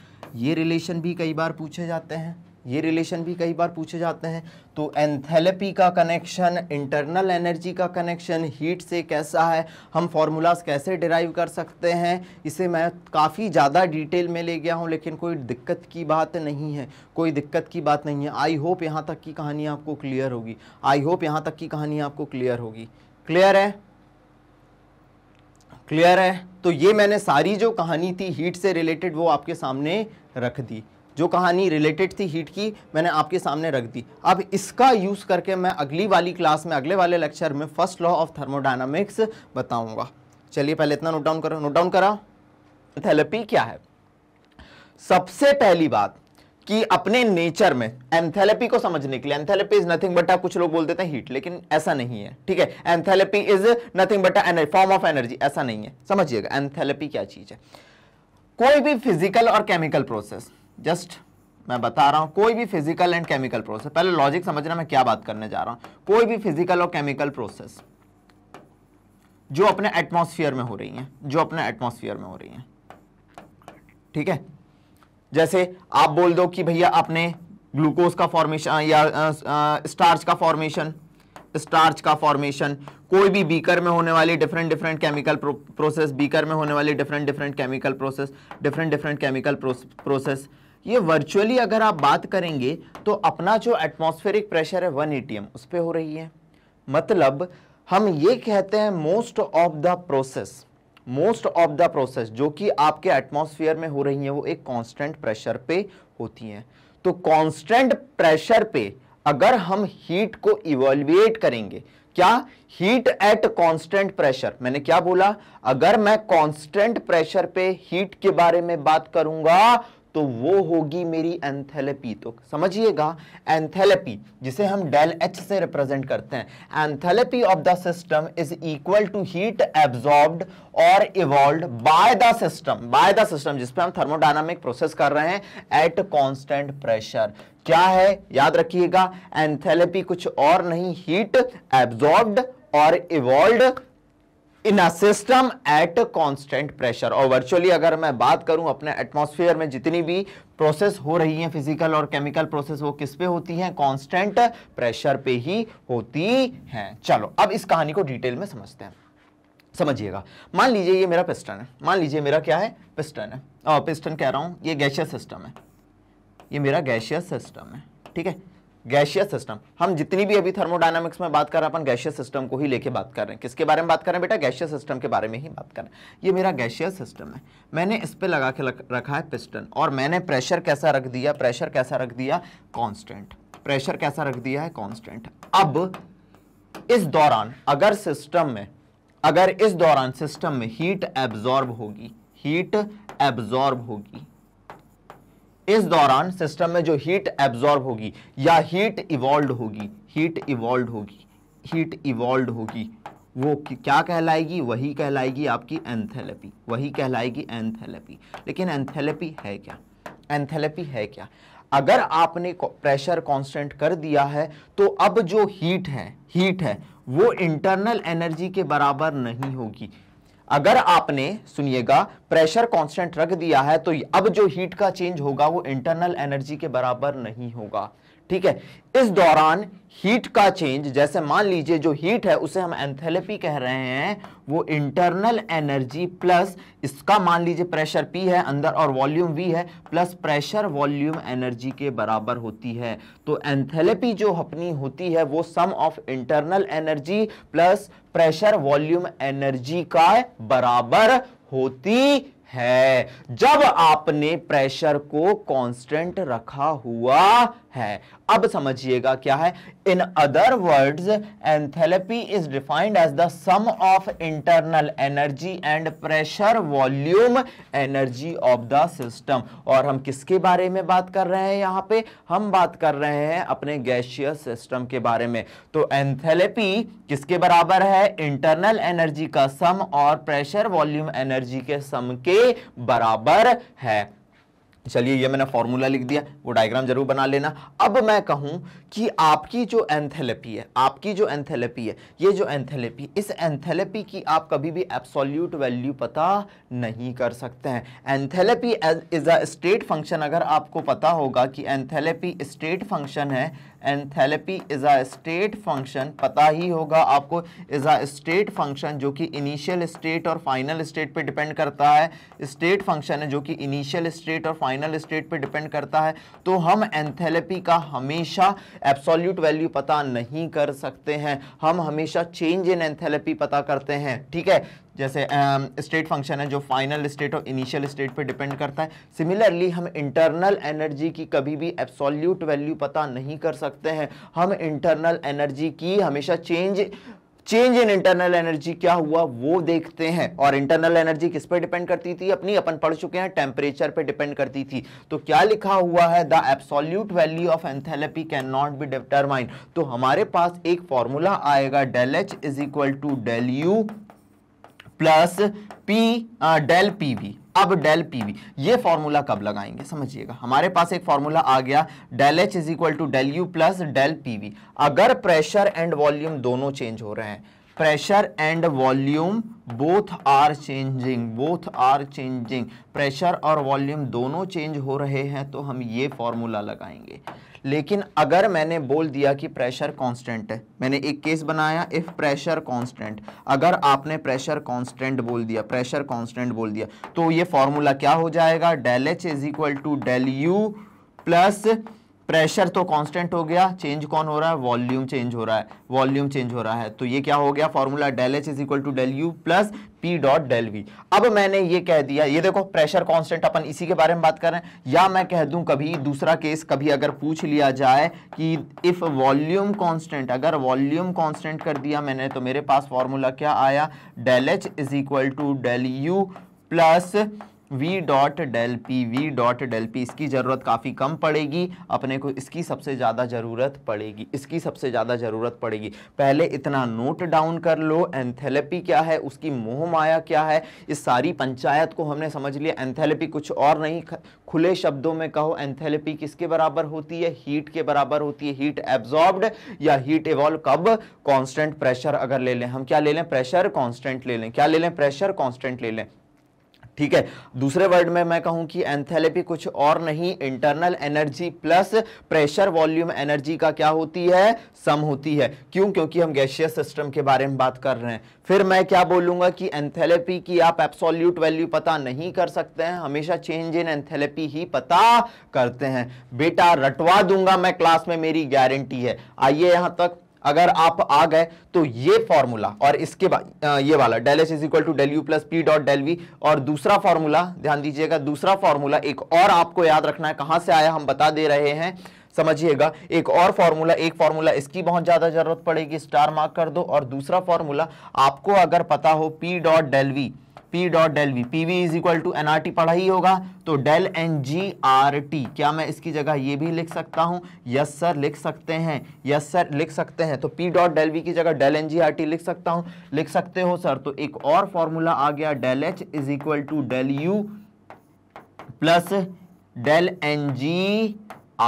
ये रिलेशन भी कई बार पूछे जाते हैं ये रिलेशन भी कई बार पूछे जाते हैं तो एंथेलपी का कनेक्शन इंटरनल एनर्जी का कनेक्शन हीट से कैसा है हम फार्मूलाज कैसे डिराइव कर सकते हैं इसे मैं काफ़ी ज़्यादा डिटेल में ले गया हूँ लेकिन कोई दिक्कत की बात नहीं है कोई दिक्कत की बात नहीं है आई होप यहाँ तक की कहानी आपको क्लियर होगी आई होप यहाँ तक की कहानी आपको क्लियर होगी क्लियर है क्लियर है तो ये मैंने सारी जो कहानी थी हीट से रिलेटेड वो आपके सामने रख दी जो कहानी रिलेटेड थी हीट की मैंने आपके सामने रख दी अब इसका यूज़ करके मैं अगली वाली क्लास में अगले वाले लेक्चर में फर्स्ट लॉ ऑफ थर्मोडाइनमिक्स बताऊंगा चलिए पहले इतना नोट डाउन करो नोट डाउन करा एंथैल्पी क्या है सबसे पहली बात कि अपने नेचर में एंथैलेपी को समझने के लिए एंथैलेपी इज नथिंग बट कुछ लोग बोल देते हैं हीट लेकिन ऐसा नहीं है ठीक है enthalpy is nothing but form of energy ऐसा नहीं है समझिएगा एंथैलेपी क्या चीज है कोई भी फिजिकल और केमिकल प्रोसेस जस्ट मैं बता रहा हूँ कोई भी फिजिकल एंड केमिकल प्रोसेस पहले लॉजिक समझना मैं क्या बात करने जा रहा हूँ कोई भी फिजिकल और केमिकल प्रोसेस जो अपने एटमॉस्फेयर में हो रही हैं जो अपने एटमॉस्फेयर में हो रही हैं ठीक है जैसे आप बोल दो कि भैया आपने ग्लूकोज का फॉर्मेशन या आ, आ, स्टार्च का फॉर्मेशन स्टार्च का फॉर्मेशन कोई भी बीकर में होने वाली different different chemical process beaker में होने वाली different different chemical process different different chemical process ये वर्चुअली अगर आप बात करेंगे तो अपना जो एटमॉस्फेरिक प्रेशर है वन ई उस पर हो रही है मतलब हम ये कहते हैं most of the process most of the process जो कि आपके एटमॉस्फेयर में हो रही है वो एक कांस्टेंट प्रेशर पे होती हैं तो कांस्टेंट प्रेशर पे अगर हम हीट को इवेल्युएट करेंगे क्या हीट एट कांस्टेंट प्रेशर मैंने क्या बोला अगर मैं कांस्टेंट प्रेशर पे हीट के बारे में बात करूंगा तो वो होगी मेरी एंथेलेपी तो समझिएगा एंथेलेपी जिसे हम डेल एच से रिप्रेजेंट करते हैं enthalpy of the system is equal to heat absorbed और evolve by the system by the system जिसपे हम थर्मोडायनामिक प्रोसेस कर रहे हैं एट कॉन्स्टेंट प्रेशर क्या है याद रखिएगा एंथेलेपी कुछ और नहीं हीट एब्जॉर्ब्ड और evolve in a system at constant pressure और वर्चुअली अगर मैं बात करूं अपने एटमॉस्फेयर में जितनी भी प्रोसेस हो रही है फिजिकल और केमिकल प्रोसेस वो किस पे होती है कांस्टेंट प्रेशर पे ही होती हैं चलो अब इस कहानी को डिटेल में समझते हैं समझिएगा मान लीजिए ये मेरा पिस्टन है मान लीजिए मेरा क्या है पिस्टन है और पिस्टन कह रहा हूँ ये गैशियस सिस्टम है ये मेरा गैशियस सिस्टम है ठीक है गैशियस सिस्टम हम जितनी भी अभी थर्मोडायनामिक्स में बात कर रहे हैं अपन गैशियस सिस्टम को ही लेके बात कर रहे हैं किसके बारे में बात कर रहे हैं बेटा गैशियस सिस्टम के बारे में ही बात कर रहे हैं ये मेरा गैशियस सिस्टम है मैंने इस पर लगा के रखा है पिस्टन और मैंने प्रेशर कैसा रख दिया प्रेशर कैसा रख दिया कॉन्स्टेंट प्रेशर कैसा रख दिया है कॉन्स्टेंट अब इस दौरान अगर सिस्टम में अगर इस दौरान सिस्टम में हीट एब्जॉर्ब होगी हीट एब्जॉर्ब होगी इस दौरान सिस्टम में जो हीट एब्जॉर्ब होगी या हीट इवॉल्व होगी हीट इवॉल्व होगी हीट इवॉल्व होगी वो क्या कहलाएगी वही कहलाएगी आपकी एंथेलेपी वही कहलाएगी एंथेलेपी लेकिन एंथेलेपी है क्या एंथेलेपी है क्या अगर आपने प्रेशर कांस्टेंट कर दिया है तो अब जो हीट है हीट है वो इंटरनल एनर्जी के बराबर नहीं होगी अगर आपने सुनिएगा प्रेशर कांस्टेंट रख दिया है तो अब जो हीट का चेंज होगा वो इंटरनल एनर्जी के बराबर नहीं होगा ठीक है इस दौरान हीट का चेंज जैसे मान लीजिए जो हीट है उसे हम एंथेलेपी कह रहे हैं वो इंटरनल एनर्जी प्लस इसका मान लीजिए प्रेशर पी है अंदर और वॉल्यूम वी है प्लस प्रेशर वॉल्यूम एनर्जी के बराबर होती है तो एंथेलेपी जो अपनी होती है वो sum of internal energy plus pressure volume energy का बराबर होती है जब आपने प्रेशर को कॉन्स्टेंट रखा हुआ है अब समझिएगा क्या है in other words enthalpy is defined as the sum of internal energy and pressure volume energy of the system और हम किसके बारे में बात कर रहे हैं यहाँ पे हम बात कर रहे हैं अपने गैशियस सिस्टम के बारे में तो एंथेलपी किसके बराबर है इंटरनल एनर्जी का सम और प्रेशर वॉल्यूम एनर्जी के सम के बराबर है चलिए ये मैंने फॉर्मूला लिख दिया वो डायग्राम जरूर बना लेना अब मैं कहूँ कि आपकी जो एंथेलेपी है आपकी जो एंथेलेपी है ये जो एंथेलेपी इस एंथेलेपी की आप कभी भी एब्सोल्यूट वैल्यू पता नहीं कर सकते हैं enthalpy is a state function अगर आपको पता होगा कि एंथेलेपी स्टेट फंक्शन है enthalpy is a state function पता ही होगा आपको इज़ अ स्टेट फंक्शन जो कि इनिशियल स्टेट और फाइनल स्टेट पे डिपेंड करता है स्टेट फंक्शन है जो कि इनिशियल स्टेट और फाइनल स्टेट पे डिपेंड करता है तो हम एंथैलेपी का हमेशा एब्सोल्यूट वैल्यू पता नहीं कर सकते हैं हम हमेशा चेंज इन एंथैलेपी पता करते हैं ठीक है जैसे स्टेट फंक्शन है जो फाइनल स्टेट और इनिशियल स्टेट पे डिपेंड करता है सिमिलरली हम इंटरनल एनर्जी की कभी भी एब्सोल्यूट वैल्यू पता नहीं कर सकते हैं हम इंटरनल एनर्जी की हमेशा change change in internal energy क्या हुआ वो देखते हैं और इंटरनल एनर्जी किस पर डिपेंड करती थी अपनी अपन पढ़ चुके हैं टेम्परेचर पे डिपेंड करती थी तो क्या लिखा हुआ है the absolute value of enthalpy can not be determined तो हमारे पास एक फॉर्मूला आएगा del H is equal to del U plus P del P V अब डेल पी वी ये फॉर्मूला कब लगाएंगे समझिएगा हमारे पास एक फॉर्मूला आ गया del H is equal to del U plus del P V अगर प्रेशर एंड वॉल्यूम दोनों चेंज हो रहे हैं pressure and volume both are changing both are changing pressure और वॉल्यूम दोनों चेंज हो रहे हैं तो हम ये फॉर्मूला लगाएंगे लेकिन अगर मैंने बोल दिया कि प्रेशर कांस्टेंट है मैंने एक केस बनाया इफ़ प्रेशर कांस्टेंट अगर आपने प्रेशर कांस्टेंट बोल दिया प्रेशर कांस्टेंट बोल दिया तो ये फॉर्मूला क्या हो जाएगा del H is equal to del U plus pressure तो कांस्टेंट हो गया चेंज कौन हो रहा है वॉल्यूम चेंज हो रहा है वॉल्यूम चेंज हो रहा है तो ये क्या हो गया formula del H is equal to del U plus P dot del V अब मैंने ये कह दिया ये देखो प्रेशर कांस्टेंट अपन इसी के बारे में बात कर रहे हैं या मैं कह दूं कभी दूसरा केस कभी अगर पूछ लिया जाए कि इफ वॉल्यूम कॉन्स्टेंट अगर वॉल्यूम कॉन्स्टेंट कर दिया मैंने तो मेरे पास फॉर्मूला क्या आया del H is equal to del U plus V dot del P V dot del P इसकी ज़रूरत काफ़ी कम पड़ेगी अपने को इसकी सबसे ज़्यादा ज़रूरत पड़ेगी इसकी सबसे ज़्यादा ज़रूरत पड़ेगी पहले इतना नोट डाउन कर लो एंथेलेपी क्या है उसकी मोह माया क्या है इस सारी पंचायत को हमने समझ लिया एंथेलेपी कुछ और नहीं खुले शब्दों में कहो एंथेलेपी किसके बराबर होती है हीट के बराबर होती है हीट एब्जॉर्ब्ड या हीट इवॉल्व कब कॉन्स्टेंट प्रेशर अगर ले लें हम क्या ले लें प्रेशर कॉन्स्टेंट ले लें क्या ले लें प्रेशर कॉन्स्टेंट ले लें ठीक है दूसरे वर्ड में मैं कहूं कि एंथेलेपी कुछ और नहीं internal energy plus pressure volume energy का क्या होती है सम होती है क्यों क्योंकि हम गैशियस सिस्टम के बारे में बात कर रहे हैं फिर मैं क्या बोलूंगा कि एंथेलेपी की आप एप्सोल्यूट वैल्यू पता नहीं कर सकते हैं हमेशा चेंज इन एंथेलेपी ही पता करते हैं बेटा रटवा दूंगा मैं क्लास में मेरी गारंटी है आइए यहां तक अगर आप आ गए तो ये फॉर्मूला और इसके बाद ये वाला del H is equal to del U plus P dot del V और दूसरा फॉर्मूला ध्यान दीजिएगा दूसरा फॉर्मूला एक और आपको याद रखना है कहां से आया हम बता दे रहे हैं समझिएगा एक और फॉर्मूला एक फॉर्मूला इसकी बहुत ज़्यादा जरूरत पड़ेगी स्टार मार्क कर दो और दूसरा फॉर्मूला आपको अगर पता हो P dot del V P dot del V P V is equal to N R T पढ़ा ही होगा तो del N G R T क्या मैं इसकी जगह ये भी लिख सकता हूँ यस सर लिख सकते हैं यस सर लिख सकते हैं तो पी डॉट डेल वी की जगह del N G R T लिख सकता हूँ लिख सकते हो सर तो एक और फॉर्मूला आ गया del H is equal to del U plus del N G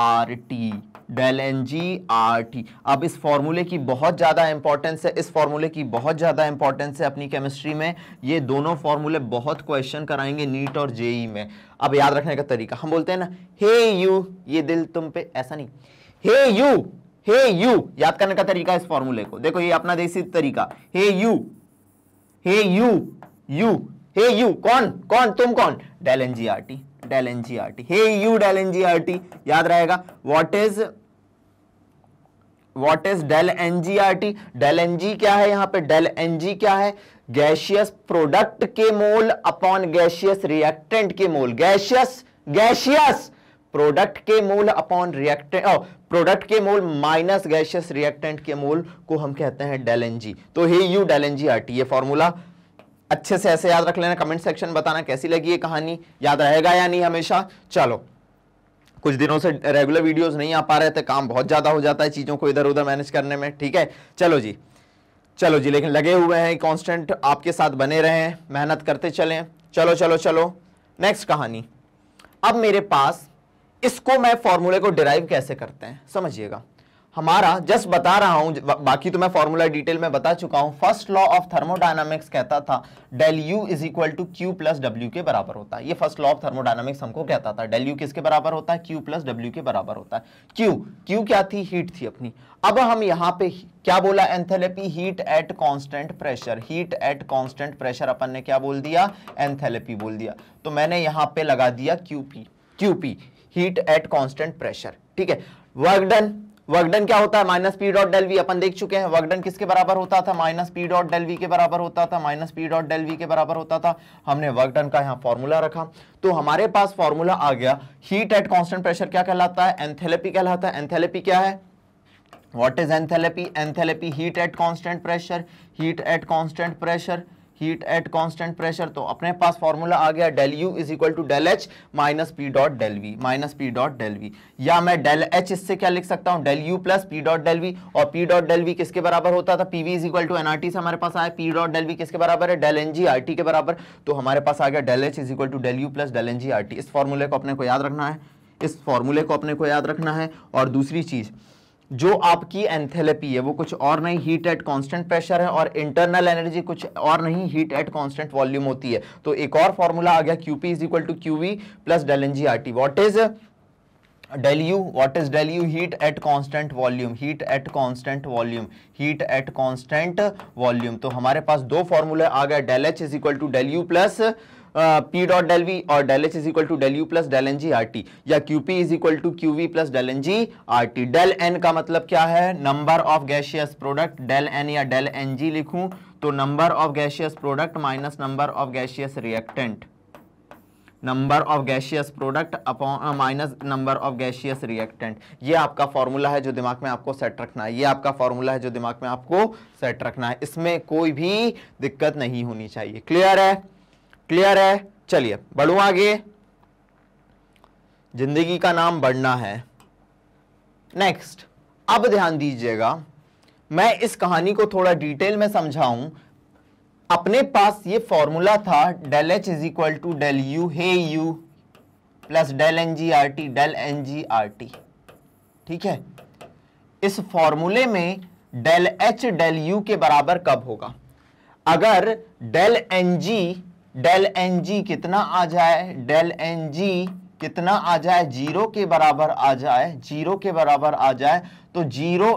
R T del N G R T अब इस फॉर्मूले की बहुत ज़्यादा इंपॉर्टेंस है इस फॉर्मूले की बहुत ज़्यादा इंपॉर्टेंस है अपनी केमिस्ट्री में ये दोनों फार्मूले बहुत क्वेश्चन कराएंगे नीट और जेई में अब याद रखने का तरीका हम बोलते हैं ना हे यू ये दिल तुम पे ऐसा नहीं हे यू हे यू याद करने का तरीका इस फॉर्मूले को देखो ये अपना देसी तरीका hey you hey you you hey you कौन कौन तुम कौन del N G R T del N G R T hey you del N G R T याद रहेगा what is what is del N G R T del N G क्या है यहां पे डेल एन जी क्या है gaseous product के mole upon gaseous reactant के मोल गैशियस गैशियस प्रोडक्ट के मोल अपॉन रिएक्टेंट प्रोडक्ट के मोल माइनस गैशियस रिएक्टेंट के मोल को हम कहते हैं डेल एन जी तो hey you del N G R T ये फॉर्मूला अच्छे से ऐसे याद रख लेना कमेंट सेक्शन बताना कैसी लगी ये कहानी याद रहेगा या नहीं हमेशा चलो कुछ दिनों से रेगुलर वीडियोस नहीं आ पा रहे थे काम बहुत ज़्यादा हो जाता है चीज़ों को इधर उधर मैनेज करने में ठीक है चलो जी चलो जी लेकिन लगे हुए हैं कॉन्स्टेंट आपके साथ बने रहें मेहनत करते चलें चलो चलो चलो नेक्स्ट कहानी अब मेरे पास इसको मैं फॉर्मूले को डिराइव कैसे करते हैं समझिएगा हमारा जस्ट बता रहा हूं बाकी तो मैं फॉर्मूला डिटेल में बता चुका हूं फर्स्ट लॉ ऑफ थर्मोडायनामिक्स कहता था del U is equal to Q plus W के बराबर होता है ये फर्स्ट लॉ ऑफ थर्मोडायनामिक्स हमको कहता था डेल यू किसके बराबर होता है क्यू प्लस डब्ल्यू के बराबर होता है क्यू क्यू क्या थी हीट थी अपनी अब हम यहाँ पे क्या बोला enthalpy heat at constant pressure heat at constant pressure अपन ने क्या बोल दिया एंथेलेपी बोल दिया तो मैंने यहाँ पे लगा दिया QP QP heat at constant pressure ठीक है वर्क डन वर्कडन क्या होता है minus P dot del V अपन देख चुके हैं वर्कडन किसके बराबर होता था minus P dot del V के बराबर होता था minus P dot del V के बराबर होता था हमने वर्कडन का यहाँ फॉर्मूला रखा तो हमारे पास फॉर्मूला आ गया हीट एट कॉन्स्टेंट प्रेशर क्या कहलाता है एंथेलेपी कहलाता है एंथेलेपी क्या है what is enthalpy enthalpy heat at constant pressure heat at constant pressure heat at constant pressure तो अपने पास फॉर्मूला आ गया del U is equal to del H minus P dot del V minus P dot del V या मैं del H इससे क्या लिख सकता हूँ del U plus P dot del V और पी डॉट डेल वी किसके बराबर होता था P V is equal to NRT से हमारे पास आया पी डॉट डेल वी किसके बराबर है del N G R T के बराबर तो हमारे पास आ गया del H is equal to del U plus del N G R T इस फॉर्मूले को अपने को याद रखना है इस फॉर्मूले को अपने को याद रखना है और दूसरी चीज़ जो आपकी एंथेलेपी है वो कुछ और नहीं हीट एट कांस्टेंट प्रेशर है और इंटरनल एनर्जी कुछ और नहीं हीट एट कांस्टेंट वॉल्यूम होती है तो एक और फॉर्मूला आ गया QP is equal to QV plus del N G R T what is del U what is del U heat at constant volume heat at constant volume heat at constant volume तो हमारे पास दो formula आ गया del H is equal to del U plus P dot del V और del H is equal to del U plus del N G R T या Q P is equal to Q V plus del N G R T del N का मतलब क्या है number of gaseous product del N या del N G लिखूं तो number of gaseous product minus number of gaseous reactant number of gaseous product upon minus number of gaseous reactant ये आपका formula है जो दिमाग में आपको सेट रखना है ये आपका फॉर्मूला है जो दिमाग में आपको सेट रखना है इसमें कोई भी दिक्कत नहीं होनी चाहिए क्लियर है क्लियर है चलिए बढ़ू आगे जिंदगी का नाम बढ़ना है नेक्स्ट अब ध्यान दीजिएगा मैं इस कहानी को थोड़ा डिटेल में समझाऊं अपने पास ये फॉर्मूला था del H is equal to del U hey you plus del N G R T del N G R T ठीक है इस फॉर्मूले में डेल एच डेल यू के बराबर कब होगा अगर del N G del N G कितना आ जाए डेल एन जी कितना आ जाए जीरो के बराबर आ जाए जीरो के बराबर आ जाए तो जीरो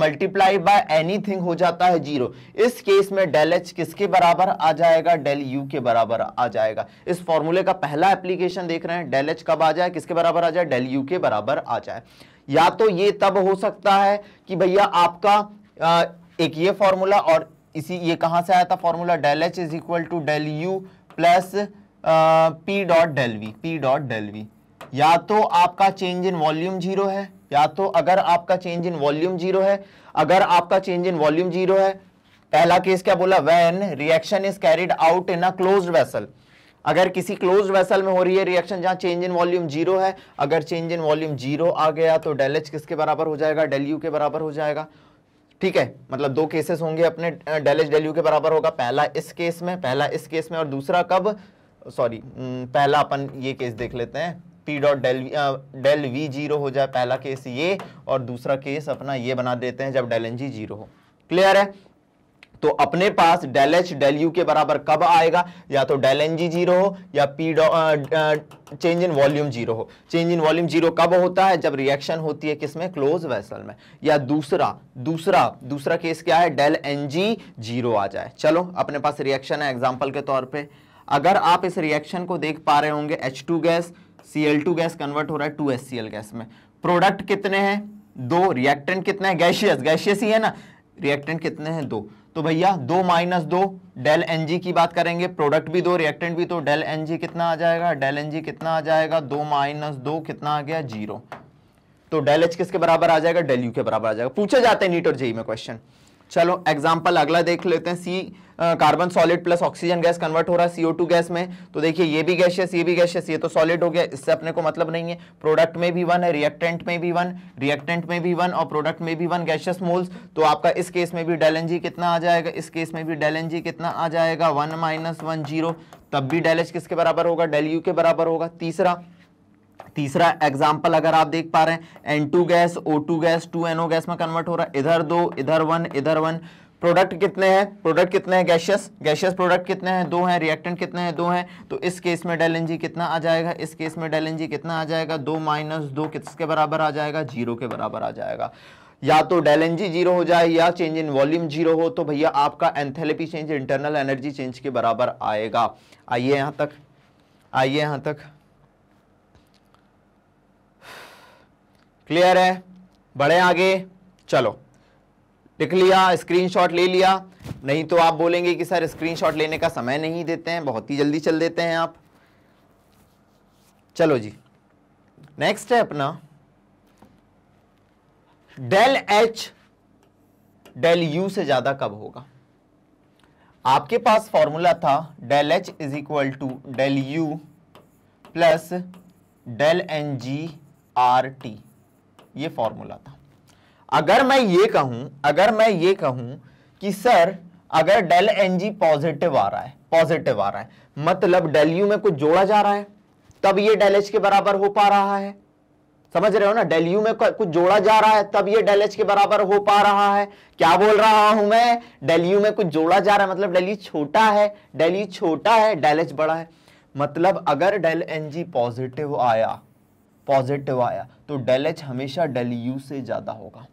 मल्टीप्लाई बाय एनीथिंग हो जाता है जीरो इस केस में डेल एच किसके बराबर आ जाएगा डेल यू के बराबर आ जाएगा इस फॉर्मूले का पहला एप्लीकेशन देख रहे हैं डेल एच कब आ जाए किसके बराबर आ जाए डेल यू के बराबर आ जाए या तो ये तब हो सकता है कि भैया आपका एक ये फॉर्मूला और इसी ये कहां से आया था formula del H is equal to del U plus P dot del V P dot del V या तो आपका चेंज इन वॉल्यूम जीरो है या तो अगर आपका चेंज इन वॉल्यूम जीरो है अगर आपका चेंज इन वॉल्यूम जीरो है पहला केस क्या बोला when reaction is carried out in a close vessel अगर किसी क्लोज वेसल में हो रही है रिएक्शन जहां चेंज इन वॉल्यूम जीरो है अगर चेंज इन वॉल्यूम जीरो आ गया तो डेल एच किसके बराबर हो जाएगा डेल यू के बराबर हो जाएगा ठीक है मतलब दो केसेस होंगे अपने डेल एच डेल यू के बराबर होगा पहला इस केस में पहला इस केस में और दूसरा कब सॉरी पहला अपन ये केस देख लेते हैं P dot del del V zero हो जाए पहला केस ये और दूसरा केस अपना ये बना देते हैं जब डेल एन जी जीरो हो क्लियर है तो अपने पास डेल एच डेल यू के बराबर कब आएगा या तो डेल एन जी जीरो हो या पी डॉ चेंज इन वॉल्यूम जीरो हो चेंज इन वॉल्यूम जीरो कब होता है जब रिएक्शन होती है किसमें क्लोज वेसल में या दूसरा दूसरा दूसरा केस क्या है डेल एन जी जीरो आ जाए चलो अपने पास रिएक्शन है एग्जाम्पल के तौर पर अगर आप इस रिएक्शन को देख पा रहे होंगे H two gas C L two gas convert हो रहा है two H C L gas में प्रोडक्ट कितने हैं दो रिएक्टेंट कितना है गैशियस गैशियस ही है ना रिएक्टेंट कितने हैं दो तो भैया दो माइनस दो डेल एन जी की बात करेंगे प्रोडक्ट भी दो रिएक्टेंट भी तो डेल एन जी कितना आ जाएगा डेल एन जी कितना आ जाएगा दो माइनस दो कितना आ गया जीरो तो डेल एच किसके बराबर आ जाएगा डेल यू के बराबर आ जाएगा पूछे जाते हैं नीट और जेई में क्वेश्चन चलो एग्जाम्पल अगला देख लेते हैं C carbon solid plus oxygen gas convert हो रहा है सीओ गैस में तो देखिए ये भी गैशियस ये भी गैशियस ये तो सॉलिड हो गया इससे अपने को मतलब नहीं है प्रोडक्ट में भी वन है रिएक्टेंट में भी वन रिएक्टेंट में भी वन और प्रोडक्ट में भी वन गैशियस मोल्स तो आपका इस केस में भी डेल कितना आ जाएगा इस केस में भी डेल कितना आ जाएगा वन माइनस वन जीरो तब भी डेल किसके बराबर होगा डेल के बराबर होगा तीसरा तीसरा एग्जाम्पल अगर आप देख पा रहे हैं N two gas O two gas two NO gas में कन्वर्ट हो रहा है इधर दो इधर वन इधर वन प्रोडक्ट कितने हैं प्रोडक्ट कितने हैं गैशियस गैशियस प्रोडक्ट कितने हैं दो हैं रिएक्टेंट कितने हैं दो हैं तो इस केस में डेल एनजी कितना आ जाएगा इस केस में डेल एनजी कितना आ जाएगा दो माइनस दो किसके बराबर आ जाएगा जीरो के बराबर आ जाएगा या तो डेल एन जी जीरो हो जाए या चेंज इन वॉल्यूम जीरो हो तो भैया आपका enthalpy change internal energy change के बराबर आएगा आइए यहाँ तक आइए यहाँ तक क्लियर है बढ़े आगे चलो लिख लिया स्क्रीनशॉट ले लिया नहीं तो आप बोलेंगे कि सर स्क्रीनशॉट लेने का समय नहीं देते हैं बहुत ही जल्दी चल देते हैं आप चलो जी नेक्स्ट है अपना डेल एच डेल यू से ज्यादा कब होगा आपके पास फॉर्मूला था del H is equal to del U plus del N G R T ये फॉर्मूला था अगर मैं ये कहूं अगर मैं ये कहूं कि सर अगर डेल एन जी पॉजिटिव आ रहा है पॉजिटिव आ रहा है मतलब डेल यू में कुछ जोड़ा जा रहा है तब ये डेल एच के बराबर हो पा रहा है समझ रहे हो ना डेल यू में कुछ जोड़ा जा रहा है तब ये डेल एच के बराबर हो पा रहा है क्या बोल रहा हूं मैं डेल यू में कुछ जोड़ा जा रहा है मतलब डेल यू छोटा है डेल यू छोटा है डेल एच बड़ा है मतलब अगर डेल एन जी पॉजिटिव आया पॉजिटिव आया तो डेल एच हमेशा डेल यू से ज़्यादा होगा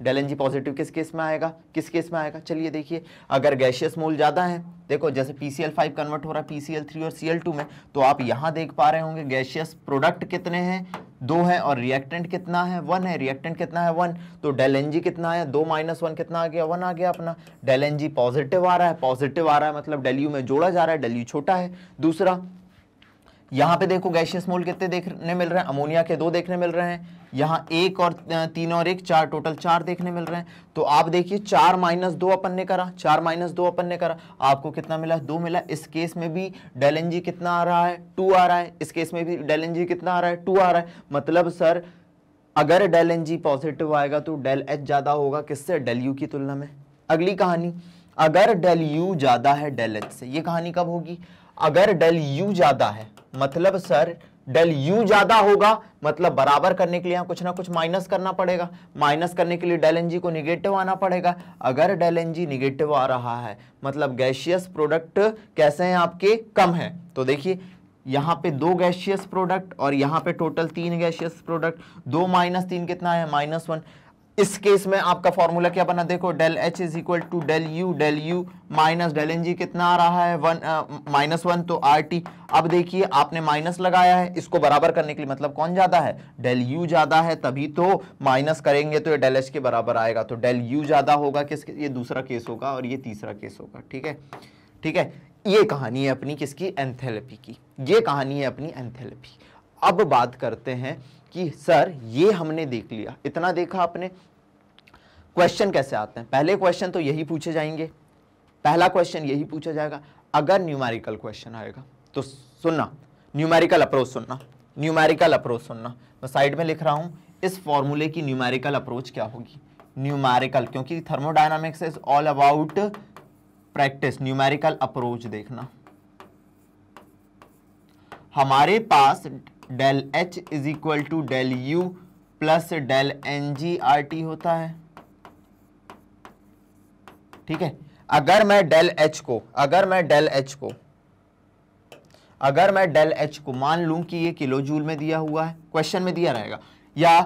डेल एन जी पॉजिटिव किस केस में आएगा किस केस में आएगा चलिए देखिए अगर गैशियस मोल ज़्यादा है देखो जैसे P C L five convert हो रहा है पी सी एल थ्री और सी एल टू में तो आप यहाँ देख पा रहे होंगे गैशियस प्रोडक्ट कितने हैं दो है और रिएक्टेंट कितना है वन है रिएक्टेंट कितना है वन तो डेल एन जी कितना है दो माइनस वन कितना आ गया वन आ गया अपना डेल एन जी पॉजिटिव आ रहा है पॉजिटिव आ रहा है मतलब डेल यू में जोड़ा जा रहा है डेल यू छोटा है दूसरा यहाँ पे देखो गैशियस मोल कितने देखने मिल रहे हैं अमोनिया के दो देखने मिल रहे हैं यहाँ एक और तीन और एक चार टोटल चार देखने मिल रहे हैं तो आप देखिए चार माइनस दो अपन ने करा चार माइनस दो अपन ने करा आपको कितना मिला दो मिला इस केस में भी डेल कितना आ रहा है टू आ रहा है इस केस में भी डेल कितना आ रहा है टू आ रहा है मतलब सर अगर डेल एन जी पॉजिटिव आएगा तो डेल एच ज़्यादा होगा किससे डेल यू की तुलना में अगली कहानी अगर डेल यू ज़्यादा है डेल एच से ये कहानी कब होगी अगर डेल यू ज़्यादा है मतलब सर डेल यू ज्यादा होगा मतलब बराबर करने के लिए यहाँ कुछ ना कुछ माइनस करना पड़ेगा माइनस करने के लिए डेल एन जी को निगेटिव आना पड़ेगा अगर डेल एन जी निगेटिव आ रहा है मतलब गैशियस प्रोडक्ट कैसे हैं आपके कम है तो देखिए यहाँ पे दो गैशियस प्रोडक्ट और यहाँ पे टोटल तीन गैशियस प्रोडक्ट दो माइनस तीन कितना है माइनस वन इस केस में आपका फॉर्मूला क्या बना देखो del H is equal to del U del U minus del N G कितना आ रहा है वन माइनस वन तो आर टी अब देखिए आपने माइनस लगाया है इसको बराबर करने के लिए मतलब कौन ज़्यादा है डेल यू ज़्यादा है तभी तो माइनस करेंगे तो ये डेल एच के बराबर आएगा तो डेल यू ज़्यादा होगा किस ये दूसरा केस होगा और ये तीसरा केस होगा ठीक है ठीक है ये कहानी है अपनी किसकी एंथेलपी की ये कहानी है अपनी एंथेलपी अब बात करते हैं कि सर ये हमने देख लिया इतना देखा आपने क्वेश्चन कैसे आते हैं पहले क्वेश्चन तो यही पूछे जाएंगे पहला क्वेश्चन यही पूछा जाएगा अगर न्यूमेरिकल क्वेश्चन आएगा तो सुनना न्यूमेरिकल अप्रोच सुनना न्यूमेरिकल अप्रोच सुनना मैं साइड में लिख रहा हूँ इस फॉर्मूले की न्यूमेरिकल अप्रोच क्या होगी न्यूमेरिकल क्योंकि thermodynamics is all about practice numerical approach देखना हमारे पास del H is equal to del U plus del N G R T होता है ठीक है अगर मैं डेल एच को अगर मैं डेल एच को अगर मैं डेल एच को मान लू कि ये किलो जूल में दिया हुआ है क्वेश्चन में दिया रहेगा या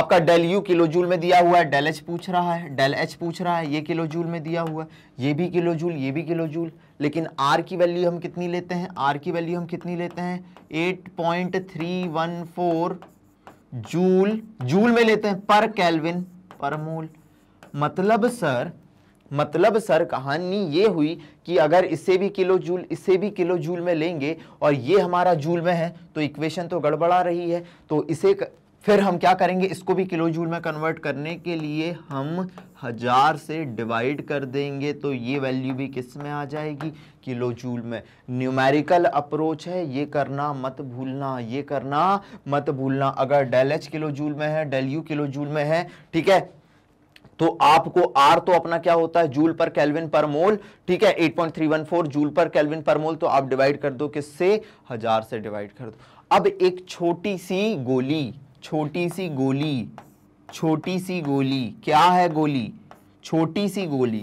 आपका डेल यू किलो जूल में दिया हुआ है डेल एच पूछ रहा है डेल एच पूछ रहा है ये किलो जूल में दिया हुआ है ये भी किलो जूल ये भी किलो जूल लेकिन आर की वैल्यू हम कितनी लेते हैं आर की वैल्यू हम कितनी लेते हैं eight point three one four joule joule में लेते हैं पर कैलविन पर मूल मतलब सर मतलब सर कहानी ये हुई कि अगर इसे भी किलो जूल इसे भी किलो जूल में लेंगे और ये हमारा जूल में है तो इक्वेशन तो गड़बड़ा रही है तो इसे फिर हम क्या करेंगे इसको भी किलो जूल में कन्वर्ट करने के लिए हम हज़ार से डिवाइड कर देंगे तो ये वैल्यू भी किस में आ जाएगी किलो जूल में न्यूमेरिकल अप्रोच है ये करना मत भूलना ये करना मत भूलना अगर डेल एच किलो जूल में है डेल यू किलो जूल में है ठीक है तो आपको आर तो अपना क्या होता है joule per kelvin per mole ठीक है 8.314 joule per kelvin per mole तो आप डिवाइड कर दो किससे हजार से डिवाइड कर दो अब एक छोटी सी गोली छोटी सी गोली छोटी सी गोली क्या है गोली छोटी सी गोली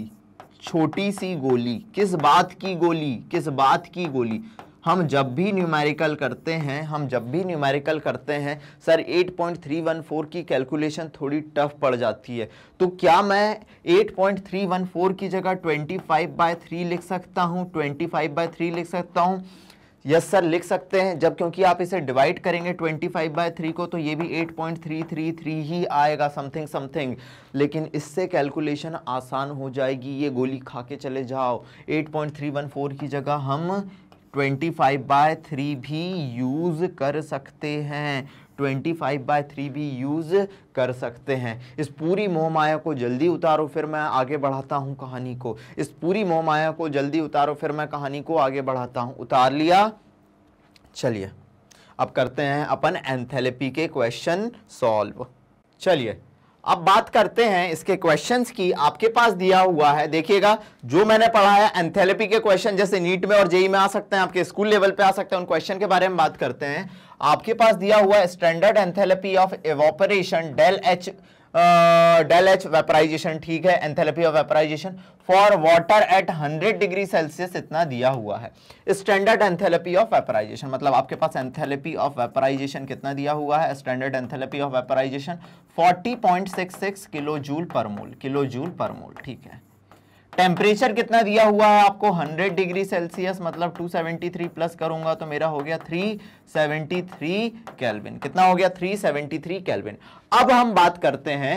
छोटी सी गोली किस बात की गोली किस बात की गोली हम जब भी न्यूमेरिकल करते हैं हम जब भी न्यूमेरिकल करते हैं सर 8.314 की कैलकुलेशन थोड़ी टफ पड़ जाती है तो क्या मैं 8.314 की जगह 25 बाय थ्री लिख सकता हूँ 25 बाय थ्री लिख सकता हूँ यस सर लिख सकते हैं जब क्योंकि आप इसे डिवाइड करेंगे 25 फाइव बाय थ्री को तो ये भी 8.333 ही आएगा समथिंग समथिंग लेकिन इससे कैलकुलेशन आसान हो जाएगी ये गोली खा के चले जाओ 8.314 की जगह हम 25 फाइव बाय थ्री भी यूज़ कर सकते हैं ट्वेंटी फाइव बाई थ्री भी यूज़ कर सकते हैं इस पूरी मोहमाया को जल्दी उतारो फिर मैं आगे बढ़ाता हूँ कहानी को इस पूरी मोहमाया को जल्दी उतारो फिर मैं कहानी को आगे बढ़ाता हूँ उतार लिया चलिए अब करते हैं अपन एंथेलेपी के क्वेश्चन सॉल्व चलिए अब बात करते हैं इसके क्वेश्चंस की आपके पास दिया हुआ है देखिएगा जो मैंने पढ़ा है एंथेलेपी के क्वेश्चन जैसे नीट में और जेई में आ सकते हैं आपके स्कूल लेवल पे आ सकते हैं उन क्वेश्चन के बारे में बात करते हैं आपके पास दिया हुआ है standard enthalpy of evaporation del H del H vaporization ठीक है enthalpy of vaporization for water at 100 degree Celsius इतना दिया हुआ है स्टैंडर्ड एंथेलपी ऑफ वेपराइजेशन मतलब आपके पास एंथेलपी ऑफ वेपराइजेशन कितना दिया हुआ है standard enthalpy of vaporization 40.66 kilo joule पर मोल किलो जूल पर मोल ठीक है टेम्परेचर कितना दिया हुआ है आपको 100 डिग्री सेल्सियस मतलब 273 प्लस करूंगा तो मेरा हो गया 373 केल्विन कितना हो गया 373 केल्विन अब हम बात करते हैं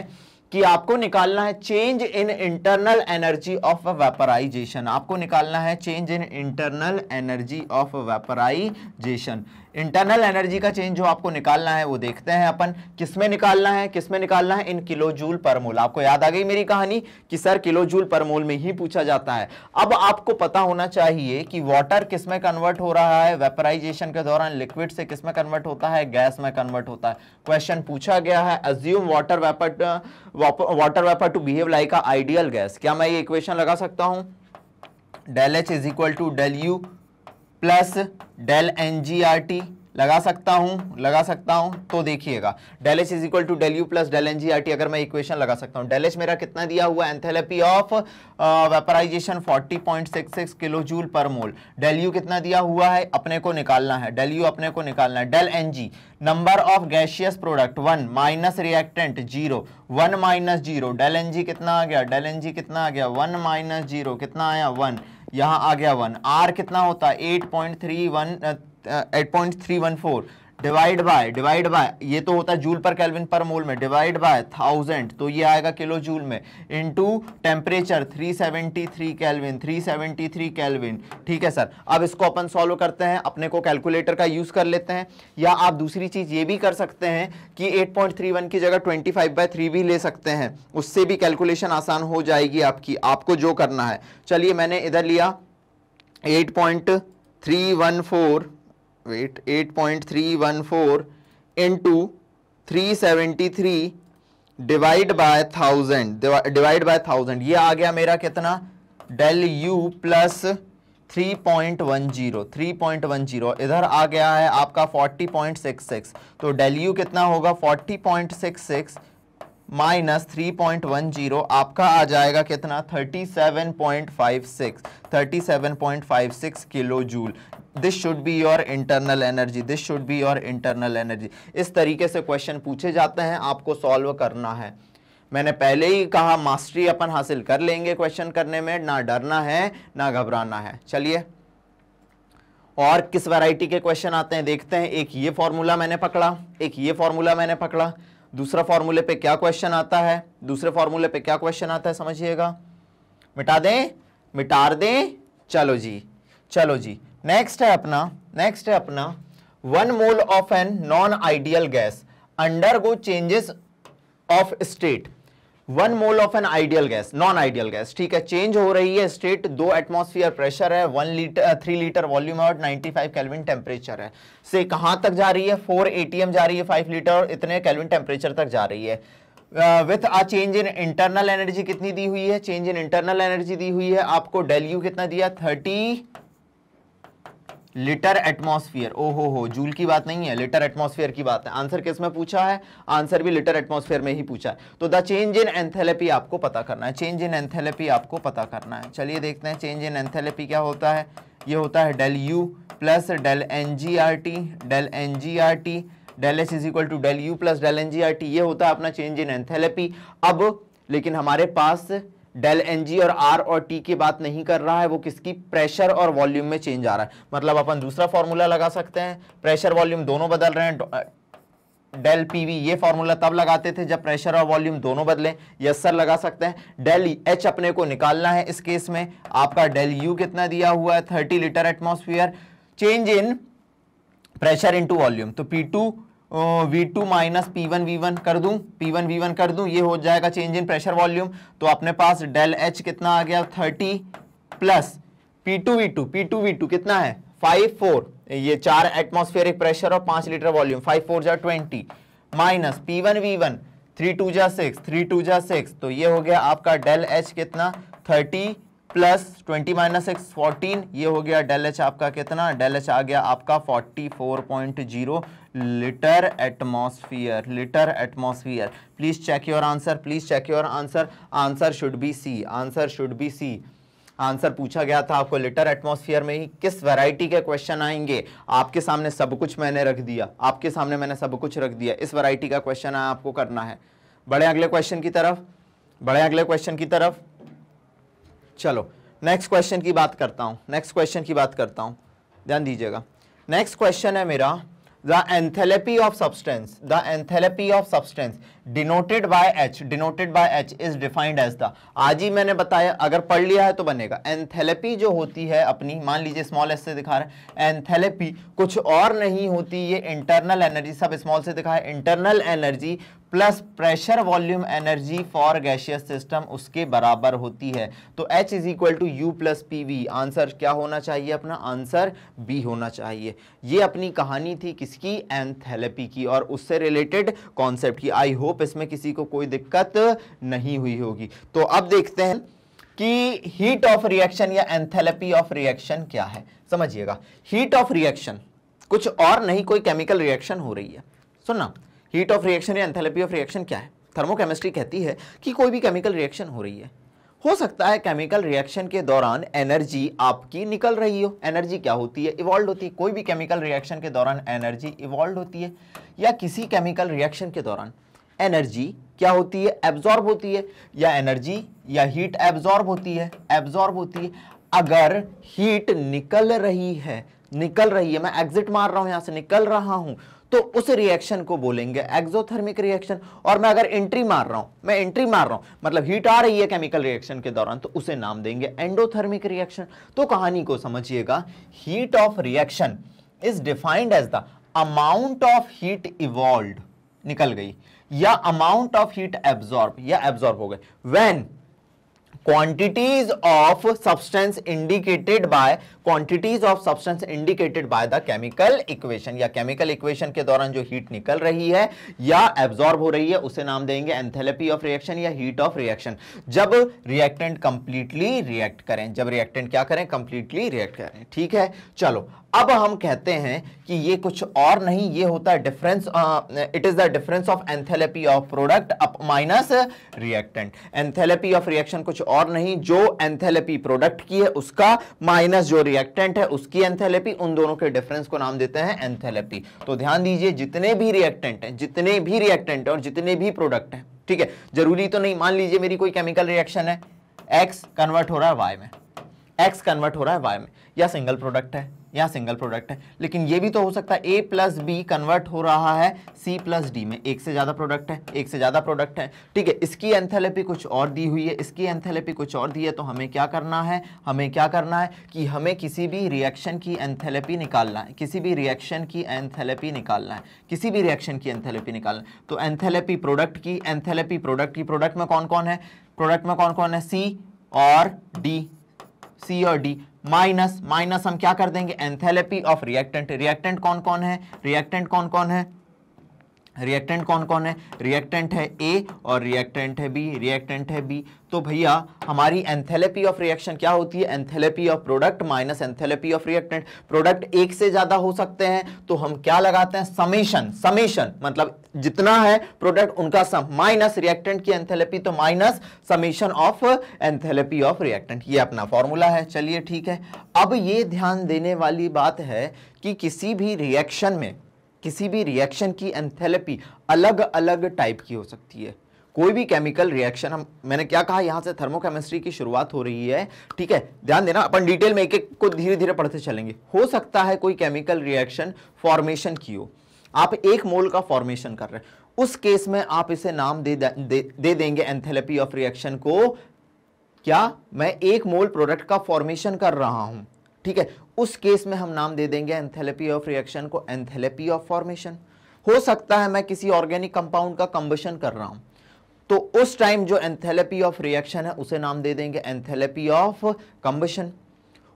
कि आपको निकालना है change in internal energy of vaporization आपको निकालना है change in internal energy of vaporization internal energy का चेंज जो आपको निकालना है वो देखते हैं अपन किसमें निकालना है किसमें निकालना है इन किलो जूल पर मोल आपको याद आ गई मेरी कहानी कि सर किलो जूल पर मोल में ही पूछा जाता है अब आपको पता होना चाहिए कि वाटर किसमें कन्वर्ट हो रहा है वेपराइजेशन के दौरान लिक्विड से किसमें कन्वर्ट होता है गैस में कन्वर्ट होता है क्वेश्चन पूछा गया है assume water vapour water vapour to behave like a ideal gas क्या मैं ये इक्वेशन लगा सकता हूँ del H is equal to del U plus del N G R T लगा सकता हूँ लगा सकता हूँ तो देखिएगा del H is equal to del U plus del N G R T अगर मैं इक्वेशन लगा सकता हूँ डेल एच मेरा कितना दिया हुआ enthalpy of vaporization 40.66 kilo joule पर मोल डेल यू कितना दिया हुआ है अपने को निकालना है डेल यू अपने को निकालना है del N G number of gaseous product one minus reactant zero one minus zero del N G कितना आ गया डेल एन जी कितना आ गया वन माइनस जीरो कितना आया वन यहां आ गया वन आर कितना होता है eight point three one eight point three one four divide by divide by ये तो होता है joule per kelvin per mole में डिवाइड बाय थाउजेंड तो ये आएगा किलो जूल में into temperature 373 kelvin three seventy three kelvin ठीक है सर अब इसको अपन सॉल्व करते हैं अपने को कैलकुलेटर का यूज़ कर लेते हैं या आप दूसरी चीज़ ये भी कर सकते हैं कि 8.31 की जगह 25 फाइव बाय थ्री भी ले सकते हैं उससे भी कैलकुलेशन आसान हो जाएगी आपकी आपको जो करना है चलिए मैंने इधर लिया eight point three one four wait 8.314 into 373 divide by thousand divide by thousand ये आ गया मेरा कितना डेल यू प्लस 3.10 3.10 इधर आ गया है आपका 40.66 तो डेल यू कितना होगा 40.66 minus three point one zero आपका आ जाएगा कितना thirty seven point five six thirty seven point five six kilo joule this should be your internal energy this should be your internal energy इस तरीके से question पूछे जाते हैं आपको सॉल्व करना है मैंने पहले ही कहा मास्टरी अपन हासिल कर लेंगे क्वेश्चन करने में ना डरना है ना घबराना है चलिए और किस वैरायटी के क्वेश्चन आते हैं देखते हैं एक ये फॉर्मूला मैंने पकड़ा एक ये फॉर्मूला मैंने पकड़ा दूसरा फॉर्मूले पे क्या क्वेश्चन आता है दूसरे फॉर्मूले पे क्या क्वेश्चन आता है समझिएगा मिटा दें मिटार दें चलो जी चलो जी नेक्स्ट है अपना नेक्स्ट है अपना one mole of an non ideal gas undergo changes of state one mole of an ideal gas non ideal gas ठीक है चेंज हो रही है स्टेट दो एटमोसफियर प्रेशर है one litre three litre volume और 95 फाइव कैलविन टेम्परेचर है से कहाँ तक जा रही है फोर एटीएम जा रही है फाइव लीटर और इतने कैलविन टेम्परेचर तक जा रही है with a change in internal energy कितनी दी हुई है चेंज इन इंटरनल एनर्जी दी हुई है आपको डेल्यू कितना दिया थर्टी लिटर एटमॉस्फेयर ओ हो हो जूल की बात नहीं है लिटर एटमॉस्फेयर की बात है आंसर किस में पूछा है आंसर भी लिटर एटमॉस्फेयर में ही पूछा है तो द चेंज इन एंथेलेपी आपको पता करना है चेंज इन एंथेलेपी आपको पता करना है चलिए देखते हैं चेंज इन एंथेलेपी क्या होता है ये होता है del U plus del N G R T del N G R T del S is equal to del U plus del N G R T ये होता है अपना चेंज इन एंथेलेपी अब लेकिन हमारे पास डेल एन जी और आर और टी की बात नहीं कर रहा है वो किसकी प्रेशर और वॉल्यूम में चेंज आ रहा है मतलब अपन दूसरा फॉर्मूला लगा सकते हैं प्रेशर वॉल्यूम दोनों बदल रहे हैं डेल पी वी ये फॉर्मूला तब लगाते थे जब प्रेशर और वॉल्यूम दोनों बदले यस सर लगा सकते हैं डेल एच अपने को निकालना है इस केस में आपका डेल यू कितना दिया हुआ है thirty litre atmosphere change in pressure into volume तो P two V two minus P one V one कर दूँ पी वन वी वन कर दूँ ये हो जाएगा चेंज इन प्रेशर वॉल्यूम तो अपने पास डेल एच कितना आ गया thirty plus P two V two P two V two कितना है फाइव फोर ये चार एटमोस्फेरिक प्रेशर और पाँच लीटर वॉल्यूम फाइव फोर जा twenty minus P one V one three two जा सिक्स थ्री टू जा सिक्स तो ये हो गया आपका डेल एच कितना thirty plus twenty minus X fourteen ये हो गया डेल एच आपका कितना डेल एच आ गया आपका forty four point zero litre atmosphere litre atmosphere please check your answer please check your answer answer should be C answer should be C answer पूछा गया था आपको लिटर एटमॉस्फेयर में ही किस वैरायटी के क्वेश्चन आएंगे आपके सामने सब कुछ मैंने रख दिया आपके सामने मैंने सब कुछ रख दिया इस वैरायटी का क्वेश्चन आपको करना है बड़े अगले क्वेश्चन की तरफ बड़े अगले क्वेश्चन की तरफ चलो नेक्स्ट क्वेश्चन की बात करता हूँ नेक्स्ट क्वेश्चन की बात करता हूँ ध्यान दीजिएगा नेक्स्ट क्वेश्चन है मेरा the enthalpy of substance the enthalpy of substance denoted by H denoted by H is defined as the आज ही मैंने बताया अगर पढ़ लिया है तो बनेगा एंथेलेपी जो होती है अपनी मान लीजिए स्मॉल एस से दिखा रहे हैं एंथेलेपी कुछ और नहीं होती ये इंटरनल एनर्जी सब स्मॉल से दिखा है internal energy plus pressure volume energy for gaseous system उसके बराबर होती है तो H is equal to U plus P V answer क्या होना चाहिए अपना आंसर B होना चाहिए ये अपनी कहानी थी किसकी एंथेलेपी की और उससे रिलेटेड कॉन्सेप्ट की आई होप होप इसमें किसी को कोई दिक्कत नहीं हुई होगी तो अब देखते हैं कि हीट ऑफ रिएक्शन या एंथेलपी ऑफ रिएक्शन क्या है समझिएगा हीट ऑफ रिएक्शन कुछ और नहीं कोई केमिकल रिएक्शन हो रही है सुनना हीट ऑफ रिएक्शन या एंथेलपी ऑफ रिएक्शन क्या है थर्मोकेमिस्ट्री कहती है कि कोई भी केमिकल रिएक्शन हो रही है हो सकता है केमिकल रिएक्शन के दौरान एनर्जी आपकी निकल रही हो एनर्जी क्या होती है इवॉल्व होती है कोई भी केमिकल रिएक्शन के दौरान एनर्जी इवॉल्व होती है या किसी केमिकल रिएक्शन के दौरान एनर्जी क्या होती है एब्जॉर्ब होती है या एनर्जी या हीट एब्जॉर्ब होती है एब्जॉर्ब होती है अगर हीट निकल रही है निकल रही है मैं एग्जिट मार रहा हूं यहां से निकल रहा हूं तो उस रिएक्शन को बोलेंगे एक्सोथर्मिक रिएक्शन और मैं अगर एंट्री मार रहा हूं मैं एंट्री मार रहा हूं मतलब हीट आ रही है केमिकल रिएक्शन के दौरान तो उसे नाम देंगे एंडोथर्मिक रिएक्शन तो कहानी को समझिएगा heat of reaction is defined as the amount of heat evolve निकल गई या अमाउंट ऑफ हीट एब्सॉर्ब या एब्सॉर्ब हो गए when quantities of substance indicated by quantities of substance indicated by the chemical equation या केमिकल इक्वेशन के दौरान जो हीट निकल रही है या एब्जॉर्ब हो रही है उसे नाम देंगे एंथेलपी ऑफ रिएक्शन या हीट ऑफ रिएक्शन जब रिएक्टेंट कंप्लीटली रिएक्ट करें जब रिएक्टेंट क्या करें कंप्लीटली रिएक्ट करें ठीक है चलो अब हम कहते हैं कि ये कुछ और नहीं ये होता है difference it is the difference of enthalpy of product up minus reactant enthalpy of reaction कुछ और नहीं जो एंथेलेपी प्रोडक्ट की है उसका माइनस जो रिएक्टेंट है उसकी एंथेलेपी उन दोनों के डिफरेंस को नाम देते हैं एंथेलेपी तो ध्यान दीजिए जितने भी रिएक्टेंट हैं जितने भी रिएक्टेंट और जितने भी प्रोडक्ट हैं ठीक है जरूरी तो नहीं मान लीजिए मेरी कोई केमिकल रिएक्शन है एक्स कन्वर्ट हो रहा है वाई में एक्स कन्वर्ट हो रहा है वाई में या सिंगल प्रोडक्ट है या सिंगल प्रोडक्ट है लेकिन ये भी तो हो सकता है ए प्लस बी कन्वर्ट हो रहा है सी प्लस डी में एक से ज़्यादा प्रोडक्ट है एक से ज़्यादा प्रोडक्ट है ठीक है इसकी एंथेलेपी कुछ और दी हुई है इसकी एंथेलेपी कुछ और दी है तो हमें क्या करना है हमें क्या करना है कि हमें किसी भी रिएक्शन की एंथेलेपी निकालना है किसी भी रिएक्शन की एंथेलेपी निकालना है किसी भी रिएक्शन की एंथेलेपी निकालना तो एंथेलेपी प्रोडक्ट की एंथेलेपी प्रोडक्ट की प्रोडक्ट में कौन कौन है प्रोडक्ट में कौन कौन है सी और डी सी और डी माइनस माइनस हम क्या कर देंगे एंथेलेपी ऑफ रिएक्टेंट रिएक्टेंट कौन कौन है रिएक्टेंट कौन कौन है रिएक्टेंट कौन कौन है रिएक्टेंट है ए और रिएक्टेंट है बी रिएक्टेंट है बी तो भैया हमारी एंथेलेपी ऑफ रिएक्शन क्या होती है enthalpy of product minus enthalpy of reactant product एक से ज़्यादा हो सकते हैं तो हम क्या लगाते हैं समेशन समेशन मतलब जितना है प्रोडक्ट उनका सम माइनस रिएक्टेंट की एंथेलेपी तो minus summation of enthalpy of reactant ये अपना फॉर्मूला है चलिए ठीक है अब ये ध्यान देने वाली बात है कि किसी भी रिएक्शन में किसी भी रिएक्शन की एंथेलेपी अलग अलग टाइप की हो सकती है कोई भी केमिकल रिएक्शन हम मैंने क्या कहा यहाँ से थर्मोकेमिस्ट्री की शुरुआत हो रही है ठीक है ध्यान देना अपन डिटेल में एक एक को धीरे धीरे पढ़ते चलेंगे हो सकता है कोई केमिकल रिएक्शन फॉर्मेशन की हो आप एक मोल का फॉर्मेशन कर रहे हैं उस केस में आप इसे नाम दे दे, दे, दे देंगे एंथेलेपी ऑफ रिएक्शन को क्या मैं एक मोल प्रोडक्ट का फॉर्मेशन कर रहा हूं ठीक है उस केस में हम नाम दे देंगे एंथेलेपी ऑफ रिएक्शन को एंथेलेपी ऑफ फॉर्मेशन हो सकता है मैं किसी ऑर्गेनिक कंपाउंड का कंबशन कर रहा हूं तो उस टाइम जो एंथेलेपी ऑफ रिएक्शन है उसे नाम दे देंगे एंथेलेपी ऑफ कंबशन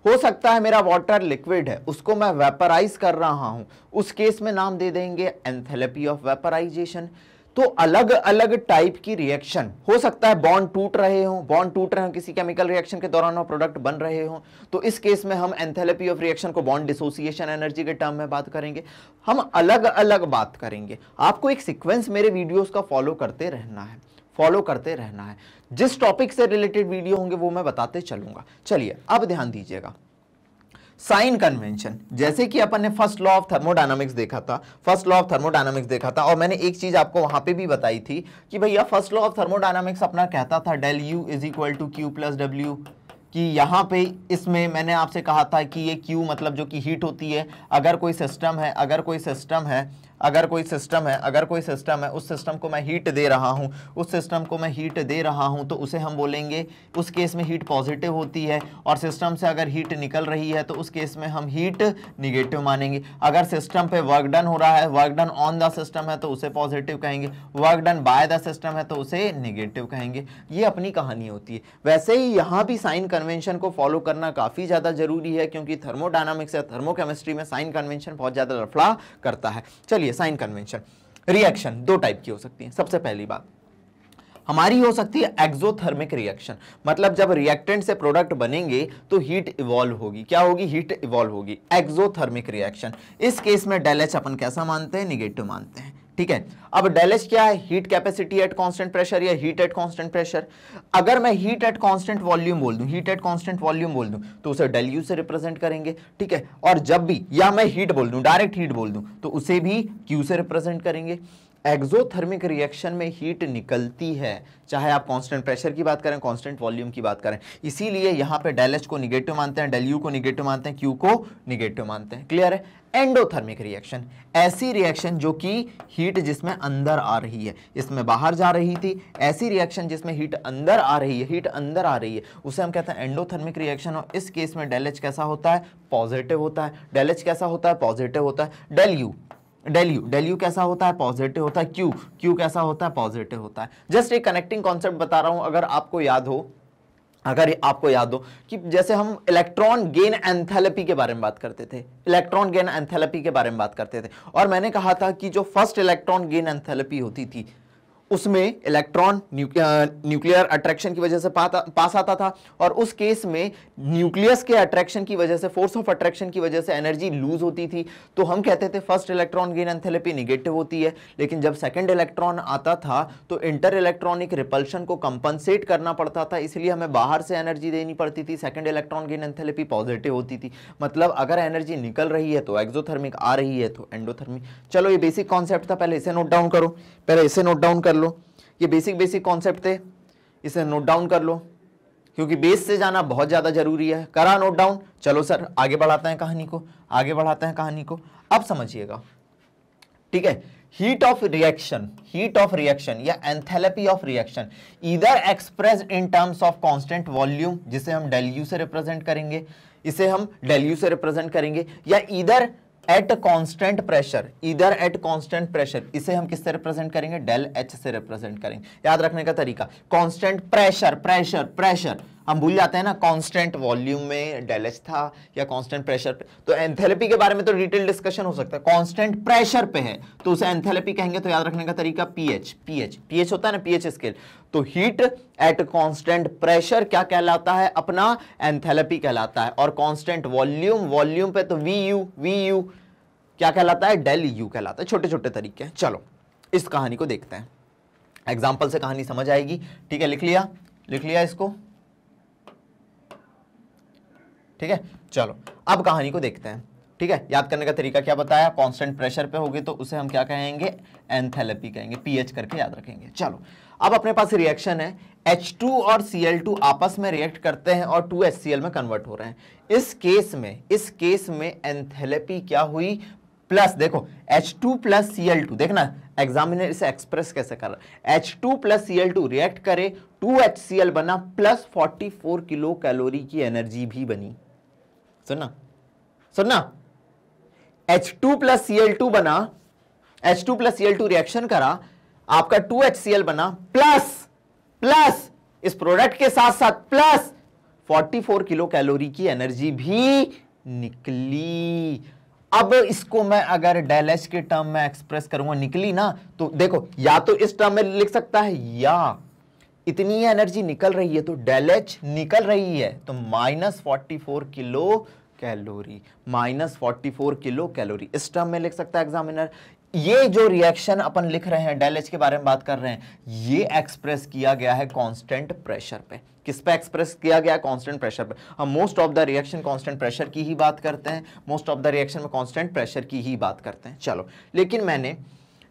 हो सकता है मेरा वाटर लिक्विड है उसको मैं वेपराइज कर रहा हूं उस केस में नाम दे देंगे एंथेलेपी ऑफ वेपराइजेशन तो अलग अलग टाइप की रिएक्शन हो सकता है बॉन्ड टूट रहे हो बॉन्ड टूट रहे हो किसी केमिकल रिएक्शन के दौरान वो प्रोडक्ट बन रहे हो तो इस केस में हम एंथेलेपी ऑफ रिएक्शन को बॉन्ड डिसोसिएशन एनर्जी के टर्म में बात करेंगे हम अलग अलग बात करेंगे आपको एक सिक्वेंस मेरे वीडियोज का फॉलो करते रहना है फॉलो करते रहना है जिस टॉपिक से रिलेटेड वीडियो होंगे वो मैं बताते चलूंगा चलिए अब ध्यान दीजिएगा साइन कन्वेंशन जैसे कि अपन ने फर्स्ट लॉ ऑफ थर्मोडाइनमिक्स देखा था फर्स्ट लॉ ऑफ थर्मोडाइनमिक्स देखा था और मैंने एक चीज आपको वहां पे भी बताई थी कि भैया फर्स्ट लॉ ऑफ थर्मोडाइनमिक्स अपना कहता था del U is equal to Q plus W कि यहाँ पे इसमें मैंने आपसे कहा था कि ये क्यू मतलब जो कि हीट होती है अगर कोई सिस्टम है अगर कोई सिस्टम है अगर कोई सिस्टम है अगर कोई सिस्टम है उस सिस्टम को मैं हीट दे रहा हूँ उस सिस्टम को मैं हीट दे रहा हूँ तो उसे हम बोलेंगे उस केस में हीट पॉजिटिव होती है और सिस्टम से अगर हीट निकल रही है तो उस केस में हम हीट निगेटिव मानेंगे अगर सिस्टम पर वर्क डन हो रहा है work done on the system है तो उसे पॉजिटिव कहेंगे work done by the system है तो उसे निगेटिव कहेंगे ये अपनी कहानी होती है वैसे ही यहाँ भी साइन कन्वेंशन को फॉलो करना काफ़ी ज़्यादा ज़रूरी है क्योंकि थर्मोडाइनमिक्स या थर्मोकेमिस्ट्री में साइन कन्वेंशन बहुत ज़्यादा लफड़ा करता है चलिए चलिए साइन कन्वेंशन रिएक्शन दो टाइप की हो सकती है सबसे पहली बात हमारी हो सकती है एक्सोथर्मिक रिएक्शन मतलब जब रिएक्टेंट से प्रोडक्ट बनेंगे तो हीट इवॉल्व होगी क्या होगी हीट इवॉल्व होगी एक्सोथर्मिक रिएक्शन इस केस में डेल एच अपन कैसा मानते हैं निगेटिव मानते हैं ठीक है अब डेलेज क्या है heat capacity at constant pressure या हीट एट कांस्टेंट प्रेशर अगर मैं हीट एट कांस्टेंट वॉल्यूम बोल दूं हीट एट कांस्टेंट वॉल्यूम बोल दूं तो उसे डेल यू से रिप्रेजेंट करेंगे ठीक है और जब भी या मैं हीट बोल दूं डायरेक्ट हीट बोल दूं तो उसे भी क्यू से रिप्रेजेंट करेंगे एक्जोथर्मिक रिएक्शन में हीट निकलती है चाहे आप कांस्टेंट प्रेशर की बात करें कांस्टेंट वॉल्यूम की बात करें इसीलिए यहां पे डेल एच को निगेटिव मानते हैं डेल यू को निगेटिव मानते हैं क्यू को निगेटिव मानते हैं क्लियर है एंडोथर्मिक रिएक्शन ऐसी रिएक्शन जो कि हीट जिसमें अंदर आ रही है इसमें बाहर जा रही थी ऐसी रिएक्शन जिसमें हीट अंदर आ रही है हीट अंदर आ रही है उसे हम कहते हैं एंडोथर्मिक रिएक्शन और इस केस में डेलेज कैसा होता है पॉजिटिव होता है डेलेज कैसा होता है पॉजिटिव होता है del U del U del U कैसा होता है पॉजिटिव होता है क्यू क्यू कैसा होता है पॉजिटिव होता है जस्ट एक कनेक्टिंग कॉन्सेप्ट बता रहा हूँ अगर आपको याद हो अगर आपको याद हो कि जैसे हम इलेक्ट्रॉन गेन एंथैलेपी के बारे में बात करते थे इलेक्ट्रॉन गेन एंथैलेपी के बारे में बात करते थे और मैंने कहा था कि जो फर्स्ट इलेक्ट्रॉन गेन एंथैलेपी होती थी उसमें इलेक्ट्रॉन न्यूक्लियर अट्रैक्शन की वजह से पास आता था और उस केस में न्यूक्लियस के अट्रैक्शन की वजह से फोर्स ऑफ अट्रैक्शन की वजह से एनर्जी लूज होती थी तो हम कहते थे first electron gain enthalpy negative होती है लेकिन जब सेकेंड इलेक्ट्रॉन आता था तो इंटर इलेक्ट्रॉनिक रिपल्शन को कंपनसेट करना पड़ता था इसलिए हमें बाहर से एनर्जी देनी पड़ती थी second electron gain enthalpy positive होती थी मतलब अगर एनर्जी निकल रही है तो एक्जोथर्मिक आ रही है तो एंडोथर्मिक चलो ये बेसिक कॉन्सेप्ट था पहले इसे नोट डाउन करो पहले इसे नोट डाउन कर लो लो ये बेसिक बेसिक कॉन्सेप्ट थे इसे नोट डाउन कर लो क्योंकि बेस से जाना बहुत ज़्यादा ज़रूरी है करा नोट डाउन चलो सर आगे बढ़ाते हैं कहानी को आगे बढ़ाते हैं कहानी को अब समझिएगा ठीक है heat of reaction heat of reaction या enthalpy ऑफ रिएक्शन इधर express in terms of constant volume जिसे हम डेल्यू से रिप्रेजेंट करेंगे इसे हम डेल्यू से रिप्रेजेंट करेंगे या इधर एट कांस्टेंट प्रेशर इधर एट कांस्टेंट प्रेशर इसे हम किससे रिप्रेजेंट करेंगे डेल एच से रिप्रेजेंट करेंगे याद रखने का तरीका कांस्टेंट प्रेशर प्रेशर प्रेशर हम भूल जाते हैं ना कांस्टेंट वॉल्यूम में डेलेस था या कांस्टेंट प्रेशर पे तो एंथेरेपी के बारे में तो डिटेल डिस्कशन हो सकता है कांस्टेंट प्रेशर पे है तो उसे एंथेरेपी कहेंगे तो याद रखने का तरीका पीएच पीएच पीएच होता है ना पीएच स्केल तो हीट एट कांस्टेंट प्रेशर क्या कहलाता है अपना एंथेरेपी कहलाता है और कॉन्स्टेंट वॉल्यूम वॉल्यूम पे तो वी यू वी यू क्या कहलाता है डेल यू कहलाता है छोटे छोटे तरीके हैं चलो इस कहानी को देखते हैं एग्जाम्पल से कहानी समझ आएगी ठीक है लिख लिया लिख लिया इसको ठीक है चलो अब कहानी को देखते हैं ठीक है याद करने का तरीका क्या बताया कांस्टेंट प्रेशर पे होगी तो उसे हम क्या कहेंगे एंथेलेपी कहेंगे पीएच करके याद रखेंगे चलो अब अपने पास रिएक्शन है H2 और Cl2 आपस में रिएक्ट करते हैं और 2HCl में कन्वर्ट हो रहे हैं इस केस में इस केस में एंथेलेपी क्या हुई प्लस देखो H2 plus C L two देखना एग्जामिनर इसे एक्सप्रेस कैसे कर रहा है H two plus C L two react करे टू एच सी एल बना plus forty four kilo calorie की एनर्जी भी बनी सुनना सुनना H two plus C L two बना H two plus C L two reaction करा आपका टू एच सी एल बना प्लस प्लस इस प्रोडक्ट के साथ साथ प्लस 44 किलो कैलोरी की एनर्जी भी निकली अब इसको मैं अगर डेल एच के टर्म में एक्सप्रेस करूंगा निकली ना तो देखो या तो इस टर्म में लिख सकता है या कितनी एनर्जी निकल रही है तो डेल एच निकल रही है तो minus forty four kilo calorie minus forty four kilo calorie इस टर्म में लिख सकता है एग्जामिनर ये जो रिएक्शन अपन लिख रहे हैं डेल एच के बारे में बात कर रहे हैं ये एक्सप्रेस किया गया है कांस्टेंट प्रेशर पे किस पे एक्सप्रेस किया गया कांस्टेंट प्रेशर पे हम most of the reaction constant pressure की ही बात करते हैं मोस्ट ऑफ द रिएक्शन में कांस्टेंट प्रेशर की ही बात करते हैं चलो लेकिन मैंने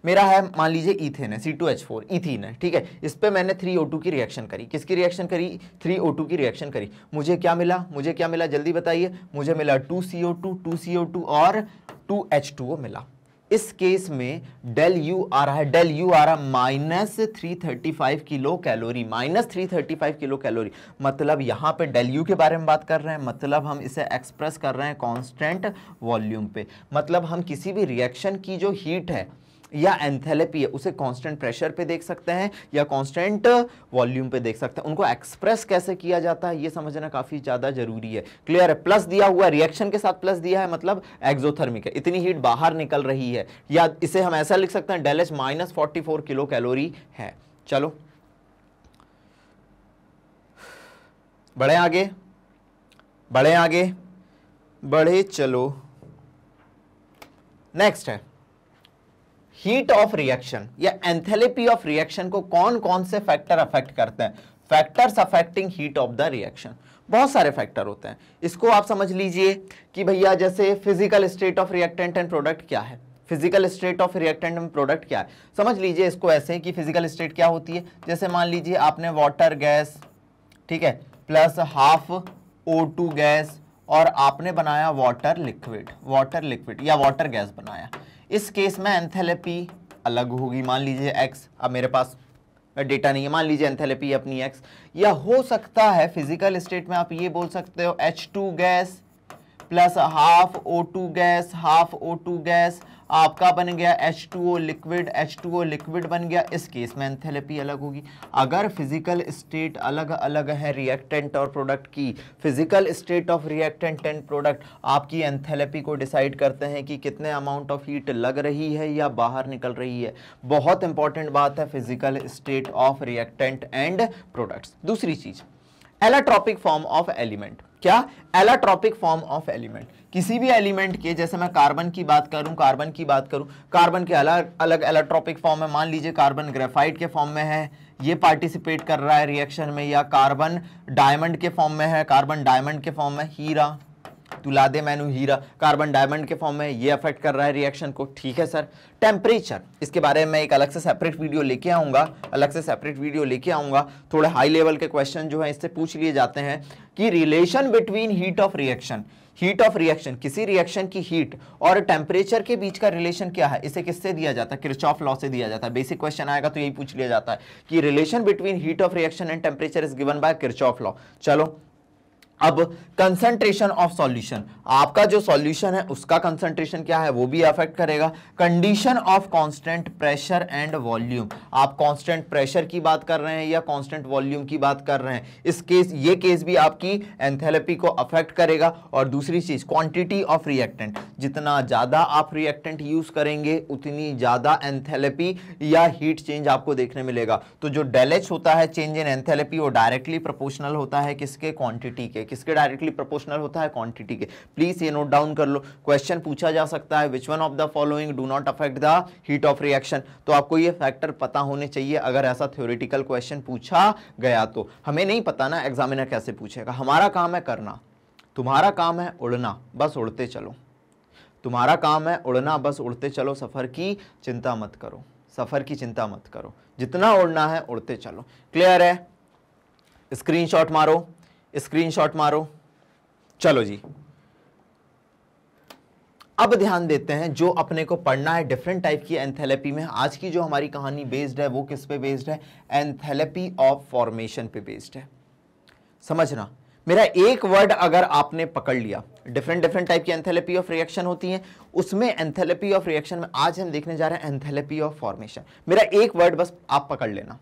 मेरा है मान लीजिए इथेन है C two H four ethyne है ठीक है इस पर मैंने थ्री ओ टू की रिएक्शन करी किसकी रिएक्शन करी थ्री ओ टू की रिएक्शन करी मुझे क्या मिला मुझे क्या मिला जल्दी बताइए मुझे मिला two C O two two C O two और टू एच टू ओ मिला इस केस में डेल यू आ रहा है डेल यू आ रहा है minus three thirty five kilo calorie minus three thirty five kilo calorie मतलब यहाँ पे डेल यू के बारे में बात कर रहे हैं मतलब हम इसे एक्सप्रेस कर रहे हैं कांस्टेंट वॉल्यूम पे मतलब हम किसी भी रिएक्शन की जो हीट है या एंथेलेपी है उसे कांस्टेंट प्रेशर पे देख सकते हैं या कांस्टेंट वॉल्यूम uh, पे देख सकते हैं उनको एक्सप्रेस कैसे किया जाता है ये समझना काफ़ी ज़्यादा जरूरी है क्लियर है प्लस दिया हुआ रिएक्शन के साथ प्लस दिया है मतलब एक्जोथर्मिक है इतनी हीट बाहर निकल रही है या इसे हम ऐसा लिख सकते हैं del H minus forty four kilo calorie है चलो बढ़े आगे बढ़े आगे बढ़े चलो नेक्स्ट है हीट ऑफ रिएक्शन या एंथेलेपी ऑफ रिएक्शन को कौन कौन से फैक्टर अफेक्ट करते हैं factors affecting heat of the reaction बहुत सारे फैक्टर होते हैं इसको आप समझ लीजिए कि भैया जैसे physical state of reactant and product क्या है physical state of reactant and product क्या है समझ लीजिए इसको ऐसे कि फिजिकल स्टेट क्या होती है जैसे मान लीजिए आपने वाटर गैस ठीक है plus half O two gas और आपने बनाया वाटर लिक्विड वाटर लिक्विड या वाटर गैस बनाया इस केस में एंथेलेपी अलग होगी मान लीजिए एक्स अब मेरे पास डेटा नहीं है मान लीजिए एंथेलेपी अपनी एक्स या हो सकता है फिजिकल स्टेट में आप ये बोल सकते हो H two gas plus half O two gas half O two gas आपका बन गया H two O liquid H two O liquid बन गया इस केस में एंथेलेपी अलग होगी अगर फिजिकल स्टेट अलग अलग है रिएक्टेंट और प्रोडक्ट की physical state of reactant and product आपकी एंथेलेपी को डिसाइड करते हैं कि कितने अमाउंट ऑफ हीट लग रही है या बाहर निकल रही है बहुत इंपॉर्टेंट बात है physical state of reactant and products दूसरी चीज एलाट्रॉपिक फॉर्म ऑफ एलिमेंट क्या एलाट्रॉपिक फॉर्म ऑफ एलिमेंट किसी भी एलिमेंट के जैसे मैं कार्बन की बात करूं कार्बन की बात करूं कार्बन के अलग अलग इलेक्ट्रॉपिक फॉर्म में मान लीजिए कार्बन ग्रेफाइट के फॉर्म में है ये पार्टिसिपेट कर रहा है रिएक्शन में या कार्बन डायमंड के फॉर्म में है कार्बन डायमंड के फॉर्म में हीरा तुला दे मैनू हीरा कार्बन डायमंड के फॉर्म में ये अफेक्ट कर रहा है रिएक्शन को ठीक है सर टेम्परेचर इसके बारे में एक अलग से सेपरेट वीडियो लेके आऊँगा अलग से सेपरेट वीडियो लेके आऊँगा थोड़े हाई लेवल के क्वेश्चन जो है इससे पूछ लिए जाते हैं कि relation between heat of reaction heat of reaction किसी रिएक्शन की हीट और टेम्परेचर के बीच का रिलेशन क्या है इसे किससे दिया जाता है क्रिच लॉ से दिया जाता है बेसिक क्वेश्चन आएगा तो यही पूछ लिया जाता है कि relation between heat of reaction and temperature is given by Kirchhoff's law चलो अब कंसंट्रेशन ऑफ सॉल्यूशन आपका जो सॉल्यूशन है उसका कंसंट्रेशन क्या है वो भी अफेक्ट करेगा condition of constant pressure and volume आप कांस्टेंट प्रेशर की बात कर रहे हैं या कांस्टेंट वॉल्यूम की बात कर रहे हैं इस केस ये केस भी आपकी एंथेलेपी को अफेक्ट करेगा और दूसरी चीज़ क्वांटिटी ऑफ रिएक्टेंट जितना ज़्यादा आप रिएक्टेंट यूज़ करेंगे उतनी ज़्यादा एंथेलेपी या हीट चेंज आपको देखने मिलेगा तो जो डेलेच होता है चेंज इन एंथेलेपी वो डायरेक्टली प्रपोशनल होता है किसके क्वांटिटी के किसके डायरेक्टली प्रोपोर्शनल होता है क्वांटिटी के प्लीज ये नोट डाउन कर लो क्वेश्चन पूछा जा सकता है which one of the following do not affect the heat of reaction तो आपको ये फैक्टर पता होने चाहिए अगर ऐसा थ्योरिटिकल क्वेश्चन पूछा गया तो हमें नहीं पता ना एग्जामिनर कैसे पूछेगा हमारा काम है करना तुम्हारा काम है उड़ना बस उड़ते चलो तुम्हारा काम है उड़ना बस उड़ते चलो सफ़र की चिंता मत करो सफ़र की चिंता मत करो जितना उड़ना है उड़ते चलो क्लियर है स्क्रीनशॉट मारो स्क्रीनशॉट मारो चलो जी अब ध्यान देते हैं जो अपने को पढ़ना है डिफरेंट टाइप की एंथेलेपी में आज की जो हमारी कहानी बेस्ड है वो किस पे बेस्ड है एंथेलेपी ऑफ फॉर्मेशन पे बेस्ड है समझना मेरा एक वर्ड अगर आपने पकड़ लिया डिफरेंट डिफरेंट टाइप की एंथेलेपी ऑफ रिएक्शन होती है उसमें एंथेलेपी ऑफ रिएक्शन में आज हम देखने जा रहे हैं एंथेलेपी ऑफ फॉर्मेशन मेरा एक वर्ड बस आप पकड़ लेना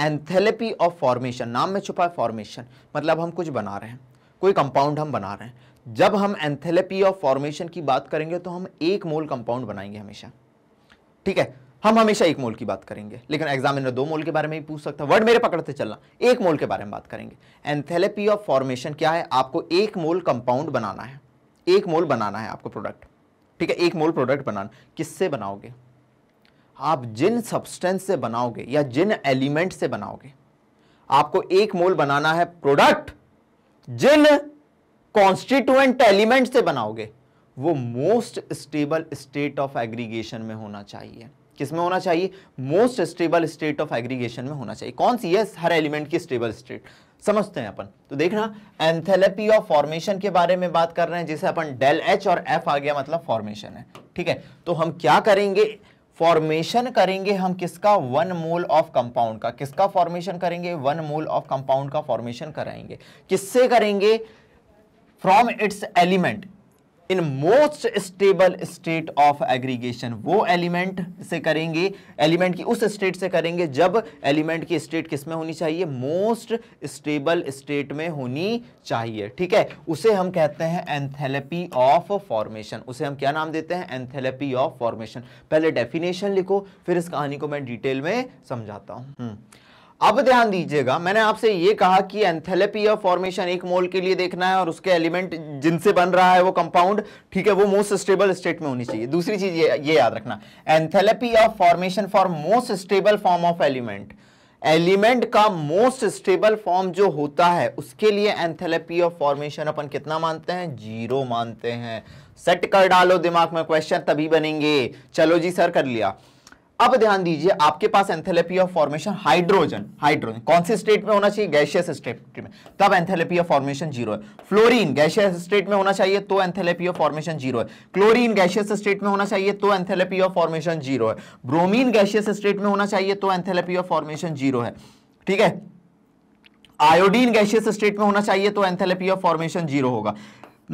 एंथेलेपी ऑफ फॉर्मेशन नाम में छुपा है फॉर्मेशन मतलब हम कुछ बना रहे हैं कोई कंपाउंड हम बना रहे हैं जब हम एंथेलेपी ऑफ फॉर्मेशन की बात करेंगे तो हम एक मोल कंपाउंड बनाएंगे हमेशा ठीक है हम हमेशा एक मोल की बात करेंगे लेकिन एग्जामिनर दो मोल के बारे में भी पूछ सकता है वर्ड मेरे पकड़ते चलना एक मोल के बारे में बात करेंगे एंथेलेपी ऑफ फॉर्मेशन क्या है आपको एक मोल कंपाउंड बनाना है एक मोल बनाना है आपको प्रोडक्ट ठीक है एक मोल प्रोडक्ट बनाना किससे बनाओगे आप जिन सब्सटेंस से बनाओगे या जिन एलिमेंट से बनाओगे आपको एक मोल बनाना है प्रोडक्ट जिन कॉन्स्टिट्यूएंट एलिमेंट से बनाओगे वो most stable state of aggregation में होना चाहिए किसमें होना चाहिए most stable state of aggregation में होना चाहिए कौन सी यस हर एलिमेंट की स्टेबल स्टेट समझते हैं अपन तो देखना एंथेलेपी ऑफ फॉर्मेशन के बारे में बात कर रहे हैं जिसे अपन डेल एच और एफ आ गया मतलब फॉर्मेशन है ठीक है तो हम क्या करेंगे फॉर्मेशन करेंगे हम किसका वन मोल ऑफ कंपाउंड का किसका फॉर्मेशन करेंगे वन मोल ऑफ कंपाउंड का फॉर्मेशन कराएंगे किससे करेंगे from its element in most stable state of aggregation वो एलिमेंट से करेंगे एलिमेंट की उस स्टेट से करेंगे जब एलिमेंट की स्टेट किस में होनी चाहिए मोस्ट स्टेबल स्टेट में होनी चाहिए ठीक है उसे हम कहते हैं एंथेलपी ऑफ फॉर्मेशन उसे हम क्या नाम देते हैं एंथेलपी ऑफ फॉर्मेशन पहले डेफिनेशन लिखो फिर इस कहानी को मैं डिटेल में समझाता हूँ हम्म। अब ध्यान दीजिएगा मैंने आपसे ये कहा कि एंथेलेपी ऑफ फॉर्मेशन एक मोल के लिए देखना है और उसके एलिमेंट जिनसे बन रहा है वो कंपाउंड ठीक है वो मोस्ट स्टेबल स्टेट में होनी चाहिए दूसरी चीज ये, ये याद रखना enthalpy of formation for most stable form of element element का मोस्ट स्टेबल फॉर्म जो होता है उसके लिए एंथेलेपी ऑफ फॉर्मेशन अपन कितना मानते हैं जीरो मानते हैं सेट कर डालो दिमाग में क्वेश्चन तभी बनेंगे चलो जी सर कर लिया अब ध्यान दीजिए आपके पास enthalpy of formation hydrogen hydrogen कौन से स्टेट में होना चाहिए गैशियस स्टेट में तब एंथेलेपी ऑफ फॉर्मेशन जीरो है फ्लोरीन गैशियस स्टेट में होना चाहिए तो एंथेलेपी ऑफ फॉर्मेशन जीरो है क्लोरीन गैशियस स्टेट में होना चाहिए तो एंथेलेपी ऑफ फॉर्मेशन जीरो है ब्रोमीन गैशियस स्टेट में होना चाहिए तो एंथेलेपी ऑफ फॉर्मेशन जीरो है ठीक है आयोडीन गैशियस स्टेट में होना चाहिए तो एंथेलेपी ऑफ फॉर्मेशन जीरो होगा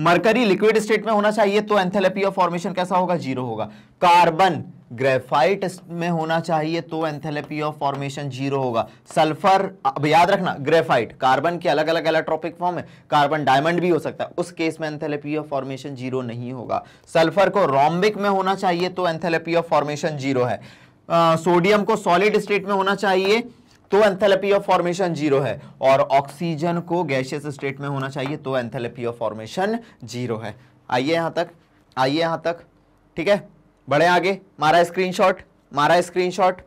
मरकरी लिक्विड स्टेट में होना चाहिए तो एंथेलपी ऑफ फॉर्मेशन कैसा होगा जीरो होगा कार्बन ग्रेफाइट में होना चाहिए तो एंथेलपी ऑफ फॉर्मेशन जीरो होगा सल्फर अब याद रखना ग्रेफाइट कार्बन के अलग अलग इलेक्ट्रोपिक फॉर्म है कार्बन डायमंड भी हो सकता है उस केस में एंथेलेपी ऑफ फॉर्मेशन जीरो नहीं होगा सल्फर को रॉम्बिक में होना चाहिए तो एंथेलपी ऑफ फॉर्मेशन जीरो है सोडियम uh, को सॉलिड स्टेट में होना चाहिए तो एंथेलपी ऑफ फॉर्मेशन जीरो है और ऑक्सीजन को गैशियस स्टेट में होना चाहिए तो एंथेलपी ऑफ फॉर्मेशन जीरो है आइए यहां तक आइए यहां तक ठीक है बढ़े आगे मारा स्क्रीनशॉट मारा स्क्रीनशॉट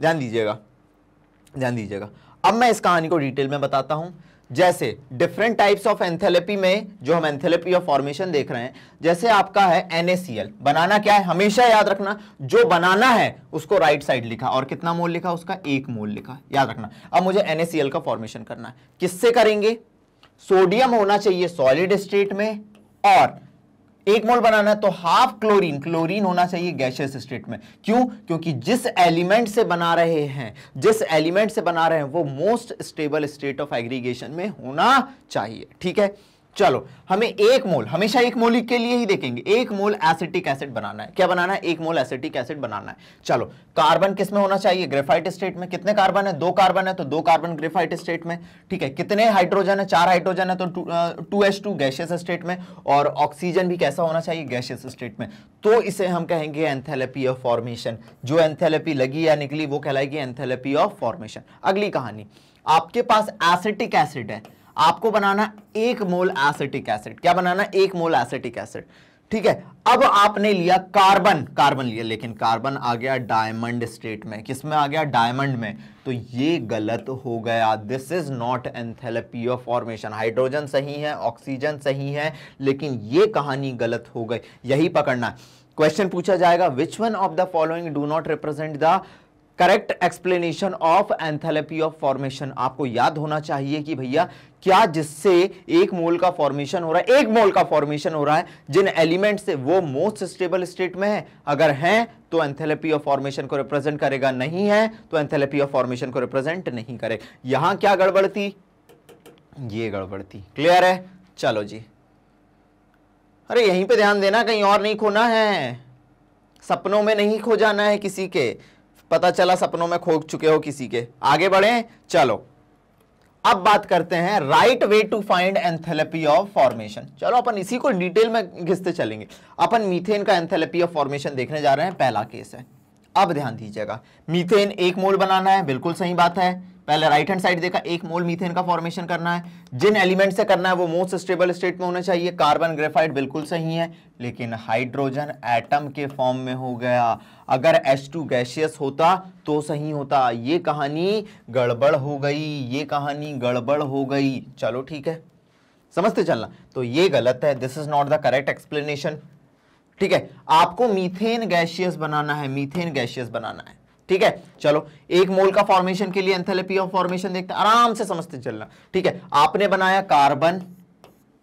ध्यान दीजिएगा ध्यान दीजिएगा अब मैं इस कहानी को डिटेल में बताता हूं जैसे डिफरेंट टाइप्स ऑफ एंथेलेपी में जो हम एंथेलेपी ऑफ फॉर्मेशन देख रहे हैं जैसे आपका है NaCl बनाना क्या है हमेशा याद रखना जो बनाना है उसको राइट साइड लिखा और कितना मोल लिखा उसका एक मोल लिखा याद रखना अब मुझे NaCl का फॉर्मेशन करना है किससे करेंगे सोडियम होना चाहिए सॉलिड स्टेट में और एक मोल बनाना है तो हाफ क्लोरीन क्लोरीन होना चाहिए गैशियस स्टेट में क्यों क्योंकि जिस एलिमेंट से बना रहे हैं जिस एलिमेंट से बना रहे हैं वो most stable state of aggregation में होना चाहिए ठीक है चलो हमें एक मोल हमेशा एक मोल के लिए ही देखेंगे एक मोल एसिटिक एसिड बनाना है क्या बनाना है एक मोल एसिटिक एसिड बनाना है चलो कार्बन किस में होना चाहिए ग्रेफाइट स्टेट में कितने कार्बन है दो कार्बन है तो दो कार्बन ग्रेफाइट स्टेट में ठीक है कितने हाइड्रोजन है चार हाइड्रोजन है तो two H two gaseous state में और ऑक्सीजन भी कैसा होना चाहिए गैशियस स्टेट में तो इसे हम कहेंगे एंथेलेपी ऑफ फॉर्मेशन जो एंथेलेपी लगी या निकली वो कहलाएगी एंथेलेपी ऑफ फॉर्मेशन अगली कहानी आपके पास एसिटिक एसिड है आपको बनाना एक मोल एसिटिक एसिड क्या बनाना एक मोल एसिटिक एसिड ठीक है अब आपने लिया कार्बन कार्बन लिया लेकिन कार्बन आ गया डायमंड स्टेट में किस में आ गया डायमंड में तो ये गलत हो गया this is not enthalpy of formation hydrogen सही है ऑक्सीजन सही है लेकिन ये कहानी गलत हो गई यही पकड़ना क्वेश्चन पूछा जाएगा which one of the following do not represent the correct explanation of enthalpy of formation आपको याद होना चाहिए कि भैया क्या जिससे एक मोल का फॉर्मेशन हो रहा है एक मोल का फॉर्मेशन हो रहा है जिन एलिमेंट से वो मोस्ट स्टेबल स्टेट में है अगर है तो एंथेलेपी ऑफ फॉर्मेशन को रिप्रेजेंट करेगा नहीं है तो एंथेलेपी ऑफ फॉर्मेशन को रिप्रेजेंट नहीं करेगा यहां क्या गड़बड़ थी ये गड़बड़ थी क्लियर है चलो जी अरे यहीं पे ध्यान देना कहीं और नहीं खोना है सपनों में नहीं खो जाना है किसी के पता चला सपनों में खो चुके हो किसी के आगे बढ़े चलो अब बात करते हैं right way to find enthalpy of formation चलो अपन इसी को डिटेल में घिसते चलेंगे अपन मीथेन का एंथेलपी ऑफ फॉर्मेशन देखने जा रहे हैं पहला केस है अब ध्यान दीजिएगा मीथेन एक मोल बनाना है बिल्कुल सही बात है पहले राइट हैंड साइड देखा एक मोल मीथेन का फॉर्मेशन करना है जिन एलिमेंट से करना है वो मोस्ट स्टेबल स्टेट में होना चाहिए कार्बन ग्रेफाइड बिल्कुल सही है लेकिन हाइड्रोजन एटम के फॉर्म में हो गया अगर H2 गैशियस होता तो सही होता ये कहानी गड़बड़ हो गई ये कहानी गड़बड़ हो गई चलो ठीक है समझते चलना तो ये गलत है this is not the correct explanation ठीक है आपको मीथेन गैशियस बनाना है मीथेन गैशियस बनाना है ठीक है चलो एक मोल का फॉर्मेशन के लिए एंथेलेपी ऑफ फॉर्मेशन देखते हैं आराम से समझते चलना ठीक है आपने बनाया कार्बन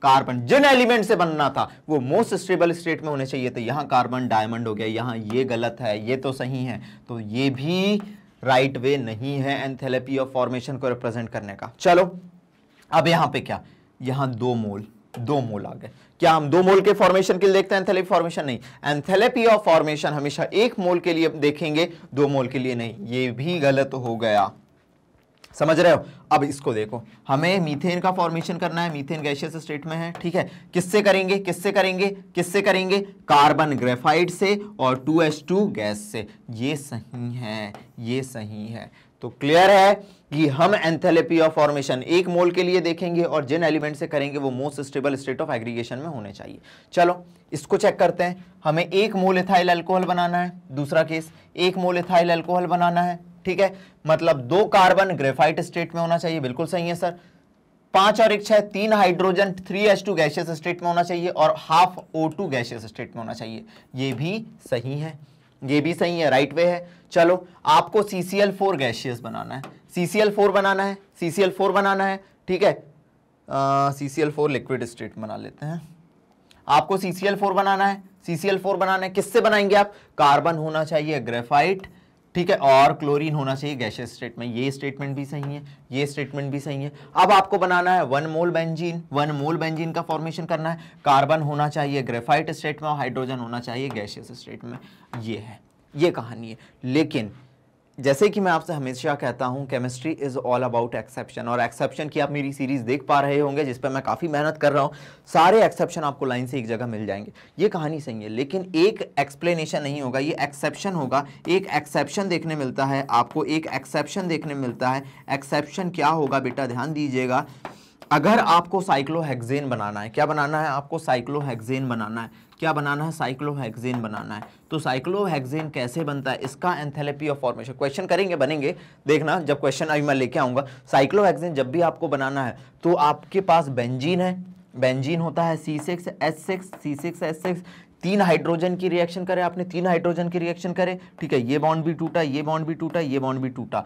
कार्बन जिन एलिमेंट से बनना था वो मोस्ट स्टेबल स्टेट में होने चाहिए थे यहां कार्बन डायमंड हो गया यहां ये गलत है ये तो सही है तो ये भी राइट right वे नहीं है एंथेलेपी ऑफ फॉर्मेशन को रिप्रेजेंट करने का चलो अब यहां पे क्या यहां दो मोल दो मोल आ गए क्या हम दो मोल के फॉर्मेशन के लिए देखते हैं एंथेलेपी फॉर्मेशन नहीं एंथेलेपी ऑफ फॉर्मेशन हमेशा एक मोल के लिए देखेंगे दो मोल के लिए नहीं ये भी गलत हो गया समझ रहे हो अब इसको देखो हमें मीथेन का फॉर्मेशन करना है मीथेन गैशियस स्टेट में है ठीक है किससे करेंगे किससे करेंगे किससे करेंगे कार्बन ग्रेफाइड से और 2s2 गैस से ये सही है ये सही है तो क्लियर है कि हम एंथेलेपी ऑफ फॉर्मेशन एक मोल के लिए देखेंगे और जिन एलिमेंट से करेंगे वो most stable state of aggregation में होने चाहिए चलो इसको चेक करते हैं हमें एक मोल इथाइल अल्कोहल बनाना है दूसरा केस एक मोल इथाइल अल्कोहल बनाना है ठीक है मतलब दो कार्बन ग्रेफाइट स्टेट में होना चाहिए बिल्कुल सही है सर पांच और एक छह तीन hydrogen three H two gaseous state में होना चाहिए और half O two gaseous state में होना चाहिए ये भी सही है ये भी सही है राइट वे है चलो आपको C C L four gaseous बनाना है सी सी एल फोर बनाना है सी सी एल फोर बनाना है ठीक है C C L four liquid state बना लेते हैं आपको सी सी एल फोर बनाना है सी सी एल फोर बनाना है किससे बनाएंगे आप कार्बन होना चाहिए ग्रेफाइट ठीक है और क्लोरीन होना चाहिए गैशियस स्टेट में ये स्टेटमेंट भी सही है ये स्टेटमेंट भी सही है अब आपको बनाना है one mole benzene one mole benzene का फॉर्मेशन करना है कार्बन होना चाहिए ग्रेफाइट स्टेट में और हाइड्रोजन होना चाहिए गैशियस स्टेट में ये है ये कहानी है लेकिन जैसे कि मैं आपसे हमेशा कहता हूँ chemistry is all about exception और एक्सेप्शन की आप मेरी सीरीज़ देख पा रहे होंगे जिस पर मैं काफ़ी मेहनत कर रहा हूँ सारे एक्सेप्शन आपको लाइन से एक जगह मिल जाएंगे ये कहानी सही है लेकिन एक एक्सप्लेनेशन नहीं होगा ये एक्सेप्शन होगा एक एक्सेप्शन देखने मिलता है आपको एक एक्सेप्शन देखने मिलता है एक्सेप्शन क्या होगा बेटा ध्यान दीजिएगा अगर आपको साइक्लोहेक्जेन बनाना है क्या बनाना है आपको साइक्लोहेक्जेन बनाना है क्या बनाना है साइक्लोहेक्सेन बनाना है तो साइक्लोहेक्सेन कैसे बनता है इसका एंथेलेपी ऑफ फॉर्मेशन क्वेश्चन करेंगे बनेंगे देखना जब क्वेश्चन अभी मैं लेके आऊँगा साइक्लोहेक्सेन जब भी आपको बनाना है तो आपके पास बेंजीन है बेंजीन होता है C six H six C six H six तीन हाइड्रोजन की रिएक्शन करें आपने तीन हाइड्रोजन की रिएक्शन करें ठीक है ये बॉन्ड भी टूटा ये बॉन्ड भी टूटा ये बॉन्ड भी टूटा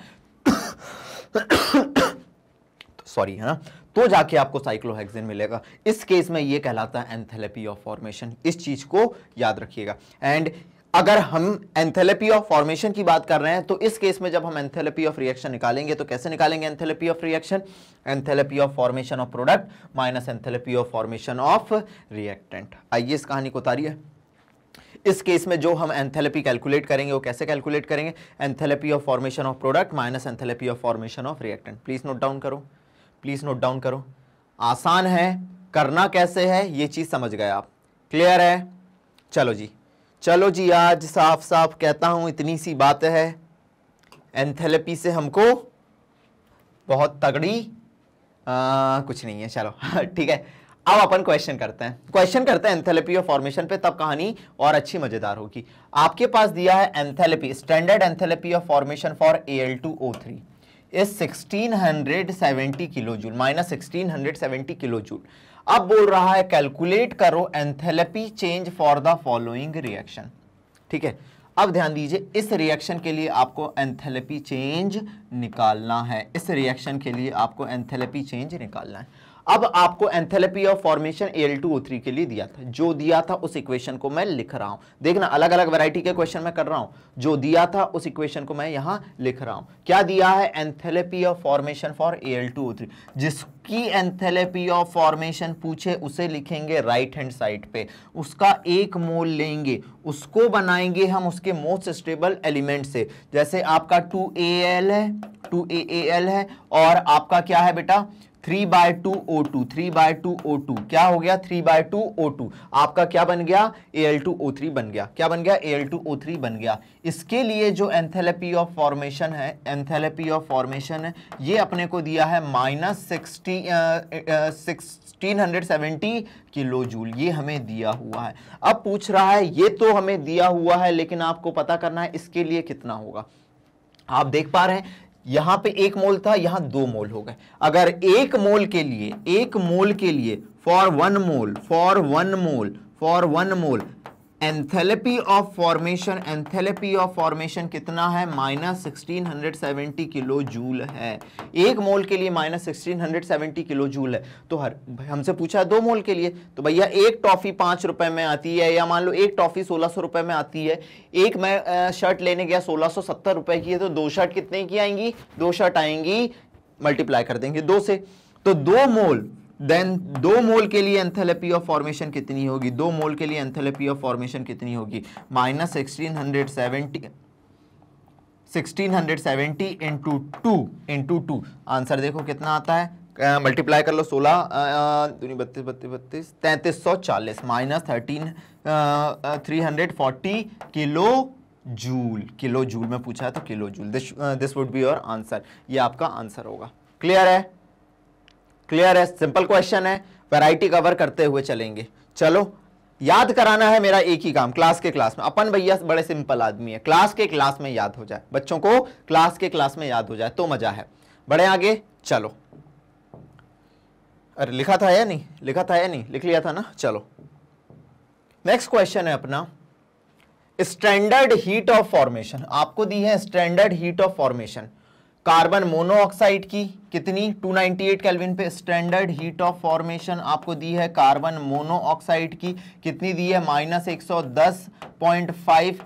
सॉरी तो है ना तो जाके आपको साइक्लोहेक्सेन मिलेगा इस केस में ये कहलाता है एंथेलेपी ऑफ फॉर्मेशन इस चीज को याद रखिएगा एंड अगर हम एंथेलेपी ऑफ फॉर्मेशन की बात कर रहे हैं तो इस केस में जब हम एंथेलेपी ऑफ रिएक्शन निकालेंगे तो कैसे निकालेंगे enthalpy of reaction enthalpy of formation of product minus enthalpy of formation of reactant आइए इस कहानी को उतारिए इस केस में जो हम एंथेलेपी कैलकुलेट करेंगे वो कैसे कैलकुलेट करेंगे enthalpy of formation of product minus enthalpy of formation of reactant please note down करो प्लीज़ नोट डाउन करो आसान है करना कैसे है ये चीज़ समझ गए आप क्लियर है चलो जी चलो जी आज साफ साफ कहता हूँ इतनी सी बात है एंथेलेपी से हमको बहुत तगड़ी आ, कुछ नहीं है चलो ठीक है अब अपन क्वेश्चन करते हैं क्वेश्चन करते हैं एंथेलेपी और फॉर्मेशन पे तब कहानी और अच्छी मजेदार होगी आपके पास दिया है enthalpy standard enthalpy of formation for A L two O three is 1670 kilo joule minus sixteen kilo joule अब बोल रहा है कैलकुलेट करो enthalpy change for the following reaction ठीक है अब ध्यान दीजिए इस रिएक्शन के लिए आपको एंथेलपी चेंज निकालना है इस रिएक्शन के लिए आपको एंथेलपी चेंज निकालना है अब आपको एंथेलपी ऑफ फॉर्मेशन Al2O3 के लिए दिया था जो दिया था उस इक्वेशन को मैं लिख रहा हूँ देखना अलग अलग वैरायटी के क्वेश्चन मैं कर रहा हूं जो दिया था उस इक्वेशन को मैं यहां लिख रहा हूँ क्या दिया है enthalpy of formation for Al2O3 जिसकी एंथेलपी ऑफ फॉर्मेशन पूछे उसे लिखेंगे राइट हैंड साइड पे उसका एक मोल लेंगे उसको बनाएंगे हम उसके मोस्ट स्टेबल एलिमेंट से जैसे आपका two A L two A A L है और आपका क्या है बेटा three by two O two three by two O two क्या हो गया three by two O two आपका क्या बन गया A L two O three बन गया क्या बन गया A L two O three बन गया इसके लिए जो एंथेलेपी ऑफ फॉर्मेशन है एंथेलेपी ऑफ फॉर्मेशन है ये अपने को दिया है minus sixty sixteen hundred seventy kilo joule ये हमें दिया हुआ है अब पूछ रहा है ये तो हमें दिया हुआ है लेकिन आपको पता करना है इसके लिए कितना होगा आप देख पा रहे हैं यहां पे एक मोल था यहां दो मोल हो गए अगर एक मोल के लिए एक मोल के लिए for one mole for one mole for one mole enthalpy of formation enthalpy of formation कितना है माइनस सिक्सटीन किलो जूल है एक मोल के लिए माइनस सिक्सटीन किलो जूल है तो हर हमसे पूछा है दो मोल के लिए तो भैया एक टॉफ़ी पांच रुपए में आती है या मान लो एक टॉफ़ी सोलह सौ रुपए में आती है एक मैं शर्ट लेने गया सोलह सौ सत्तर रुपए की है तो दो शर्ट कितने की आएंगी दो शर्ट आएंगी मल्टीप्लाई कर देंगे दो से तो दो मोल देन दो मोल के लिए एंथेलेपी ऑफ फॉर्मेशन कितनी होगी दो मोल के लिए एंथेलेपी ऑफ फॉर्मेशन कितनी होगी minus sixteen hundred seventy sixteen hundred seventy into two into two answer देखो कितना आता है मल्टीप्लाई कर लो सोलह दूनी बत्तीस बत्तीस बत्तीस तैंतीस सौ चालीस minus thirteen three hundred forty kilo joule kilo joule में पूछा है तो kilo joule this this would be your answer ये आपका आंसर होगा क्लियर है क्लियर है सिंपल क्वेश्चन है वैरायटी कवर करते हुए चलेंगे चलो याद कराना है मेरा एक ही काम क्लास के क्लास में अपन भैया बड़े सिंपल आदमी है क्लास के क्लास में याद हो जाए बच्चों को क्लास के क्लास में याद हो जाए तो मजा है बड़े आगे चलो अरे लिखा था या नहीं लिखा था या नहीं लिख लिया था ना चलो नेक्स्ट क्वेश्चन है अपना स्टैंडर्ड हीट ऑफ फॉर्मेशन आपको दी है standard heat of formation carbon monoxide की कितनी 298 केल्विन पे स्टैंडर्ड हीट ऑफ फॉर्मेशन आपको दी है कार्बन मोनोऑक्साइड की कितनी दी है माइनस एक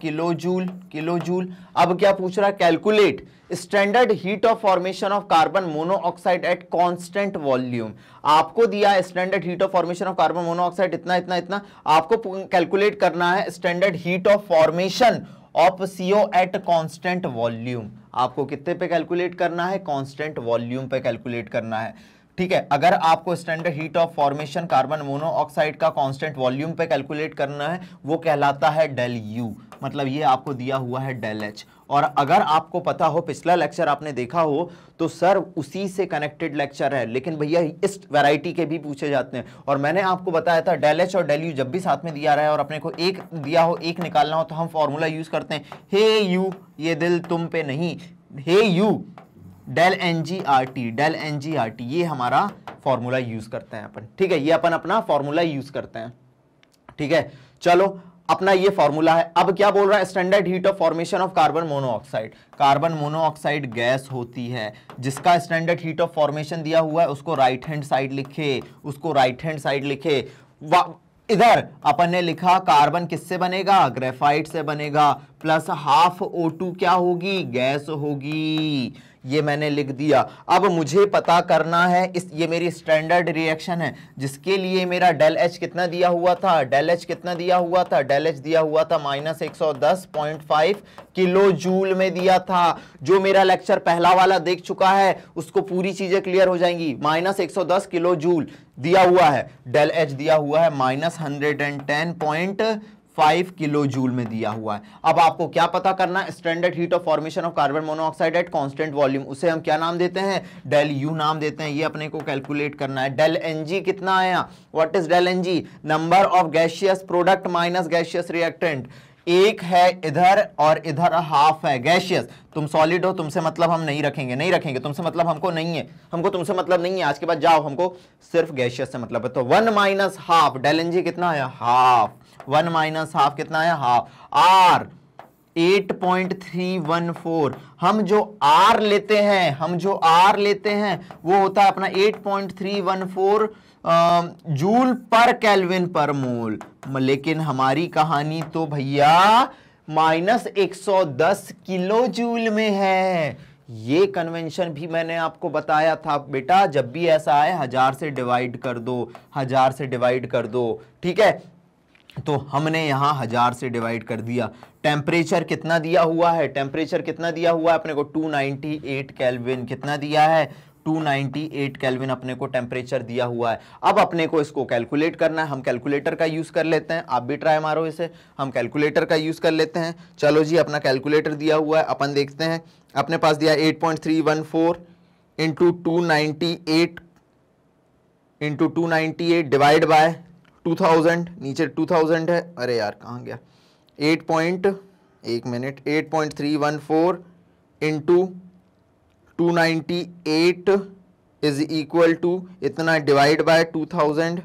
किलो जूल किलो जूल अब क्या पूछ रहा है calculate standard heat of formation of carbon monoxide at constant volume आपको दिया है standard heat of formation of carbon monoxide इतना इतना इतना आपको कैलकुलेट करना है standard heat of formation of CO at constant volume आपको कितने पे कैलकुलेट करना है कांस्टेंट वॉल्यूम पे कैलकुलेट करना है ठीक है अगर आपको standard heat of formation carbon monoxide का कांस्टेंट वॉल्यूम पे कैलकुलेट करना है वो कहलाता है डेल यू मतलब ये आपको दिया हुआ है डेल एच और अगर आपको पता हो पिछला लेक्चर आपने देखा हो तो सर उसी से कनेक्टेड लेक्चर है लेकिन भैया इस वैरायटी के भी पूछे जाते हैं और मैंने आपको बताया था डेल एच और डेल यू जब भी साथ में दिया रहा है और अपने को एक दिया हो एक निकालना हो तो हम फॉर्मूला यूज़ करते हैं हे यू ये दिल तुम पे नहीं हे you del N G R T del N G R T ये हमारा फॉर्मूला यूज़ करते हैं अपन ठीक है ये अपन अपना फॉर्मूला यूज़ करते हैं ठीक है चलो अपना ये फॉर्मूला है अब क्या बोल रहा है standard heat of formation of carbon monoxide carbon monoxide gas होती है जिसका स्टैंडर्ड हीट ऑफ फॉर्मेशन दिया हुआ है उसको राइट हैंड साइड लिखे उसको राइट हैंड साइड लिखे इधर अपन ने लिखा कार्बन किससे बनेगा ग्रेफाइट से बनेगा प्लस हाफ ओ टू क्या होगी गैस होगी ये मैंने लिख दिया अब मुझे पता करना है इस ये मेरी स्टैंडर्ड रिएक्शन है जिसके लिए मेरा डेल एच कितना दिया हुआ था डेल एच कितना दिया हुआ था डेल एच दिया हुआ था माइनस एक किलो जूल में दिया था जो मेरा लेक्चर पहला वाला देख चुका है उसको पूरी चीज़ें क्लियर हो जाएंगी माइनस एक किलो जूल दिया हुआ है डेल एच दिया हुआ है minus hundred and ten point five kilo joule में दिया हुआ है अब आपको क्या पता करना है standard heat of formation of carbon monoxide at constant volume उसे हम क्या नाम देते हैं डेल यू नाम देते हैं ये अपने को कैलकुलेट करना है डेल एन जी कितना आया what is del N G number of gaseous product minus gaseous reactant एक है इधर और इधर हाफ है गैशियस तुम सॉलिड हो तुमसे मतलब हम नहीं रखेंगे नहीं रखेंगे तुमसे मतलब हमको नहीं है हमको तुमसे मतलब नहीं है आज के बाद जाओ हमको सिर्फ गैशियस से मतलब है तो one minus half del N G कितना आया हाफ वन माइनस हाफ कितना है हाफ आर 8.314 हम जो आर लेते हैं हम जो आर लेते हैं वो होता है अपना 8.314 joule per kelvin per mole लेकिन हमारी कहानी तो भैया माइनस एक किलो जूल में है ये कन्वेंशन भी मैंने आपको बताया था बेटा जब भी ऐसा आए हजार से डिवाइड कर दो हजार से डिवाइड कर दो ठीक है तो हमने यहां हज़ार से डिवाइड कर दिया टेम्परेचर कितना दिया हुआ है टेम्परेचर कितना दिया हुआ है अपने को 298 केल्विन कितना दिया है 298 केल्विन अपने को टेम्परेचर दिया हुआ है अब अपने को इसको कैलकुलेट करना है हम कैलकुलेटर का यूज़ कर लेते हैं आप भी ट्राई मारो इसे हम कैलकुलेटर का यूज़ कर लेते हैं चलो जी अपना कैलकुलेटर दिया हुआ है अपन देखते हैं अपने पास दिया eight point three one four into two ninety eight into two ninety eight divide by two thousand नीचे टू थाउजेंड है अरे यार कहाँ गया एट पॉइंट एक minute eight point three one four into two ninety eight is equal to इतना divide by two thousand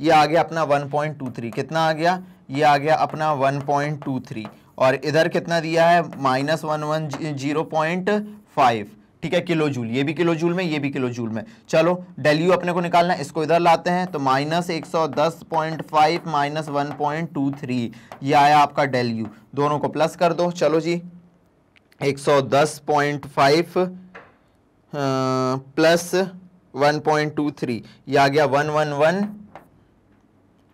ये आ गया अपना वन पॉइंट टू थ्री कितना आ गया ये आ गया अपना वन पॉइंट टू थ्री और इधर कितना दिया है minus one one zero point five ठीक है किलो जूल ये भी किलो जूल में ये भी किलो जूल में चलो डेल्यू अपने को निकालना इसको इधर लाते हैं तो माइनस एक सौ दस point five minus one point two three ये आया आपका डेल्यू दोनों को प्लस कर दो चलो जी एक सौ दस point five plus one point two three ये आ गया one one one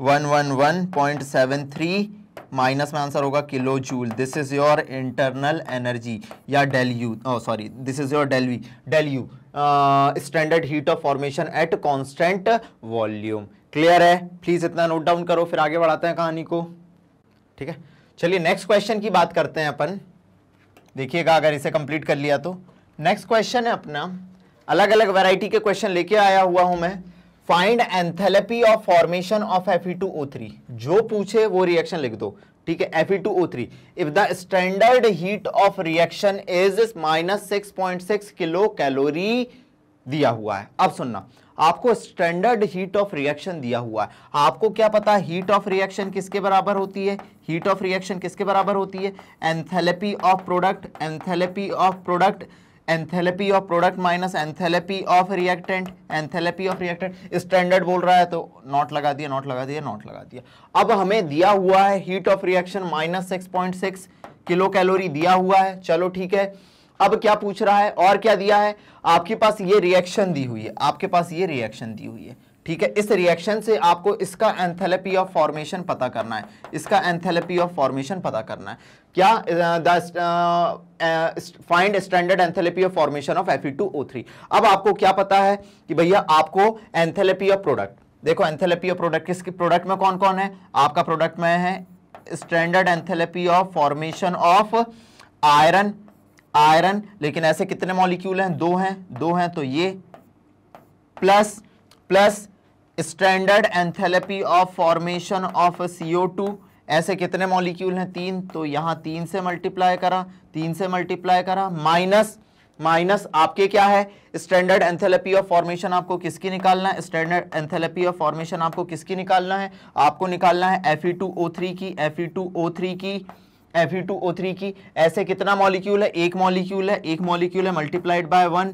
one one one point seven three minus में आंसर होगा kilo joule this is your internal energy या del U sorry this is your del V del U standard heat of formation at constant volume clear है please इतना note down करो फिर आगे बढ़ाते हैं कहानी को ठीक है चलिए नेक्स्ट क्वेश्चन की बात करते हैं अपन देखिएगा अगर इसे कंप्लीट कर लिया तो नेक्स्ट क्वेश्चन है अपना अलग अलग वैरायटी के क्वेश्चन लेके आया हुआ हूं मैं find enthalpy of formation of Fe2O3 जो पूछे वो रिएक्शन लिख दो ठीक है Fe2O3 if the standard heat of reaction is minus six point six kilo calorie दिया हुआ है अब सुनना आपको स्टैंडर्ड हीट ऑफ रिएक्शन दिया हुआ है आपको क्या पता हीट ऑफ रिएक्शन किसके बराबर होती है हीट ऑफ रिएक्शन किसके बराबर होती है enthalpy of product enthalpy of product enthalpy of product minus enthalpy of reactant enthalpy of reactant standard बोल रहा है तो नॉट लगा दिया नॉट लगा दिया नॉट लगा दिया अब हमें दिया हुआ है heat of reaction minus six point six kilo calorie दिया हुआ है चलो ठीक है अब क्या पूछ रहा है और क्या दिया है आपके पास ये रिएक्शन दी हुई है आपके पास ये रिएक्शन दी हुई है ठीक है इस रिएक्शन से आपको इसका एंथेलेपी ऑफ फॉर्मेशन पता करना है इसका एंथेलेपी ऑफ फॉर्मेशन पता करना है क्या find standard enthalpy of formation of F three अब आपको क्या पता है कि भैया आपको एंथेलेपी ऑफ प्रोडक्ट देखो एंथेलेपी ऑफ प्रोडक्ट किसके प्रोडक्ट में कौन कौन है आपका प्रोडक्ट में है standard enthalpy of formation of iron iron लेकिन ऐसे कितने मॉलिक्यूल हैं दो हैं दो हैं तो ये plus plus standard enthalpy of formation of two ऐसे कितने मॉलिक्यूल हैं तीन तो यहाँ तीन से मल्टीप्लाई करा तीन से मल्टीप्लाई करा माइनस माइनस आपके क्या है स्टैंडर्ड एंथेलेपी ऑफ फॉर्मेशन आपको किसकी निकालना है स्टैंडर्ड एंथेलेपी ऑफ फॉर्मेशन आपको किसकी निकालना है आपको निकालना है थ्री की थ्री की थ्री की ऐसे कितना मॉलिक्यूल है एक मॉलिक्यूल है एक मॉलिक्यूल है मल्टीप्लाइड बाय वन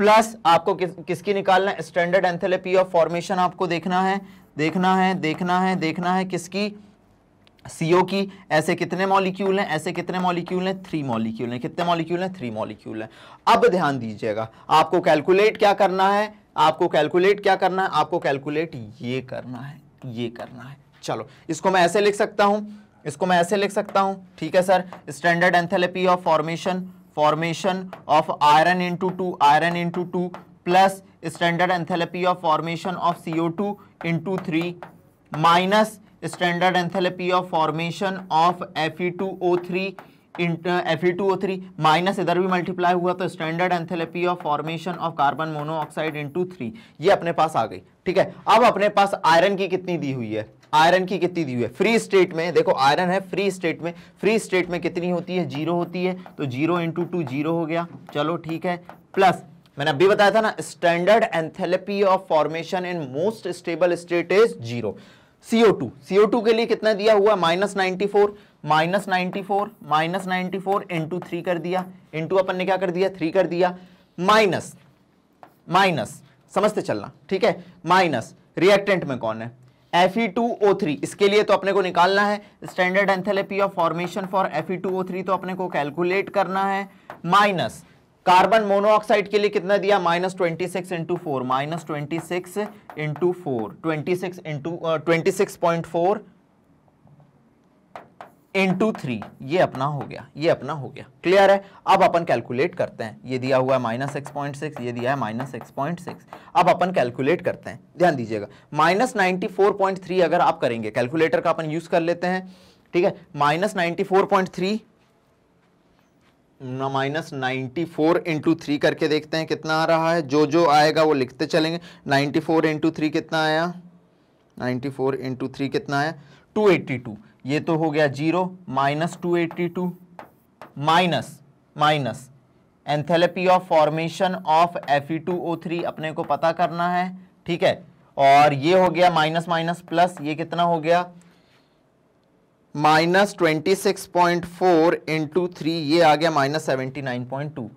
प्लस आपको किस किसकी निकालना है स्टैंडर्ड एंथेलेपी ऑफ फॉर्मेशन आपको देखना है देखना है देखना है देखना है किसकी सीओ की ऐसे कितने मॉलिक्यूल हैं ऐसे कितने मॉलिक्यूल हैं थ्री मॉलिक्यूल हैं कितने मॉलिक्यूल हैं थ्री मॉलिक्यूल हैं अब ध्यान दीजिएगा आपको कैलकुलेट क्या करना है आपको कैलकुलेट क्या करना है आपको कैलकुलेट ये करना है ये करना है चलो इसको मैं ऐसे लिख सकता हूँ इसको मैं ऐसे लिख सकता हूँ ठीक है sir standard enthalpy of formation formation of iron into two iron into two plus standard enthalpy of formation of C O two into three minus standard enthalpy of formation of F E two O three F E two O three minus इधर भी multiply हुआ तो standard enthalpy of formation of carbon monoxide into three ये अपने पास आ गई ठीक है अब अपने पास आयरन की कितनी दी हुई है आयरन की कितनी दी हुई है फ्री स्टेट में देखो आयरन है फ्री स्टेट में फ्री स्टेट में कितनी होती है जीरो होती है तो जीरो इंटू टू जीरो हो गया चलो ठीक है प्लस मैंने अभी बताया था ना standard enthalpy of formation in most stable state is zero CO two CO two के लिए कितना दिया हुआ minus ninety four minus ninety four minus ninety four into three कर दिया इंटू अपन ने क्या कर दिया थ्री कर दिया माइनस माइनस समझते चलना ठीक है माइनस रिएक्टेंट में कौन है Fe2O3 इसके लिए तो अपने को निकालना है standard enthalpy of formation for Fe2O3 तो अपने को कैलकुलेट करना है माइनस कार्बन मोनोऑक्साइड के लिए कितना दिया minus twenty six into four minus twenty six into four twenty six into twenty six point four into three ये अपना हो गया ये अपना हो गया क्लियर है अब अपन कैलकुलेट करते हैं ये दिया हुआ है माइनस एक्स पॉइंट सिक्स ये दिया है माइनस एक्स पॉइंट सिक्स अब अपन कैलकुलेट करते हैं ध्यान दीजिएगा minus ninety four point three अगर आप करेंगे कैलकुलेटर का अपन यूज कर लेते हैं ठीक है minus ninety four point three minus ninety four into three करके देखते हैं कितना आ रहा है जो जो आएगा वो लिखते चलेंगे नाइन्टी फोर इंटू थ्री कितना आया नाइन्टी फोर इंटू थ्री कितना आया टू एट्टी टू ये तो हो गया zero minus two eighty two minus minus enthalpy of formation of F two O three अपने को पता करना है ठीक है और ये हो गया माइनस माइनस प्लस ये कितना हो गया minus twenty six point four into three ये आ गया minus seventy nine point two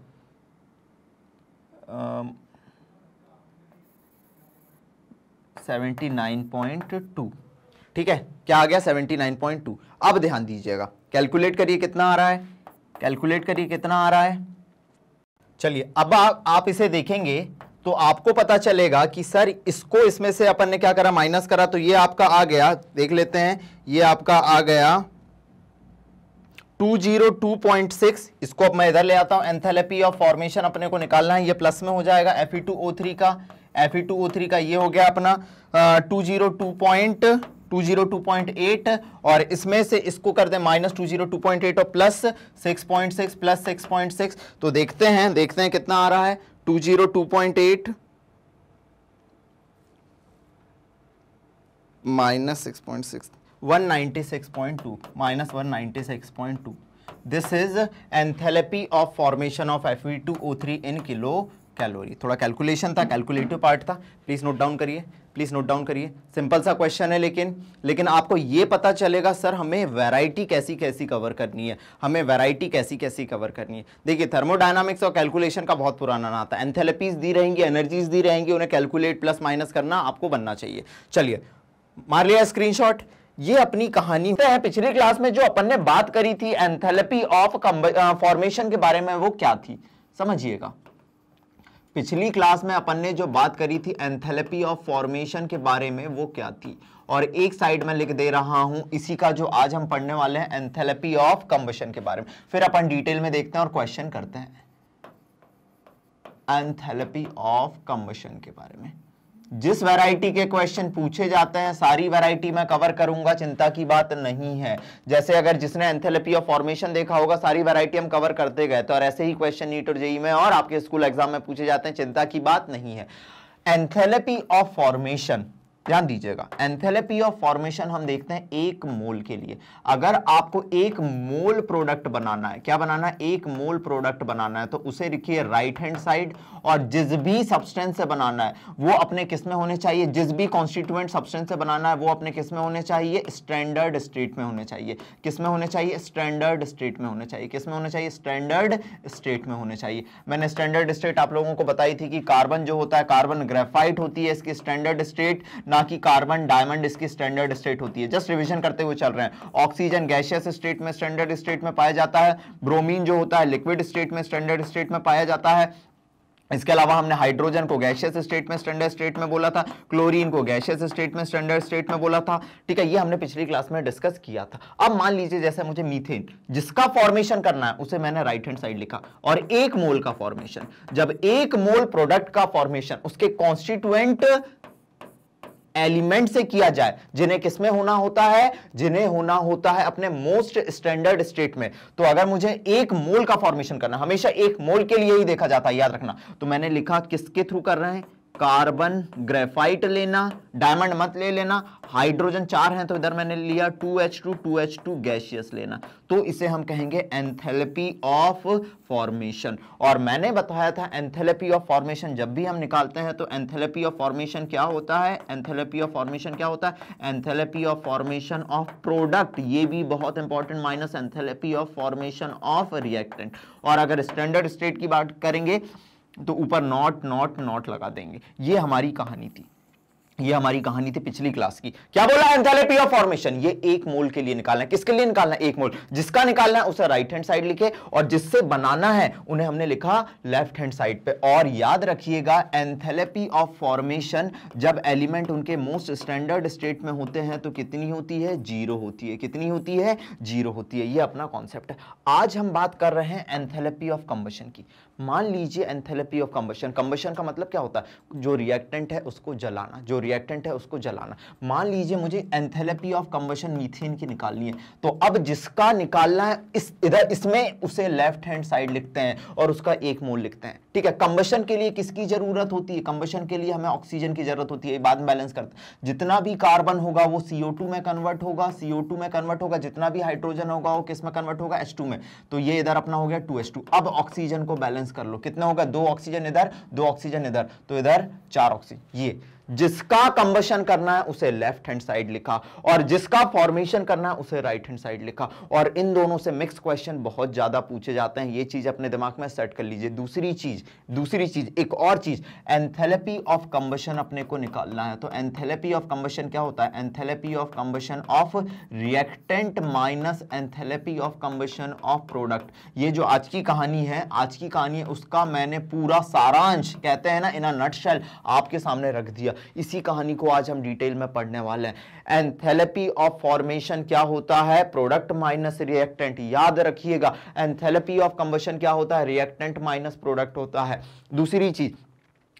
seventy nine point two ठीक है क्या आ गया 79.2 अब ध्यान दीजिएगा कैलकुलेट करिए कितना आ रहा है कैलकुलेट करिए कितना आ रहा है चलिए अब आ, आप इसे देखेंगे तो आपको पता चलेगा कि सर इसको इसमें से अपन ने क्या करा माइनस करा तो ये आपका आ गया देख लेते हैं ये आपका आ गया 202.6 इसको अब मैं इधर ले आता हूं एंथेलेपी ऑफ फॉर्मेशन अपने को निकालना है ये प्लस में हो जाएगा Fe2O3 का Fe2O3 का ये हो गया अपना टू जीरो टू पॉइंट 202.8 और इसमें से इसको कर दें minus two zero two point eight और plus six point six plus six point six तो देखते हैं देखते हैं कितना आ रहा है two zero two point eight minus six point six one ninety six point two minus one ninety six point two this is enthalpy of formation of F two O three in kilo calorie थोड़ा calculation था calculative part था please note down करिए please note down करिए simple सा question है लेकिन लेकिन आपको ये पता चलेगा सर हमें वैरायटी कैसी कैसी कवर करनी है हमें वैरायटी कैसी कैसी कवर करनी है देखिए थर्मोडाइनमिक्स और कैलकुलेशन का बहुत पुराना नाता है एंथेलेपीज दी रहेंगी एनर्जीज दी रहेंगी उन्हें कैलकुलेट प्लस माइनस करना आपको बनना चाहिए चलिए मार लिया स्क्रीन ये अपनी कहानी है पिछली क्लास में जो अपन ने बात करी थी एंथेलपी ऑफ फॉर्मेशन के बारे में वो क्या थी समझिएगा पिछली क्लास में अपन ने जो बात करी थी एंथेलपी ऑफ फॉर्मेशन के बारे में वो क्या थी और एक साइड में लिख दे रहा हूं इसी का जो आज हम पढ़ने वाले हैं एंथेलपी ऑफ कंबशन के बारे में फिर अपन डिटेल में देखते हैं और क्वेश्चन करते हैं एंथेलपी ऑफ कंबशन के बारे में जिस वैरायटी के क्वेश्चन पूछे जाते हैं सारी वैरायटी मैं कवर करूंगा चिंता की बात नहीं है जैसे अगर जिसने एंथेलपी ऑफ फॉर्मेशन देखा होगा सारी वैरायटी हम कवर करते गए तो और ऐसे ही क्वेश्चन नीट और जेई में और आपके स्कूल एग्जाम में पूछे जाते हैं चिंता की बात नहीं है एंथेलपी ऑफ फॉर्मेशन ध्यान दीजिएगा एंथेलेपी ऑफ फॉर्मेशन हम देखते हैं एक मोल के लिए अगर आपको एक मोल प्रोडक्ट बनाना है क्या बनाना है एक मोल प्रोडक्ट बनाना है तो उसे लिखिए राइट हैंड साइड और जिस भी सब्सटेंस से बनाना है वो अपने किस में होने चाहिए जिस भी कॉन्स्टिट्यूएंट सब्सटेंस से बनाना है वो अपने किस में होने चाहिए स्टैंडर्ड स्टेट में होने चाहिए किस में होने चाहिए स्टैंडर्ड स्टेट में होने चाहिए किस में होने चाहिए स्टैंडर्ड स्टेट में होने चाहिए मैंने स्टैंडर्ड स्टेट आप लोगों को बताई थी कि कार्बन जो होता है कार्बन ग्रेफाइट होती है इसकी स्टैंडर्ड स्टेट ना कि कार्बन डायमंड इसकी स्टैंडर्ड स्टेट होती है जस्ट रिविजन करते हुए चल रहे हैं ऑक्सीजन गैशियस स्टेट में स्टैंडर्ड स्टेट में पाया जाता है ब्रोमीन जो होता है लिक्विड स्टेट में स्टैंडर्ड स्टेट में पाया जाता है इसके अलावा हमने हाइड्रोजन को गैशियस स्टेट में स्टैंडर्ड स्टेट में बोला था क्लोरीन को गैशियस स्टेट में स्टैंडर्ड स्टेट में बोला था ठीक है ये हमने पिछली क्लास में डिस्कस किया था अब मान लीजिए जैसे मुझे मीथेन जिसका फॉर्मेशन करना है उसे मैंने राइट हैंड साइड लिखा और एक मोल का फॉर्मेशन जब एक मोल प्रोडक्ट का फॉर्मेशन उसके कॉन्स्टिट्यूएंट एलिमेंट से किया जाए जिन्हें किसमें होना होता है जिन्हें होना होता है अपने मोस्ट स्टैंडर्ड स्टेट में तो अगर मुझे एक मोल का फॉर्मेशन करना हमेशा एक मोल के लिए ही देखा जाता है याद रखना तो मैंने लिखा किसके थ्रू कर रहे हैं कार्बन ग्रेफाइट लेना डायमंड मत ले लेना हाइड्रोजन चार हैं तो इधर मैंने लिया 2H2 2H2 गैशियस लेना तो इसे हम कहेंगे एंथेलेपी ऑफ फॉर्मेशन और मैंने बताया था एंथेलेपी ऑफ फॉर्मेशन जब भी हम निकालते हैं तो एंथेलेपी ऑफ फॉर्मेशन क्या होता है एंथेलेपी ऑफ फॉर्मेशन क्या होता है enthalpy of formation of product ये भी बहुत important minus enthalpy of formation of reactant और अगर स्टैंडर्ड स्टेट की बात करेंगे तो ऊपर नॉट नॉट नॉट लगा देंगे ये हमारी कहानी थी ये हमारी कहानी थी पिछली क्लास की क्या बोला एंथैल्पी ऑफ फॉर्मेशन ये एक मोल के लिए निकालना है किसके लिए निकालना है एक मोल जिसका निकालना है उसे राइट हैंड साइड लिखे और जिससे बनाना है उन्हें हमने लिखा लेफ्ट हैंड साइड पे और याद रखिएगा एंथैल्पी ऑफ फॉर्मेशन जब एलिमेंट उनके मोस्ट स्टैंडर्ड स्टेट में होते हैं तो कितनी होती है जीरो होती है कितनी होती है जीरो होती है यह अपना कॉन्सेप्ट है आज हम बात कर रहे हैं एंथेलेपी ऑफ कंबशन की मान लीजिए एंथेलपी ऑफ कंबेशन कंबेशन का मतलब क्या होता है जो रिएक्टेंट है उसको जलाना जो रिएक्टेंट है उसको जलाना मान लीजिए मुझे एंथेलपी ऑफ कंबेशन मीथेन की निकालनी है तो अब जिसका निकालना है इस इधर इसमें उसे लेफ्ट हैंड साइड लिखते हैं और उसका एक मोल लिखते हैं ठीक है कंबशन के लिए किसकी जरूरत होती है कंबशन के लिए हमें ऑक्सीजन की जरूरत होती है बाद में बैलेंस करते जितना भी कार्बन होगा वो सीओ में कन्वर्ट होगा सीओ में कन्वर्ट होगा जितना भी हाइड्रोजन होगा वो किस में कन्वर्ट होगा एच में तो ये इधर अपना हो गया टू अब ऑक्सीजन को बैलेंस बैलेंस कर लो कितना होगा दो ऑक्सीजन इधर दो ऑक्सीजन इधर तो इधर चार ऑक्सीजन ये जिसका कंबशन करना है उसे लेफ्ट हैंड साइड लिखा और जिसका फॉर्मेशन करना है उसे राइट हैंड साइड लिखा और इन दोनों से मिक्स क्वेश्चन बहुत ज़्यादा पूछे जाते हैं ये चीज़ अपने दिमाग में सेट कर लीजिए दूसरी चीज़ दूसरी चीज़ एक और चीज़ एंथेलेपी ऑफ कंबशन अपने को निकालना है तो एंथेलेपी ऑफ कंबशन क्या होता है enthalpy of combustion of reactant minus enthalpy of combustion of product ये जो आज की कहानी है आज की कहानी है उसका मैंने पूरा सारांश कहते हैं ना इना नटशल आपके सामने रख दिया दिया इसी कहानी को आज हम डिटेल में पढ़ने वाले हैं एंथेलपी ऑफ फॉर्मेशन क्या होता है प्रोडक्ट माइनस रिएक्टेंट याद रखिएगा एंथेलपी ऑफ कंबशन क्या होता है रिएक्टेंट माइनस प्रोडक्ट होता है दूसरी चीज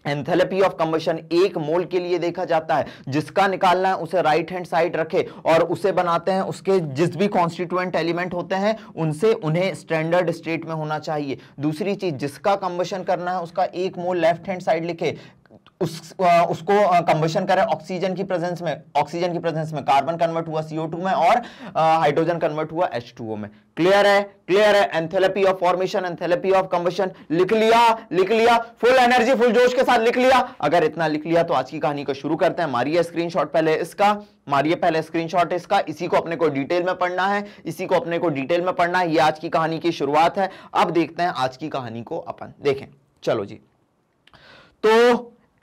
एंथेलपी ऑफ कंबशन एक मोल के लिए देखा जाता है जिसका निकालना है उसे राइट हैंड साइड रखे और उसे बनाते हैं उसके जिस भी कॉन्स्टिट्यूएंट एलिमेंट होते हैं उनसे उन्हें स्टैंडर्ड स्टेट में होना चाहिए दूसरी चीज जिसका कंबशन करना है उसका एक मोल लेफ्ट हैंड साइड लिखे उस आ, उसको कम्बशन करें ऑक्सीजन की प्रेजेंस में ऑक्सीजन की प्रेजेंस में कार्बन कन्वर्ट हुआ सीओ टू में और हाइड्रोजन कन्वर्ट हुआ एच टू ओ में क्लियर है क्लियर है enthalpy of formation enthalpy of combustion लिख लिया लिख लिया फुल एनर्जी फुल जोश के साथ लिख लिया अगर इतना लिख लिया तो आज की कहानी को शुरू करते हैं मारिए स्क्रीनशॉट पहले इसका मारिए पहले स्क्रीनशॉट इसका इसी को अपने को डिटेल में पढ़ना है इसी को अपने को डिटेल में पढ़ना है ये आज की कहानी की शुरुआत है अब देखते हैं आज की कहानी को अपन देखें चलो जी तो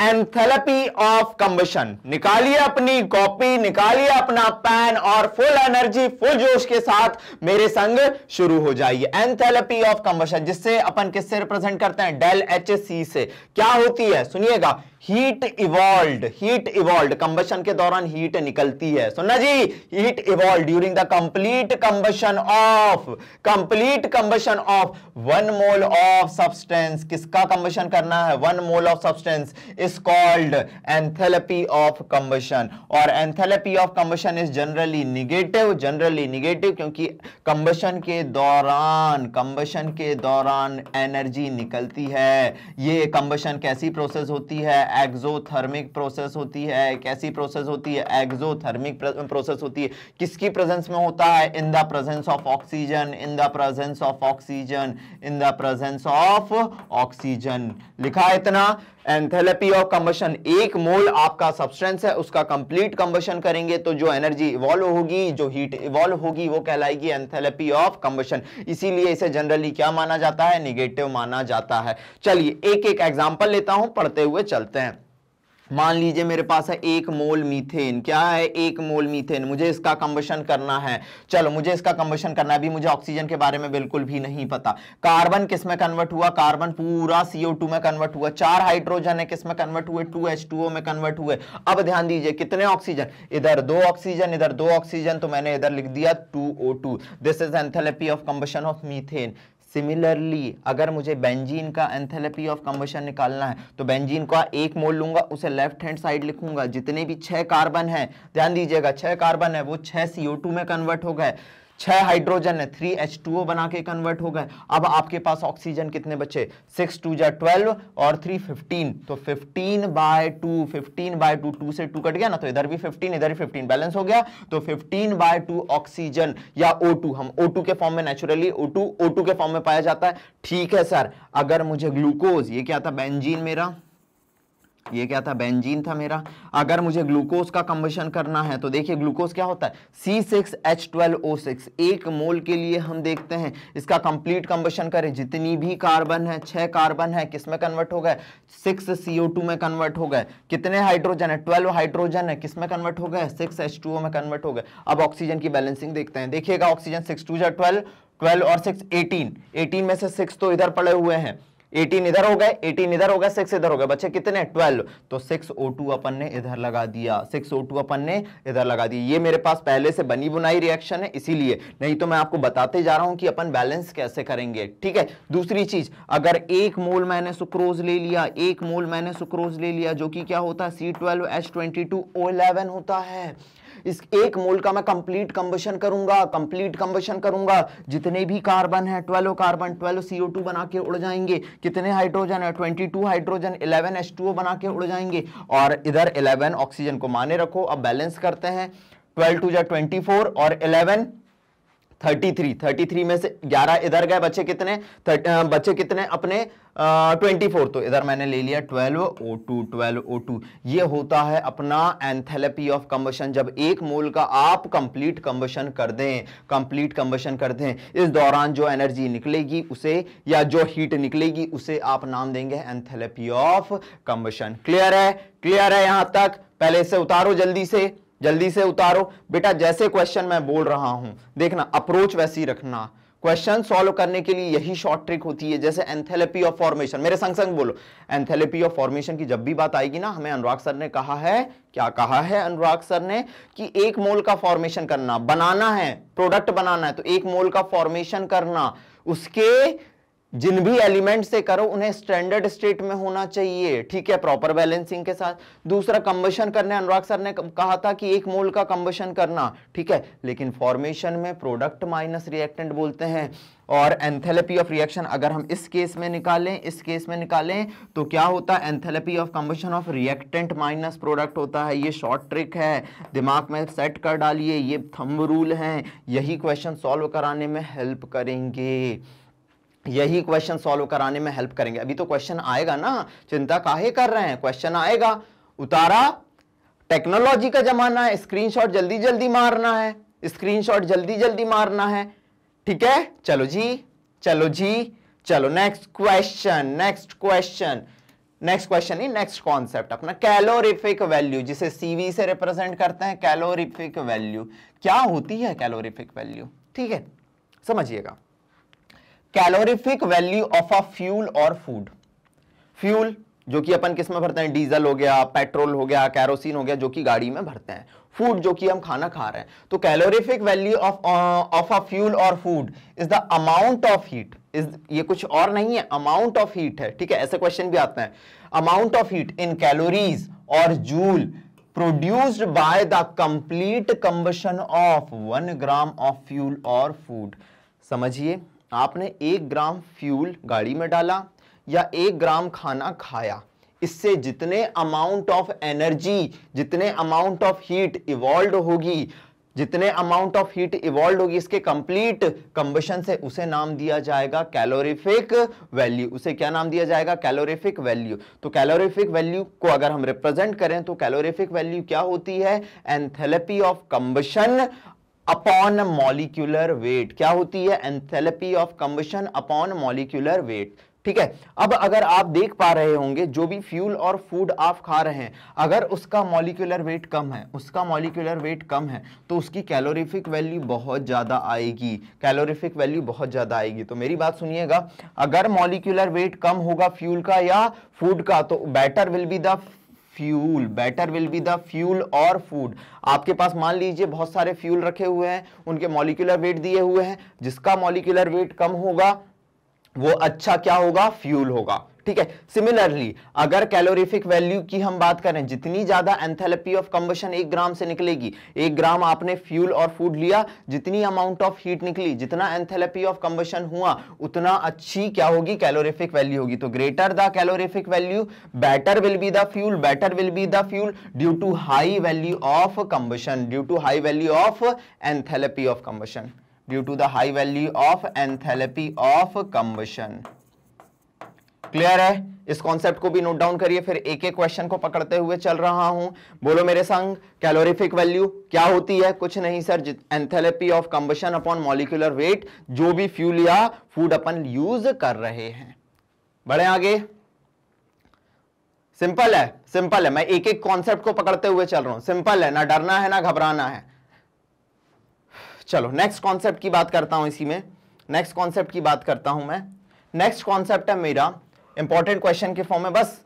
एंथेलपी ऑफ कंबशन निकालिए अपनी कॉपी निकालिए अपना पैन और फुल एनर्जी फुल जोश के साथ मेरे संग शुरू हो जाइए एंथेलपी ऑफ कंबशन जिससे अपन किससे रिप्रेजेंट करते हैं डेल एच सी से क्या होती है सुनिएगा heat evolve heat evolve combustion के दौरान हीट निकलती है सुनना जी heat evolve during the complete combustion of complete combustion of one mole of substance किसका कंबशन करना है one mole of substance is called enthalpy of combustion और enthalpy of combustion is generally negative generally negative क्योंकि combustion के दौरान combustion के दौरान energy निकलती है ये कंबशन कैसी प्रोसेस होती है एक्सोथर्मिक प्रोसेस होती है कैसी प्रोसेस होती है एक्सोथर्मिक प्रोसेस होती है किसकी प्रेजेंस में होता है in the presence of oxygen in the presence of oxygen in the presence of oxygen लिखा है इतना एंथेलेपी ऑफ कंबशन एक मोल आपका सब्सटेंस है उसका कंप्लीट कंबशन करेंगे तो जो एनर्जी इवॉल्व होगी जो हीट इवॉल्व होगी वो कहलाएगी एंथेलेपी ऑफ कंबशन इसीलिए इसे जनरली क्या माना जाता है निगेटिव माना जाता है चलिए एक एक एग्जाम्पल लेता हूं पढ़ते हुए चलते मान लीजिए मेरे पास है एक मोल मीथेन क्या है एक मोल मीथेन मुझे इसका कंबशन करना है चलो मुझे इसका कंबशन करना है अभी मुझे ऑक्सीजन के बारे में बिल्कुल भी नहीं पता कार्बन किस में कन्वर्ट हुआ कार्बन पूरा सीओ में कन्वर्ट हुआ चार हाइड्रोजन है किस में कन्वर्ट हुए टू एच टू ओ में कन्वर्ट हुए अब ध्यान दीजिए कितने ऑक्सीजन इधर दो ऑक्सीजन इधर दो ऑक्सीजन तो मैंने इधर लिख दिया two O two this is enthalpy of combustion of methane similarly अगर मुझे बेंजीन का एंथेलपी ऑफ कम्बशन निकालना है तो बेंजीन का एक मोल लूंगा उसे लेफ्ट हैंड साइड लिखूंगा जितने भी छह कार्बन है ध्यान दीजिएगा छह कार्बन है वो छह सीओ में कन्वर्ट हो गए छह हाइड्रोजन है थ्री एच टू ओ बना के कन्वर्ट हो गए अब आपके पास ऑक्सीजन कितने बचे सिक्स टू जै ट्वेल्व और थ्री फिफ्टीन तो fifteen by two fifteen by two two से टू कट गया ना तो इधर भी फिफ्टीन इधर भी फिफ्टीन बैलेंस हो गया तो फिफ्टीन बाय टू ऑक्सीजन या ओ टू हम ओ टू के फॉर्म में naturally O two O two के फॉर्म में पाया जाता है ठीक है सर अगर मुझे ग्लूकोज ये क्या था बेंजीन मेरा ये क्या था बेंजीन था मेरा अगर मुझे ग्लूकोज का कंबेशन करना है तो देखिए ग्लूकोज क्या होता है C six H twelve O six एक मोल के लिए हम देखते हैं इसका कंप्लीट कंबेशन करें जितनी भी कार्बन है छह कार्बन है किसमें कन्वर्ट हो गए सिक्स सी ओ टू में कन्वर्ट हो गए कितने हाइड्रोजन है ट्वेल्व हाइड्रोजन है किसमें कन्वर्ट हो गए सिक्स एच टू ओ में कन्वर्ट हो गए अब ऑक्सीजन की बैलेंसिंग देखते हैं देखिएगा ऑक्सीजन सिक्स टू या ट्वेल्व ट्वेल्व और सिक्स एटीन एटीन में से सिक्स तो इधर पड़े हुए हैं एटीन इधर हो गए एटीन इधर हो गए सिक्स इधर हो गए बच्चे कितने ट्वेल्व तो सिक्स ओ टू अपन ने इधर लगा दिया सिक्स ओ टू अपन ने इधर लगा दिया ये मेरे पास पहले से बनी बुनाई रिएक्शन है इसीलिए नहीं तो मैं आपको बताते जा रहा हूं कि अपन बैलेंस कैसे करेंगे ठीक है दूसरी चीज अगर एक मोल मैंने सुक्रोज ले लिया एक मोल मैंने सुक्रोज ले लिया जो कि क्या होता है C twelve H twenty two O eleven होता है इस एक मोल का मैं कंप्लीट कंबशन करूंगा कंप्लीट कंबशन करूंगा जितने भी कार्बन है twelve carbon twelve CO two बना के उड़ जाएंगे कितने हाइड्रोजन है twenty two hydrogen eleven H two बना के उड़ जाएंगे और इधर इलेवन ऑक्सीजन को माने रखो अब बैलेंस करते हैं ट्वेल्व टू या ट्वेंटी फोर और eleven thirty three thirty three में से ग्यारह इधर गए बच्चे कितने बच्चे कितने अपने ट्वेंटी फोर तो इधर मैंने ले लिया twelve O two twelve O two ये होता है अपना एंथेलपी ऑफ कम्बशन जब एक मोल का आप कंप्लीट कम्बशन कर दें कंप्लीट कम्बशन कर दें इस दौरान जो एनर्जी निकलेगी उसे या जो हीट निकलेगी उसे आप नाम देंगे एंथेलेपी ऑफ कम्बशन क्लियर है क्लियर है यहां तक पहले इसे उतारो जल्दी से जल्दी से उतारो बेटा जैसे क्वेश्चन मैं बोल रहा हूं देखना अप्रोच वैसी रखना क्वेश्चन सॉल्व करने के लिए यही शॉर्ट ट्रिक होती है जैसे एंथेलेपी ऑफ फॉर्मेशन मेरे संग संग बोलो एंथेलेपी ऑफ फॉर्मेशन की जब भी बात आएगी ना हमें अनुराग सर ने कहा है क्या कहा है अनुराग सर ने कि एक मोल का फॉर्मेशन करना बनाना है प्रोडक्ट बनाना है तो एक मोल का फॉर्मेशन करना उसके जिन भी एलिमेंट से करो उन्हें स्टैंडर्ड स्टेट में होना चाहिए ठीक है प्रॉपर बैलेंसिंग के साथ दूसरा कंबशन करने अनुराग सर ने कहा था कि एक मोल का कंबशन करना ठीक है लेकिन फॉर्मेशन में प्रोडक्ट माइनस रिएक्टेंट बोलते हैं और एंथेलपी ऑफ रिएक्शन अगर हम इस केस में निकालें इस केस में निकालें तो क्या होता है enthalpy of combustion of reactant minus product होता है ये शॉर्ट ट्रिक है दिमाग में सेट कर डालिए ये थम्ब रूल हैं यही क्वेश्चन सॉल्व कराने में हेल्प करेंगे यही क्वेश्चन सॉल्व कराने में हेल्प करेंगे अभी तो क्वेश्चन आएगा ना चिंता काहे कर रहे हैं क्वेश्चन आएगा उतारा टेक्नोलॉजी का जमाना है स्क्रीनशॉट जल्दी जल्दी मारना है स्क्रीनशॉट जल्दी जल्दी मारना है ठीक है चलो जी चलो जी चलो next question next question next question ही नेक्स्ट कॉन्सेप्ट अपना कैलोरिफिक वैल्यू जिसे सीवी से रिप्रेजेंट करते हैं कैलोरिफिक वैल्यू क्या होती है कैलोरिफिक वैल्यू ठीक है समझिएगा calorific value of a fuel और फूड फ्यूल जो कि अपन किस में भरते हैं डीजल हो गया पेट्रोल हो गया कैरोसिन हो गया जो कि गाड़ी में भरते हैं फूड जो कि हम खाना खा रहे हैं तो calorific value of of a fuel और food is the amount of heat is ये कुछ और नहीं है अमाउंट ऑफ हीट है ठीक है ऐसे क्वेश्चन भी आते हैं amount of heat in calories और joule produced by the complete combustion of one gram of fuel और फूड समझिए आपने एक ग्राम फ्यूल गाड़ी में डाला या एक ग्राम खाना खाया इससे जितने अमाउंट ऑफ एनर्जी जितने अमाउंट ऑफ हीट इवॉल्व होगी जितने अमाउंट ऑफ हीट इवॉल्व होगी इसके कंप्लीट कंबशन से उसे नाम दिया जाएगा कैलोरीफिक वैल्यू उसे क्या नाम दिया जाएगा कैलोरीफिक वैल्यू तो कैलोरीफिक वैल्यू को अगर हम रिप्रेजेंट करें तो कैलोरीफिक वैल्यू क्या होती है enthalpy of combustion upon molecular weight क्या होती है enthalpy of combustion upon molecular weight ठीक है अब अगर आप देख पा रहे होंगे जो भी फ्यूल और फूड आप खा रहे हैं अगर उसका मॉलिक्यूलर वेट कम है उसका मॉलिक्यूलर वेट कम है तो उसकी कैलोरीफिक वैल्यू बहुत ज़्यादा आएगी कैलोरीफिक वैल्यू बहुत ज़्यादा आएगी तो मेरी बात सुनिएगा अगर मॉलिक्यूलर वेट कम होगा फ्यूल का या फूड का तो better will be the fuel better will be the fuel और फूड आपके पास मान लीजिए बहुत सारे फ्यूल रखे हुए हैं उनके मॉलिकुलर वेट दिए हुए हैं जिसका मॉलिकुलर वेट कम होगा वो अच्छा क्या होगा फ्यूल होगा ठीक है सिमिलरली अगर कैलोरीफिक वैल्यू की हम बात करें जितनी ज्यादा एंथेलपी ऑफ कंबशन एक ग्राम से निकलेगी एक ग्राम आपने फ्यूल और फूड लिया जितनी अमाउंट ऑफ हीट निकली जितना एंथेलपी ऑफ कंबशन हुआ उतना अच्छी क्या होगी कैलोरीफिक वैल्यू होगी तो greater the calorific value better will be the fuel better will be the fuel due to high value of combustion due to high value of enthalpy of combustion due to the high value of enthalpy of combustion clear है इस concept को भी note down करिए फिर एक एक question को पकड़ते हुए चल रहा हूं बोलो मेरे संग कैलोरीफिक वैल्यू क्या होती है कुछ नहीं sir enthalpy of combustion upon molecular weight जो भी फ्यूल या फूड अपन यूज कर रहे हैं बढ़े आगे सिंपल है सिंपल है मैं एक एक कॉन्सेप्ट को पकड़ते हुए चल रहा हूं सिंपल है ना डरना है ना घबराना है चलो नेक्स्ट कॉन्सेप्ट की बात करता हूं इसी में नेक्स्ट कॉन्सेप्ट की बात करता हूं मैं नेक्स्ट कॉन्सेप्ट है मेरा इंपॉर्टेंट क्वेश्चन के फॉर्म में बस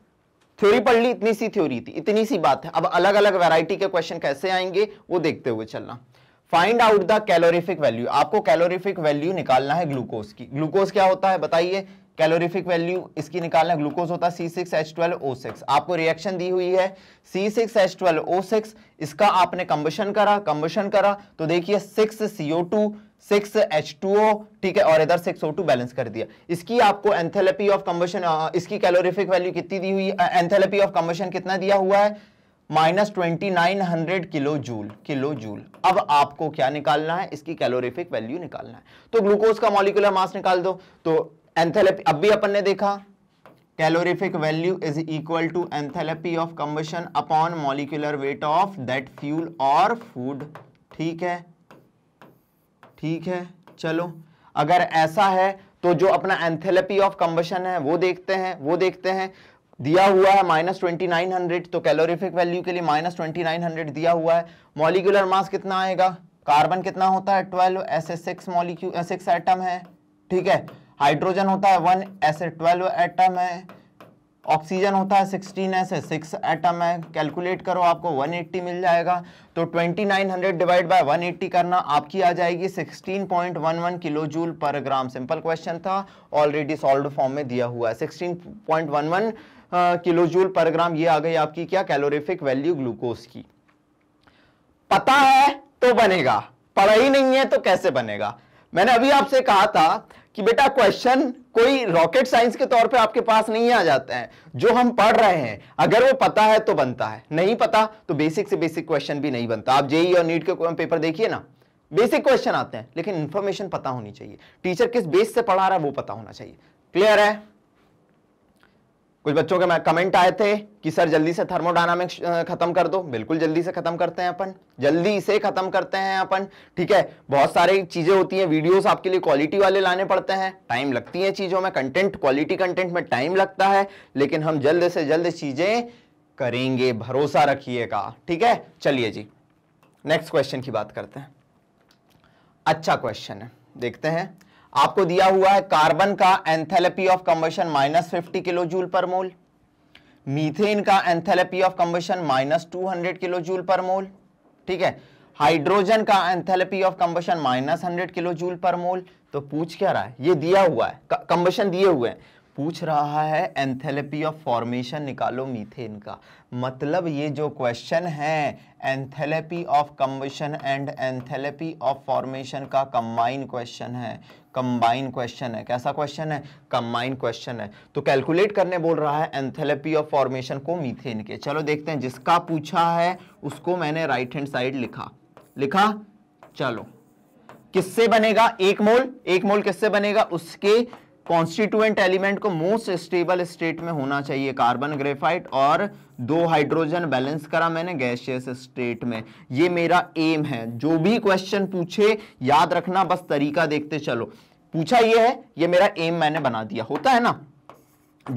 थ्योरी पढ़ ली इतनी सी थ्योरी थी इतनी सी बात है अब अलग अलग वैरायटी के क्वेश्चन कैसे आएंगे वो देखते हुए चलना find out the calorific value आपको कैलोरीफिक वैल्यू निकालना है ग्लूकोज की ग्लूकोज क्या होता है बताइए कैलोरीफिक वैल्यू इसकी निकालना ग्लूकोज होता है सी सिक्स एच आपको रिएक्शन दी हुई है C six H twelve O six इसका आपने कम्बशन करा कम्बशन करा तो देखिए six CO two six H two O ठीक है और इधर सिक्स ओ टू बैलेंस कर दिया इसकी आपको एंथेलपी ऑफ कम्बशन इसकी कैलोरिफिक वैल्यू कितनी दी हुई एंथेलपी ऑफ कम्बशन कितना दिया हुआ है minus twenty nine hundred kilo joule kilo joule अब आपको क्या निकालना है इसकी कैलोरिफिक वैल्यू निकालना है तो ग्लूकोज का मॉलिकुलर मास निकाल दो तो एंथेलपी अब भी अपन ने देखा calorific value is equal to enthalpy of combustion upon molecular weight of that fuel और फूड ठीक है ठीक है चलो अगर ऐसा है तो जो अपना एंथेलपी ऑफ कंबशन है वो देखते हैं वो देखते हैं दिया हुआ है माइनस ट्वेंटी नाइन हंड्रेड तो कैलोरीफिक वैल्यू के लिए माइनस ट्वेंटी नाइन हंड्रेड दिया हुआ है मॉलिकुलर मास कितना आएगा कार्बन कितना होता है ट्वेल्व ऐसे सिक्स मॉलिक्यू सिक्स एटम है ठीक है हाइड्रोजन होता है वन ऐसे ट्वेल्व एटम है ऑक्सीजन होता है 16s है सिक्स एटम है कैलकुलेट करो आपको 180 मिल जाएगा तो 2900 डिवाइड बाय 180 करना आपकी आ जाएगी 16.11 kilo joule per gram simple question था ऑलरेडी सॉल्व फॉर्म में दिया हुआ है 16.11 किलो जूल पर ग्राम ये आ गई आपकी क्या कैलोरिफिक वैल्यू ग्लूकोज की पता है तो बनेगा पढ़ा ही नहीं है तो कैसे बनेगा मैंने अभी आपसे कहा था कि बेटा क्वेश्चन कोई रॉकेट साइंस के तौर पे आपके पास नहीं आ जाते हैं जो हम पढ़ रहे हैं अगर वो पता है तो बनता है नहीं पता तो बेसिक से बेसिक क्वेश्चन भी नहीं बनता आप जेई और नीट के पेपर देखिए ना बेसिक क्वेश्चन आते हैं लेकिन इंफॉर्मेशन पता होनी चाहिए टीचर किस बेस से पढ़ा रहा है वो पता होना चाहिए क्लियर है कुछ बच्चों के कमेंट आए थे कि सर जल्दी से थर्मोडायनामिक्स खत्म कर दो बिल्कुल जल्दी से खत्म करते हैं अपन जल्दी से खत्म करते हैं अपन ठीक है बहुत सारी चीजें होती हैं वीडियोस आपके लिए क्वालिटी वाले लाने पड़ते हैं टाइम लगती है चीजों में कंटेंट क्वालिटी कंटेंट में टाइम लगता है लेकिन हम जल्द से जल्द चीजें करेंगे भरोसा रखिएगा ठीक है चलिए जी नेक्स्ट क्वेश्चन की बात करते हैं अच्छा क्वेश्चन है देखते हैं आपको दिया हुआ है कार्बन का enthalpy of combustion minus fifty kilo joule पर मोल मीथेन का enthalpy of combustion minus two hundred kilo joule पर मोल ठीक है हाइड्रोजन का enthalpy of combustion minus hundred kilo joule पर मोल तो पूछ क्या रहा है ये दिया हुआ है कंबशन दिए हुए हैं पूछ रहा है एंथेलपी ऑफ फॉर्मेशन निकालो मीथेन का मतलब ये जो क्वेश्चन है enthalpy of combustion and enthalpy of formation का कंबाइन क्वेश्चन है कंबाइन क्वेश्चन है कैसा क्वेश्चन है कंबाइन क्वेश्चन है तो कैलकुलेट करने बोल रहा है एंथेलेपी ऑफ फॉर्मेशन को मीथेन के चलो देखते हैं जिसका पूछा है उसको मैंने राइट हैंड साइड लिखा लिखा चलो किससे बनेगा एक मोल एक मोल किससे बनेगा उसके कॉन्स्टिट्यूएंट एलिमेंट को मोस्ट स्टेबल स्टेट में होना चाहिए कार्बन ग्रेफाइट और दो हाइड्रोजन बैलेंस करा मैंने गैशियस स्टेट में ये मेरा एम है जो भी क्वेश्चन पूछे याद रखना बस तरीका देखते चलो पूछा ये है ये मेरा एम मैंने बना दिया होता है ना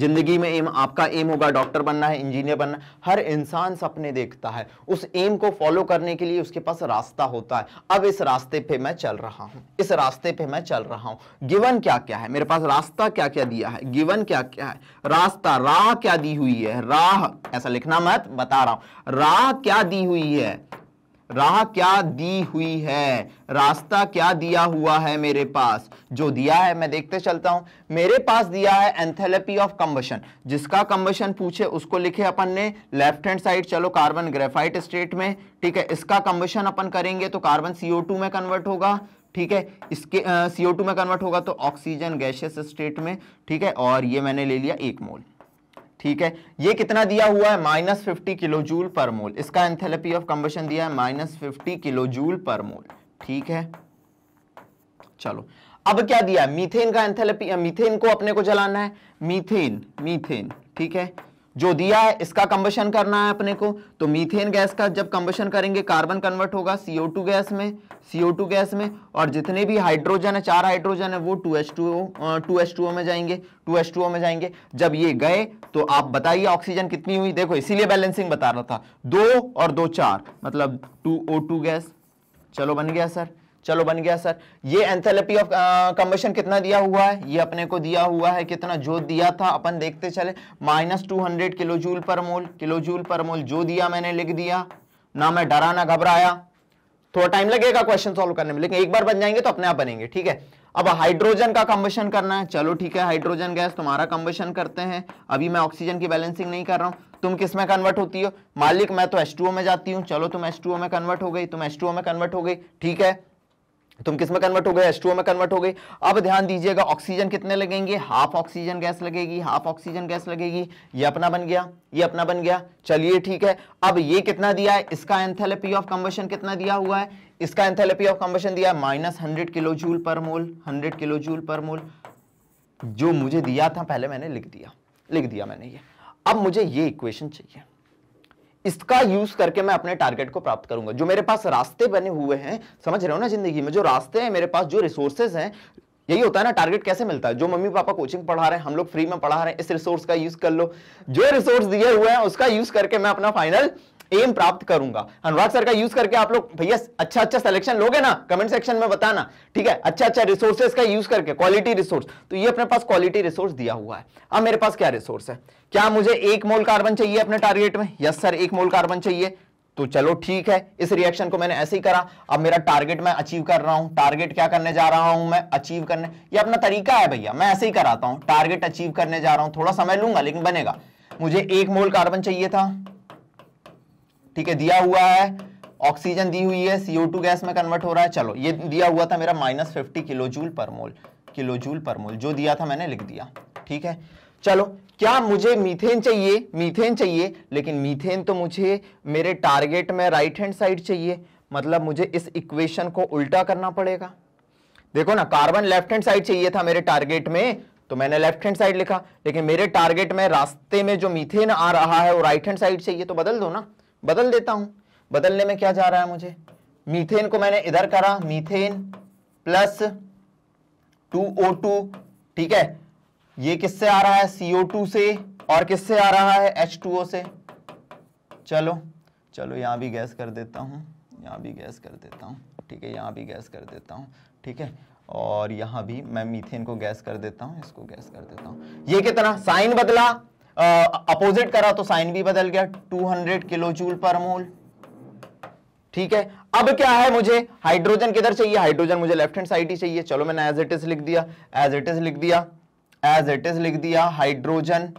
जिंदगी में एम आपका एम होगा डॉक्टर बनना है इंजीनियर बनना है हर इंसान सपने देखता है उस एम को फॉलो करने के लिए उसके पास रास्ता होता है अब इस रास्ते पे मैं चल रहा हूं इस रास्ते पे मैं चल रहा हूं गिवन क्या क्या है मेरे पास रास्ता क्या क्या दिया है गिवन क्या क्या है रास्ता राह क्या दी हुई है राह ऐसा लिखना मत बता रहा हूं राह क्या दी हुई है राह क्या दी हुई है रास्ता क्या दिया हुआ है मेरे पास जो दिया है मैं देखते चलता हूं मेरे पास दिया है एंथेलपी ऑफ कंबशन जिसका कंबशन पूछे उसको लिखे अपन ने लेफ्ट हैंड साइड चलो कार्बन ग्रेफाइट स्टेट में ठीक है इसका कंबशन अपन करेंगे तो कार्बन सीओ टू में कन्वर्ट होगा ठीक है इसके सीओ टू में कन्वर्ट होगा तो ऑक्सीजन गैशियस स्टेट में ठीक है और ये मैंने ले लिया एक मोल ठीक है ये कितना दिया हुआ है माइनस फिफ्टी किलो जूल पर मोल इसका एंथेलपी ऑफ कंबेशन दिया है माइनस फिफ्टी किलो जूल पर मोल ठीक है चलो अब क्या दिया मीथेन का एंथेलपी मीथेन को अपने को जलाना है मीथेन मीथेन ठीक है जो दिया है इसका कंबशन करना है अपने को तो मीथेन गैस का जब कंबशन करेंगे कार्बन कन्वर्ट होगा CO2 गैस में CO2 गैस में और जितने भी हाइड्रोजन है चार हाइड्रोजन है वो 2H2O 2H2O में जाएंगे 2H2O में जाएंगे जब ये गए तो आप बताइए ऑक्सीजन कितनी हुई देखो इसीलिए बैलेंसिंग बता रहा था दो और दो चार मतलब टू गैस चलो बन गया सर चलो बन गया सर ये एंथेलपी ऑफ कंबेशन कितना दिया हुआ है ये अपने को दिया हुआ है कितना जो दिया था अपन देखते चले minus two hundred kilo joule पर मोल किलो जूल पर मोल जो दिया मैंने लिख दिया ना मैं डरा ना घबराया थोड़ा टाइम लगेगा क्वेश्चन सॉल्व करने में लेकिन एक बार बन जाएंगे तो अपने आप बनेंगे ठीक है अब हाइड्रोजन का कंबेशन करना है चलो ठीक है हाइड्रोजन गैस तुम्हारा कंबेशन करते हैं अभी मैं ऑक्सीजन की बैलेंसिंग नहीं कर रहा हूं तुम किस में कन्वर्ट होती हो मालिक मैं तो एस में जाती हूँ चलो तुम एस में कन्वर्ट हो गई तुम एस में कन्वर्ट हो गई ठीक है तुम किस में कन्वर्ट हो गए H2O में कन्वर्ट हो गए अब ध्यान दीजिएगा ऑक्सीजन कितने लगेंगे हाफ ऑक्सीजन गैस लगेगी हाफ ऑक्सीजन गैस लगेगी ये अपना बन गया ये अपना बन गया चलिए ठीक है अब ये कितना दिया है इसका एंथेलपी ऑफ कम्बशन कितना दिया हुआ है इसका एंथेलपी ऑफ कम्बशन दिया है माइनस हंड्रेड किलो जूल पर मोल हंड्रेड किलो जूल पर मोल जो मुझे दिया था पहले मैंने लिख दिया लिख दिया मैंने ये अब मुझे ये इक्वेशन चाहिए इसका यूज करके मैं अपने टारगेट को प्राप्त करूंगा जो मेरे पास रास्ते बने हुए हैं समझ रहे हो ना जिंदगी में जो रास्ते हैं मेरे पास जो रिसोर्सेज हैं यही होता है ना टारगेट कैसे मिलता है जो मम्मी पापा कोचिंग पढ़ा रहे हैं हम लोग फ्री में पढ़ा रहे हैं इस रिसोर्स का यूज कर लो जो रिसोर्स दिए हुए हैं उसका यूज करके मैं अपना फाइनल एम प्राप्त करूंगा अनुराग सर का यूज करके आप लोग भैया अच्छा अच्छा सिलेक्शन लोगे ना कमेंट सेक्शन में बताना ठीक है अच्छा अच्छा रिसोर्सेस का यूज करके क्वालिटी रिसोर्स तो ये अपने पास क्वालिटी रिसोर्स दिया हुआ है अब मेरे पास क्या रिसोर्स है क्या मुझे एक मोल कार्बन चाहिए अपने टारगेट में यस सर एक मोल कार्बन चाहिए तो चलो ठीक है इस रिएक्शन को मैंने ऐसे ही करा अब मेरा टारगेट मैं अचीव कर रहा हूं टारगेट क्या करने जा रहा हूं मैं अचीव करने ये अपना तरीका है भैया मैं ऐसे ही कराता हूं टारगेट अचीव करने जा रहा हूं थोड़ा समय लूंगा लेकिन बनेगा मुझे एक मोल कार्बन चाहिए था ठीक है दिया हुआ है ऑक्सीजन दी हुई है सीओ टू गैस में कन्वर्ट हो रहा है चलो ये दिया हुआ था मेरा माइनस फिफ्टी किलो जूल पर मोल किलो जूल पर मोल जो दिया था मैंने लिख दिया ठीक है चलो क्या मुझे मीथेन चाहिए मीथेन चाहिए लेकिन मीथेन तो मुझे मेरे टारगेट में राइट हैंड साइड चाहिए मतलब मुझे इस इक्वेशन को उल्टा करना पड़ेगा देखो ना कार्बन लेफ्ट हैंड साइड चाहिए था मेरे टारगेट में तो मैंने लेफ्ट हैंड साइड लिखा लेकिन मेरे टारगेट में रास्ते में जो मीथेन आ रहा है वो राइट हैंड साइड चाहिए तो बदल दो ना बदल देता हूं बदलने में क्या जा रहा है मुझे मीथेन को मैंने इधर करा methane plus two O two ठीक है ये किससे आ रहा है सीओ टू से और किससे आ रहा है एच टू ओ से चलो चलो यहां भी गैस कर देता हूं यहां भी गैस कर देता हूं ठीक है यहां भी गैस कर देता हूं ठीक है और यहां भी मैं मीथेन को गैस कर देता हूं इसको गैस कर देता हूं ये कितना साइन बदला अपोजिट करा तो साइन भी बदल गया 200 किलो जूल पर मोल ठीक है अब क्या है मुझे हाइड्रोजन किधर चाहिए हाइड्रोजन मुझे लेफ्ट हैंड साइड ही चाहिए चलो मैंने एज इट इज लिख दिया एज इट इज लिख दिया एज इट इज लिख दिया हाइड्रोजन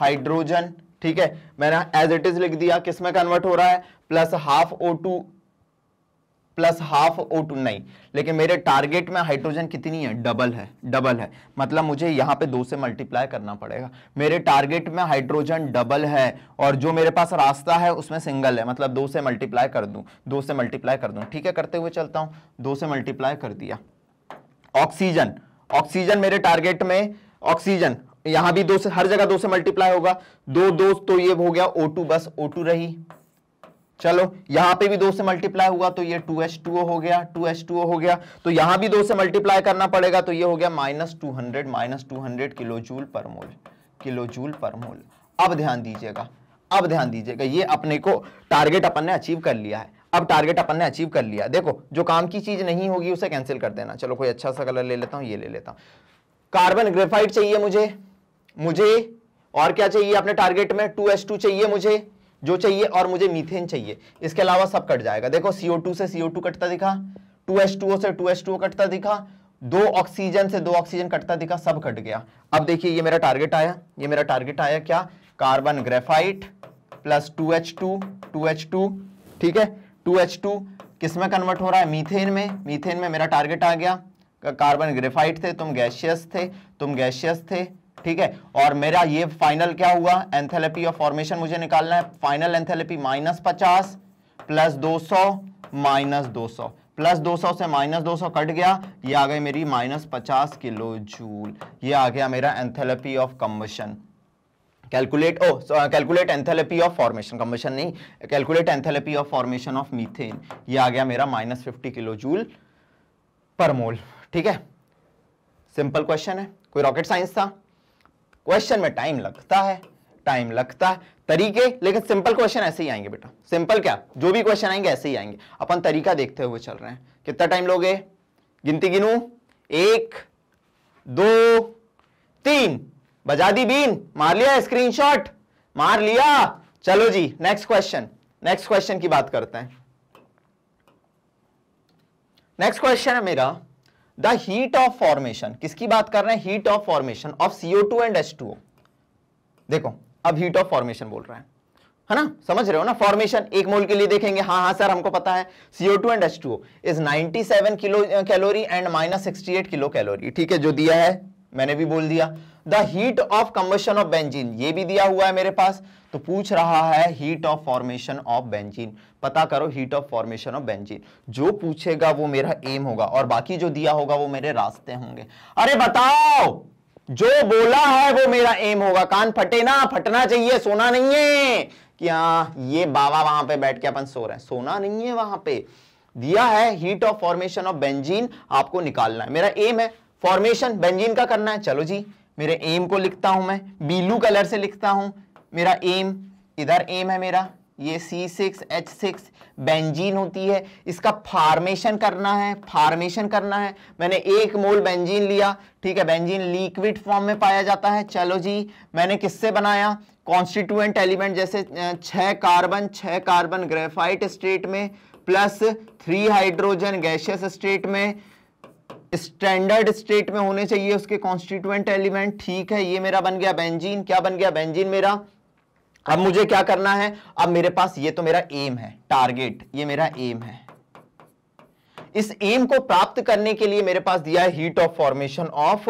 हाइड्रोजन ठीक है मैंने एज इट इज लिख दिया किसमें कन्वर्ट हो रहा है plus half O two plus half O two नहीं लेकिन मेरे टारगेट में हाइड्रोजन कितनी है डबल है डबल है मतलब मुझे यहाँ पे दो से मल्टीप्लाई करना पड़ेगा मेरे टारगेट में हाइड्रोजन डबल है और जो मेरे पास रास्ता है उसमें सिंगल है मतलब दो से मल्टीप्लाई कर दूँ दो से मल्टीप्लाई कर दूँ ठीक है करते हुए चलता हूँ दो से मल्टीप्लाई कर दिया ऑक्सीजन ऑक्सीजन मेरे टारगेट में ऑक्सीजन यहाँ भी दो से हर जगह दो से मल्टीप्लाई होगा दो दो तो ये हो गया ओ बस ओ रही चलो यहां पे भी दो से मल्टीप्लाई हुआ तो ये टू एच टू हो गया टू एच टू हो गया तो यहां भी दो से मल्टीप्लाई करना पड़ेगा तो ये हो गया minus two hundred minus two hundred kilo joule पर मोल किलो जूल पर मोल अब ध्यान दीजिएगा अब ध्यान दीजिएगा ये अपने को टारगेट अपन ने अचीव कर लिया है अब टारगेट अपन ने अचीव कर लिया देखो जो काम की चीज नहीं होगी उसे कैंसिल कर देना चलो कोई अच्छा सा कलर ले लेता हूँ ये ले लेता हूं कार्बन ग्रेफाइट चाहिए मुझे मुझे और क्या चाहिए अपने टारगेट में टू एस टू चाहिए मुझे जो चाहिए और मुझे मीथेन चाहिए इसके अलावा सब कट जाएगा देखो टू से टू कटता दिखा टू से टू कटता दिखा दो ऑक्सीजन से दो ऑक्सीजन कटता दिखा सब कट गया अब देखिए ये मेरा टारगेट आया ये मेरा टारगेट आया क्या carbon graphite plus two H two two H two ठीक है टू एच टू किस में कन्वर्ट हो रहा है मीथेन में मीथेन में मेरा टारगेट आ गया कार्बन ग्रेफाइट थे तुम गैशियस थे तुम गैशियस थे ठीक है और मेरा ये फाइनल क्या हुआ एंथेलेपी ऑफ फॉर्मेशन मुझे निकालना है फाइनल एंथेलेपी माइनस पचास प्लस दो सौ माइनस दो सौ प्लस दो सौ से माइनस दो सौ कट गया ये आ गई मेरी माइनस पचास किलो जूल ये आ गया मेरा enthalpy of combustion calculate oh calculate enthalpy of formation combustion नहीं calculate enthalpy of formation of methane ये आ गया मेरा माइनस फिफ्टी किलो जूल पर मोल ठीक है सिंपल क्वेश्चन है कोई रॉकेट साइंस था क्वेश्चन में टाइम लगता है टाइम लगता है तरीके लेकिन सिंपल क्वेश्चन ऐसे ही आएंगे बेटा सिंपल क्या जो भी क्वेश्चन आएंगे ऐसे ही आएंगे अपन तरीका देखते हुए चल रहे हैं कितना टाइम लोगे गिनती गिनू एक दो तीन बजा दी बीन मार लिया स्क्रीनशॉट मार लिया चलो जी नेक्स्ट क्वेश्चन नेक्स्ट क्वेश्चन की बात करते हैं नेक्स्ट क्वेश्चन है मेरा द हीट ऑफ फॉर्मेशन किसकी बात कर रहे हैं heat of formation of CO two and H two देखो अब हीट ऑफ फॉर्मेशन बोल रहे हैं है ना समझ रहे हो ना फॉर्मेशन एक मोल के लिए देखेंगे हाँ हाँ सर हमको पता है CO two and S two is ninety seven kilo calorie and minus sixty eight kilo calorie ठीक है जो दिया है मैंने भी बोल दिया the heat of combustion of benzene ये भी दिया हुआ है मेरे पास तो पूछ रहा है heat of formation of benzene पता करो heat of formation of benzene जो पूछेगा वो मेरा एम होगा और बाकी जो दिया होगा वो मेरे रास्ते होंगे अरे बताओ जो बोला है वो मेरा एम होगा कान फटे ना फटना चाहिए सोना नहीं है कि हाँ ये बाबा वहां पे बैठ के अपन सो रहे हैं सोना नहीं है वहां पे दिया है heat of formation of benzene आपको निकालना है मेरा एम है फॉर्मेशन बेंजीन का करना है चलो जी मेरे एम को लिखता हूं मैं बीलू कलर से लिखता हूं मेरा एम इधर एम है मेरा ये C six H six benzene होती है इसका फार्मेशन करना है फार्मेशन करना है मैंने एक मोल बेंजीन लिया ठीक है बेंजीन लिक्विड फॉर्म में पाया जाता है चलो जी मैंने किससे बनाया कॉन्स्टिट्यूएंट एलिमेंट जैसे छः कार्बन छः कार्बन ग्रेफाइट स्टेट में plus three hydrogen gaseous state में स्टैंडर्ड स्टेट में होने चाहिए उसके कॉन्स्टिट्यूएंट एलिमेंट ठीक है ये मेरा बन गया बेंजीन क्या बन गया बेंजीन मेरा अब मुझे क्या करना है अब मेरे पास ये तो मेरा एम है टारगेट ये मेरा एम है इस एम को प्राप्त करने के लिए मेरे पास दिया है heat of formation of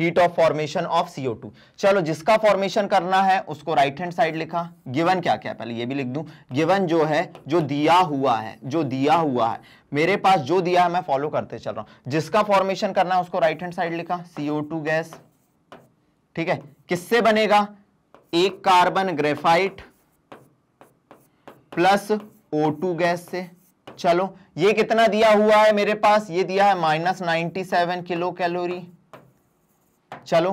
heat of formation of CO two चलो जिसका फॉर्मेशन करना है उसको राइट हैंड साइड लिखा गिवन क्या क्या पहले ये भी लिख दूं गिवन जो है जो दिया हुआ है जो दिया हुआ है मेरे पास जो दिया है मैं फॉलो करते चल रहा हूं जिसका फॉर्मेशन करना है उसको राइट हैंड साइड लिखा सीओ टू गैस ठीक है किससे बनेगा एक carbon graphite plus O2 gas से चलो ये कितना दिया हुआ है मेरे पास ये दिया है minus ninety seven kilo calorie चलो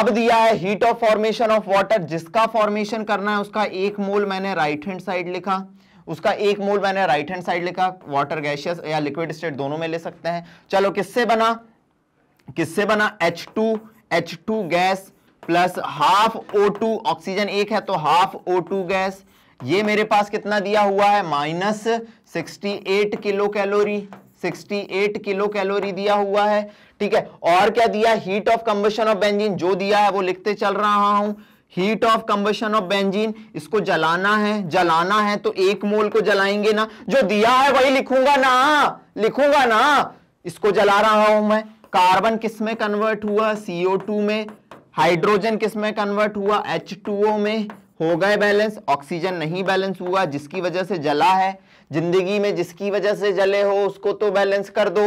अब दिया है heat of formation of water जिसका फॉर्मेशन करना है उसका एक मोल मैंने राइट हैंड साइड लिखा उसका एक मोल मैंने राइट हैंड साइड लिखा वाटर गैशियस या लिक्विड स्टेट दोनों में ले सकते हैं चलो किससे बना किससे बना H2 H2 gas plus half O two oxygen एक है तो हाफ ओ टू गैस ये मेरे पास कितना दिया हुआ है minus sixty eight kilo calorie 68 kilo calorie दिया हुआ है ठीक है और क्या दिया heat of combustion of benzene जो दिया है वो लिखते चल रहा हूं heat of combustion of benzene इसको जलाना है जलाना है तो एक मोल को जलाएंगे ना जो दिया है वही लिखूंगा ना लिखूंगा ना इसको जला रहा हूं मैं कार्बन किस में कन्वर्ट हुआ सीओ टू में हाइड्रोजन किस में कन्वर्ट हुआ ओ में हो गए बैलेंस ऑक्सीजन नहीं बैलेंस हुआ जिसकी वजह से जला है जिंदगी में जिसकी वजह से जले हो उसको तो बैलेंस कर दो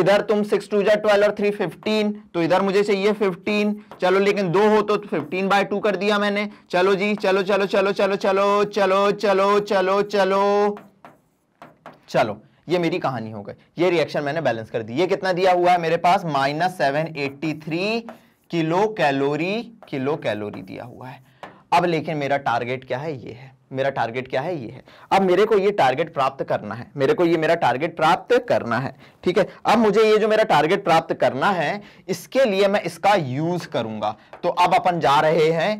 इधर तुम सिक्स टू जै ट्वेल्व और थ्री फिफ्टीन तो इधर मुझे चाहिए फिफ्टीन चलो लेकिन दो हो तो फिफ्टीन बाय टू कर दिया मैंने चलो जी चलो चलो चलो चलो चलो चलो चलो चलो चलो चलो ये मेरी कहानी हो गई ये रिएक्शन मैंने बैलेंस कर दी ये कितना दिया हुआ है मेरे पास minus seven eighty three kilo calorie kilo calorie दिया हुआ है अब लेकिन मेरा टारगेट क्या है ये है मेरा टारगेट क्या है ये है अब मेरे को ये टारगेट प्राप्त करना है मेरे को ये मेरा टारगेट प्राप्त करना है ठीक है अब मुझे ये जो मेरा टारगेट प्राप्त करना है इसके लिए मैं इसका यूज करूंगा तो अब अपन जा रहे हैं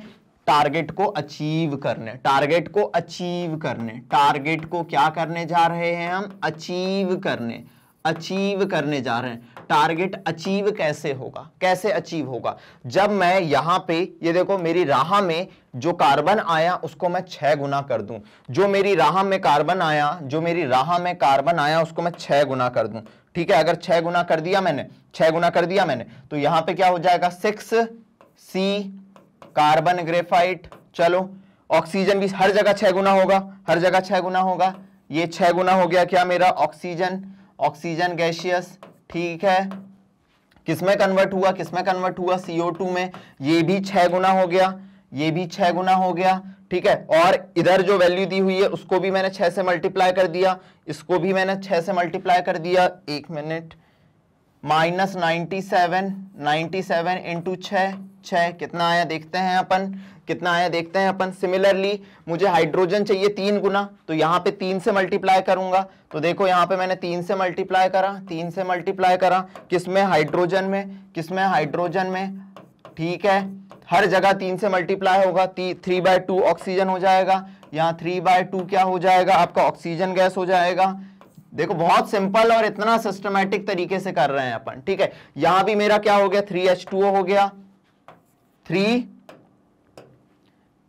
टारगेट को अचीव करने टारगेट को अचीव करने टारगेट को क्या करने जा रहे हैं हम अचीव करने अचीव करने जा रहे हैं टारगेट अचीव कैसे होगा कैसे अचीव होगा जब मैं यहां पे ये देखो मेरी राह में जो कार्बन आया उसको मैं छह गुना कर दूं जो मेरी राह में कार्बन आया जो मेरी राह में कार्बन आया उसको मैं छह गुना कर दूं ठीक है अगर छह गुना कर दिया मैंने छह गुना कर दिया मैंने तो यहां पे क्या हो जाएगा सिक्स सी कार्बन ग्रेफाइट चलो ऑक्सीजन भी हर जगह छह गुना होगा हर जगह छह गुना होगा ये छह गुना हो गया क्या मेरा ऑक्सीजन ऑक्सीजन गैशियस ठीक है किसमें कन्वर्ट हुआ किसमें कन्वर्ट हुआ CO2 में ये भी छह गुना हो गया ये भी छह गुना हो गया ठीक है और इधर जो वैल्यू दी हुई है उसको भी मैंने छह से मल्टीप्लाई कर दिया इसको भी मैंने छह से मल्टीप्लाई कर दिया एक minute minus ninety seven ninety seven into छ कितना आया देखते हैं अपन कितना आया देखते हैं अपन सिमिलरली मुझे हाइड्रोजन चाहिए तीन गुना तो यहाँ पे तीन से मल्टीप्लाई करूंगा तो देखो यहाँ पे मैंने तीन से मल्टीप्लाई करा तीन से मल्टीप्लाई करा किस में हाइड्रोजन में किस में हाइड्रोजन में ठीक है हर जगह तीन से मल्टीप्लाई होगा थ्री बाय टू ऑक्सीजन हो जाएगा यहाँ थ्री बाय टू क्या हो जाएगा आपका ऑक्सीजन गैस हो जाएगा देखो बहुत सिंपल और इतना सिस्टमेटिक तरीके से कर रहे हैं अपन ठीक है यहां भी मेरा क्या हो गया थ्री एच टू हो गया थ्री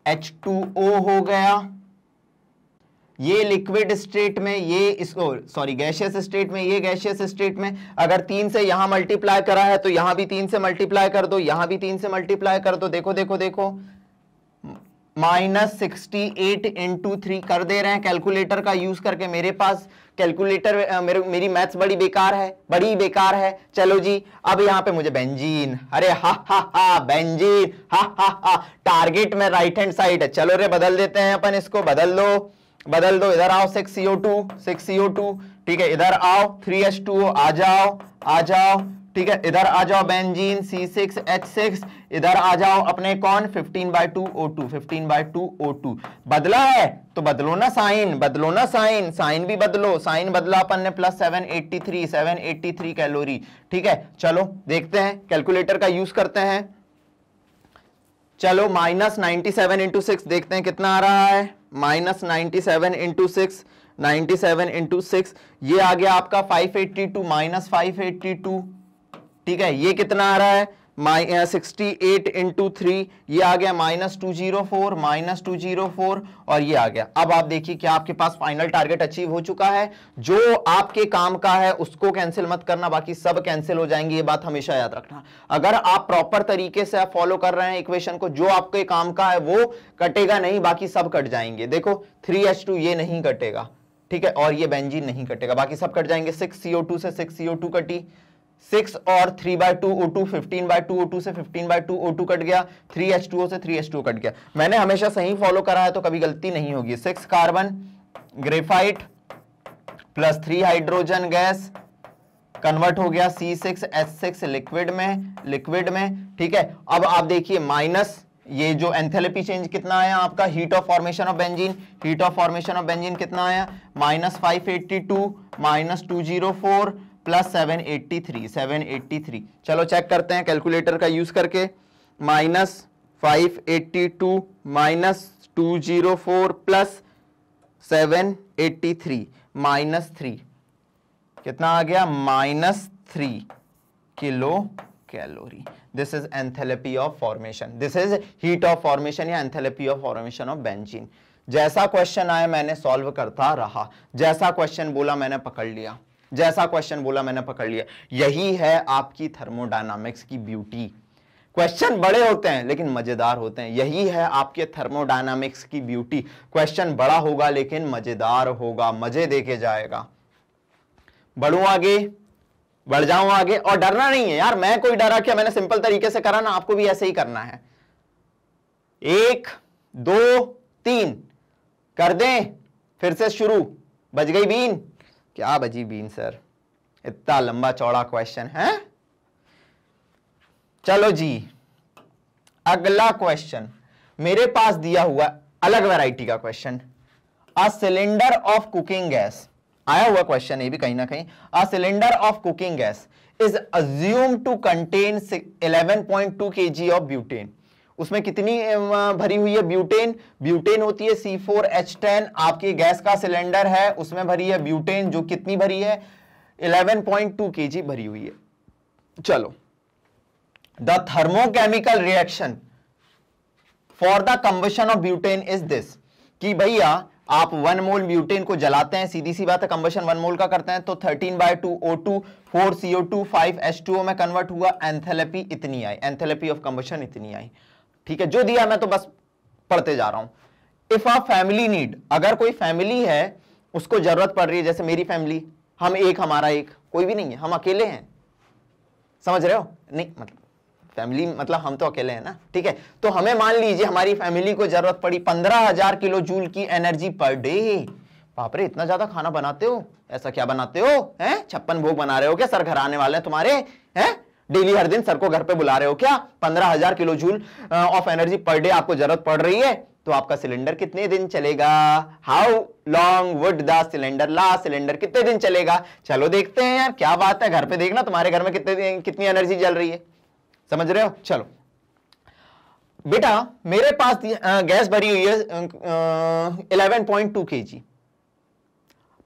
H2O हो गया ये लिक्विड स्टेट में ये सॉरी गैशियस स्टेट में ये गैशियस स्टेट में अगर तीन से यहां मल्टीप्लाई करा है तो यहां भी तीन से मल्टीप्लाई कर दो यहां भी तीन से मल्टीप्लाई कर दो देखो देखो देखो minus sixty eight into three कर दे रहे हैं कैलकुलेटर का यूज करके मेरे पास कैलकुलेटर मेरे मेरी मैथ्स बड़ी बेकार है बड़ी बेकार है चलो जी अब यहाँ पे मुझे बेंजीन अरे हा हा हा बेंजीन हा हा हा टारगेट में राइट हैंड साइड है चलो रे बदल देते हैं अपन इसको बदल दो बदल दो इधर आओ six CO two six CO two ठीक है इधर आओ थ्री एच टू आ जाओ आ जाओ ठीक है इधर आ जाओ बेंजीन C6H6 इधर आ जाओ अपने कौन 15 by two O two fifteen by two O two बदला है तो बदलो ना साइन बदलो ना साइन साइन भी बदलो साइन बदला अपन ने प्लस 783 783 कैलोरी ठीक है चलो देखते हैं कैलकुलेटर का यूज करते हैं चलो minus ninety seven into six देखते हैं कितना आ रहा है minus ninety seven into six ninety seven into six ये आ गया आपका five eighty two minus five eighty two ठीक है ये कितना आ रहा है minus sixty eight into three ये आ गया minus two zero four minus two zero four और ये आ गया अब आप देखिए क्या आपके पास फाइनल टारगेट अचीव हो चुका है जो आपके काम का है उसको कैंसिल मत करना बाकी सब कैंसिल हो जाएंगे ये बात हमेशा याद रखना अगर आप प्रॉपर तरीके से फॉलो कर रहे हैं इक्वेशन को जो आपके काम का है वो कटेगा नहीं बाकी सब कट जाएंगे देखो थ्री एच टू ये नहीं कटेगा ठीक है और ये बेंजीन नहीं कटेगा बाकी सब कट जाएंगे सिक्स सीओ टू से सिक्स सीओ टू कटी सिक्स और three by two O two fifteen by two O two से fifteen by two O two cut गया थ्री एच टू ओ से थ्री एच टू कट गया मैंने हमेशा सही फॉलो करा है तो कभी गलती नहीं होगी six carbon graphite plus three hydrogen gas convert हो गया C six H six liquid में लिक्विड में ठीक है अब आप देखिए माइनस ये जो एंथेलपी चेंज कितना आया आपका heat of formation of benzene heat of formation of benzene कितना आया minus five eighty two minus two zero four plus seven eighty three seven eighty three चलो चेक करते हैं कैलकुलेटर का यूज़ करके minus five eighty two minus two zero four plus seven eighty three minus three कितना आ गया minus three kilo calorie this is enthalpy of formation this is heat of formation या enthalpy of formation of benzene जैसा question आया मैंने solve करता रहा जैसा क्वेश्चन बोला मैंने पकड़ लिया जैसा क्वेश्चन बोला मैंने पकड़ लिया यही है आपकी थर्मोडायनामिक्स की ब्यूटी क्वेश्चन बड़े होते हैं लेकिन मजेदार होते हैं यही है आपके थर्मोडायनामिक्स की ब्यूटी क्वेश्चन बड़ा होगा लेकिन मजेदार होगा मजे देखे जाएगा बढ़ू आगे बढ़ जाऊं आगे और डरना नहीं है यार मैं कोई डरा क्या मैंने सिंपल तरीके से करा ना आपको भी ऐसे ही करना है एक दो तीन कर दें फिर से शुरू बज गई बीन क्या बजी बीन सर इतना लंबा चौड़ा क्वेश्चन है चलो जी अगला क्वेश्चन मेरे पास दिया हुआ अलग वैरायटी का question a cylinder of cooking gas आया हुआ क्वेश्चन ये भी कहीं ना कहीं a cylinder of cooking gas is assume to contain 11.2 KG of butane उसमें कितनी भरी हुई है ब्यूटेन ब्यूटेन होती है सी फोर एच टेन आपकी गैस का सिलेंडर है उसमें भरी है ब्यूटेन जो कितनी भरी है 11.2 जी भरी हुई है चलो the thermochemical reaction for the combustion of butane is this कि भैया आप वन मोल ब्यूटेन को जलाते हैं सीधी सी बात है कंबशन वन मोल का करते हैं तो thirteen by two O two four CO two five H two O में कन्वर्ट हुआ एंथेलेपी इतनी आई एंथेलेपी ऑफ कंबशन इतनी आई ठीक है जो दिया मैं तो बस पढ़ते जा रहा हूं इफ आ फैमिली नीड अगर कोई फैमिली है उसको जरूरत पड़ रही है जैसे मेरी फैमिली हम एक हमारा एक कोई भी नहीं है हम अकेले हैं समझ रहे हो नहीं मतलब फैमिली मतलब हम तो अकेले हैं ना ठीक है तो हमें मान लीजिए हमारी फैमिली को जरूरत पड़ी पंद्रह हजार किलो जूल की एनर्जी पर डे बाप रे इतना ज्यादा खाना बनाते हो ऐसा क्या बनाते हो हैं छप्पन भोग बना रहे हो क्या सर घर आने वाले हैं तुम्हारे हैं डेली हर दिन सर को घर पे बुला रहे हो क्या पंद्रह हजार kilo joule of energy per day आपको जरूरत पड़ रही है तो आपका सिलेंडर कितने दिन चलेगा how long would the cylinder last cylinder कितने दिन चलेगा चलो देखते हैं यार क्या बात है घर पे देखना तुम्हारे घर में कितने दिन कितनी एनर्जी चल रही है समझ रहे हो चलो बेटा मेरे पास गैस भरी हुई है इलेवन पॉइंट टू के जी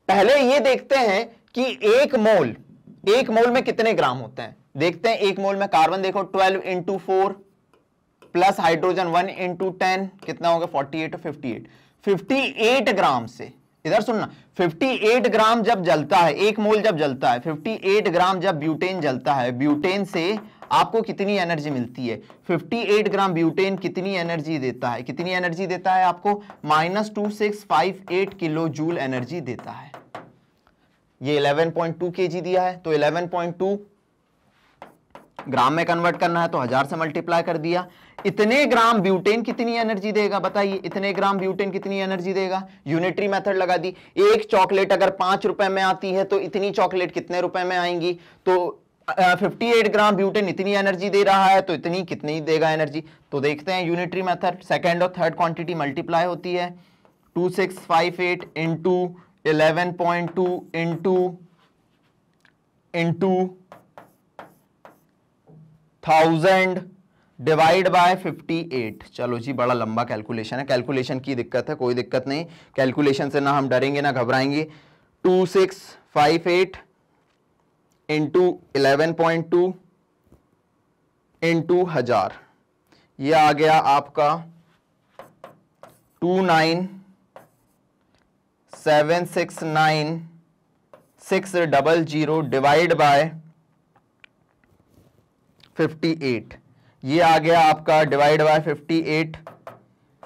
पहले ये देखते हैं कि एक मोल एक मोल में कितने ग्राम होते हैं देखते हैं एक मोल में कार्बन देखो twelve into four plus hydrogen one into ten कितना हो गया forty eight fifty eight fifty eight gram से इधर सुनना 58 ग्राम जब जलता है एक मोल जब जलता है 58 ग्राम जब ब्यूटेन जलता है ब्यूटेन से आपको कितनी एनर्जी मिलती है 58 ग्राम ब्यूटेन कितनी एनर्जी देता है कितनी एनर्जी देता है आपको minus two six five eight kilo joule energy देता है ये 11.2 केजी दिया है तो 11.2 पॉइंट ग्राम में कन्वर्ट करना है तो हजार से मल्टीप्लाई कर दिया इतने ग्राम ब्यूटेन कितनी एनर्जी देगा बताइए इतने ग्राम ब्यूटेन कितनी एनर्जी देगा यूनिटरी मेथड लगा दी एक चॉकलेट अगर पांच रुपए में आती है तो इतनी चॉकलेट कितने रुपए में आएंगी तो फिफ्टी एट ग्राम ब्यूटेन इतनी एनर्जी दे रहा है तो इतनी कितनी देगा एनर्जी तो देखते हैं यूनिटरी मैथड सेकेंड और थर्ड क्वांटिटी मल्टीप्लाई होती है two six five eight into eleven point two into into thousand divide by 58 चलो जी बड़ा लंबा कैलकुलेशन है कैलकुलेशन की दिक्कत है कोई दिक्कत नहीं कैलकुलेशन से ना हम डरेंगे ना घबराएंगे 2658 into eleven point two into हजार ये आ गया आपका two nine seven six nine six double zero divide by 58 ये आ गया आपका डिवाइड बाय 58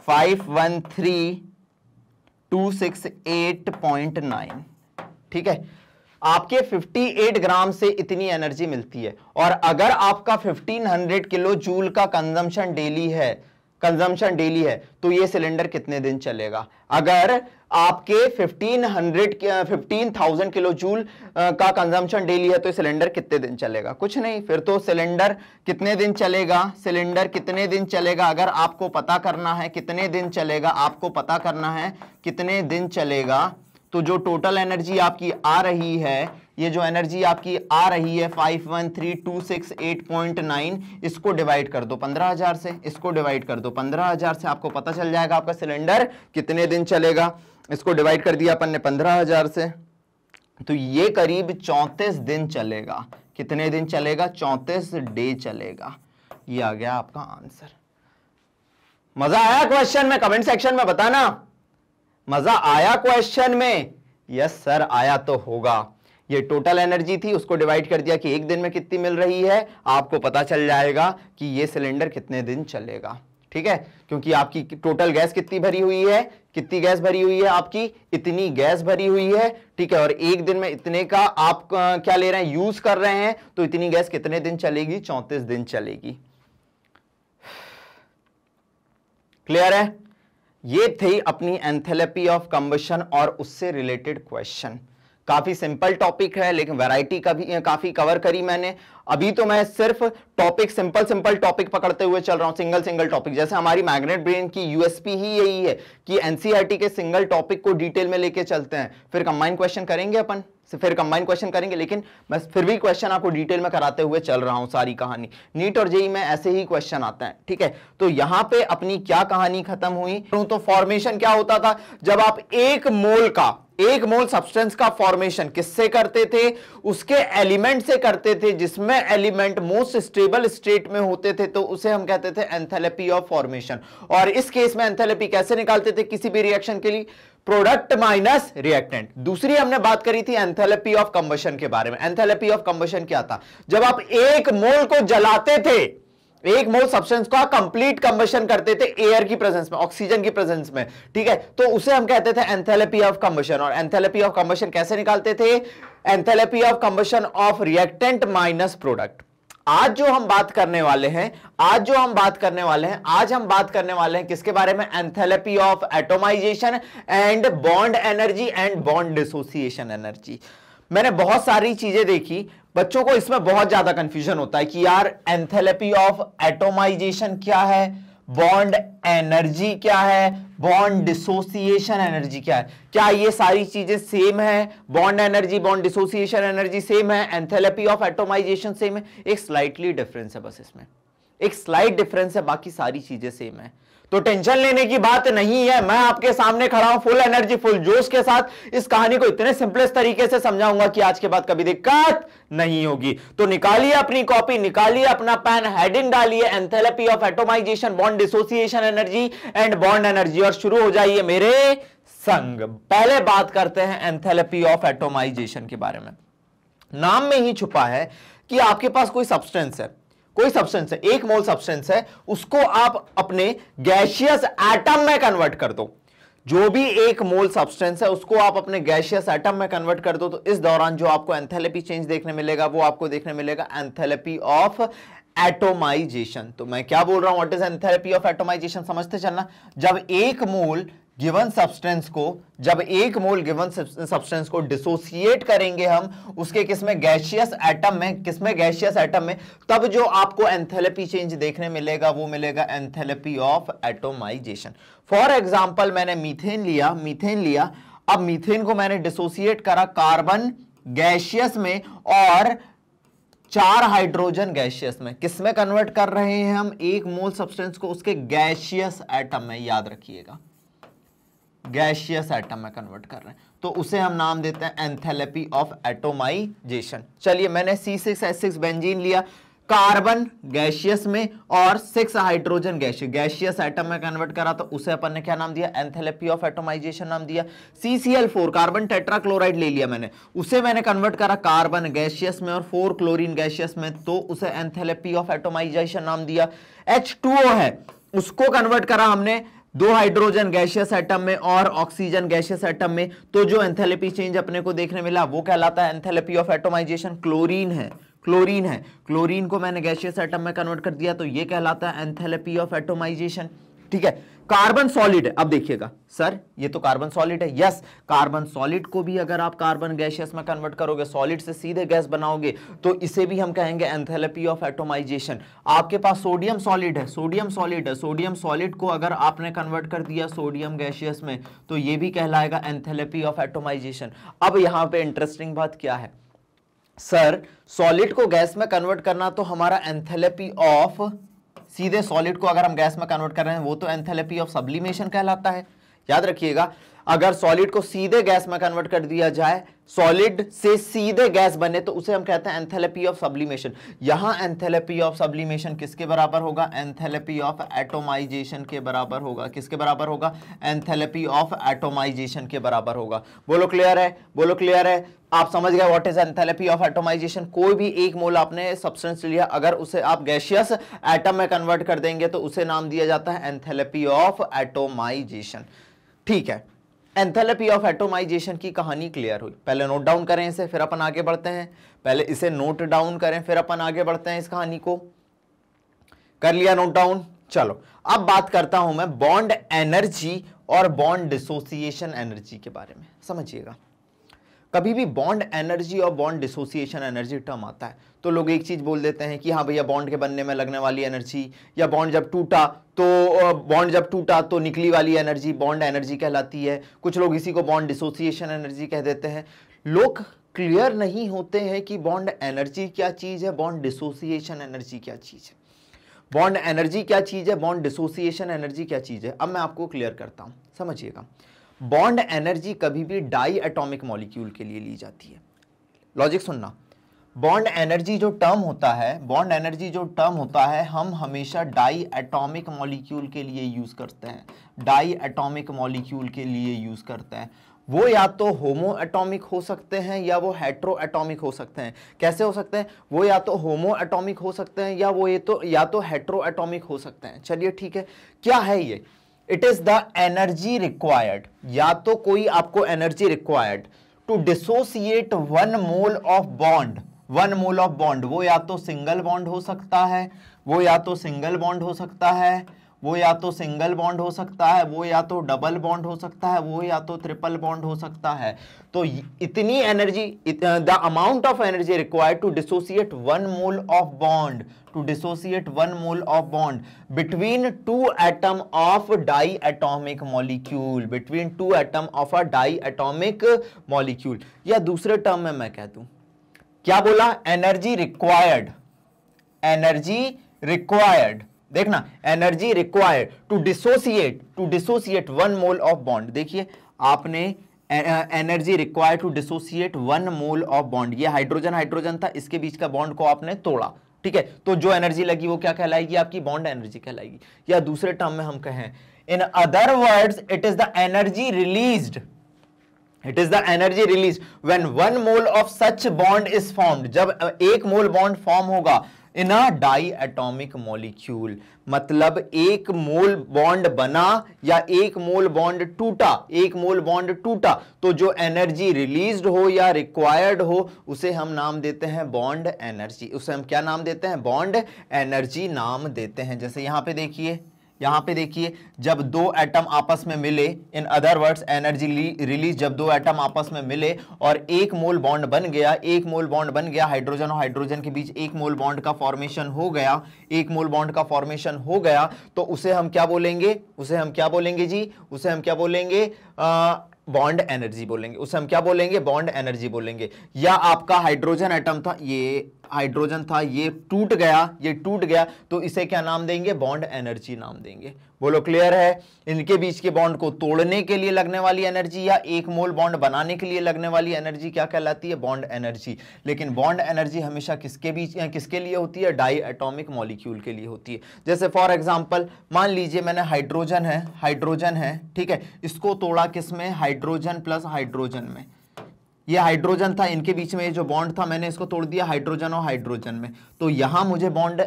513268.9 ठीक है आपके 58 ग्राम से इतनी एनर्जी मिलती है और अगर आपका 1500 किलो जूल का कंजम्पशन डेली है कंजम्पशन डेली है तो ये सिलेंडर कितने दिन चलेगा अगर आपके 1500 15,000 किलो जूल का कंजम्पशन डेली है तो सिलेंडर कितने दिन चलेगा कुछ नहीं फिर तो सिलेंडर कितने दिन चलेगा सिलेंडर कितने दिन चलेगा अगर आपको पता करना है कितने दिन चलेगा आपको पता करना है कितने दिन चलेगा तो जो टोटल एनर्जी आपकी आ रही है ये जो एनर्जी आपकी आ रही है five one three two six eight point nine इसको डिवाइड कर दो पंद्रह हजार से इसको डिवाइड कर दो पंद्रह हजार से आपको पता चल जाएगा आपका सिलेंडर कितने दिन चलेगा इसको डिवाइड कर दिया अपन ने पंद्रह हजार से तो ये करीब चौंतीस दिन चलेगा कितने दिन चलेगा चौंतीस डे चलेगा ये आ गया आपका आंसर मजा आया क्वेश्चन में कमेंट सेक्शन में बताना मजा आया क्वेश्चन में यस सर आया तो होगा ये टोटल एनर्जी थी उसको डिवाइड कर दिया कि एक दिन में कितनी मिल रही है आपको पता चल जाएगा कि ये सिलेंडर कितने दिन चलेगा ठीक है क्योंकि आपकी टोटल गैस कितनी भरी हुई है कितनी गैस भरी हुई है आपकी इतनी गैस भरी हुई है ठीक है और एक दिन में इतने का आप क्या ले रहे हैं यूज कर रहे हैं तो इतनी गैस कितने दिन चलेगी चौंतीस दिन चलेगी क्लियर है ये थी अपनी एंथेलेपी ऑफ कंबशन और उससे रिलेटेड क्वेश्चन काफ़ी सिंपल टॉपिक है लेकिन वैरायटी का भी काफ़ी कवर करी मैंने अभी तो मैं सिर्फ टॉपिक सिंपल सिंपल टॉपिक पकड़ते हुए चल रहा हूँ सिंगल सिंगल टॉपिक जैसे हमारी मैग्नेट ब्रेन की यूएसपी ही यही है कि एनसीईआरटी e के सिंगल टॉपिक को डिटेल में लेके चलते हैं फिर कंबाइन क्वेश्चन करेंगे अपन फिर कंबाइन क्वेश्चन करेंगे लेकिन मैं फिर भी क्वेश्चन आपको डिटेल में कराते हुए चल रहा हूँ सारी कहानी नीट और जेई e में ऐसे ही क्वेश्चन आते हैं ठीक है तो यहाँ पे अपनी क्या कहानी खत्म हुई तो फॉर्मेशन क्या होता था जब आप एक मोल का एक मोल सब्सटेंस का फॉर्मेशन किससे करते थे उसके एलिमेंट से करते थे जिसमें एलिमेंट मोस्ट स्टेबल स्टेट में होते थे तो उसे हम कहते थे एंथेलेपी ऑफ फॉर्मेशन और इस केस में एंथेलेपी कैसे निकालते थे किसी भी रिएक्शन के लिए प्रोडक्ट माइनस रिएक्टेंट दूसरी हमने बात करी थी एंथेलेपी ऑफ कंबशन के बारे में एंथेलेपी ऑफ कंबशन क्या था जब आप एक मोल को जलाते थे एक मोल सब्सटेंस को कंप्लीट कंबशन करते थे एयर की प्रेजेंस में ऑक्सीजन की प्रेजेंस में ठीक है तो उसे हम कहते थे एंथेलेपी ऑफ कंबशन और एंथेलेपी ऑफ कंबशन कैसे निकालते थे enthalpy of combustion of reactant minus product आज जो हम बात करने वाले हैं आज जो हम बात करने वाले हैं आज हम बात करने वाले हैं किसके बारे में enthalpy of atomization and bond energy and bond dissociation energy मैंने बहुत सारी चीजें देखी बच्चों को इसमें बहुत ज्यादा कंफ्यूजन होता है कि यार एंथेलेपी ऑफ एटोमाइजेशन क्या है बॉन्ड एनर्जी क्या है बॉन्ड डिसोसिएशन एनर्जी क्या है क्या ये सारी चीजें सेम है bond energy bond dissociation energy same है एंथेलेपी ऑफ एटोमाइजेशन सेम है एक स्लाइटली डिफरेंस है बस इसमें एक स्लाइट डिफरेंस है बाकी सारी चीजें सेम है तो टेंशन लेने की बात नहीं है मैं आपके सामने खड़ा हूं फुल एनर्जी फुल जोश के साथ इस कहानी को इतने सिंपलेस्ट तरीके से समझाऊंगा कि आज के बाद कभी दिक्कत नहीं होगी तो निकालिए अपनी कॉपी निकालिए अपना पेन हेडिंग डालिए enthalpy of atomization bond dissociation energy and bond energy और शुरू हो जाइए मेरे संग पहले बात करते हैं एंथेलपी ऑफ एटोमाइजेशन के बारे में नाम में ही छुपा है कि आपके पास कोई सब्सटेंस है कोई सब्सटेंस है एक मोल सब्सटेंस है उसको आप अपने गैशियस एटम में कन्वर्ट कर दो जो भी एक मोल सब्सटेंस है उसको आप अपने गैशियस एटम में कन्वर्ट कर दो तो इस दौरान जो आपको एंथेलेपी चेंज देखने मिलेगा वो आपको देखने मिलेगा एंथेलेपी ऑफ एटोमाइजेशन तो मैं क्या बोल रहा हूं what is enthalpy of atomization समझते चलना जब एक मोल गिवन सब्सटेंस को जब एक मोल गिवन सब्सटेंस को डिसोसिएट करेंगे हम उसके किसमें गैशियस एटम में किसमें गैशियस एटम में तब जो आपको एंथेलेपी चेंज देखने मिलेगा वो मिलेगा enthalpy of atomization for example मैंने मीथेन लिया मीथेन लिया अब मीथेन को मैंने डिसोसिएट करा कार्बन गैशियस में और चार हाइड्रोजन गैशियस में किसमें कन्वर्ट कर रहे हैं हम एक मोल सब्सटेंस को उसके गैशियस एटम में याद रखिएगा गैशियस एटम में कन्वर्ट कर रहे हैं तो उसे हम नाम देते हैं एंथेलेपी ऑफ एटोमाइजेशन चलिए मैंने C six S six benzene लिया कार्बन गैशियस में और six hydrogen gaseous gaseous atom में कन्वर्ट करा तो उसे अपन ने क्या नाम दिया एंथेलेपी ऑफ एटोमाइजेशन नाम दिया C C L four carbon tetrachloride ले लिया मैंने उसे मैंने कन्वर्ट करा कार्बन गैशियस में और फोर क्लोरीन गैशियस में तो उसे एंथेलेपी ऑफ एटोमाइजेशन नाम दिया एच टू ओ है उसको कन्वर्ट करा हमने दो हाइड्रोजन गैशियस एटम में और ऑक्सीजन गैशियस एटम में तो जो एंथेलेपी चेंज अपने को देखने मिला वो कहलाता है एंथेलेपी ऑफ एटोमाइजेशन क्लोरीन है क्लोरीन है क्लोरीन को मैंने गैशियस एटम में कन्वर्ट कर दिया तो ये कहलाता है एंथेलेपी ऑफ एटोमाइजेशन ठीक है कार्बन सॉलिड है अब देखिएगा सर ये तो कार्बन सॉलिड है यस कार्बन सॉलिड को भी अगर आप कार्बन गैशियस में कन्वर्ट करोगे सॉलिड से सीधे गैस बनाओगे तो इसे भी हम कहेंगे एंथेलपी ऑफ एटोमाइजेशन आपके पास सोडियम सॉलिड है सोडियम सॉलिड है सोडियम सॉलिड को अगर आपने कन्वर्ट कर दिया सोडियम गैशियस में तो ये भी कहलाएगा एंथेलपी ऑफ एटोमाइजेशन अब यहां पर इंटरेस्टिंग बात क्या है सर सॉलिड को गैस में कन्वर्ट करना तो हमारा एंथेलपी ऑफ सीधे सॉलिड को अगर हम गैस में कन्वर्ट कर रहे हैं वो तो एंथेलेपी ऑफ सब्लिमेशन कहलाता है याद रखिएगा अगर सॉलिड को सीधे गैस में कन्वर्ट कर दिया जाए सॉलिड से सीधे गैस बने तो उसे हम कहते हैं एंथेलेपी ऑफ सब्लिमेशन यहां एंथेलेपी ऑफ सब्लिमेशन किसके बराबर होगा एंथेलेपी ऑफ एटोमाइजेशन के बराबर होगा किसके बराबर होगा एंथेलेपी ऑफ एटोमाइजेशन के बराबर होगा बोलो क्लियर है बोलो क्लियर है आप समझ गए what is enthalpy of atomization कोई भी एक मोल आपने सब्सटेंस लिया अगर उसे आप गैशियस एटम में कन्वर्ट कर देंगे तो उसे नाम दिया जाता है एंथेलेपी ऑफ एटोमाइजेशन ठीक है एंथेलपी ऑफ एटोमाइजेशन की कहानी क्लियर हुई पहले नोट डाउन करें इसे फिर अपन आगे बढ़ते हैं पहले इसे नोट डाउन करें फिर अपन आगे बढ़ते हैं इस कहानी को कर लिया नोट डाउन चलो अब बात करता हूं मैं बॉन्ड एनर्जी और बॉन्ड डिसोसिएशन एनर्जी के बारे में समझिएगा कभी भी बॉन्ड एनर्जी और बॉन्ड डिसोसिएशन एनर्जी टर्म आता है तो लोग एक चीज़ बोल देते हैं कि हाँ भैया बॉन्ड के बनने में लगने वाली एनर्जी या बॉन्ड जब टूटा तो बॉन्ड जब टूटा तो निकली वाली एनर्जी बॉन्ड एनर्जी कहलाती है कुछ लोग इसी को बॉन्ड डिसोसिएशन एनर्जी कह देते हैं लोग क्लियर नहीं होते हैं कि बॉन्ड एनर्जी क्या चीज़ है बॉन्ड डिसोसिएशन एनर्जी क्या चीज़ है बॉन्ड एनर्जी क्या चीज़ है बॉन्ड डिसोसिएशन एनर्जी क्या चीज़ है अब मैं आपको क्लियर करता हूँ समझिएगा बॉन्ड एनर्जी कभी भी डाई एटॉमिक मॉलिक्यूल के लिए ली जाती है लॉजिक सुनना बॉन्ड एनर्जी जो टर्म होता है बॉन्ड एनर्जी जो टर्म होता है हम हमेशा डाई एटॉमिक मॉलिक्यूल के लिए यूज़ करते हैं डाई एटॉमिक मॉलिक्यूल के लिए यूज़ करते हैं वो या तो होमो एटॉमिक हो सकते हैं या वो हेट्रो एटॉमिक हो सकते हैं कैसे हो सकते हैं वो या तो होमो एटॉमिक हो सकते हैं या वो ये तो या तो हेट्रो एटॉमिक हो सकते हैं चलिए ठीक है क्या है ये it is the energy required या तो कोई आपको energy required to dissociate one mole of bond one mole of bond वो या तो सिंगल बॉन्ड हो सकता है वो या तो सिंगल बॉन्ड हो सकता है वो या तो सिंगल बॉन्ड हो सकता है वो या तो डबल बॉन्ड हो सकता है वो या तो ट्रिपल बॉन्ड हो सकता है तो इतनी energy the amount of energy required to dissociate one mole of bond to dissociate one mole of bond between two atom of diatomic molecule between two atom of a diatomic molecule या दूसरे term में मैं कह दू क्या बोला energy required energy required देखना energy required to dissociate to dissociate one mole of bond देखिए आपने energy required to dissociate one mole of bond ये हाइड्रोजन हाइड्रोजन था इसके बीच का बॉन्ड को आपने तोड़ा ठीक है तो जो एनर्जी लगी वो क्या कहलाएगी आपकी बॉन्ड एनर्जी कहलाएगी या दूसरे टर्म में हम कहें in other words it is the energy release it is the energy release when one mole of such bond is formed जब एक मोल बॉन्ड फॉर्म होगा in a diatomic molecule मतलब एक मोल बॉन्ड बना या एक मोल बॉन्ड टूटा एक मोल बॉन्ड टूटा तो जो एनर्जी रिलीज हो या रिक्वायर्ड हो उसे हम नाम देते हैं बॉन्ड एनर्जी उसे हम क्या नाम देते हैं बॉन्ड एनर्जी नाम देते हैं जैसे यहां पे देखिए यहां पे देखिए जब दो एटम आपस में मिले in other words energy release जब दो एटम आपस में मिले और एक मोल बॉन्ड बन गया एक मोल बॉन्ड बन गया हाइड्रोजन और हाइड्रोजन के बीच एक मोल बॉन्ड का फॉर्मेशन हो गया एक मोल बॉन्ड का फॉर्मेशन हो गया तो उसे हम क्या बोलेंगे उसे हम क्या बोलेंगे जी उसे हम क्या बोलेंगे आ, बॉन्ड एनर्जी बोलेंगे उसे हम क्या बोलेंगे बॉन्ड एनर्जी बोलेंगे या आपका हाइड्रोजन एटम था ये हाइड्रोजन था ये टूट गया ये टूट गया तो इसे क्या नाम देंगे बॉन्ड एनर्जी नाम देंगे बोलो क्लियर है इनके बीच के बॉन्ड को तोड़ने के लिए लगने वाली एनर्जी या एक मोल बॉन्ड बनाने के लिए लगने वाली एनर्जी क्या कहलाती है बॉन्ड एनर्जी लेकिन बॉन्ड एनर्जी हमेशा किसके बीच किसके लिए होती है डाई एटोमिक मॉलिक्यूल के लिए होती है जैसे फॉर एग्जाम्पल मान लीजिए मैंने हाइड्रोजन है हाइड्रोजन है ठीक है इसको तोड़ा किस में हाइड्रोजन प्लस हाइड्रोजन में ये हाइड्रोजन था इनके बीच में ये जो बॉन्ड था मैंने इसको तोड़ दिया हाइड्रोजन और हाइड्रोजन में तो यहाँ मुझे बॉन्ड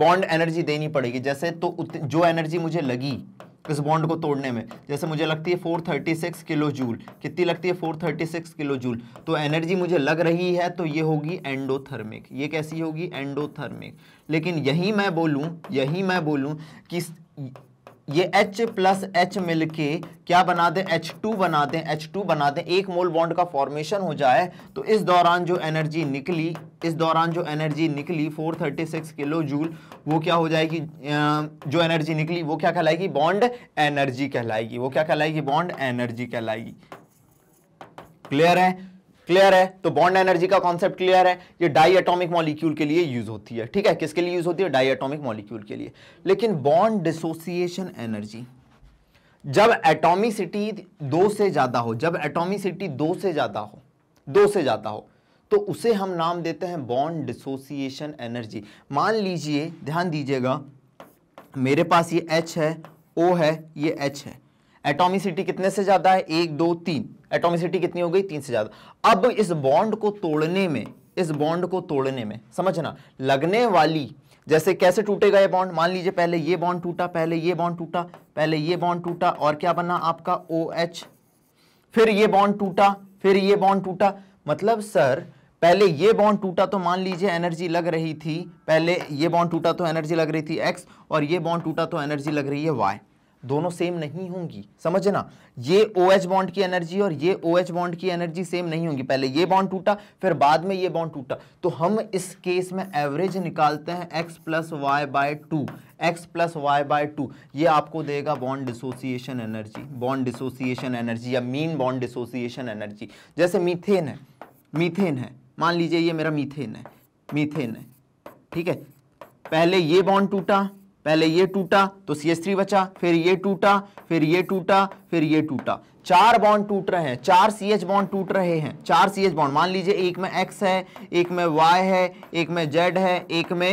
बॉन्ड एनर्जी देनी पड़ेगी जैसे तो जो एनर्जी मुझे लगी इस बॉन्ड को तोड़ने में जैसे मुझे लगती है 436 किलो जूल कितनी लगती है 436 किलो जूल तो एनर्जी मुझे लग रही है तो ये होगी एंडोथर्मिक ये कैसी होगी एंडोथर्मिक लेकिन यही मैं बोलूँ यही मैं बोलूँ कि ये H प्लस एच मिल के क्या बना दें H2 बना दें H2 बना दें एक मोल बॉन्ड का फॉर्मेशन हो जाए तो इस दौरान जो एनर्जी निकली इस दौरान जो एनर्जी निकली 436 किलो जूल वो क्या हो जाएगी जो एनर्जी निकली वो क्या कहलाएगी बॉन्ड एनर्जी कहलाएगी वो क्या कहलाएगी बॉन्ड एनर्जी कहलाएगी क्लियर है क्लियर है तो बॉन्ड एनर्जी का कॉन्सेप्ट क्लियर है ये डाई एटोमिक मॉलिक्यूल के लिए यूज होती है ठीक है किसके लिए यूज होती है डाई एटोमिक मॉलिक्यूल के लिए लेकिन बॉन्ड डिसोसिएशन एनर्जी जब एटोमिसिटी दो से ज्यादा हो जब एटोमिसिटी दो से ज्यादा हो दो से ज्यादा हो तो उसे हम नाम देते हैं बॉन्ड डिसोसिएशन एनर्जी मान लीजिए ध्यान दीजिएगा मेरे पास ये एच है ओ है ये एच है एटोमिसिटी कितने से ज़्यादा है एक दो तीन एटोमिसिटी कितनी हो गई तीन से ज़्यादा अब इस बॉन्ड को तोड़ने में इस बॉन्ड को तोड़ने में समझना लगने वाली जैसे कैसे टूटेगा ये बॉन्ड मान लीजिए पहले ये बॉन्ड टूटा पहले ये बॉन्ड टूटा पहले ये बॉन्ड टूटा और क्या बना आपका ओ एच फिर ये बॉन्ड टूटा फिर ये बॉन्ड टूटा मतलब सर पहले ये बॉन्ड टूटा तो मान लीजिए एनर्जी लग रही थी पहले ये बॉन्ड टूटा तो एनर्जी लग रही थी एक्स और ये बॉन्ड टूटा तो एनर्जी लग रही है वाई दोनों सेम नहीं होंगी समझना ये ओ एच बॉन्ड की एनर्जी और ये ओ एच बॉन्ड की एनर्जी सेम नहीं होंगी पहले ये बॉन्ड टूटा फिर बाद में ये बॉन्ड टूटा तो हम इस केस में एवरेज निकालते हैं X plus Y by two X plus Y by two ये आपको देगा bond dissociation energy bond dissociation energy या मीन बॉन्ड डिसोसिएशन एनर्जी जैसे मीथेन है मीथेन है मान लीजिए ये मेरा मीथेन है मीथेन है ठीक है पहले ये बॉन्ड टूटा पहले ये टूटा तो सी एस थ्री बचा फिर ये टूटा फिर ये टूटा फिर ये टूटा चार बॉन्ड टूट रहे हैं चार सी एच बॉन्ड टूट रहे हैं चार सी एच बॉन्ड मान लीजिए एक में एक्स है एक में वाई है एक में जेड है एक में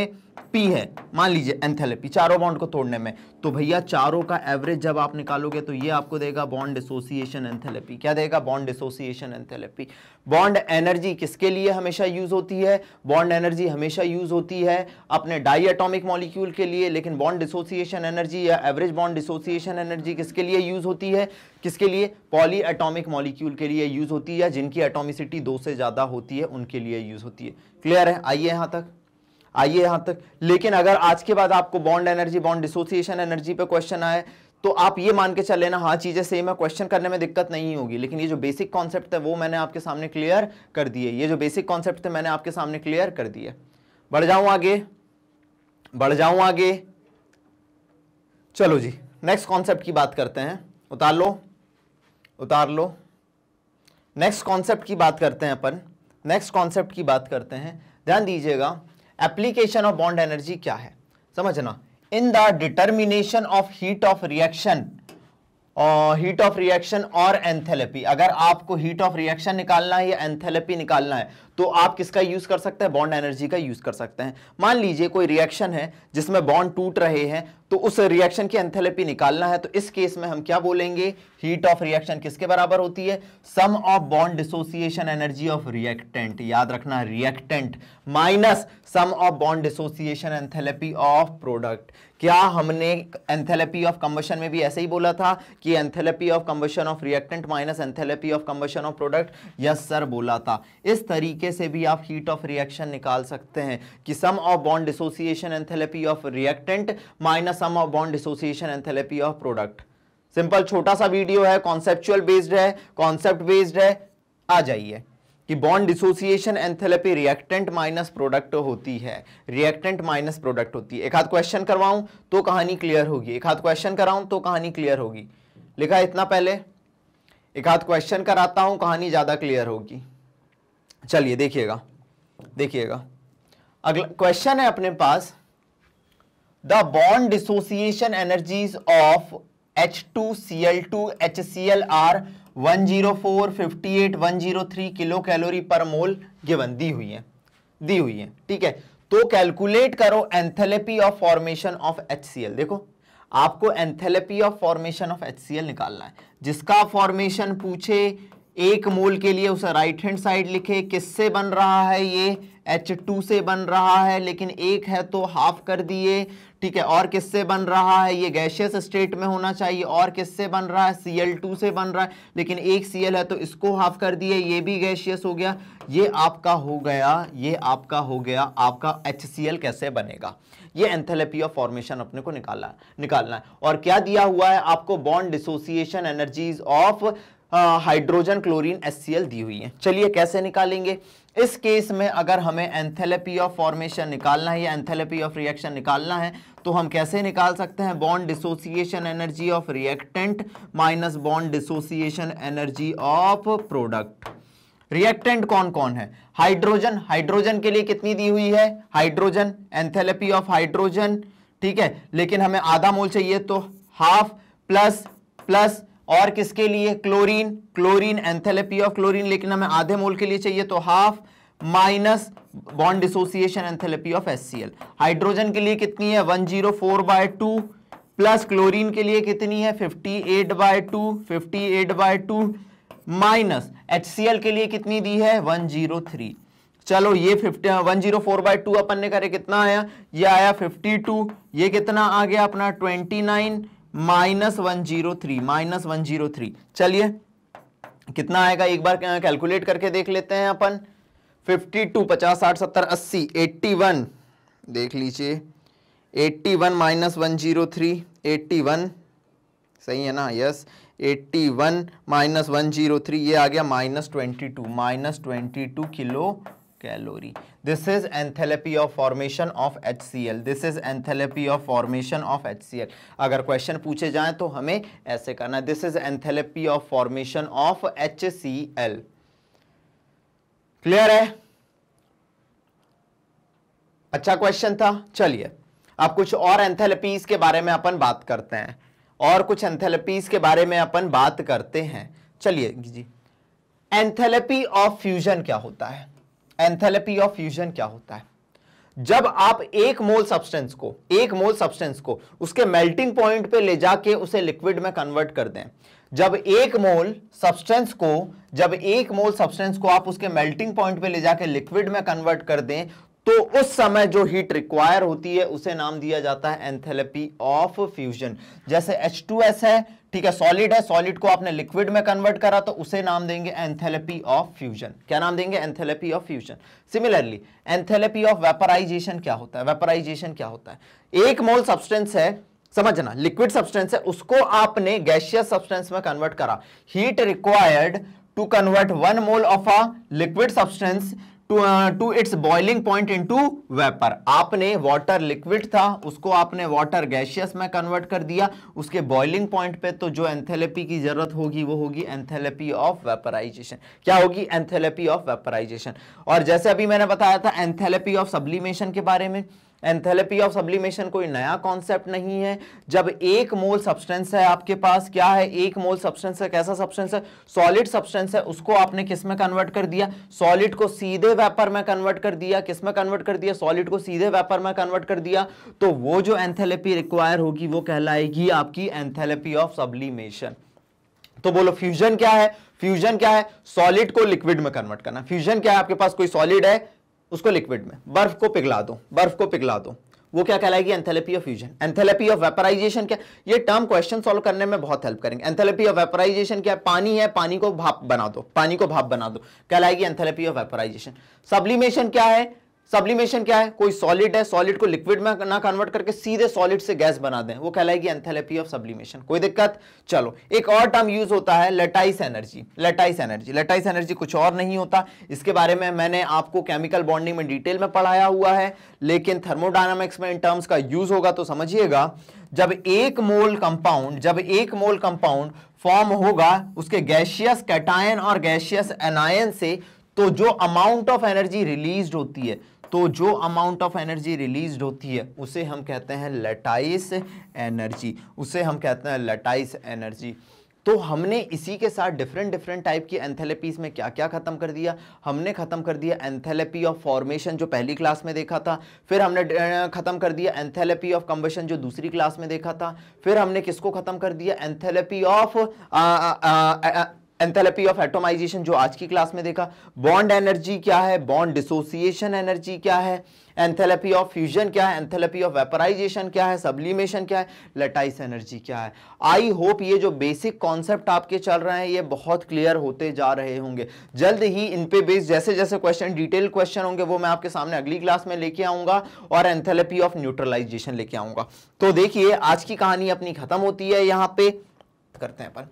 पी है मान लीजिए एंथेलपी चारों बॉन्ड को तोड़ने में तो भैया चारों का एवरेज जब आप निकालोगे तो ये आपको देगा बॉन्ड एसोसिएशन एंथेलेपी क्या देगा bond association enthalpy bond energy किसके लिए हमेशा यूज होती है बॉन्ड एनर्जी हमेशा यूज होती है अपने डाईएटॉमिक मॉलिक्यूल के लिए लेकिन बॉन्ड एसोसिएशन एनर्जी या एवरेज बॉन्ड एसोसिएशन एनर्जी किसके लिए यूज होती है किसके लिए पॉली एटॉमिक मॉलिक्यूल के लिए यूज होती है जिनकी एटोमिसिटी दो से ज्यादा होती है उनके लिए यूज होती है क्लियर है आइए यहां तक आइए यहां तक लेकिन अगर आज के बाद आपको bond energy bond dissociation energy पे क्वेश्चन आए तो आप ये मान के चल लेना हाँ चीज़ें सेम है क्वेश्चन करने में दिक्कत नहीं होगी लेकिन ये जो बेसिक कॉन्सेप्ट है वो मैंने आपके सामने क्लियर कर दिए ये जो बेसिक कॉन्सेप्ट थे मैंने आपके सामने क्लियर कर दिए बढ़ जाऊं आगे बढ़ जाऊं आगे चलो जी नेक्स्ट कॉन्सेप्ट की बात करते हैं उतार लो उतार लो नेक्स्ट कॉन्सेप्ट की बात करते हैं अपन नेक्स्ट कॉन्सेप्ट की बात करते हैं ध्यान दीजिएगा एप्लीकेशन ऑफ बॉन्ड एनर्जी क्या है समझना in the determination of heat of reaction heat of reaction और एंथेलेपी अगर आपको हीट ऑफ रिएक्शन निकालना है या एंथेलेपी निकालना है तो आप किसका यूज कर सकते हैं बॉन्ड एनर्जी का यूज कर सकते हैं मान लीजिए कोई रिएक्शन है जिसमें बॉन्ड टूट रहे हैं तो उस रिएक्शन की एंथेलेपी निकालना है तो इस केस में हम क्या बोलेंगे हीट ऑफ रिएक्शन किसके बराबर होती है sum of bond dissociation energy of reactant याद रखना reactant minus sum of bond dissociation enthalpy of product क्या हमने एंथेलेपी ऑफ कंबशन में भी ऐसे ही बोला था कि enthalpy of combustion of reactant minus enthalpy of combustion of product yes sir बोला था इस तरीके तरीके से भी आप हीट ऑफ रिएक्शन निकाल सकते हैं कि sum of bond association enthalpy of reactant minus sum of bond association enthalpy of product simple छोटा सा वीडियो है कॉन्सेप्चुअल बेस्ड है कॉन्सेप्ट बेस्ड है आ जाइए कि bond dissociation enthalpy reactant minus product होती है रिएक्टेंट माइनस प्रोडक्ट होती है एक हाथ क्वेश्चन करवाऊं तो कहानी क्लियर होगी एक हाथ क्वेश्चन कराऊं तो कहानी क्लियर होगी लिखा इतना पहले एक हाथ क्वेश्चन कराता हूं कहानी ज़्यादा क्लियर होगी चलिए देखिएगा देखिएगा अगला क्वेश्चन है अपने पास the bond dissociation energies of H two C L two H C L are one zero four fifty eight one zero three kilo calorie per mole given the हुई है दी हुई है ठीक है तो कैलकुलेट करो enthalpy of formation of H C L देखो आपको enthalpy of formation of H C L निकालना है जिसका फॉर्मेशन पूछे एक मोल के लिए उसे राइट हैंड साइड लिखे किससे बन रहा है ये H2 से बन रहा है लेकिन एक है तो हाफ कर दिए ठीक है और किससे बन रहा है ये गैशियस स्टेट में होना चाहिए और किससे बन रहा है Cl2 से बन रहा है लेकिन एक Cl है तो इसको हाफ कर दिए ये भी गैशियस हो गया ये आपका हो गया ये आपका हो गया आपका HCl कैसे बनेगा ये एंथेलेपी ऑफ फॉर्मेशन अपने को निकाला निकालना है और क्या दिया हुआ है आपको bond dissociation energies of hydrogen chlorine एस दी हुई है चलिए कैसे निकालेंगे इस केस में अगर हमें एंथेलेपी ऑफ फॉर्मेशन निकालना है या एंथेलेपी ऑफ रिएक्शन निकालना है तो हम कैसे निकाल सकते हैं bond dissociation energy of reactant minus bond dissociation energy of product reactant कौन कौन है हाइड्रोजन हाइड्रोजन के लिए कितनी दी हुई है हाइड्रोजन एंथेलेपी ऑफ हाइड्रोजन ठीक है लेकिन हमें आधा मोल चाहिए तो हाफ प्लस प्लस और किसके लिए chlorine chlorine enthalpy of chlorine लेकिन हमें आधे मोल के लिए चाहिए तो half minus bond dissociation enthalpy of S hydrogen के लिए कितनी है one zero four by two plus chlorine के लिए कितनी है fifty eight by two fifty eight by two minus H के लिए कितनी दी है वन जीरो थ्री चलो ये fifty one zero four by two अपन ने करे कितना आया ये आया फिफ्टी टू ये कितना आ गया अपना twenty nine minus one zero three minus one zero three चलिए कितना आएगा एक बार कैलकुलेट करके देख लेते हैं अपन फिफ्टी टू पचास साठ सत्तर अस्सी एट्टी वन देख लीजिए eighty one minus one zero three eighty one सही है ना yes eighty one minus one zero three ये आ गया minus twenty two minus twenty two kilo calorie this is enthalpy of formation of H C L this is enthalpy of formation of H C L अगर question पूछे जाए तो हमें ऐसे करना this is enthalpy of formation of H C L clear है अच्छा question था चलिए अब कुछ और एंथेलेपीज के बारे में अपन बात करते हैं और कुछ एंथेलेपीज के बारे में अपन बात करते हैं चलिए जी एंथेलेपी ऑफ फ्यूजन क्या होता है एंथेलेपी ऑफ फ्यूजन क्या होता है जब आप एक मोल सब्सटेंस को एक मोल सब्सटेंस को उसके मेल्टिंग पॉइंट पे ले जाके उसे लिक्विड में कन्वर्ट कर दें जब एक मोल सब्सटेंस को जब एक मोल सब्सटेंस को आप उसके मेल्टिंग पॉइंट पे ले जाके लिक्विड में कन्वर्ट कर दें तो उस समय जो हीट रिक्वायर होती है उसे नाम दिया जाता है एंथेलपी ऑफ फ्यूजन जैसे एच है ठीक है सॉलिड है सॉलिड को आपने लिक्विड में कन्वर्ट करा तो उसे नाम देंगे एंथेलेपी ऑफ फ्यूजन क्या नाम देंगे enthalpy of fusion similarly enthalpy of vaporisation क्या होता है वेपराइजेशन क्या होता है एक मोल सब्सटेंस है समझना लिक्विड सब्सटेंस है उसको आपने गैशियस सब्सटेंस में कन्वर्ट करा heat required to convert one mole of a liquid substance to its boiling point to vapour आपने वाटर लिक्विड था उसको आपने वाटर गैशियस में कन्वर्ट कर दिया उसके बॉइलिंग पॉइंट पे तो जो एंथेलेपी की जरूरत होगी वो होगी एंथेलेपी ऑफ वेपराइजेशन क्या होगी एंथेलेपी ऑफ वेपराइजेशन और जैसे अभी मैंने बताया था एंथेलेपी ऑफ सब्लिमेशन के बारे में एंथेलपी ऑफ सब्लिमेशन कोई नया कॉन्सेप्ट नहीं है जब एक मोल सब्सटेंस है आपके पास क्या है एक मोल सब्सटेंस है कैसा सब्सटेंस है सॉलिड सब्सटेंस है उसको आपने किस में कन्वर्ट कर दिया सॉलिड को सीधे वेपर में कन्वर्ट कर दिया किस में कन्वर्ट कर दिया सॉलिड को सीधे वेपर में कन्वर्ट कर दिया तो वो जो एंथेलपी रिक्वायर होगी वो कहलाएगी आपकी एंथेलपी ऑफ सब्लिमेशन तो बोलो फ्यूजन क्या है फ्यूजन क्या है सॉलिड को लिक्विड में कन्वर्ट करना फ्यूजन क्या है आपके पास कोई सॉलिड है उसको लिक्विड में बर्फ को पिघला दो बर्फ को पिघला दो वो क्या कहलाएगी enthalpy of fusion enthalpy of vaporisation क्या ये टर्म क्वेश्चन सॉल्व करने में बहुत हेल्प करेंगे एंथेलेपी ऑफ वेपराइजेशन क्या पानी है पानी को भाप बना दो पानी को भाप बना दो कहलाएगी एंथेलेपी ऑफ वेपराइजेशन सब्लिमेशन क्या है सब्लिमेशन क्या है कोई सॉलिड है सॉलिड को लिक्विड में ना कन्वर्ट करके सीधे सॉलिड से गैस बना दें वो कहलाएगी एंथेलेपी ऑफ सब्लिमेशन कोई दिक्कत चलो एक और टर्म यूज होता है lattice energy lattice energy lattice energy कुछ और नहीं होता इसके बारे में मैंने आपको केमिकल बॉन्डिंग में डिटेल में पढ़ाया हुआ है लेकिन थर्मोडायनामिक्स में इन टर्म्स का यूज होगा तो समझिएगा जब एक मोल कंपाउंड जब एक मोल कंपाउंड फॉर्म होगा उसके गैशियस कैटायन और गैशियस एनायन से तो जो अमाउंट ऑफ एनर्जी रिलीज होती है तो जो अमाउंट ऑफ एनर्जी रिलीज होती है उसे हम कहते हैं लटाइस एनर्जी उसे हम कहते हैं लटाइस एनर्जी तो हमने इसी के साथ डिफरेंट डिफरेंट टाइप की एंथेलेपीज में क्या क्या खत्म कर दिया हमने खत्म कर दिया एंथेलेपी ऑफ फॉर्मेशन जो पहली क्लास में देखा था फिर हमने खत्म कर दिया एंथेलेपी ऑफ कम्बशन जो दूसरी क्लास में देखा था फिर हमने किसको खत्म कर दिया enthalpy of enthalpy of atomization जो आज की क्लास में देखा बॉन्ड एनर्जी क्या है बॉन्ड डिसोसिएशन एनर्जी क्या है एंथेलपी ऑफ फ्यूजन क्या है एंथेलपी ऑफ वेपराइजेशन क्या है सब्लिमेशन क्या है लेटाइस एनर्जी क्या है आई होप ये जो बेसिक कॉन्सेप्ट आपके चल रहे हैं ये बहुत क्लियर होते जा रहे होंगे जल्द ही इन पे बेस्ड जैसे जैसे क्वेश्चन डिटेल क्वेश्चन होंगे वो मैं आपके सामने अगली क्लास में लेके आऊंगा और एंथेलपी ऑफ न्यूट्रलाइजेशन लेके आऊंगा तो देखिए आज की कहानी अपनी खत्म होती है यहाँ पे करते हैं पर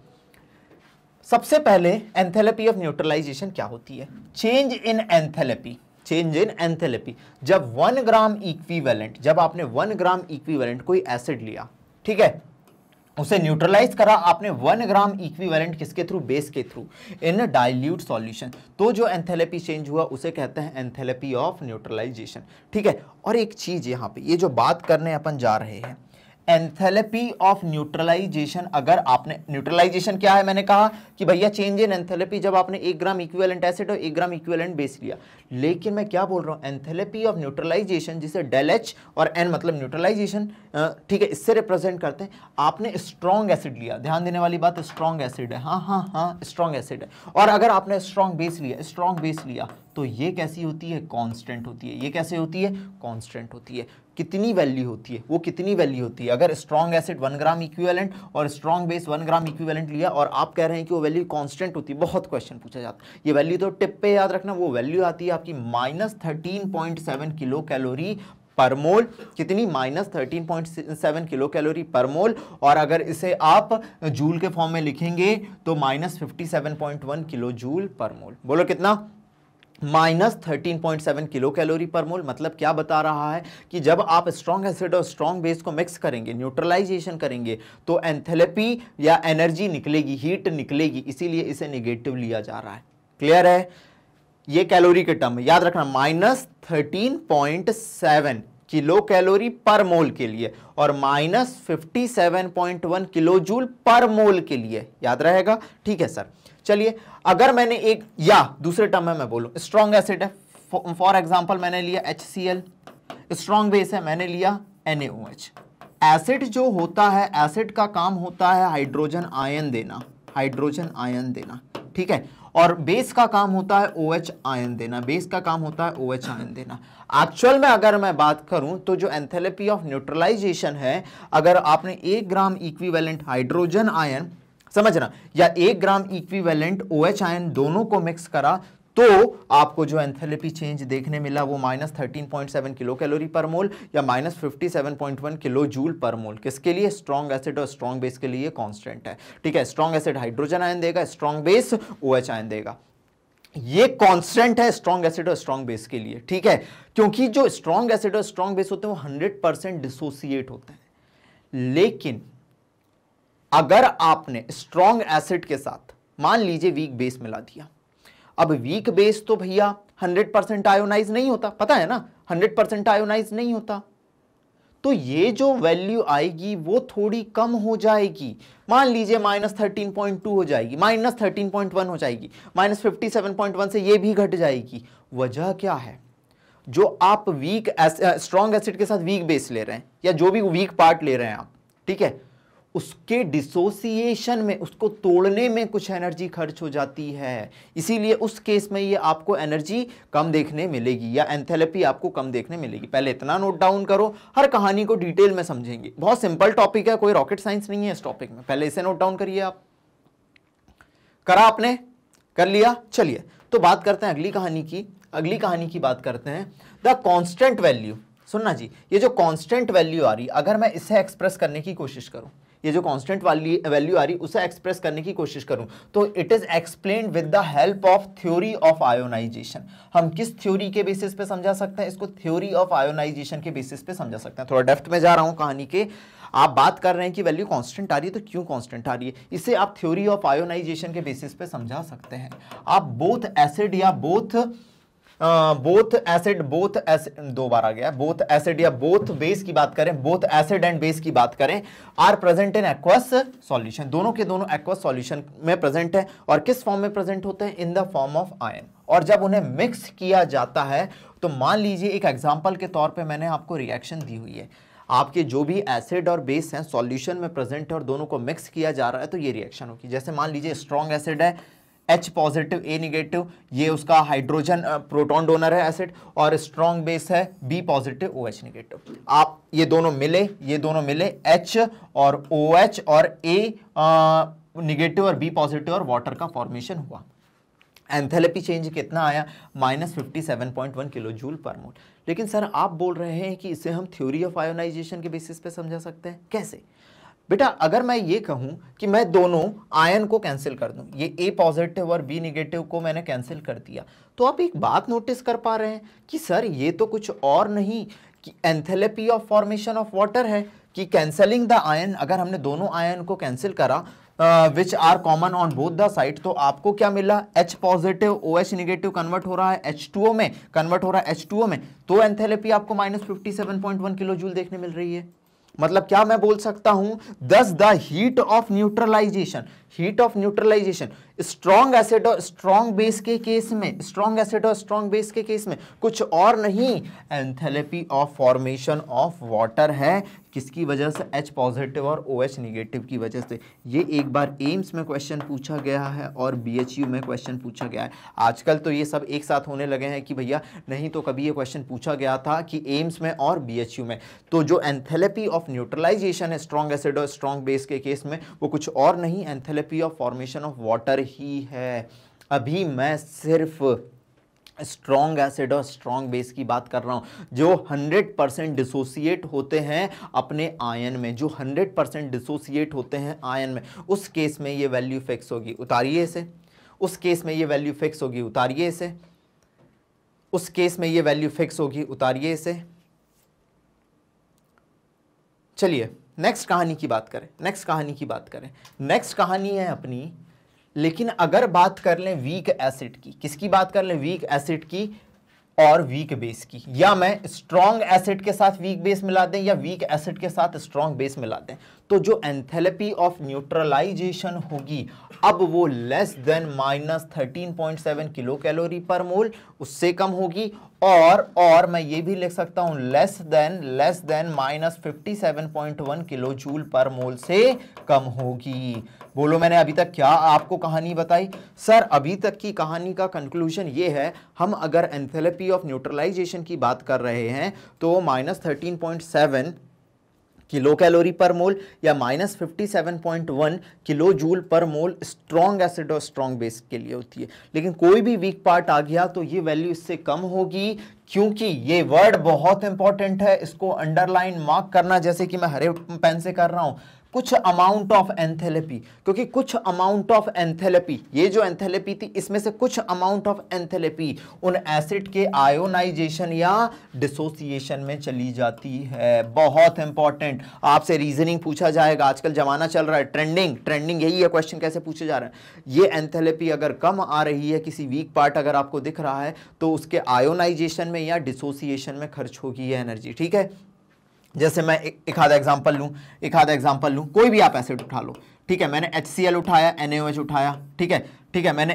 सबसे पहले एंथेलेपी ऑफ न्यूट्रलाइजेशन क्या होती है चेंज इन एंथेलेपी चेंज इन एंथेलेपी जब वन ग्राम इक्विवेलेंट जब आपने वन ग्राम इक्विवेलेंट कोई एसिड लिया ठीक है उसे न्यूट्रलाइज करा आपने वन ग्राम इक्विवेलेंट किसके थ्रू बेस के थ्रू इन डाइल्यूट सॉल्यूशन तो जो एंथेलेपी चेंज हुआ उसे कहते हैं एंथेलेपी ऑफ न्यूट्रलाइजेशन ठीक है और एक चीज़ यहाँ पे ये जो बात करने अपन जा रहे हैं एंथेलेपी ऑफ न्यूट्रलाइजेशन अगर आपने न्यूट्रलाइजेशन क्या है मैंने कहा कि भैया चेंज इन एंथेलेपी जब आपने एक ग्राम इक्विवेलेंट एसिड और एक ग्राम इक्विवेलेंट बेस लिया लेकिन मैं क्या बोल रहा हूँ एंथेलेपी ऑफ न्यूट्रलाइजेशन जिसे डेल एच और एन मतलब न्यूट्रलाइजेशन ठीक है इससे रिप्रेजेंट करते हैं आपने स्ट्रॉन्ग एसिड लिया ध्यान देने वाली बात स्ट्रॉन्ग एसिड है हाँ हाँ हाँ स्ट्रॉन्ग एसिड है और अगर आपने स्ट्रॉन्ग बेस लिया स्ट्रॉन्ग बेस लिया तो ये कैसी होती है कांस्टेंट होती है ये कैसे होती है कांस्टेंट होती है कितनी वैल्यू होती है वो कितनी वैल्यू होती है अगर strong acid one gram equivalent और strong base one gram equivalent लिया और आप कह रहे हैं कि वो वैल्यू कांस्टेंट होती है बहुत क्वेश्चन पूछा जाता है ये वैल्यू तो टिप पे याद रखना वो वैल्यू आती है आपकी minus thirteen point seven kilo calorie per mole कितनी minus thirteen point seven kilo calorie per mole और अगर इसे आप जूल के फॉर्म में लिखेंगे तो minus fifty seven point one kilo joule पर मोल बोलो कितना minus thirteen point seven kilo calorie per mole मतलब क्या बता रहा है कि जब आप स्ट्रॉन्ग एसिड और स्ट्रॉन्ग बेस को मिक्स करेंगे न्यूट्रलाइजेशन करेंगे तो एंथेलेपी या एनर्जी निकलेगी हीट निकलेगी इसीलिए इसे निगेटिव लिया जा रहा है क्लियर है ये कैलोरी के टर्म याद रखना minus thirteen point seven kilo calorie per mole के लिए और minus fifty seven point one kilo joule पर मोल के लिए याद रहेगा ठीक है सर चलिए अगर मैंने एक या दूसरे टर्म में मैं बोलू स्ट्रॉन्ग एसिड है फॉर एग्जाम्पल मैंने लिया H C L strong base है मैंने लिया एन एसिड जो होता है एसिड का काम होता है हाइड्रोजन आयन देना हाइड्रोजन आयन देना ठीक है और बेस का काम होता है ओ OH आयन देना बेस का काम होता है ओ OH आयन देना एक्चुअल में अगर मैं बात करूं तो जो एंथेलेपी ऑफ न्यूट्रलाइजेशन है अगर आपने एक ग्राम इक्विवेलेंट हाइड्रोजन आयन समझना या एक ग्राम इक्विवेलेंट ओ आयन दोनों को मिक्स करा तो आपको जो एंथेलेपी चेंज देखने मिला वो minus thirteen point seven kilo calorie per mole या minus fifty seven point one kilo joule पर मोल किसके लिए स्ट्रॉन्ग एसिड और स्ट्रॉन्ग बेस के लिए कांस्टेंट है ठीक है स्ट्रॉन्ग एसिड हाइड्रोजन आयन देगा strong base O H ion देगा ये कांस्टेंट है स्ट्रॉन्ग एसिड और स्ट्रॉन्ग बेस के लिए ठीक है क्योंकि जो स्ट्रॉन्ग एसिड और स्ट्रॉन्ग बेस होते हैं वो हंड्रेड परसेंट डिसोसिएट होते हैं लेकिन अगर आपने स्ट्रॉन्ग एसिड के साथ मान लीजिए वीक बेस मिला दिया अब वीक बेस तो भैया 100 परसेंट आयोनाइज नहीं होता पता है ना 100 परसेंट आयोनाइज नहीं होता तो ये जो वैल्यू आएगी वो थोड़ी कम हो जाएगी मान लीजिए माइनस थर्टीन पॉइंट टू हो जाएगी माइनस थर्टीन पॉइंट वन हो जाएगी minus fifty seven point one से ये भी घट जाएगी वजह क्या है जो आप वीक स्ट्रॉन्ग एसिड के साथ वीक बेस ले रहे हैं या जो भी वीक पार्ट ले रहे हैं आप ठीक है उसके डिसोसिएशन में उसको तोड़ने में कुछ एनर्जी खर्च हो जाती है इसीलिए उस केस में ये आपको एनर्जी कम देखने मिलेगी या एंथेलेपी आपको कम देखने मिलेगी पहले इतना नोट डाउन करो हर कहानी को डिटेल में समझेंगे बहुत सिंपल टॉपिक है कोई रॉकेट साइंस नहीं है इस टॉपिक में पहले इसे नोट डाउन करिए आप करा आपने कर लिया चलिए तो बात करते हैं अगली कहानी की अगली कहानी की बात करते हैं द कॉन्स्टेंट वैल्यू सुनना जी ये जो कॉन्स्टेंट वैल्यू आ रही अगर मैं इसे एक्सप्रेस करने की कोशिश करूं ये जो कॉन्स्टेंट वाली वैल्यू आ रही उसे एक्सप्रेस करने की कोशिश करूं तो it is explain with the help of theory of ionization हम किस थ्योरी के बेसिस पे समझा सकते हैं इसको थ्योरी ऑफ आयोनाइजेशन के बेसिस पे समझा सकते हैं थोड़ा डेफ्ट में जा रहा हूं कहानी के आप बात कर रहे हैं कि वैल्यू कांस्टेंट आ रही है तो क्यों कांस्टेंट आ रही है इसे आप थ्योरी ऑफ आयोनाइजेशन के बेसिस पे समझा सकते हैं आप बोथ एसिड या both both acid both acid दो बार आ गया बोथ एसिड या बोथ बेस की बात करें बोथ एसिड एंड बेस की बात करें are present in aqueous solution दोनों के दोनों एक्वस सॉल्यूशन में प्रेजेंट है और किस फॉर्म में प्रेजेंट होते हैं in the form of ion और जब उन्हें मिक्स किया जाता है तो मान लीजिए एक एग्जाम्पल के तौर पर मैंने आपको रिएक्शन दी हुई है आपके जो भी एसिड और बेस हैं सॉल्यूशन में प्रेजेंट है और दोनों को मिक्स किया जा रहा है तो ये रिएक्शन होगी जैसे मान लीजिए स्ट्रॉन्ग एसिड है एच पॉजिटिव ए निगेटिव ये उसका हाइड्रोजन प्रोटॉन डोनर है एसिड और स्ट्रॉन्ग बेस है B positive O H negative आप ये दोनों मिले ये दोनों मिले एच और ओ OH और ए निगेटिव और बी पॉजिटिव और वाटर का फॉर्मेशन हुआ एंथेलेपी चेंज कितना आया minus fifty seven point one kilo joule पर मोल लेकिन सर आप बोल रहे हैं कि इसे हम थ्योरी ऑफ आयोनाइजेशन के बेसिस पे समझा सकते हैं कैसे बेटा अगर मैं ये कहूँ कि मैं दोनों आयन को कैंसिल कर दूँ ये ए पॉजिटिव और बी निगेटिव को मैंने कैंसिल कर दिया तो आप एक बात नोटिस कर पा रहे हैं कि सर ये तो कुछ और नहीं कि enthalpy of formation of water है कि कैंसलिंग द आयन अगर हमने दोनों आयन को कैंसिल करा which are common on both the side तो आपको क्या मिला H positive O H negative convert हो रहा है एच टू ओ में कन्वर्ट हो रहा है एच टू ओ में तो एंथेलेपी आपको minus fifty seven point one kilo joule देखने मिल रही है मतलब क्या मैं बोल सकता हूं thus the heat of neutralization heat of neutralization strong acid और स्ट्रॉन्ग बेस के केस में स्ट्रॉन्ग एसिड और स्ट्रॉन्ग बेस के केस में कुछ और नहीं enthalpy of formation of water है किसकी वजह से एच पॉजिटिव और ओ OH निगेटिव की वजह से ये एक बार एम्स में क्वेश्चन पूछा गया है और बीएचयू में क्वेश्चन पूछा गया है आजकल तो ये सब एक साथ होने लगे हैं कि भैया नहीं तो कभी ये क्वेश्चन पूछा गया था कि एम्स में और यू में तो जो एंथेलेपी ऑफ न्यूट्रलाइजेशन है स्ट्रॉन्ग एसिड और स्ट्रॉन्ग बेस के केस में वो कुछ और नहीं enthalpy therapy of formation of water ही है अभी मैं सिर्फ स्ट्रॉन्ग एसिड और स्ट्रॉन्ग बेस की बात कर रहा हूँ जो 100 परसेंट डिसोसिएट होते हैं अपने आयन में जो 100 परसेंट डिसोसिएट होते हैं आयन में उस केस में ये वैल्यू फिक्स होगी उतारिए इसे उस केस में ये वैल्यू फिक्स होगी उतारिए इसे उस केस में ये वैल्यू फिक्स होगी उतारिए इसे चलिए नेक्स्ट कहानी की बात करें नेक्स्ट कहानी की बात करें नेक्स्ट कहानी है अपनी लेकिन अगर बात कर लें वीक एसिड की किसकी बात कर लें वीक एसिड की और वीक बेस की या मैं स्ट्रॉन्ग एसिड के साथ वीक बेस मिला दें या वीक एसिड के साथ स्ट्रॉन्ग बेस मिला दें तो जो एंथेलपी ऑफ न्यूट्रलाइजेशन होगी अब वो less than minus thirteen point seven kilo calorie per mole उससे कम होगी और और मैं ये भी लिख सकता हूँ less than less than minus fifty seven point one kilo joule पर मोल से कम होगी बोलो मैंने अभी तक क्या आपको कहानी बताई सर अभी तक की कहानी का कंक्लूजन ये है हम अगर एंथेलेपी ऑफ न्यूट्रलाइजेशन की बात कर रहे हैं तो minus thirteen point seven kilo calorie per mole या minus fifty seven point one kilo joule पर मोल स्ट्रॉन्ग एसिड और स्ट्रॉन्ग बेस के लिए होती है लेकिन कोई भी वीक पार्ट आ गया तो ये वैल्यू इससे कम होगी क्योंकि ये वर्ड बहुत इंपॉर्टेंट है इसको अंडरलाइन मार्क करना जैसे कि मैं हरे पेन से कर रहा हूँ कुछ अमाउंट ऑफ एंथेलेपी क्योंकि कुछ अमाउंट ऑफ एंथेलेपी ये जो एंथेलेपी थी इसमें से कुछ अमाउंट ऑफ एंथेलेपी उन एसिड के आयोनाइजेशन या डिसोसिएशन में चली जाती है बहुत इंपॉर्टेंट आपसे रीजनिंग पूछा जाएगा आजकल जमाना चल रहा है ट्रेंडिंग ट्रेंडिंग यही है क्वेश्चन कैसे पूछे जा रहे हैं ये एंथेलेपी अगर कम आ रही है किसी वीक पार्ट अगर आपको दिख रहा है तो उसके आयोनाइजेशन में या डिसोसिएशन में खर्च होगी ये एनर्जी ठीक है जैसे मैं एक आधा एग्जाम्पल लूँ एक आधा एग्जाम्पल लूँ कोई भी आप एसिड उठा लो ठीक है मैंने एच सी एल उठाया एन एच उठाया ठीक है ठीक है मैंने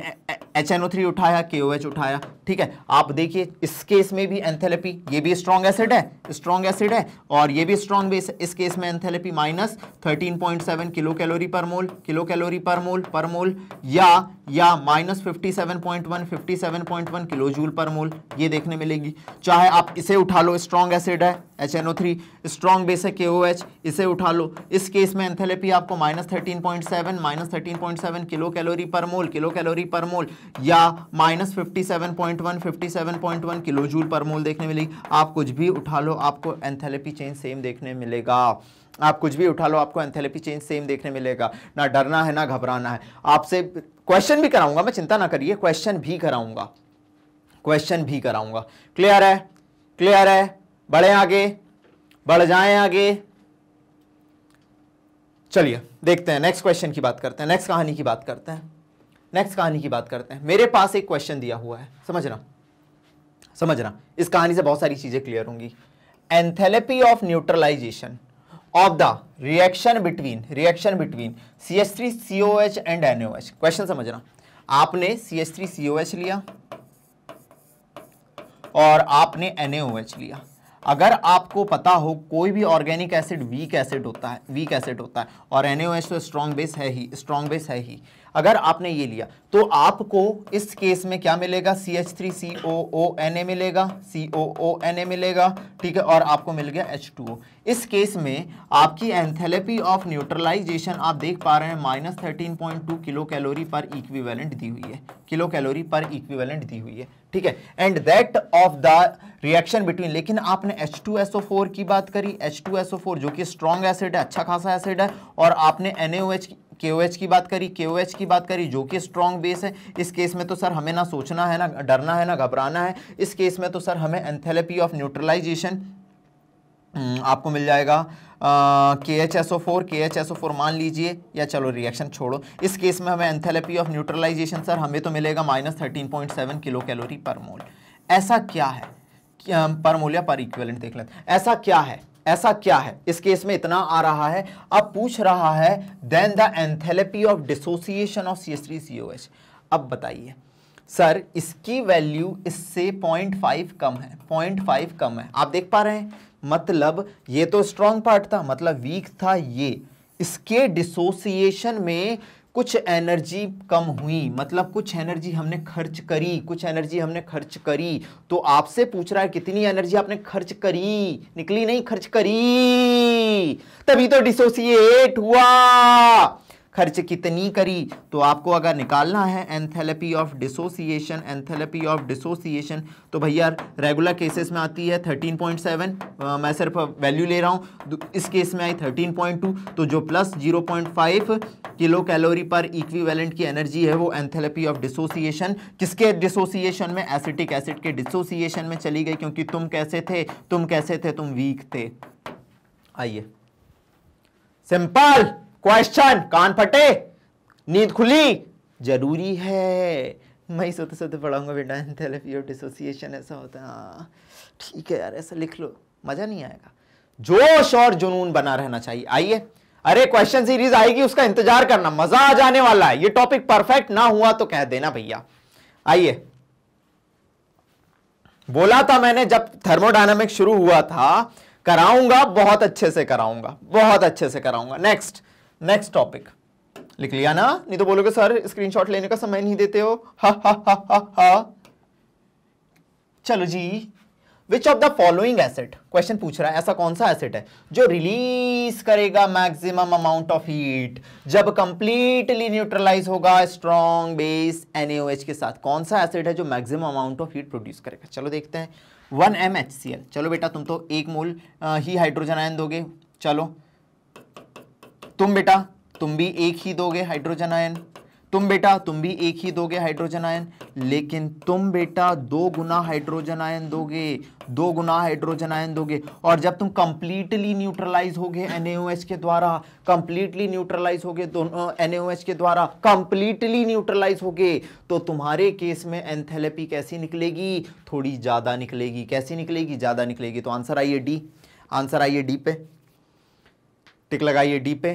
एच एन ओ थ्री उठाया के ओ एच उठाया ठीक है आप देखिए इस केस में भी एंथेलेपी ये भी स्ट्रॉन्ग एसिड है स्ट्रॉन्ग एसिड है और ये भी स्ट्रॉन्ग बेस इस केस में enthalpy minus thirteen point seven kilo calorie per mole kilo calorie per mole per mole या या minus fifty seven point one fifty seven point one kilo joule पर mole ये देखने मिलेगी चाहे आप इसे उठा लो स्ट्रॉन्ग एसिड है H N O three strong base है के ओ एच इसे उठा लो इस केस में एंथेलेपी आपको minus thirteen point seven minus thirteen point seven kilo calorie per mole kilo calorie per mole या minus fifty seven point one fifty seven point one kilo joule पर mole देखने मिलेगी आप कुछ भी उठा लो आपको एंथेलेपी चेंज सेम देखने मिलेगा आप कुछ भी उठा लो आपको एंथेलेपी चेंज सेम देखने मिलेगा ना डरना है ना घबराना है आपसे क्वेश्चन भी कराऊंगा मैं चिंता ना करिए क्वेश्चन भी कराऊंगा क्वेश्चन भी कराऊंगा क्लियर है क्लियर है बढ़े आगे बढ़ जाएं आगे चलिए देखते हैं नेक्स्ट क्वेश्चन की बात करते हैं नेक्स्ट कहानी की बात करते हैं नेक्स्ट कहानी की बात करते हैं मेरे पास एक क्वेश्चन दिया हुआ है समझना समझना इस कहानी से बहुत सारी चीजें क्लियर होंगी enthalpy of neutralization of the reaction between reaction between C S three C O H and N O H question समझना आपने C S three C O H लिया और आपने एन ए ओ एच लिया अगर आपको पता हो कोई भी ऑर्गेनिक एसिड वीक एसिड होता है वीक एसिड होता है और एन तो स्ट्रॉन्ग बेस है ही स्ट्रॉन्ग बेस है ही अगर आपने ये लिया तो आपको इस केस में क्या मिलेगा C H three C O O N A मिलेगा C O O N A मिलेगा ठीक है और आपको मिल गया एच टू ओ इस केस में आपकी एंथेलेपी ऑफ न्यूट्रलाइजेशन आप देख पा रहे हैं minus thirteen point two kilo calorie per equivalent दी हुई है किलो कैलोरी पर इक्विवेलेंट दी हुई है ठीक है and that of the reaction between लेकिन आपने H2SO4 की बात करी H2SO4 जो कि स्ट्रॉन्ग एसिड है अच्छा खासा एसिड है और आपने NaOH के की बात करी के की बात करी जो कि स्ट्रॉन्ग बेस है इस केस में तो सर हमें ना सोचना है ना डरना है ना घबराना है इस केस में तो सर हमें एंथेलेपी ऑफ न्यूट्रलाइजेशन आपको मिल जाएगा K H S O four K H S O four मान लीजिए या चलो रिएक्शन छोड़ो इस केस में हमें एंथेलेपी ऑफ न्यूट्रलाइजेशन सर हमें तो मिलेगा minus thirteen point seven kilo calorie per mole ऐसा क्या है पर मोल या पर इक्वेलेंट देख लेते ऐसा क्या है ऐसा क्या है इस केस में इतना आ रहा है अब पूछ रहा है then the enthalpy of dissociation of C S three C O H अब बताइए सर इसकी वैल्यू इससे पॉइंट फाइव कम है पॉइंट फाइव कम है आप देख पा रहे हैं मतलब ये तो स्ट्रॉन्ग पार्ट था मतलब वीक था ये इसके डिसोसिएशन में कुछ एनर्जी कम हुई मतलब कुछ एनर्जी हमने खर्च करी कुछ एनर्जी हमने खर्च करी तो आपसे पूछ रहा है कितनी एनर्जी आपने खर्च करी निकली नहीं खर्च करी तभी तो डिसोसिएट हुआ खर्च कितनी करी तो आपको अगर निकालना है enthalpy of dissociation enthalpy of dissociation तो भैया रेगुलर केसेस में आती है 13.7 मैं सिर्फ वैल्यू ले रहा हूँ इस केस में आई 13.2 तो जो plus 0.5 kilo calorie per equivalent की एनर्जी है वो एंथेलपी ऑफ डिसोसिएशन किसके डिसोसिएशन में एसिटिक एसिड के डिसोसिएशन में चली गई क्योंकि तुम कैसे थे तुम कैसे थे तुम वीक थे आइए सिंपल क्वेश्चन कान फटे नींद खुली जरूरी है मैं सोते सोते पढ़ाऊंगा बेटा थेरेपी डिसोसिएशन ऐसा होता है हाँ, ठीक है यार ऐसा लिख लो मज़ा नहीं आएगा जोश और जुनून बना रहना चाहिए आइए अरे क्वेश्चन सीरीज आएगी उसका इंतजार करना मजा आ जाने वाला है ये टॉपिक परफेक्ट ना हुआ तो कह देना भैया आइए बोला था मैंने जब थर्मोडायनामिक्स शुरू हुआ था कराऊंगा बहुत अच्छे से कराऊंगा बहुत अच्छे से कराऊंगा नेक्स्ट नेक्स्ट टॉपिक लिख लिया ना नहीं तो बोलोगे सर स्क्रीनशॉट लेने का समय नहीं देते हो हा हा हा हा चलो जी which of the following acid question पूछ रहा है ऐसा कौन सा एसेट है जो रिलीज करेगा मैक्सिमम अमाउंट ऑफ हीट जब कंप्लीटली न्यूट्रलाइज होगा स्ट्रॉन्ग बेस एनएओएच के साथ कौन सा एसेट है जो maximum amount of heat produce करेगा चलो देखते हैं one M H C L चलो बेटा तुम तो एक मोल ही हाइड्रोजन आयन दोगे चलो तुम बेटा तुम भी एक ही दोगे हाइड्रोजन आयन तुम बेटा तुम भी एक ही दोगे हाइड्रोजन आयन लेकिन तुम बेटा दो गुना हाइड्रोजन आयन दोगे दो गुना हाइड्रोजन आयन दोगे और जब तुम कंप्लीटली न्यूट्रलाइज होगे एनएओएच के द्वारा कंप्लीटली न्यूट्रलाइज होगे दोनों तो, एनएओएच के द्वारा कंप्लीटली न्यूट्रलाइज होगे तो तुम्हारे केस में एंथेलेपी कैसी निकलेगी थोड़ी ज़्यादा निकलेगी कैसी निकलेगी ज़्यादा निकलेगी तो आंसर आइए डी आंसर आइए डी पे टिक लगाइए डी पे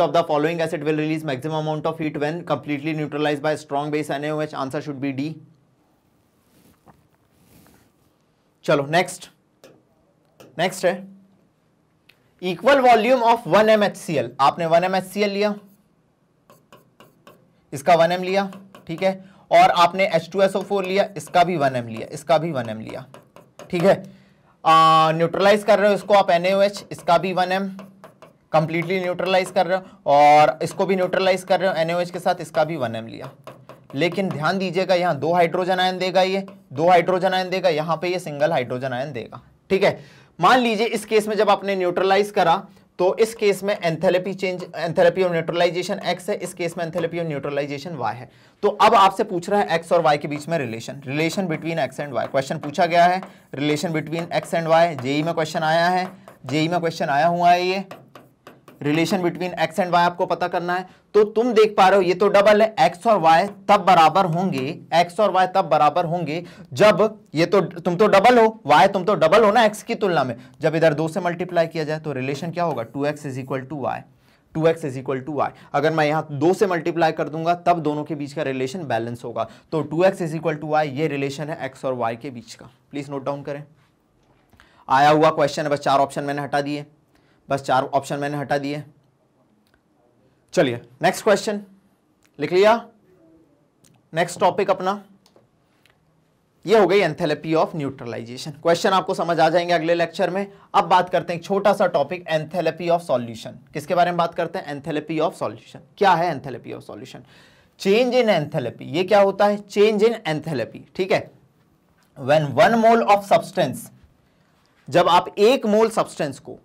of the following following will release maximum amount of heat heat completely neutralize by strong base N H answer should be D चलो नेक्स्ट नेक्स्ट है equal volume of one M H C L आपने one M H C L लिया इसका one M लिया ठीक है और आपने H two S O four लिया इसका भी वन एम लिया इसका भी वन एम लिया ठीक है न्यूट्रलाइज कर रहे हो इसको आप एन एच इसका भी वन एम कंप्लीटली न्यूट्रलाइज कर रहे हो और इसको भी न्यूट्रलाइज कर रहे हो एनओएच के साथ इसका भी वन एम लिया लेकिन ध्यान दीजिएगा यहाँ दो हाइड्रोजन आयन देगा ये दो हाइड्रोजन आयन देगा यहाँ पे ये सिंगल हाइड्रोजन आयन देगा ठीक है मान लीजिए इस केस में जब आपने न्यूट्रलाइज करा तो इस केस में एंथेलेपी चेंज एंथेलेपी और न्यूट्रलाइजेशन एक्स है इस केस में एंथेलेपी और न्यूट्रलाइजेशन वाई है तो अब आपसे पूछ रहा है एक्स और वाई के बीच में relation relation between X and Y question पूछा गया है relation between X and Y JEE में क्वेश्चन आया है जेई में क्वेश्चन आया हुआ है ये relation between X and Y आपको पता करना है तो तुम देख पा रहे हो ये तो डबल है एक्स और वाई तब बराबर होंगे एक्स और वाई तब बराबर होंगे जब ये तो तुम तो डबल हो वाई तुम तो डबल हो ना एक्स की तुलना में जब इधर दो से मल्टीप्लाई किया जाए तो रिलेशन क्या होगा two X is equal to Y two X is equal to Y अगर मैं यहाँ दो से मल्टीप्लाई कर दूंगा तब दोनों के बीच का रिलेशन बैलेंस होगा तो two X is equal to Y ये रिलेशन है एक्स और वाई के बीच का प्लीज नोट डाउन करें आया हुआ क्वेश्चन है बस चार ऑप्शन मैंने हटा दिए बस चार ऑप्शन मैंने हटा दिए चलिए नेक्स्ट क्वेश्चन लिख लिया नेक्स्ट टॉपिक अपना ये हो गई एंथेलपी ऑफ न्यूट्रलाइजेशन क्वेश्चन आपको समझ आ जाएंगे अगले लेक्चर में अब बात करते हैं छोटा सा टॉपिक एंथेलपी ऑफ सॉल्यूशन किसके बारे में बात करते हैं एंथेलपी ऑफ सॉल्यूशन क्या है enthalpy of solution change in enthalpy ये क्या होता है चेंज इन एंथेलपी ठीक है when one mole of substance जब आप एक मोल सब्सटेंस को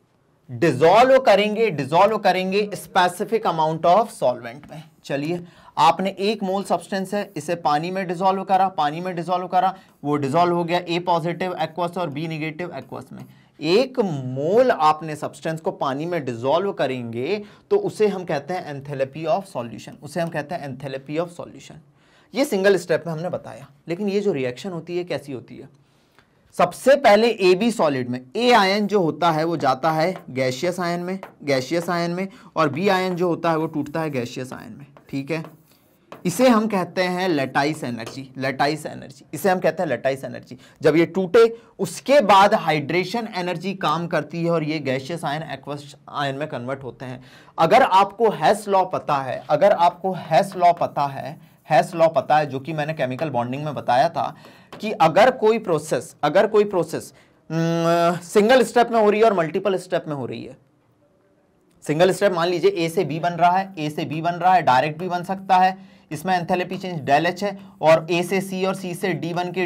डिजोल्व करेंगे डिजोल्व करेंगे स्पेसिफिक अमाउंट ऑफ सॉल्वेंट में चलिए आपने एक मोल सब्सटेंस है इसे पानी में डिजोल्व करा पानी में डिजोल्व करा वो डिजोल्व हो गया ए पॉजिटिव एक्वस और बी निगेटिव एक्वस में एक मोल आपने सब्सटेंस को पानी में डिजोल्व करेंगे तो उसे हम कहते हैं एंथेलेपी ऑफ सॉल्यूशन उसे हम कहते हैं एंथेलेपी ऑफ सॉल्यूशन ये सिंगल स्टेप में हमने बताया लेकिन ये जो रिएक्शन होती है कैसी होती है सबसे पहले ए बी सॉलिड में ए आयन जो होता है वो जाता है गैशियस आयन में गैशियस आयन में और बी आयन जो होता है वो टूटता है गैशियस आयन में ठीक है इसे हम कहते हैं लेटाइस एनर्जी लेटाइस एनर्जी इसे हम कहते हैं लेटाइस एनर्जी जब ये टूटे उसके बाद हाइड्रेशन एनर्जी काम करती है और ये गैशियस आयन एक्वस आयन में कन्वर्ट होते हैं अगर आपको हैस लॉ पता है अगर आपको हैस लॉ पता है हैस लॉ पता है जो कि मैंने केमिकल बॉन्डिंग में बताया था कि अगर कोई प्रोसेस अगर कोई प्रोसेस सिंगल स्टेप में हो रही है और मल्टीपल स्टेप में हो रही है सिंगल स्टेप मान लीजिए ए से बी बन रहा है ए से बी बन रहा है डायरेक्ट भी बन सकता है इसमें एंथेलेपी चेंज डेल एच है और ए से सी और सी से डी बन के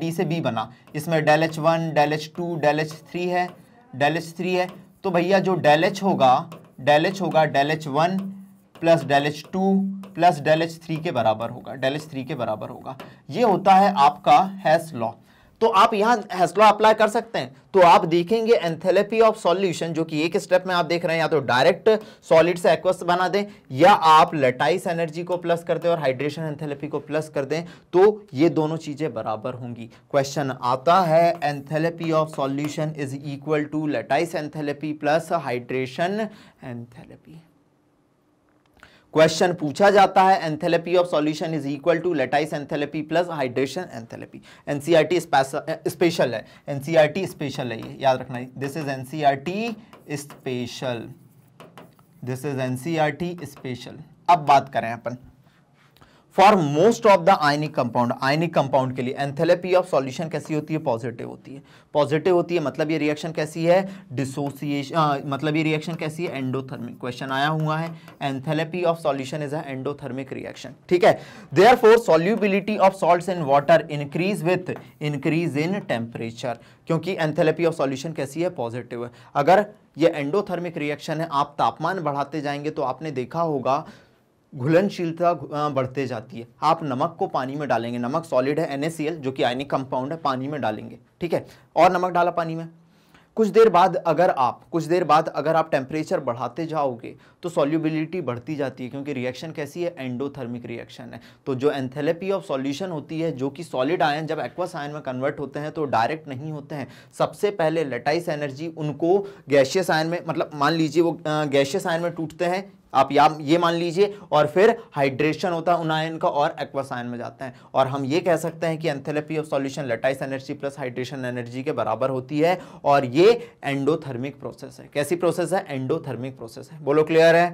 डी से बी बना इसमें del H one del H two del H three है डेल एच थ्री है तो भैया जो डेल एच होगा डेल एच होगा del H one plus del H two plus del H three के बराबर होगा डेल एच थ्री के बराबर होगा ये होता है आपका हैस लॉ तो आप यहाँ हैसलॉ अप्लाई कर सकते हैं तो आप देखेंगे एंथेलेपी ऑफ सॉल्यूशन जो कि एक स्टेप में आप देख रहे हैं या तो डायरेक्ट सॉलिड से एक्वस बना दें या आप लेटाइस एनर्जी को प्लस कर दें और हाइड्रेशन एंथेलेपी को प्लस कर दें तो ये दोनों चीज़ें बराबर होंगी क्वेश्चन आता है enthalpy of solution is equal to lattice enthalpy plus hydration enthalpy question पूछा जाता है enthalpy of solution is equal to lattice enthalpy plus hydration enthalpy NCERT special है एनसीईआरटी स्पेशल है ये याद रखना this is NCERT special this is NCERT special अब बात करें अपन for most of the ionic compound ionic compound के लिए एंथेलेपी ऑफ सॉल्यूशन कैसी होती है पॉजिटिव होती है पॉजिटिव होती है मतलब ये रिएक्शन कैसी है डिसोसिएशन मतलब ये रिएक्शन कैसी है एंडोथर्मिक क्वेश्चन आया हुआ है enthalpy of solution is a endothermic reaction ठीक है therefore solubility of salt in water increase with increase in temperature क्योंकि एंथेलेपी ऑफ सॉल्यूशन कैसी है पॉजिटिव है अगर ये एंडोथर्मिक रिएक्शन है आप तापमान बढ़ाते जाएंगे तो आपने देखा होगा घुलनशीलता बढ़ते जाती है आप नमक को पानी में डालेंगे नमक सॉलिड है एन जो कि आयनिक कंपाउंड है पानी में डालेंगे ठीक है और नमक डाला पानी में कुछ देर बाद अगर आप कुछ देर बाद अगर आप टेम्परेचर बढ़ाते जाओगे तो सॉल्यूबिलिटी बढ़ती जाती है क्योंकि रिएक्शन कैसी है एंडोथर्मिक रिएक्शन है तो जो एंथेलेपी ऑफ सॉल्यूशन होती है जो कि सॉलिड आयन जब एक्वस आयन में कन्वर्ट होते हैं तो डायरेक्ट नहीं होते हैं सबसे पहले लेटाइस एनर्जी उनको गैशियस आयन में मतलब मान लीजिए वो गैशियस आयन में टूटते हैं आप या ये मान लीजिए और फिर हाइड्रेशन होता है उन आयन का और एक्वासायन में जाते हैं और हम ये कह सकते हैं कि enthalpy of solution lattice energy plus hydration energy के बराबर होती है और ये एंडोथर्मिक प्रोसेस है कैसी प्रोसेस है एंडोथर्मिक प्रोसेस है बोलो क्लियर है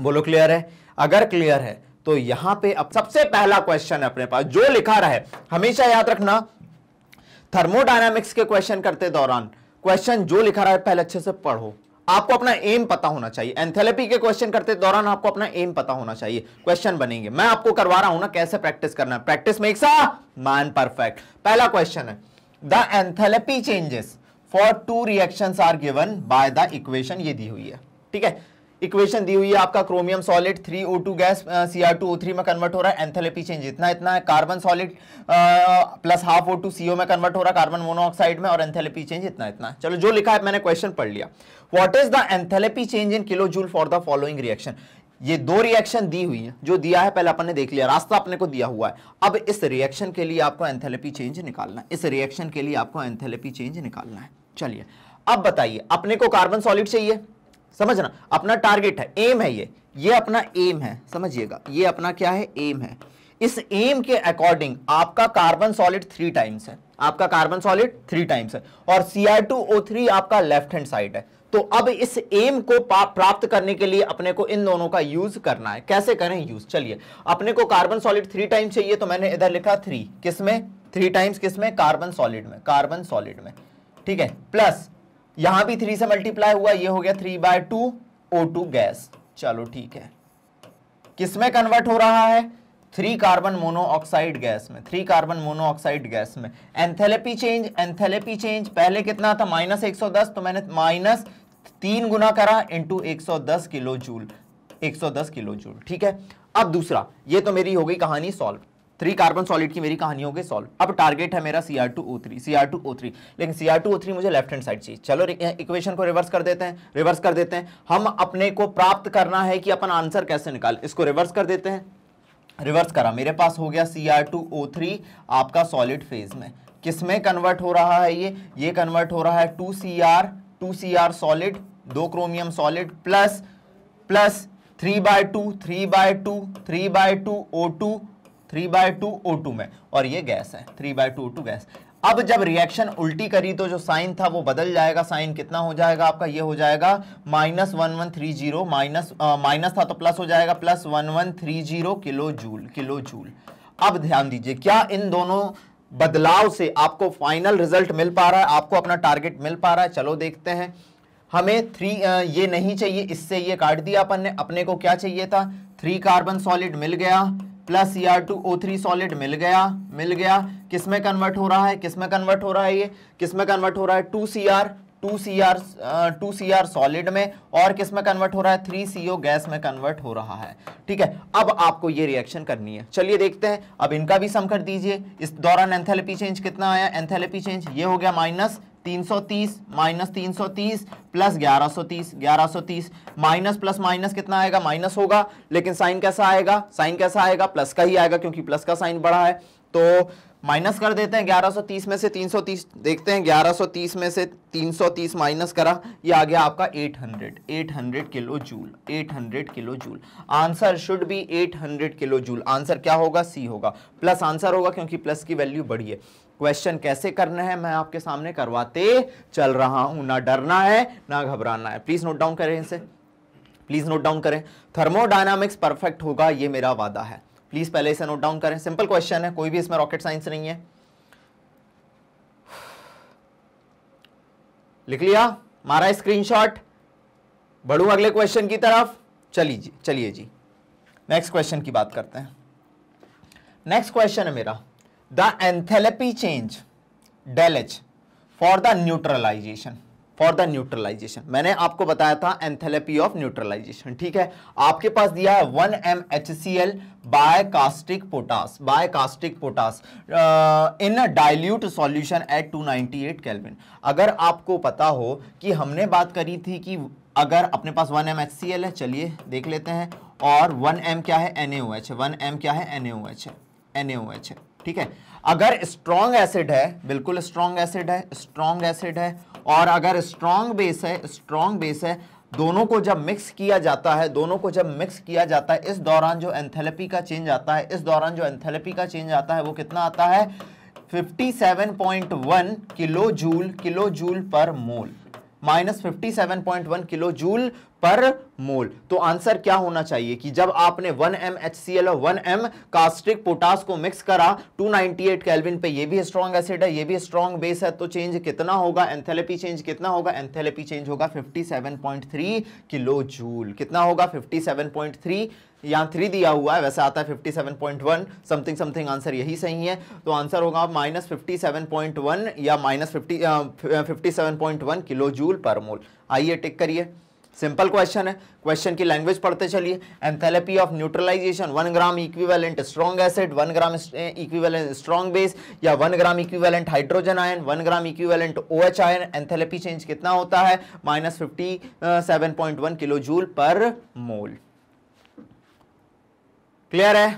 बोलो क्लियर है अगर क्लियर है तो यहां पे अब सबसे पहला क्वेश्चन है अपने पास जो लिखा रहा है हमेशा याद रखना थर्मोडायनामिक्स के क्वेश्चन करते दौरान क्वेश्चन जो लिखा रहा है पहले अच्छे से पढ़ो आपको अपना एम पता होना चाहिए एंथेलेपी के क्वेश्चन करते दौरान आपको अपना एम पता होना चाहिए क्वेश्चन बनेंगे मैं आपको करवा रहा हूं ना कैसे प्रैक्टिस करना है प्रैक्टिस एक सा मैन परफेक्ट पहला क्वेश्चन है the enthalpy changes for two reaction are given by the equation ये दी हुई है ठीक है इक्वेशन दी हुई है आपका chromium solid 3O2 gas Cr2O3 में कन्वर्ट हो रहा है एंथेलेपी चेंज इतना इतना है carbon solid plus half O two CO में कन्वर्ट हो रहा है कार्बन मोनोऑक्साइड में और एंथेलेपी चेंज इतना इतना है चलो जो लिखा है मैंने क्वेश्चन पढ़ लिया what is the enthalpy change in kilo joule for the following reaction ये दो रिएक्शन दी हुई है जो दिया है पहले अपन ने देख लिया रास्ता अपने को दिया हुआ है अब इस रिएक्शन के लिए आपको एंथेलेपी चेंज निकालना है इस रिएक्शन के लिए आपको एंथेलेपी चेंज निकालना है चलिए अब बताइए अपने को कार्बन सॉलिड चाहिए समझना अपना टारगेट है एम है ये ये अपना एम है समझिएगा ये अपना क्या है एम है इस एम के अकॉर्डिंग आपका कार्बन सॉलिड थ्री टाइम्स है आपका कार्बन सॉलिड थ्री टाइम्स है और सी आपका लेफ्ट हैंड साइड है तो अब इस एम को प्राप्त करने के लिए अपने को इन दोनों का यूज करना है कैसे करें यूज चलिए अपने को कार्बन सॉलिड थ्री टाइम्स चाहिए तो मैंने इधर लिखा थ्री किसमें थ्री टाइम्स किसमें कार्बन सॉलिड में कार्बन सॉलिड में ठीक है प्लस यहां भी थ्री से मल्टीप्लाई हुआ ये हो गया three by two O two gas चलो ठीक है किसमें कन्वर्ट हो रहा है थ्री कार्बन मोनोऑक्साइड गैस में थ्री कार्बन मोनोऑक्साइड गैस में एंथेलेपी चेंज एंथेलेपी चेंज पहले कितना था माइनस एक सौ दस तो मैंने माइनस तीन गुना करा इंटू एक किलो जूल 110 किलो जूल ठीक है अब दूसरा ये तो मेरी हो गई कहानी सॉल्व थ्री कार्बन सॉलिड की मेरी कहानी हो गई सॉल्व अब टारगेट है मेरा C R two O three C R two O three लेकिन C R two O three मुझे लेफ्ट हैंड साइड चाहिए चलो इक्वेशन को रिवर्स कर देते हैं रिवर्स कर देते हैं हम अपने को प्राप्त करना है कि अपन आंसर कैसे निकाल इसको रिवर्स कर देते हैं रिवर्स करा मेरे पास हो गया C R two O three आपका सॉलिड फेज में किस में कन्वर्ट हो रहा है ये ये कन्वर्ट हो रहा है two C R two C R solid दो chromium solid plus plus three by two three by two three by two O two three by two O two में और ये गैस है three by two O two gas अब जब reaction उल्टी करी तो जो साइन था वो बदल जाएगा साइन कितना हो जाएगा आपका ये हो जाएगा minus one one three zero minus minus था तो प्लस हो जाएगा plus one one three zero kilo joule kilo joule अब ध्यान दीजिए क्या इन दोनों बदलाव से आपको फाइनल रिजल्ट मिल पा रहा है आपको अपना टारगेट मिल पा रहा है चलो देखते हैं हमें थ्री ये नहीं चाहिए इससे ये काट दिया अपन ने अपने को क्या चाहिए था थ्री कार्बन सॉलिड मिल गया plus E R two O three solid मिल गया मिल गया किसमें कन्वर्ट हो रहा है किसमें कन्वर्ट हो रहा है ये किसमें कन्वर्ट हो रहा है two C R two C R two C R solid में और किस में कन्वर्ट हो रहा है थ्री सी ओ गैस में कन्वर्ट हो रहा है ठीक है अब आपको ये रिएक्शन करनी है चलिए देखते हैं अब इनका भी सम कर दीजिए इस दौरान एंथेलपी चेंज कितना आया एंथेलपी चेंज ये हो गया minus 330 minus 330 plus 1130 1130 minus plus minus कितना आएगा माइनस होगा लेकिन साइन कैसा आएगा साइन कैसा आएगा प्लस का ही आएगा क्योंकि प्लस का साइन बड़ा है तो माइनस कर देते हैं 1130 में से 330 देखते हैं 1130 में से 330 माइनस करा ये आ गया आपका 800 800 kilo joule 800 kilo joule answer should be 800 kilo joule answer क्या होगा सी होगा प्लस आंसर होगा क्योंकि प्लस की वैल्यू बढ़ी है क्वेश्चन कैसे करना है मैं आपके सामने करवाते चल रहा हूं ना डरना है ना घबराना है प्लीज नोट डाउन करें इसे प्लीज नोट डाउन करें थर्मोडाइनामिक्स परफेक्ट होगा ये मेरा वादा है प्लीज़ पहले इसे नोट डाउन करें सिंपल क्वेश्चन है कोई भी इसमें रॉकेट साइंस नहीं है लिख लिया मारा स्क्रीनशॉट बढ़ू अगले क्वेश्चन की तरफ चलिए चलिए जी नेक्स्ट क्वेश्चन की बात करते हैं नेक्स्ट क्वेश्चन है मेरा the enthalpy change del H for the neutralization for the neutralization मैंने आपको बताया था एंथेलेपी ऑफ न्यूट्रलाइजेशन ठीक है आपके पास दिया है one M H C L by caustic potash by caustic potash in dilute solution at two eight kelvin अगर आपको पता हो कि हमने बात करी थी कि अगर अपने पास one M H C L है चलिए देख लेते हैं और वन एम क्या है N A O H one M क्या है एन ए ओ एच है एन ए ओ एच है ठीक है अगर स्ट्रॉन्ग एसिड है बिल्कुल स्ट्रॉन्ग एसिड है स्ट्रॉन्ग एसिड है और अगर स्ट्रॉन्ग बेस है स्ट्रॉन्ग बेस है दोनों को जब मिक्स किया जाता है दोनों को जब मिक्स किया जाता है इस दौरान जो एंथेलेपी का चेंज आता है इस दौरान जो एंथेलेपी का चेंज आता है वो कितना आता है 57.1 किलो जूल किलो जूल पर mole minus fifty kilo joule पर मोल तो आंसर क्या होना चाहिए कि जब आपने 1 एम और 1 एम कास्ट्रिक पोटास को मिक्स करा 298 केल्विन पे ये भी स्ट्रॉन्ग एसिड है ये भी स्ट्रॉन्ग बेस है तो चेंज कितना होगा एंथेलेपी चेंज कितना होगा एंथेलेपी चेंज होगा 57.3 किलो जूल कितना होगा 57.3 यहाँ थ्री दिया हुआ है वैसे आता है fifty seven point one something something answer यही सही है तो आंसर होगा minus fifty seven point one या minus fifty fifty seven point one kilo joule पर मोल आइए टिक करिए सिंपल क्वेश्चन है क्वेश्चन की लैंग्वेज पढ़ते चलिए enthalpy of neutralization one gram equivalent strong acid one gram equivalent strong base या one gram equivalent hydrogen ion one gram equivalent O H ion एंथेलेपी change कितना होता है minus fifty seven point one kilo joule पर mole clear है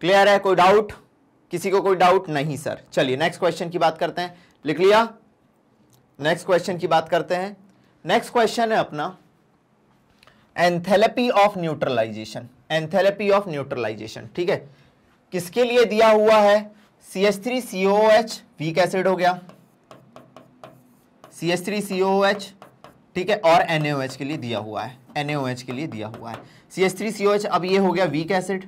clear है कोई doubt किसी को कोई डाउट नहीं सर चलिए नेक्स्ट क्वेश्चन की बात करते हैं लिख लिया नेक्स्ट क्वेश्चन की बात करते हैं नेक्स्ट क्वेश्चन है अपना enthalpy of neutralization enthalpy of neutralization ठीक है किसके लिए दिया हुआ है C S three CO H weak acid हो गया C S three C O H ठीक है और एन के लिए दिया हुआ है एन के लिए दिया हुआ है C H three C O H अब ये हो गया वीक एसिड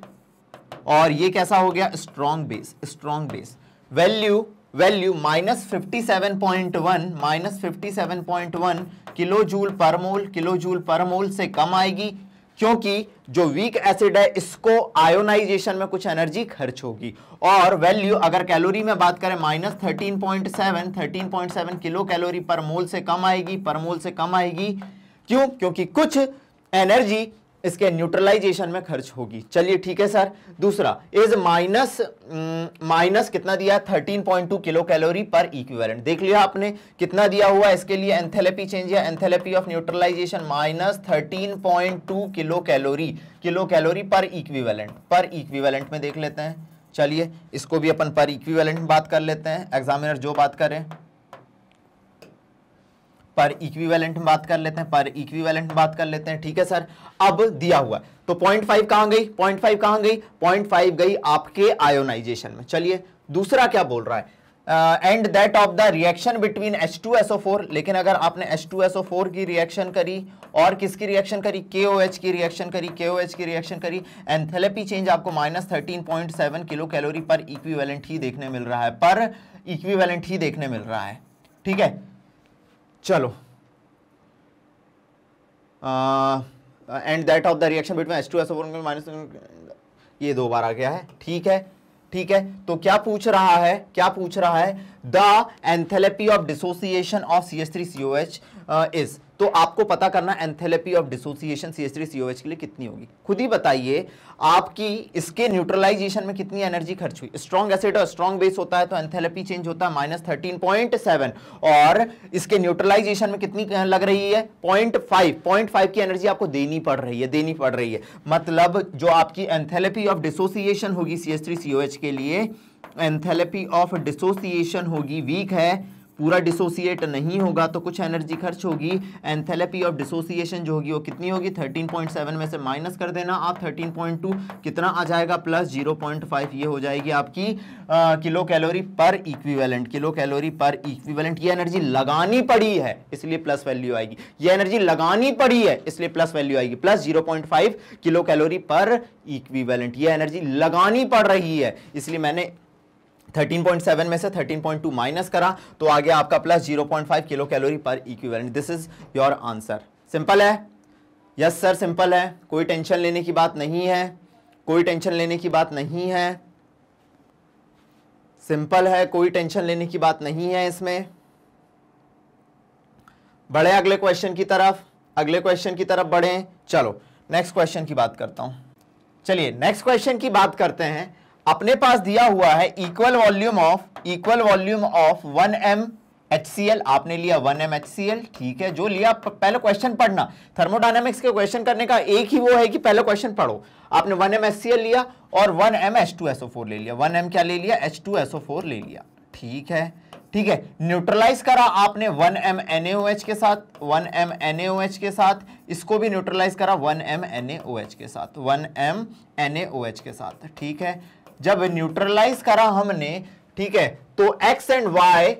और ये कैसा हो गया strong base strong base value value minus fifty seven point one minus fifty seven point one kilo joule पर मोल किलो जूल पर मोल से कम आएगी क्योंकि जो वीक एसिड है इसको आयोनाइजेशन में कुछ एनर्जी खर्च होगी और वैल्यू अगर कैलोरी में बात करें minus thirteen point seven thirteen point seven kilo calorie per mole से कम आएगी पर मोल से कम आएगी क्यों क्योंकि कुछ एनर्जी इसके न्यूट्रलाइजेशन में खर्च होगी चलिए ठीक है सर दूसरा इज माइनस माइनस कितना दिया 13.2 किलो कैलोरी पर इक्विवेलेंट देख लिया आपने कितना दिया हुआ इसके लिए एंथेलेपी चेंज या enthalpy of neutralization minus thirteen kilo calorie kilo calorie per equivalent per equivalent में देख लेते हैं चलिए इसको भी अपन पर इक्विवेलेंट बात कर लेते हैं एग्जामिनर जो बात करें पर इक्विवेलेंट में बात कर लेते हैं पर इक्विवेलेंट में बात कर लेते हैं ठीक है सर अब दिया हुआ है तो पॉइंट फाइव कहां गई पॉइंट फाइव कहां गई पॉइंट फाइव गई आपके आयोनाइजेशन में चलिए दूसरा क्या बोल रहा है and that of the reaction between H two SO four लेकिन अगर आपने टू फोर की रिएक्शन करी और किसकी रिएक्शन करी के ओ एच की रिएक्शन करी के ओ एच की रिएक्शन करी एंथेलेपी चेंज आपको minus thirteen point seven kilo calorie per equivalent ही देखने मिल रहा है पर वैलेंट ही देखने मिल रहा है ठीक है चलो and that of the reaction between S two S minus ये दो बार आ गया है ठीक है ठीक है तो क्या पूछ रहा है क्या पूछ रहा है the enthalpy of dissociation of C S three C O H is तो आपको पता करना enthalpy of dissociation C H three C O H के लिए कितनी होगी खुद ही बताइए आपकी इसके न्यूट्रलाइजेशन में कितनी एनर्जी खर्च हुई स्ट्रॉन्ग एसिड और स्ट्रॉन्ग बेस होता है तो एंथेलेपी चेंज होता है माइनस थर्टीन पॉइंट सेवन और इसके न्यूट्रलाइजेशन में कितनी लग रही है पॉइंट फाइव पॉइंट फाइव की एनर्जी आपको देनी पड़ रही है देनी पड़ रही है मतलब जो आपकी एंथेलेपी ऑफ डिसोसिएशन होगी C H three C O H के लिए एंथेलेपी ऑफ डिसोसिएशन होगी वीक है पूरा डिसोसिएट नहीं होगा तो कुछ एनर्जी खर्च होगी एंथेलेपी ऑफ डिसोसिएशन जो होगी वो कितनी होगी 13.7 में से माइनस कर देना आप 13.2 कितना आ जाएगा प्लस 0.5 ये हो जाएगी आपकी आ, kilo calorie per equivalent kilo calorie per equivalent ये एनर्जी लगानी पड़ी है इसलिए प्लस वैल्यू आएगी ये एनर्जी लगानी पड़ी है इसलिए प्लस वैल्यू आएगी plus zero kilo calorie per equivalent ये एनर्जी लगानी पड़ रही है इसलिए मैंने 13.7 में से 13.2 माइनस करा तो आ गया आपका plus 0.5 kilo calorie per equivalent this is your answer simple है यस सर सिंपल है कोई टेंशन लेने की बात नहीं है कोई टेंशन लेने की बात नहीं है सिंपल है कोई टेंशन लेने की बात नहीं है इसमें बढ़े अगले क्वेश्चन की तरफ अगले क्वेश्चन की तरफ बढ़े चलो नेक्स्ट क्वेश्चन की बात करता हूं चलिए नेक्स्ट क्वेश्चन की बात करते हैं अपने पास दिया हुआ है equal volume of equal volume of 1 M L आपने लिया 1 एल ठीक है जो लिया पहले क्वेश्चन पढ़ना थर्मोडाइनमिक्स के क्वेश्चन करने का एक ही वो है कि पहले क्वेश्चन पढ़ो आपने 1 एच लिया और 1 M H2SO4 ले लिया 1 एम क्या ले लिया फोर ले लिया ठीक है ठीक है न्यूट्रलाइज करा आपने 1 एम एच के साथ 1 एम एच के साथ इसको भी न्यूट्रलाइज करा 1 एम एच के साथ 1 एम एच के साथ ठीक है जब न्यूट्रलाइज करा हमने ठीक है तो x and y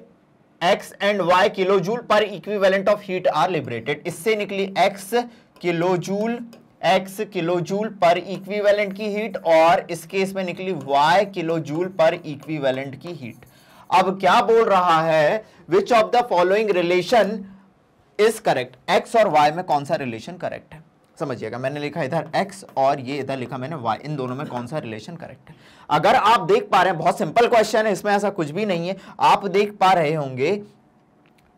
x and y kilo joule per equivalent of heat are liberated इससे निकली x kilojoule x kilo joule per equivalent की हीट और इस केस में निकली y kilo joule per equivalent की हीट अब क्या बोल रहा है which of the following relation is correct X और वाई में कौन सा रिलेशन करेक्ट है समझिएगा मैंने लिखा इधर x और ये इधर लिखा मैंने y इन दोनों में कौन सा रिलेशन करेक्ट है अगर आप देख पा रहे हैं बहुत सिंपल क्वेश्चन है इसमें ऐसा कुछ भी नहीं है आप देख पा रहे होंगे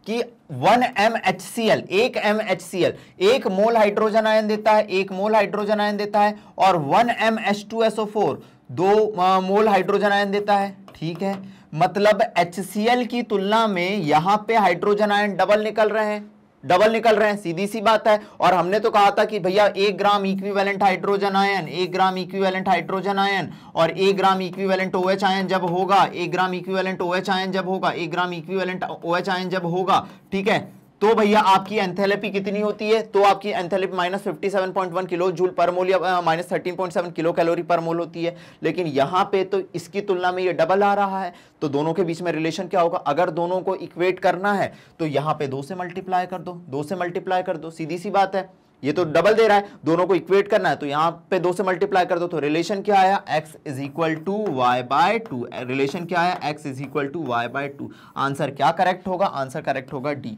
कि one M H C L एक एम एच सी एल एक मोल हाइड्रोजन आयन देता है एक मोल हाइड्रोजन आयन देता है और one M H two S O four दो मोल हाइड्रोजन आयन देता है ठीक है मतलब एच सी एल की तुलना में यहां पे हाइड्रोजन आयन डबल निकल रहे हैं डबल निकल रहे हैं सीधी सी बात है और हमने तो कहा था कि भैया एक ग्राम इक्विवेलेंट हाइड्रोजन आयन एक ग्राम इक्विवेलेंट हाइड्रोजन आयन और एक ग्राम इक्विवेलेंट ओएच आयन जब होगा एक ग्राम इक्विवेलेंट ओएच आयन जब होगा एक ग्राम इक्विवेलेंट ओएच आयन जब होगा ठीक है तो भैया आपकी एंथेलपी कितनी होती है तो आपकी enthalpy minus fifty seven point one kilo joule पर मोल या minus thirteen point seven kilo calorie per mole होती है लेकिन यहाँ पे तो इसकी तुलना में ये डबल आ रहा है तो दोनों के बीच में रिलेशन क्या होगा अगर दोनों को इक्वेट करना है तो यहाँ पे दो से मल्टीप्लाई कर दो दो से मल्टीप्लाई कर दो सीधी सी बात है ये तो डबल दे रहा है दोनों को इक्वेट करना है तो यहाँ पे दो से मल्टीप्लाई कर दो तो रिलेशन क्या आया X is equal to Y by two relation क्या आया X is equal to Y by two answer क्या करेक्ट होगा आंसर करेक्ट होगा डी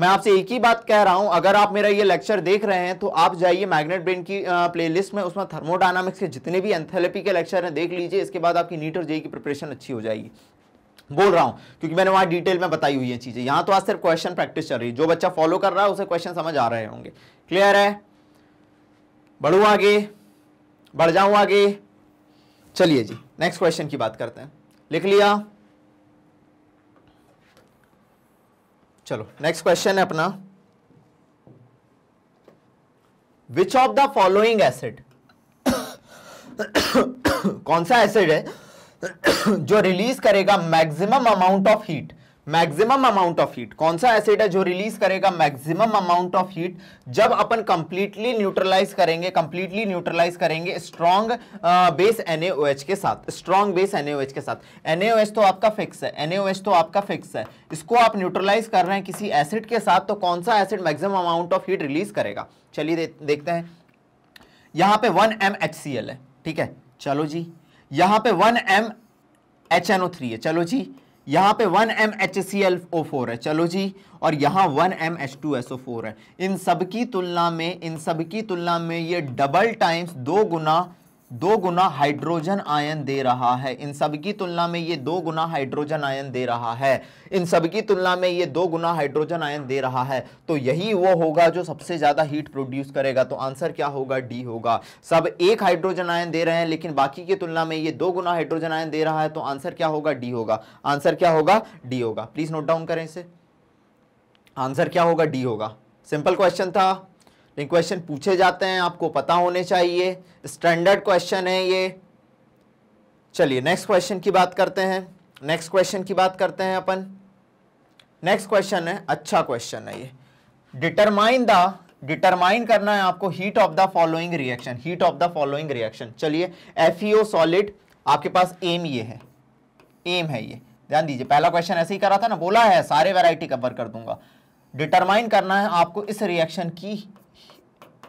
मैं आपसे एक ही बात कह रहा हूं अगर आप मेरा ये लेक्चर देख रहे हैं तो आप जाइए मैग्नेट ब्रेन की प्लेलिस्ट में उसमें थर्मोडायनामिक्स के जितने भी एंथेलेपी के लेक्चर हैं देख लीजिए इसके बाद आपकी नीट और जेई की प्रिपरेशन अच्छी हो जाएगी बोल रहा हूँ क्योंकि मैंने वहाँ डिटेल में बताई हुई है चीज़ें यहाँ तो आज सिर्फ क्वेश्चन प्रैक्टिस चल रही है जो बच्चा फॉलो कर रहा है उसे क्वेश्चन समझ आ रहे होंगे क्लियर है बढ़ू आगे बढ़ जाऊँ आगे चलिए जी नेक्स्ट क्वेश्चन की बात करते हैं लिख लिया चलो नेक्स्ट क्वेश्चन है अपना which of the following acid कौन सा एसिड है जो रिलीज करेगा maximum amount of heat maximum amount of heat कौन सा एसिड है जो रिलीज करेगा मैक्सिमम अमाउंट ऑफ हीट जब अपन कंप्लीटली न्यूट्रलाइज करेंगे कंप्लीटली न्यूट्रलाइज करेंगे स्ट्रॉन्ग बेस एनएओएच के साथ स्ट्रॉन्ग बेस एनएओएच के साथ एनएओएच तो आपका फिक्स है एनएओएच तो आपका फिक्स है इसको आप न्यूट्रलाइज कर रहे हैं किसी एसिड के साथ तो कौन सा acid maximum amount of heat release करेगा चलिए दे, देखते हैं यहां पे one M H C L है ठीक है चलो जी यहां पे one M H N O three है चलो जी यहां पे one M H C L O four है चलो जी और यहां one M H two S O four है इन सब की तुलना में इन सब की तुलना में ये डबल टाइम्स दो गुना दो गुना हाइड्रोजन आयन दे रहा है इन सबकी तुलना में ये दो गुना हाइड्रोजन आयन दे रहा है इन की तुलना में ये दो गुना हाइड्रोजन आयन दे रहा है तो यही वो होगा जो सबसे ज़्यादा हीट प्रोड्यूस करेगा तो आंसर क्या होगा डी होगा सब एक हाइड्रोजन आयन दे रहे हैं लेकिन बाकी की तुलना में ये दो गुना हाइड्रोजन आयन दे रहा है तो आंसर क्या होगा डी होगा आंसर क्या होगा डी होगा प्लीज़ नोट डाउन करें इसे आंसर क्या होगा डी होगा सिंपल क्वेश्चन था क्वेश्चन पूछे जाते हैं आपको पता होने चाहिए स्टैंडर्ड क्वेश्चन है ये चलिए नेक्स्ट क्वेश्चन की बात करते हैं नेक्स्ट क्वेश्चन की बात करते हैं अपन नेक्स्ट क्वेश्चन है अच्छा क्वेश्चन है ये डिटरमाइन द डिटरमाइन करना है आपको heat of the following reaction heat of the following reaction चलिए एफ सॉलिड e आपके पास एम ये है एम है ये ध्यान दीजिए पहला क्वेश्चन ऐसे ही करा था ना बोला है सारे वैरायटी कवर कर दूंगा डिटरमाइन करना है आपको इस रिएक्शन की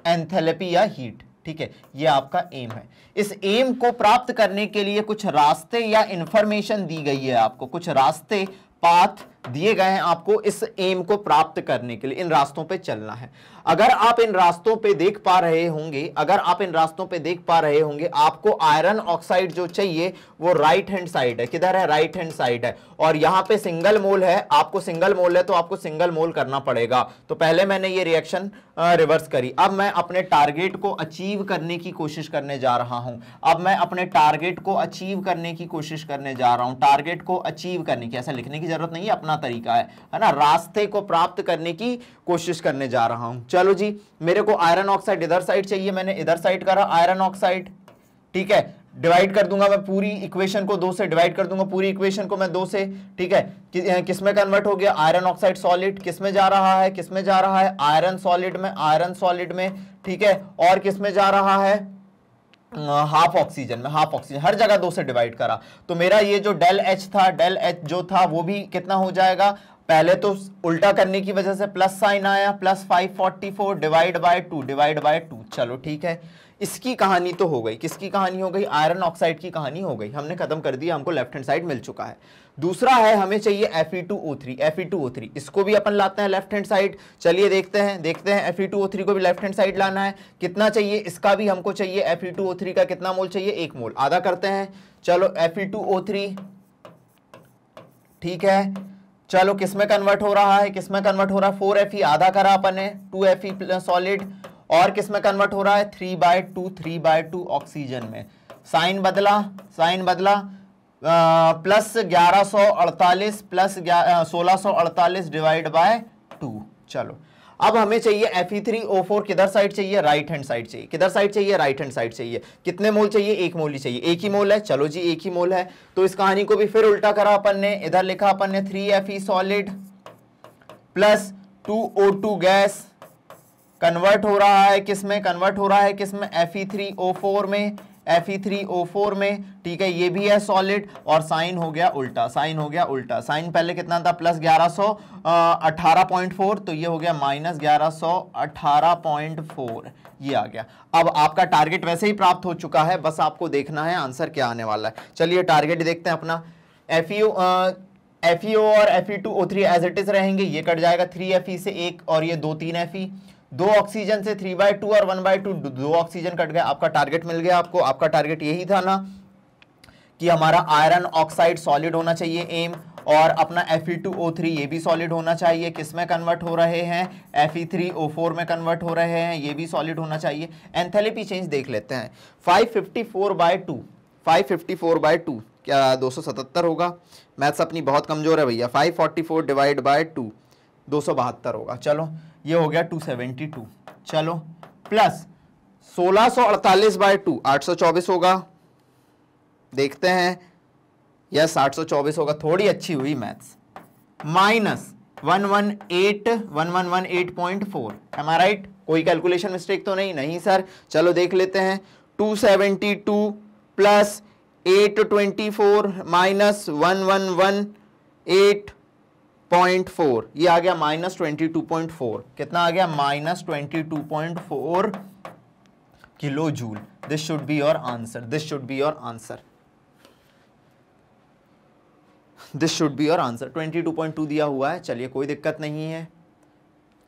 एंथेलेपी या हीट ठीक है ये आपका एम है इस एम को प्राप्त करने के लिए कुछ रास्ते या इंफॉर्मेशन दी गई है आपको कुछ रास्ते पाथ दिए गए हैं आपको इस एम को प्राप्त करने के लिए इन रास्तों पे चलना है अगर आप इन रास्तों पे देख पा रहे होंगे अगर आप इन रास्तों पे देख पा रहे होंगे आपको आयरन ऑक्साइड जो चाहिए वो राइट हैंड साइड है किधर है राइट हैंड साइड है और यहाँ पे सिंगल मोल है आपको सिंगल मोल है तो आपको सिंगल मोल करना पड़ेगा तो पहले मैंने ये रिएक्शन रिवर्स करी अब मैं अपने टारगेट को अचीव करने की कोशिश करने जा रहा हूँ अब मैं अपने टारगेट को अचीव करने की कोशिश करने जा रहा हूँ टारगेट को अचीव करने की ऐसा लिखने की जरूरत नहीं है अपना तरीका है है ना रास्ते को प्राप्त करने की कोशिश करने जा रहा हूं चलो जी मेरे को आयरन ऑक्साइड इधर साइड चाहिए मैंने इधर साइड करा आयरन ऑक्साइड ठीक है डिवाइड कर दूंगा मैं पूरी इक्वेशन को दो से डिवाइड कर दूंगा पूरी इक्वेशन को मैं दो से ठीक है कि, किस में कन्वर्ट हो गया आयरन ऑक्साइड सॉलिड किस में जा रहा है किस में जा रहा है आयरन सॉलिड में आयरन सॉलिड में ठीक है और किस में जा रहा है हाफ ऑक्सीजन में हाफ ऑक्सीजन हर जगह दो से डिवाइड करा तो मेरा ये जो डेल एच था डेल एच जो था वो भी कितना हो जाएगा पहले तो उल्टा करने की वजह से प्लस साइन आया plus five forty four divide by two divide by two चलो ठीक है इसकी कहानी तो हो गई किसकी कहानी हो गई आयरन ऑक्साइड की कहानी हो गई हमने खत्म कर दिया हमको लेफ्ट हैंड साइड मिल चुका है दूसरा है हमें चाहिए Fe2O3 Fe2O3 इसको भी अपन लाते हैं लेफ्ट हैंड साइड चलिए देखते हैं देखते हैं Fe2O3 को भी लेफ्ट हैंड साइड लाना है कितना चाहिए इसका भी हमको चाहिए Fe2O3 का कितना मोल चाहिए एक मोल आधा करते हैं चलो Fe2O3 ठीक है चलो किसमें कन्वर्ट हो रहा है किसमें कन्वर्ट हो रहा है फोर एफ आधा करा अपन ने टू एफ ई सॉलिड और किस में कन्वर्ट हो रहा है three by two three by two oxygen में साइन बदला साइन बदला आ, प्लस ग्यारह सौ अड़तालीस प्लस सोलह सौ अड़तालीस डिवाइड बाय टू चलो अब हमें चाहिए फोर किधर साइड चाहिए राइट हैंड साइड चाहिए किधर साइड चाहिए राइट हैंड साइड चाहिए कितने मोल चाहिए एक मोल ही चाहिए एक ही मोल है चलो जी एक ही मोल है तो इस कहानी को भी फिर उल्टा करा अपन ने इधर लिखा अपन ने three F E solid plus two O two gas convert हो रहा है किस में कन्वर्ट हो रहा है किस में Fe3O4 में Fe3O4 में ठीक है ये भी है सॉलिड और साइन हो गया उल्टा साइन हो गया उल्टा साइन पहले कितना था प्लस ग्यारह सौ अठारह पॉइंट फोर तो ये हो गया माइनस ग्यारह सौ अठारह पॉइंट फोर ये आ गया अब आपका टारगेट वैसे ही प्राप्त हो चुका है बस आपको देखना है आंसर क्या आने वाला है चलिए टारगेट देखते हैं अपना एफ एफ e e और F E two O three as it is रहेंगे ये कट जाएगा थ्री एफ ई से एक और ये दो तीन एफ ई e। दो ऑक्सीजन से थ्री बाय टू और वन बाय टू दो ऑक्सीजन कट गए आपका टारगेट मिल गया आपको आपका टारगेट यही था ना कि हमारा आयरन ऑक्साइड सॉलिड होना चाहिए एम और अपना Fe2O3 ये भी सॉलिड होना चाहिए किस में कन्वर्ट हो रहे हैं Fe3O4 में कन्वर्ट हो रहे हैं ये भी सॉलिड होना चाहिए एंथेलेपी चेंज देख लेते हैं 554 fifty four by two five by two क्या दो होगा मैथ्स अपनी बहुत कमज़ोर है भैया 544 forty four divide by two दो होगा चलो ये हो गया 272 चलो प्लस 1648 सौ अड़तालीस बाय टू आठ होगा देखते हैं यस आठ होगा थोड़ी अच्छी हुई maths minus one one eight one one one eight point four am I right कोई कैलकुलेशन मिस्टेक तो नहीं नहीं सर चलो देख लेते हैं two seventy two plus eight twenty four minus one one one eight point four ये आ गया minus twenty two point four कितना आ गया minus twenty two point four kilo joule this should be your answer this should be your answer this should be your answer twenty two point two दिया हुआ है चलिए कोई दिक्कत नहीं है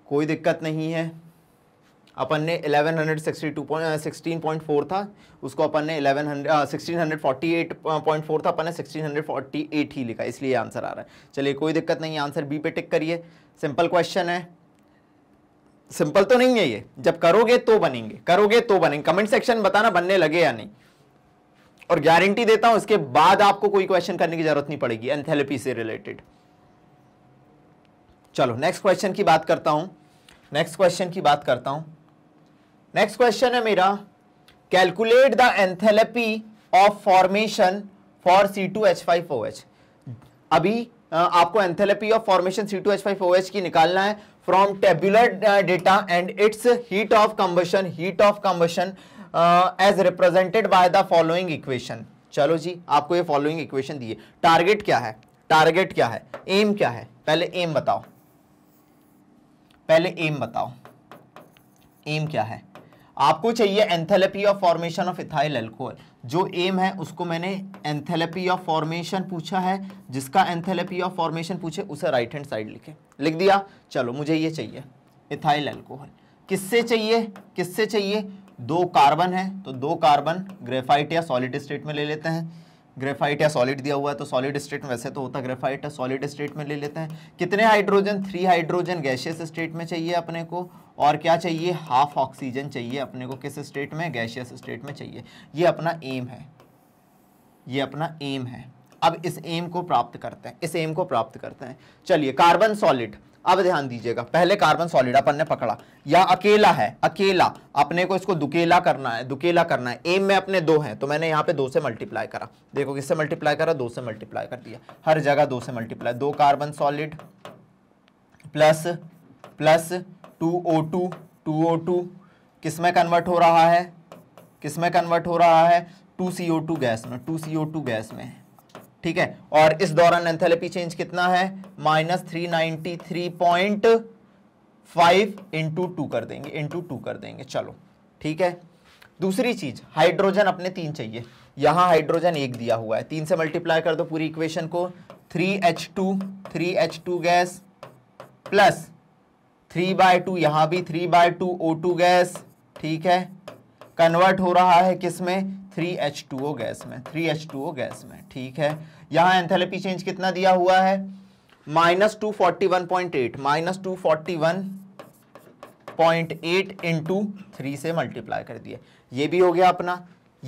कोई दिक्कत नहीं है अपन ने 1162.16.4 uh, था उसको अपन ने फोर uh, था अपन ने 1648 ही लिखा इसलिए आंसर आ रहा है चलिए कोई दिक्कत नहीं आंसर बी पे टिक करिए सिंपल क्वेश्चन है सिंपल तो नहीं है ये जब करोगे तो बनेंगे करोगे तो बनेंगे कमेंट सेक्शन बताना बनने लगे या नहीं और गारंटी देता हूं इसके बाद आपको कोई क्वेश्चन करने की जरूरत नहीं पड़ेगी एंथेलपी से रिलेटेड चलो नेक्स्ट क्वेश्चन की बात करता हूं नेक्स्ट क्वेश्चन की बात करता हूं नेक्स्ट क्वेश्चन है मेरा calculate the enthalpy of formation for C two H five O H अभी आपको enthalpy of formation C two H five O H की निकालना है from tabular data and its heat of combustion heat of combustion as represented by the following equation चलो जी आपको ये following equation दिए टारगेट क्या है टारगेट क्या है एम क्या है पहले एम बताओ पहले एम बताओ एम क्या है आपको चाहिए enthalpy of formation of ethyl alcohol जो एम है उसको मैंने एंथेलेपी ऑफ फॉर्मेशन पूछा है जिसका एंथेलेपी ऑफ फॉर्मेशन पूछे उसे राइट हैंड साइड लिखे लिख दिया चलो मुझे ये चाहिए इथाइल एल्कोहल किससे चाहिए किससे चाहिए दो कार्बन है तो दो कार्बन ग्रेफाइट या सॉलिड स्टेट में ले लेते हैं ग्रेफाइट या सॉलिड दिया हुआ है तो सॉलिड स्टेट वैसे तो होता ग्रेफाइट या सॉलिड स्टेट में ले लेते हैं कितने hydrogen three hydrogen gaseous state में चाहिए अपने को और क्या चाहिए हाफ ऑक्सीजन चाहिए अपने को किस स्टेट में गैशियस स्टेट में चाहिए ये अपना एम है ये अपना एम है अब इस एम को प्राप्त करते हैं इस एम को प्राप्त करते हैं चलिए कार्बन सॉलिड अब ध्यान दीजिएगा पहले कार्बन सॉलिड अपन ने पकड़ा या अकेला है अकेला अपने को इसको दुकेला करना है दुकेला करना है एम में अपने दो हैं तो मैंने यहाँ पे दो से मल्टीप्लाई करा देखो किससे मल्टीप्लाई करा दो से मल्टीप्लाई कर दिया हर जगह दो से मल्टीप्लाई दो carbon solid plus plus two O two two O two किस में कन्वर्ट हो रहा है किस में कन्वर्ट हो रहा है two C O two gas में two C O two gas में ठीक है और इस दौरान एंथेलेपी चेंज कितना है minus three ninety three point five into two कर देंगे इंटू टू कर देंगे चलो ठीक है दूसरी चीज हाइड्रोजन अपने तीन चाहिए यहां हाइड्रोजन एक दिया हुआ है तीन से मल्टीप्लाई कर दो पूरी इक्वेशन को three H two three H two gas plus three by two यहां भी three by two O two gas ठीक है कन्वर्ट हो रहा है किस में three H two O gas में three H two O gas में ठीक है यहां एंथेलपी चेंज कितना दिया हुआ है minus two forty one point eight minus two forty one point eight into three से मल्टीप्लाई कर दिया ये भी हो गया अपना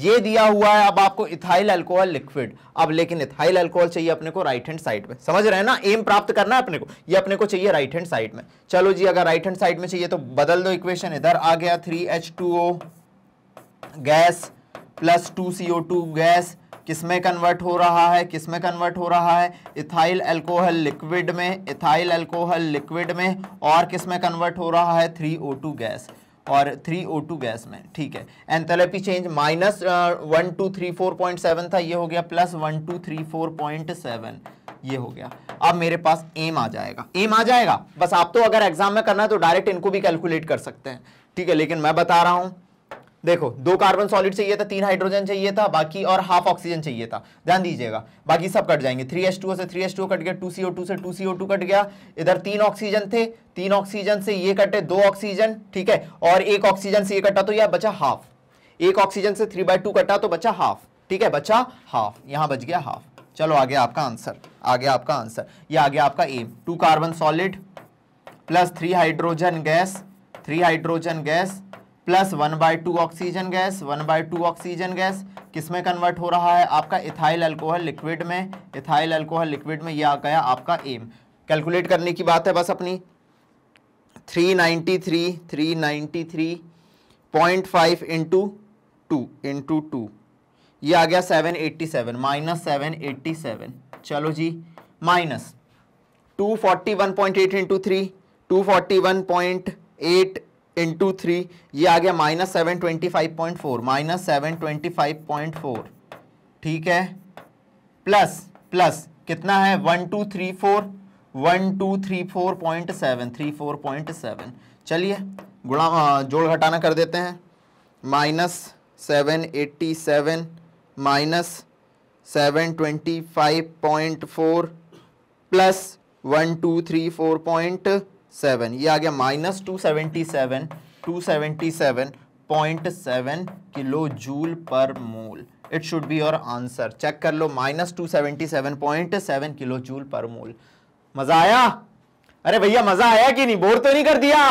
ये दिया हुआ है अब आपको इथाइल अल्कोहल लिक्विड अब लेकिन इथाइल अल्कोहल चाहिए अपने को राइट हैंड साइड में समझ रहे हैं ना एम प्राप्त करना है अपने को ये अपने को चाहिए राइट हैंड साइड में चलो जी अगर राइट हैंड साइड में चाहिए तो बदल दो इक्वेशन इधर आ गया three H two O gas plus two C O two gas किसमें कन्वर्ट हो रहा है किसमें कन्वर्ट हो रहा है इथाइल अल्कोहल लिक्विड में इथाइल अल्कोहल लिक्विड में और किसमें कन्वर्ट हो रहा है थ्री ओ टू गैस और थ्री ओ टू गैस में ठीक है enthalpy change minus one two three four point seven था ये हो गया plus one two three four point seven ये हो गया अब मेरे पास एम आ जाएगा एम आ जाएगा बस आप तो अगर एग्जाम में करना है तो डायरेक्ट इनको भी कैलकुलेट कर सकते हैं ठीक है लेकिन मैं बता रहा हूं देखो दो कार्बन सॉलिड चाहिए था तीन हाइड्रोजन चाहिए था बाकी और हाफ ऑक्सीजन चाहिए था ध्यान दीजिएगा बाकी सब कट जाएंगे थ्री एस टू से थ्री एस टू कट गया टू सी ओ टू से two C O two cut गया इधर तीन ऑक्सीजन थे तीन ऑक्सीजन से ये कटे दो ऑक्सीजन ठीक है और एक ऑक्सीजन से ये कटा तो यह बचा हाफ एक ऑक्सीजन से थ्री बाई टू कटा तो बचा हाफ ठीक है बचा हाफ यहाँ बच गया हाफ चलो आ गया आपका आंसर आ गया आपका आंसर ये आ गया आपका ए two carbon solid plus three hydrogen gas three hydrogen gas plus one by two oxygen gas one by two oxygen gas किस में कन्वर्ट हो रहा है आपका इथाइल अल्कोहल लिक्विड में इथाइल अल्कोहल लिक्विड में यह आ गया आपका एम कैलकुलेट करने की बात है बस अपनी three ninety three three ninety three point five into two into two ये आ गया seven eighty seven minus seven eighty seven चलो जी minus two forty one point eight into three two forty one point eight into three ये आ गया minus seven twenty five point four minus seven twenty five point four ठीक है plus plus कितना है one two three four one two three four point seven three four point seven चलिए गुणा जोड़ घटाना कर देते हैं minus seven eighty seven minus seven twenty five point four plus one two three four point seven ये आ गया minus two seventy seven two seventy seven point seven kilo joule पर mole it should be your answer check कर लो minus two seventy seven point seven kilo joule पर mole मजा आया अरे भैया मजा आया कि नहीं बोर तो नहीं कर दिया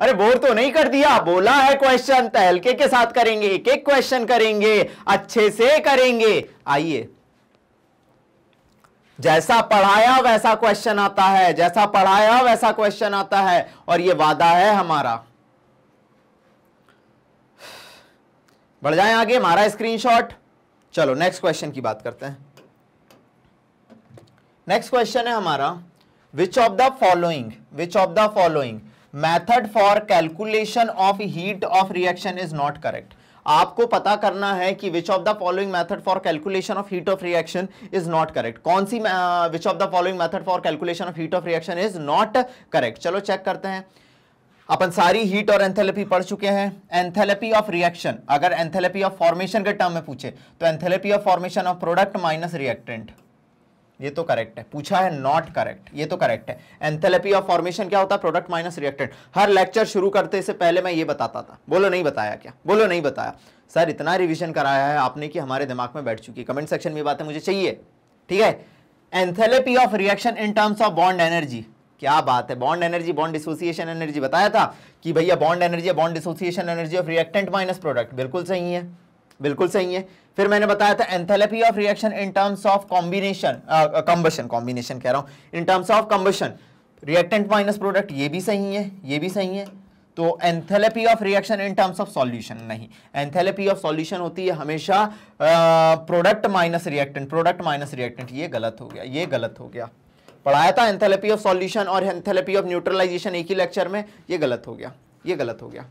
अरे बोर तो नहीं कर दिया बोला है क्वेश्चन तहलके तो के साथ करेंगे एक एक क्वेश्चन करेंगे अच्छे से करेंगे आइए जैसा पढ़ाया वैसा क्वेश्चन आता है जैसा पढ़ाया वैसा क्वेश्चन आता है और ये वादा है हमारा बढ़ जाए आगे हमारा स्क्रीनशॉट चलो नेक्स्ट क्वेश्चन की बात करते हैं नेक्स्ट क्वेश्चन है हमारा which of the following which of the following method for calculation of heat of reaction is not correct आपको पता करना है कि which of the following method for calculation of heat of reaction is not correct कौन सी which of the following method for calculation of heat of reaction is not correct चलो check करते हैं अपन सारी हीट और एंथेलेपी पढ़ चुके हैं एंथेलेपी ऑफ रिएक्शन अगर एंथेलेपी ऑफ फॉर्मेशन के टर्म में पूछे तो enthalpy of formation of product minus reactant ये तो करेक्ट है पूछा है नॉट करेक्ट ये तो करेक्ट है एंथेलेपी ऑफ फॉर्मेशन क्या होता है प्रोडक्ट माइनस रिएक्टेंट हर लेक्चर शुरू करते से पहले मैं ये बताता था बोलो नहीं बताया क्या बोलो नहीं बताया सर इतना रिविजन कराया है आपने कि हमारे दिमाग में बैठ चुकी है कमेंट सेक्शन में बातें मुझे चाहिए ठीक है enthalpy of reaction in terms of bond energy क्या बात है bond energy bond dissociation energy बताया था कि भैया bond energy bond dissociation energy of reactant minus product बिल्कुल सही है बिल्कुल सही है फिर मैंने बताया था enthalpy of reaction in terms of combination combustion combination कह रहा हूँ in terms of combustion reactant minus product ये भी सही है ये भी सही है तो enthalpy of reaction in terms of solution नहीं एंथेलेपी ऑफ सॉल्यूशन होती है हमेशा product minus reactant product minus reactant ये गलत हो गया ये गलत हो गया पढ़ाया था एंथेलेपी ऑफ सॉल्यूशन और एंथेलेपी ऑफ न्यूट्रलाइजेशन एक ही लेक्चर में ये गलत हो गया ये गलत हो गया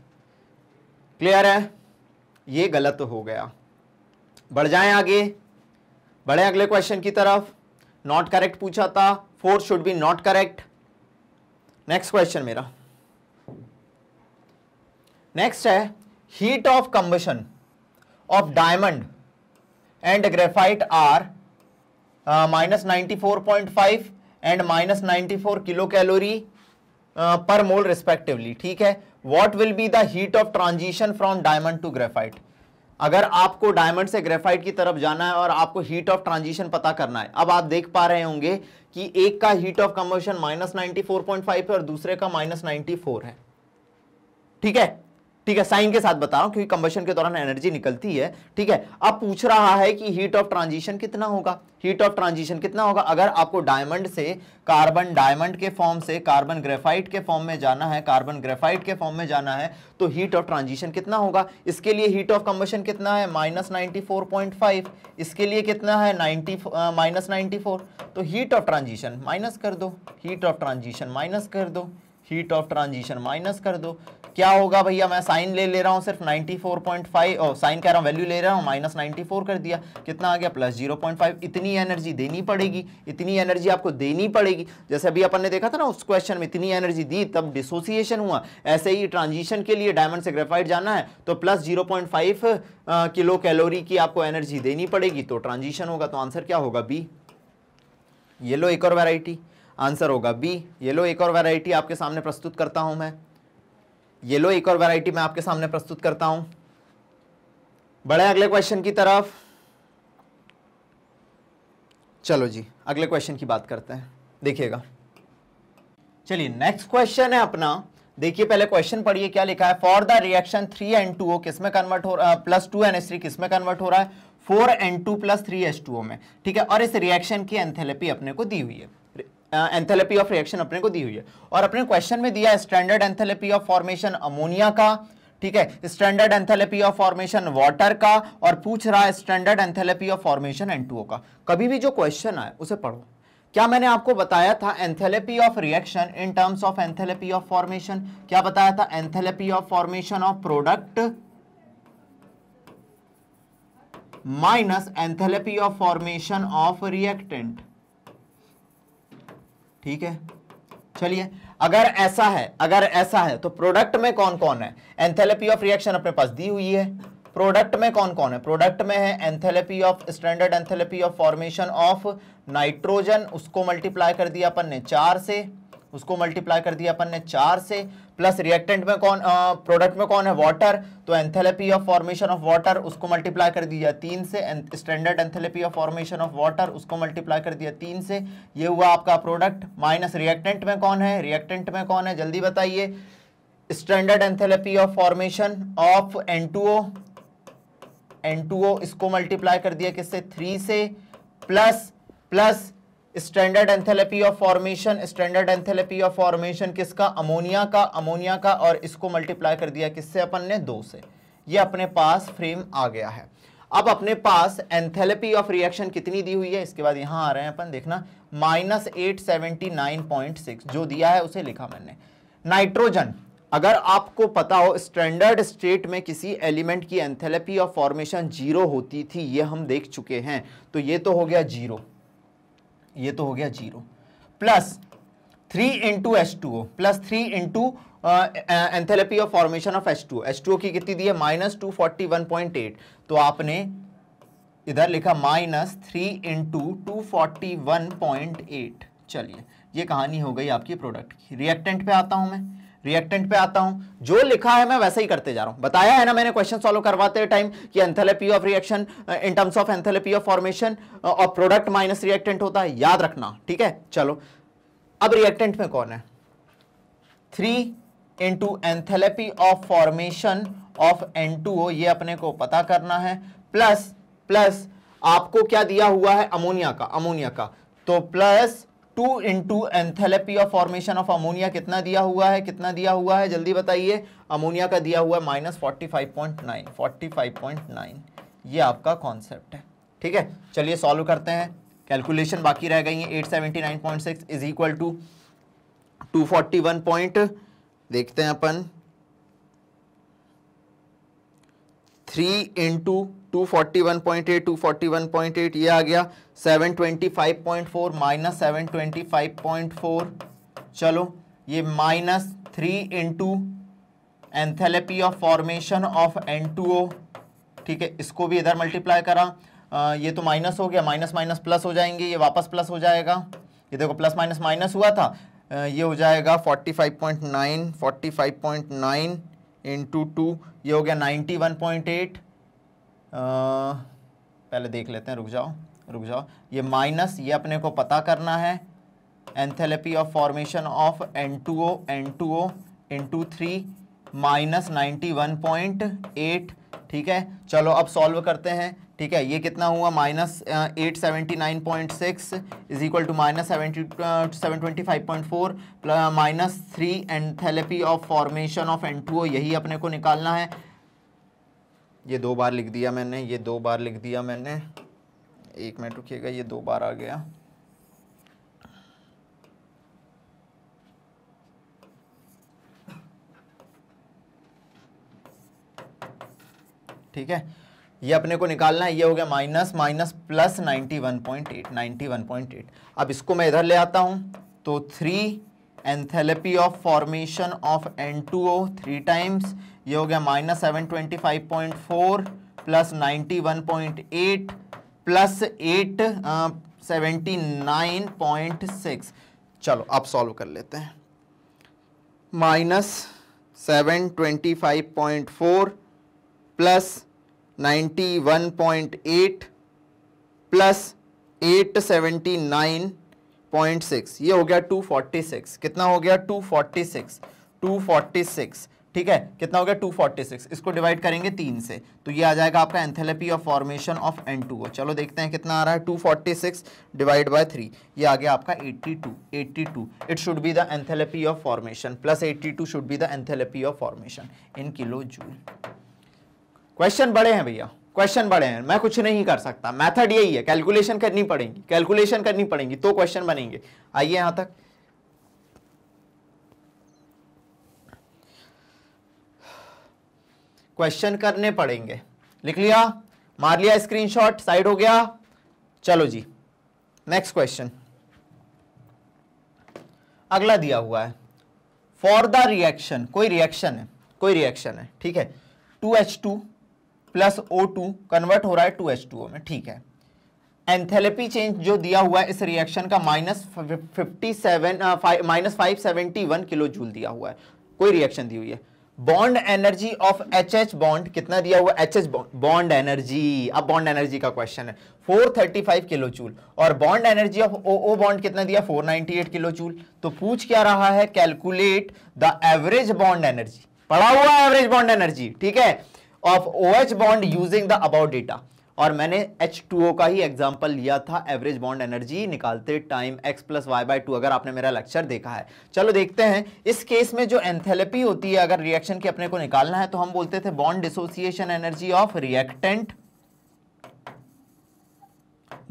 क्लियर है ये गलत हो गया बढ़ जाएं आगे बढ़े अगले क्वेश्चन की तरफ नॉट करेक्ट पूछा था four should be not correct next question मेरा नेक्स्ट है heat of combustion of diamond and graphite are minus ninety four point five and minus ninety four kilo calorie per mole respectively ठीक है what will be the heat of transition from diamond to graphite अगर आपको diamond से graphite की तरफ जाना है और आपको हीट ऑफ ट्रांजिशन पता करना है अब आप देख पा रहे होंगे कि एक का heat of combustion minus ninety four point five है और दूसरे का माइनस नाइनटी फोर है ठीक है ठीक है साइन के साथ बता रहा हूं क्योंकि कंबेशन के दौरान एनर्जी निकलती है ठीक है अब पूछ रहा है कि हीट ऑफ ट्रांजिशन कितना होगा हीट ऑफ ट्रांजिशन कितना होगा अगर आपको डायमंड से कार्बन डायमंड के फॉर्म से कार्बन ग्रेफाइट के फॉर्म में जाना है कार्बन ग्रेफाइट के फॉर्म में जाना है तो हीट ऑफ ट्रांजिशन कितना होगा इसके लिए हीट ऑफ कंबेशन कितना है माइनस इसके लिए कितना है नाइन्टी माइनस uh, तो हीट ऑफ ट्रांजिशन माइनस कर दो हीट ऑफ ट्रांजिशन माइनस कर दो हीट ऑफ ट्रांजिशन माइनस कर दो क्या होगा भैया मैं साइन ले ले रहा हूँ सिर्फ 94.5 और साइन कह रहा हूँ वैल्यू ले रहा हूँ माइनस नाइन्टी कर दिया कितना आ गया प्लस 0.5 इतनी एनर्जी देनी पड़ेगी इतनी एनर्जी आपको देनी पड़ेगी जैसे अभी अपन ने देखा था ना उस क्वेश्चन में इतनी एनर्जी दी तब डिसोसिएशन हुआ ऐसे ही ट्रांजिशन के लिए डायमंड से ग्रेफाइड जाना है तो प्लस जीरो किलो कैलोरी की आपको एनर्जी देनी पड़ेगी तो ट्रांजिशन होगा तो आंसर क्या होगा बी ये लो एक और वेराइटी आंसर होगा बी येलो एक और वैरायटी आपके सामने प्रस्तुत करता हूं मैं येलो एक और वैरायटी मैं आपके सामने प्रस्तुत करता हूं बढ़े अगले क्वेश्चन की तरफ चलो जी अगले क्वेश्चन की बात करते हैं देखिएगा चलिए नेक्स्ट क्वेश्चन है अपना देखिए पहले क्वेश्चन पढ़िए क्या लिखा है for the reaction three N two O किसमें कन्वर्ट हो रहा है plus two N S three किसमें कन्वर्ट हो रहा है four N two plus three S two O में ठीक है और इस रिएक्शन की एंथेलेपी अपने को दी हुई है एंथेलेपी ऑफ रिएक्शन अपने को दी हुई है और अपने क्वेश्चन में दिया standard enthalpy of formation ammonia का ठीक है standard enthalpy of formation water का और पूछ रहा है standard enthalpy of formation N का कभी भी जो क्वेश्चन आए उसे पढ़ो क्या मैंने आपको बताया था enthalpy of reaction in terms of enthalpy of formation क्या बताया था enthalpy of formation of product minus enthalpy of formation of reactant ठीक है चलिए अगर ऐसा है अगर ऐसा है तो प्रोडक्ट में कौन कौन है एंथेलेपी ऑफ रिएक्शन अपने पास दी हुई है प्रोडक्ट में कौन कौन है प्रोडक्ट में है enthalpy of standard enthalpy of formation of nitrogen उसको मल्टीप्लाई कर दिया अपन ने चार से उसको मल्टीप्लाई कर दिया अपन ने चार से प्लस रिएक्टेंट में कौन प्रोडक्ट में कौन है वाटर तो enthalpy of formation of water उसको मल्टीप्लाई कर दिया तीन से standard enthalpy of formation of water उसको मल्टीप्लाई कर दिया तीन से ये हुआ आपका प्रोडक्ट माइनस रिएक्टेंट में कौन है रिएक्टेंट में कौन है जल्दी बताइए standard enthalpy of formation of N N two O इसको मल्टीप्लाई कर दिया किससे थ्री से plus plus standard enthalpy of formation standard enthalpy of formation किसका अमोनिया का अमोनिया का और इसको मल्टीप्लाई कर दिया किससे अपन ने दो से ये अपने पास फ्रेम आ गया है अब अपने पास एंथेलेपी ऑफ रिएक्शन कितनी दी हुई है इसके बाद यहाँ आ रहे हैं अपन देखना minus eight seventy nine point six जो दिया है उसे लिखा मैंने नाइट्रोजन अगर आपको पता हो स्टैंडर्ड स्टेट में किसी एलिमेंट की एंथेलेपी ऑफ फॉर्मेशन जीरो होती थी ये हम देख चुके हैं तो ये तो हो गया जीरो ये तो हो गया zero plus three into H two O plus three into enthalpy of formation of H two H two की कितनी दी है minus two forty one point eight तो आपने इधर लिखा minus three into two forty one point eight चलिए ये कहानी हो गई आपकी प्रोडक्ट की रिएक्टेंट पे आता हूं मैं रिएक्टेंट पे आता हूं जो लिखा है मैं वैसे ही करते जा रहा हूं बताया है ना मैंने क्वेश्चन सॉल्व करवाते टाइम कि enthalpy of reaction in terms of enthalpy of formation और प्रोडक्ट माइनस रिएक्टेंट होता है याद रखना ठीक है चलो अब रिएक्टेंट में कौन है three into enthalpy of formation of N ये अपने को पता करना है प्लस प्लस आपको क्या दिया हुआ है अमोनिया का अमोनिया का तो plus two into enthalpy of formation of ammonia कितना दिया हुआ है कितना दिया हुआ है जल्दी बताइए अमोनिया का दिया हुआ है minus forty five point nine forty five point nine ये आपका कॉन्सेप्ट है ठीक है चलिए सॉल्व करते हैं कैलकुलेशन बाकी रह गई है eight seventy nine point six is equal to two forty one point देखते हैं अपन three into two forty one point eight two forty one point eight ये आ गया seven twenty five point four minus seven twenty five point four चलो ये minus three into enthalpy of formation of N two O ठीक है इसको भी इधर मल्टीप्लाई करा आ, ये तो माइनस हो गया माइनस माइनस प्लस हो जाएंगे ये वापस प्लस हो जाएगा ये देखो प्लस माइनस माइनस हुआ था आ, ये हो जाएगा forty five point nine forty five point nine into two ये हो गया नाइन्टी वन पॉइंट एट पहले देख लेते हैं रुक जाओ रुक जाओ ये माइनस ये अपने को पता करना है enthalpy of formation of N two O N two O into three minus ninety one point eight ठीक है चलो अब सॉल्व करते हैं ठीक है ये कितना हुआ minus eight seventy nine point six is equal to minus seventy seven twenty five point four minus three enthalpy of formation of N two यही अपने को निकालना है ये दो बार लिख दिया मैंने ये दो बार लिख दिया मैंने एक मिनट रुकिएगा ये दो बार आ गया ठीक है ये अपने को निकालना है ये हो गया minus minus plus ninety one point eight ninety one point eight अब इसको मैं इधर ले आता हूँ तो three enthalpy of formation of N two O three times ये हो गया minus seven twenty five point four plus ninety one point eight plus eight seventy nine point six चलो अब सॉल्व कर लेते हैं minus seven twenty five point four plus 91.8 plus 879.6 ये हो गया 246 कितना हो गया 246 246 ठीक है कितना हो गया 246 इसको डिवाइड करेंगे तीन से तो ये आ जाएगा आपका enthalpy of formation of N two चलो देखते हैं कितना आ रहा है 246 डिवाइड बाय थ्री ये आ गया आपका 82 82 it should be the enthalpy of formation plus 82 should be the enthalpy of formation in kilo joule question बड़े हैं भैया क्वेश्चन बड़े हैं मैं कुछ नहीं कर सकता मेथड यही है कैलकुलेशन करनी पड़ेगी कैलकुलेशन करनी पड़ेगी तो क्वेश्चन बनेंगे आइए यहां तक क्वेश्चन करने पड़ेंगे लिख लिया मार लिया स्क्रीनशॉट साइड हो गया चलो जी नेक्स्ट क्वेश्चन अगला दिया हुआ है फॉर द रिएक्शन कोई रिएक्शन है कोई रिएक्शन है ठीक है two H two plus O two convert हो रहा है टू एच टू ओ में ठीक है एंथेलेपी चेंज जो दिया हुआ है इस रिएक्शन का minus fifty seven minus five seventy one kilo joule दिया हुआ है कोई रिएक्शन दी हुई है bond energy of H H bond कितना दिया हुआ एच एच बॉन्ड एनर्जी अब बॉन्ड एनर्जी का क्वेश्चन है 435 किलो जूल और bond energy of O O bond कितना दिया 498 किलो जूल तो पूछ क्या रहा है calculate the average bond energy पढ़ा हुआ एवरेज बॉन्ड एनर्जी ठीक है of O H bond using the about data और मैंने एच टू ओ का ही एग्जाम्पल लिया था एवरेज बॉन्ड एनर्जी निकालते time X plus Y by two अगर आपने मेरा लेक्चर देखा है चलो देखते हैं इस केस में जो एंथेलेपी होती है अगर रिएक्शन के अपने को निकालना है तो हम बोलते थे bond dissociation energy of reactant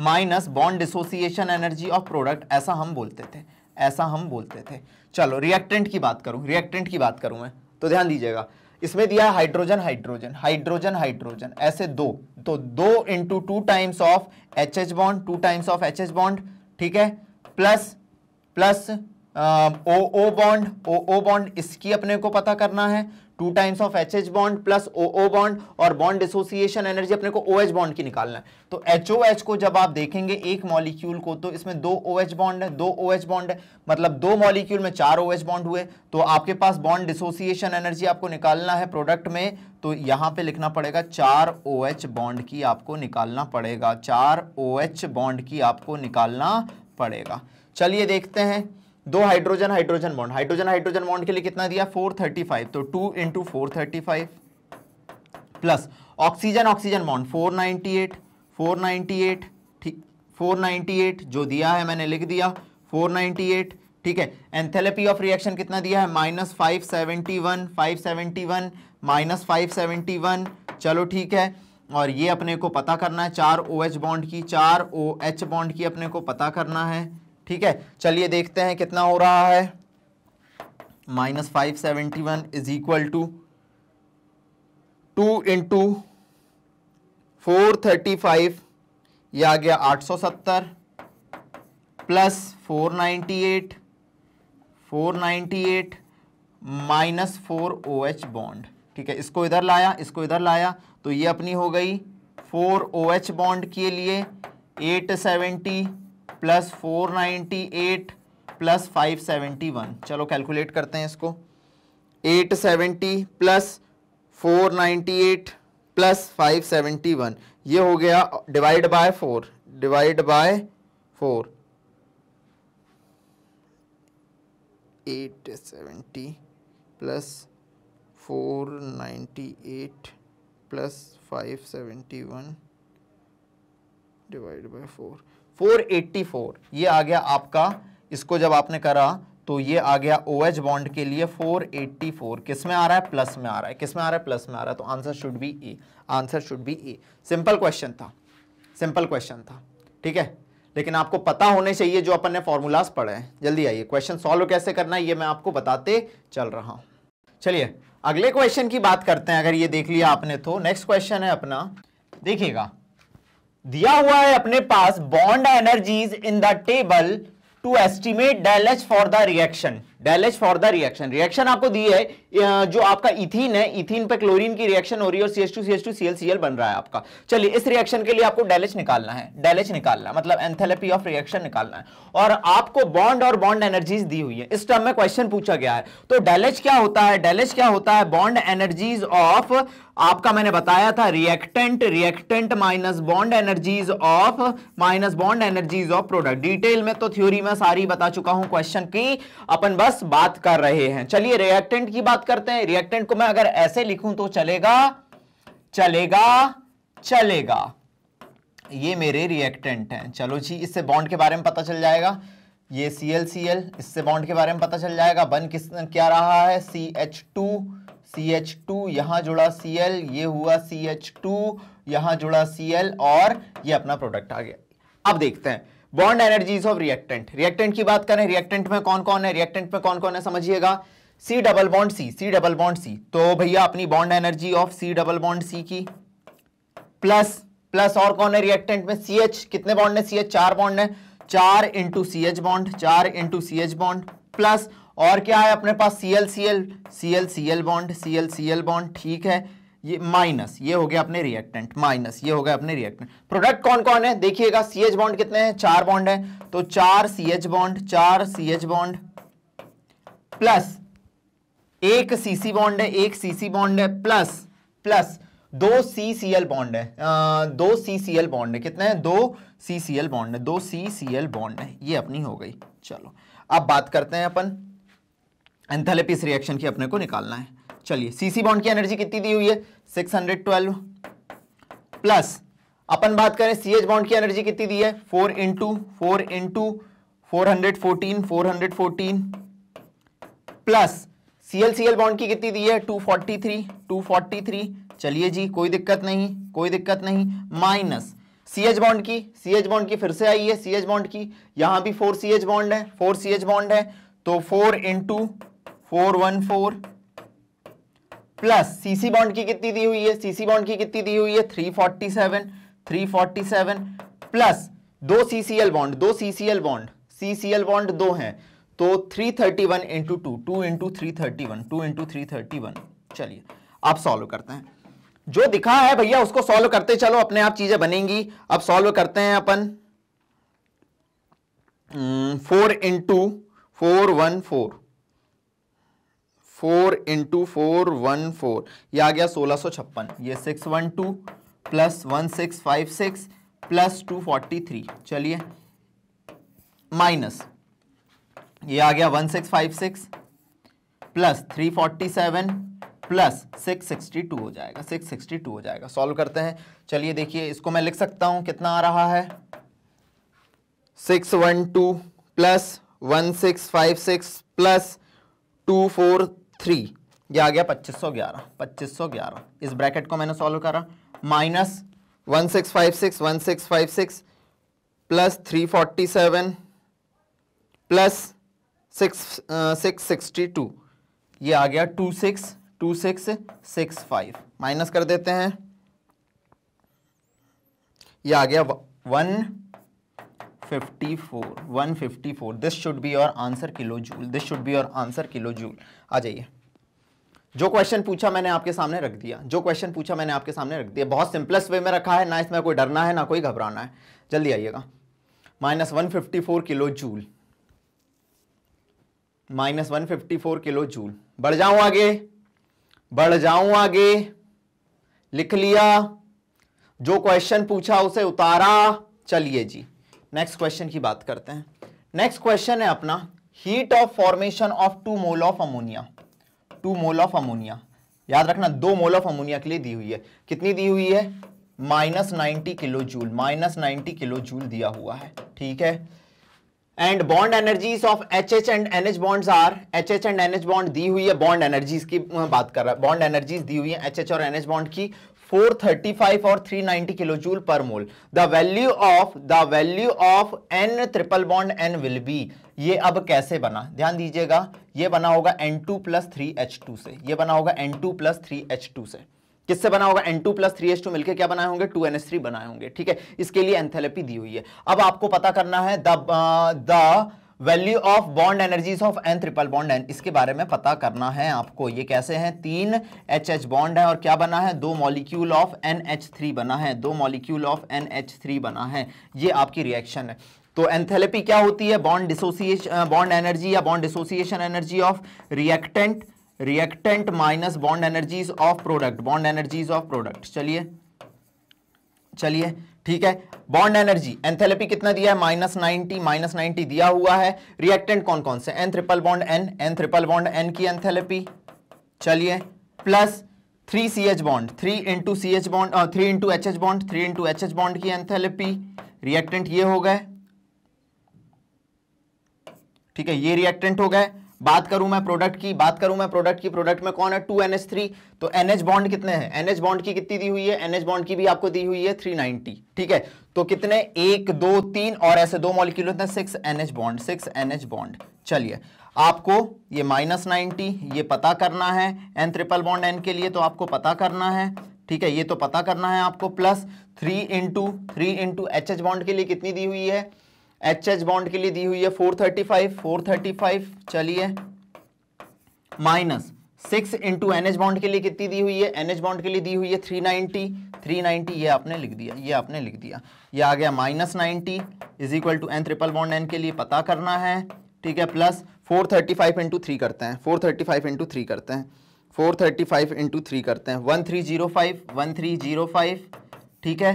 minus bond dissociation energy of product ऐसा हम बोलते थे ऐसा हम बोलते थे चलो रिएक्टेंट की बात करूं रिएक्टेंट की बात करूं मैं तो ध्यान दीजिएगा इसमें दिया हाइड्रोजन हाइड्रोजन हाइड्रोजन हाइड्रोजन ऐसे दो तो दो into two times of H H bond two times of H H bond ठीक है plus plus O O bond O O bond इसकी अपने को पता करना है two times of H H bond plus O O bond और bond association energy अपने को ओ एच बॉन्ड की निकालना है तो एच ओ एच को जब आप देखेंगे एक मॉलिक्यूल को तो इसमें दो ओ एच बॉन्ड है दो ओ एच बॉन्ड है मतलब दो मॉलिक्यूल में चार ओ एच बॉन्ड हुए तो आपके पास बॉन्ड डिसोसिएशन एनर्जी आपको निकालना है प्रोडक्ट में तो यहाँ पे लिखना पड़ेगा चार ओ एच बॉन्ड की आपको निकालना पड़ेगा चार ओ एच बॉन्ड की आपको निकालना पड़ेगा चलिए देखते हैं दो hydrogen hydrogen bond hydrogen hydrogen bond के लिए कितना दिया 435 तो 2 into four plus oxygen oxygen bond 498 498 ठीक 498 जो दिया है मैंने लिख दिया 498 ठीक है एंथेलपी ऑफ रिएक्शन कितना दिया है minus five seventy one five seventy one minus five seventy one चलो ठीक है और ये अपने को पता करना है चार ओ OH एच बॉन्ड की चार ओ OH एच बॉन्ड की अपने को पता करना है ठीक है चलिए देखते हैं कितना हो रहा है minus five seventy one is equal to two into four thirty five यह आ गया आठ सौ सत्तर plus four ninety eight four ninety eight minus four O H bond ठीक है इसको इधर लाया इसको इधर लाया तो ये अपनी हो गई फोर ओ एच बॉन्ड के लिए eight seventy plus four ninety eight plus five seventy one चलो कैलकुलेट करते हैं इसको eight seventy plus four ninety eight plus five seventy one ये हो गया divide by four divide by four eight seventy plus four ninety eight plus five seventy one divide by four 484 ये आ गया आपका इसको जब आपने करा तो ये आ गया ओ OH बॉन्ड के लिए 484 किस में आ रहा है प्लस में आ रहा है किस में आ रहा है प्लस में आ रहा है तो answer should be A answer should be A simple question था सिंपल क्वेश्चन था ठीक है लेकिन आपको पता होने चाहिए जो अपन ने फॉर्मूलाज पढ़े हैं जल्दी आइए क्वेश्चन सॉल्व कैसे करना है ये मैं आपको बताते चल रहा हूँ चलिए अगले क्वेश्चन की बात करते हैं अगर ये देख लिया आपने तो नेक्स्ट क्वेश्चन है अपना देखिएगा दिया हुआ है अपने पास bond energies in the table to estimate del H for the reaction del H for the reaction reaction आपको दी है जो आपका इथिन है इथिन पे क्लोरीन की रिएक्शन हो रही है और C H two C H two C L C L बन रहा है आपका चलिए इस रिएक्शन के लिए आपको डेल एच निकालना है डेल एच निकालना है, मतलब एंथेलेपी ऑफ रिएक्शन निकालना है और आपको बॉन्ड और बॉन्ड एनर्जीज दी हुई है इस टर्म में क्वेश्चन पूछा गया है तो डेल एच क्या होता है डेल एच क्या होता है बॉन्ड एनर्जीज ऑफ आपका मैंने बताया था reactant reactant minus bond energies of minus bond energies of product detail में तो थ्योरी में सारी बता चुका हूं क्वेश्चन की अपन बस बात कर रहे हैं चलिए रिएक्टेंट की बात करते हैं रिएक्टेंट को मैं अगर ऐसे लिखूं तो चलेगा चलेगा चलेगा ये मेरे रिएक्टेंट हैं चलो जी इससे बॉन्ड के बारे में पता चल जाएगा ये सी एल सी एल इससे बॉन्ड के बारे में पता चल जाएगा बन किस क्या रहा है C H two C H two यहां जुड़ा सी एल ये हुआ सी एच टू यहां जुड़ा सी एल और ये अपना प्रोडक्ट आ गया अब देखते हैं bond energies of reactant reactant की बात करें रिएक्टेंट में कौन कौन है रिएक्टेंट में कौन कौन है समझिएगा C double bond C C double bond C तो भैया अपनी bond energy of C double bond C की प्लस प्लस और कौन है रिएक्टेंट में सी एच कितने बॉन्ड है सी एच चार बॉन्ड है चार इंटू सी एच बॉन्ड चार into C H bond plus और क्या है अपने पास C L C L C L C L bond C L C L bond ठीक है ये माइनस ये हो गया अपने रिएक्टेंट माइनस ये हो गया अपने रिएक्टेंट प्रोडक्ट कौन कौन है देखिएगा सी एच बॉन्ड कितने हैं चार बॉन्ड है तो चार सी एच बॉन्ड चार सी एच बॉन्ड प्लस एक सीसी बॉन्ड है एक सीसी बॉन्ड है प्लस प्लस दो सी सी एल बॉन्ड है दो सी सी एल बॉन्ड है कितने हैं दो सी सी एल बॉन्ड है दो सी सी एल बॉन्ड है ये अपनी हो गई चलो अब बात करते हैं अपन एंथेलेपिस रिएक्शन की अपने को निकालना है चलिए सीसी बॉन्ड की एनर्जी कितनी दी हुई है सिक्स हंड्रेड ट्वेल्व प्लस अपन बात करें सी एच बाउंड की एनर्जी कितनी दी है four into four into four hundred fourteen four hundred fourteen plus C L C L bond की कितनी दी है two forty three two forty three चलिए जी कोई दिक्कत नहीं कोई दिक्कत नहीं माइनस सी एच बाउंड की सी एच बाउंड की फिर से आई है सी एच बाउंड की यहां भी फोर सी एच बाउंड है फोर सी एच बाउंड है तो four into four one four plus C C bond की कितनी दी हुई है सीसी बॉन्ड की कितनी दी हुई है three three forty seven forty seven plus दो सीसीएल बॉन्ड दो सीसीएल बॉन्ड सीसीएल बॉन्ड दो हैं तो three thirty one into two two into three thirty one two into three thirty one चलिए आप सॉल्व करते हैं जो दिखा है भैया उसको सॉल्व करते चलो अपने आप चीजें बनेंगी अब सॉल्व करते हैं अपन four into four one four four into four one four यह आ गया सोलह सौ छप्पन ये six one two plus one six five six plus two forty three चलिए माइनस ये आ गया one six five six plus three forty seven plus six sixty two हो जाएगा सिक्स सिक्सटी टू हो जाएगा सॉल्व करते हैं चलिए देखिए इसको मैं लिख सकता हूँ कितना आ रहा है six one two plus one six five six plus two four three ये आ गया पच्चीस सौ ग्यारह पच्चीस सौ ग्यारह इस ब्रैकेट को मैंने सॉल्व करा minus one six five six one six five six plus three forty seven plus six six sixty two ये आ गया two six two six six five minus कर देते हैं ये आ गया one fifty four one fifty four this should be your answer kilo joule this should be your answer kilo joule आ जाइए जो क्वेश्चन पूछा मैंने आपके सामने रख दिया जो क्वेश्चन पूछा मैंने आपके सामने रख दिया बहुत सिंपलेस्ट वे में रखा है ना इसमें कोई डरना है ना कोई घबराना है जल्दी आइएगा minus one fifty four kilo joule minus one fifty four kilo joule बढ़ जाऊं आगे बढ़ जाऊं आगे लिख लिया जो क्वेश्चन पूछा उसे उतारा चलिए जी नेक्स्ट क्वेश्चन की बात करते हैं नेक्स्ट क्वेश्चन है अपना heat of formation of two mole of ammonia two mole of ammonia याद रखना दो मोल ऑफ अमोनिया के लिए दी हुई है कितनी दी हुई है minus ninety kilo joule minus ninety kilo joule दिया हुआ है ठीक है and bond energies of H H and N H bond are H H and N H bond दी हुई है बॉन्ड एनर्जीज की बात कर रहा है बॉन्ड एनर्जीज दी हुई है एच एच और एन एच बॉन्ड की 435 और 390 किलो जूल पर mole the value of the value of N triple bond N will be ये अब कैसे बना ध्यान दीजिएगा ये बना होगा N two plus three H two से ये बना होगा N two plus three H two से किससे बना होगा N two plus three H two मिलकर क्या बनाए होंगे टू एन एस थ्री बनाए होंगे ठीक है इसके लिए एंथेलपी दी हुई है अब आपको पता करना है the the value of bond energies of N triple bond N इसके बारे में पता करना है आपको ये कैसे हैं तीन एच एच बॉन्ड है और क्या बना है दो molecule of N H three बना है दो molecule of N H three बना है ये आपकी रिएक्शन है तो एंथेलेपी क्या होती है बॉन्ड डिसोसिएशन बॉन्ड एनर्जी या bond dissociation energy of reactant reactant minus bond energies of product bond energies of product चलिए चलिए ठीक है बॉन्ड एनर्जी एंथेलेपी कितना दिया है माइनस नाइनटी माइनस नाइनटी दिया हुआ है रिएक्टेंट कौन कौन से N triple bond N N triple bond N की एंथेलेपी चलिए plus three C H bond three into C H bond three into H H bond three into H H bond की enthalpy reactant ये हो गए ठीक है ये reactant हो गए बात करूं मैं प्रोडक्ट की बात करूं मैं प्रोडक्ट की प्रोडक्ट में कौन है टू एन एच थ्री तो एन एच बॉन्ड कितने हैं एन एच बॉन्ड की कितनी दी हुई है एन एच बॉन्ड की भी आपको दी हुई है थ्री नाइनटी ठीक है तो कितने एक दो तीन और ऐसे दो मॉलिक्यूल होते हैं six N H bond six N H bond चलिए आपको ये माइनस नाइन्टी ये पता करना है एन ट्रिपल बॉन्ड एन के लिए तो आपको पता करना है ठीक है ये तो पता करना है आपको plus three into three into H H bond के लिए कितनी दी हुई है एच एच बॉन्ड के लिए दी हुई है four thirty five four thirty five चलिए minus six into N H bond के लिए कितनी दी हुई है एन एच बॉन्ड के लिए दी हुई है थ्री 390 थ्री ये आपने लिख दिया ये आपने लिख दिया ये आ गया minus ninety is equal to N triple bond N के लिए पता करना है ठीक है plus four thirty five into three करते हैं four thirty five into three करते हैं four thirty five into three करते हैं one three zero five one three zero five ठीक है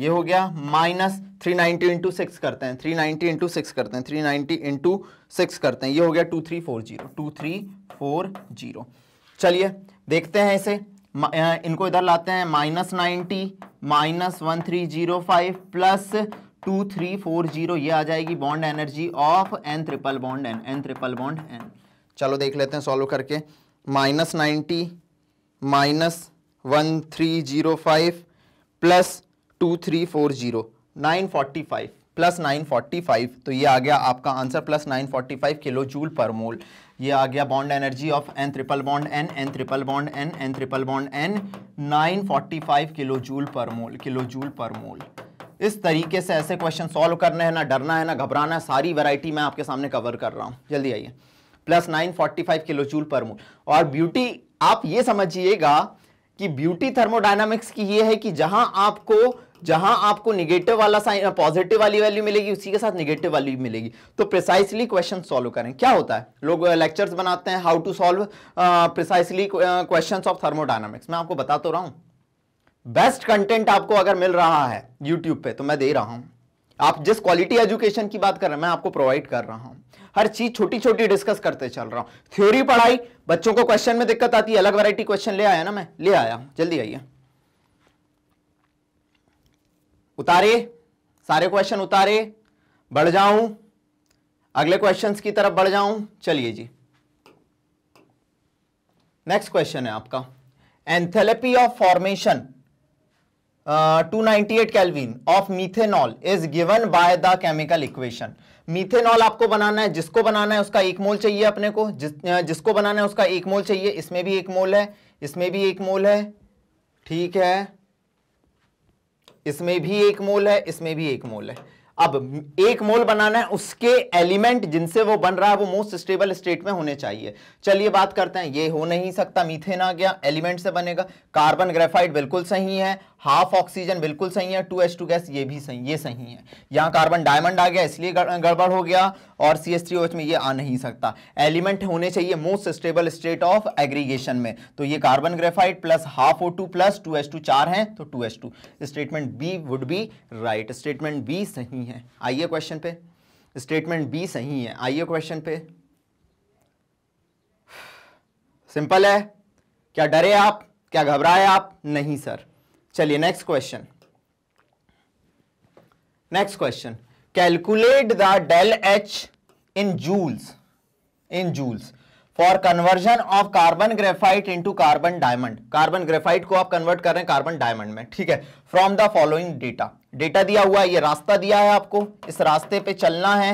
ये हो गया minus three ninety into six करते हैं थ्री नाइन्टी इंटू सिक्स करते हैं थ्री नाइन्टी इंटू सिक्स करते हैं ये हो गया two three four zero two three four zero चलिए देखते हैं इसे इनको इधर लाते हैं minus ninety minus one three zero five plus two three four zero ये आ जाएगी bond energy of N triple bond N N triple bond N चलो देख लेते हैं सॉल्व करके minus ninety minus one three zero five plus two three four zero nine forty five plus nine forty five तो ये आ गया आपका answer plus nine forty five kilo joule पर मोल ये आ गया bond energy of N triple bond N N triple bond N N triple bond N nine forty five kilo joule पर मोल किलो जूल पर मोल इस तरीके से ऐसे क्वेश्चन सॉल्व करने हैं ना डरना है ना घबराना है सारी वैरायटी मैं आपके सामने कवर कर रहा हूँ जल्दी आइए plus nine forty five kilo joule पर मोल और ब्यूटी आप ये समझिएगा कि ब्यूटी थर्मोडाइनमिक्स की ये है कि जहां आपको जहां आपको निगेटिव वाला साइन पॉजिटिव वाली वैल्यू मिलेगी उसी के साथ निगेटिव वाली मिलेगी तो प्रिसाइसली क्वेश्चन सॉल्व करें क्या होता है लोग लेक्चर्स uh, बनाते हैं how to solve precisely question of thermodynamics मैं आपको बता तो रहा हूँ बेस्ट कंटेंट आपको अगर मिल रहा है यूट्यूब पे तो मैं दे रहा हूं आप जिस क्वालिटी एजुकेशन की बात कर रहे हैं मैं आपको प्रोवाइड कर रहा हूँ हर चीज छोटी छोटी डिस्कस करते चल रहा हूँ थ्योरी पढ़ाई बच्चों को क्वेश्चन में दिक्कत आती है अलग वैरायटी क्वेश्चन ले आया ना मैं ले आया हूँ जल्दी आइए उतारे सारे क्वेश्चन उतारे बढ़ जाऊं अगले क्वेश्चंस की तरफ बढ़ जाऊं चलिए जी नेक्स्ट क्वेश्चन है आपका enthalpy of formation 298 kelvin of methanol is given by the chemical equation methanol आपको बनाना है जिसको बनाना है उसका एक मोल चाहिए अपने को जिस जिसको बनाना है उसका एक मोल चाहिए इसमें भी एक मोल है इसमें भी एक मोल है ठीक है इसमें भी एक मोल है इसमें भी एक मोल है अब एक मोल बनाना है उसके एलिमेंट जिनसे वो बन रहा है वो मोस्ट स्टेबल स्टेट में होने चाहिए चलिए बात करते हैं ये हो नहीं सकता मीथेन आ गया एलिमेंट से बनेगा कार्बन ग्रेफाइट बिल्कुल सही है हाफ ऑक्सीजन बिल्कुल सही है टू एच टू गैस ये भी सही ये सही है यहाँ कार्बन डायमंड आ गया इसलिए गड़बड़ हो गया और C S three O H में ये आ नहीं सकता एलिमेंट होने चाहिए most stable state of aggregation में तो ये carbon graphite plus half O two plus two H two चार हैं तो two H two statement B would be right statement B सही है आइए क्वेश्चन पे स्टेटमेंट बी सही है आइए क्वेश्चन पे सिंपल है क्या डरे आप क्या घबराए आप नहीं सर चलिए next question next question calculate the del H in joules in joules for conversion of carbon graphite into carbon diamond carbon graphite को आप कन्वर्ट कर रहे हैं कार्बन डायमंड में ठीक है from the following data data दिया हुआ है ये रास्ता दिया है आपको इस रास्ते पे चलना है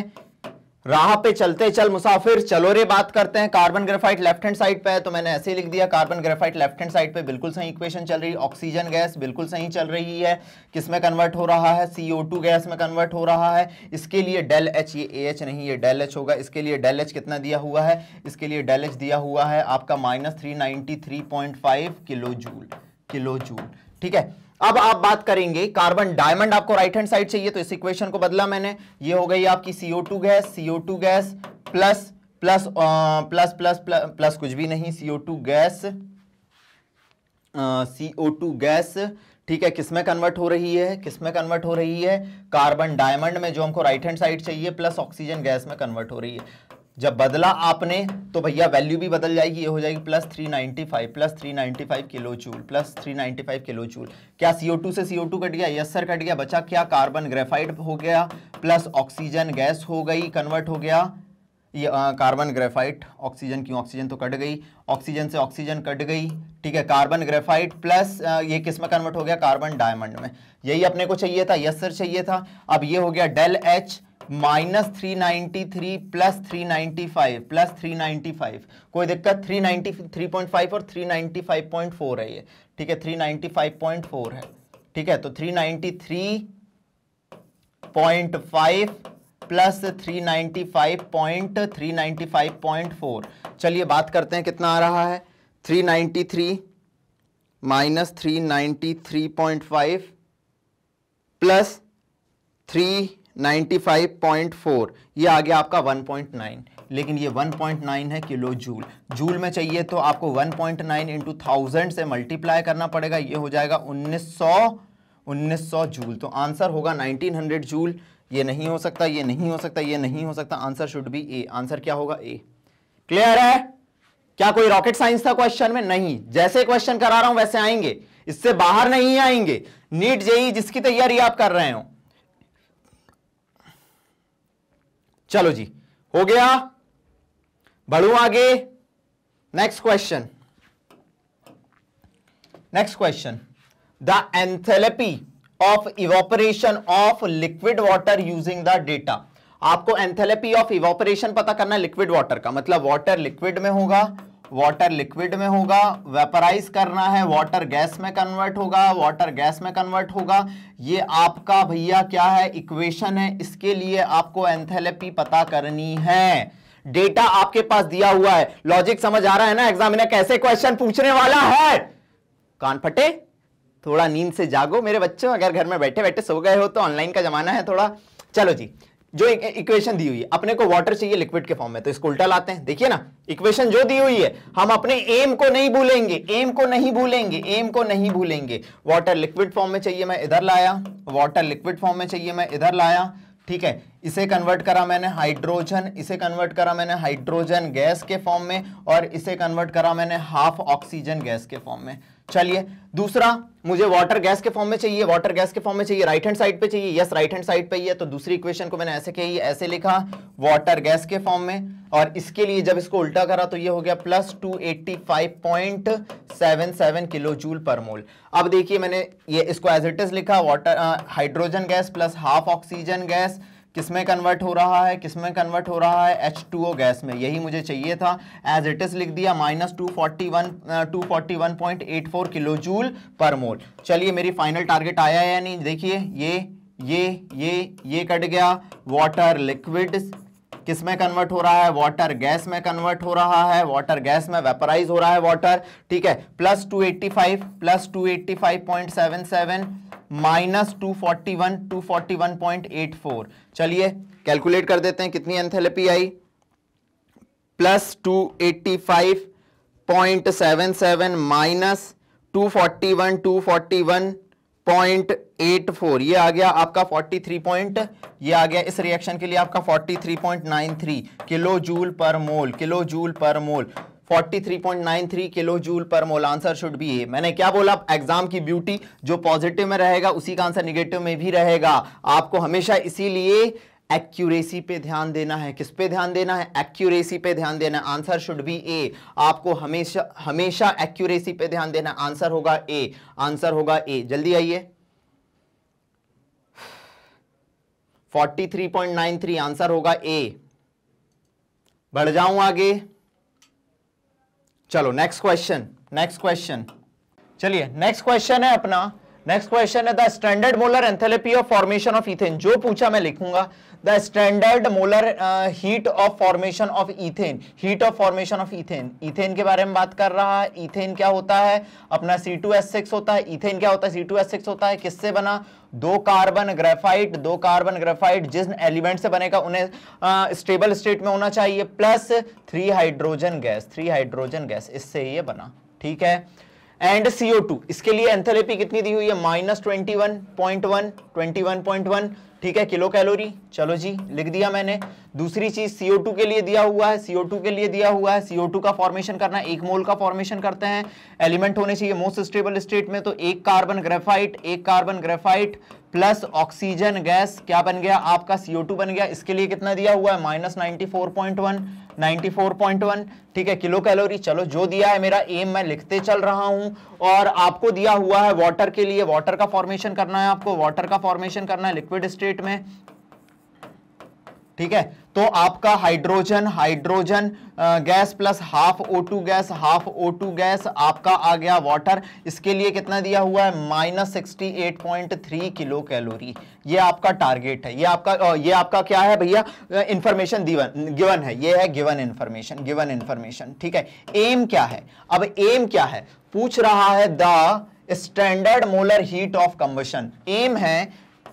राह पे चलते चल मुसाफिर चलो रे बात करते हैं carbon graphite left hand side पे है तो मैंने ऐसे ही लिख दिया carbon graphite left hand side पे बिल्कुल सही इक्वेशन चल रही है ऑक्सीजन गैस बिल्कुल सही चल रही है किस में कन्वर्ट हो रहा है टू गैस में कन्वर्ट हो रहा है इसके लिए डेल एच ये ए एच नहीं ये डेल एच होगा इसके लिए डेल एच कितना दिया हुआ है इसके लिए डेल एच दिया हुआ है आपका minus kilo joule kilo joule ठीक है अब आप बात करेंगे कार्बन डायमंड आपको राइट हैंड साइड चाहिए तो इस इक्वेशन को बदला मैंने ये हो गई आपकी CO2 gas CO2 gas plus plus plus plus plus कुछ भी नहीं CO2 गैस CO2 गैस ठीक है किसमें कन्वर्ट हो रही है किसमें कन्वर्ट हो रही है कार्बन डायमंड में जो हमको राइट हैंड साइड चाहिए प्लस ऑक्सीजन गैस में कन्वर्ट हो रही है जब बदला आपने तो भैया वैल्यू भी बदल जाएगी ये हो जाएगी plus three ninety five plus three ninety five kilo joule plus three ninety five kilo joule क्या सी ओ टू से सी ओ टू कट गया यस सर कट गया बचा क्या कार्बन ग्रेफाइड हो गया प्लस ऑक्सीजन गैस हो गई कन्वर्ट हो गया ये कार्बन ग्रेफाइट ऑक्सीजन क्यों ऑक्सीजन तो कट गई ऑक्सीजन से ऑक्सीजन कट गई ठीक है कार्बन ग्रेफाइट प्लस आ, ये किस में कन्वर्ट हो गया कार्बन डायमंड में यही अपने को चाहिए था यस सर चाहिए था अब ये हो गया del H minus three ninety three plus three ninety five plus three ninety five कोई दिक्कत three ninety three point five और three ninety five point four है ये ठीक है three ninety five point four है ठीक है तो three ninety three point five plus three ninety five point three ninety five point four चलिए बात करते हैं कितना आ रहा है three ninety three minus three ninety three point five plus three 95.4 ये आ गया आपका 1.9 लेकिन ये 1.9 है किलो जूल जूल में चाहिए तो आपको 1.9 पॉइंट नाइन इंटू थाउजेंड से मल्टीप्लाई करना पड़ेगा ये हो जाएगा 1900 1900 जूल तो आंसर होगा 1900 जूल ये नहीं हो सकता ये नहीं हो सकता ये नहीं हो सकता answer should be A answer क्या होगा ए क्लियर है क्या कोई रॉकेट साइंस था क्वेश्चन में नहीं जैसे क्वेश्चन करा रहा हूं वैसे आएंगे इससे बाहर नहीं आएंगे नीट जेई जिसकी तैयारी आप कर रहे हो चलो जी हो गया बढ़ू आगे next question next question the enthalpy of evaporation of liquid water using the data आपको एंथेलेपी ऑफ इवोपरेशन पता करना लिक्विड वाटर का मतलब वाटर लिक्विड में होगा वाटर लिक्विड में होगा वेपराइज करना है वाटर गैस में कन्वर्ट होगा वाटर गैस में कन्वर्ट होगा ये आपका भैया क्या है इक्वेशन है इसके लिए आपको एंथेलेपी पता करनी है डेटा आपके पास दिया हुआ है लॉजिक समझ आ रहा है ना एग्जामिनर कैसे क्वेश्चन पूछने वाला है कान फटे थोड़ा नींद से जागो मेरे बच्चों अगर घर में बैठे बैठे सो गए हो तो ऑनलाइन का जमाना है थोड़ा चलो जी जो इक्वेशन दी हुई है अपने को वाटर चाहिए लिक्विड के फॉर्म में तो इसको उल्टा लाते हैं देखिए ना इक्वेशन जो दी हुई है हम अपने एम को नहीं भूलेंगे एम को नहीं भूलेंगे एम को नहीं भूलेंगे वाटर लिक्विड फॉर्म में चाहिए मैं इधर लाया वाटर लिक्विड फॉर्म में चाहिए मैं इधर लाया ठीक है इसे कन्वर्ट करा मैंने हाइड्रोजन इसे कन्वर्ट करा मैंने हाइड्रोजन गैस के फॉर्म में और इसे कन्वर्ट करा मैंने हाफ ऑक्सीजन गैस के फॉर्म में चलिए दूसरा मुझे वाटर गैस के फॉर्म में चाहिए वाटर गैस के फॉर्म में चाहिए राइट हैंड साइड पे चाहिए यस राइट हैंड साइड पे ही है तो दूसरी इक्वेशन को मैंने ऐसे कही ऐसे लिखा वाटर गैस के फॉर्म में और इसके लिए जब इसको उल्टा करा तो ये हो गया plus two eighty five point seven seven kilo joule पर मोल अब देखिए मैंने ये इसको एज इट इज लिखा water hydrogen gas plus half oxygen gas किस में कन्वर्ट हो रहा है किस में कन्वर्ट हो रहा है एच टू ओ गैस में यही मुझे चाहिए था एज इट इज़ लिख दिया minus two forty one two forty one point eight four kilo joule पर मोल चलिए मेरी फाइनल टारगेट आया है या नहीं देखिए ये ये ये ये कट गया वाटर लिक्विड किस में कन्वर्ट हो रहा है वाटर गैस में कन्वर्ट हो रहा है वाटर गैस में वेपराइज हो रहा है वाटर ठीक है plus two eighty five plus two eighty five point seven seven minus two forty one two forty one point eight four चलिए कैलकुलेट कर देते हैं कितनी एंथेलपी आई plus two eighty five point seven seven minus two forty one two forty one point eight four ये आ गया आपका फोर्टी थ्री पॉइंट ये आ गया इस रिएक्शन के लिए आपका forty three point nine three kilo joule पर मोल किलो जूल पर मोल 43.93 किलो जूल पर mole answer should be A मैंने क्या बोला एग्जाम की ब्यूटी जो पॉजिटिव में रहेगा उसी का आंसर निगेटिव में भी रहेगा आपको हमेशा इसीलिए एक्यूरेसी पे ध्यान देना है किस पे ध्यान देना है एक्यूरेसी पे ध्यान देना आंसर शुड बी ए आपको हमेशा हमेशा एक्यूरेसी पे ध्यान देना आंसर होगा ए आंसर होगा ए जल्दी आइए 43.93 आंसर होगा ए बढ़ जाऊं आगे चलो नेक्स्ट क्वेश्चन नेक्स्ट क्वेश्चन चलिए नेक्स्ट क्वेश्चन है अपना नेक्स्ट क्वेश्चन है the standard molar enthalpy of formation of ethane जो पूछा मैं लिखूंगा the standard molar heat of formation of ethane heat of formation of ethane ethane के बारे में बात कर रहा है इथेन क्या होता है अपना सी टू सिक्स होता है इथेन क्या होता है सी टू सिक्स होता है किससे बना दो कार्बन ग्रेफाइट दो कार्बन ग्रेफाइट जिस एलिमेंट से बनेगा उन्हें स्टेबल स्टेट में होना चाहिए plus three hydrogen gas three hydrogen gas इससे ये बना ठीक है एंड सीओ टू इसके लिए एंथेरेपी कितनी दी हुई है minus twenty one point one twenty one point one ठीक है किलो कैलोरी चलो जी लिख दिया मैंने दूसरी चीज सीओ टू के लिए दिया हुआ है सीओ टू के लिए दिया हुआ है सीओ टू का फॉर्मेशन करना एक मोल का फॉर्मेशन करते हैं एलिमेंट होने चाहिए मोस्ट स्टेबल स्टेट में तो एक कार्बन ग्रेफाइट एक carbon graphite plus oxygen gas क्या बन गया आपका सीओ टू बन गया इसके लिए कितना दिया हुआ है minus ninety four point one ninety four point one ठीक है किलो कैलोरी चलो जो दिया है मेरा एम मैं लिखते चल रहा हूं और आपको दिया हुआ है वाटर के लिए वाटर का फॉर्मेशन करना है आपको वाटर का फॉर्मेशन करना है लिक्विड स्टेट में ठीक है तो आपका hydrogen hydrogen gas plus half O two gas half O two gas आपका आ गया वाटर इसके लिए कितना दिया हुआ है minus sixty eight point three kilo calorie ये आपका टारगेट है ये आपका ये आपका क्या है भैया इंफॉर्मेशन दीवन गिवन है ये है गिवन इंफॉर्मेशन गिवन इंफॉर्मेशन ठीक है एम क्या है अब एम क्या है पूछ रहा है the standard molar heat of combustion um है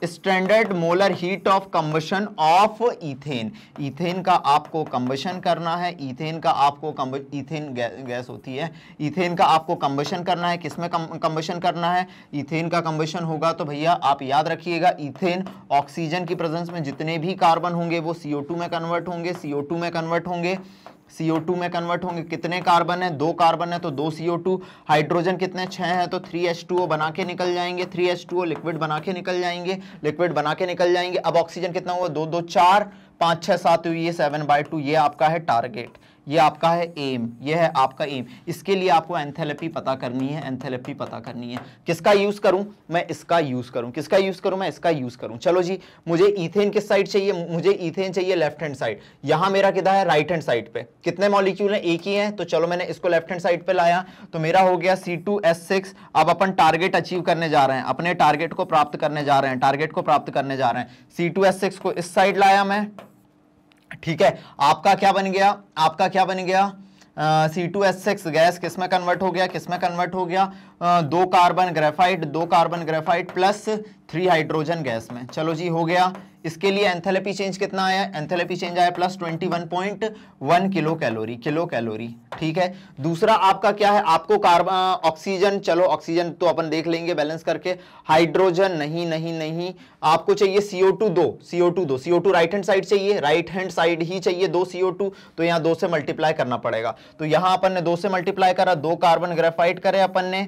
standard molar heat of combustion of ethane ethane का आपको कम्बशन करना है इथेन का आपको इथेन गैस होती है इथेन का आपको कम्बशन करना है किसमें कम्बशन करना है इथेन का कम्बशन होगा तो भैया आप याद रखिएगा इथेन ऑक्सीजन की प्रेजेंस में जितने भी कार्बन होंगे वो सी में कन्वर्ट होंगे सी में कन्वर्ट होंगे CO2 में कन्वर्ट होंगे कितने कार्बन है दो कार्बन है तो दो CO2 हाइड्रोजन कितने छः हैं तो थ्री एच टू ओ बना के निकल जाएंगे थ्री एच टू लिक्विड बना के निकल जाएंगे लिक्विड बना के निकल जाएंगे अब ऑक्सीजन कितना हुआ दो दो चार पाँच छः सात हुई ये सेवन बाई टू ये आपका है टारगेट ये आपका है एम ये है आपका एम इसके लिए आपको एंथेलपी पता करनी है एंथेलपी पता करनी है किसका यूज़ करूं मैं इसका यूज़ करूं किसका यूज़ करूं मैं इसका यूज़ करूं चलो जी मुझे ईथेन किस साइड चाहिए मुझे ईथेन चाहिए लेफ्ट हैंड साइड यहाँ मेरा किधर है राइट हैंड साइड पे कितने मॉलिक्यूल हैं एक ही है तो चलो मैंने इसको लेफ्ट हैंड साइड पे लाया तो मेरा हो गया सी टू एस सिक्स अब अपन टारगेट अचीव करने जा रहे हैं अपने टारगेट को प्राप्त करने जा रहे हैं टारगेट को प्राप्त करने जा रहे हैं सी टू एस सिक्स को इस साइड लाया मैं ठीक है आपका क्या बन गया आपका क्या बन गया C two S six gas किस में कन्वर्ट हो गया किसमें कन्वर्ट हो गया uh, दो कार्बन ग्रेफाइट दो carbon graphite plus three hydrogen gas में चलो जी हो गया इसके लिए एंथेलपी चेंज कितना आया एंथेलपी चेंज आया plus twenty one point one kilo calorie kilo calorie ठीक है दूसरा आपका क्या है आपको कार्बन ऑक्सीजन चलो ऑक्सीजन तो अपन देख लेंगे बैलेंस करके हाइड्रोजन नहीं नहीं नहीं आपको चाहिए सीओ टू दो सीओ टू दो CO two right hand side चाहिए राइट हैंड साइड ही चाहिए दो सीओ टू तो यहाँ दो से मल्टीप्लाई करना पड़ेगा तो यहाँ अपन ने दो से मल्टीप्लाई करा दो कार्बन ग्रेफाइट करे अपन ने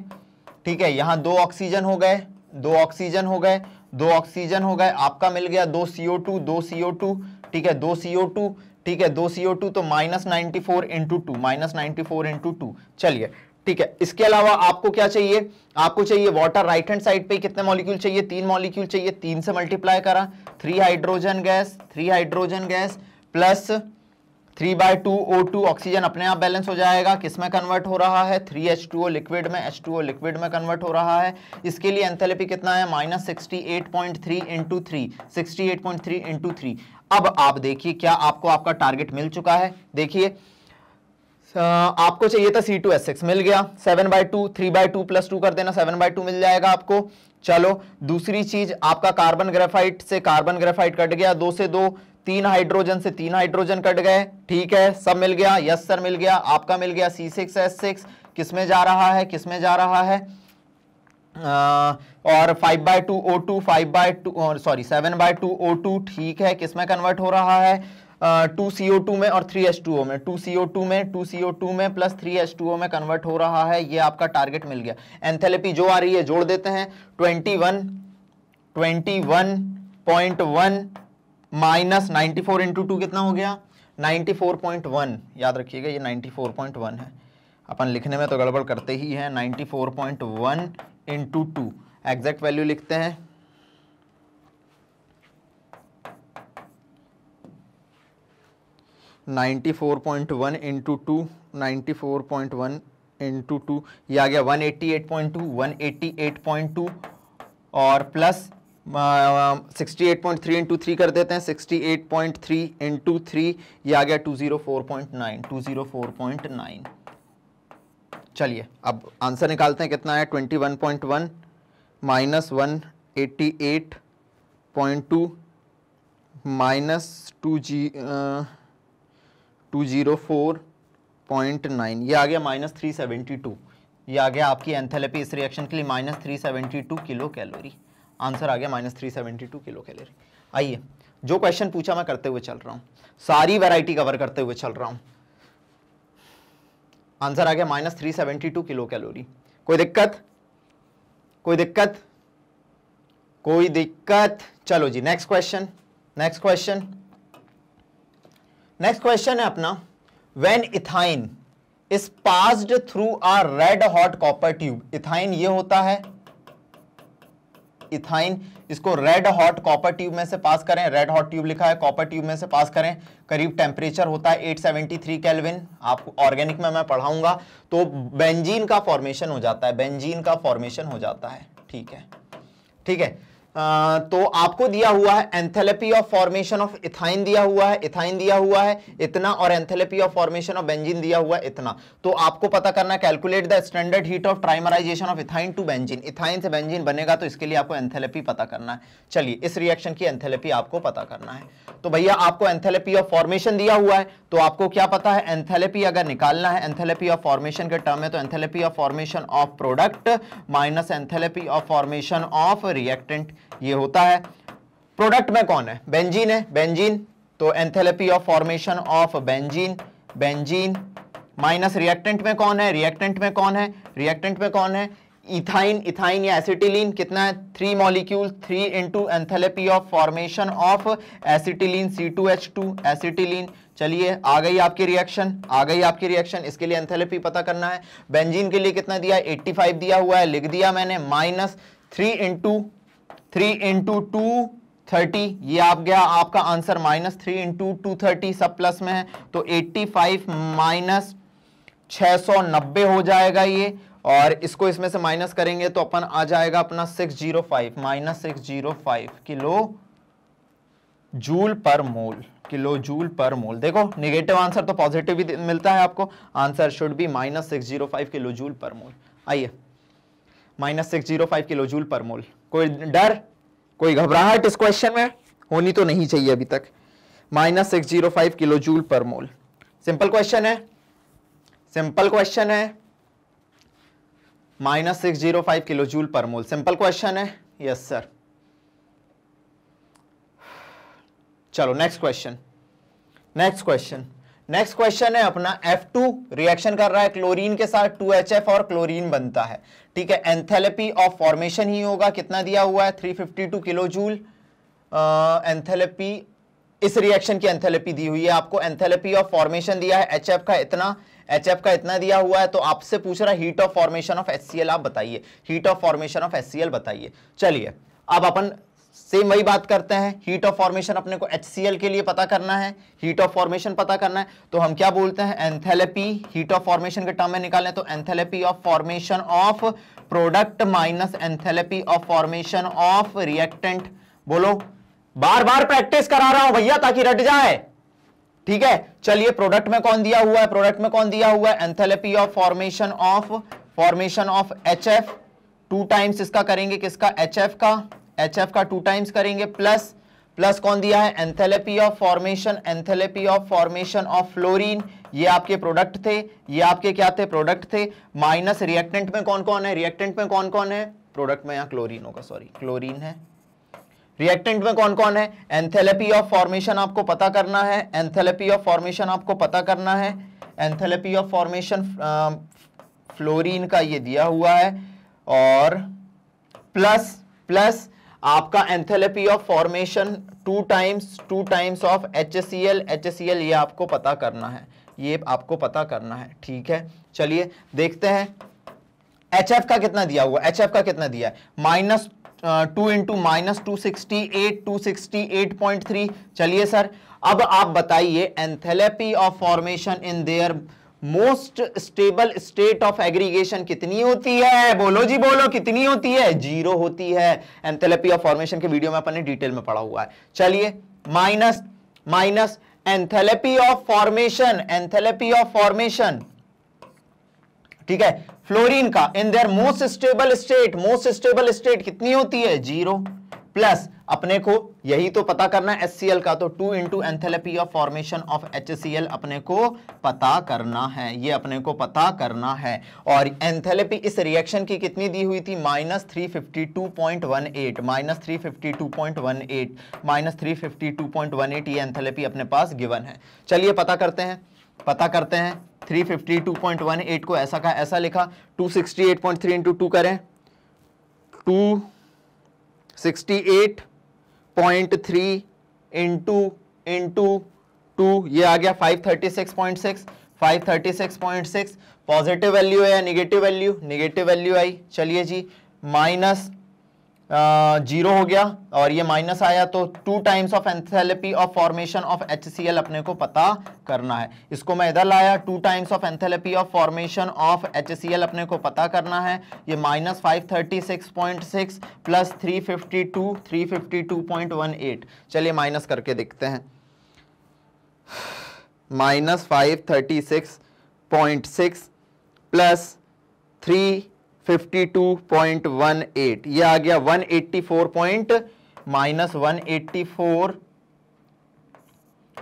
ठीक है यहाँ दो ऑक्सीजन हो गए दो ऑक्सीजन हो गए दो ऑक्सीजन हो गए आपका मिल गया दो सीओ टू दो सीओ टू ठीक है दो सीओ टू ठीक है दो सीओ टू तो minus ninety four into two minus ninety four into two चलिए ठीक है इसके अलावा आपको क्या चाहिए आपको चाहिए वाटर राइट हैंड साइड पे कितने मॉलिक्यूल चाहिए तीन मॉलिक्यूल चाहिए तीन से मल्टीप्लाई करा three hydrogen gas three hydrogen gas plus three by two O two oxygen अपने आप बैलेंस हो जाएगा किस में कन्वर्ट हो रहा है three H two O liquid में एच टू ओ लिक्विड में कन्वर्ट हो रहा है इसके लिए एंथेलेपी कितना है minus sixty eight point three into three sixty eight point three into three अब आप देखिए क्या आपको आपका टारगेट मिल चुका है देखिए आपको चाहिए था सी टू एस सिक्स मिल गया seven by two three by two plus two कर देना सेवन बाय टू मिल जाएगा आपको चलो दूसरी चीज आपका कार्बन ग्रेफाइट से कार्बन ग्रेफाइट कट गया दो से दो तीन हाइड्रोजन से तीन हाइड्रोजन कट गए ठीक है सब मिल गया यस सर मिल गया आपका मिल गया सी सिक्स एस सिक्स किसमें जा रहा है किसमें जा रहा है आ, और five by two O two five by two sorry seven by two O two ठीक है किसमें कन्वर्ट हो रहा है टू सी ओ टू में और थ्री एच टू ओ में टू सी ओ टू में टू सी ओ टू में plus three H two O में कन्वर्ट हो रहा है ये आपका टारगेट मिल गया एंथेलेपी जो आ रही है जोड़ देते हैं twenty one twenty one point one minus ninety four into two कितना हो गया नाइन्टी फोर पॉइंट वन याद रखिएगा ये नाइन्टी फोर पॉइंट वन है अपन लिखने में तो गड़बड़ करते ही हैं ninety four point one into two exact value लिखते हैं ninety four point one into two ninety four point one into two या आ गया one eighty eight point two one eighty eight point two और plus sixty eight point three into three कर देते हैं sixty eight point three into three ये आ गया two zero four point nine two zero four point nine चलिए अब answer निकालते हैं कितना है twenty one point one minus one eighty eight point two minus two जी two zero four point nine ये आ गया माइनस थ्री सेवेंटी टू ये आ गया आपकी एंथेलेपी इस रिएक्शन के लिए minus three seventy two kilo calorie answer आ गया minus three seventy two kilo calorie आइए जो क्वेश्चन पूछा मैं करते हुए चल रहा हूँ सारी वैरायटी कवर करते हुए चल रहा हूँ आंसर आ गया minus three seventy two kilo calorie कोई दिक्कत कोई दिक्कत कोई दिक्कत चलो जी next question next question next question है अपना when ethyne is passed through a red hot copper tube ethyne ये होता है इथाइन इसको रेड हॉट कॉपर ट्यूब में से पास करें रेड हॉट ट्यूब लिखा है कॉपर ट्यूब में से पास करें करीब टेम्परेचर होता है 873 केल्विन आप ऑर्गेनिक में मैं पढ़ाऊंगा तो बेंजीन का फॉर्मेशन हो जाता है बेंजीन का फॉर्मेशन हो जाता है ठीक है ठीक है तो आपको दिया हुआ है enthalpy of formation of ethyne दिया हुआ है इथाइन दिया हुआ है इतना और enthalpy of formation of benzene दिया हुआ है इतना तो आपको पता करना calculate the standard heat of trimerisation of ethyne to benzene ethyne से बेंजीन बनेगा तो इसके लिए आपको एंथेलेपी पता करना है चलिए इस रिएक्शन की एंथेलेपी आपको पता करना है तो भैया आपको एंथेलेपी ऑफ फॉर्मेशन दिया हुआ है तो आपको क्या पता है एंथेलेपी अगर निकालना है एंथेलेपी ऑफ फॉर्मेशन के टर्म में तो enthalpy of formation of product minus enthalpy of formation of reactant ये होता है प्रोडक्ट में कौन है बेंजीन है बेंजीन तो enthalpy of formation of benzene benzene minus reactant में कौन है रिएक्टेंट में कौन है रिएक्टेंट में कौन है इथाइन इथाइन या एसिटिलीन कितना है three molecule three into enthalpy of formation of acetylene C two H two acetylene चलिए आ गई आपकी रिएक्शन आ गई आपकी रिएक्शन इसके लिए एंथेलपी पता करना है बेंजीन के लिए कितना दिया 85 दिया हुआ है लिख दिया मैंने minus three into three into two thirty ये आप गया आपका answer minus three into two thirty सब प्लस में है तो एट्टी फाइव माइनस छ सौ नब्बे हो जाएगा ये और इसको इसमें से माइनस करेंगे तो अपन आ जाएगा अपना six zero five minus six zero five kilo joule पर मोल किलो जूल पर मोल देखो निगेटिव आंसर तो पॉजिटिव भी मिलता है आपको answer should be minus six zero five kilo joule पर मोल आइए minus six zero five kilo joule पर मोल कोई डर कोई घबराहट इस क्वेश्चन में होनी तो नहीं चाहिए अभी तक minus six zero five kilo joule पर मोल सिंपल क्वेश्चन है सिंपल क्वेश्चन है minus six zero five kilo joule पर मोल सिंपल क्वेश्चन है यस सर चलो next question next question next question है अपना F2 रिएक्शन कर रहा है क्लोरीन के साथ 2HF और क्लोरीन बनता है ठीक है एंथेलपी ऑफ फॉर्मेशन ही होगा कितना दिया हुआ है 352 किलो जूल एंथेलपी इस रिएक्शन की एंथेलपी दी हुई है आपको एंथेलपी ऑफ फॉर्मेशन दिया है एच का इतना एच का इतना दिया हुआ है तो आपसे पूछ रहा है heat of formation of H आप बताइए heat of formation of H बताइए चलिए अब अपन सेम वही बात करते हैं हीट ऑफ फॉर्मेशन अपने को एच के लिए पता करना है हीट ऑफ फॉर्मेशन पता करना है तो हम क्या बोलते हैं एंथेलेपी हीट ऑफ फॉर्मेशन के टर्म में निकालें तो enthalpy of formation of product minus enthalpy of formation of reactant बोलो बार बार प्रैक्टिस करा रहा हूं भैया ताकि रट जाए ठीक है चलिए प्रोडक्ट में कौन दिया हुआ है प्रोडक्ट में कौन दिया हुआ है enthalpy of formation of formation of H two times इसका करेंगे किसका एच का एच एफ का टू टाइम्स करेंगे प्लस प्लस कौन दिया है enthalpy of formation enthalpy of formation of fluorine ये आपके प्रोडक्ट थे ये आपके क्या थे प्रोडक्ट थे माइनस रिएक्टेंट में कौन कौन है रिएक्टेंट में कौन कौन है प्रोडक्ट में यहाँ क्लोरीन होगा सॉरी क्लोरीन है रिएक्टेंट में कौन कौन है एंथेलेपी ऑफ फॉर्मेशन आपको पता करना है एंथेलेपी ऑफ फॉर्मेशन आपको पता करना है एंथेलेपी ऑफ फॉर्मेशन फ्लोरीन का ये दिया हुआ है और प्लस प्लस आपका enthalpy of formation two times two times of H S C L H S C L ये आपको पता करना है ये आपको पता करना है ठीक है चलिए देखते हैं एच एफ का कितना दिया हुआ एच एफ का कितना दिया है minus two into minus two sixty eight two sixty eight point three चलिए सर अब आप बताइए enthalpy of formation in their most stable state of aggregation कितनी होती है बोलो जी बोलो कितनी होती है जीरो होती है एंथेलपी ऑफ फॉर्मेशन के वीडियो में अपने डिटेल में पढ़ा हुआ है चलिए minus minus enthalpy of formation enthalpy of formation ठीक है फ्लोरीन का in their most stable state most stable state कितनी होती है जीरो प्लस अपने को यही तो पता करना है एच का तो two into enthalpy of formation of H अपने को पता करना है ये अपने को पता करना है और एंथेलपी इस रिएक्शन की कितनी दी हुई थी minus three fifty two point one eight minus three fifty two point one eight minus three fifty two point one eight ये एंथेलपी अपने पास गिवन है चलिए पता करते हैं पता करते हैं 352.18 को ऐसा का ऐसा लिखा 268.3 इंटू टू करें two sixty eight point three into two ये आ गया five thirty six point six five thirty six point six positive value है या निगेटिव वैल्यू निगेटिव वैल्यू आई चलिए जी माइनस जीरो हो गया और ये माइनस आया तो two times of enthalpy of formation of H अपने को पता करना है इसको मैं इधर लाया two times of enthalpy of formation of H अपने को पता करना है ये minus five thirty six point six plus three fifty two three fifty two point one eight चलिए माइनस करके देखते हैं minus five thirty six point six plus three 52.18 ये आ गया 184 point minus one eighty four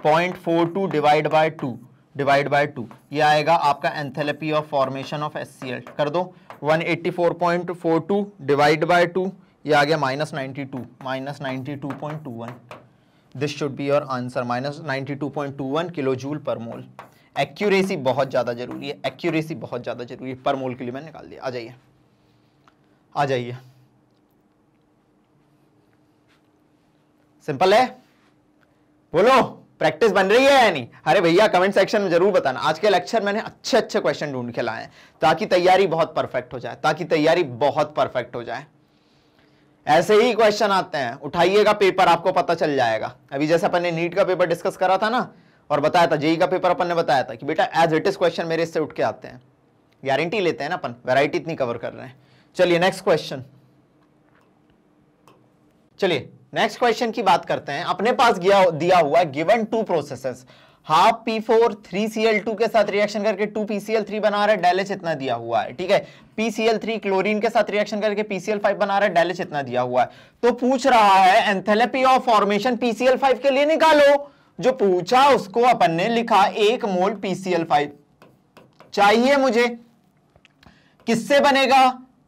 point four two divide by two divide by two ये आएगा आपका enthalpy of formation of S कर दो 184.42 डिवाइड बाय टू ये आ गया minus ninety two minus ninety two point two one this should be your answer minus ninety two point two one kilo joule पर mole accuracy बहुत ज़्यादा जरूरी है एक्यूरेसी बहुत ज़्यादा जरूरी है पर मोल के लिए मैंने निकाल दिया आ जाइए आ जाइए सिंपल है बोलो प्रैक्टिस बन रही है या नहीं अरे भैया कमेंट सेक्शन में जरूर बताना आज के लेक्चर मैंने अच्छे अच्छे क्वेश्चन ढूंढ के लाए हैं ताकि तैयारी बहुत परफेक्ट हो जाए ताकि तैयारी बहुत परफेक्ट हो जाए ऐसे ही क्वेश्चन आते हैं उठाइएगा पेपर आपको पता चल जाएगा अभी जैसे अपन ने नीट का पेपर डिस्कस करा था ना और बताया था जेई का पेपर अपन ने बताया था कि बेटा एज इट इज क्वेश्चन मेरे इससे उठ के आते हैं गारंटी लेते हैं ना अपन वेराइटी इतनी कवर कर रहे हैं चलिए नेक्स्ट क्वेश्चन चलिए नेक्स्ट क्वेश्चन की बात करते हैं अपने पास गया, दिया हुआ है given two processes half P four three C L two के साथ रिएक्शन करके two P C L three बना रहा है डेलेच इतना दिया हुआ है ठीक है P C L three chlorine के साथ रिएक्शन करके पी सी एल फाइव बना रहा है डेलेच इतना दिया हुआ है तो पूछ रहा है enthalpy of formation P C L five के लिए निकालो जो पूछा उसको अपन ने लिखा एक mole P C L five चाहिए मुझे किससे बनेगा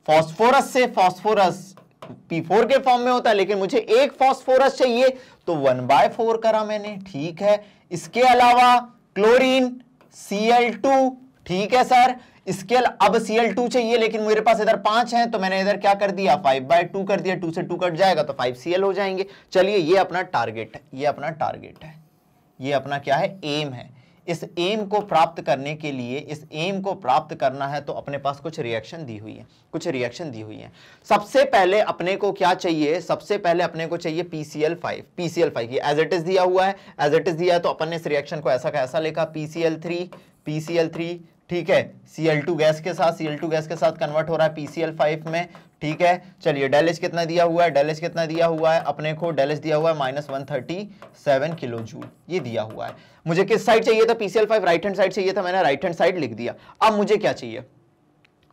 फॉस्फोरस से फॉस्फोरस P4 के फॉर्म में होता है लेकिन मुझे एक फॉस्फोरस चाहिए तो वन बाय फोर करा मैंने ठीक है इसके अलावा क्लोरीन Cl2 ठीक है सर इसके अब Cl2 चाहिए लेकिन मेरे पास इधर पांच हैं तो मैंने इधर क्या कर दिया फाइव बाय टू कर दिया टू से टू कट जाएगा तो फाइव Cl हो जाएंगे चलिए ये अपना टारगेट है ये अपना टारगेट है ये अपना क्या है एम है इस एम को प्राप्त करने के लिए इस एम को प्राप्त करना है तो अपने पास कुछ रिएक्शन दी हुई है कुछ रिएक्शन दी हुई है सबसे पहले अपने को क्या चाहिए सबसे पहले अपने को चाहिए पी सी फाइव फाइव ये एज इट इज दिया हुआ है एज इट इज दिया है तो अपन ने इस रिएक्शन को ऐसा का ऐसा लिखा पी थ्री पीसीएल थ्री ठीक है सीएल टू गैस के साथ सीएल टू गैस के साथ कन्वर्ट हो रहा है पीसीएल फाइव में ठीक है चलिए डेलेज कितना दिया हुआ है डेलेज कितना दिया हुआ है अपने को डेलेज दिया हुआ है minus one thirty seven kilo joule ये दिया हुआ है मुझे किस साइड चाहिए था P C L five right hand side चाहिए था मैंने राइट हैंड साइड लिख दिया अब मुझे क्या चाहिए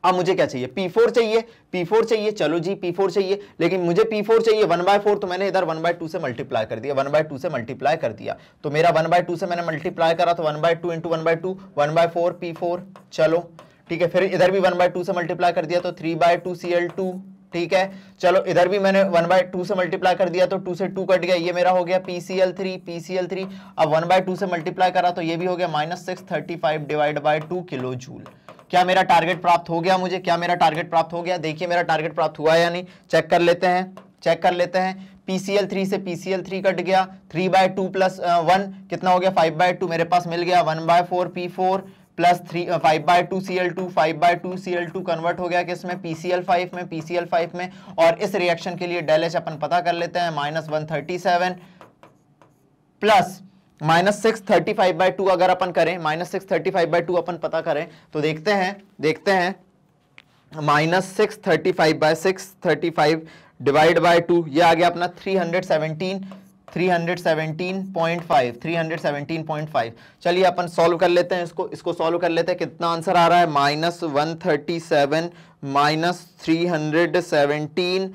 अब मुझे क्या चाहिए P4 चाहिए P4 चाहिए चलो जी P4 चाहिए लेकिन मुझे P4 चाहिए 1 बाय फोर तो मैंने इधर 1 बाय टू से मल्टीप्लाई कर दिया 1 बाय टू से मल्टीप्लाई कर दिया तो मेरा 1 बाय टू से मैंने मल्टीप्लाई करा तो 1 by two into one by two one by four P four चलो ठीक है फिर इधर भी वन बाय टू से मल्टीप्लाई कर दिया तो three by two C L two ठीक है चलो इधर भी मैंने वन बाय टू से मल्टीप्लाई कर दिया तो टू से टू कट गया ये मेरा हो गया P C L three P C L three अब वन बाय टू से मल्टीप्लाई करा तो ये भी हो गया minus six thirty five divide by two kilo joule क्या मेरा टारगेट प्राप्त हो गया मुझे क्या मेरा टारगेट प्राप्त हो गया देखिए मेरा टारगेट प्राप्त हुआ या नहीं चेक कर लेते हैं चेक कर लेते हैं पीसीएल थ्री से पीसीएल थ्री कट गया three by two plus one कितना हो गया फाइव बाय टू मेरे पास मिल गया one by four P four plus three five by two C L two five by two C L two convert हो गया किसमें पी सी एल फाइव में पी सी एल फाइव में और इस रिएक्शन के लिए डेल एच अपन पता कर लेते हैं minus one thirty seven plus minus six thirty five by two अगर अपन करें minus six thirty five by two अपन पता करें तो देखते हैं देखते हैं minus six thirty five by six thirty five divide by two ये आ गया अपना थ्री हंड्रेड सेवनटीन 317.5 317.5 चलिए अपन सॉल्व कर लेते हैं इसको इसको सॉल्व कर लेते हैं कितना आंसर आ रहा है minus one thirty seven minus three hundred seventeen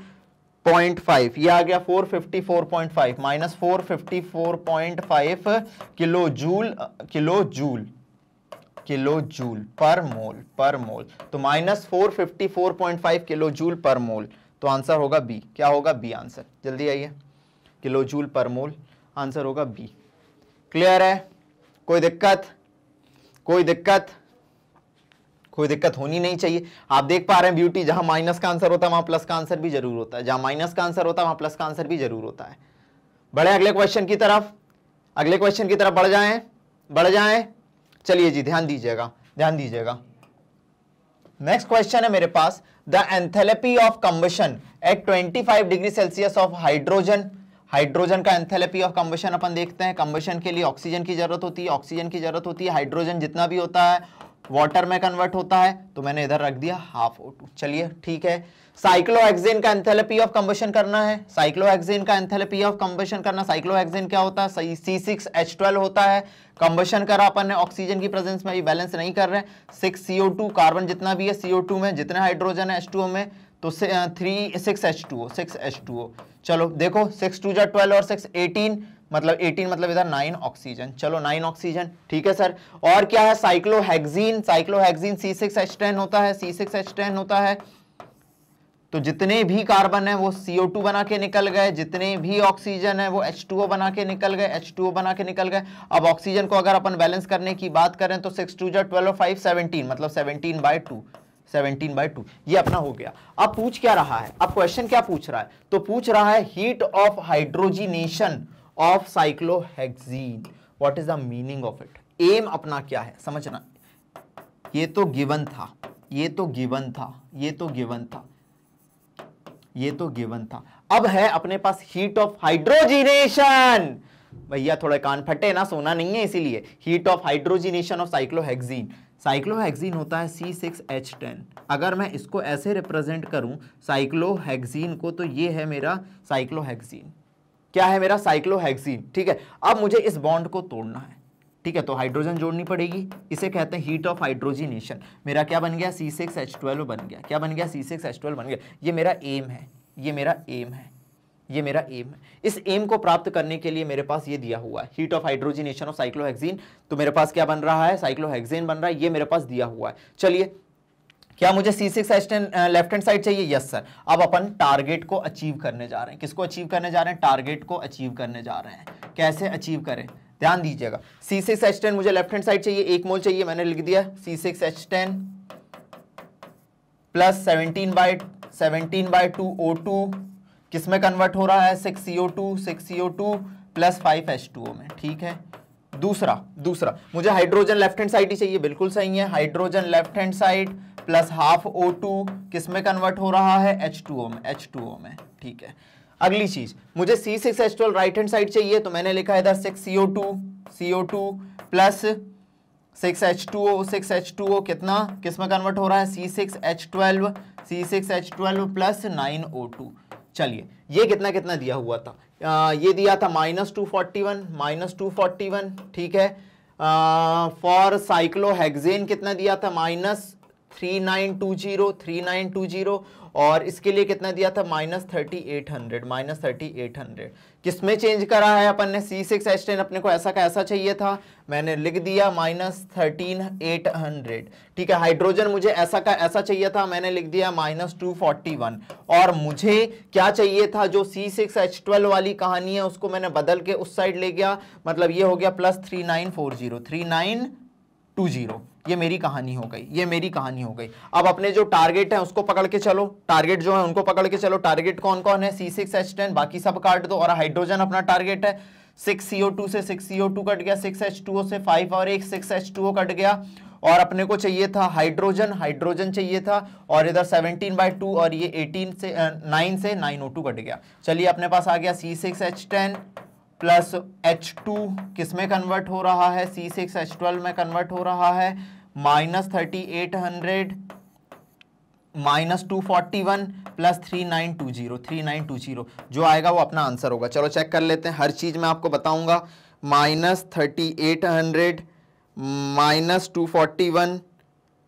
point five यह आ गया four fifty four point five minus four fifty four point five kilo joule kilo joule kilo joule पर मोल पर मोल तो minus four fifty four point five kilo joule पर mole तो answer होगा B क्या होगा B answer जल्दी आइए kilo joule पर मोल आंसर होगा बी क्लियर है कोई दिक्कत कोई दिक्कत कोई दिक्कत होनी नहीं चाहिए आप देख पा रहे हैं ब्यूटी जहां माइनस का आंसर होता है वहां प्लस का आंसर भी जरूर होता है जहां माइनस का आंसर होता है वहां प्लस का आंसर भी जरूर होता है बढ़े अगले क्वेश्चन की तरफ अगले क्वेश्चन की तरफ बढ़ जाए बढ़ जाए चलिए जी ध्यान दीजिएगा ध्यान दीजिएगा नेक्स्ट क्वेश्चन है मेरे पास the enthalpy of combustion at 25 degree Celsius of hydrogen hydrogen का एंथेलेपी ऑफ कम्बशन अपन देखते हैं कम्बशन के लिए ऑक्सीजन की जरूरत होती है ऑक्सीजन की जरूरत होती है हाइड्रोजन जितना भी होता है वाटर में कन्वर्ट होता है तो मैंने इधर रख दिया हाफ ओ टू चलिए ठीक है साइक्लोहेक्सेन का एंथेलेपी ऑफ कम्बशन करना है साइक्लोहेक्सेन का एंथेलेपी ऑफ कम्बशन करना साइक्लोहेक्सेन क्या होता है सी सिक्स एच ट्वेल्व होता है कम्बशन करा अपन ने ऑक्सीजन की प्रेजेंस में अभी बैलेंस नहीं कर रहे हैं सिक्स सीओ टू कार्बन जितना भी है सीओ टू में जितने हाइड्रोजन है एच टू में तो three six H two six H two चलो देखो सिक्स टू जो ट्वेल्व और सिक्स एटीन मतलब 18 मतलब इधर 9 ऑक्सीजन चलो 9 ऑक्सीजन ठीक है सर और क्या है साइक्लोहेक्जीन साइक्लोहेक्जीन C6H10 होता है C6H10 होता है तो जितने भी कार्बन है वो CO2 बना के निकल गए जितने भी ऑक्सीजन है वो H2O बना के निकल गए H2O बना के निकल गए अब ऑक्सीजन को अगर अपन बैलेंस करने की बात करें तो सिक्स टू जो ट्वेल्व फाइव सेवनटीन मतलब seventeen by two seventeen by two ये अपना हो गया अब पूछ क्या रहा है अब क्वेश्चन क्या पूछ रहा है तो पूछ रहा है heat of hydrogenation of cyclohexene what is the meaning of it um अपना क्या है समझना ये तो गिवन था ये तो गिवन था ये तो गिवन था ये तो गिवन था अब है अपने पास हीट ऑफ हाइड्रोजिनेशन भैया थोड़ा कान फटे ना सोना नहीं है इसीलिए heat of hydrogenation of cyclohexene cyclohexene होता है सी सिक्स एच टेन अगर मैं इसको ऐसे रिप्रेजेंट करूं साइक्लोहेक्जीन को तो ये है मेरा साइक्लोहेक्जीन क्या है मेरा साइक्लोहेक्सीन ठीक है अब मुझे इस बॉन्ड को तोड़ना है ठीक है तो हाइड्रोजन जोड़नी पड़ेगी इसे कहते हैं हीट ऑफ हाइड्रोजिनेशन मेरा क्या बन गया सी सिक्स एच ट्वेल्व बन गया क्या बन गया सी सिक्स एच ट्वेल्व बन गया ये मेरा एम है ये मेरा एम है ये मेरा एम है इस एम को प्राप्त करने के लिए मेरे पास ये दिया हुआ है heat of hydrogenation of cyclohexene तो मेरे पास क्या बन रहा है साइक्लोहेक्जेन बन रहा है ये मेरे पास दिया हुआ है चलिए क्या मुझे C six left hand side चाहिए यस सर अब अपन टारगेट को अचीव करने जा रहे हैं किसको अचीव करने जा रहे हैं टारगेट को अचीव करने जा रहे हैं कैसे अचीव करें ध्यान दीजिएगा सी सिक्स एच टेन मुझे लेफ्ट हैंड साइड चाहिए एक मोल चाहिए मैंने लिख दिया C six H ten plus seventeen by seventeen by two O two किस में कन्वर्ट हो रहा है six C O two six C O two plus five H two O में ठीक है दूसरा दूसरा मुझे हाइड्रोजन लेफ्ट हैंड साइड ही चाहिए बिल्कुल सही है hydrogen left hand side plus half O two किस में कन्वर्ट हो रहा है एच टू ओ में एच टू ओ में ठीक है अगली चीज मुझे C six H twelve right hand side चाहिए तो मैंने लिखा है इधर six C O two C O two plus six H two O six H two O कितना किस में कन्वर्ट हो रहा है C six H twelve C six H twelve plus nine O two चलिए ये कितना कितना दिया हुआ था आ, ये दिया था minus two forty one minus two forty one ठीक है फॉर साइक्लोहेक्सेन कितना दिया था minus three nine two zero three nine two zero और इसके लिए कितना दिया था minus thirty eight hundred minus thirty eight hundred किस में चेंज करा है अपन ने सी सिक्स एच टेन अपने को ऐसा का ऐसा चाहिए था मैंने लिख दिया माइनस थर्टीन एट हंड्रेड ठीक है हाइड्रोजन मुझे ऐसा का ऐसा चाहिए था मैंने लिख दिया माइनस टू फोर्टी वन और मुझे क्या चाहिए था जो सी सिक्स एच ट्वेल्व वाली कहानी है उसको मैंने बदल के उस साइड ले गया मतलब ये हो गया plus three nine four zero three nine two zero ये मेरी कहानी हो गई ये मेरी कहानी हो गई अब अपने जो टारगेट है उसको पकड़ के चलो टारगेट जो है उनको पकड़ के चलो टारगेट कौन कौन है सी सिक्स एच टेन बाकी सब काट दो और हाइड्रोजन अपना टारगेट है सिक्स सी ओ टू से six C O two cut गया सिक्स एच टू ओ से फाइव और एक six H two O cut गया और अपने को चाहिए था हाइड्रोजन हाइड्रोजन चाहिए था और इधर 17 बाई टू और ये 18 से नाइन से नाइन ओ टू कट गया चलिए अपने पास आ गया C six H ten plus H two किस में कन्वर्ट हो रहा है सी सिक्स एच ट्वेल्व में कन्वर्ट हो रहा है minus thirty eight hundred minus two forty one plus three nine two zero three nine two zero जो आएगा वो अपना आंसर होगा चलो चेक कर लेते हैं हर चीज़ मैं आपको बताऊंगा minus thirty eight hundred minus two forty one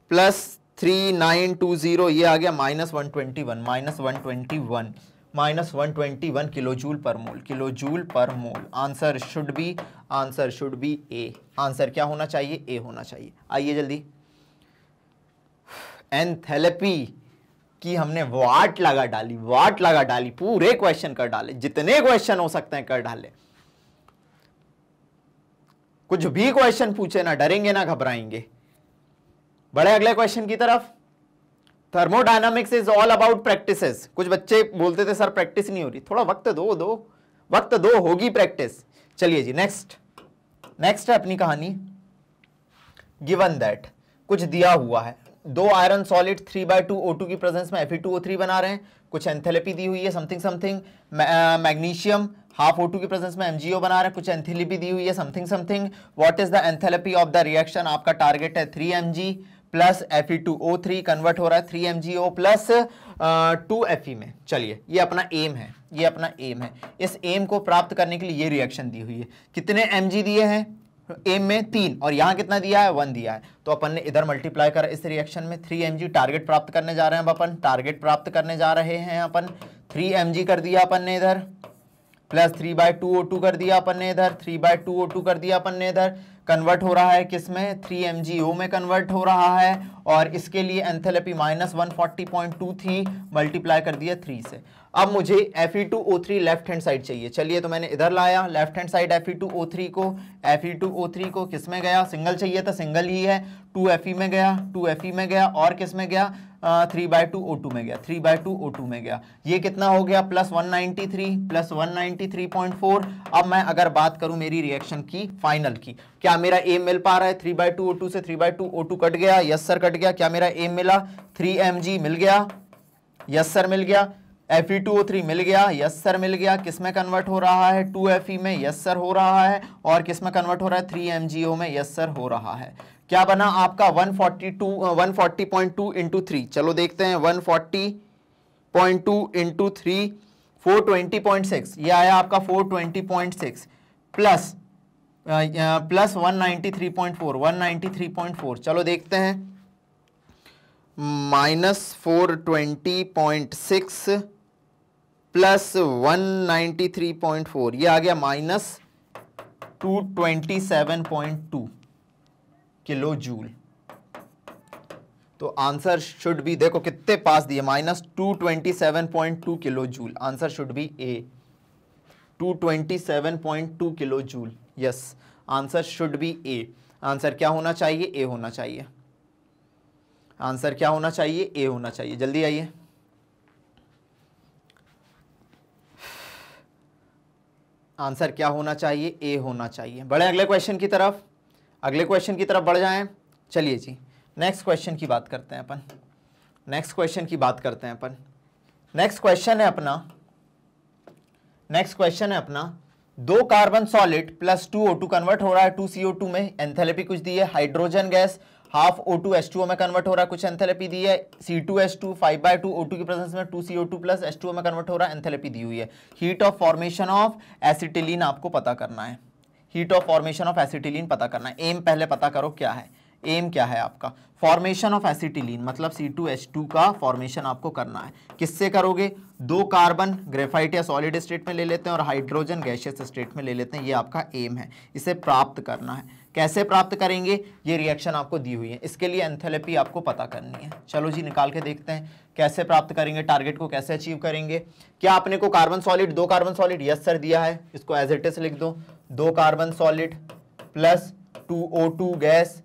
plus three nine two zero ये आ गया minus one twenty one minus one twenty one minus one twenty one kilo joule पर मोल किलो जूल पर mole answer should be answer should be A answer क्या होना चाहिए ए होना चाहिए आइए जल्दी एनथेलेपी की हमने वाट लगा डाली वाट लगा डाली पूरे क्वेश्चन कर डाले जितने क्वेश्चन हो सकते हैं कर डाले कुछ भी क्वेश्चन पूछे ना डरेंगे ना घबराएंगे बड़े अगले क्वेश्चन की तरफ thermodynamics is all about practices कुछ बच्चे बोलते थे सर प्रैक्टिस नहीं हो रही थोड़ा वक्त दो दो वक्त दो होगी प्रैक्टिस चलिए जी नेक्स्ट नेक्स्ट है अपनी कहानी गिवन दैट कुछ दिया हुआ है दो iron solid three by two O two की प्रेजेंस में एफ टू ओ थ्री बना रहे हैं कुछ एंथेलेपी दी हुई है something something magnesium half O two की प्रेजेंस में एम बना रहे हैं कुछ एंथेलेपी दी हुई है something something what is the enthalpy of the reaction आपका टारगेट है three M plus F E two O three convert हो रहा है three M G O plus two F E में चलिए ये अपना एम है ये अपना एम है इस एम को प्राप्त करने के लिए ये रिएक्शन दी हुई है कितने एम जी दिए हैं एम में तीन और यहाँ कितना दिया है वन दिया है तो अपन ने इधर मल्टीप्लाई कर इस रिएक्शन में थ्री एम जी टारगेट प्राप्त करने जा रहे हैं अब अपन टारगेट प्राप्त करने जा रहे हैं अपन थ्री एम जी कर दिया अपन ने इधर plus three by two O two कर दिया अपन ने इधर three by two O two कर दिया अपन ने इधर कन्वर्ट हो रहा है किसमें थ्री एम में कन्वर्ट हो रहा है और इसके लिए enthalpy minus one forty point two three multiply कर दिया थ्री से अब मुझे F E two O three left hand side चाहिए चलिए तो मैंने इधर लाया left hand side F E two O three को F E two O three को किस में गया सिंगल चाहिए था सिंगल ही है टू एफ में गया टू एफ में गया और किस में गया three by two O two में गया three by two O two में गया ये कितना हो गया plus one ninety three plus one ninety three point four अब मैं अगर बात करूं मेरी रिएक्शन की फाइनल की क्या मेरा एम मिल पा रहा है three by two O two से three by two O two cut गया यस सर कट गया क्या मेरा एम मिला थ्री एम जी मिल गया यस सर मिल गया F E two O three मिल गया यस सर मिल गया किस में कन्वर्ट हो रहा है टू एफ ई में यस सर हो रहा है और किस में कन्वर्ट हो रहा है थ्री एम जी ओ में यस सर हो रहा है क्या बना आपका 142 140.2 इंटू थ्री चलो देखते हैं 140.2 into three four twenty point six ये आया आपका four twenty point six plus plus one ninety three point four one ninety three point four चलो देखते हैं minus four twenty point six plus one ninety three point four यह आ गया minus two twenty seven point two kilo joule तो answer should be देखो कितने पास दिए minus two twenty seven point two kilo joule answer should be A two twenty seven point two kilo joule yes answer should be A answer क्या होना चाहिए ए होना चाहिए आंसर क्या होना चाहिए ए होना चाहिए जल्दी आइए आंसर क्या होना चाहिए ए होना चाहिए बड़े अगले क्वेश्चन की तरफ अगले क्वेश्चन की तरफ बढ़ जाएं चलिए जी नेक्स्ट क्वेश्चन की बात करते हैं अपन नेक्स्ट क्वेश्चन की बात करते हैं अपन नेक्स्ट क्वेश्चन है अपना नेक्स्ट क्वेश्चन है अपना दो carbon solid plus two O two convert हो रहा है टू सी ओ टू में एंथेलेपी कुछ दी है hydrogen gas half O two S two O में कन्वर्ट हो रहा है कुछ एंथेलेपी दी है C two S two five by two O two की प्रेजेंस में two C O two plus S two O में कन्वर्ट हो रहा है एंथेलेपी दी हुई है heat of formation of acetylene आपको पता करना है heat of formation of acetylene पता करना है एम पहले पता करो क्या है एम क्या है आपका फॉर्मेशन ऑफ एसिटिलीन मतलब सी टू एच टू का फॉर्मेशन आपको करना है किससे करोगे दो कार्बन ग्रेफाइट या सॉलिड स्टेट में ले लेते हैं और हाइड्रोजन गैशियस स्टेट में ले लेते हैं ये आपका एम है इसे प्राप्त करना है कैसे प्राप्त करेंगे ये रिएक्शन आपको दी हुई है इसके लिए एंथेलेपी आपको पता करनी है चलो जी निकाल के देखते हैं कैसे प्राप्त करेंगे टारगेट को कैसे अचीव करेंगे क्या आपने को कार्बन सॉलिड दो कार्बन सॉलिड यस सर दिया है इसको एज इट इज लिख दो दो carbon solid plus two O two gas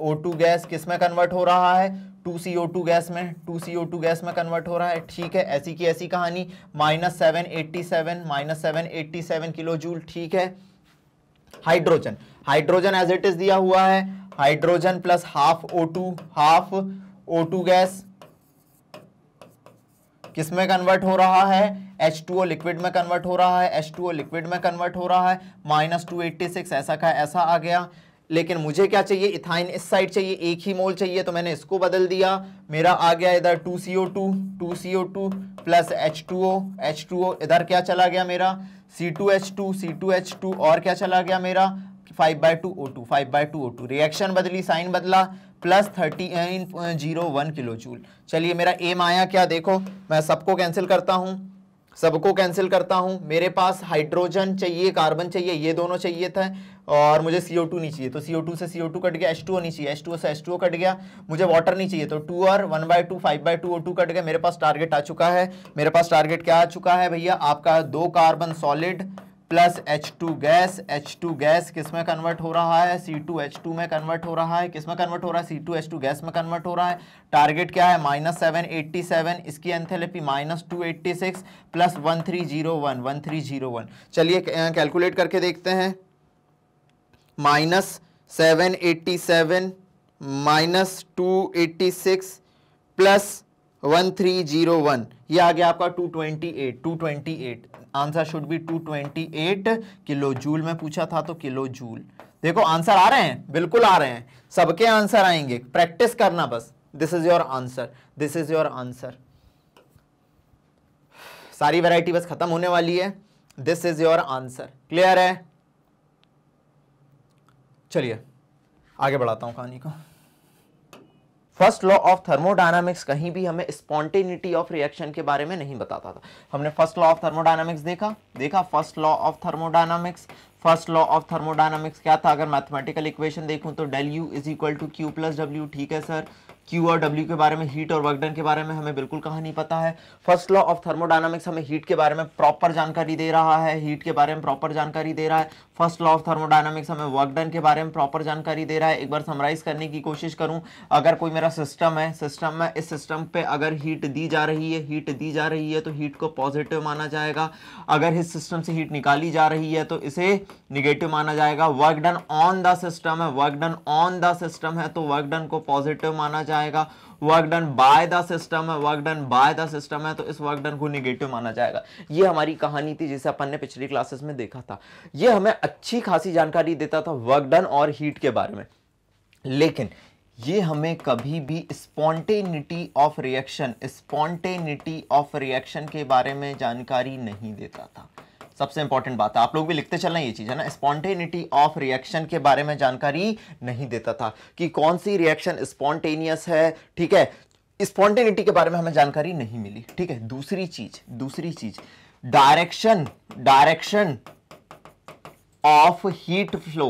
O two gas किस में कन्वर्ट हो रहा है two C O two gas में two C O two gas में कन्वर्ट हो रहा है ठीक है ऐसी की ऐसी कहानी minus seven eighty seven minus seven eighty seven kilo joule ठीक है hydrogen hydrogen as it is दिया हुआ है hydrogen plus half O two half O two gas किस में कन्वर्ट हो रहा है एच टू ओ लिक्विड में कन्वर्ट हो रहा है एच टू ओ लिक्विड में कन्वर्ट हो रहा है माइनस टू एट्टी सिक्स ऐसा का ऐसा आ गया लेकिन मुझे क्या चाहिए इथाइन इस साइड चाहिए एक ही मोल चाहिए तो मैंने इसको बदल दिया मेरा आ गया इधर two C O two two C O two plus H two O H two O इधर क्या चला गया मेरा C two H two C two H two और क्या चला गया मेरा five by two O two five by two O two reaction बदली साइन बदला plus thirty in zero one kilo joule चलिए मेरा एम आया क्या देखो मैं सबको कैंसिल करता हूँ सबको कैंसिल करता हूँ मेरे पास हाइड्रोजन चाहिए कार्बन चाहिए ये दोनों चाहिए था और मुझे सी ओ टू नहीं चाहिए तो सी ओ टू से सी ओ टू कट गया एच टू ओ नहीं चाहिए एच टू ओ से एच टू ओ कट गया मुझे वाटर नहीं चाहिए तो टू और one by two five by two O two cut गया मेरे पास टारगेट आ चुका है मेरे पास टारगेट क्या आ चुका है भैया आपका दो carbon solid plus H two gas H two gas किस में कन्वर्ट हो रहा है सी टू एच टू में कन्वर्ट हो रहा है किस में कन्वर्ट हो रहा है C two H two gas में कन्वर्ट हो रहा है टारगेट क्या है माइनस सेवन एट्टी सेवन इसकी enthalpy minus two eighty six plus one three zero one one three zero one चलिए कैलकुलेट करके देखते हैं minus seven eighty seven minus two eighty six plus one three zero one ये आ गया आपका two twenty eight two twenty eight answer should be 228 kilo joule में पूछा था तो किलो जूल देखो आंसर आ रहे हैं बिल्कुल आ रहे हैं सबके आंसर आएंगे प्रैक्टिस करना बस this is your answer this is your answer सारी वैरायटी बस खत्म होने वाली है this is your answer clear है चलिए आगे बढ़ाता हूं कहानी को फर्स्ट लॉ ऑफ थर्मोडायनामिक्स कहीं भी हमें स्पॉन्टेनिटी ऑफ रिएक्शन के बारे में नहीं बताता था हमने फर्स्ट लॉ ऑफ थर्मोडायनामिक्स देखा देखा first law of thermodynamics first law of thermodynamics क्या था अगर मैथमेटिकल इक्वेशन देखूं तो del U is equal to Q plus W ठीक है सर क्यू और डब्ल्यू के बारे में हीट और वर्कडन के बारे में हमें बिल्कुल कहाँ नहीं पता है फर्स्ट लॉ ऑफ थर्मोडाइनमिक्स हमें हीट के बारे में प्रॉपर जानकारी दे रहा है हीट के बारे में प्रॉपर जानकारी दे रहा है फर्स्ट लॉ ऑफ थर्मोडाइनमिक्स हमें वर्कडन के बारे में प्रॉपर जानकारी दे रहा है एक बार समराइज करने की कोशिश करूँ अगर कोई मेरा सिस्टम है सिस्टम में इस सिस्टम पर अगर हीट दी जा रही है हीट दी जा रही है तो हीट को पॉजिटिव माना जाएगा अगर इस सिस्टम से हीट निकाली जा रही है तो इसे निगेटिव माना जाएगा वर्कडन ऑन द सिस्टम है वर्कडन ऑन द सिस्टम है तो वर्कडन को पॉजिटिव माना जाएगा जाएगा work done by the system है work done by the system है तो इस वर्क डन को निगेटिव माना जाएगा ये हमारी कहानी थी जिसे अपन ने पिछली क्लासेस में देखा था ये हमें अच्छी खासी जानकारी देता था वर्क डन और हीट के बारे में लेकिन ये हमें कभी भी spontaneity of reaction spontaneity of reaction के बारे में जानकारी नहीं देता था सबसे इंपॉर्टेंट बात है आप लोग भी लिखते चलना ये चीज़ है ना स्पॉन्टेनिटी ऑफ रिएक्शन के बारे में जानकारी नहीं देता था कि कौन सी रिएक्शन स्पॉन्टेनियस है ठीक है स्पॉन्टेनिटी के बारे में हमें जानकारी नहीं मिली ठीक है दूसरी चीज दूसरी चीज direction direction of heat flow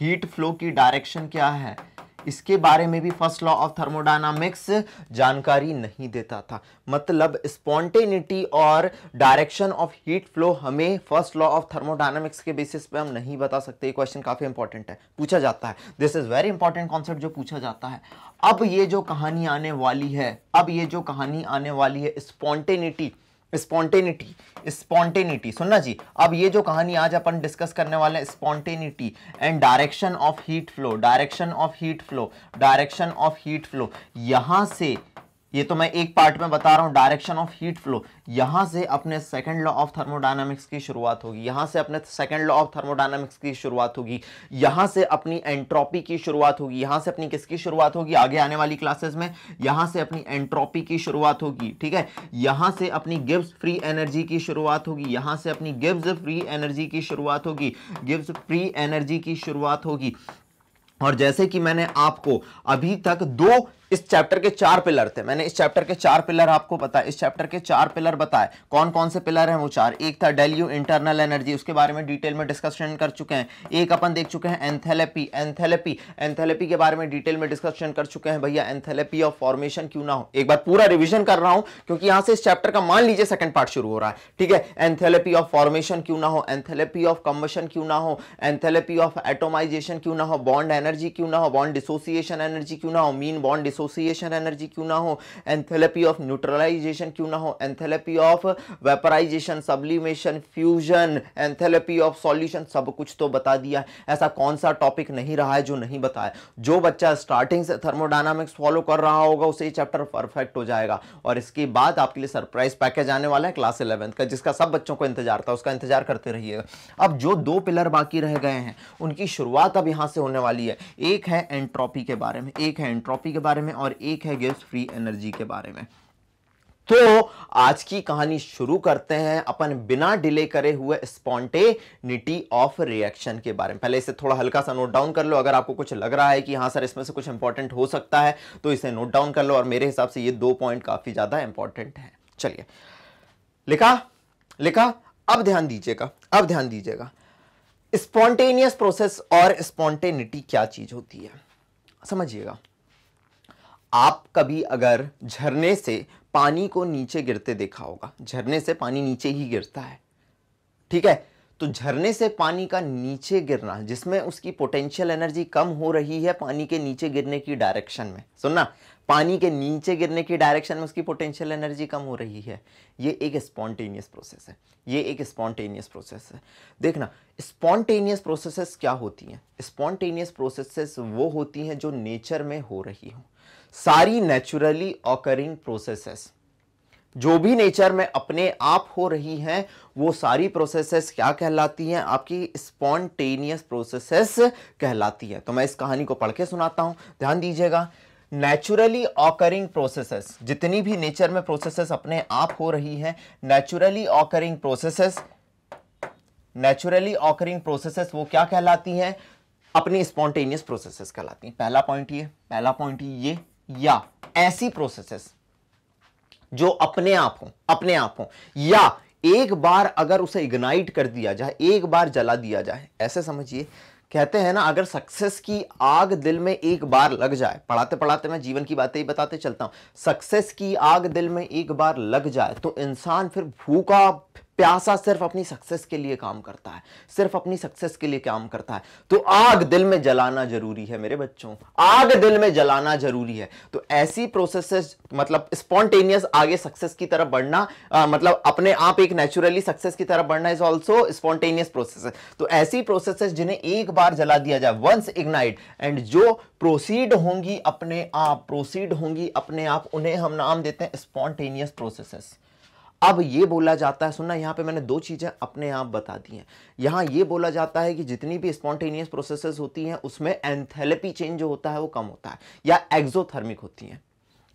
heat flow की डायरेक्शन क्या है इसके बारे में भी फर्स्ट लॉ ऑफ थर्मोडायनामिक्स जानकारी नहीं देता था मतलब स्पॉन्टेनिटी और डायरेक्शन ऑफ हीट फ्लो हमें फर्स्ट लॉ ऑफ थर्मोडायनामिक्स के बेसिस पे हम नहीं बता सकते ये क्वेश्चन काफ़ी इंपॉर्टेंट है पूछा जाता है this is very important concept जो पूछा जाता है अब ये जो कहानी आने वाली है अब ये जो कहानी आने वाली है स्पॉन्टेनिटी स्पॉन्टेनिटी स्पॉन्टेनिटी सुनना जी अब ये जो कहानी आज अपन डिस्कस करने वाले हैं spontaneity and direction of heat flow direction of heat flow direction of heat flow यहाँ से ये तो मैं एक पार्ट में बता रहा हूँ डायरेक्शन ऑफ हीट फ्लो यहाँ से अपने सेकंड लॉ ऑफ थर्मोडायनामिक्स की शुरुआत होगी यहाँ से अपने सेकंड लॉ ऑफ थर्मोडायनामिक्स की शुरुआत होगी यहाँ से अपनी एंट्रोपी की शुरुआत होगी यहाँ से अपनी किसकी शुरुआत होगी आगे आने वाली क्लासेस में यहाँ से अपनी एंट्रोपी की शुरुआत होगी ठीक है यहाँ से अपनी गिव्स फ्री एनर्जी की शुरुआत होगी यहाँ से अपनी गिव्स फ्री एनर्जी की शुरुआत होगी गिव्स फ्री एनर्जी की शुरुआत होगी और जैसे कि मैंने आपको अभी तक दो इस चैप्टर के चार पिलर थे मैंने इस चैप्टर के चार पिलर आपको बताया इस चैप्टर के चार पिलर बताए कौन कौन से पिलर हैं वो चार एक था डेल्यू इंटरनल एनर्जी उसके बारे में डिटेल में डिस्कशन कर चुके हैं एक अपन देख चुके हैं एंथेलेपी एंथेलेपी एंथेलेपी के बारे में डिटेल में डिस्कशन कर चुके हैं भैया एंथेलेपी ऑफ फॉर्मेशन क्यों ना हो एक बार पूरा रिविजन कर रहा हूं क्योंकि यहां से इस चैप्टर का मान लीजिए सेकंड पार्ट शुरू हो रहा है ठीक है एंथेलेपी ऑफ फॉर्मेशन क्यों ना हो एंथेलेपी ऑफ कम्बशन क्यों ना हो एंथेलेपी ऑफ एटोमाइजेशन क्यों ना हो बॉन्ड एनर्जी क्यों ना हो बॉन्ड डिसोसिएशन एनर्जी क्यों ना हो मीन बॉन्ड डिसोसिएशन एनर्जी क्यों ना हो एंथेलपी ऑफ न्यूट्रलाइजेशन क्यों ना हो enthalpy of vaporisation sublimation fusion enthalpy of solution सब कुछ तो बता दिया ऐसा कौन सा टॉपिक नहीं रहा है जो नहीं बताया जो बच्चा स्टार्टिंग से थर्मोडाइनमिक्स फॉलो कर रहा होगा उसे चैप्टर परफेक्ट हो जाएगा और इसके बाद आपके लिए सरप्राइज पैकेज आने वाला है क्लास इलेवंथ का जिसका सब बच्चों को इंतजार था उसका इंतजार करते रहिएगा अब जो दो पिलर बाकी रह गए हैं उनकी शुरुआत अब यहाँ से होने वाली है एक है एंट्रॉपी के बारे में एक है एंट्रॉपी के बारे में में और एक है गैस फ्री एनर्जी के बारे में तो आज की कहानी शुरू करते हैं अपन बिना डिले करे हुए स्पॉन्टेनिटी ऑफ रिएक्शन के बारे में पहले इसे थोड़ा हल्का सा नोट डाउन कर लो अगर आपको कुछ लग रहा है कि हाँ सर इसमें से कुछ इंपॉर्टेंट हो सकता है तो इसे नोट डाउन कर लो और मेरे हिसाब से ये दो पॉइंट काफी ज्यादा इंपॉर्टेंट है चलिए लिखा लिखा अब ध्यान दीजिएगा अब ध्यान दीजिएगा स्पॉन्टेनियस प्रोसेस और स्पॉन्टेनिटी क्या चीज होती है समझिएगा आप कभी अगर झरने से पानी को नीचे गिरते देखा होगा झरने से पानी नीचे ही गिरता है ठीक है तो झरने से पानी का नीचे गिरना जिसमें उसकी पोटेंशियल एनर्जी कम हो रही है पानी के नीचे गिरने की डायरेक्शन में सुनना पानी के नीचे गिरने की डायरेक्शन में उसकी पोटेंशियल एनर्जी कम हो रही है ये एक स्पॉन्टेनियस प्रोसेस है ये एक स्पॉन्टेनियस प्रोसेस है देखना स्पॉन्टेनियस प्रोसेसेस क्या होती हैं स्पॉन्टेनियस प्रोसेसेस वो होती हैं जो नेचर में हो रही हों सारी नेचुरली ऑकरिंग प्रोसेसेस जो भी नेचर में अपने आप हो रही हैं वो सारी प्रोसेसेस क्या कहलाती हैं आपकी स्पॉन्टेनियस प्रोसेसेस कहलाती है तो मैं इस कहानी को पढ़ के सुनाता हूँ ध्यान दीजिएगा नेचुरली ऑकरिंग प्रोसेसेस जितनी भी नेचर में प्रोसेसेस अपने आप हो रही हैं naturally occurring processes naturally occurring processes वो क्या कहलाती हैं अपनी स्पॉन्टेनियस प्रोसेसेस कहलाती हैं पहला पॉइंट ये पहला पॉइंट ये या ऐसी प्रोसेसेस जो अपने आप हो अपने आप हो या एक बार अगर उसे इग्नाइट कर दिया जाए एक बार जला दिया जाए ऐसे समझिए कहते हैं ना अगर सक्सेस की आग दिल में एक बार लग जाए पढ़ाते पढ़ाते मैं जीवन की बातें ही बताते चलता हूं सक्सेस की आग दिल में एक बार लग जाए तो इंसान फिर भूखा प्यासा सिर्फ अपनी सक्सेस के लिए काम करता है सिर्फ अपनी सक्सेस के लिए काम करता है तो आग दिल में जलाना जरूरी है मेरे बच्चों आग दिल में जलाना जरूरी है तो ऐसी प्रोसेसेस मतलब स्पॉन्टेनियस आगे सक्सेस की तरफ बढ़ना आ, मतलब अपने आप एक नेचुरली सक्सेस की तरफ बढ़ना इज ऑल्सो स्पॉन्टेनियस प्रोसेस तो ऐसी प्रोसेसेस जिन्हें एक बार जला दिया जाए वंस इग्नाइट एंड जो प्रोसीड होंगी अपने आप प्रोसीड होंगी अपने आप उन्हें हम नाम देते हैं स्पॉन्टेनियस प्रोसेसेस अब ये बोला जाता है सुनना यहाँ पे मैंने दो चीज़ें अपने आप बता दी हैं यहाँ ये बोला जाता है कि जितनी भी स्पॉन्टेनियस प्रोसेसेस होती हैं उसमें एंथेलेपी चेंज जो होता है वो कम होता है या एक्जोथर्मिक होती हैं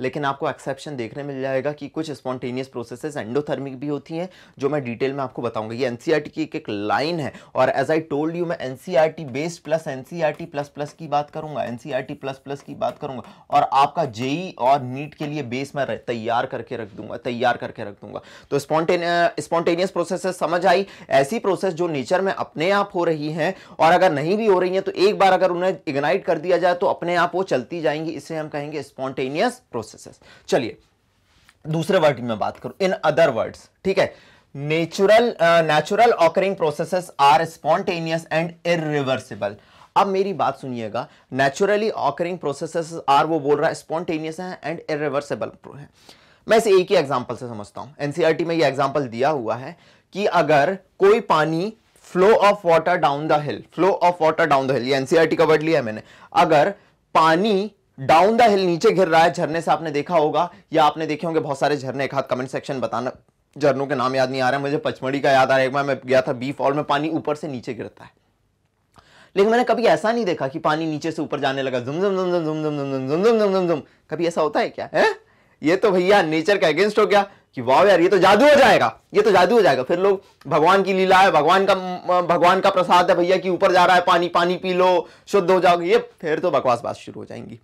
लेकिन आपको एक्सेप्शन देखने मिल जाएगा कि कुछ स्पॉन्टेनियस प्रोसेसेस एंडोथर्मिक भी होती हैं जो मैं डिटेल में आपको बताऊंगा ये एनसीईआरटी e की एक एक लाइन है और एज आई टोल्ड यू मैं NCERT based plus NCERT plus plus की बात करूंगा एनसीईआरटी प्लस प्लस की बात करूंगा और आपका जेई e और नीट के लिए बेस मैं तैयार करके रख दूंगा तैयार करके रख दूंगा तो स्पॉन्टेनियस प्रोसेसेस समझ आई ऐसी प्रोसेस जो नेचर में अपने आप हो रही हैं और अगर नहीं भी हो रही हैं तो एक बार अगर उन्हें इग्नाइट कर दिया जाए तो अपने आप वो चलती जाएंगी इसे हम कहेंगे स्पॉन्टेनियस प्रोसेस प्रोसेसेस चलिए दूसरे वर्ड में बात करूं इन अदर वर्ड्स ठीक है natural natural occurring processes are spontaneous and irreversible अब मेरी बात सुनिएगा नेचुरली ऑकरिंग प्रोसेसेस आर वो बोल रहा है स्पॉन्टेनियस है एंड इरिवर्सिबल है मैं इसे एक ही एग्जांपल से समझता हूं एनसीईआरटी e में ये एग्जांपल दिया हुआ है कि अगर कोई पानी flow of water down the hill flow of water down the hill ये एनसीईआरटी e का वर्ड लिया है मैंने अगर पानी डाउन द हिल नीचे गिर रहा है झरने से आपने देखा होगा या आपने देखे होंगे बहुत सारे झरने एक हाथ कमेंट सेक्शन बताना झरनों के नाम याद नहीं आ रहा है मुझे पचमढ़ी का याद आ रहा है एक बार मैं गया था बी फॉल में पानी ऊपर से नीचे गिरता है लेकिन मैंने कभी ऐसा नहीं देखा कि पानी नीचे से ऊपर जाने लगा जुम जुम जुम जुम जुम जुम जुम जुम जुम जुम जुम जुम कभी ऐसा होता है क्या है ये तो भैया नेचर का अगेंस्ट हो गया कि वाह यार ये तो जादू हो जाएगा ये तो जादू हो जाएगा फिर लोग भगवान की लीला है भगवान का भगवान का प्रसाद है भैया कि ऊपर जा रहा है पानी पानी पी लो शुद्ध हो जाओगे ये फिर तो बकवास बात शुरू हो जाएंगी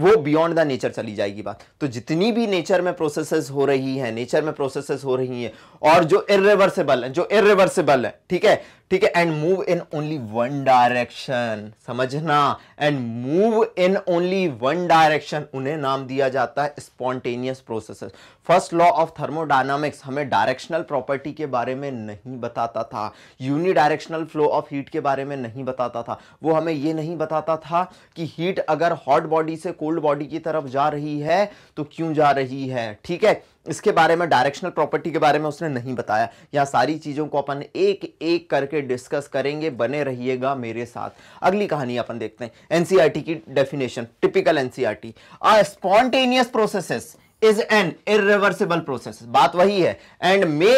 वो बियॉन्ड द नेचर चली जाएगी बात तो जितनी भी नेचर में प्रोसेसेस हो रही है नेचर में प्रोसेसेस हो रही है और जो इरिवर्सेबल है जो इरिवर्सेबल है ठीक है ठीक है and move in only one direction समझना and move in only one direction उन्हें नाम दिया जाता है spontaneous processes first law of thermodynamics हमें डायरेक्शनल प्रॉपर्टी के बारे में नहीं बताता था unidirectional flow of heat के बारे में नहीं बताता था वो हमें ये नहीं बताता था कि हीट अगर हॉट बॉडी से कोल्ड बॉडी की तरफ जा रही है तो क्यों जा रही है ठीक है इसके बारे में डायरेक्शनल प्रॉपर्टी के बारे में उसने नहीं बताया यहाँ सारी चीज़ों को अपन एक एक करके डिस्कस करेंगे बने रहिएगा मेरे साथ अगली कहानी अपन देखते हैं एनसीईआरटी e की definition typical NCERT are spontaneous processes is an irreversible process बात वही है and may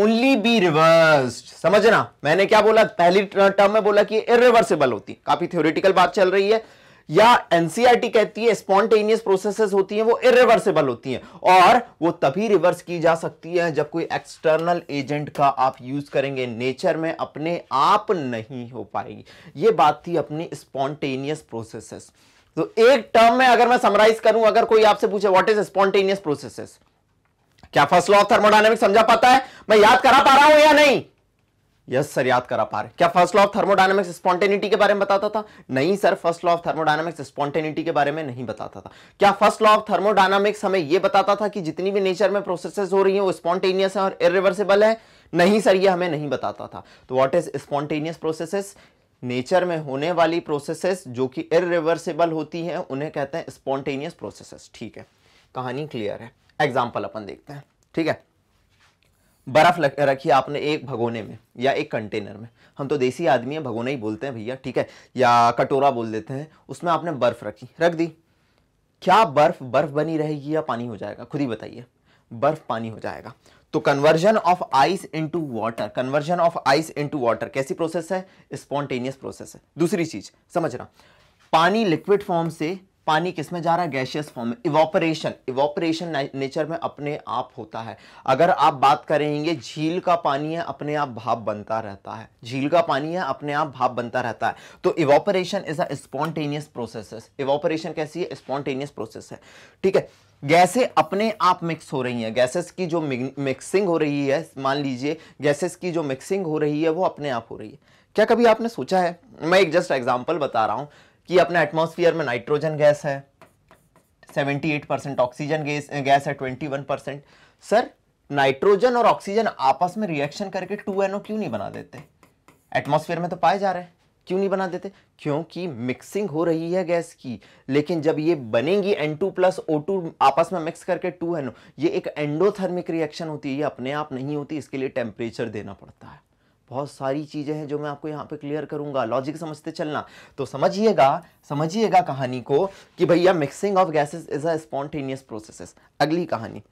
only be reverse समझना मैंने क्या बोला पहली टर्म में बोला कि इरिवर्सिबल होती काफी थ्योरिटिकल बात चल रही है या एनसीआरटी e कहती है स्पॉन्टेनियस प्रोसेसेस होती हैं वो इरिवर्सिबल होती हैं और वो तभी रिवर्स की जा सकती है जब कोई एक्सटर्नल एजेंट का आप यूज करेंगे नेचर में अपने आप नहीं हो पाएगी ये बात थी अपनी स्पॉन्टेनियस प्रोसेसेस तो एक टर्म में अगर मैं समराइज करूं अगर कोई आपसे पूछे व्हाट इज स्पॉन्टेनियस प्रोसेसेस क्या फर्स्ट लॉ ऑफ थर्मोडायनेमिक्स समझा पाता है मैं याद करा पा रहा हूं या नहीं यस सर याद करा पा रहे क्या first law of thermodynamics spontaneity के बारे में बताता था नहीं sir first law of thermodynamics spontaneity के बारे में नहीं बताता था क्या फर्स्ट लॉ ऑफ थर्मोडायनेमिक्स हमें यह बताता था कि जितनी भी नेचर में प्रोसेसेस हो रही हैं वो स्पॉन्टेनियस है और इरिवर्सिबल है नहीं सर ये हमें नहीं बताता था तो what is spontaneous processes nature में होने वाली प्रोसेसेस जो कि इरिवर्सिबल होती हैं उन्हें कहते हैं स्पॉन्टेनियस प्रोसेसेस ठीक है कहानी क्लियर है एग्जाम्पल अपन देखते हैं ठीक है बर्फ रखी आपने एक भगोने में या एक कंटेनर में हम तो देसी आदमी हैं भगोना ही बोलते हैं भैया ठीक है या कटोरा बोल देते हैं उसमें आपने बर्फ रखी रख दी क्या बर्फ बर्फ बनी रहेगी या पानी हो जाएगा खुद ही बताइए बर्फ पानी हो जाएगा तो conversion of ice into water conversion of ice into water कैसी प्रोसेस है स्पॉन्टेनियस प्रोसेस है दूसरी चीज समझना पानी लिक्विड फॉर्म से पानी किस में जा रहा है गैशियस फॉर्म में इवोपरेशन इवोपरेशन नेचर में अपने आप होता है अगर आप बात करेंगे झील का पानी है अपने आप भाप बनता रहता है झील का पानी है अपने आप भाप बनता रहता है तो evaporation is a spontaneous process evaporation कैसी है स्पॉन्टेनियस प्रोसेस है ठीक है गैसें अपने आप मिक्स हो रही हैं गैसेस की जो मिक्सिंग हो रही है मान लीजिए गैसेस की जो मिक्सिंग हो रही है वो अपने आप हो रही है क्या कभी आपने सोचा है मैं एक जस्ट एग्जांपल बता रहा हूँ कि अपना एटमोसफियर में नाइट्रोजन गैस है 78 परसेंट ऑक्सीजन गैस है है 21 परसेंट सर नाइट्रोजन और ऑक्सीजन आपस में रिएक्शन करके 2NO क्यों नहीं बना देते एटमोसफियर में तो पाए जा रहे हैं क्यों नहीं बना देते क्योंकि मिक्सिंग हो रही है गैस की लेकिन जब ये बनेंगी N2 प्लस ओ आपस में मिक्स करके 2NO ये एक एंडोथर्मिक रिएक्शन होती है ये अपने आप नहीं होती इसके लिए टेम्परेचर देना पड़ता है बहुत सारी चीज़ें हैं जो मैं आपको यहाँ पे क्लियर करूँगा लॉजिक समझते चलना तो समझिएगा समझिएगा कहानी को कि भैया mixing of gases is a spontaneous processes अगली कहानी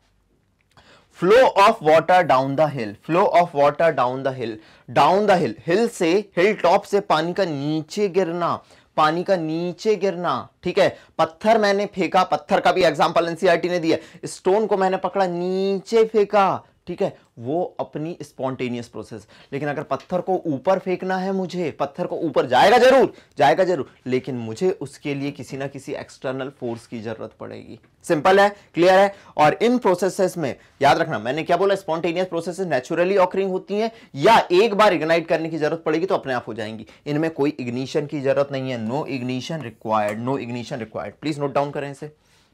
flow of water down the hill flow of water down the hill down the hill hill से हिल टॉप से पानी का नीचे गिरना पानी का नीचे गिरना ठीक है पत्थर मैंने फेंका पत्थर का भी एग्जाम्पल एनसीआरटी e ने दिया स्टोन को मैंने पकड़ा नीचे फेंका ठीक है वो अपनी स्पॉन्टेनियस प्रोसेस लेकिन अगर पत्थर को ऊपर फेंकना है मुझे पत्थर को ऊपर जाएगा जरूर जाएगा जरूर लेकिन मुझे उसके लिए किसी ना किसी एक्सटर्नल फोर्स की जरूरत पड़ेगी सिंपल है क्लियर है और इन प्रोसेसेस में याद रखना मैंने क्या बोला स्पॉन्टेनियस प्रोसेसेस नेचुरली ऑकरिंग होती हैं या एक बार इग्नाइट करने की जरूरत पड़ेगी तो अपने आप हो जाएंगी इनमें कोई इग्निशन की जरूरत नहीं है no ignition required no ignition required please note down करें इसे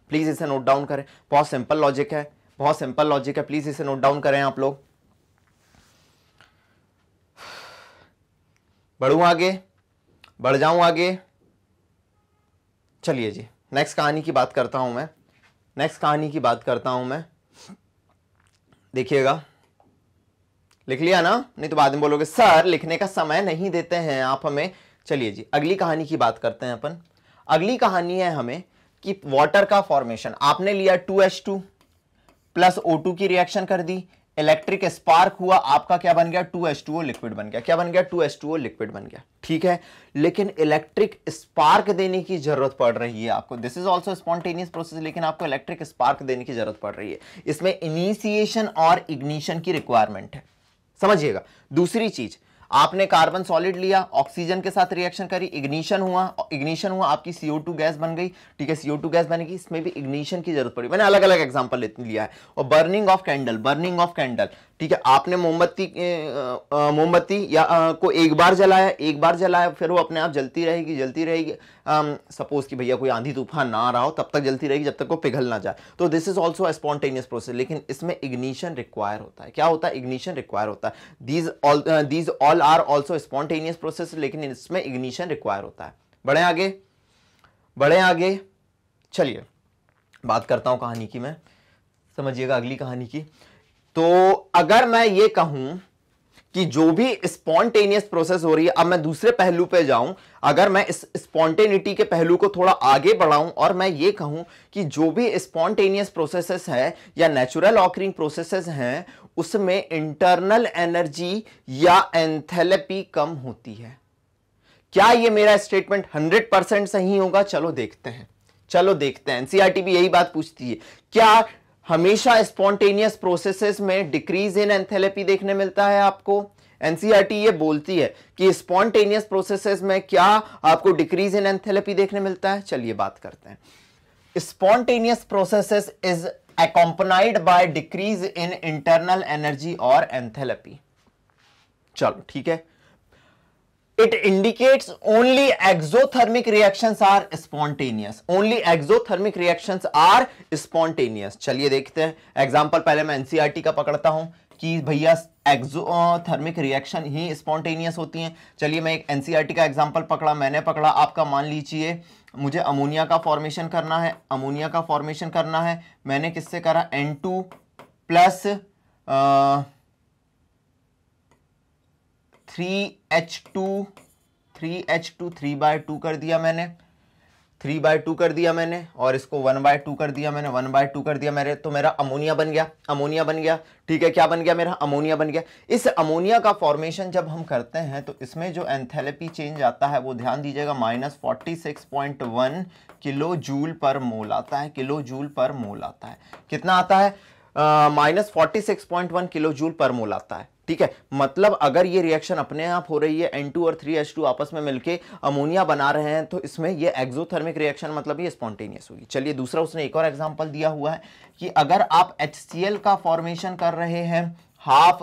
प्लीज इसे नोट डाउन करें बहुत सिंपल लॉजिक है बहुत सिंपल लॉजिक है प्लीज इसे नोट डाउन करें आप लोग बढ़ू आगे बढ़ जाऊं आगे चलिए जी नेक्स्ट कहानी की बात करता हूं मैं नेक्स्ट कहानी की बात करता हूं मैं देखिएगा लिख लिया ना नहीं तो बाद में बोलोगे सर लिखने का समय नहीं देते हैं आप हमें चलिए जी अगली कहानी की बात करते हैं अपन अगली कहानी है हमें कि वाटर का फॉर्मेशन आपने लिया to H two plus O2 की रिएक्शन कर दी इलेक्ट्रिक स्पार्क हुआ आपका क्या बन गया two S two O liquid बन गया क्या बन गया two S two O liquid बन गया ठीक है लेकिन इलेक्ट्रिक स्पार्क देने की जरूरत पड़ रही है आपको this is also spontaneous process लेकिन आपको इलेक्ट्रिक स्पार्क देने की जरूरत पड़ रही है इसमें इनिशिएशन और इग्निशन की रिक्वायरमेंट है समझिएगा दूसरी चीज आपने कार्बन सॉलिड लिया ऑक्सीजन के साथ रिएक्शन करी इग्निशन हुआ इग्निशन हुआ आपकी सीओ टू गैस बन गई ठीक है सीओ टू गैस बनेगी इसमें भी इग्निशन की जरूरत पड़ी मैंने अलग अलग एग्जांपल लिया है और burning of candle burning of candle ठीक है आपने मोमबत्ती मोमबत्ती या आ, को एक बार जलाया एक बार जलाया फिर वो अपने आप जलती रहेगी जलती रहेगी सपोज कि भैया कोई आंधी तूफान ना आ रहा हो तब तक जलती रहेगी जब तक वो पिघल ना जाए तो this is also spontaneous process लेकिन इसमें इग्निशन रिक्वायर होता है क्या होता है इग्निशन रिक्वायर होता है these all these all are also spontaneous process लेकिन इसमें इग्निशन रिक्वायर होता है बड़े आगे बड़े आगे चलिए बात करता हूँ कहानी की मैं समझिएगा अगली कहानी की तो अगर मैं ये कहूं कि जो भी स्पॉन्टेनियस प्रोसेस हो रही है अब मैं दूसरे पहलू पे जाऊं अगर मैं इस स्पॉन्टेनिटी के पहलू को थोड़ा आगे बढ़ाऊं और मैं ये कहूं कि जो भी स्पॉन्टेनियस प्रोसेसेस है या नेचुरल ऑकरिंग प्रोसेसेस हैं उसमें इंटरनल एनर्जी या एंथेलेपी कम होती है क्या ये मेरा स्टेटमेंट 100 परसेंट सही होगा चलो देखते हैं चलो देखते हैं एनसीआरटी भी यही बात पूछती है क्या हमेशा स्पॉन्टेनियस प्रोसेस में डिक्रीज इन एंथेलेपी देखने मिलता है आपको एनसीईआरटी ये बोलती है कि स्पॉन्टेनियस प्रोसेस में क्या आपको डिक्रीज इन एंथेलेपी देखने मिलता है चलिए बात करते हैं spontaneous process is accompanied by decrease in internal energy और एंथेलपी चलो ठीक है it indicates only exothermic reactions are spontaneous only exothermic reactions are spontaneous चलिए देखते हैं एग्जाम्पल पहले मैं एनसीईआरटी e का पकड़ता हूं कि भैया एक्सोथर्मिक रिएक्शन ही स्पॉन्टेनियस होती हैं चलिए मैं एक एनसीईआरटी e का एग्जाम्पल पकड़ा मैंने पकड़ा आपका मान लीजिए मुझे अमोनिया का फॉर्मेशन करना है अमोनिया का फॉर्मेशन करना है मैंने किससे करा N two plus ah, three H two three H two three by two कर दिया मैंने थ्री बाय टू कर दिया मैंने और इसको वन बाय टू कर दिया मैंने वन बाय टू कर दिया मेरे तो मेरा अमोनिया बन गया अमोनिया बन गया ठीक है क्या बन गया मेरा अमोनिया बन गया इस अमोनिया का फॉर्मेशन जब हम करते हैं तो इसमें जो एंथेलेपी चेंज आता है वो ध्यान दीजिएगा minus forty six point one kilo joule पर मोल आता है किलो जूल पर मोल आता है कितना आता है minus forty six point one kilo joule पर मोल आता है ठीक है मतलब अगर ये रिएक्शन अपने आप हो रही है एन टू और थ्री एच टू आपस में मिलके अमोनिया बना रहे हैं तो इसमें ये एक्जोथर्मिक रिएक्शन मतलब ये स्पॉन्टेनियस होगी चलिए दूसरा उसने एक और एग्जाम्पल दिया हुआ है कि अगर आप एल का फॉर्मेशन कर रहे हैं हाफ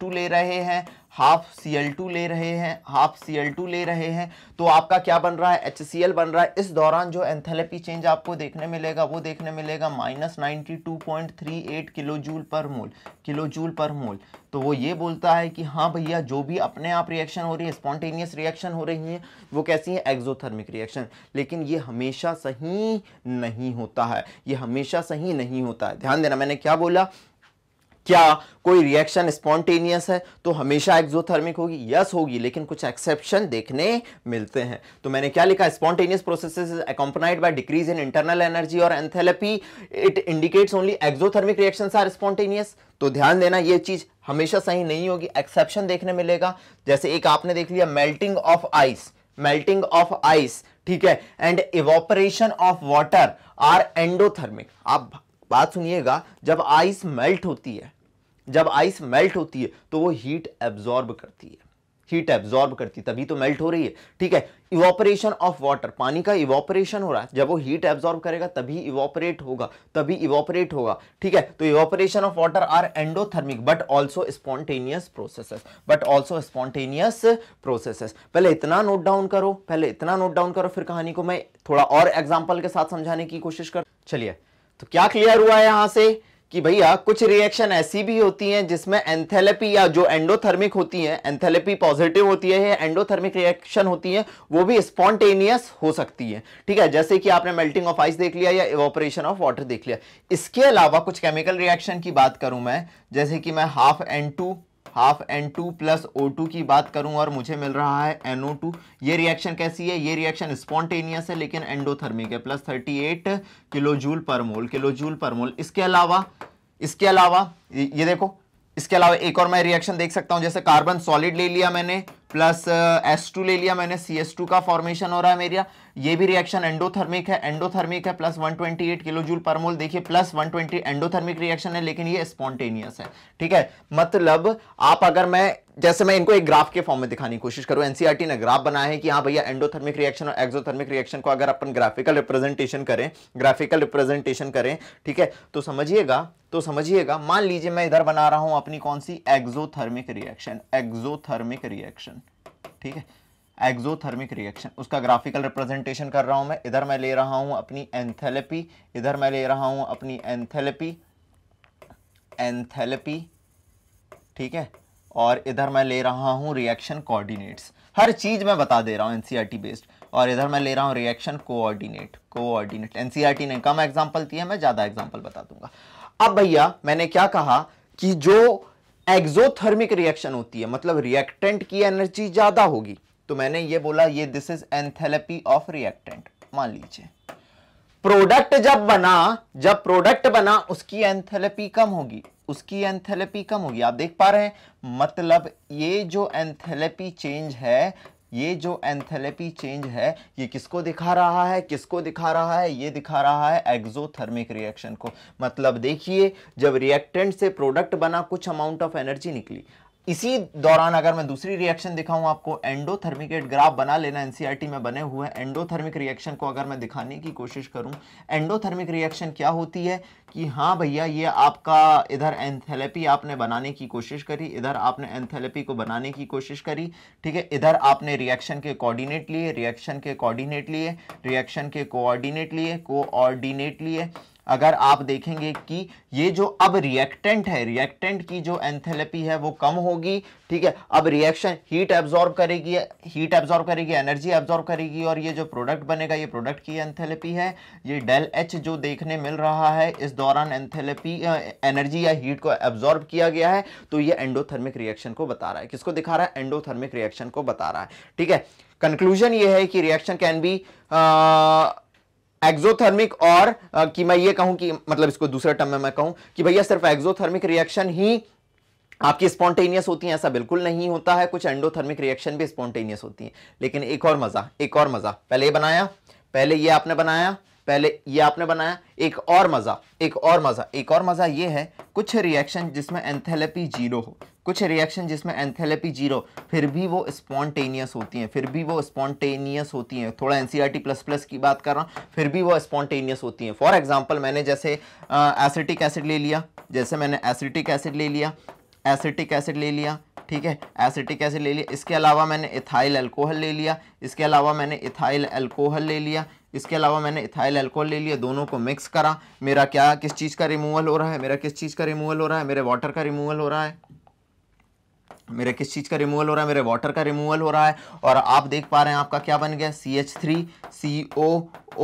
टू ले रहे हैं हाफ सी एल टू ले रहे हैं हाफ सी एल टू ले रहे हैं तो आपका क्या बन रहा है एच सी एल बन रहा है इस दौरान जो एंथेलेपी चेंज आपको देखने मिलेगा वो देखने मिलेगा minus ninety two point three eight kilo joule पर मोल किलो जूल पर मोल तो वो ये बोलता है कि हाँ भैया जो भी अपने आप रिएक्शन हो रही है स्पॉन्टेनियस रिएक्शन हो रही है वो कैसी है एक्जोथर्मिक रिएक्शन लेकिन ये हमेशा सही नहीं होता है ये हमेशा सही नहीं होता है ध्यान देना मैंने क्या बोला क्या कोई रिएक्शन स्पॉन्टेनियस है तो हमेशा एक्जोथर्मिक होगी यस होगी लेकिन कुछ एक्सेप्शन देखने मिलते हैं तो मैंने क्या लिखा spontaneous process accompanied by decrease in internal energy और enthalpy it indicates only exothermic reaction are spontaneous तो ध्यान देना ये चीज हमेशा सही नहीं होगी एक्सेप्शन देखने मिलेगा जैसे एक आपने देख लिया melting of ice melting of ice ठीक है and evaporation of water are endothermic आप बात सुनिएगा जब आइस मेल्ट होती है जब आइस मेल्ट होती है तो वो हीट एब्जॉर्ब करती है हीट एब्जॉर्ब करती है तभी तो मेल्ट हो रही है ठीक है इवॉपरेशन ऑफ वाटर पानी का इवॉपरेशन हो रहा है जब वो हीट एब्जॉर्ब करेगा तभी इवॉपरेट होगा तभी इवॉपरेट होगा ठीक है तो evaporation of water are endothermic but also spontaneous processes but also spontaneous processes पहले इतना नोट डाउन करो पहले इतना नोट डाउन करो फिर कहानी को मैं थोड़ा और एग्जाम्पल के साथ समझाने की कोशिश कर चलिए तो क्या क्लियर हुआ है यहां से कि भैया कुछ रिएक्शन ऐसी भी होती हैं जिसमें एंथेलेपी या जो एंडोथर्मिक होती है एंथेलेपी पॉजिटिव होती है या एंडोथर्मिक रिएक्शन होती है वो भी स्पॉन्टेनियस हो सकती है ठीक है जैसे कि आपने मेल्टिंग ऑफ आइस देख लिया या इवोपरेशन ऑफ वाटर देख लिया इसके अलावा कुछ केमिकल रिएक्शन की बात करूं मैं जैसे कि मैं half N two half N two plus O two की बात करूं और मुझे मिल रहा है एनओ टू ये रिएक्शन कैसी है ये रिएक्शन स्पॉन्टेनियस है लेकिन एंडोथर्मिक है plus thirty eight kilo joule पर मोल किलो जूल पर मोल इसके अलावा इसके अलावा ये देखो इसके अलावा एक और मैं रिएक्शन देख सकता हूं जैसे कार्बन सॉलिड ले लिया मैंने प्लस एस टू ले लिया मैंने सी एस टू का फॉर्मेशन हो रहा है मेरा ये भी रिएक्शन एंडोथर्मिक है एंडोथर्मिक है प्लस 128 किलो जूल पर मोल देखिए प्लस 120 एंडोथर्मिक रिएक्शन है लेकिन ये स्पॉन्टेनियस है ठीक है मतलब आप अगर मैं जैसे मैं इनको एक ग्राफ के फॉर्म में दिखाने की कोशिश करूं एनसीआरटी e ने ग्राफ बनाया है कि हाँ भैया एंडोथर्मिक रिएक्शन और एक्सोथर्मिक रिएक्शन को अगर अपन ग्राफिकल रिप्रेजेंटेशन करें ग्राफिकल रिप्रेजेंटेशन करें ठीक है तो समझिएगा तो समझिएगा मान लीजिए मैं इधर बना रहा हूं अपनी कौन सी एक्सोथर्मिक रिएक्शन एक्सोथर्मिक रिएक्शन ठीक है एक्सोथर्मिक रिएक्शन उसका ग्राफिकल रिप्रेजेंटेशन कर रहा हूं मैं इधर मैं ले रहा हूं अपनी एंथेलपी इधर मैं ले रहा हूं अपनी एंथेलपी एंथेलपी ठीक है और इधर मैं ले रहा हूं रिएक्शन कोऑर्डिनेट्स हर चीज़ मैं बता दे रहा हूं एनसीईआरटी बेस्ड e और इधर मैं ले रहा हूं रिएक्शन कोऑर्डिनेट कोऑर्डिनेट एनसीईआरटी ने कम एग्जांपल दिए मैं ज़्यादा एग्जांपल बता दूंगा अब भैया मैंने क्या कहा कि जो एक्सोथर्मिक रिएक्शन होती है मतलब रिएक्टेंट की एनर्जी ज़्यादा होगी तो मैंने ये बोला ये this is enthalpy of reactant मान लीजिए प्रोडक्ट जब बना जब प्रोडक्ट बना उसकी एंथेलपी कम होगी उसकी एंथेलपी कम होगी आप देख पा रहे हैं मतलब ये जो एंथेलपी चेंज है ये जो एंथेलेपी चेंज है ये किसको दिखा रहा है किसको दिखा रहा है ये दिखा रहा है एक्जोथर्मिक रिएक्शन को मतलब देखिए जब रिएक्टेंट से प्रोडक्ट बना कुछ अमाउंट ऑफ एनर्जी निकली इसी दौरान अगर मैं दूसरी रिएक्शन दिखाऊं आपको एंडोथर्मिकेट ग्राफ बना लेना एनसीईआरटी e में बने हुए एंडोथर्मिक रिएक्शन को अगर मैं दिखाने की कोशिश करूं एंडोथर्मिक रिएक्शन क्या होती है कि हाँ भैया ये आपका इधर एंथेलेपी आपने बनाने की कोशिश करी इधर आपने एंथेलेपी को बनाने की कोशिश करी ठीक है इधर आपने रिएक्शन के कोऑर्डिनेट लिए रिएक्शन के कोऑर्डिनेट लिए रिएक्शन के कोऑर्डिनेट लिए कोऑर्डिनेट लिए अगर आप देखेंगे कि ये जो अब रिएक्टेंट है रिएक्टेंट की जो एंथेलपी है वो कम होगी ठीक है अब रिएक्शन हीट एब्जॉर्ब करेगी हीट एब्जॉर्ब करेगी एनर्जी एब्जॉर्ब करेगी और ये जो प्रोडक्ट बनेगा ये प्रोडक्ट की एंथेलपी है ये डेल एच जो देखने मिल रहा है इस दौरान एंथेलपी एनर्जी या हीट को एब्जॉर्ब किया गया है तो ये एंडोथर्मिक रिएक्शन को बता रहा है किसको दिखा रहा है एंडोथर्मिक रिएक्शन को बता रहा है ठीक है कंक्लूजन ये है कि रिएक्शन कैन बी एक्जोथर्मिक और आ, कि मैं ये कहूं कि मतलब इसको दूसरे टर्म में मैं कहूं कि भैया सिर्फ एक्जोथर्मिक रिएक्शन ही आपकी स्पॉन्टेनियस होती है ऐसा बिल्कुल नहीं होता है कुछ एंडोथर्मिक रिएक्शन भी स्पॉन्टेनियस होती है लेकिन एक और मज़ा एक और मज़ा पहले ये बनाया पहले ये आपने बनाया पहले ये आपने बनाया एक और मज़ा एक और मज़ा एक और मज़ा ये है कुछ रिएक्शन जिसमें एंथेलेपी जीरो हो कुछ रिएक्शन जिसमें एंथेलेपी जीरो फिर भी वो स्पॉन्टेनियस होती हैं फिर भी वो स्पॉन्टेनियस होती हैं थोड़ा एन प्लस प्लस की बात कर रहा हूँ फिर भी वो स्पॉन्टेनियस होती हैं फॉर एग्जाम्पल मैंने जैसे एसिटिक एसिड ले लिया जैसे मैंने एसिटिक एसिड ले लिया एसिटिक एसिड ले लिया ठीक है एसिटिक एसिड ले लिया इसके अलावा मैंने इथाइल अल्कोहल ले लिया इसके अलावा मैंने इथाइल अल्कोहल ले लिया इसके अलावा मैंने इथाइल अल्कोहल ले लिया दोनों को मिक्स करा मेरा क्या किस चीज़ का रिमूवल हो रहा है मेरा किस चीज़ का रिमूवल हो रहा है मेरे वाटर का रिमूवल हो रहा है मेरे किस चीज़ का रिमूवल हो रहा है मेरे वाटर का रिमूवल हो रहा है और आप देख पा रहे हैं आपका क्या बन गया C H three C O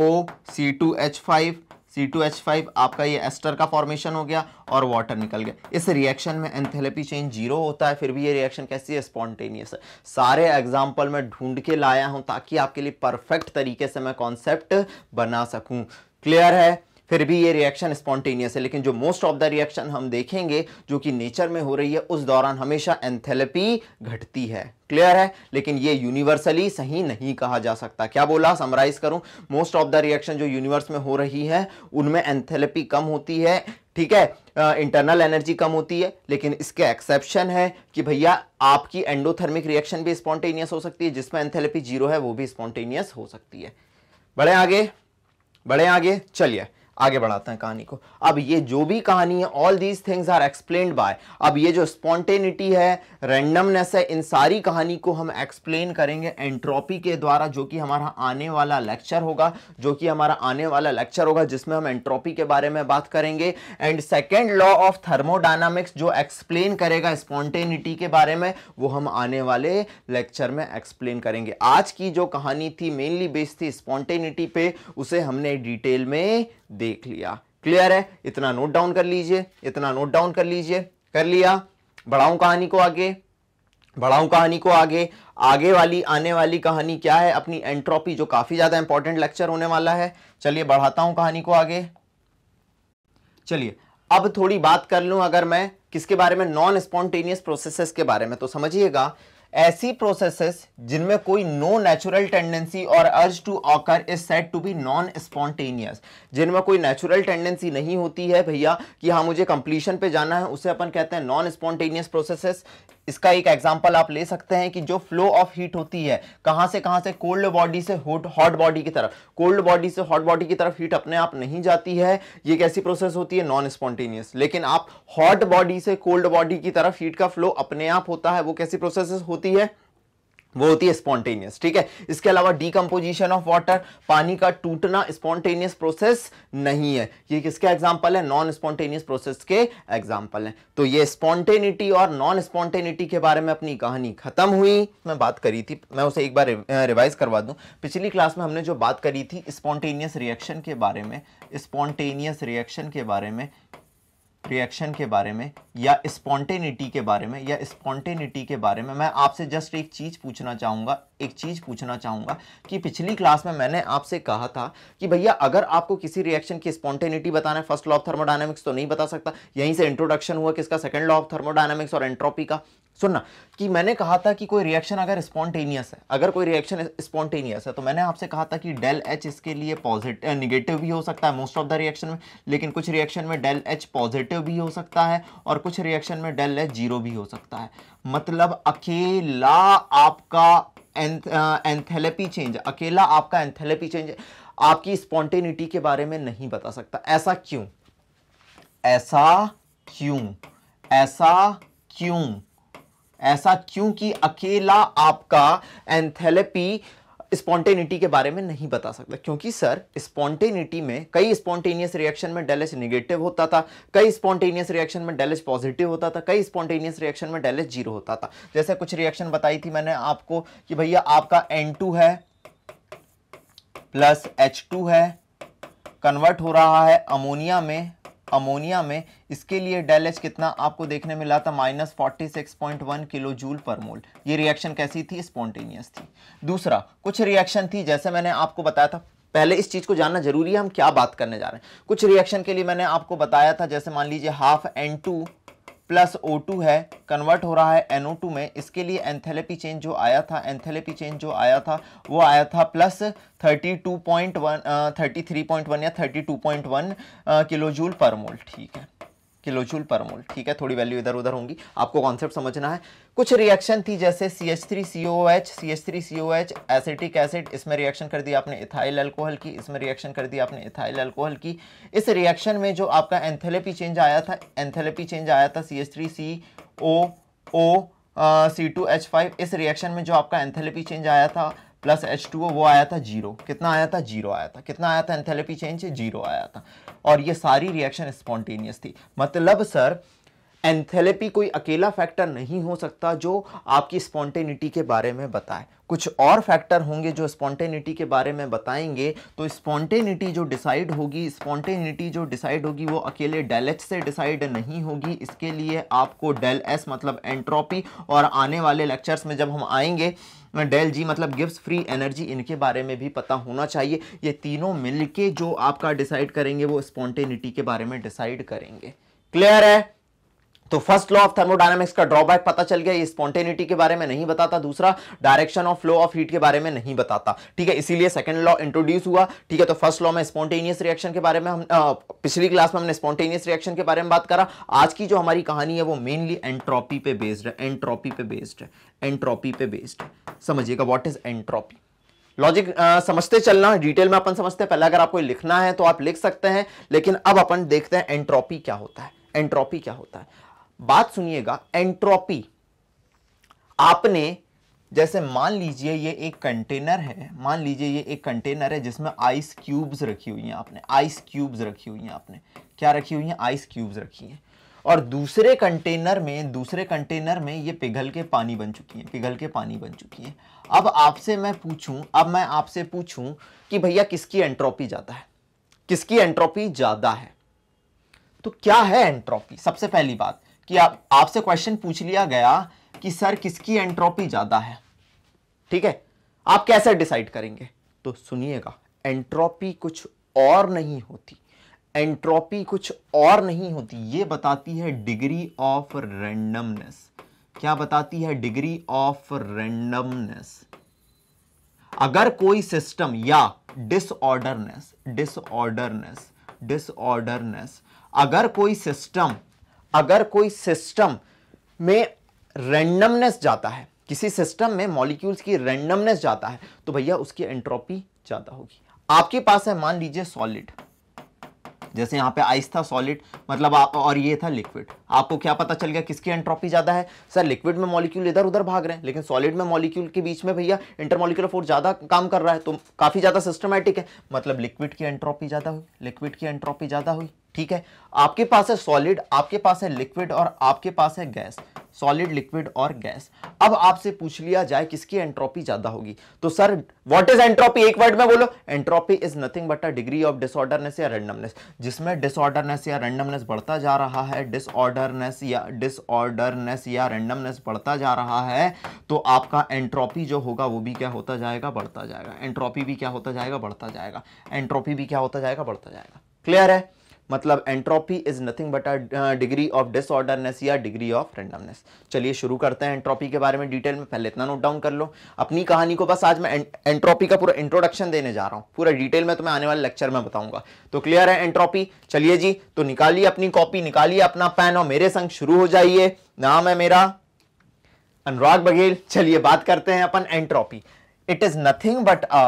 O C two H five C2H5 आपका ये एस्टर का फॉर्मेशन हो गया और वाटर निकल गया इस रिएक्शन में एंथेलेपी चेंज जीरो होता है फिर भी ये रिएक्शन कैसी है स्पॉन्टेनियस है सारे एग्जाम्पल मैं ढूंढ के लाया हूँ ताकि आपके लिए परफेक्ट तरीके से मैं कॉन्सेप्ट बना सकूँ क्लियर है फिर भी ये रिएक्शन स्पॉन्टेनियस है लेकिन जो मोस्ट ऑफ द रिएक्शन हम देखेंगे जो कि नेचर में हो रही है उस दौरान हमेशा एंथेलपी घटती है क्लियर है लेकिन ये यूनिवर्सली सही नहीं कहा जा सकता क्या बोला समराइज करूं मोस्ट ऑफ द रिएक्शन जो यूनिवर्स में हो रही है उनमें एंथेलपी कम होती है ठीक है इंटरनल एनर्जी कम होती है लेकिन इसके एक्सेप्शन है कि भैया आपकी एंडोथर्मिक रिएक्शन भी स्पॉन्टेनियस हो सकती है जिसमें एंथेलपी जीरो है वो भी स्पॉन्टेनियस हो सकती है बड़े आगे बड़े आगे चलिए आगे बढ़ाते हैं कहानी को अब ये जो भी कहानी है all these things are explain by अब ये जो स्पॉन्टेनिटी है रैंडमनेस है इन सारी कहानी को हम एक्सप्लेन करेंगे एंट्रोपी के द्वारा जो कि हमारा आने वाला लेक्चर होगा जो कि हमारा आने वाला लेक्चर होगा जिसमें हम एंट्रोपी के बारे में बात करेंगे and second law of thermodynamics जो एक्सप्लेन करेगा स्पॉन्टेनिटी के बारे में वो हम आने वाले लेक्चर में एक्सप्लेन करेंगे आज की जो कहानी थी मेनली बेस्ड थी स्पॉन्टेनिटी पे उसे हमने डिटेल में देख देख लिया क्लियर है इतना नोट डाउन कर लीजिए इतना नोट डाउन कर लीजिए कर लिया बढ़ाऊ कहानी को आगे बढ़ाऊ कहानी को आगे आगे वाली आने वाली कहानी क्या है अपनी एंट्रोपी जो काफ़ी ज़्यादा इंपॉर्टेंट लेक्चर होने वाला है चलिए बढ़ाता हूं कहानी को आगे चलिए अब थोड़ी बात कर लूं अगर मैं किसके बारे में नॉन स्पॉन्टेनियस प्रोसेसेस के बारे में तो समझिएगा ऐसी प्रोसेसेस जिनमें कोई नो नेचुरल टेंडेंसी और urge to occur is set to be non spontaneous जिनमें कोई नेचुरल टेंडेंसी नहीं होती है भैया कि हाँ मुझे कंप्लीशन पे जाना है उसे अपन कहते हैं नॉन स्पॉन्टेनियस प्रोसेसेस इसका एक एग्जाम्पल आप ले सकते हैं कि जो फ्लो ऑफ हीट होती है कहां से कहां से कोल्ड बॉडी से हॉट बॉडी की तरफ कोल्ड बॉडी से हॉट बॉडी की तरफ हीट अपने आप नहीं जाती है ये कैसी प्रोसेस होती है नॉन स्पॉन्टेनियस लेकिन आप हॉट बॉडी से कोल्ड बॉडी की तरफ हीट का फ्लो अपने आप होता है वो कैसी प्रोसेस होती है वो होती है स्पॉन्टेनियस ठीक है इसके अलावा डीकम्पोजिशन ऑफ वाटर पानी का टूटना स्पॉन्टेनियस प्रोसेस नहीं है ये किसके एग्जाम्पल है नॉन स्पॉन्टेनियस प्रोसेस के एग्जाम्पल हैं तो ये स्पॉन्टेनिटी और नॉन स्पॉन्टेनिटी के बारे में अपनी कहानी खत्म हुई मैं बात करी थी मैं उसे एक बार रिवाइज करवा दूँ पिछली क्लास में हमने जो बात करी थी स्पॉन्टेनियस रिएक्शन के बारे में स्पॉन्टेनियस रिएक्शन के बारे में रिएक्शन के बारे में या स्पॉन्टेनिटी के बारे में या स्पॉन्टेनिटी के बारे में मैं आपसे जस्ट एक चीज़ पूछना चाहूँगा एक चीज़ पूछना चाहूंगा कि पिछली क्लास में मैंने आपसे कहा था कि भैया अगर आपको किसी रिएक्शन की स्पॉन्टेनिटी बताना है फर्स्ट लॉ ऑफ थर्मोडायनेमिक्स तो नहीं बता सकता यहीं से इंट्रोडक्शन हुआ किसका सेकंड लॉ ऑफ थर्मोडायनेमिक्स और एंट्रोपी का सुनना कि मैंने कहा था कि कोई रिएक्शन अगर स्पॉन्टेनियस है अगर कोई रिएक्शन स्पॉन्टेनियस है तो मैंने आपसे कहा था कि डेल एच इसके लिए पॉजिटिव निगेटिव भी हो सकता है मोस्ट ऑफ द रिएक्शन में लेकिन कुछ रिएक्शन में डेल एच पॉजिटिव भी हो सकता है और कुछ रिएक्शन में डेल एच जीरो भी हो सकता है मतलब अकेला आपका एंथेलेपी चेंज uh, अकेला आपका एंथेलेपी चेंज आपकी स्पॉन्टेनिटी के बारे में नहीं बता सकता ऐसा क्यों ऐसा क्यों ऐसा क्यों ऐसा क्योंकि अकेला आपका एंथेलेपी स्पॉन्टेनिटी के बारे में नहीं बता सकता क्योंकि सर स्पॉन्टेनिटी में कई स्पॉन्टेनियस रिएक्शन में डेलेस नेगेटिव होता था कई स्पॉन्टेनियस रिएक्शन में डेलेस पॉजिटिव होता था कई स्पॉन्टेनियस रिएक्शन में डेलेस जीरो होता था जैसे कुछ रिएक्शन बताई थी मैंने आपको कि भैया आपका एन है प्लस एच है कन्वर्ट हो रहा है अमोनिया में अमोनिया में इसके लिए डेल एच कितना आपको देखने मिला था minus forty six point one kilo joule पर मोल ये रिएक्शन कैसी थी स्पॉन्टेनियस थी दूसरा कुछ रिएक्शन थी जैसे मैंने आपको बताया था पहले इस चीज़ को जानना जरूरी है हम क्या बात करने जा रहे हैं कुछ रिएक्शन के लिए मैंने आपको बताया था जैसे मान लीजिए half N two plus O2 है कन्वर्ट हो रहा है NO2 में इसके लिए एंथेलेपी चेंज जो आया था एंथेलेपी चेंज जो आया था वो आया था प्लस 32.1 पॉइंट 33.1 या 32.1 किलो जूल पर मोल ठीक है किलोजूल पर मोल ठीक है थोड़ी वैल्यू इधर उधर होंगी आपको कॉन्सेप्ट समझना है कुछ रिएक्शन थी जैसे C H three C O H C H three C O H acetic acid इसमें रिएक्शन कर दी आपने इथाइल अल्कोहल की इसमें रिएक्शन कर दी आपने इथाइल अल्कोहल की इस रिएक्शन में जो आपका एंथेलेपी चेंज आया था एंथेलेपी चेंज आया था C H three C O O C two H five इस रिएक्शन में जो आपका एंथेलेपी चेंज आया था प्लस एच टू वो आया था जीरो कितना आया था जीरो आया था कितना आया था एंथेलेपी चेंज जीरो आया था और ये सारी रिएक्शन स्पॉन्टेनियस थी मतलब सर एंथेलेपी कोई अकेला फैक्टर नहीं हो सकता जो आपकी स्पॉन्टेनिटी के बारे में बताए कुछ और फैक्टर होंगे जो स्पॉन्टेनिटी के बारे में बताएंगे तो स्पॉन्टेनिटी जो डिसाइड होगी स्पॉन्टेनिटी जो डिसाइड होगी वो अकेले डेल एच से डिसाइड नहीं होगी इसके लिए आपको डेल एस मतलब एंट्रोपी और आने वाले लेक्चर्स में जब हम आएंगे डेल जी मतलब गिव्स फ्री एनर्जी इनके बारे में भी पता होना चाहिए ये तीनों मिलके जो आपका डिसाइड करेंगे वो स्पॉन्टेनिटी के बारे में डिसाइड करेंगे क्लियर है तो फर्स्ट लॉ ऑफ थर्मोडायनामिक्स का ड्रॉबैक पता चल गया ये स्पॉन्टेनिटी के बारे में नहीं बताता दूसरा direction of flow of heat के बारे में नहीं बताता ठीक है इसीलिए सेकंड लॉ इंट्रोड्यूस हुआ ठीक है तो फर्स्ट लॉ में स्पॉन्टेनियस रिएक्शन के बारे में हम आ, पिछली क्लास में हमने स्पॉन्टेनियस रिएक्शन के बारे में बात करा आज की जो हमारी कहानी है वो मेनली एंट्रॉपी पे बेस्ड है एंट्रॉपी पे बेस्ड है एंट्रॉपी पे बेस्ड है समझिएगा व्हाट इज एंट्रॉपी लॉजिक समझते चलना डिटेल में अपन समझते हैं पहले अगर आपको लिखना है तो आप लिख सकते हैं लेकिन अब अपन देखते हैं एंट्रॉपी क्या होता है एंट्रॉपी क्या होता है बात सुनिएगा एंट्रोपी आपने जैसे मान लीजिए ये एक कंटेनर है मान लीजिए ये एक कंटेनर है जिसमें आइस क्यूब्स रखी हुई हैं आपने आइस क्यूब्स रखी हुई हैं आपने क्या रखी हुई हैं आइस क्यूब्स रखी हैं और दूसरे कंटेनर में दूसरे कंटेनर में ये पिघल के पानी बन चुकी हैं पिघल के पानी बन चुकी हैं अब आपसे मैं पूछूं अब मैं आपसे पूछूं कि भैया किसकी एंट्रोपी ज़्यादा है किसकी एंट्रोपी ज़्यादा है तो क्या है एंट्रोपी सबसे पहली बात कि आप आपसे क्वेश्चन पूछ लिया गया कि सर किसकी एंट्रोपी ज्यादा है ठीक है आप कैसे डिसाइड करेंगे तो सुनिएगा एंट्रोपी कुछ और नहीं होती एंट्रोपी कुछ और नहीं होती ये बताती है डिग्री ऑफ रैंडमनेस क्या बताती है डिग्री ऑफ रैंडमनेस अगर कोई सिस्टम या डिसऑर्डरनेस डिसऑर्डरनेस डिसऑर्डरनेस अगर कोई सिस्टम अगर कोई सिस्टम में रेंडमनेस जाता है किसी सिस्टम में मॉलिक्यूल्स की रेंडमनेस जाता है तो भैया उसकी एंट्रोपी ज़्यादा होगी आपके पास है मान लीजिए सॉलिड जैसे यहां पे आइस था सॉलिड मतलब आप और ये था लिक्विड आपको क्या पता चल गया किसकी एंट्रोपी ज़्यादा है सर लिक्विड में मॉलिक्यूल इधर उधर भाग रहे हैं लेकिन सॉलिड में मॉलिक्यूल के बीच में भैया इंटरमोलिकुलर फोर्स ज़्यादा काम कर रहा है तो काफ़ी ज़्यादा सिस्टमेटिक है मतलब लिक्विड की एंट्रोपी ज़्यादा हुई लिक्विड की एंट्रोपी ज़्यादा हुई ठीक है आपके पास है सॉलिड आपके पास है लिक्विड और आपके पास है गैस सॉलिड लिक्विड और गैस अब आपसे पूछ लिया जाए किसकी एंट्रोपी ज्यादा होगी तो सर व्हाट इज एंट्रोपी एक वर्ड में बोलो entropy is nothing but a degree of disorderness या रेंडमनेस जिसमें डिसऑर्डरनेस या रेंडमनेस बढ़ता जा रहा है डिसऑर्डरनेस या डिसऑर्डरनेस या रेंडमनेस बढ़ता जा रहा है तो आपका एंट्रोपी जो होगा वो भी क्या होता जाएगा बढ़ता जाएगा एंट्रोपी भी क्या होता जाएगा बढ़ता जाएगा एंट्रोपी भी क्या होता जाएगा बढ़ता जाएगा क्लियर है मतलब entropy is nothing but a degree of disorderness या डिग्री ऑफ रेंडमनेस चलिए शुरू करते हैं एंट्रोपी के बारे में डिटेल में पहले इतना नोट डाउन कर लो अपनी कहानी को बस आज मैं एंट्रोपी का पूरा इंट्रोडक्शन देने जा रहा हूँ पूरा डिटेल में तुम्हें आने वाले लेक्चर में बताऊंगा तो क्लियर है एंट्रोपी चलिए जी तो निकालिए अपनी कॉपी निकालिए अपना पेन और मेरे संग शुरू हो जाइए नाम है मेरा अनुराग बघेल चलिए बात करते हैं अपन entropy it is nothing but a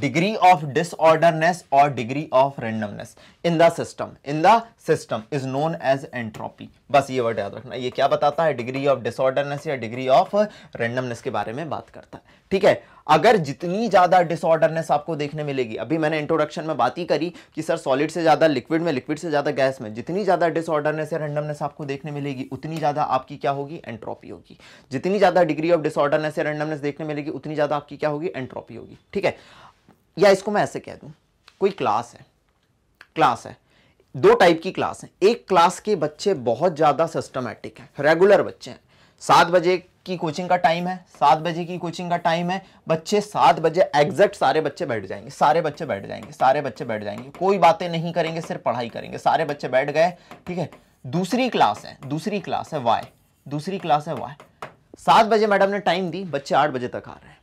degree of disorderness or degree of randomness in the system in the system is known as entropy बस ये वर्ड याद रखना ये क्या बताता है डिग्री ऑफ डिसऑर्डरनेस या डिग्री ऑफ रेंडमनेस के बारे में बात करता है ठीक है अगर जितनी ज़्यादा डिसऑर्डरनेस आपको देखने मिलेगी अभी मैंने इंट्रोडक्शन में बात ही करी कि सर सॉलिड से ज़्यादा लिक्विड में लिक्विड से ज़्यादा गैस में जितनी ज़्यादा डिसऑर्डरनेस या रेंडमनेस आपको देखने मिलेगी उतनी ज़्यादा आपकी क्या होगी एंट्रोपी होगी जितनी ज़्यादा डिग्री ऑफ डिसऑर्डरनेस या रेंडमनेस देखने मिलेगी उतनी ज़्यादा आपकी क्या होगी एंट्रोपी होगी ठीक है या इसको मैं ऐसे कह दूं कोई क्लास है क्लास है दो टाइप की क्लास है एक क्लास के बच्चे बहुत ज़्यादा सिस्टमेटिक हैं रेगुलर बच्चे हैं सात बजे की कोचिंग का टाइम है सात बजे की कोचिंग का टाइम है बच्चे सात बजे एग्जैक्ट सारे बच्चे बैठ जाएंगे सारे बच्चे बैठ जाएंगे सारे बच्चे बैठ जाएंगे कोई बातें नहीं करेंगे सिर्फ पढ़ाई करेंगे सारे बच्चे बैठ गए ठीक है दूसरी क्लास है दूसरी क्लास है वाई दूसरी क्लास है वाई सात बजे मैडम ने टाइम दी बच्चे आठ बजे तक आ रहे हैं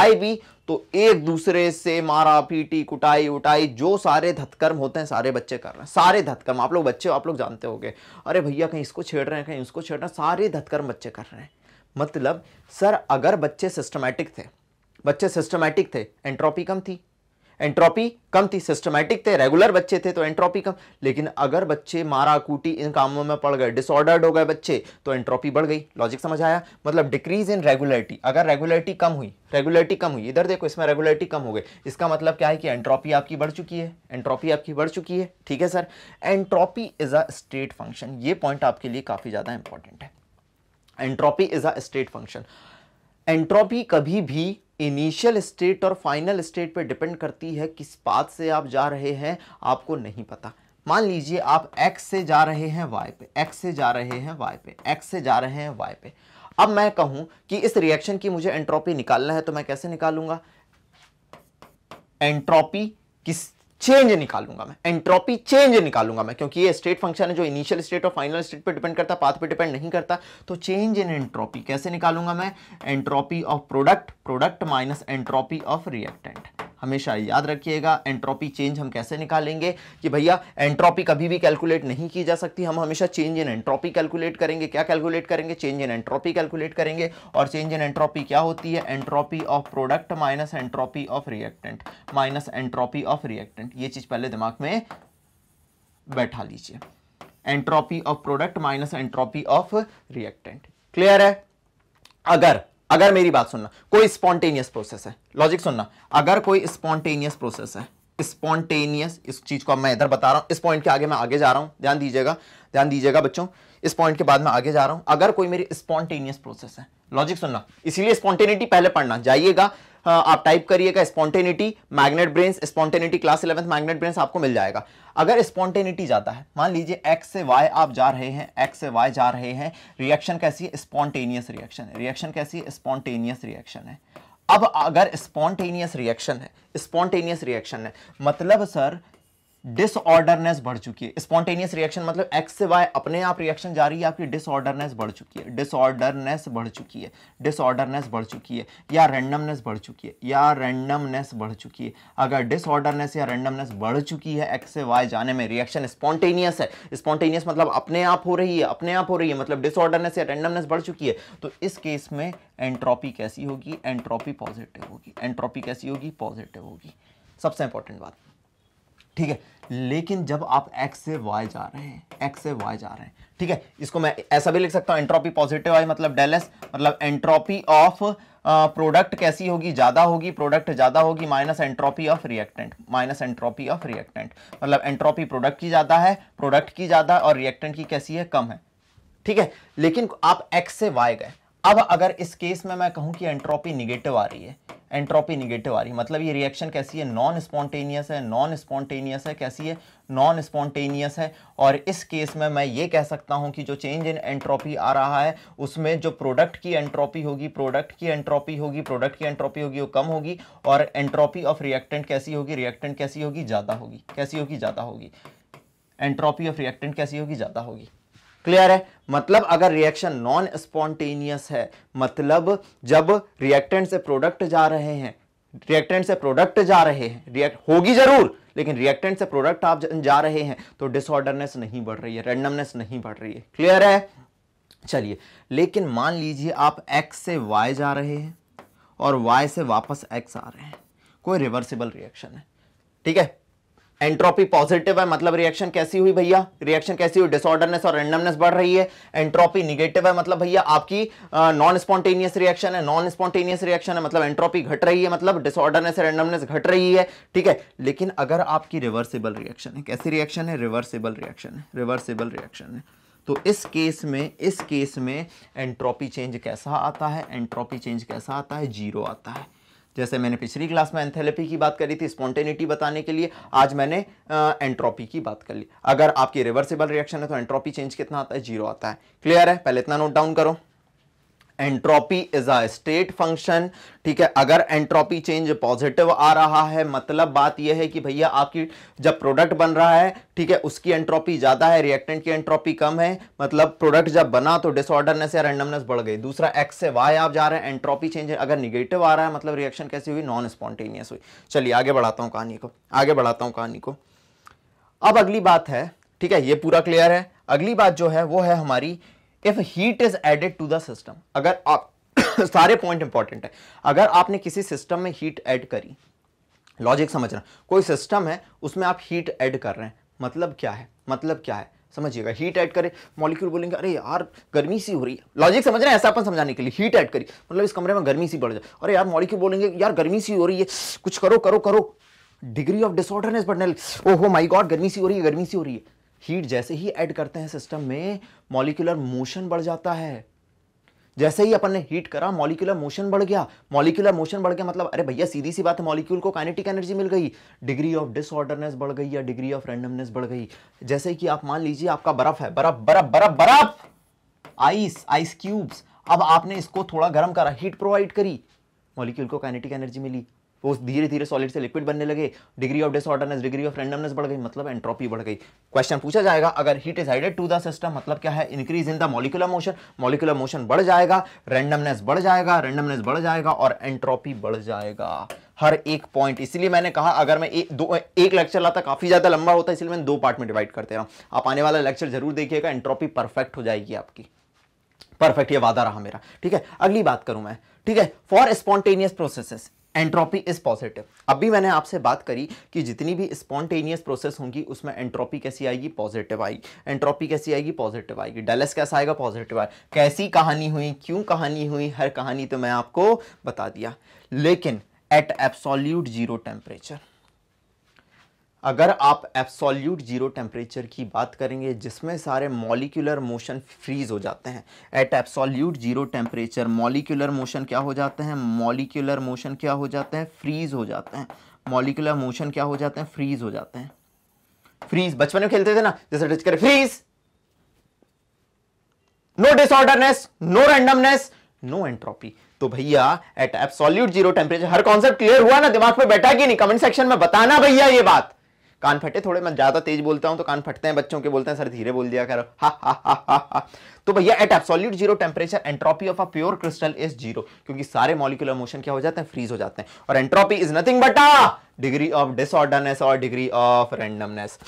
आए भी तो एक दूसरे से मारा पीटी कुटाई उटाई जो सारे धतकर्म होते हैं सारे बच्चे कर रहे हैं सारे धतकर्म आप लोग बच्चे आप लोग जानते होंगे अरे भैया कहीं इसको छेड़ रहे हैं कहीं उसको छेड़ रहे हैं सारे धतकर्म बच्चे कर रहे हैं मतलब सर अगर बच्चे सिस्टमैटिक थे बच्चे सिस्टमैटिक थे एंट्रोपी कम थी एंट्रोपी कम थी सिस्टमैटिक थे रेगुलर बच्चे थे तो एंट्रोपी कम लेकिन अगर बच्चे मारा कूटी इन कामों में पड़ गए डिसऑर्डर्ड हो गए बच्चे तो एंट्रोपी बढ़ गई लॉजिक समझ आया मतलब डिक्रीज इन रेगुलरिटी अगर रेगुलरिटी कम हुई रेगुलरिटी कम हुई इधर देखो इसमें रेगुलरिटी कम हो गई इसका मतलब क्या है कि एंट्रोपी आपकी बढ़ चुकी है एंट्रोपी आपकी बढ़ चुकी है ठीक है sir entropy is a state function ये पॉइंट आपके लिए काफ़ी ज़्यादा इंपॉर्टेंट है entropy is a state function entropy कभी भी इनिशियल स्टेट और फाइनल स्टेट पे डिपेंड करती है किस पाथ से आप जा रहे हैं आपको नहीं पता मान लीजिए आप एक्स से जा रहे हैं वाई पे एक्स से जा रहे हैं वाई पे एक्स से जा रहे हैं वाई पे अब मैं कहूं कि इस रिएक्शन की मुझे एंट्रोपी निकालना है तो मैं कैसे निकालूंगा एंट्रोपी किस चेंज निकालूंगा मैं एंट्रोपी चेंज निकालूंगा मैं क्योंकि ये स्टेट फंक्शन है जो इनिशियल स्टेट और फाइनल स्टेट पे डिपेंड करता है पाथ पे डिपेंड नहीं करता तो चेंज इन एंट्रोपी कैसे निकालूंगा मैं entropy of product product minus entropy of reactant हमेशा याद रखिएगा एंट्रोपी चेंज हम कैसे निकालेंगे कि भैया एंट्रोपी कभी भी कैलकुलेट नहीं की जा सकती हम हमेशा चेंज इन एंट्रोपी कैलकुलेट करेंगे क्या कैलकुलेट करेंगे चेंज इन एंट्रोपी कैलकुलेट करेंगे और चेंज इन एंट्रोपी क्या होती है entropy of product minus entropy of reactant minus entropy of reactant ये चीज़ पहले दिमाग में बैठा लीजिए entropy of product minus entropy of reactant clear है अगर अगर मेरी बात सुनना कोई स्पॉन्टेनियस प्रोसेस है लॉजिक सुनना अगर कोई स्पॉन्टेनियस प्रोसेस है स्पॉन्टेनियस इस चीज को मैं इधर बता रहा हूं इस पॉइंट के आगे मैं आगे जा रहा हूं ध्यान दीजिएगा ध्यान दीजिएगा बच्चों इस पॉइंट के बाद मैं आगे जा रहा हूं अगर कोई मेरी स्पॉन्टेनियस प्रोसेस है लॉजिक सुनना इसीलिए स्पॉन्टेनिटी पहले पढ़ना जाइएगा हाँ, आप टाइप करिएगा spontaneity Magnet Brain spontaneity class eleventh Magnet Brain आपको मिल जाएगा अगर स्पॉन्टेनिटी जाता है मान लीजिए एक्स से वाई आप जा रहे हैं एक्स से वाई जा रहे हैं रिएक्शन कैसी है स्पॉन्टेनियस रिएक्शन है रिएक्शन कैसी है स्पॉन्टेनियस रिएक्शन है अब अगर स्पॉन्टेनियस रिएक्शन है स्पॉन्टेनियस रिएक्शन है मतलब सर डिसऑर्डरनेस बढ़ चुकी है स्पॉन्टेनियस रिएक्शन मतलब एक्स से वाई अपने आप रिएक्शन जा रही है आपकी डिसऑर्डरनेस बढ़ चुकी है डिसऑर्डरनेस बढ़ चुकी है डिसऑर्डरनेस बढ़ चुकी है या रैंडमनेस बढ़ चुकी है या रैंडमनेस बढ़ चुकी है अगर डिसऑर्डरनेस या रैंडमनेस बढ़ चुकी है एक्स से वाई जाने में रिएक्शन स्पॉन्टेनियस है स्पॉन्टेनियस मतलब अपने आप हो रही है अपने आप हो रही है मतलब डिसऑर्डरनेस या रैंडमनेस बढ़ चुकी है तो इस केस में एंट्रॉपी कैसी होगी एंट्रॉपी पॉजिटिव होगी एंट्रॉपी कैसी होगी पॉजिटिव होगी सबसे इंपॉर्टेंट बात ठीक है लेकिन जब आप एक्स से वाई जा रहे हैं एक्स से वाई जा रहे हैं ठीक है इसको मैं ऐसा भी लिख सकता हूं एंट्रोपी पॉजिटिव आई मतलब डेल एस मतलब एंट्रोपी ऑफ प्रोडक्ट कैसी होगी ज़्यादा होगी प्रोडक्ट ज़्यादा होगी minus entropy of reactant minus entropy of reactant मतलब एंट्रोपी प्रोडक्ट की ज़्यादा है प्रोडक्ट की ज़्यादा और रिएक्टेंट की कैसी है कम है ठीक है लेकिन आप एक्स से वाई गए अब अगर इस केस में मैं कहूँ कि एंट्रोपी निगेटिव आ रही है एंट्रोपी निगेटिव आ रही है मतलब ये रिएक्शन कैसी है नॉन स्पॉन्टेनियस है नॉन स्पॉन्टेनियस है कैसी है नॉन स्पॉन्टेनियस है और इस केस में मैं ये कह सकता हूँ कि जो चेंज इन एंट्रोपी आ रहा है उसमें जो प्रोडक्ट की एंट्रोपी होगी प्रोडक्ट की एंट्रोपी होगी प्रोडक्ट की एंट्रोपी होगी वो कम होगी और एंट्रोपी ऑफ रिएक्टेंट कैसी होगी रिएक्टेंट कैसी होगी ज़्यादा होगी कैसी होगी ज़्यादा होगी एंट्रोपी ऑफ रिएक्टेंट कैसी होगी ज़्यादा होगी क्लियर है मतलब अगर रिएक्शन नॉन स्पॉन्टेनियस है मतलब जब रिएक्टेंट से प्रोडक्ट जा रहे हैं रिएक्टेंट से प्रोडक्ट जा रहे हैं रिएक्ट होगी जरूर लेकिन रिएक्टेंट से प्रोडक्ट आप जा रहे हैं तो डिसऑर्डरनेस नहीं बढ़ रही है रेंडमनेस नहीं बढ़ रही है क्लियर है चलिए लेकिन मान लीजिए आप एक्स से वाई जा रहे हैं और वाई से वापस एक्स आ रहे हैं कोई रिवर्सिबल रिएक्शन है ठीक है एंट्रोपी पॉजिटिव है मतलब रिएक्शन कैसी हुई भैया रिएक्शन कैसी हुई डिसऑर्डरनेस और रेंडमनेस बढ़ रही है एंट्रोपी निगेटिव है मतलब भैया आपकी नॉन स्पॉन्टेनियस रिएक्शन है नॉन स्पॉन्टेनियस रिएक्शन है मतलब एंट्रोपी घट रही है मतलब डिसऑर्डरनेस रेंडमनेस घट रही है ठीक है लेकिन अगर आपकी रिवर्सिबल रिएक्शन है कैसी रिएक्शन है रिवर्सिबल रिएक्शन है रिवर्सिबल रिएक्शन है तो इस केस में इस केस में एंट्रोपी चेंज कैसा आता है एंट्रोपी चेंज कैसा आता है जीरो आता है जैसे मैंने पिछली क्लास में एंथेलेपी की बात करी थी स्पॉन्टेनिटी बताने के लिए आज मैंने एंट्रोपी की बात कर ली अगर आपकी रिवर्सिबल रिएक्शन है तो एंट्रोपी चेंज कितना आता है जीरो आता है क्लियर है पहले इतना नोट डाउन करो entropy is a state function ठीक है अगर एंट्रोपी चेंज पॉजिटिव आ रहा है मतलब बात यह है कि भैया आपकी जब प्रोडक्ट बन रहा है ठीक है उसकी एंट्रोपी ज़्यादा है रिएक्टेंट की एंट्रोपी कम है मतलब प्रोडक्ट जब बना तो डिसऑर्डरनेस या रैंडमनेस बढ़ गई दूसरा एक्स से वाई आप जा रहे हैं एंट्रोपी चेंज अगर निगेटिव आ रहा है मतलब रिएक्शन कैसी हुई नॉन स्पॉन्टेनियस हुई चलिए आगे बढ़ाता हूँ कहानी को आगे बढ़ाता हूँ कहानी को अब अगली बात है ठीक है ये पूरा क्लियर है अगली बात जो है वो है हमारी if heat is added to the system अगर आप सारे पॉइंट इंपॉर्टेंट है अगर आपने किसी सिस्टम में हीट ऐड करी लॉजिक समझना कोई सिस्टम है उसमें आप हीट ऐड कर रहे हैं मतलब क्या है मतलब क्या है समझिएगा हीट ऐड करें मॉलिक्यूल बोलेंगे अरे यार गर्मी सी हो रही है लॉजिक समझ रहे हैं ऐसा अपन समझाने के लिए हीट ऐड करी मतलब इस कमरे में गर्मी सी बढ़ जाए अरे यार मॉलिक्यूल बोलेंगे यार गर्मी सी हो रही है कुछ करो करो करो डिग्री ऑफ डिसऑर्डरनेस बढ़ने लगी ओहो माई गॉड गर्मी सी हो रही है गर्मी सी हो रही है हीट जैसे ही ऐड करते हैं सिस्टम में मॉलिकुलर मोशन बढ़ जाता है जैसे ही अपन ने हीट करा मॉलिकुलर मोशन बढ़ गया मॉलिकुलर मोशन बढ़ गया मतलब अरे भैया सीधी सी बात है मॉलिक्यूल को काइनेटिक एनर्जी मिल गई डिग्री ऑफ डिसऑर्डरनेस बढ़ गई या डिग्री ऑफ रैंडमनेस बढ़ गई जैसे कि आप मान लीजिए आपका बर्फ है बर्फ बर्फ बर्फ बर्फ आइस आइस क्यूब्स अब आपने इसको थोड़ा गर्म करा हीट प्रोवाइड करी मॉलिक्यूल को काइनेटिक एनर्जी मिली वो धीरे धीरे सॉलिड से लिक्विड बनने लगे degree of disorderness degree of randomness बढ़ गई मतलब एंट्रोपी बढ़ गई क्वेश्चन पूछा जाएगा अगर heat is added to the system मतलब क्या है increase in the molecular motion molecular motion बढ़ जाएगा रेंडमनेस बढ़ जाएगा रैंडमनेस बढ़ जाएगा और एंट्रोपी बढ़ जाएगा हर एक पॉइंट इसलिए मैंने कहा अगर मैं एक दो एक लेक्चर लाता काफ़ी ज़्यादा लंबा होता है इसलिए मैं दो पार्ट में डिवाइड करते रहा आप आने वाला लेक्चर जरूर देखिएगा एंट्रोपी परफेक्ट हो जाएगी आपकी परफेक्ट ये वादा रहा मेरा ठीक है अगली बात करूं मैं ठीक है for spontaneous processes entropy is positive अभी मैंने आपसे बात करी कि जितनी भी स्पॉन्टेनियस प्रोसेस होंगी उसमें एंट्रोपी कैसी आएगी पॉजिटिव आएगी एंट्रोपी कैसी आएगी पॉजिटिव आएगी डेलस कैसा आएगा पॉजिटिव आएगा कैसी कहानी हुई क्यों कहानी हुई हर कहानी तो मैं आपको बता दिया लेकिन एट एब्सोल्यूट जीरो टेम्परेचर अगर आप एब्सोल्यूट जीरो टेम्परेचर की बात करेंगे जिसमें सारे मॉलिकुलर मोशन फ्रीज हो जाते हैं at absolute zero temperature molecular motion क्या हो जाते हैं मॉलिकुलर मोशन क्या हो जाते हैं फ्रीज हो जाते हैं मॉलिकुलर मोशन क्या हो जाते हैं फ्रीज हो जाते हैं फ्रीज बचपन में खेलते थे ना जैसे टच करें freeze no disorderness no randomness no entropy तो भैया एट एब्सोल्यूट जीरो टेम्परेचर हर कॉन्सेप्ट क्लियर हुआ ना दिमाग में बैठा कि नहीं कमेंट सेक्शन में बताना भैया ये बात कान फटे थोड़े मैं ज़्यादा तेज बोलता हूं तो कान फटते हैं बच्चों के बोलते हैं सर धीरे बोल दिया करो हा हा हा हा हा तो भैया at absolute zero temperature entropy of a pure crystal is zero क्योंकि सारे मॉलिकुलर मोशन क्या हो जाते हैं फ्रीज हो जाते हैं और entropy is nothing but a degree of disorderness और degree of randomness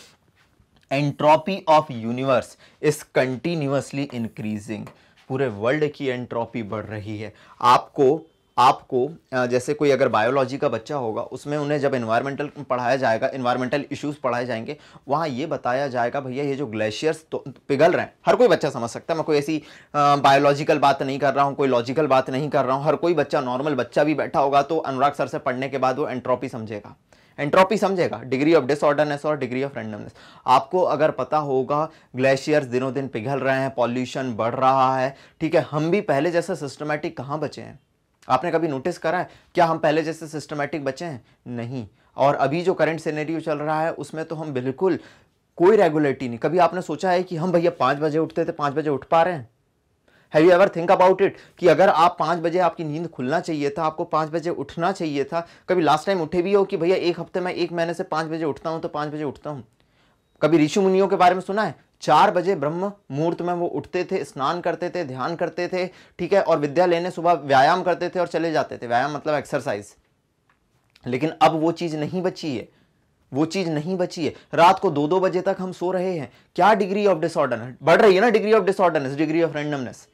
entropy of universe is continuously increasing पूरे वर्ल्ड की एंट्रोपी बढ़ रही है आपको आपको जैसे कोई अगर बायोलॉजी का बच्चा होगा उसमें उन्हें जब इन्वायरमेंटल पढ़ाया जाएगा इन्वायरमेंटल इश्यूज़ पढ़ाए जाएंगे वहाँ ये बताया जाएगा भैया ये जो ग्लेशियर्स तो पिघल रहे हैं हर कोई बच्चा समझ सकता है मैं कोई ऐसी बायोलॉजिकल बात नहीं कर रहा हूँ कोई लॉजिकल बात नहीं कर रहा हूँ हर कोई बच्चा नॉर्मल बच्चा भी बैठा होगा तो अनुराग सर से पढ़ने के बाद वो एंट्रोपी समझेगा एंट्रॉपी समझेगा डिग्री ऑफ डिसऑर्डरनेस और डिग्री ऑफ रैंडमनेस आपको अगर पता होगा ग्लेशियर्स दिनों दिन पिघल रहे हैं पॉल्यूशन बढ़ रहा है ठीक है हम भी पहले जैसे सिस्टमेटिक कहाँ बचे हैं आपने कभी नोटिस करा है क्या हम पहले जैसे सिस्टमेटिक बचे हैं नहीं और अभी जो करंट सिनेरियो चल रहा है उसमें तो हम बिल्कुल कोई रेगुलरिटी नहीं कभी आपने सोचा है कि हम भैया पाँच बजे उठते थे पाँच बजे उठ पा रहे हैं have you ever think about it कि अगर आप पाँच बजे आपकी नींद खुलना चाहिए था आपको पाँच बजे उठना चाहिए था कभी लास्ट टाइम उठे भी हो कि भैया एक हफ्ते में एक महीने से पाँच बजे उठता हूँ तो पाँच बजे उठता हूँ कभी ऋषि मुनियों के बारे में सुना है चार बजे ब्रह्म मुहूर्त में वो उठते थे स्नान करते थे ध्यान करते थे ठीक है और विद्या लेने सुबह व्यायाम करते थे और चले जाते थे व्यायाम मतलब एक्सरसाइज लेकिन अब वो चीज़ नहीं बची है वो चीज़ नहीं बची है रात को दो दो बजे तक हम सो रहे हैं क्या डिग्री ऑफ डिसऑर्डर बढ़ रही है ना degree of disorderness degree of randomness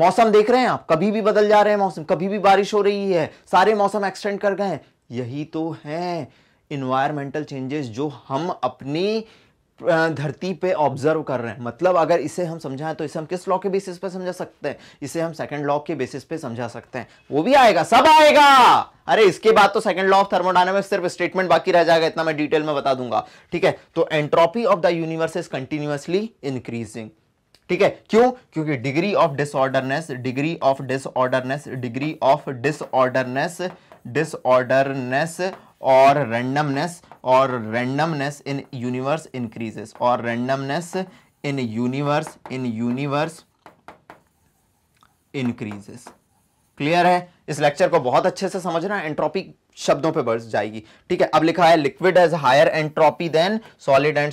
मौसम देख रहे हैं आप कभी भी बदल जा रहे हैं मौसम कभी भी बारिश हो रही है सारे मौसम एक्सटेंड कर गए हैं यही तो है इन्वायरमेंटल चेंजेस जो हम अपनी धरती पे ऑब्जर्व कर रहे हैं मतलब अगर इसे हम समझाएं तो इसे हम किस लॉ के बेसिस पे समझा सकते हैं इसे हम सेकंड लॉ के बेसिस पे समझा सकते हैं वो भी आएगा सब आएगा अरे इसके बाद तो सेकंड लॉ ऑफ थर्मोडाइनमिक्स सिर्फ स्टेटमेंट बाकी रह जाएगा इतना मैं डिटेल में बता दूंगा ठीक है तो entropy of the universe is continuously increasing ठीक है क्यों क्योंकि degree of disorderness degree of disorderness degree of disorderness disorderness और रैंडमनेस और रैंडमनेस इन यूनिवर्स इंक्रीजेस और randomness in universe in universe increases clear है इस लेक्चर को बहुत अच्छे से समझना एंट्रोपी शब्दों पे बढ़ जाएगी ठीक है अब लिखा है liquid has higher entropy than solid and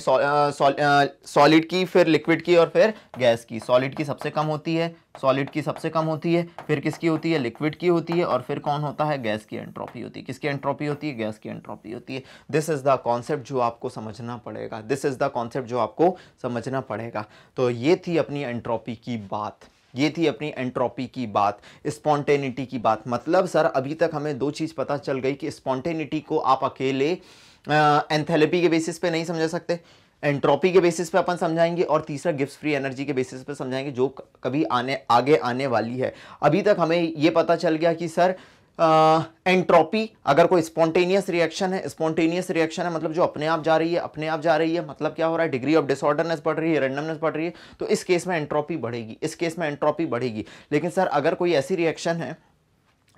solid की फिर लिक्विड की और फिर गैस की सॉलिड की सबसे कम होती है सॉलिड की सबसे कम होती है फिर किसकी होती है लिक्विड की होती है और फिर कौन होता है गैस की एंट्रोपी होती है किसकी एंट्रोपी होती है गैस की एंट्रोपी होती है दिस इज़ द कॉन्सेप्ट जो आपको समझना पड़ेगा दिस इज़ द कॉन्सेप्ट जो आपको समझना पड़ेगा तो ये थी अपनी एंट्रोपी की बात ये थी अपनी एंट्रोपी की बात स्पॉन्टेनिटी की बात मतलब सर अभी तक हमें दो चीज़ पता चल गई कि स्पॉन्टेनिटी को आप अकेले एंथेलेपी के बेसिस पे नहीं समझा सकते एंट्रोपी के बेसिस पे अपन समझाएंगे और तीसरा गिफ्ट फ्री एनर्जी के बेसिस पे समझाएंगे जो कभी आने आगे आने वाली है अभी तक हमें ये पता चल गया कि सर एंट्रोपी uh, अगर कोई स्पॉन्टेनियस रिएक्शन है स्पॉन्टेनियस रिएक्शन है मतलब जो अपने आप जा रही है अपने आप जा रही है मतलब क्या हो रहा है डिग्री ऑफ डिसऑर्डरनेस बढ़ रही है रेंडमनेस बढ़ रही है तो इस केस में एंट्रोपी बढ़ेगी इस केस में एंट्रोपी बढ़ेगी लेकिन सर अगर कोई ऐसी रिएक्शन है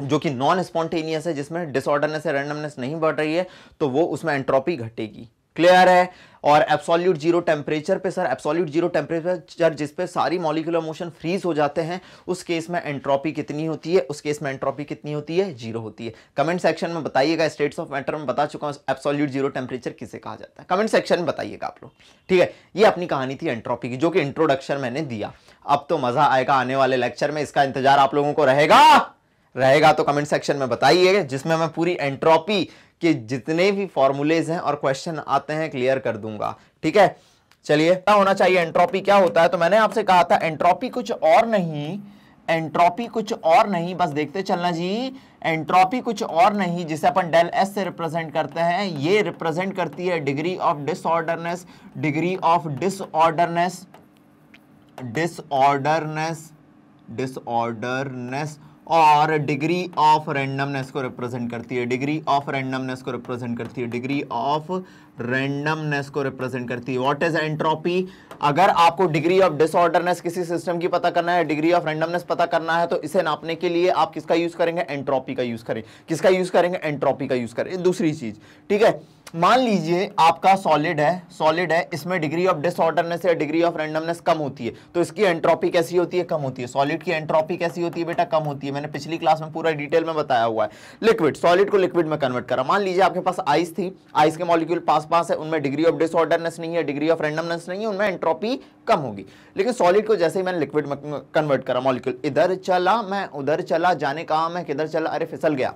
जो कि नॉन स्पॉन्टेनियस है जिसमें डिसऑर्डरनेस या रेंडमनेस नहीं बढ़ रही है तो वो उसमें एंट्रोपी घटेगी क्लियर है और एब्सोल्यूट जीरो टेम्परेचर पे सर एब्सोल्यूट जीरो टेम्परेचर जिस पे सारी मॉलिकुलर मोशन फ्रीज हो जाते हैं उस केस में एंट्रोपी कितनी होती है उस केस में एंट्रोपी कितनी होती है जीरो होती है कमेंट सेक्शन में बताइएगा स्टेट्स ऑफ मैटर में बता चुका हूँ एब्सोल्यूट जीरो टेम्परेचर किसे कहा जाता है कमेंट सेक्शन में बताइएगा आप लोग ठीक है ये अपनी कहानी थी एंट्रोपी की जो कि इंट्रोडक्शन मैंने दिया अब तो मजा आएगा आने वाले लेक्चर में इसका इंतजार आप लोगों को रहेगा रहेगा तो कमेंट सेक्शन में बताइए जिसमें मैं पूरी एंट्रोपी कि जितने भी फॉर्मूलेज हैं और क्वेश्चन आते हैं क्लियर कर दूंगा ठीक है चलिए क्या होना चाहिए एंट्रोपी क्या होता है तो मैंने आपसे कहा था एंट्रोपी कुछ और नहीं एंट्रोपी कुछ और नहीं बस देखते चलना जी एंट्रोपी कुछ और नहीं जिसे अपन डेल एस से रिप्रेजेंट करते हैं ये रिप्रेजेंट करती है degree of disorderness degree of disorderness disorderness disorderness और डिग्री ऑफ रैंडमनेस को रिप्रेजेंट करती है डिग्री ऑफ रैंडमनेस को रिप्रेजेंट करती है डिग्री ऑफ रैंडमनेस को रिप्रेजेंट करती है व्हाट इज एंट्रोपी अगर आपको डिग्री ऑफ डिसऑर्डरनेस किसी सिस्टम की पता करना है डिग्री ऑफ रैंडमनेस पता करना है तो इसे नापने के लिए आप किसका यूज करेंगे एंट्रोपी का यूज करें किसका यूज करेंगे एंट्रोपी का यूज करें दूसरी चीज ठीक है मान लीजिए आपका सॉलिड है सॉलिड है इसमें डिग्री ऑफ डिसऑर्डरनेस या डिग्री ऑफ रेंडमनेस कम होती है तो इसकी एंट्रोपी कैसी होती है कम होती है सॉलिड की एंट्रोपी कैसी होती है बेटा कम होती है मैंने पिछली क्लास में पूरा डिटेल में बताया हुआ है लिक्विड सॉलिड को लिक्विड में कन्वर्ट करा मान लीजिए आपके पास आइस थी आइस के मॉलिक्यूल पास पास है उनमें डिग्री ऑफ डिसऑर्डरनेस नहीं है डिग्री ऑफ रेंडमनेस नहीं है उनमें एंट्रोपी कम होगी लेकिन सॉलिड को जैसे ही मैंने लिक्विड में कन्वर्ट करा मॉलिक्यूल इधर चला मैं उधर चला जाने कहा मैं किधर चला अरे फिसल गया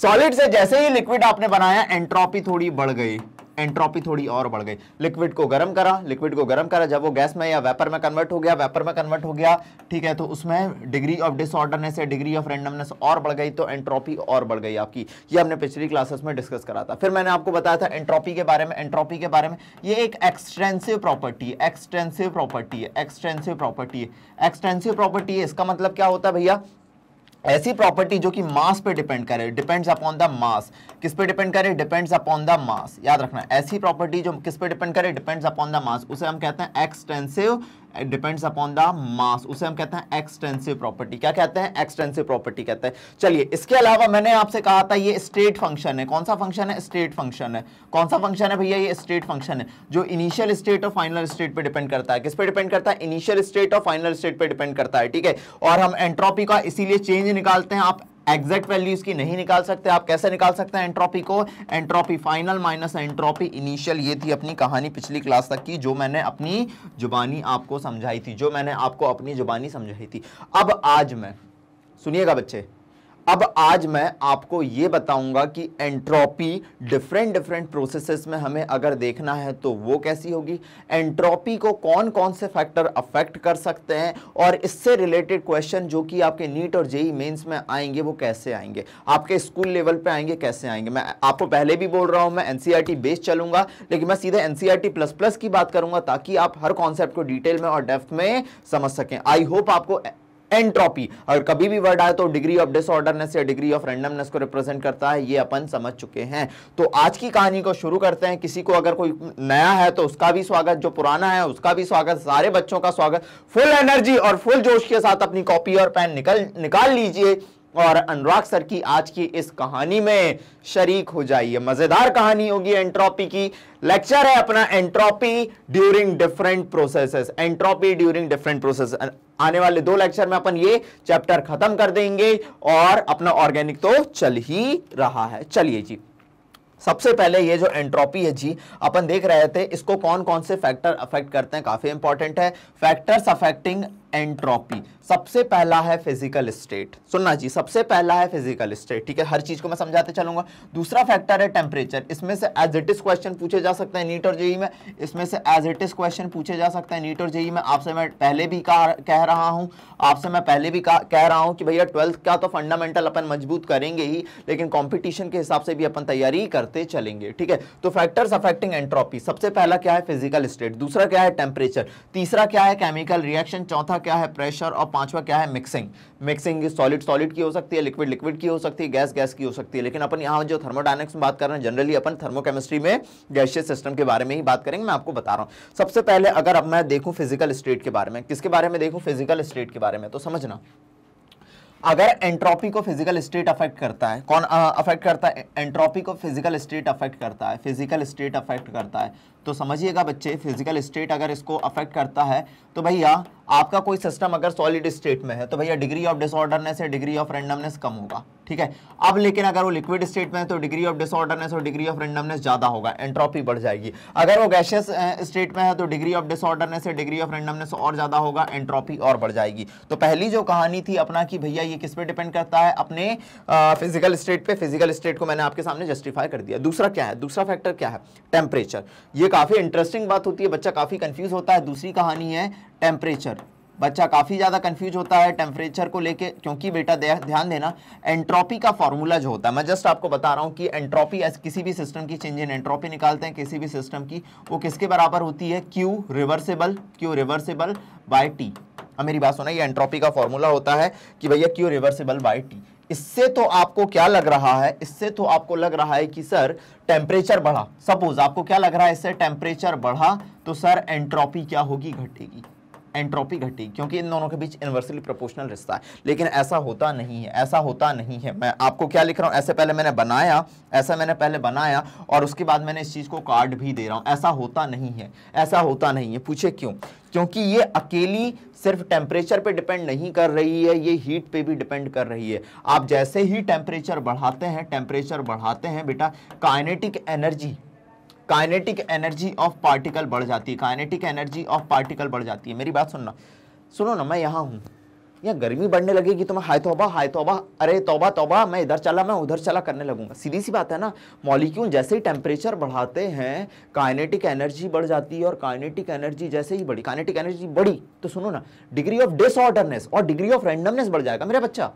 सॉलिड से जैसे ही लिक्विड आपने बनाया एंट्रोपी थोड़ी बढ़ गई एंट्रोपी थोड़ी और बढ़ गई लिक्विड को गर्म करा लिक्विड को गर्म करा जब वो गैस में या वेपर में कन्वर्ट हो गया वेपर में कन्वर्ट हो गया ठीक है तो उसमें डिग्री ऑफ डिसऑर्डरनेस या डिग्री ऑफ रेंडमनेस और बढ़ गई तो एंट्रोपी और बढ़ गई आपकी ये हमने पिछली क्लासेस में डिस्कस करा था फिर मैंने आपको बताया था एंट्रोपी के बारे में एंट्रोपी के बारे में ये एक एक्सटेंसिव प्रॉपर्टी है एक्सटेंसिव प्रॉपर्टी है एक्सटेंसिव प्रॉपर्टी है एक्सटेंसिव प्रॉपर्टी है इसका मतलब क्या होता है भैया ऐसी प्रॉपर्टी जो कि मास पे डिपेंड करे डिपेंड्स अपॉन द मास किस पे डिपेंड करे डिपेंड्स अपॉन द मास याद रखना ऐसी प्रॉपर्टी जो किस पे डिपेंड करे डिपेंड्स अपॉन द मास उसे हम कहते हैं extensive depends upon the mass उसे हम कहते हैं एक्सटेंसिव प्रॉपर्टी क्या कहते हैं एक्सटेंसिव प्रॉपर्टी कहते हैं चलिए इसके अलावा मैंने आपसे कहा था ये स्टेट फंक्शन है कौन सा फंक्शन है स्टेट फंक्शन है कौन सा फंक्शन है भैया ये स्टेट फंक्शन है जो इनिशियल स्टेट और फाइनल स्टेट पर डिपेंड करता है किस पर डिपेंड करता है इनिशियल स्टेट और फाइनल स्टेट पर डिपेंड करता है ठीक है और हम एंट्रॉपी का इसीलिए चेंज निकालते हैं आप एग्जैक्ट वैल्यू इसकी नहीं निकाल सकते आप कैसे निकाल सकते हैं एंट्रोपी को entropy final minus entropy initial ये थी अपनी कहानी पिछली क्लास तक की जो मैंने अपनी जुबानी आपको समझाई थी जो मैंने आपको अपनी जुबानी समझाई थी अब आज मैं सुनिएगा बच्चे अब आज मैं आपको ये बताऊंगा कि एंट्रोपी डिफरेंट डिफरेंट प्रोसेसेस में हमें अगर देखना है तो वो कैसी होगी एंट्रोपी को कौन कौन से फैक्टर अफेक्ट कर सकते हैं और इससे रिलेटेड क्वेश्चन जो कि आपके नीट और जेई मेंस में आएंगे वो कैसे आएंगे आपके स्कूल लेवल पे आएंगे कैसे आएंगे मैं आपको पहले भी बोल रहा हूँ मैं एन बेस e चलूंगा लेकिन मैं सीधे एनसीईआरटी प्लस प्लस की बात करूंगा ताकि आप हर कॉन्सेप्ट को डिटेल में और डेफ्थ में समझ सकें आई होप आपको एंट्रोपी अगर कभी भी वर्ड आए तो डिग्री ऑफ डिसऑर्डरनेस या डिग्री ऑफ रेंडमनेस को रिप्रेजेंट करता है ये अपन समझ चुके हैं तो आज की कहानी को शुरू करते हैं किसी को अगर कोई नया है तो उसका भी स्वागत जो पुराना है उसका भी स्वागत सारे बच्चों का स्वागत फुल एनर्जी और फुल जोश के साथ अपनी कॉपी और पेन निकल निकाल लीजिए और अनुराग सर की आज की इस कहानी में शरीक हो जाइए मजेदार कहानी होगी एंट्रोपी की लेक्चर है अपना entropy during different processes entropy during different process आने वाले दो लेक्चर में अपन ये चैप्टर खत्म कर देंगे और अपना ऑर्गेनिक तो चल ही रहा है चलिए जी सबसे पहले ये जो एंट्रोपी है जी अपन देख रहे थे इसको कौन कौन से फैक्टर अफेक्ट करते हैं काफी इंपॉर्टेंट है फैक्टर्स अफेक्टिंग एंट्रोपी सबसे पहला है फिजिकल स्टेट सुनना जी सबसे पहला है फिजिकल स्टेट ठीक है हर चीज को मैं समझाते चलूंगा दूसरा फैक्टर है टेम्परेचर इसमें से एज इट इज क्वेश्चन पूछे जा सकते हैं नीट और जेई में इसमें से एज इट इज क्वेश्चन पूछे जा सकते हैं नीट और जेई में आपसे मैं पहले भी कह रहा हूं आपसे मैं पहले भी कह रहा हूं कि भैया ट्वेल्थ का तो फंडामेंटल अपन मजबूत करेंगे ही लेकिन कॉम्पिटिशन के हिसाब से भी अपन तैयारी करते चलेंगे ठीक है तो फैक्टर्स अफेक्टिंग एंट्रोपी सबसे पहला क्या है फिजिकल स्टेट दूसरा क्या है टेम्परेचर तीसरा क्या है केमिकल रिएक्शन चौथा चौथा क्या है प्रेशर और पांचवा क्या है मिक्सिंग मिक्सिंग सॉलिड सॉलिड की हो सकती है लिक्विड लिक्विड की हो सकती है गैस गैस की हो सकती है लेकिन अपन यहाँ जो थर्मोडाइनिक्स में बात कर रहे हैं जनरली अपन थर्मोकेमिस्ट्री में गैशियस सिस्टम के बारे में ही बात करेंगे मैं आपको बता रहा हूँ सबसे पहले अगर अब मैं देखूँ फिजिकल स्टेट के बारे में किसके बारे में देखूँ फिजिकल स्टेट के बारे में तो समझना अगर एंट्रोपी को फिजिकल स्टेट अफेक्ट करता है कौन अफेक्ट करता है एंट्रोपी को फिजिकल स्टेट अफेक्ट करता है फिजिकल स्टेट अफेक्ट करता है तो समझिएगा बच्चे फिजिकल स्टेट अगर इसको अफेक्ट करता है तो भैया आपका कोई सिस्टम अगर सॉलिड स्टेट में है तो भैया डिग्री ऑफ डिसऑर्डरनेस या डिग्री ऑफ रेंडमनेस कम होगा ठीक है अब लेकिन अगर वो लिक्विड स्टेट में है तो डिग्री ऑफ डिसऑर्डरनेस और डिग्री ऑफ रेंडमनेस ज़्यादा होगा एंट्रोपी बढ़ जाएगी अगर वो गैशियस स्टेट में है तो डिग्री ऑफ डिसऑर्डरनेस या डिग्री ऑफ रेंडमनेस और ज़्यादा होगा एंट्रोपी और बढ़ जाएगी तो पहली जो कहानी थी अपना कि भैया ये किस पर डिपेंड करता है अपने फिजिकल स्टेट पर फिजिकल स्टेट को मैंने आपके सामने जस्टिफाई कर दिया दूसरा क्या है दूसरा फैक्टर क्या है टेम्परेचर ये काफ़ी इंटरेस्टिंग बात होती है बच्चा काफ़ी कंफ्यूज होता है दूसरी कहानी है टेम्परेचर बच्चा काफ़ी ज़्यादा कंफ्यूज होता है टेम्परेचर को लेके क्योंकि बेटा ध्यान देना एंट्रोपी का फॉर्मूला जो होता है मैं जस्ट आपको बता रहा हूँ कि एंट्रोपी किसी भी सिस्टम की चेंज इन एंट्रोपी निकालते हैं किसी भी सिस्टम की वो किसके बराबर होती है Q reversible Q reversible by T अब मेरी बात सुना ये एंट्रोपी का फॉर्मूला होता है कि भैया क्यू रिवर्सेबल बाय टी इससे तो आपको क्या लग रहा है इससे तो आपको लग रहा है कि सर टेम्परेचर बढ़ा सपोज आपको क्या लग रहा है इससे टेम्परेचर बढ़ा तो सर एंट्रोपी क्या होगी घटेगी एंट्रोपी घटेगी क्योंकि इन दोनों के बीच इनवर्सली प्रोपोर्शनल रिश्ता है लेकिन ऐसा होता नहीं है ऐसा होता नहीं है मैं आपको क्या लिख रहा हूँ ऐसे पहले मैंने बनाया ऐसा मैंने पहले बनाया और उसके बाद मैंने इस चीज़ को कार्ड भी दे रहा हूँ ऐसा होता नहीं है ऐसा होता नहीं है पूछे क्यों क्योंकि ये अकेली सिर्फ टेम्परेचर पे डिपेंड नहीं कर रही है ये हीट पे भी डिपेंड कर रही है आप जैसे ही टेम्परेचर बढ़ाते हैं टेम्परेचर बढ़ाते हैं बेटा kinetic energy kinetic energy of particle बढ़ जाती है काइनेटिक एनर्जी ऑफ पार्टिकल बढ़ जाती है मेरी बात सुनना सुनो ना मैं यहाँ हूँ या गर्मी बढ़ने लगेगी तो मैं हाय तोबा हाय तोबा अरे तोबा तोबा मैं इधर चला मैं उधर चला करने लगूंगा सीधी सी बात है ना मॉलिक्यूल जैसे ही टेम्परेचर बढ़ाते हैं काइनेटिक एनर्जी बढ़ जाती है और काइनेटिक एनर्जी जैसे ही बढ़ी काइनेटिक एनर्जी बढ़ी तो सुनो ना डिग्री ऑफ डिसऑर्डरनेस और डिग्री ऑफ रैंडमनेस बढ़ जाएगा मेरा बच्चा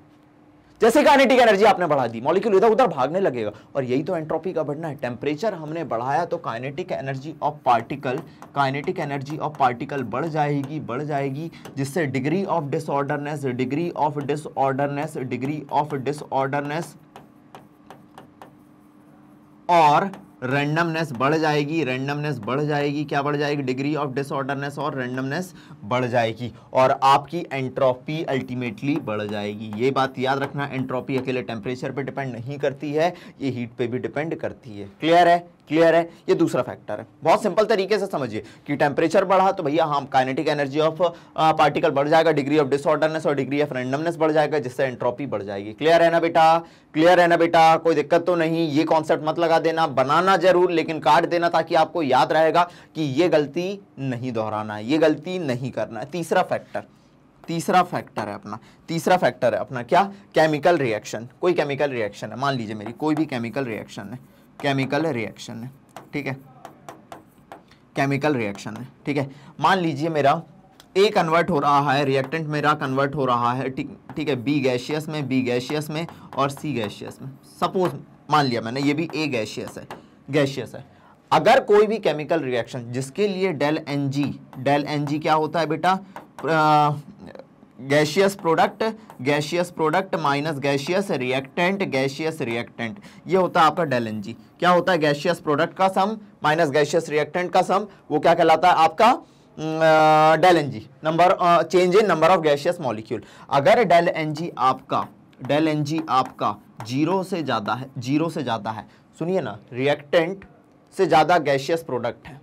जैसे काइनेटिक एनर्जी आपने बढ़ा दी मॉलिक्यूल इधर उधर भागने लगेगा और यही तो एंट्रोपी का बढ़ना है टेम्परेचर हमने बढ़ाया तो kinetic energy of particle kinetic energy of particle बढ़ जाएगी बढ़ जाएगी जिससे degree of disorderness degree of disorderness degree of disorderness और रैंडमनेस बढ़ जाएगी रैंडमनेस बढ़ जाएगी क्या बढ़ जाएगी डिग्री ऑफ डिसऑर्डरनेस और रैंडमनेस बढ़ जाएगी और आपकी एंट्रोपी अल्टीमेटली बढ़ जाएगी ये बात याद रखना एंट्रोपी अकेले टेम्परेचर पर डिपेंड नहीं करती है ये हीट पे भी डिपेंड करती है क्लियर है क्लियर है ये दूसरा फैक्टर है बहुत सिंपल तरीके से समझिए कि टेम्परेचर बढ़ा तो भैया हम काइनेटिक एनर्जी ऑफ पार्टिकल बढ़ जाएगा डिग्री ऑफ डिसऑर्डरनेस और डिग्री ऑफ रेंडमनेस बढ़ जाएगा जिससे एंट्रोपी बढ़ जाएगी क्लियर है ना बेटा क्लियर है ना बेटा कोई दिक्कत तो नहीं ये कॉन्सेप्ट मत लगा देना बनाना जरूर लेकिन काट देना ताकि आपको याद रहेगा कि ये गलती नहीं दोहराना है ये गलती नहीं करना है तीसरा फैक्टर तीसरा फैक्टर है अपना तीसरा फैक्टर है अपना क्या केमिकल रिएक्शन कोई केमिकल रिएक्शन है मान लीजिए मेरी कोई भी केमिकल रिएक्शन है केमिकल रिएक्शन है ठीक है केमिकल रिएक्शन है ठीक है मान लीजिए मेरा ए कन्वर्ट हो रहा है रिएक्टेंट मेरा कन्वर्ट हो रहा है ठीक ठीक है बी गैशियस में बी गैशियस में और सी गैशियस में सपोज मान लिया मैंने ये भी ए गैशियस है गैशियस है अगर कोई भी केमिकल रिएक्शन जिसके लिए del N G del N G क्या होता है बेटा gaseous product gaseous product minus gaseous reactant gaseous reactant ये होता है आपका डेल एन जी क्या होता है गैशियस प्रोडक्ट का सम माइनस गैशियस रिएक्टेंट का सम वो क्या कहलाता है आपका del N G number change in number of gaseous molecule अगर डेल एन जी आपका डेल एन जी आपका जीरो से ज़्यादा है जीरो से ज़्यादा है सुनिए ना रिएक्टेंट से ज़्यादा गैशियस प्रोडक्ट है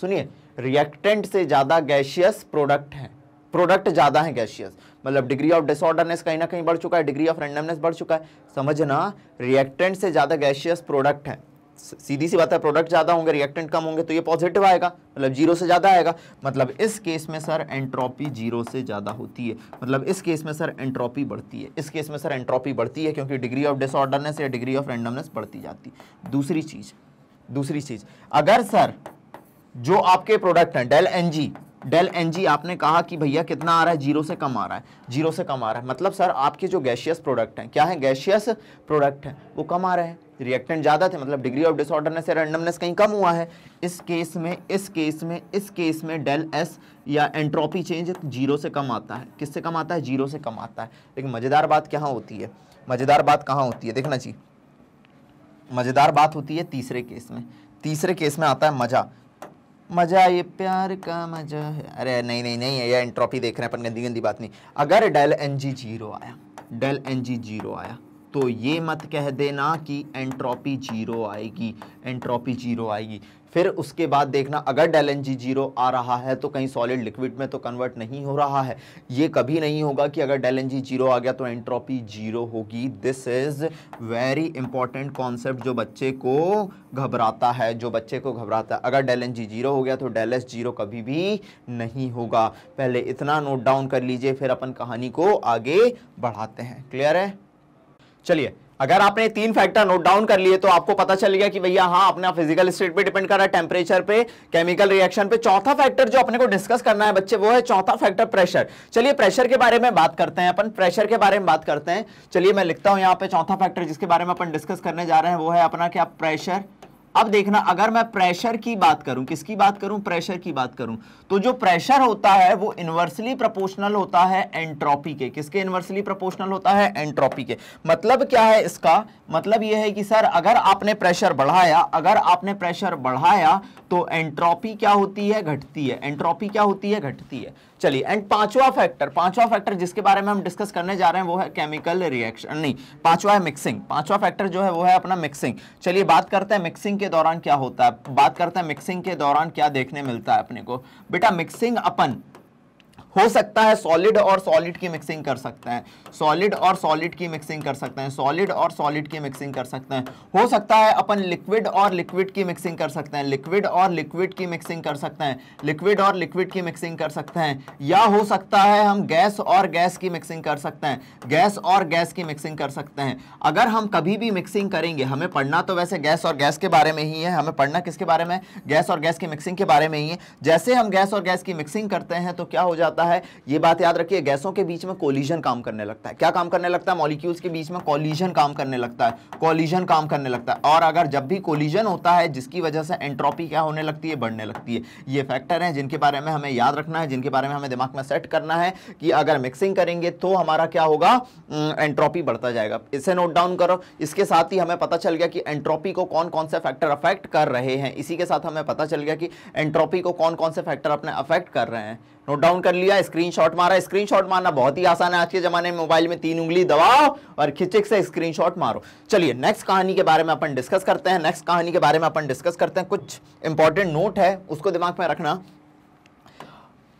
सुनिए रिएक्टेंट से ज़्यादा गैशियस प्रोडक्ट है प्रोडक्ट ज़्यादा हैं गैशियस मतलब डिग्री ऑफ डिसऑर्डरनेस कहीं ना कहीं बढ़ चुका है डिग्री ऑफ रैंडमनेस बढ़ चुका है समझना रिएक्टेंट से ज़्यादा गैशियस प्रोडक्ट हैं सीधी सी बात है प्रोडक्ट ज़्यादा होंगे रिएक्टेंट कम होंगे तो ये पॉजिटिव आएगा मतलब जीरो से ज़्यादा आएगा मतलब इस केस में सर एंट्रोपी जीरो से ज़्यादा होती है मतलब इस केस में सर एंट्रोपी बढ़ती है इस केस में सर एंट्रोपी बढ़ती है क्योंकि डिग्री ऑफ डिसऑर्डरनेस या डिग्री ऑफ रेंडमनेस बढ़ती जाती है दूसरी चीज़ दूसरी चीज़ अगर सर जो आपके प्रोडक्ट हैं del N G del N g आपने कहा कि भैया कितना आ रहा है जीरो से कम आ रहा है जीरो से कम आ रहा है मतलब सर आपके जो गैशियस प्रोडक्ट हैं क्या है गैशियस प्रोडक्ट हैं वो कम आ रहे हैं रिएक्टेंट ज़्यादा थे मतलब डिग्री ऑफ डिसऑर्डरनेस या रैंडमनेस कहीं कम हुआ है इस केस में इस केस में इस केस में डेल एस या एंट्रोपी चेंज जीरो से कम आता है किससे कम आता है जीरो से कम आता है लेकिन मज़ेदार बात कहाँ होती है मज़ेदार बात कहाँ होती है देखना जी मज़ेदार बात होती है तीसरे केस में तीसरे केस में आता है मज़ा मजा ये प्यार का मजा है अरे नहीं नहीं नहीं ये एंट्रॉपी देख रहे हैं अपन गंदी गंदी बात नहीं अगर डेल एन जी जीरो आया डेल एन जी जीरो आया तो ये मत कह देना कि एंट्रॉपी जीरो आएगी एंट्रॉपी जीरो आएगी फिर उसके बाद देखना अगर डेल एन जी जीरो आ रहा है तो कहीं सॉलिड लिक्विड में तो कन्वर्ट नहीं हो रहा है ये कभी नहीं होगा कि अगर डेल एन जी जीरो आ गया तो एंट्रोपी जीरो होगी this is very important concept जो बच्चे को घबराता है जो बच्चे को घबराता है अगर डेल एन जी जीरो हो गया तो डेल एस जीरो कभी भी नहीं होगा पहले इतना नोट डाउन कर लीजिए फिर अपन कहानी को आगे बढ़ाते हैं क्लियर है चलिए अगर आपने तीन फैक्टर नोट डाउन कर लिए तो आपको पता चल गया कि भैया हाँ अपना फिजिकल स्टेट पे डिपेंड कर रहा है टेम्परेचर पे केमिकल रिएक्शन पे चौथा फैक्टर जो अपने को डिस्कस करना है बच्चे वो है चौथा फैक्टर प्रेशर चलिए प्रेशर के बारे में बात करते हैं अपन प्रेशर के बारे में बात करते हैं चलिए मैं लिखता हूं यहाँ पे चौथा फैक्टर जिसके बारे में अपन डिस्कस करने जा रहे हैं वो है अपना क्या प्रेशर अब देखना अगर मैं प्रेशर की बात करूं किसकी बात करूं प्रेशर की बात करूं तो जो प्रेशर होता है वो इनवर्सली प्रोपोर्शनल होता है एंट्रोपी के किसके इनवर्सली प्रोपोर्शनल होता है एंट्रोपी के मतलब क्या है इसका मतलब ये है कि सर अगर आपने प्रेशर बढ़ाया अगर आपने प्रेशर बढ़ाया तो एंट्रोपी क्या होती है घटती है एंट्रोपी क्या होती है घटती है चलिए एंड पांचवा फैक्टर पांचवा फैक्टर जिसके बारे में हम डिस्कस करने जा रहे हैं वो है केमिकल रिएक्शन नहीं पांचवा है मिक्सिंग पांचवा फैक्टर जो है वो है अपना मिक्सिंग चलिए बात करते हैं मिक्सिंग के दौरान क्या होता है बात करते हैं मिक्सिंग के दौरान क्या देखने मिलता है अपने को बेटा मिक्सिंग अपन हो सकता है सॉलिड और सॉलिड की मिक्सिंग कर सकते हैं सॉलिड और सॉलिड की मिक्सिंग कर सकते हैं सॉलिड और सॉलिड की मिक्सिंग कर सकते हैं हो सकता है अपन लिक्विड और लिक्विड की मिक्सिंग कर सकते हैं लिक्विड और लिक्विड की मिक्सिंग कर सकते हैं लिक्विड और लिक्विड की मिक्सिंग कर सकते हैं या हो सकता है हम गैस और गैस की मिक्सिंग कर सकते हैं गैस और गैस की मिक्सिंग कर सकते हैं अगर हम कभी भी मिक्सिंग करेंगे हमें पढ़ना तो वैसे गैस और गैस के बारे में ही है हमें पढ़ना किसके बारे में गैस और गैस की मिक्सिंग के बारे में ही है जैसे हम गैस और गैस की मिक्सिंग करते हैं तो क्या हो जाता है होता है ये बात याद रखिए गैसों के बीच में कोलिजन काम करने लगता है क्या काम करने लगता है मॉलिक्यूल्स के बीच में कोलिजन काम करने लगता है कोलिजन काम करने लगता है और अगर जब भी कोलिजन होता है जिसकी वजह से एंट्रोपी क्या होने लगती है बढ़ने लगती है ये फैक्टर हैं जिनके बारे में हमें याद रखना है जिनके बारे में हमें दिमाग में सेट करना है कि अगर मिक्सिंग करेंगे तो हमारा क्या होगा एंट्रोपी बढ़ता जाएगा इसे नोट डाउन करो इसके साथ ही हमें पता चल गया कि एंट्रोपी को कौन कौन से फैक्टर अफेक्ट कर रहे हैं इसी के साथ हमें पता चल गया कि एंट्रोपी को कौन कौन से फैक्टर अपने अफेक्ट कर रहे हैं नोट डाउन कर लिया स्क्रीनशॉट मारा स्क्रीनशॉट मारना बहुत ही आसान है आज के जमाने में मोबाइल में तीन उंगली दबाओ और खिचिक से स्क्रीनशॉट मारो चलिए नेक्स्ट कहानी के बारे में अपन डिस्कस करते हैं नेक्स्ट कहानी के बारे में अपन डिस्कस करते हैं कुछ इंपॉर्टेंट नोट है उसको दिमाग में रखना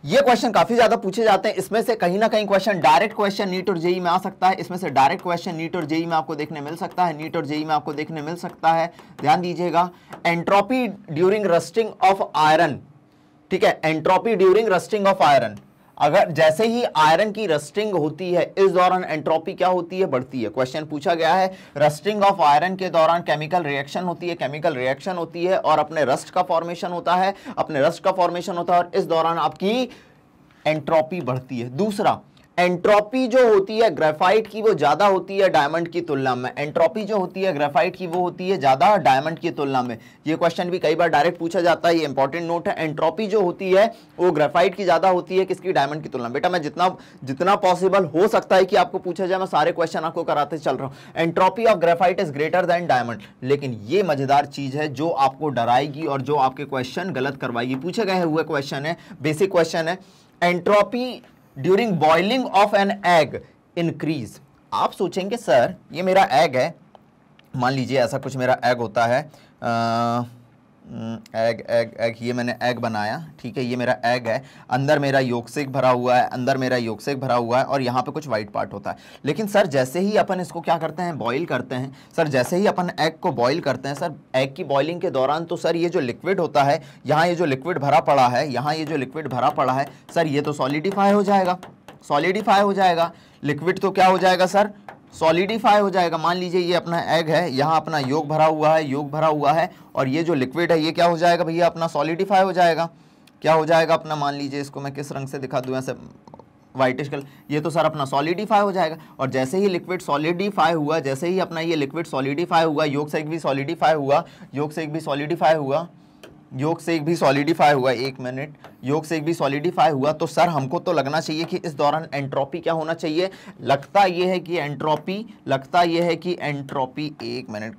ये क्वेश्चन काफी ज्यादा पूछे जाते हैं इसमें से कहीं ना कहीं क्वेश्चन डायरेक्ट क्वेश्चन नीट और जेई में आ सकता है इसमें से डायरेक्ट क्वेश्चन नीट और जेई में आपको देखने मिल सकता है नीट और जेई में आपको देखने मिल सकता है ध्यान दीजिएगा entropy during rusting of iron ठीक है entropy during rusting of iron अगर जैसे ही आयरन की रस्टिंग होती है इस दौरान एंट्रोपी क्या होती है बढ़ती है क्वेश्चन पूछा गया है रस्टिंग ऑफ आयरन के दौरान केमिकल रिएक्शन होती है केमिकल रिएक्शन होती है और अपने रस्ट का फॉर्मेशन होता है अपने रस्ट का फॉर्मेशन होता है और इस दौरान आपकी एंट्रोपी बढ़ती है दूसरा एंट्रोपी जो होती है ग्रेफाइट की वो ज़्यादा होती है डायमंड की तुलना में एंट्रोपी जो होती है ग्रेफाइट की वो होती है ज़्यादा डायमंड की तुलना में ये क्वेश्चन भी कई बार डायरेक्ट पूछा जाता है ये इंपॉर्टेंट नोट है एंट्रोपी जो होती है वो ग्रेफाइट की ज़्यादा होती है किसकी डायमंड की तुलना बेटा मैं जितना जितना पॉसिबल हो सकता है कि आपको पूछा जाए मैं सारे क्वेश्चन आपको कराते चल रहा हूँ entropy of graphite is greater than diamond लेकिन ये मज़ेदार चीज़ है जो आपको डराएगी और जो आपके क्वेश्चन गलत करवाएगी पूछे गए हुए क्वेश्चन है बेसिक क्वेश्चन है entropy during boiling of an egg increase आप सोचेंगे सर ये मेरा एग है मान लीजिए ऐसा कुछ मेरा एग होता है आ, एग एग एग ये मैंने एग बनाया ठीक है ये मेरा एग है अंदर मेरा योगसेक भरा हुआ है अंदर मेरा योगसेक भरा हुआ है और यहाँ पे कुछ वाइट पार्ट होता है लेकिन सर जैसे ही अपन इसको क्या करते हैं बॉईल करते हैं सर जैसे ही अपन एग को बॉईल करते हैं सर एग की बॉइलिंग के दौरान तो सर ये जो लिक्विड होता है यहाँ ये जो लिक्विड भरा पड़ा है यहाँ ये जो लिक्विड भरा पड़ा है सर ये तो सॉलिडिफाई हो जाएगा सॉलिडिफाई हो जाएगा लिक्विड तो क्या हो जाएगा सर सॉलिडिफाई हो जाएगा मान लीजिए ये अपना एग है यहाँ अपना योग भरा हुआ है योग भरा हुआ है और ये जो लिक्विड है ये क्या हो जाएगा भैया अपना सॉलिडिफाई हो जाएगा क्या हो जाएगा अपना मान लीजिए इसको मैं किस रंग से दिखा दूँ ऐसे वाइटिश कलर ये तो सर अपना सॉलिडिफाई हो जाएगा और जैसे ही लिक्विड सॉलिडिफाई हुआ जैसे ही अपना ये लिक्विड सॉलिडिफाई हुआ योग से एक भी सॉलिडिफाई हुआ योग से एक भी सॉलिडिफाई हुआ योग से एक भी सॉलिडिफाई हुआ एक मिनट योग से एक भी सॉलिडिफाई हुआ तो सर हमको तो लगना चाहिए कि इस दौरान एंट्रोपी क्या होना चाहिए लगता यह है कि एंट्रोपी लगता यह है कि एंट्रोपी एक मिनट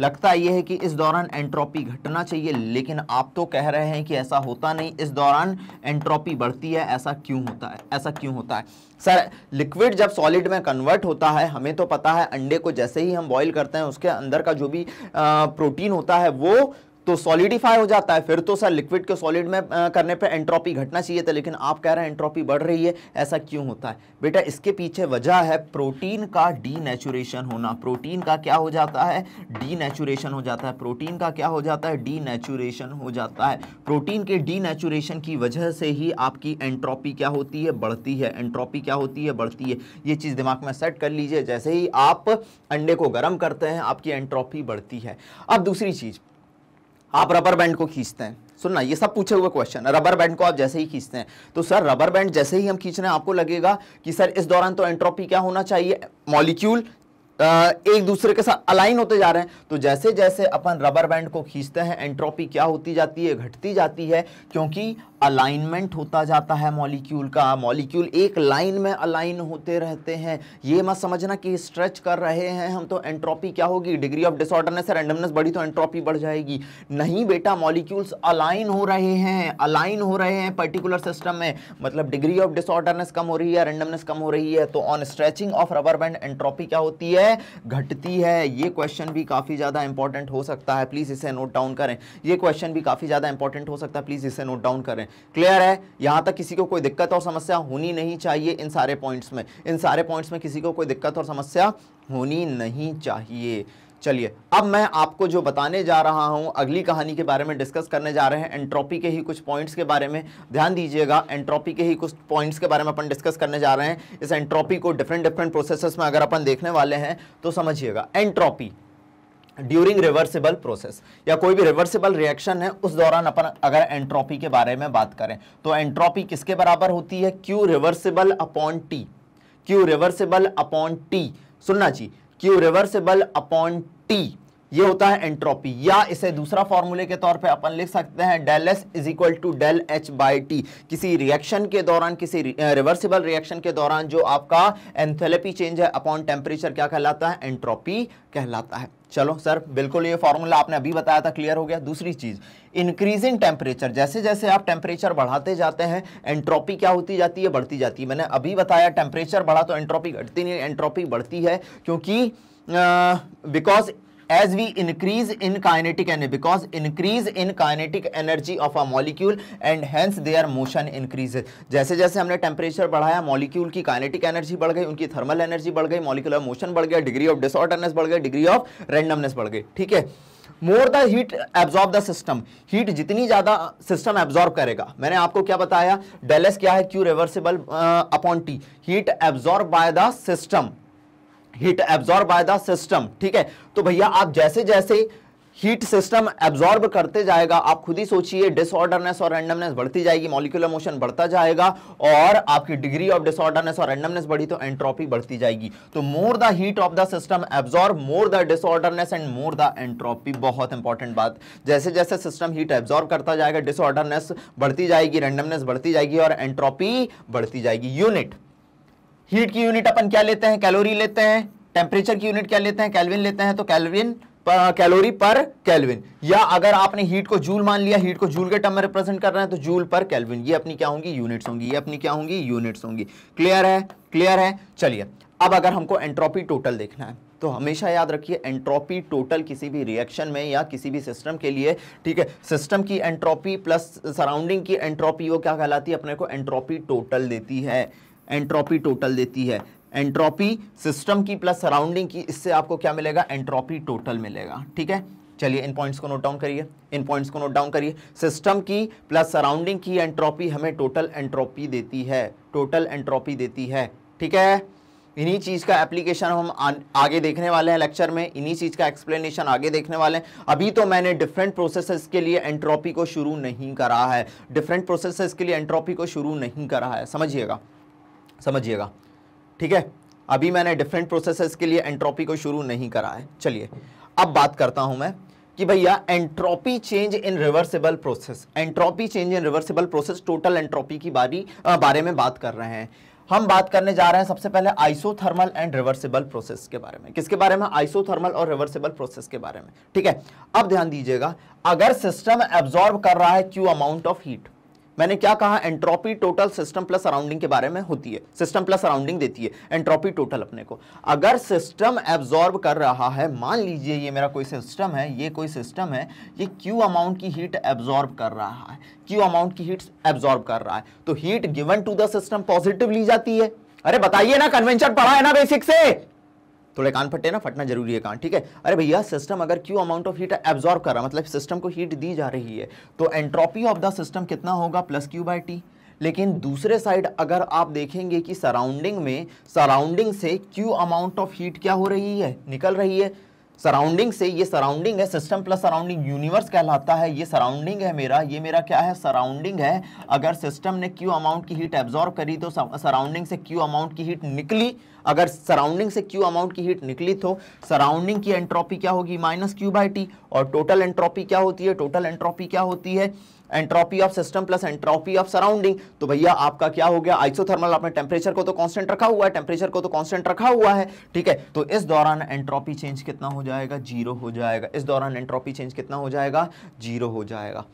लगता यह है कि इस दौरान एंट्रोपी घटना चाहिए लेकिन आप तो कह रहे हैं कि ऐसा होता नहीं इस दौरान एंट्रोपी बढ़ती है ऐसा क्यों होता है ऐसा क्यों होता है सर लिक्विड जब सॉलिड में कन्वर्ट होता है हमें तो पता है अंडे को जैसे ही हम बॉईल करते हैं उसके अंदर का जो भी आ, प्रोटीन होता है वो तो सॉलिडिफाई हो जाता है फिर तो सर लिक्विड के सॉलिड में करने पर एंट्रोपी घटना चाहिए था लेकिन आप कह रहे हैं एंट्रोपी बढ़ रही है ऐसा क्यों होता है बेटा इसके पीछे वजह है प्रोटीन का डीनेचुरेशन होना प्रोटीन का क्या हो जाता है डीनेचुरेशन हो जाता है प्रोटीन का क्या हो जाता है डीनेचुरेशन हो जाता है प्रोटीन के डीनेचुरेशन की वजह से ही आपकी एंट्रोपी क्या होती है बढ़ती है एंट्रोपी क्या होती है बढ़ती है ये चीज़ दिमाग में सेट कर लीजिए जैसे ही आप अंडे को गर्म करते हैं आपकी एंट्रोपी बढ़ती है अब दूसरी चीज़ आप रबर बैंड को खींचते हैं सुनना ये सब पूछे हुए क्वेश्चन रबर बैंड को आप जैसे ही खींचते हैं तो सर रबर बैंड जैसे ही हम खींच रहे हैं आपको लगेगा कि सर इस दौरान तो एंट्रोपी क्या होना चाहिए मॉलिक्यूल एक दूसरे के साथ अलाइन होते जा रहे हैं तो जैसे जैसे अपन रबर बैंड को खींचते हैं एंट्रोपी क्या होती जाती है घटती जाती है क्योंकि अलाइनमेंट होता जाता है मॉलिक्यूल का मॉलिक्यूल एक लाइन में अलाइन होते रहते हैं ये मत समझना कि स्ट्रेच कर रहे हैं हम तो एंट्रोपी क्या होगी डिग्री ऑफ डिसऑर्डरनेस रैंडमनेस बढ़ी तो एंट्रोपी बढ़ जाएगी नहीं बेटा मॉलिक्यूल्स अलाइन हो रहे हैं अलाइन हो रहे हैं पर्टिकुलर सिस्टम में मतलब डिग्री ऑफ डिसऑर्डरनेस कम हो रही है रैंडमनेस कम हो रही है तो on stretching of rubber band entropy क्या होती है है घटती है ये क्वेश्चन भी काफ़ी ज़्यादा इंपॉर्टेंट हो सकता है प्लीज़ इसे नोट डाउन करें ये क्वेश्चन भी काफ़ी ज़्यादा इंपॉर्टेंट हो सकता है प्लीज़ इसे नोट डाउन करें क्लियर है यहां तक किसी को कोई दिक्कत और समस्या होनी नहीं चाहिए इन सारे पॉइंट्स में इन सारे पॉइंट्स में किसी को कोई दिक्कत और समस्या होनी नहीं चाहिए चलिए अब मैं आपको जो बताने जा रहा हूं अगली कहानी के बारे में डिस्कस करने जा रहे हैं एंट्रोपी के ही कुछ पॉइंट्स के बारे में ध्यान दीजिएगा एंट्रोपी के ही कुछ पॉइंट्स के बारे में अपन डिस्कस करने जा रहे हैं इस एंट्रोपी को डिफरेंट डिफरेंट प्रोसेसेस में अगर अपन देखने वाले हैं तो समझिएगा एंट्रोपी ड्यूरिंग रिवर्सिबल प्रोसेस या कोई भी रिवर्सिबल रिएक्शन है उस दौरान अपन अगर एंट्रोपी के बारे में बात करें तो एंट्रोपी किसके बराबर होती है Q reversible upon T Q reversible upon T सुनना चाहिए क्यू रिवर्सिबल अपॉन टी ये होता है एंट्रोपी या इसे दूसरा फॉर्मूले के तौर पे अपन लिख सकते हैं del S is equal to del H by T किसी रिएक्शन के दौरान किसी रिवर्सिबल रिएक्शन के दौरान जो आपका एंथेलेपी चेंज है अपॉन टेम्परेचर क्या कहलाता है एंट्रोपी कहलाता है चलो सर बिल्कुल ये फॉर्मूला आपने अभी बताया था क्लियर हो गया दूसरी चीज़ इंक्रीजिंग टेम्परेचर जैसे जैसे आप टेम्परेचर बढ़ाते जाते हैं एंट्रोपी क्या होती जाती है बढ़ती जाती है मैंने अभी बताया टेम्परेचर बढ़ा तो एंट्रोपी घटती नहीं एंट्रोपी बढ़ती है क्योंकि because uh, we increase in kinetic energy because increase in kinetic energy of a molecule and hence they are motion increase जैसे जैसे हमने टेम्परेचर बढ़ाया मॉलिक्यूल की काइनेटिक एनर्जी बढ़ गई उनकी थर्मल एनर्जी बढ़ गई मॉलिक्यूलर मोशन बढ़ गया डिग्री ऑफ डिसऑर्डरनेस बढ़ गई डिग्री ऑफ रैंडमनेस बढ़ गई ठीक है more the heat absorb the system heat जितनी ज़्यादा सिस्टम एब्जॉर्ब करेगा मैंने आपको क्या बताया डेलेस क्या है Q reversible upon T heat absorb by the system heat absorb by the system ठीक है तो भैया आप जैसे जैसे हीट सिस्टम एब्जॉर्ब करते जाएगा आप खुद ही सोचिए डिसऑर्डरनेस और रैंडमनेस बढ़ती जाएगी मॉलिकुलर मोशन बढ़ता जाएगा और आपकी डिग्री ऑफ डिसऑर्डरनेस और रैंडमनेस बढ़ी तो एंट्रोपी बढ़ती जाएगी तो more the heat of the system absorb more the disorderness and more the entropy बहुत इंपॉर्टेंट बात जैसे जैसे सिस्टम हीट एब्जॉर्ब करता जाएगा डिसऑर्डरनेस बढ़ती जाएगी रैंडमनेस बढ़ती जाएगी और एंट्रोपी बढ़ती जाएगी यूनिट हीट की यूनिट अपन क्या लेते हैं कैलोरी लेते हैं टेम्परेचर की यूनिट क्या लेते हैं कैलविन लेते हैं तो कैलविन कैलोरी पर कैलविन या अगर आपने हीट को जूल मान लिया हीट को जूल के टर्म में रिप्रेजेंट कर रहे हैं तो जूल पर कैलविन ये अपनी क्या होंगी यूनिट्स होंगी ये अपनी क्या होंगी यूनिट्स होंगी क्लियर है क्लियर है चलिए अब अगर हमको एंट्रोपी टोटल देखना है तो हमेशा याद रखिए एंट्रोपी टोटल किसी भी रिएक्शन में या किसी भी सिस्टम के लिए ठीक है सिस्टम की एंट्रोपी प्लस सराउंडिंग की एंट्रोपी वो क्या कहलाती है अपने को एंट्रोपी टोटल देती है एंट्रोपी टोटल देती है एंट्रोपी सिस्टम की प्लस सराउंडिंग की इससे आपको क्या मिलेगा एंट्रोपी टोटल मिलेगा ठीक है चलिए इन पॉइंट्स को नोट डाउन करिए इन पॉइंट्स को नोट डाउन करिए सिस्टम की प्लस सराउंडिंग की एंट्रोपी हमें टोटल एंट्रोपी देती है टोटल एंट्रोपी देती है ठीक है इन्हीं चीज़ का एप्लीकेशन हम आगे देखने वाले हैं लेक्चर में इन्हीं चीज़ का एक्सप्लेनेशन आगे देखने वाले हैं अभी तो मैंने डिफरेंट प्रोसेसेस के लिए एंट्रोपी को शुरू नहीं करा है डिफरेंट प्रोसेसेस के लिए एंट्रोपी को शुरू नहीं करा है समझिएगा समझिएगा ठीक है अभी मैंने डिफरेंट प्रोसेसेस के लिए एंट्रोपी को शुरू नहीं करा है चलिए अब बात करता हूं मैं कि भैया entropy change in reversible process entropy change in reversible process total entropy की बारी आ, बारे में बात कर रहे हैं हम बात करने जा रहे हैं सबसे पहले आइसोथर्मल एंड रिवर्सिबल प्रोसेस के बारे में किसके बारे में आइसोथर्मल और रिवर्सिबल प्रोसेस के बारे में ठीक है अब ध्यान दीजिएगा अगर सिस्टम एब्जॉर्ब कर रहा है क्यू अमाउंट ऑफ हीट मैंने क्या कहा entropy total system plus surrounding के बारे में होती है सिस्टम प्लस सराउंडिंग देती है एंट्रोपी टोटल अपने को अगर सिस्टम एब्जॉर्ब कर रहा है मान लीजिए ये मेरा कोई सिस्टम है ये कोई सिस्टम है ये क्यू अमाउंट की हीट एब्जॉर्ब कर रहा है क्यू अमाउंट की हीट एब्जॉर्ब कर रहा है तो heat given to the system positive ली जाती है अरे बताइए ना कन्वेंशन पढ़ा है ना बेसिक से थोड़े कान फटे ना फटना जरूरी है कान ठीक है अरे भैया सिस्टम अगर Q amount of heat absorb कर रहा मतलब सिस्टम को हीट दी जा रही है तो एंट्रोपी ऑफ द सिस्टम कितना होगा प्लस क्यू बाई टी लेकिन दूसरे साइड अगर आप देखेंगे कि सराउंडिंग में सराउंडिंग से क्यू अमाउंट ऑफ हीट क्या हो रही है निकल रही है सराउंडिंग से ये सराउंडिंग है सिस्टम प्लस सराउंडिंग यूनिवर्स कहलाता है ये सराउंडिंग है मेरा ये मेरा क्या है सराउंडिंग है अगर सिस्टम ने क्यू अमाउंट की हीट एब्जॉर्ब करी तो सराउंडिंग से क्यू अमाउंट की हीट निकली अगर सराउंडिंग से क्यू अमाउंट की हीट निकली तो सराउंडिंग की एंट्रॉपी क्या होगी माइनस क्यू बाई टी और टोटल एंट्रोपी क्या होती है टोटल एंट्रॉपी क्या होती है entropy of system plus entropy of surrounding तो भैया आपका क्या हो गया आइसोथर्मल आपने टेम्परेचर को तो कांस्टेंट रखा हुआ है टेम्परेचर को तो कांस्टेंट रखा हुआ है ठीक है तो इस दौरान एंट्रोपी चेंज कितना हो जाएगा जीरो हो जाएगा इस दौरान एंट्रोपी चेंज कितना हो जाएगा जीरो हो जाएगा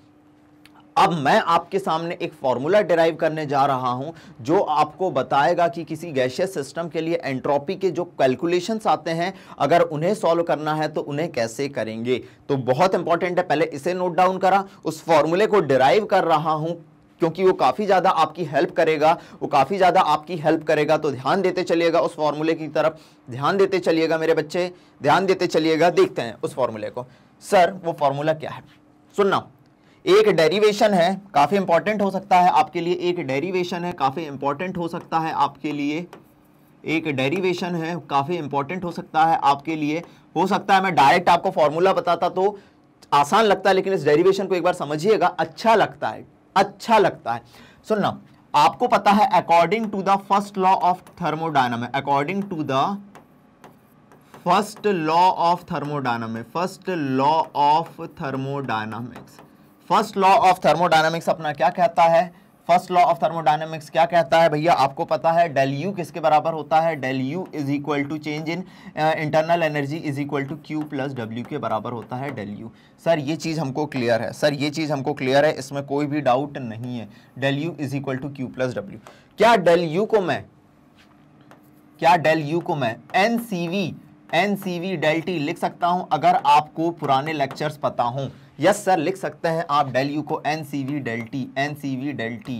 अब मैं आपके सामने एक फॉर्मूला डिराइव करने जा रहा हूं जो आपको बताएगा कि किसी गैशियस सिस्टम के लिए एंट्रोपी के जो कैलकुलेशंस आते हैं अगर उन्हें सॉल्व करना है तो उन्हें कैसे करेंगे तो बहुत इंपॉर्टेंट है पहले इसे नोट डाउन करा उस फॉर्मूले को डिराइव कर रहा हूं क्योंकि वो काफ़ी ज़्यादा आपकी हेल्प करेगा वो काफ़ी ज़्यादा आपकी हेल्प करेगा तो ध्यान देते चलिएगा उस फॉर्मूले की तरफ ध्यान देते चलिएगा मेरे बच्चे ध्यान देते चलिएगा देखते हैं उस फॉर्मूले को सर वो फॉर्मूला क्या है सुनना एक डेरिवेशन है काफ़ी इंपॉर्टेंट हो सकता है आपके लिए एक डेरिवेशन है काफ़ी इंपॉर्टेंट हो सकता है आपके लिए एक डेरिवेशन है काफ़ी इंपॉर्टेंट हो सकता है आपके लिए हो सकता है मैं डायरेक्ट आपको फॉर्मूला बताता तो आसान लगता है लेकिन इस डेरिवेशन को एक बार समझिएगा अच्छा लगता है अच्छा लगता है सुनना आपको पता है according to the first law of thermodynamic according to the first law of thermodynamic first law of thermodynamics first law of thermodynamics अपना क्या कहता है फर्स्ट लॉ ऑफ थर्मोडाइनमिक्स क्या कहता है भैया आपको पता है डेल यू किसके बराबर होता है del U is equal to change in internal energy is equal to Q plus W के बराबर होता है डेल यू सर ये चीज़ हमको क्लियर है सर ये चीज़ हमको क्लियर है इसमें कोई भी डाउट नहीं है del U is equal to Q plus W क्या डेल यू को मैं क्या डेल यू को मैं N C V N C V del T लिख सकता हूं अगर आपको पुराने लेक्चर्स पता हूं यस सर लिख सकते हैं आप डेल यू को N C V del T N C V del T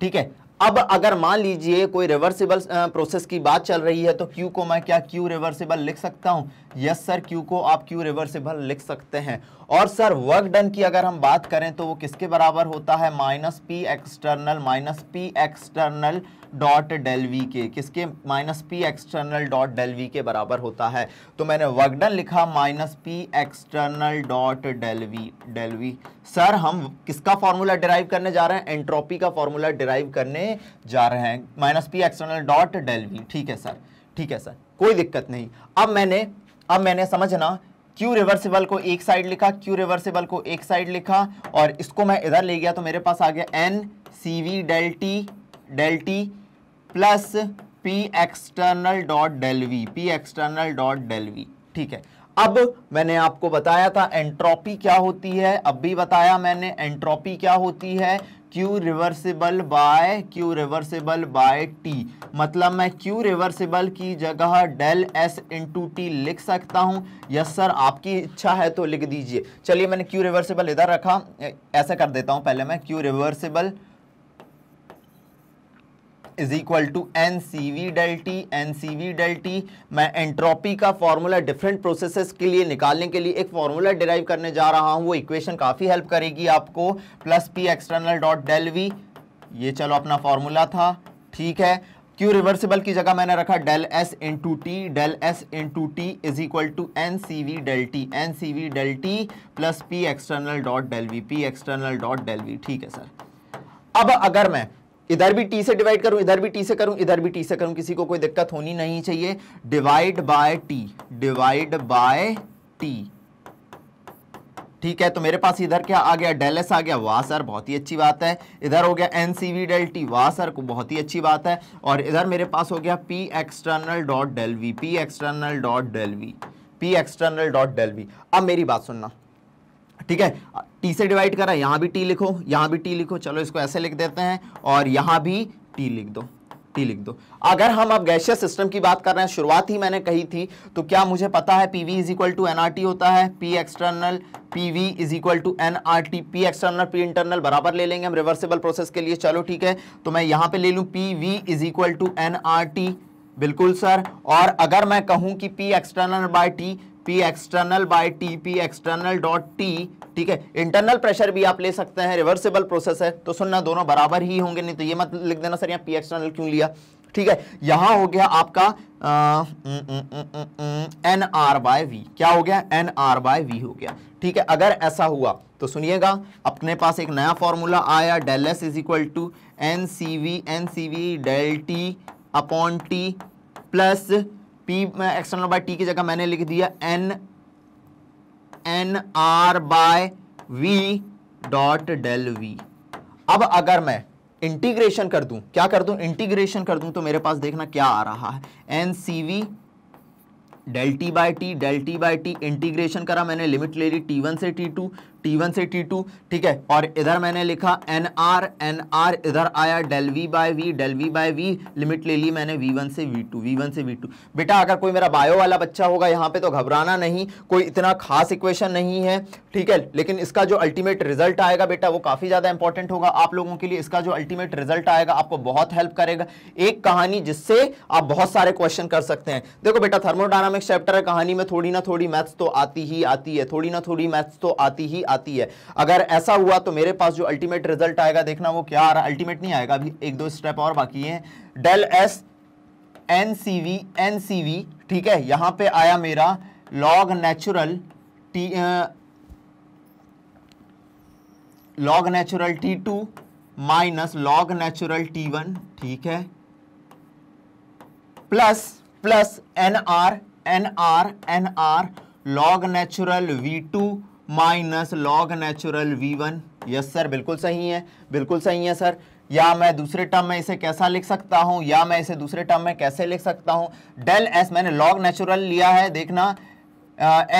ठीक है अब अगर मान लीजिए कोई रिवर्सिबल प्रोसेस की बात चल रही है तो क्यू को मैं क्या क्यू रिवर्सिबल लिख सकता हूं यस सर क्यू को आप क्यू रिवर्सिबल लिख सकते हैं और सर वर्क डन की अगर हम बात करें तो वो किसके बराबर होता है minus P external minus P external dot del V के किसके minus P external dot del V के बराबर होता है तो मैंने वर्क डन लिखा minus P external dot del V del V sir हम किसका फॉर्मूला डिराइव करने जा रहे हैं एंट्रोपी का फॉर्मूला डिराइव करने जा रहे हैं minus P external dot del V ठीक है सर ठीक है सर कोई दिक्कत नहीं अब मैंने अब मैंने समझना क्यू रिवर्सिबल को एक साइड लिखा क्यू रिवर्सिबल को एक साइड लिखा और इसको मैं इधर ले गया तो मेरे पास आ गया N C V del T del T plus P external dot del V P external dot del V ठीक है अब मैंने आपको बताया था एंट्रोपी क्या होती है अब भी बताया मैंने एंट्रोपी क्या होती है Q reversible by Q reversible by T मतलब मैं Q रिवर्सिबल की जगह डेल S इंटू टी लिख सकता हूँ यस सर आपकी इच्छा है तो लिख दीजिए चलिए मैंने Q रिवर्सिबल इधर रखा ऐसा कर देता हूँ पहले मैं Q reversible is equal to N C V del T N C V del T मैं एंट्रोपी का फॉर्मूला डिफरेंट प्रोसेसेस के लिए निकालने के लिए एक फॉर्मूला डिराइव करने जा रहा हूँ वो इक्वेशन काफ़ी हेल्प करेगी आपको plus P external dot del V ये चलो अपना फॉर्मूला था ठीक है क्यू रिवर्सिबल की जगह मैंने रखा del S into T del S into T is equal to N C V del T N C V del T plus P external dot del V P external dot del V ठीक है sir अब अगर मैं इधर भी T से divide करूं इधर भी टी से करूं इधर भी टी से करूं किसी को कोई दिक्कत होनी नहीं चाहिए divide by T divide by T ठीक है तो मेरे पास इधर क्या आ गया डेल एस आ गया वाह सर बहुत ही अच्छी बात है इधर हो गया N C V del T वाह सर को बहुत ही अच्छी बात है और इधर मेरे पास हो गया P external dot del V P external dot del V P external dot del V अब मेरी बात सुनना ठीक है टी से डिवाइड करा यहाँ भी टी लिखो यहाँ भी टी लिखो चलो इसको ऐसे लिख देते हैं और यहाँ भी टी लिख दो पी लिख दो अगर हम अब गैशियस सिस्टम की बात कर रहे हैं शुरुआत ही मैंने कही थी तो क्या मुझे पता है P V is equal to N R T होता है P external P V is equal to N R T P external P internal बराबर ले लेंगे हम रिवर्सिबल प्रोसेस के लिए चलो ठीक है तो मैं यहाँ पे ले लूँ P V is equal to N R T बिल्कुल सर और अगर मैं कहूँ कि P external by T P external by T P external dot T ठीक है इंटरनल प्रेशर भी आप ले सकते हैं रिवर्सिबल प्रोसेस है तो सुनना दोनों बराबर ही होंगे नहीं तो ये मत लिख देना सर यहाँ पी एक्सटर्नल क्यों लिया ठीक है यहां हो गया आपका एन आर बाय वी क्या हो गया एन आर बाय वी हो गया ठीक है अगर ऐसा हुआ तो सुनिएगा अपने पास एक नया फॉर्मूला आया del S is equal to N C V N C V del T upon T plus P external by T की जगह मैंने लिख दिया N N R by V dot del V अब अगर मैं इंटीग्रेशन कर दूं क्या कर दूं इंटीग्रेशन कर दूं तो मेरे पास देखना क्या आ रहा है N C V del T by T del T by T integration करा मैंने लिमिट ले ली टी वन से टी टू टी वन से टी टू ठीक है और इधर मैंने लिखा एन आर एन आर इधर आया del V by V del V by V limit ले ली मैंने वी वन से वी टू वी वन से वी टू बेटा अगर कोई मेरा बायो वाला बच्चा होगा यहाँ पे तो घबराना नहीं कोई इतना खास इक्वेशन नहीं है ठीक है लेकिन इसका जो अल्टीमेट रिजल्ट आएगा बेटा वो काफ़ी ज़्यादा इंपॉर्टेंट होगा आप लोगों के लिए इसका जो अल्टीमेट रिजल्ट आएगा आपको बहुत हेल्प करेगा एक कहानी जिससे आप बहुत सारे क्वेश्चन कर सकते हैं देखो बेटा थर्मोडायनामिक्स चैप्टर है कहानी में थोड़ी ना थोड़ी मैथ्स तो आती ही आती है थोड़ी ना थोड़ी मैथ्स तो आती ही आती आती है अगर ऐसा हुआ तो मेरे पास जो अल्टीमेट रिजल्ट आएगा देखना वो क्या आ रहा अल्टीमेट नहीं आएगा अभी एक दो स्टेप और बाकी है del S N C V N C V ठीक है यहां पे आया मेरा log natural T log natural T two minus log natural T one ठीक है plus plus N R N R N R log natural V two minus log natural V one yes sir बिल्कुल सही है बिल्कुल सही है sir या मैं दूसरे टर्म में इसे कैसा लिख सकता हूँ या मैं इसे दूसरे टर्म में कैसे लिख सकता हूँ डेल एस मैंने लॉग नेचुरल लिया है देखना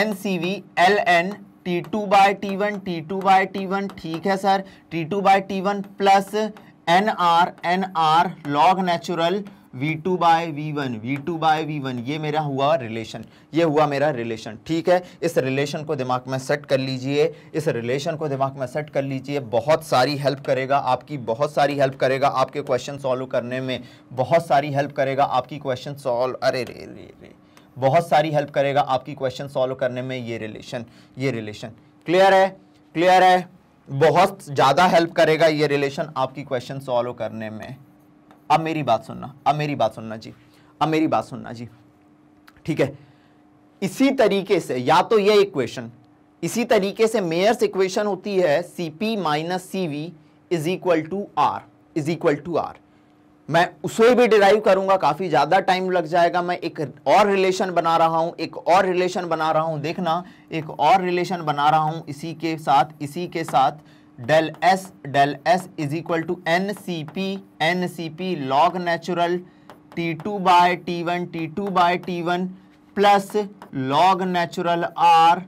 N C V L N T two by T one T two by T one ठीक है sir T two by T one plus N R N R log natural V two by V one V two by V one ये मेरा हुआ relation ये हुआ मेरा relation ठीक है इस रिलेशन को दिमाग में सेट कर लीजिए इस रिलेशन को दिमाग में सेट कर लीजिए बहुत सारी हेल्प करेगा आपकी बहुत सारी हेल्प करेगा आपके क्वेश्चन सॉल्व करने में बहुत सारी हेल्प करेगा आपकी क्वेश्चन सॉल्व अरे रे रे रे बहुत सारी हेल्प करेगा आपकी क्वेश्चन सॉल्व करने में ये रिलेशन ये रिलेशन क्लियर है क्लियर है बहुत ज़्यादा हेल्प करेगा ये रिलेशन आपकी क्वेश्चन सॉल्व करने में अब मेरी बात सुनना अब मेरी बात सुनना जी अब मेरी बात सुनना जी ठीक है इसी तरीके से या तो यह इक्वेशन इसी तरीके से मेयर्स इक्वेशन होती है C P minus C V is equal to R is equal to R मैं उसे भी डिराइव करूंगा काफ़ी ज़्यादा टाइम लग जाएगा मैं एक और रिलेशन बना रहा हूं एक और रिलेशन बना रहा हूं देखना एक और रिलेशन बना रहा हूं इसी के साथ इसी के साथ del S del S is equal to N C P N C P log natural T two by T one T two by T one plus log natural R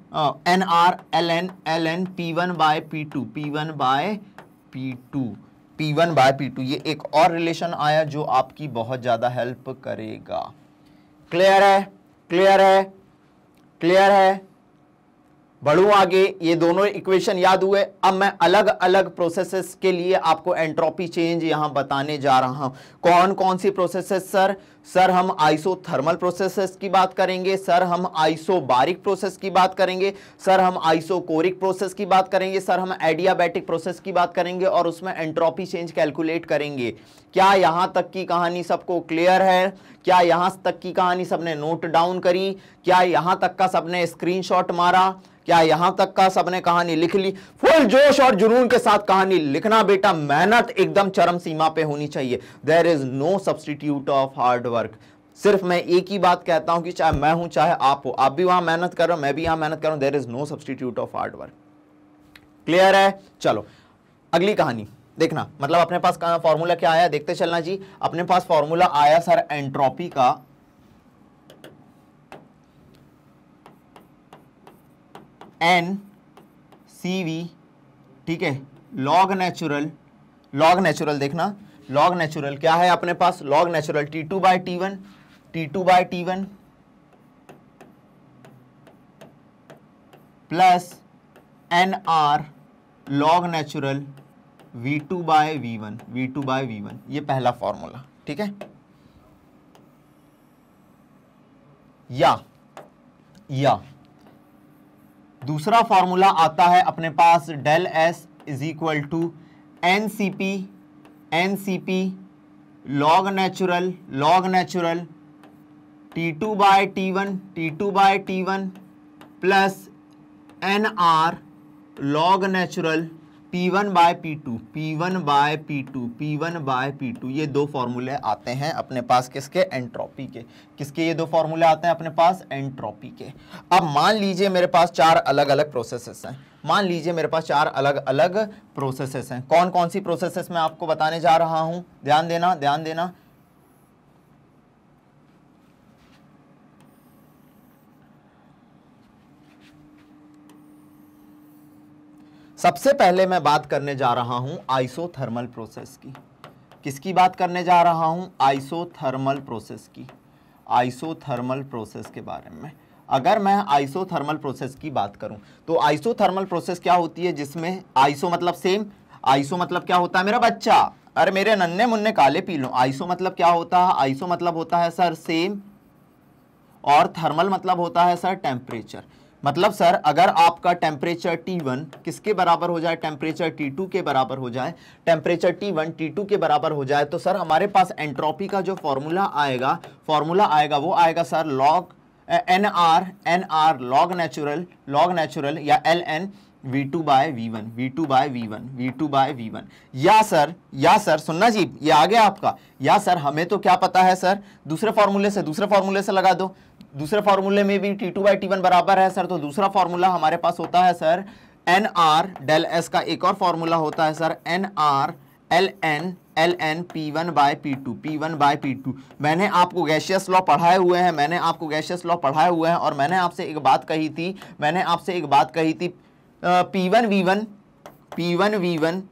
N R L N L N P one by P two P one by P two P one by P two ये एक और relation आया जो आपकी बहुत ज़्यादा help करेगा clear है क्लियर है क्लियर है बढ़ू आगे ये दोनों इक्वेशन याद हुए अब मैं अलग अलग प्रोसेसेस के लिए आपको एंट्रोपी चेंज यहां बताने जा रहा हूं कौन कौन सी प्रोसेसेस सर सर हम आइसोथर्मल प्रोसेसेस की बात करेंगे सर हम आइसोबारिक प्रोसेस की बात करेंगे सर हम आइसोकोरिक प्रोसेस की बात करेंगे सर हम एडियाबैटिक प्रोसेस की बात करेंगे और उसमें एंट्रोपी चेंज कैलकुलेट करेंगे क्या यहाँ तक की कहानी सबको क्लियर है क्या यहाँ तक की कहानी सबने नोट डाउन करी क्या यहाँ तक का सबने स्क्रीन मारा क्या यहां तक का सबने कहानी लिख ली फुल जोश और जुनून के साथ कहानी लिखना बेटा मेहनत एकदम चरम सीमा पे होनी चाहिए there is no substitute of hard work सिर्फ मैं एक ही बात कहता हूं कि चाहे मैं हूं चाहे आप हो आप भी वहां मेहनत कर रहे हो मैं भी यहां मेहनत कर रहा हूं there is no substitute of hard work clear है चलो अगली कहानी देखना मतलब अपने पास फॉर्मूला क्या आया देखते चलना जी अपने पास फॉर्मूला आया सर एंट्रोपी का एन सी वी ठीक है लॉग नेचुरल लॉग नेचुरल देखना लॉग नेचुरल क्या है अपने पास log natural T two by T one T two by T one plus N R log natural V two by V one V two by V one ये पहला formula ठीक है या या दूसरा फॉर्मूला आता है अपने पास del S is equal to N C P N C P log natural log natural T two by T one T two by T one plus N R log natural P one by P two P one by P two P one by P two ये दो फार्मूले आते हैं अपने पास किसके entropy के किसके ये दो फार्मूले आते हैं अपने पास एंट्रोपी के अब मान लीजिए मेरे पास चार अलग अलग प्रोसेसेस हैं मान लीजिए मेरे पास चार अलग अलग प्रोसेसेस हैं कौन कौन सी प्रोसेसेस मैं आपको बताने जा रहा हूँ ध्यान देना ध्यान देना सबसे पहले मैं बात करने जा रहा हूं आइसोथर्मल प्रोसेस की किसकी बात करने जा रहा हूं आइसोथर्मल प्रोसेस की आइसोथर्मल प्रोसेस के बारे में अगर मैं आइसोथर्मल प्रोसेस की बात करूं तो आइसोथर्मल प्रोसेस क्या होती है जिसमें आइसो मतलब सेम आइसो मतलब क्या होता है मेरा बच्चा अरे मेरे नन्हे मुन्ने काले पी लो आइसो मतलब क्या होता है आइसो मतलब होता है सर सेम और थर्मल मतलब होता है सर टेम्परेचर मतलब सर अगर आपका टेम्परेचर T1 किसके बराबर हो जाए टेम्परेचर T2 के बराबर हो जाए टेम्परेचर T1 T2 के बराबर हो जाए तो सर हमारे पास एंट्रोपी का जो फॉर्मूला आएगा फॉर्मूला आएगा वो आएगा sir log N R N R log natural log natural या L N V two by V one V two by V one V two by V one या sir या sir सुनना जी ये आ गया आपका या सर हमें तो क्या पता है सर दूसरे फॉर्मूले से दूसरे फॉर्मूले से लगा दो दूसरे फार्मूले में भी T two by T one बराबर है सर तो दूसरा फार्मूला हमारे पास होता है sir N R del S का एक और फार्मूला होता है sir N R L N L N P one by P two P one by P two मैंने आपको गैशियस लॉ पढ़ाए हुए हैं मैंने आपको गैशियस लॉ पढ़ाए हुए हैं और मैंने आपसे एक बात कही थी मैंने आपसे एक बात कही थी P one V one P one V one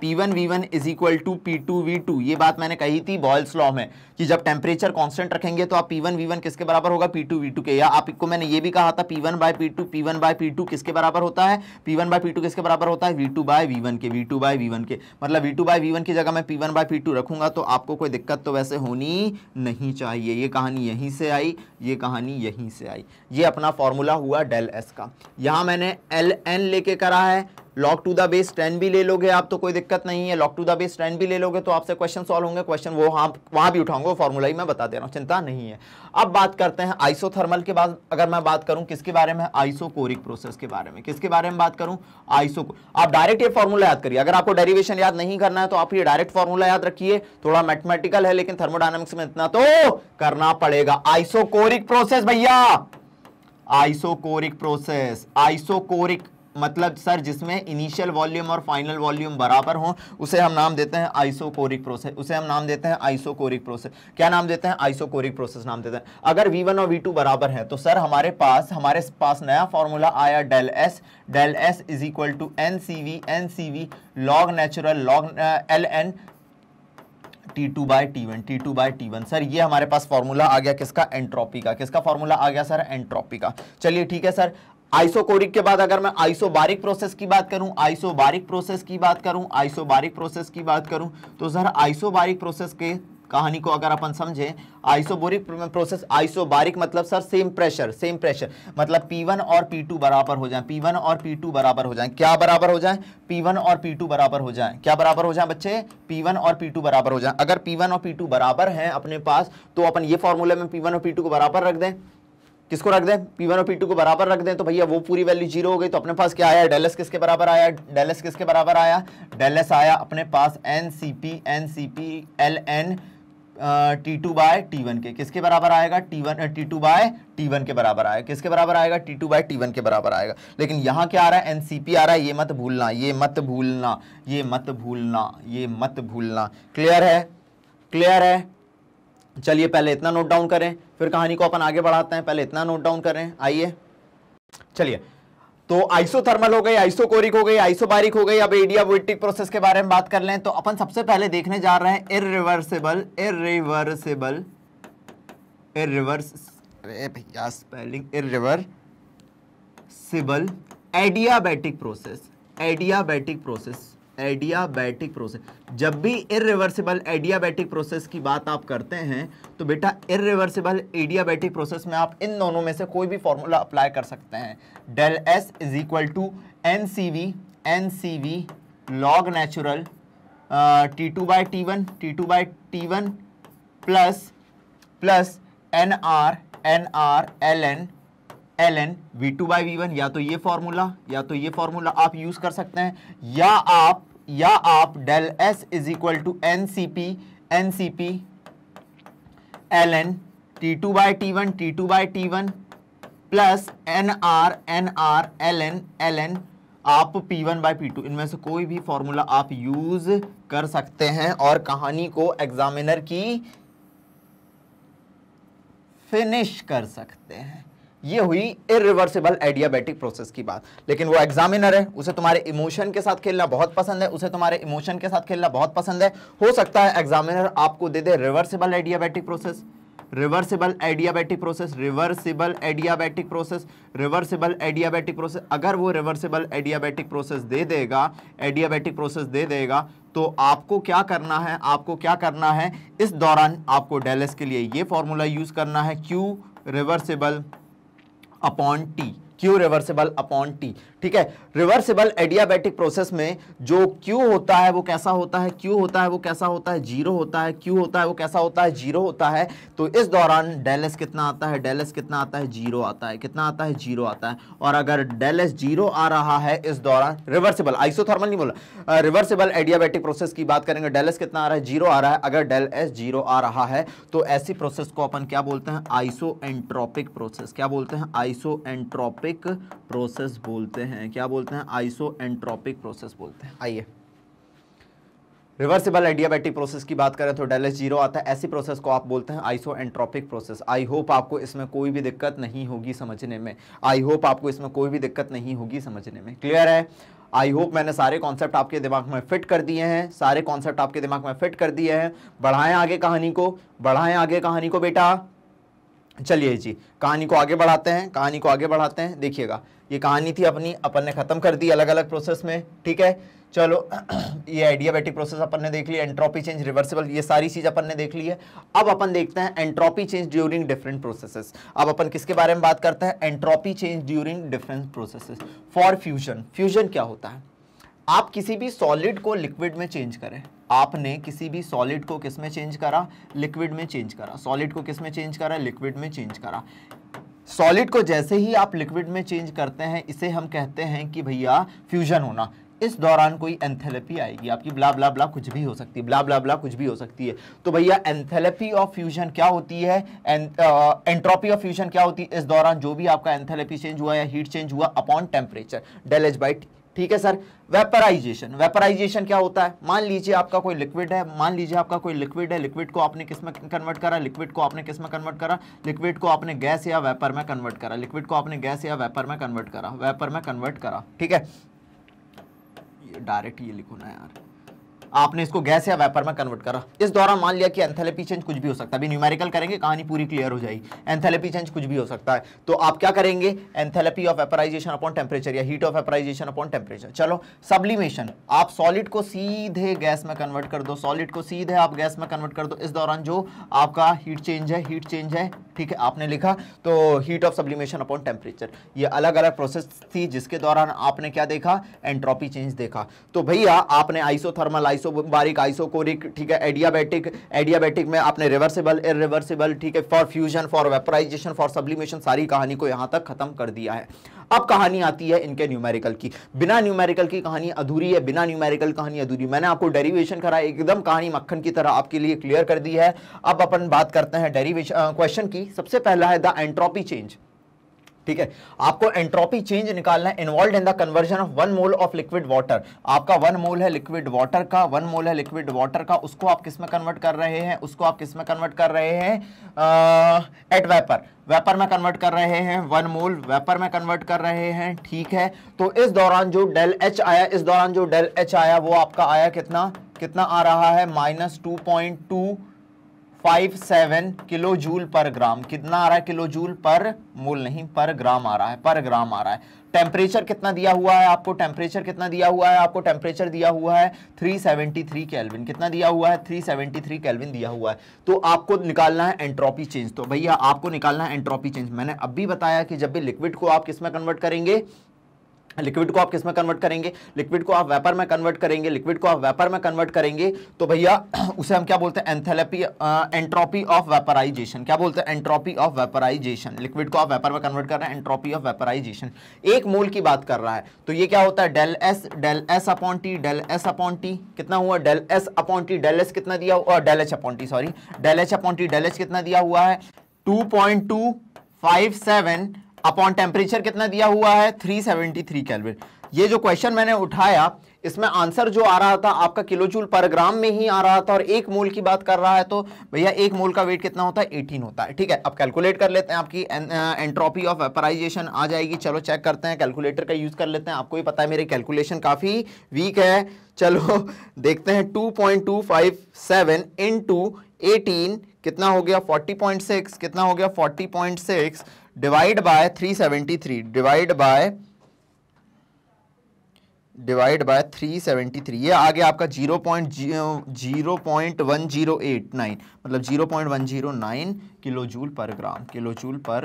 P one V one is equal to P two V two ये बात मैंने कही थी बॉयल्स लॉ में कि जब टेम्परेचर कांस्टेंट रखेंगे तो आप पी वन वी वन किसके बराबर होगा पी टू वी टू के या आपको मैंने ये भी कहा था P one by P two P one by P two किसके बराबर होता है P one by P two किसके बराबर होता है V two by V one के V two by V one के मतलब V two by V one की जगह मैं P one by P two रखूंगा तो आपको कोई दिक्कत तो वैसे होनी नहीं चाहिए ये कहानी यहीं से आई ये कहानी यहीं से आई ये अपना फॉर्मूला हुआ डेल एस का यहाँ मैंने एल एन लेके करा है log to the base ten भी ले लोगे आप तो कोई दिक्कत नहीं है log to the base ten भी ले लोगे तो आपसे क्वेश्चन सॉल्व होंगे क्वेश्चन वो हाँ वहाँ भी उठाऊंगे फॉर्मूला ही मैं बता दे रहा हूँ चिंता नहीं है अब बात करते हैं आइसोथर्मल के बाद अगर मैं बात करूँ किसके बारे में आइसोकोरिक प्रोसेस के बारे में किसके बारे में बात करूँ आइसो आप डायरेक्ट ये फॉर्मूला याद करिए अगर आपको डेरिवेशन याद नहीं करना है तो आप ये डायरेक्ट फॉर्मूला याद रखिए थोड़ा मैथमेटिकल है लेकिन थर्मोडाइनमिक्स में इतना तो करना पड़ेगा आइसोकोरिक प्रोसेस भैया आइसोकोरिक प्रोसेस आइसोकोरिक मतलब सर जिसमें इनिशियल वॉल्यूम और फाइनल वॉल्यूम बराबर हो उसे हम नाम देते हैं आइसोकोरिक प्रोसेस उसे हम नाम देते हैं आइसोकोरिक प्रोसेस क्या नाम देते हैं आइसोकोरिक प्रोसेस नाम देते हैं अगर वी वन और वी बराबर है तो सर हमारे पास हमारे पास नया फॉर्मूला आया del S del S is equal to N C V N C V log natural log L N T two by T one T two by T one sir ये हमारे पास formula आ गया किसका entropy का किसका formula आ गया sir entropy का चलिए ठीक है सर आइसोकोरिक के बाद अगर मैं आइसोबारिक प्रोसेस की बात करूं आइसोबारिक प्रोसेस की बात करूं आइसोबारिक प्रोसेस की बात करूं तो सर आइसोबारिक प्रोसेस के कहानी को अगर अपन समझें आइसोबोरिक प्रोसेस आइसोबारिक मतलब sir same pressure same pressure मतलब P1 और P2 बराबर हो जाए P1 और P2 बराबर हो जाए क्या बराबर हो जाए P1 और P2 बराबर हो जाए क्या बराबर हो जाए बच्चे P1 और P2 बराबर हो जाए अगर P1 और P2 बराबर हैं अपने पास तो अपन ये फॉर्मूले में P1 और P2 को बराबर रख दें किसको रख दें P1 और P2 को बराबर रख दें तो भैया वो पूरी वैल्यू जीरो हो गई तो अपने पास क्या आया डेलस किसके बराबर आया डेलस किसके बराबर आया डेलस आया अपने पास N C P N C P L N T two by T one के किसके बराबर आएगा T one T two by T one के बराबर आएगा किसके बराबर आएगा T two by T one के बराबर आएगा लेकिन यहाँ क्या आ रहा है एन सी पी आ रहा है ये मत भूलना ये मत भूलना ये मत भूलना ये मत भूलना क्लियर है क्लियर है चलिए पहले इतना नोट डाउन करें फिर कहानी को अपन आगे बढ़ाते हैं पहले इतना नोट डाउन करें आइए चलिए तो आइसोथर्मल हो गई आइसोकोरिक हो गई आइसोबारिक हो गई अब एडियाबोटिक प्रोसेस के बारे में बात कर लें तो अपन सबसे पहले देखने जा रहे हैं इरिवर्सिबल इरिवर्सिबल इरिवर्स अरे भैया spelling irreversible adiabatic process adiabatic process adiabatic process जब भी इरिवर्सिबल एडियाबैटिक प्रोसेस की बात आप करते हैं तो बेटा इरिवर्सिबल एडियाबैटिक प्रोसेस में आप इन दोनों में से कोई भी फॉर्मूला अप्लाई कर सकते हैं del S is equal to N C V N C V log natural T two by T one T two by T one plus plus N R N R L N L N V two by V one या तो ये formula या तो ये formula आप use कर सकते हैं या आप या आप del S is equal to N C P N C P L N T two by T one T two by T one plus N R N R L N L N आप P one by P two इनमें से कोई भी formula आप use कर सकते हैं और कहानी को एग्जामिनर की फिनिश कर सकते हैं ये हुई इरिवर्सिबल एडियाबेटिक प्रोसेस की बात लेकिन वो एग्जामिनर है उसे तुम्हारे इमोशन के साथ खेलना बहुत पसंद है उसे तुम्हारे इमोशन के साथ खेलना बहुत पसंद है हो सकता है एग्जामिनर आपको दे दे reversible adiabatic process reversible adiabatic process reversible adiabatic process reversible adiabatic process अगर वो रिवर्सिबल एडियाबैटिक प्रोसेस दे देगा एडियाबैटिक प्रोसेस दे देगा तो आपको क्या करना है आपको क्या करना है इस दौरान आपको डेलेस के लिए ये फॉर्मूला यूज़ करना है Q reversible upon T Q reversible upon T ठीक है रिवर्सिबल एडियाबैटिक प्रोसेस में जो क्यू होता है वो कैसा होता है क्यू होता है वो कैसा होता है जीरो होता है क्यू होता है वो कैसा होता है जीरो होता है तो इस दौरान डेलेस कितना आता है डेलेस कितना आता है जीरो आता है कितना आता है जीरो आता है और अगर डेलेस जीरो आ रहा है इस दौरान रिवर्सिबल आइसोथर्मल नहीं बोला रिवर्सिबल एडियाबैटिक प्रोसेस की बात करेंगे डेलेस कितना आ रहा है जीरो आ रहा है अगर डेल एस जीरो आ रहा है तो ऐसी प्रोसेस को अपन क्या बोलते हैं आइसो एंट्रोपिक प्रोसेस क्या बोलते हैं आइसो एंट्रोपिक प्रोसेस बोलते हैं हैं क्या बोलते हैं आइसो एंट्रोपिक प्रोसेस बोलते हैं आइए रिवर्सिबल एडियाबैटिक प्रोसेस की बात करें तो डेलेस जीरो आता है ऐसी प्रोसेस को आप बोलते हैं iso entropic process I hope आपको इसमें कोई भी दिक्कत नहीं होगी समझने में आई होप आपको इसमें कोई भी दिक्कत नहीं होगी समझने में क्लियर है आई होप मैंने सारे कॉन्सेप्ट आपके दिमाग में फिट कर दिए हैं सारे कॉन्सेप्ट आपके दिमाग में फिट कर दिए हैं बढ़ाएं आगे कहानी को बढ़ाएं आगे कहानी को बेटा चलिए जी कहानी को आगे बढ़ाते हैं कहानी को आगे बढ़ाते हैं देखिएगा ये कहानी थी अपनी अपन ने ख़त्म कर दी अलग अलग प्रोसेस में ठीक है चलो ये आइडियाबैटिक प्रोसेस अपन ने देख ली एंट्रोपी चेंज रिवर्सिबल ये सारी चीज़ अपन ने देख ली है अब अपन देखते हैं entropy change during different processes अब अपन किसके बारे में बात करते हैं entropy change during different processes for fusion fusion क्या होता है आप किसी भी सॉलिड को लिक्विड में चेंज करें आपने किसी भी सॉलिड को किस में चेंज करा लिक्विड में चेंज करा सॉलिड को किस में चेंज करा लिक्विड में चेंज करा सॉलिड को जैसे ही आप लिक्विड में चेंज करते हैं इसे हम कहते हैं कि भैया फ्यूजन होना इस दौरान कोई एंथेलपी आएगी आपकी ब्ला ब्ला ब्ला कुछ भी हो सकती है ब्ला ब्ला ब्ला कुछ भी हो सकती है तो भैया एंथेलपी ऑफ फ्यूजन क्या होती है एंट्रोपी ऑफ फ्यूजन क्या होती है इस दौरान जो भी आपका एंथेलपी चेंज हुआ या हीट चेंज हुआ upon temperature del H by T ठीक है सर वेपराइजेशन वेपराइजेशन क्या होता है मान लीजिए आपका कोई लिक्विड है मान लीजिए आपका कोई लिक्विड है लिक्विड को आपने किस में कन्वर्ट करा लिक्विड को आपने किस में कन्वर्ट करा लिक्विड को आपने गैस या वेपर में कन्वर्ट करा लिक्विड को आपने गैस या वेपर में कन्वर्ट करा वेपर में कन्वर्ट करा ठीक है डायरेक्ट ये ना यार आपने इसको गैस या वेपर में कन्वर्ट करा इस दौरान मान लिया कि एंथेलेपी चेंज कुछ भी हो सकता है अभी न्यूमेरिकल करेंगे कहानी पूरी क्लियर हो जाएगी एंथेलेपी चेंज कुछ भी हो सकता है तो आप क्या करेंगे enthalpy of vaporization upon temperature या heat of vaporization upon temperature चलो सब्लिमेशन आप सॉलिड को सीधे गैस में कन्वर्ट कर दो सॉलिड को सीधे आप गैस में कन्वर्ट कर दो इस दौरान जो आपका हीट चेंज है हीट चेंज है ठीक है आपने लिखा तो heat of sublimation upon temperature ये अलग अलग प्रोसेस थी जिसके दौरान आपने क्या देखा एंट्रोपी चेंज देखा तो भैया आपने आइसोथर्मल आइसोबारिक आइसोकोरिक ठीक है एडियाबैटिक एडियाबैटिक में आपने रिवर्सिबल इरिवर्सिबल ठीक है for fusion for vaporization for sublimation सारी कहानी को यहाँ तक खत्म कर दिया है अब कहानी आती है इनके न्यूमेरिकल की बिना न्यूमेरिकल की कहानी अधूरी है बिना न्यूमेरिकल कहानी अधूरी मैंने आपको डेरिवेशन करा एकदम कहानी मक्खन की तरह आपके लिए क्लियर कर दी है अब अपन बात करते हैं डेरिवेशन क्वेश्चन की सबसे पहला है द एंट्रोपी चेंज ठीक है आपको एंट्रोपी चेंज निकालना है involve in the conversion of one mole of liquid water आपका वन मोल है लिक्विड वाटर का वन मोल है लिक्विड वाटर का उसको आप किस में कन्वर्ट कर रहे हैं उसको आप किस में कन्वर्ट कर रहे हैं एट वेपर वेपर में कन्वर्ट कर रहे हैं वन मोल वेपर में कन्वर्ट कर रहे हैं ठीक है तो इस दौरान जो डेल एच आया इस दौरान जो डेल एच आया वो आपका आया कितना कितना आ रहा है minus two point two five seven kilo joule per gram कितना आ रहा है किलो जूल पर मोल नहीं पर ग्राम आ रहा है पर ग्राम आ रहा है टेम्परेचर कितना दिया हुआ है आपको टेम्परेचर कितना दिया हुआ है आपको टेम्परेचर दिया हुआ है 373 केल्विन कितना दिया हुआ है 373 केल्विन दिया हुआ है तो आपको निकालना है एंट्रोपी चेंज तो भैया आपको निकालना है एंट्रोपी चेंज मैंने अब भी बताया कि जब भी लिक्विड को आप किस में कन्वर्ट करेंगे लिक्विड को आप किस में कन्वर्ट करेंगे लिक्विड को आप वेपर में कन्वर्ट करेंगे लिक्विड को आप वेपर में कन्वर्ट करेंगे तो भैया उसे हम क्या बोलते हैं एंथेलेपी एंट्रोपी ऑफ वेपराइजेशन क्या बोलते हैं एंट्रोपी ऑफ वेपराइजेशन लिक्विड को आप वेपर में कन्वर्ट कर रहे हैं एंट्रोपी ऑफ वेपराइजेशन एक मोल की बात कर रहा है तो ये क्या होता है del S del S upon T del S upon T कितना हुआ del S upon T del S कितना दिया हुआ del H upon T sorry del H upon T del H कितना दिया हुआ है two point two five seven upon temperature कितना दिया हुआ है 373 सेवेंटी कैलविन ये जो क्वेश्चन मैंने उठाया इसमें आंसर जो आ रहा था आपका किलोजूल पर ग्राम में ही आ रहा था और एक मोल की बात कर रहा है तो भैया एक मोल का वेट कितना होता है 18 होता है ठीक है अब कैलकुलेट कर लेते हैं आपकी एंट्रोपी ऑफ एपराइजेशन आ जाएगी चलो चेक करते हैं कैलकुलेटर का यूज़ कर लेते हैं आपको ही पता है मेरी कैलकुलेशन काफ़ी वीक है चलो देखते हैं टू पॉइंट कितना हो गया फोर्टी कितना हो गया forty divide by 373 divide by divide by 373 ये आगे आपका zero point zero point one zero eight nine मतलब zero point one zero nine kilo joule per gram kilo joule per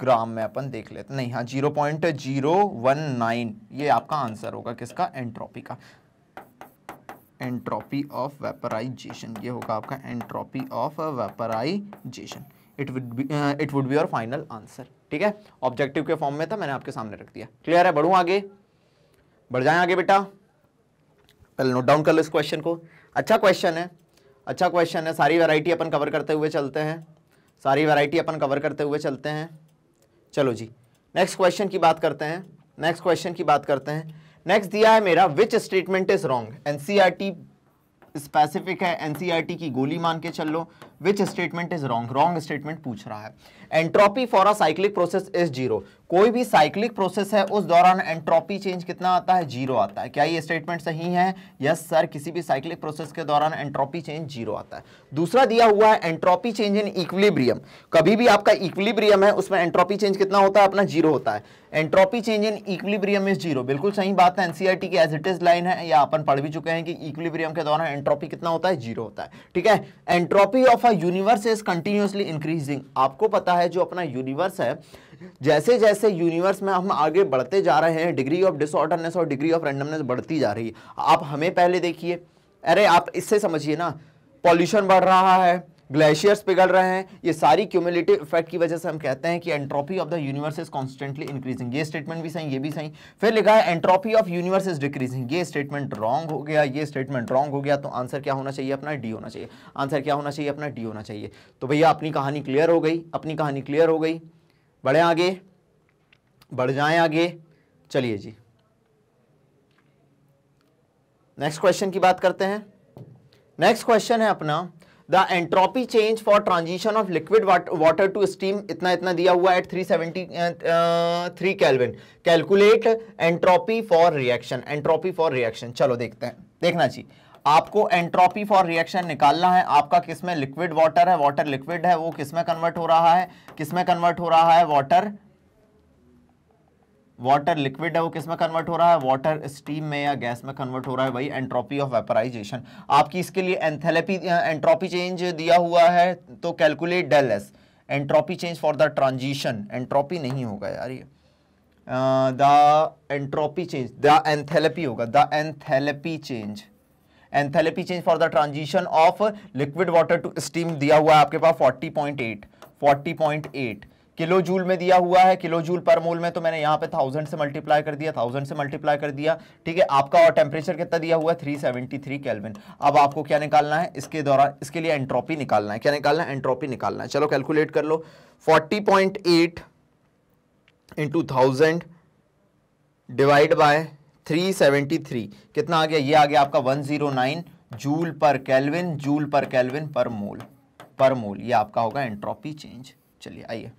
ग्राम में अपन देख लेते नहीं हाँ zero point zero one nine ये आपका आंसर होगा किसका एंट्रोपी का एंट्रोपी ऑफ वेपराइजेशन ये होगा आपका entropy of vaporization it would be it would be your final answer ठीक है ऑब्जेक्टिव के फॉर्म में था मैंने आपके सामने रख दिया क्लियर है बढ़ूँ आगे बढ़ जाए आगे बेटा पहले नोट डाउन कर लो इस क्वेश्चन को अच्छा क्वेश्चन है अच्छा क्वेश्चन है सारी वैरायटी अपन कवर करते हुए चलते हैं सारी वैरायटी अपन कवर करते हुए चलते हैं चलो जी नेक्स्ट क्वेश्चन की बात करते हैं नेक्स्ट क्वेश्चन की बात करते हैं नेक्स्ट दिया है मेरा which statement is wrong NCERT specific है एनसीईआरटी e की गोली मान के चल लो which statement is wrong wrong statement पूछ रहा है entropy for a cyclic process is zero कोई भी साइक्लिक प्रोसेस है उस दौरान एंट्रोपी चेंज कितना आता है जीरो आता है क्या ये स्टेटमेंट सही है यस सर किसी भी साइक्लिक प्रोसेस के दौरान एंट्रोपी चेंज जीरो आता है दूसरा दिया हुआ है एंट्रोपी चेंज इन इक्विलिब्रियम कभी भी आपका इक्विलिब्रियम है उसमें एंट्रोपी चेंज कितना होता है अपना जीरो होता है entropy change in equilibrium is zero बिल्कुल सही बात है एनसीआरटी e की एज इट इज लाइन है या अपन पढ़ भी चुके हैं कि इक्विलिब्रियम के दौरान एंट्रोपी कितना होता है जीरो होता है ठीक है entropy of a universe is continuously increasing आपको पता है है जो अपना यूनिवर्स है जैसे जैसे यूनिवर्स में हम आगे बढ़ते जा रहे हैं डिग्री ऑफ डिसऑर्डरनेस और डिग्री ऑफ रेंडमनेस बढ़ती जा रही है आप हमें पहले देखिए अरे आप इससे समझिए ना पॉल्यूशन बढ़ रहा है ग्लेशियर्स पिघल रहे हैं ये सारी क्यूमिलेटिव इफेक्ट की वजह से हम कहते हैं कि entropy of the universe is constantly increasing ये स्टेटमेंट भी सही ये भी सही फिर लिखा है entropy of universe is decreasing ये स्टेटमेंट रॉन्ग हो गया ये स्टेटमेंट रॉन्ग हो गया तो आंसर क्या होना चाहिए अपना डी होना चाहिए आंसर क्या होना चाहिए अपना डी होना चाहिए तो भैया अपनी कहानी क्लियर हो गई अपनी कहानी क्लियर हो गई बढ़े आगे बढ़ जाए आगे चलिए जी नेक्स्ट क्वेश्चन की बात करते हैं नेक्स्ट क्वेश्चन है अपना the entropy change for transition of liquid water to steam इतना इतना दिया हुआ at three seventy three kelvin calculate entropy for reaction entropy for reaction चलो देखते हैं देखना चाहिए आपको एंट्रोपी फॉर रिएक्शन निकालना है आपका किसमें लिक्विड वाटर है वाटर लिक्विड है वो किसमें कन्वर्ट हो रहा है किसमें कन्वर्ट हो रहा है वाटर वाटर लिक्विड है वो किस में कन्वर्ट हो रहा है वाटर स्टीम में या गैस में कन्वर्ट हो रहा है वही एंट्रोपी ऑफ वेपराइजेशन आपकी इसके लिए एंथेलेपी एंट्रोपी चेंज दिया हुआ है तो calculate del S entropy change for the transition entropy नहीं होगा यार ये the entropy change the enthalpy होगा the enthalpy change enthalpy change for the transition of liquid water to steam दिया हुआ है आपके पास पॉइंट एट किलो जूल में दिया हुआ है किलो जूल पर मोल में तो मैंने यहाँ पे थाउजेंड से मल्टीप्लाई कर दिया थाउजेंड से मल्टीप्लाई कर दिया ठीक है आपका और टेम्परेचर कितना दिया हुआ है थ्री सेवेंटी थ्री कैलविन अब आपको क्या निकालना है इसके दौरान इसके लिए एंट्रोपी निकालना है क्या निकालना है एंट्रोपी निकालना है चलो कैलकुलेट कर लो forty point eight into thousand divide by three seventy three कितना आ गया ये आ गया आपका one zero nine joule per kelvin joule per kelvin per mole per mole ये आपका होगा एंट्रोपी चेंज चलिए आइए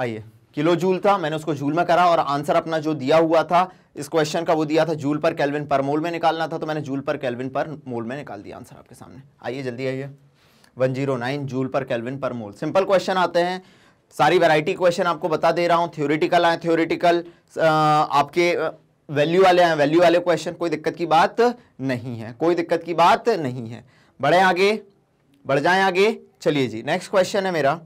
आइए किलो जूल था मैंने उसको जूल में करा और आंसर अपना जो दिया हुआ था इस क्वेश्चन का वो दिया था joule per kelvin per mole में निकालना था तो मैंने joule per kelvin per mole में निकाल दिया आंसर आपके सामने आइए जल्दी आइए 109 joule per kelvin per mole simple question आते हैं सारी वैरायटी क्वेश्चन आपको बता दे रहा हूँ थ्योरेटिकल आए थ्योरेटिकल आपके वैल्यू वाले आए वैल्यू वाले क्वेश्चन कोई दिक्कत की बात नहीं है कोई दिक्कत की बात नहीं है बढ़े आगे बढ़ जाए आगे चलिए जी नेक्स्ट क्वेश्चन है मेरा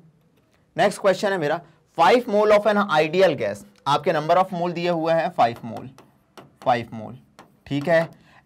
नेक्स्ट क्वेश्चन है मेरा five mole of an ideal gas आपके नंबर ऑफ मोल दिए हुए हैं फाइव मोल फाइव मोल ठीक है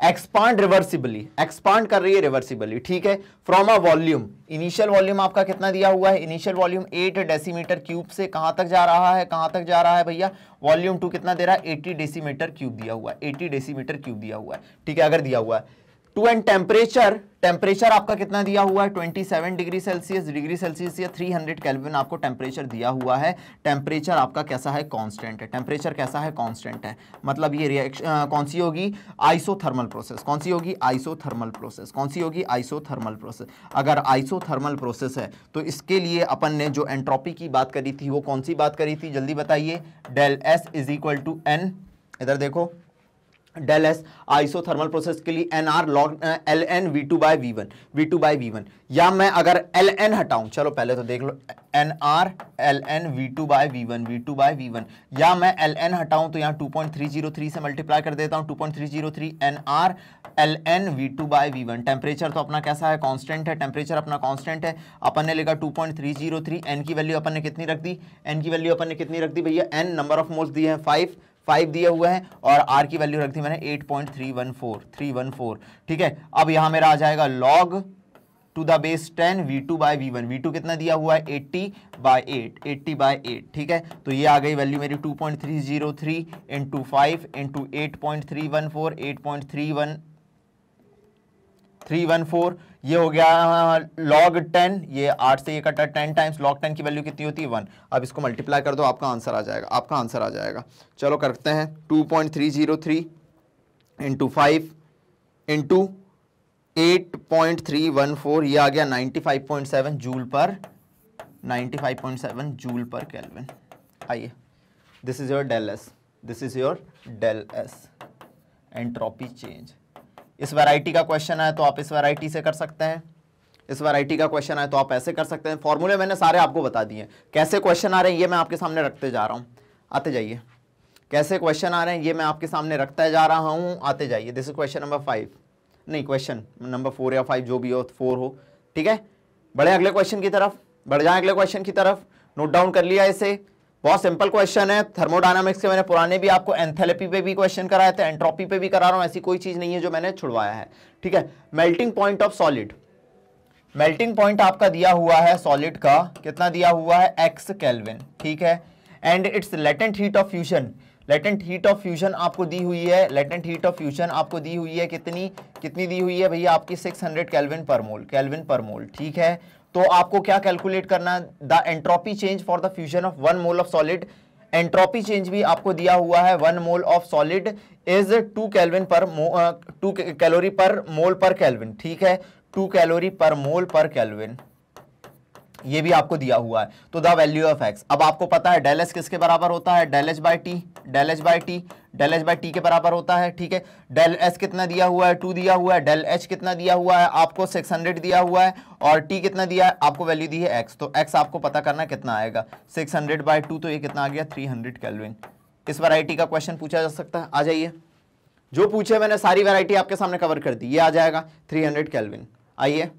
एक्सपांड रिवर्सिबली एक्सपांड कर रही है रिवर्सिबली ठीक है from a volume initial volume आपका कितना दिया हुआ है initial volume eight decimetre cube से कहां तक जा रहा है कहां तक जा रहा है भैया वॉल्यूम टू कितना दे रहा है एट्टी डेसीमीटर क्यूब दिया हुआ है एट्टी डेसीमीटर क्यूब दिया हुआ है ठीक है अगर दिया हुआ है टू एंड टेम्परेचर टेम्परेचर आपका कितना दिया हुआ है 27 डिग्री सेल्सियस डिग्री सेल्सियस या 300 हंड्रेड कैलविन आपको टेम्परेचर दिया हुआ है टेम्परेचर आपका कैसा है कांस्टेंट है टेम्परेचर कैसा है कांस्टेंट है मतलब ये रिएक्शन कौन सी होगी आइसोथर्मल प्रोसेस कौन सी होगी आइसोथर्मल प्रोसेस कौन सी होगी आइसोथर्मल प्रोसेस अगर आइसोथर्मल प्रोसेस है तो इसके लिए अपन ने जो एंट्रॉपी की बात करी थी वो कौन सी बात करी थी जल्दी बताइए del S is equal to N इधर देखो डेल एस आइसोथर्मल प्रोसेस के लिए N R log L N V two by V one V two by V one या मैं अगर एल एन हटाऊं चलो पहले तो देख लो N R L N V two by V one V two by V one या मैं एल एन हटाऊं तो यहाँ two point three zero three से मल्टीप्लाई कर देता हूँ two point three zero three N R L N V two by V one temperature तो अपना कैसा है कॉन्स्टेंट है टेम्परेचर अपना कॉन्स्टेंट है अपन ने लेगा two point three zero three N की वैल्यू अपन ने कितनी रख दी एन की वैल्यू अपन ने कितनी रख दी भैया एन नंबर ऑफ मोल्स दिए हैं फाइव फाइव दिया हुआ है और आर की वैल्यू रख दी मैंने eight point three one four three one four ठीक है अब यहां मेरा आ जाएगा log to the base ten V two by V one V two कितना दिया हुआ है eighty by eight eighty by eight ठीक है तो ये आ गई वैल्यू मेरी two point three zero three into five into eight point three one four eight point three one three one four ये हो गया लॉग टेन ये आठ से ये कटा टेन टाइम्स लॉग टेन की वैल्यू कितनी होती है वन अब इसको मल्टीप्लाई कर दो आपका आंसर आ जाएगा आपका आंसर आ जाएगा चलो करते हैं two point three zero three into five into eight point three one four ये आ गया ninety five point seven joule per ninety five point seven joule per kelvin आइए this is your del S this is your del S entropy change इस variety का question आए तो आप इस वैरायटी से कर सकते हैं इस वैरायटी का क्वेश्चन आए तो आप ऐसे कर सकते हैं फॉर्मूले मैंने सारे आपको बता दिए कैसे क्वेश्चन आ रहे हैं ये मैं आपके सामने रखते जा रहा हूँ आते जाइए कैसे क्वेश्चन आ रहे हैं ये मैं आपके सामने रखता जा रहा हूँ आते जाइए this is question number five नहीं क्वेश्चन नंबर फोर या फाइव जो भी हो फोर हो ठीक है बढ़े अगले क्वेश्चन की तरफ बढ़ जाए अगले क्वेश्चन की तरफ नोट डाउन कर लिया इसे बहुत सिंपल क्वेश्चन है थर्मोडायनामिक्स के मैंने पुराने भी आपको एंथेलेपी पे भी क्वेश्चन कराए थे एंट्रोपी पे भी करा रहा हूँ ऐसी कोई चीज़ नहीं है जो मैंने छुड़वाया है ठीक है melting point of solid melting point आपका दिया हुआ है सॉलिड का कितना दिया हुआ है एक्स कैलविन ठीक है and it's latent heat of fusion latent heat of fusion आपको दी हुई है लेटेंट हीट ऑफ फ्यूजन आपको दी हुई है कितनी कितनी दी हुई है भैया आपकी हंड्रेड कैलविन पर मोल कैलविन पर मोल ठीक है तो आपको क्या कैलकुलेट करना the entropy change for the fusion of one mole of solid entropy change भी आपको दिया हुआ है one mole of solid is two kelvin per two calorie per mole पर कैलविन ठीक है टू कैलोरी पर मोल पर कैलविन ये भी आपको दिया हुआ है तो द वैल्यू ऑफ एक्स अब आपको पता है डेल एस किसके बराबर होता है del H by T del H by T del H by T के बराबर होता है ठीक है डेल एस कितना दिया हुआ है टू दिया हुआ है डेल एच कितना दिया हुआ है आपको सिक्स हंड्रेड दिया हुआ है और टी कितना दिया है आपको वैल्यू दी है एक्स तो एक्स आपको पता करना कितना आएगा सिक्स हंड्रेड बाई टू तो ये कितना आ गया थ्री हंड्रेड कैलविन इस वैरायटी का क्वेश्चन पूछा जा सकता है आ जाइए जो पूछे मैंने सारी वैरायटी आपके सामने कवर कर दी ये आ जाएगा थ्री हंड्रेड कैलविन आइए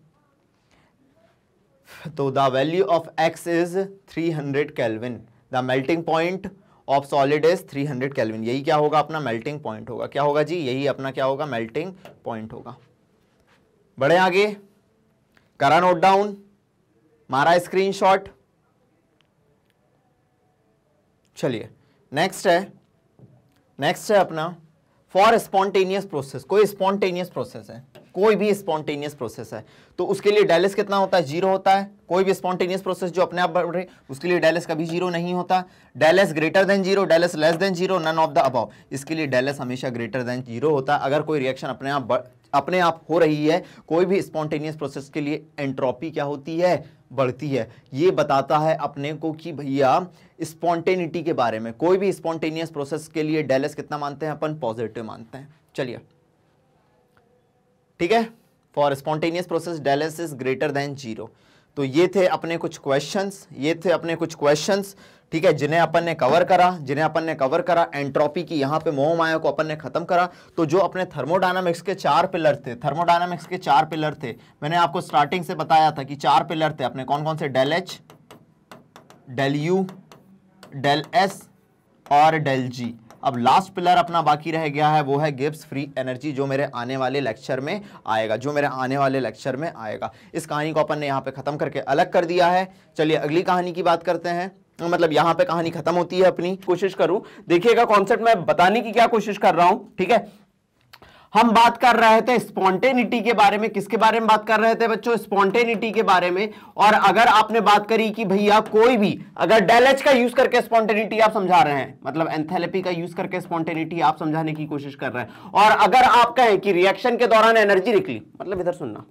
तो the value of X is 300 hundred kelvin the melting point of solid is 300 hundred kelvin यही क्या होगा अपना मेल्टिंग पॉइंट होगा क्या होगा जी यही अपना क्या होगा मेल्टिंग पॉइंट होगा बढ़े आगे करा नोट डाउन मारा स्क्रीनशॉट चलिए नेक्स्ट है नेक्स्ट है अपना फॉर स्पॉन्टेनियस प्रोसेस कोई स्पॉन्टेनियस प्रोसेस है कोई भी स्पॉन्टेनियस प्रोसेस है तो उसके लिए डायलिस कितना होता है जीरो होता है कोई भी स्पॉन्टेनियस प्रोसेस जो अपने आप बढ़ रहे उसके लिए डायलिस कभी जीरो नहीं होता del S greater than zero del S less than zero none of the above इसके लिए डायलिस हमेशा ग्रेटर देन जीरो होता है अगर कोई रिएक्शन अपने आप अपने आप हो रही है कोई भी स्पॉन्टेनियस प्रोसेस के लिए एंट्रोपी क्या होती है बढ़ती है ये बताता है अपने को कि भैया स्पॉन्टेनिटी के बारे में कोई भी स्पॉन्टेनियस प्रोसेस के लिए डायलिस कितना मानते हैं अपन पॉजिटिव मानते हैं चलिए ठीक है for spontaneous process del S is greater than zero तो ये थे अपने कुछ क्वेश्चंस ये थे अपने कुछ क्वेश्चंस ठीक है जिन्हें अपन ने कवर करा जिन्हें अपन ने कवर करा एंट्रोपी की यहाँ पे मोहमाया को अपन ने खत्म करा तो जो अपने थर्मोडायनामिक्स के चार पिलर थे थर्मोडायनामिक्स के चार पिलर थे मैंने आपको स्टार्टिंग से बताया था कि चार पिलर थे अपने कौन कौन से del H del U del S और डेल जी अब लास्ट पिलर अपना बाकी रह गया है वो है गिप्स फ्री एनर्जी जो मेरे आने वाले लेक्चर में आएगा जो मेरे आने वाले लेक्चर में आएगा इस कहानी को अपन ने यहाँ पे ख़त्म करके अलग कर दिया है चलिए अगली कहानी की बात करते हैं मतलब यहाँ पे कहानी खत्म होती है अपनी कोशिश करूँ देखिएगा कॉन्सेप्ट मैं बताने की क्या कोशिश कर रहा हूँ ठीक है हम बात कर रहे थे स्पॉन्टेनिटी के बारे में किसके बारे में बात कर रहे थे बच्चों स्पॉन्टेनिटी के बारे में और अगर आपने बात करी कि भैया कोई भी अगर डेलेज का यूज करके स्पॉन्टेनिटी आप समझा रहे हैं मतलब एंथेलेपी का यूज करके स्पॉन्टेनिटी आप समझाने की कोशिश कर रहे हैं और अगर आप कहें कि रिएक्शन के दौरान एनर्जी निकली मतलब इधर सुनना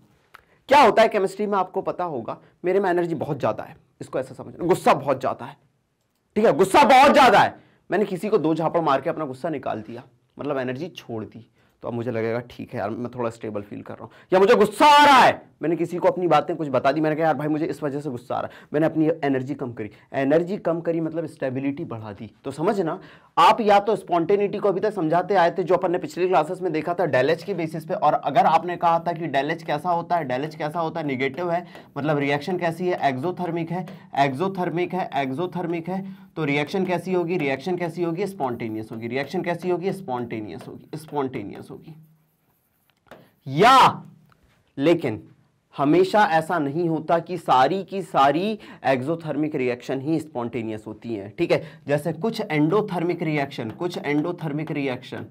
क्या होता है केमिस्ट्री में आपको पता होगा मेरे में एनर्जी बहुत ज्यादा है इसको ऐसा समझना गुस्सा बहुत ज्यादा है ठीक है गुस्सा बहुत ज्यादा है मैंने किसी को दो झापड़ मार के अपना गुस्सा निकाल दिया मतलब एनर्जी छोड़ दी तो अब मुझे लगेगा ठीक है यार मैं थोड़ा स्टेबल फील कर रहा हूँ या मुझे गुस्सा आ रहा है मैंने किसी को अपनी बातें कुछ बता दी मैंने कहा यार भाई मुझे इस वजह से गुस्सा आ रहा है मैंने अपनी एनर्जी कम करी एनर्जी कम करी मतलब स्टेबिलिटी बढ़ा दी तो समझना आप या तो स्पॉन्टेनिटी को अभी तक समझाते आए थे जो अपन ने पिछले क्लासेस में देखा था डेलेज के बेसिस पे और अगर आपने कहा था कि डेलेज कैसा होता है डेलेज कैसा होता है निगेटिव है मतलब रिएक्शन कैसी है एक्जोथर्मिक है एक्जोथर्मिक है एक्जोथर्मिक है तो रिएक्शन कैसी होगी रिएक्शन कैसी होगी स्पॉन्टेनियस होगी रिएक्शन कैसी होगी स्पॉन्टेनियस होगी स्पॉन्टेनियस होगी या लेकिन हमेशा ऐसा नहीं होता कि सारी की सारी एक्सोथर्मिक रिएक्शन ही स्पॉन्टेनियस होती हैं ठीक है जैसे कुछ एंडोथर्मिक रिएक्शन कुछ एंडोथर्मिक रिएक्शन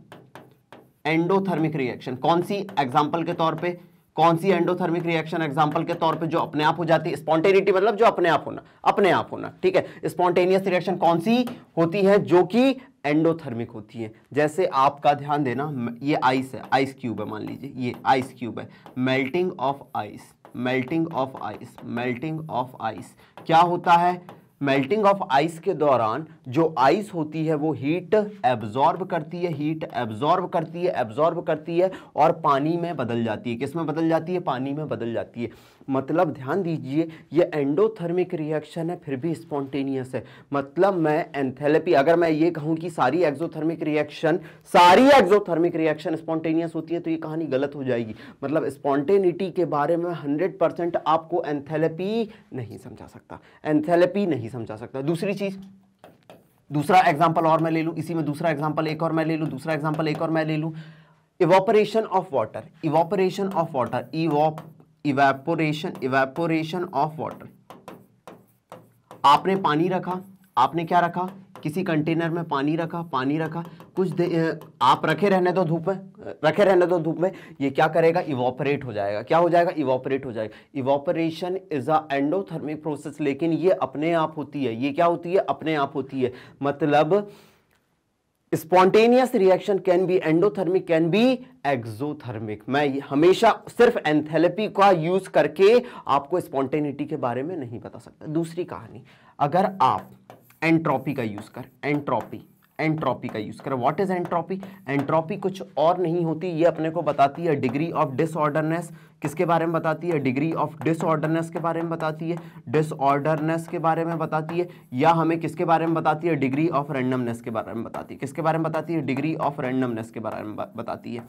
एंडोथर्मिक रिएक्शन कौन सी एग्जाम्पल के तौर पे कौन सी एंडोथर्मिक रिएक्शन एग्जाम्पल के तौर पे जो अपने आप हो जाती है स्पॉन्टेनिटी मतलब जो अपने आप होना अपने आप होना ठीक है स्पॉन्टेनियस रिएक्शन कौन सी होती है जो कि एंडोथर्मिक होती है जैसे आपका ध्यान देना ये आइस है आइस क्यूब है मान लीजिए ये आइस क्यूब है melting of ice melting of ice melting of ice क्या होता है मेल्टिंग ऑफ आइस के दौरान जो आइस होती है वो हीट एब्जॉर्ब करती है हीट एब्जॉर्ब करती है एब्जॉर्ब करती है और पानी में बदल जाती है किस में बदल जाती है पानी में बदल जाती है मतलब ध्यान दीजिए ये एंडोथर्मिक रिएक्शन है फिर भी स्पॉन्टेनियस है मतलब मैं एंथेलपी अगर मैं ये कहूँ कि सारी एक्जोथर्मिक रिएक्शन सारी एक्जोथर्मिक रिएक्शन स्पॉन्टेनियस होती है तो ये कहानी गलत हो जाएगी मतलब स्पॉन्टेनिटी के बारे में हंड्रेड आपको एंथेलेपी नहीं समझा सकता एंथेलेपी नहीं समझा सकता दूसरी चीज़ दूसरा एग्जाम्पल और मैं ले लूँ इसी में दूसरा एग्जाम्पल एक और मैं ले लूँ दूसरा एग्जाम्पल एक और मैं ले लूँ evaporation of water evaporation of water evap evaporation evaporation of water आपने पानी रखा आपने क्या रखा किसी कंटेनर में पानी रखा पानी रखा कुछ दे, आप रखे रहने दो धूप में रखे रहने दो धूप में ये क्या करेगा इवॉपरेट हो जाएगा क्या हो जाएगा इवॉपरेट हो जाएगा evaporation is a endothermic process लेकिन ये अपने आप होती है ये क्या होती है अपने आप होती है मतलब spontaneous reaction can be endothermic can be exothermic मैं हमेशा सिर्फ एंथेलपी का यूज करके आपको स्पॉन्टेनिटी के बारे में नहीं बता सकता दूसरी कहानी अगर आप एंट्रोपी का यूज कर एंट्रोपी एंट्रॉपी का यूज़ करें व्हाट इज़ एंट्रॉपी एंट्रॉपी कुछ और नहीं होती ये अपने को बताती है डिग्री ऑफ डिसऑर्डरनेस किसके बारे में बताती है डिग्री ऑफ डिसऑर्डरनेस के बारे में बताती है डिसऑर्डरनेस के बारे में बताती है या हमें किसके बारे में बताती है डिग्री ऑफ रैंडमनेस के बारे में बताती है किसके बारे में बताती है डिग्री ऑफ रैंडमनेस के बारे में बताती है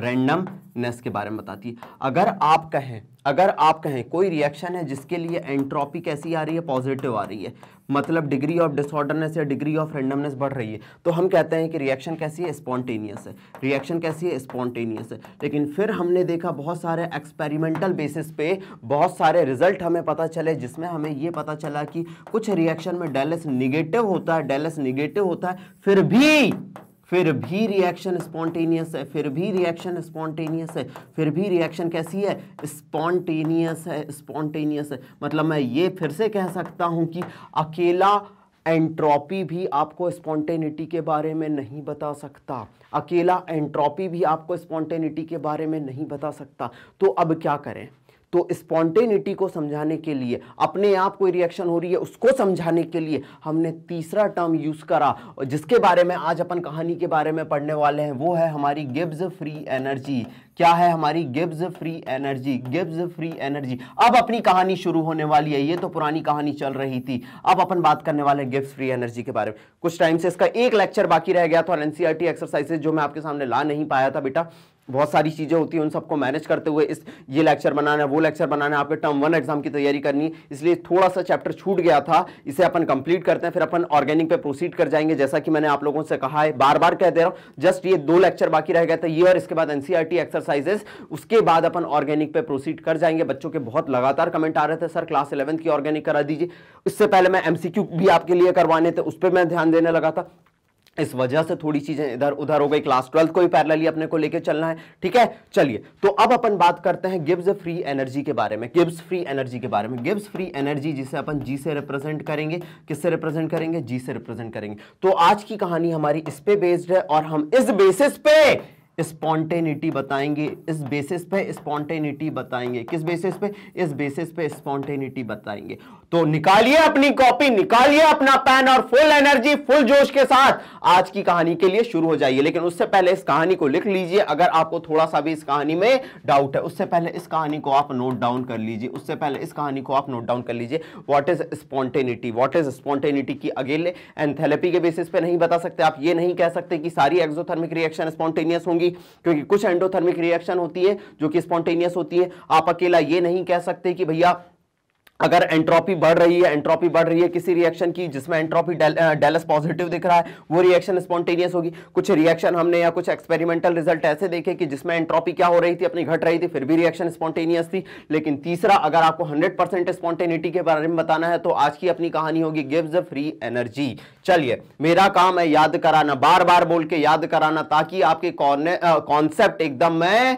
रैंडमनेस के बारे में बताती है अगर आप कहें अगर आप कहें कोई रिएक्शन है जिसके लिए एंट्रोपी कैसी आ रही है पॉजिटिव आ रही है मतलब डिग्री ऑफ डिसऑर्डरनेस या डिग्री ऑफ रेंडमनेस बढ़ रही है तो हम कहते हैं कि रिएक्शन कैसी है स्पॉन्टेनियस है रिएक्शन कैसी है स्पॉन्टेनियस है लेकिन फिर हमने देखा बहुत सारे एक्सपेरिमेंटल बेसिस पे बहुत सारे रिजल्ट हमें पता चले जिसमें हमें ये पता चला कि कुछ रिएक्शन में डेलस निगेटिव होता है डेलस निगेटिव होता है फिर भी फिर भी रिएक्शन स्पॉन्टेनियस है फिर भी रिएक्शन स्पॉन्टेनियस है फिर भी रिएक्शन कैसी है स्पॉन्टेनियस है स्पॉन्टेनियस है मतलब मैं ये फिर से कह सकता हूँ कि अकेला एंट्रॉपी भी आपको स्पॉन्टेनिटी के बारे में नहीं बता सकता अकेला एंट्रॉपी भी आपको स्पॉन्टेनिटी के बारे में नहीं बता सकता तो अब क्या करें तो स्पॉन्टेनिटी को समझाने के लिए अपने आप कोई रिएक्शन हो रही है उसको समझाने के लिए हमने तीसरा टर्म यूज़ करा और जिसके बारे में आज अपन कहानी के बारे में पढ़ने वाले हैं वो है हमारी गिब्स फ्री एनर्जी क्या है हमारी Gibbs free energy Gibbs free energy अब अपनी कहानी शुरू होने वाली है ये तो पुरानी कहानी चल रही थी अब अपन बात करने वाले हैं गिब्स फ्री एनर्जी के बारे में कुछ टाइम से इसका एक लेक्चर बाकी रह गया था और एनसीईआरटी एक्सरसाइजेज e जो मैं आपके सामने ला नहीं पाया था बेटा बहुत सारी चीज़ें होती हैं उन सबको मैनेज करते हुए इस ये लेक्चर बनाना है वो लेक्चर बनाना है आपके टर्म वन एग्जाम की तैयारी करनी इसलिए थोड़ा सा चैप्टर छूट गया था इसे अपन कंप्लीट करते हैं फिर अपन ऑर्गेनिक पे प्रोसीड कर जाएंगे जैसा कि मैंने आप लोगों से कहा है बार बार कह दे रहा हूँ जस्ट ये दो लेक्चर बाकी रह गए थे ये और इसके बाद एन एक्सरसाइजेस e उसके बाद अपन ऑर्गेनिक पे प्रोसीड कर जाएंगे बच्चों के बहुत लगातार कमेंट आ रहे थे सर क्लास इलेवंथ की ऑर्गेनिक करा दीजिए इससे पहले मैं एम भी आपके लिए करवाने थे उस पर मैं ध्यान देने लगा था इस वजह से थोड़ी चीजें इधर उधर हो गई क्लास ट्वेल्थ को भी पैरेलली अपने को लेके चलना है ठीक है चलिए तो अब अपन बात करते हैं गिब्स फ्री एनर्जी के बारे में गिब्स फ्री एनर्जी के बारे में गिब्स फ्री एनर्जी जिसे अपन जी से रिप्रेजेंट करेंगे किससे रिप्रेजेंट करेंगे जी से रिप्रेजेंट करेंगे तो आज की कहानी हमारी इस पे बेस्ड है और हम इस बेसिस पे स्पॉन्टेनिटी बताएंगे इस बेसिस पे स्पॉन्टेनिटी बताएंगे किस बेसिस पे इस बेसिस पे स्पॉन्टेनिटी बताएंगे तो निकालिए अपनी कॉपी निकालिए अपना पेन और फुल एनर्जी फुल जोश के साथ आज की कहानी के लिए शुरू हो जाइए लेकिन उससे पहले इस कहानी को लिख लीजिए अगर आपको थोड़ा सा भी इस कहानी में डाउट है उससे पहले इस कहानी को आप नोट डाउन कर लीजिए उससे पहले इस कहानी को आप नोट डाउन कर लीजिए what is spontaneity what is spontaneity की अगेले एंथेलेपी के बेसिस पे नहीं बता सकते आप ये नहीं कह सकते कि सारी एक्सोथर्मिक रिएक्शन स्पॉन्टेनियस होंगी क्योंकि कुछ एंडोथर्मिक रिएक्शन होती है जो कि स्पॉन्टेनियस होती है आप अकेला ये नहीं कह सकते कि भैया अगर एंट्रोपी बढ़ रही है एंट्रोपी बढ़ रही है किसी रिएक्शन की जिसमें एंट्रोपी डेलस पॉजिटिव दिख रहा है वो रिएक्शन स्पॉन्टेनियस होगी कुछ रिएक्शन हमने या कुछ एक्सपेरिमेंटल रिजल्ट ऐसे देखे कि जिसमें एंट्रोपी क्या हो रही थी अपनी घट रही थी फिर भी रिएक्शन स्पॉन्टेनियस थी लेकिन तीसरा अगर आपको हंड्रेड परसेंट स्पॉन्टेनिटी के बारे में बताना है तो आज की अपनी कहानी होगी गिव्स फ्री एनर्जी चलिए मेरा काम है याद कराना बार बार बोल के याद कराना ताकि आपके कॉन्सेप्ट एकदम मैं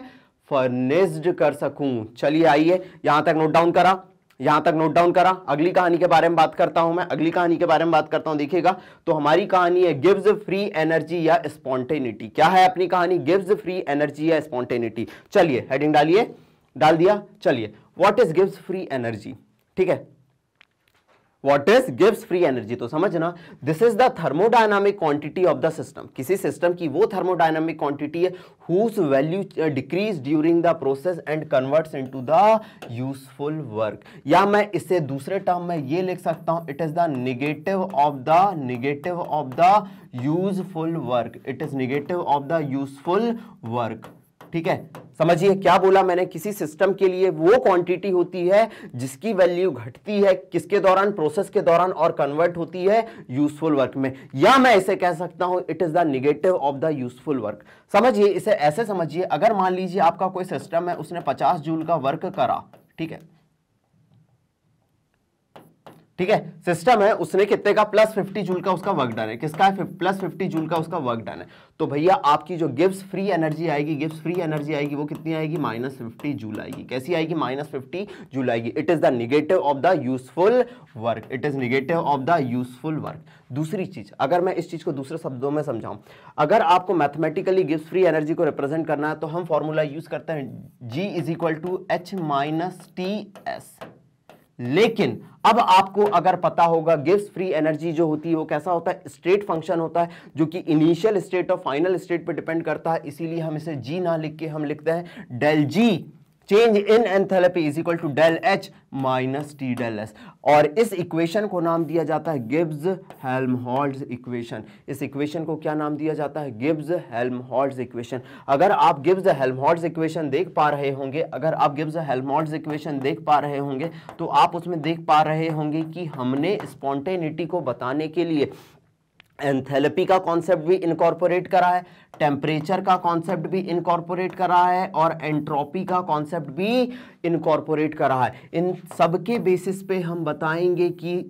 फर्निस्ड कर सकूं चलिए आइए यहां तक नोट डाउन करा यहां तक नोट डाउन करा अगली कहानी के बारे में बात करता हूं मैं अगली कहानी के बारे में बात करता हूं देखिएगा तो हमारी कहानी है गिव्स फ्री एनर्जी या स्पॉन्टेनिटी क्या है अपनी कहानी गिव्स फ्री एनर्जी या स्पॉन्टेनिटी चलिए हेडिंग डालिए डाल दिया चलिए वॉट इज गिव्स फ्री एनर्जी ठीक है वॉट इज गिव्स फ्री एनर्जी तो समझना this is the thermodynamic quantity of the system किसी सिस्टम की वो थर्मोडायनामिक क्वांटिटी है whose value decrease during the process and converts into the useful work या मैं इसे दूसरे टर्म में ये लिख सकता हूं it is the negative of the negative of the useful work it is negative of the useful work ठीक है समझिए क्या बोला मैंने किसी सिस्टम के लिए वो क्वांटिटी होती है जिसकी वैल्यू घटती है किसके दौरान प्रोसेस के दौरान और कन्वर्ट होती है यूजफुल वर्क में या मैं इसे कह सकता हूं it is the negative of the useful work समझिए इसे ऐसे समझिए अगर मान लीजिए आपका कोई सिस्टम है उसने पचास जूल का वर्क करा ठीक है ठीक है सिस्टम है उसने कितने का प्लस फिफ्टी जूल का उसका वर्क डन है किसका है प्लस फिफ्टी जूल का उसका वर्क डन है तो भैया आपकी जो गिव्स फ्री एनर्जी आएगी गिव्स फ्री एनर्जी आएगी वो कितनी आएगी माइनस फिफ्टी जूल आएगी कैसी आएगी माइनस फिफ्टी जूल आएगी it is the negative of the useful work it is negative of the useful work दूसरी चीज अगर मैं इस चीज को दूसरे शब्दों में समझाऊं अगर आपको मैथमेटिकली गिव्स फ्री एनर्जी को रिप्रेजेंट करना है तो हम फॉर्मूला यूज करते हैं G is equal to H minus T S लेकिन अब आपको अगर पता होगा गिव्स फ्री एनर्जी जो होती है वो कैसा होता है स्टेट फंक्शन होता है जो कि इनिशियल स्टेट और फाइनल स्टेट पे डिपेंड करता है इसीलिए हम इसे जी ना लिख के हम लिखते हैं del G change in enthalpy is equal to del H minus T del S और इस इक्वेशन को नाम दिया जाता है गिब्स हेल्महोल्ड्स इक्वेशन इस इक्वेशन को क्या नाम दिया जाता है गिब्स हेल्महोल्ड्स इक्वेशन अगर आप गिब्स हेल्महोल्ड्स इक्वेशन देख पा रहे होंगे अगर आप गिब्स हेल्महोल्ड्स इक्वेशन देख पा रहे होंगे तो आप उसमें देख पा रहे होंगे कि हमने स्पॉन्टेनिटी को बताने के लिए एंथेलपी का कॉन्सेप्ट भी इनकॉर्पोरेट करा है टेम्परेचर का कॉन्सेप्ट भी इनकॉर्पोरेट करा है और एंट्रोपी का कॉन्सेप्ट भी इनकॉर्पोरेट करा है इन सब के बेसिस पे हम बताएंगे कि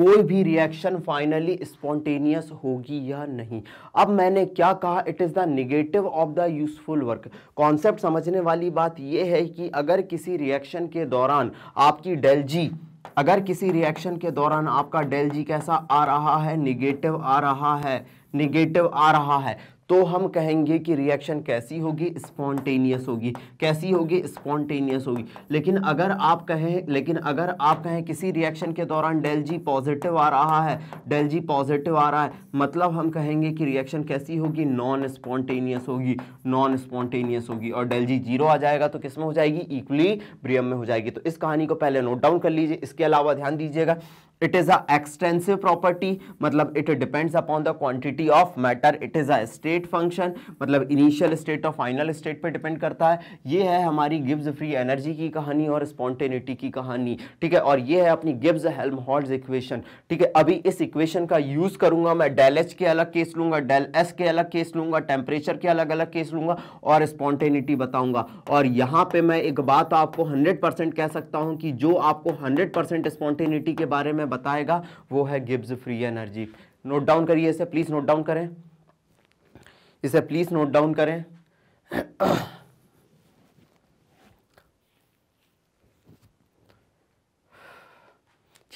कोई भी रिएक्शन फाइनली स्पॉन्टेनियस होगी या नहीं अब मैंने क्या कहा it is the negative of the useful work concept समझने वाली बात यह है कि अगर किसी रिएक्शन के दौरान आपकी डेल जी अगर किसी रिएक्शन के दौरान आपका डेल जी कैसा आ रहा है निगेटिव आ रहा है निगेटिव आ रहा है तो हम कहेंगे कि रिएक्शन कैसी होगी स्पॉन्टेनियस होगी कैसी होगी स्पॉन्टेनियस होगी लेकिन अगर आप कहें लेकिन अगर आप कहें किसी रिएक्शन के दौरान डेल जी पॉजिटिव आ रहा है डेल जी पॉजिटिव आ रहा है मतलब हम कहेंगे कि रिएक्शन कैसी होगी नॉन स्पॉन्टेनियस होगी नॉन स्पॉन्टेनियस होगी और डेल जी जीरो आ जाएगा तो किस में हो जाएगी इक्वली ब्रियम में हो जाएगी तो इस कहानी को पहले नोट डाउन कर लीजिए इसके अलावा ध्यान दीजिएगा it is a extensive property मतलब it depends upon the quantity of matter it is a state function मतलब इनिशियल स्टेट और फाइनल स्टेट पे डिपेंड करता है ये है हमारी गिब्स फ्री एनर्जी की कहानी और स्पॉन्टेनिटी की कहानी ठीक है और ये है अपनी गिब्स हॉल्स इक्वेशन ठीक है अभी इस इक्वेशन का यूज़ करूंगा मैं डेल एच के अलग केस लूंगा डेल एस के अलग केस लूंगा टेम्परेचर के अलग अलग केस लूंगा और स्पॉन्टेनिटी बताऊंगा और यहाँ पे मैं एक बात आपको परसेंट कह सकता हूँ कि जो आपको हंड्रेड परसेंट स्पॉन्टेनिटी के बारे में में बताएगा वो है Gibbs free energy note down करिए इसे प्लीज़ नोट डाउन करें इसे प्लीज़ नोट डाउन करें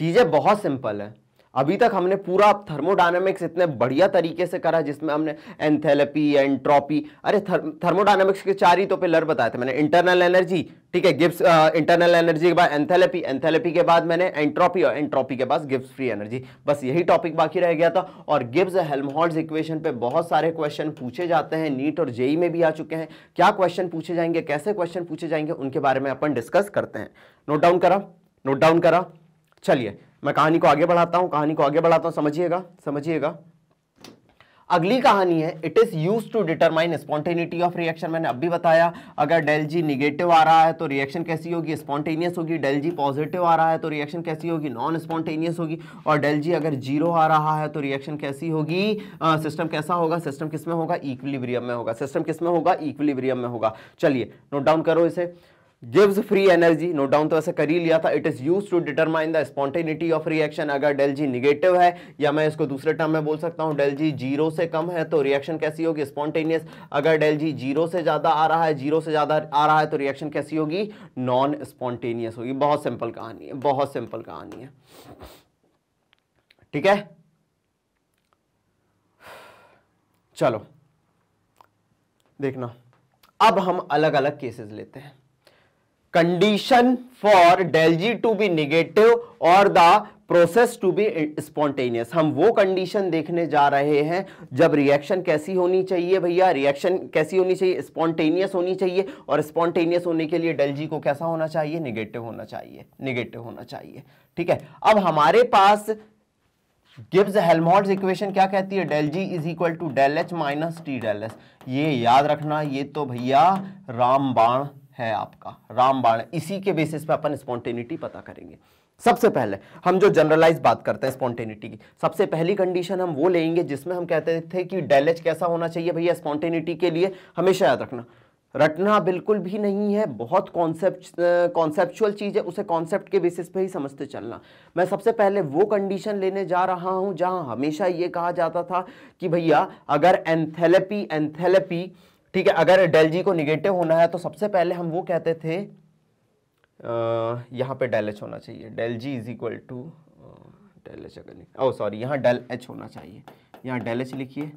चीज़ें बहुत सिंपल है अभी तक हमने पूरा थर्मोडायनेमिक्स इतने बढ़िया तरीके से करा जिसमें हमने एंथेलपी एंट्रोपी अरे थर, थर्मोडायनेमिक्स के चार ही तो पिलर बताए थे मैंने इंटरनल एनर्जी ठीक है गिब्स इंटरनल एनर्जी के बाद एंथेलपी एंथेलपी के बाद मैंने एंट्रोपी और एंट्रोपी के बाद गिब्स फ्री एनर्जी बस यही टॉपिक बाकी रह गया था और गिब्स हेल्महोल्ड्स इक्वेशन पे बहुत सारे क्वेश्चन पूछे जाते हैं नीट और जेई में भी आ चुके हैं क्या क्वेश्चन पूछे जाएंगे कैसे क्वेश्चन पूछे जाएंगे उनके बारे में अपन डिस्कस करते हैं नोट डाउन करा नोट डाउन करा चलिए मैं कहानी को आगे बढ़ाता हूँ कहानी को आगे बढ़ाता हूँ समझिएगा समझिएगा अगली कहानी है it is use to determine spontaneity of reaction मैंने अभी बताया अगर डेल जी निगेटिव आ रहा है तो रिएक्शन कैसी होगी स्पॉन्टेनियस होगी डेल जी पॉजिटिव आ रहा है तो रिएक्शन कैसी होगी नॉन स्पॉन्टेनियस होगी और डेल जी अगर जीरो आ रहा है तो रिएक्शन कैसी होगी सिस्टम uh, कैसा होगा सिस्टम किसमें होगा इक्विलिब्रियम में होगा सिस्टम किसमें होगा इक्विलिब्रियम में होगा चलिए नोट डाउन करो इसे गिव्स फ्री एनर्जी नोट डाउन तो ऐसे कर ही लिया था it is use to determine the spontaneity of reaction अगर डेल जी निगेटिव है या मैं इसको दूसरे टर्म में बोल सकता हूँ डेल जी जीरो से कम है तो रिएक्शन कैसी होगी स्पॉन्टेनियस अगर डेल जी जीरो से ज़्यादा आ रहा है जीरो से ज़्यादा आ रहा है तो रिएक्शन कैसी होगी नॉन स्पॉन्टेनियस होगी बहुत सिंपल कहानी है बहुत सिंपल कहानी है ठीक है चलो देखना अब हम अलग अलग केसेस लेते हैं condition for del G to be negative और the process to be spontaneous हम वो कंडीशन देखने जा रहे हैं जब रिएक्शन कैसी होनी चाहिए भैया रिएक्शन कैसी होनी चाहिए स्पॉन्टेनियस होनी चाहिए और स्पॉन्टेनियस होने के लिए डेल जी को कैसा होना चाहिए निगेटिव होना चाहिए निगेटिव होना चाहिए ठीक है अब हमारे पास गिब्स हेलमोट्स इक्वेशन क्या कहती है del G is equal to del H minus T del S ये याद रखना ये तो भैया रामबाण है आपका रामबाण इसी के बेसिस पे अपन स्पॉन्टेनिटी पता करेंगे सबसे पहले हम जो जनरलाइज बात करते हैं स्पॉन्टेनिटी की सबसे पहली कंडीशन हम वो लेंगे जिसमें हम कहते थे कि डेलेज कैसा होना चाहिए भैया स्पॉन्टेनिटी के लिए हमेशा याद रखना रटना बिल्कुल भी नहीं है बहुत कॉन्सेप्ट कॉन्सेप्चुअल चीज़ है उसे कॉन्सेप्ट के बेसिस पे ही समझते चलना मैं सबसे पहले वो कंडीशन लेने जा रहा हूँ जहाँ हमेशा ये कहा जाता था कि भैया अगर एंथेलेपी एंथेलेपी ठीक है अगर डेल जी को निगेटिव होना है तो सबसे पहले हम वो कहते थे यहाँ पे डेल एच होना चाहिए del G is equal to del H अगर ओ सॉरी oh, यहाँ डेल एच होना चाहिए यहाँ डेल एच लिखिए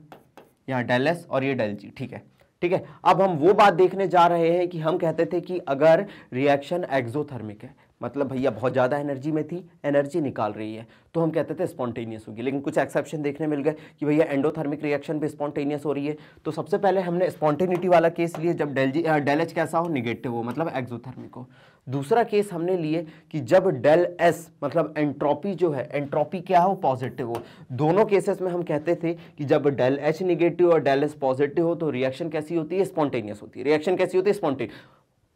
यहाँ डेल एस और ये डेल जी ठीक है ठीक है अब हम वो बात देखने जा रहे हैं कि हम कहते थे कि अगर रिएक्शन एक्जोथर्मिक है मतलब भैया बहुत ज़्यादा एनर्जी में थी एनर्जी निकाल रही है तो हम कहते थे स्पॉन्टेनियस होगी लेकिन कुछ एक्सेप्शन देखने मिल गए कि भैया एंडोथर्मिक रिएक्शन भी स्पॉन्टेनियस हो रही है तो सबसे पहले हमने स्पॉन्टेनिटी वाला केस लिए जब डेल जी डेल एच कैसा हो निगेटिव हो मतलब एक्जोथर्मिक हो दूसरा केस हमने लिए कि जब डेल एस मतलब एंट्रोपी जो है एंट्रोपी क्या हो पॉजिटिव हो दोनों केसेस में हम कहते थे कि जब डेल एच निगेटिव और डेल एस पॉजिटिव हो तो रिएक्शन कैसी होती है स्पॉन्टेनियस होती है रिएक्शन कैसी होती है स्पॉन्टेनियस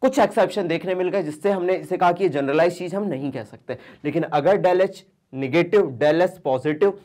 कुछ एक्सेप्शन देखने मिल गए जिससे हमने इसे कहा कि जनरलाइज चीज़ हम नहीं कह सकते लेकिन अगर del H negative del S positive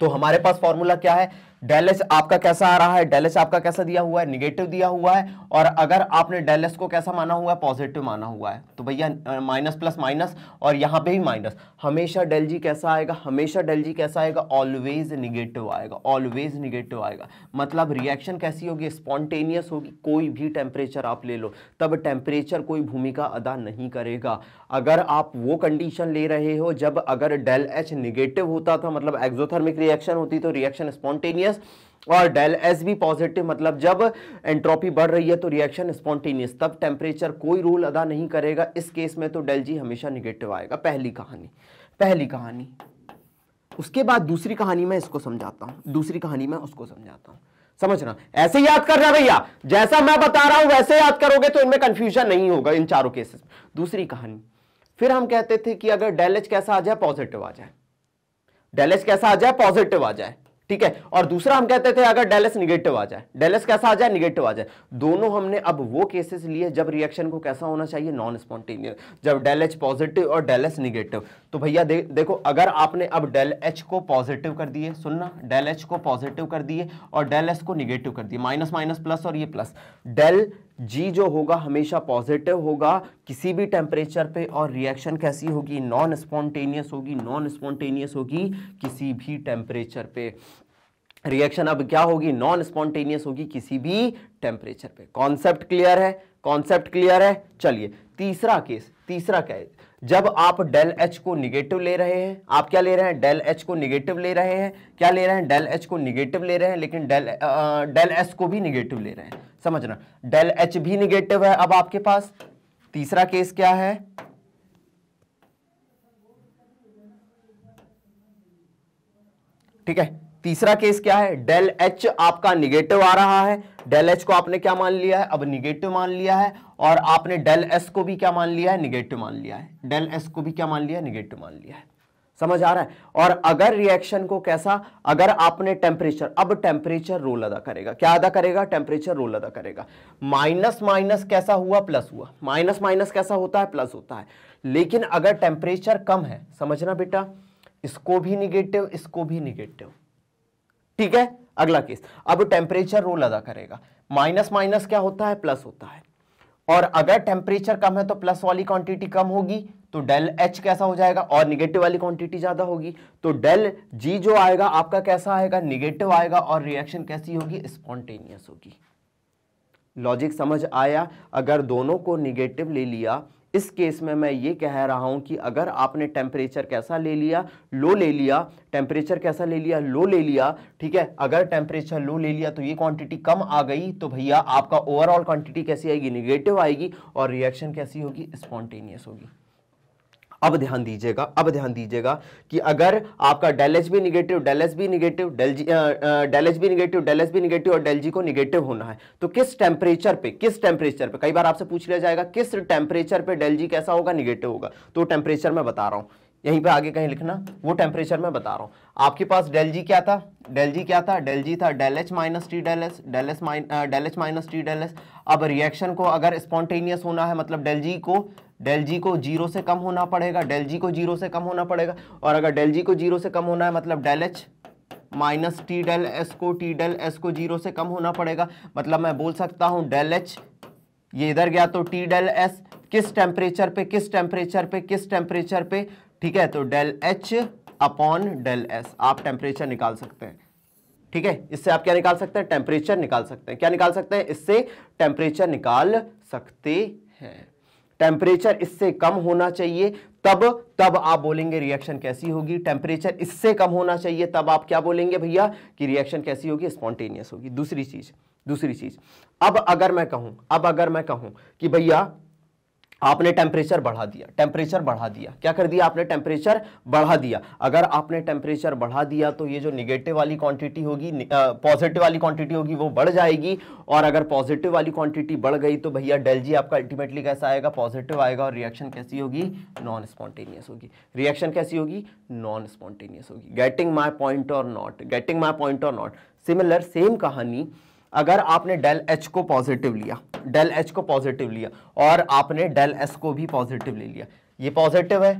तो हमारे पास फॉर्मूला क्या है डेल आपका कैसा आ रहा है डेल आपका कैसा दिया हुआ है निगेटिव दिया हुआ है और अगर आपने डेल एस को कैसा माना हुआ है पॉजिटिव माना हुआ है तो भैया माइनस प्लस माइनस और यहाँ पे ही माइनस हमेशा डेल जी कैसा आएगा हमेशा डेल जी कैसा आएगा ऑलवेज निगेटिव आएगा ऑलवेज निगेटिव आएगा मतलब रिएक्शन कैसी होगी स्पॉन्टेनियस होगी कोई भी टेम्परेचर आप ले लो तब टेम्परेचर कोई भूमिका अदा नहीं करेगा अगर आप वो कंडीशन ले रहे हो जब अगर डेल एच निगेटिव होता था मतलब एक्जोथर्मिक रिएक्शन होती तो रिएक्शन स्पॉन्टेनियस माइनस और डेल एस भी पॉजिटिव मतलब जब एंट्रोपी बढ़ रही है तो रिएक्शन स्पॉन्टेनियस तब टेम्परेचर कोई रोल अदा नहीं करेगा इस केस में तो डेल जी हमेशा निगेटिव आएगा पहली कहानी पहली कहानी उसके बाद दूसरी कहानी में इसको समझाता हूं दूसरी कहानी में उसको समझाता हूँ समझना ऐसे याद रहा भैया जैसा मैं बता रहा हूं वैसे याद करोगे तो इनमें कंफ्यूजन नहीं होगा इन चारों केसेस दूसरी कहानी फिर हम कहते थे कि अगर डेलेज कैसा आ जाए पॉजिटिव आ जाए डेल एच कैसा आ जाए पॉजिटिव आ जाए ठीक है और दूसरा हम कहते थे अगर डेलेस निगेटिव आ जाए डेलेस कैसा आ जाए निगेटिव आ जाए दोनों हमने अब वो केसेस लिए जब रिएक्शन को कैसा होना चाहिए नॉन स्पॉन्टेनियस जब डेल एच पॉजिटिव और डेल एस निगेटिव तो भैया दे, देखो अगर आपने अब डेल एच को पॉजिटिव कर दिए सुनना डेल एच को पॉजिटिव कर दिए और डेल एस को निगेटिव कर दिए माइनस माइनस प्लस और ये प्लस डेल जी जो होगा हमेशा पॉजिटिव होगा किसी भी टेम्परेचर पे और रिएक्शन कैसी होगी नॉन स्पॉन्टेनियस होगी नॉन स्पॉन्टेनियस होगी किसी भी टेम्परेचर पे रिएक्शन अब क्या होगी नॉन स्पॉन्टेनियस होगी किसी भी टेम्परेचर पे कॉन्सेप्ट क्लियर है कॉन्सेप्ट क्लियर है चलिए तीसरा केस तीसरा क्या जब आप डेल एच को निगेटिव ले रहे हैं आप क्या ले रहे हैं डेल एच को निगेटिव ले रहे हैं क्या ले रहे हैं डेल एच को निगेटिव ले रहे हैं लेकिन डेल डेल एस को भी निगेटिव ले रहे हैं समझना डेल एच भी निगेटिव है अब आपके पास तीसरा केस क्या है ठीक है तीसरा केस क्या है डेल एच आपका निगेटिव आ रहा है डेल एच को आपने क्या मान लिया है अब निगेटिव मान लिया है और आपने डेल एस को भी क्या मान लिया है निगेटिव मान लिया है डेल एस को भी क्या मान लिया है निगेटिव मान लिया है समझ आ रहा है और अगर रिएक्शन को कैसा अगर आपने टेम्परेचर अब टेम्परेचर रोल अदा करेगा क्या अदा करेगा टेम्परेचर रोल अदा करेगा माइनस माइनस कैसा हुआ प्लस हुआ माइनस माइनस कैसा होता है प्लस होता है लेकिन अगर टेम्परेचर कम है समझना बेटा इसको भी निगेटिव इसको भी निगेटिव ठीक है अगला केस अब टेम्परेचर रोल अदा करेगा माइनस माइनस क्या होता है प्लस होता है और अगर टेम्परेचर कम है तो प्लस वाली क्वांटिटी कम होगी तो डेल एच कैसा हो जाएगा और निगेटिव वाली क्वांटिटी ज़्यादा होगी तो डेल जी जो आएगा आपका कैसा आएगा निगेटिव आएगा और रिएक्शन कैसी होगी स्पॉन्टेनियस होगी लॉजिक समझ आया अगर दोनों को निगेटिव ले लिया इस केस में मैं ये कह रहा हूँ कि अगर आपने टेम्परेचर कैसा ले लिया लो ले लिया टेम्परेचर कैसा ले लिया लो ले लिया ठीक है अगर टेम्परेचर लो ले लिया तो ये क्वांटिटी कम आ गई तो भैया आपका ओवरऑल क्वांटिटी कैसी आएगी निगेटिव आएगी और रिएक्शन कैसी होगी स्पॉन्टेनियस होगी अब ध्यान दीजिएगा अब ध्यान दीजिएगा कि अगर आपका del H be negative del S be negative del G del H be negative del S be negative और डेल जी को निगेटिव होना है तो किस टेम्परेचर पे किस टेम्परेचर पे कई बार आपसे पूछ लिया जाएगा किस टेम्परेचर पे डेल जी कैसा होगा निगेटिव होगा तो टेम्परेचर मैं बता रहा हूँ यहीं पे आगे कहीं लिखना वो टेम्परेचर मैं बता रहा हूँ आपके पास डेल जी क्या था डेल जी क्या था डेल जी था del H minus T del S del S minus del H minus T del S अब रिएक्शन को अगर स्पॉन्टेनियस होना है मतलब डेल जी को डेल जी को जीरो से कम होना पड़ेगा डेल जी को जीरो से कम होना पड़ेगा और अगर डेल जी को जीरो से कम होना है मतलब del H minus T del S को टी डेल एस को जीरो से कम होना पड़ेगा मतलब मैं बोल सकता हूँ डेल एच ये इधर गया तो टी डेल एस किस टेम्परेचर पे किस टेम्परेचर पे किस टेम्परेचर पे ठीक है तो del H upon del S आप टेम्परेचर निकाल सकते हैं ठीक है इससे आप क्या निकाल सकते हैं टेम्परेचर निकाल सकते हैं क्या निकाल सकते हैं इससे टेम्परेचर निकाल सकते हैं टेम्परेचर इससे कम होना चाहिए तब तब आप बोलेंगे रिएक्शन कैसी होगी टेम्परेचर इससे कम होना चाहिए तब आप क्या बोलेंगे भैया कि रिएक्शन कैसी होगी स्पॉन्टेनियस होगी दूसरी चीज़ दूसरी चीज़ अब अगर मैं कहूं अब अगर मैं कहूं कि भैया आपने टेम्परेचर बढ़ा दिया टेम्परेचर बढ़ा दिया क्या कर दिया आपने टेम्परेचर बढ़ा दिया अगर आपने टेम्परेचर बढ़ा दिया तो ये जो निगेटिव वाली क्वांटिटी होगी पॉजिटिव वाली क्वांटिटी होगी वो बढ़ जाएगी और अगर पॉजिटिव वाली क्वांटिटी बढ़ गई तो भैया डेल जी आपका अल्टीमेटली कैसा आएगा पॉजिटिव आएगा और रिएक्शन कैसी होगी नॉन स्पॉन्टेनियस होगी रिएक्शन कैसी होगी नॉन स्पॉन्टेनियस होगी गेटिंग माई पॉइंट और नॉट गेटिंग माई पॉइंट और नॉट सिमिलर सेम कहानी अगर आपने डेल एच को पॉजिटिव लिया डेल एच को पॉजिटिव लिया और आपने डेल एस को भी पॉजिटिव ले लिया ये पॉजिटिव है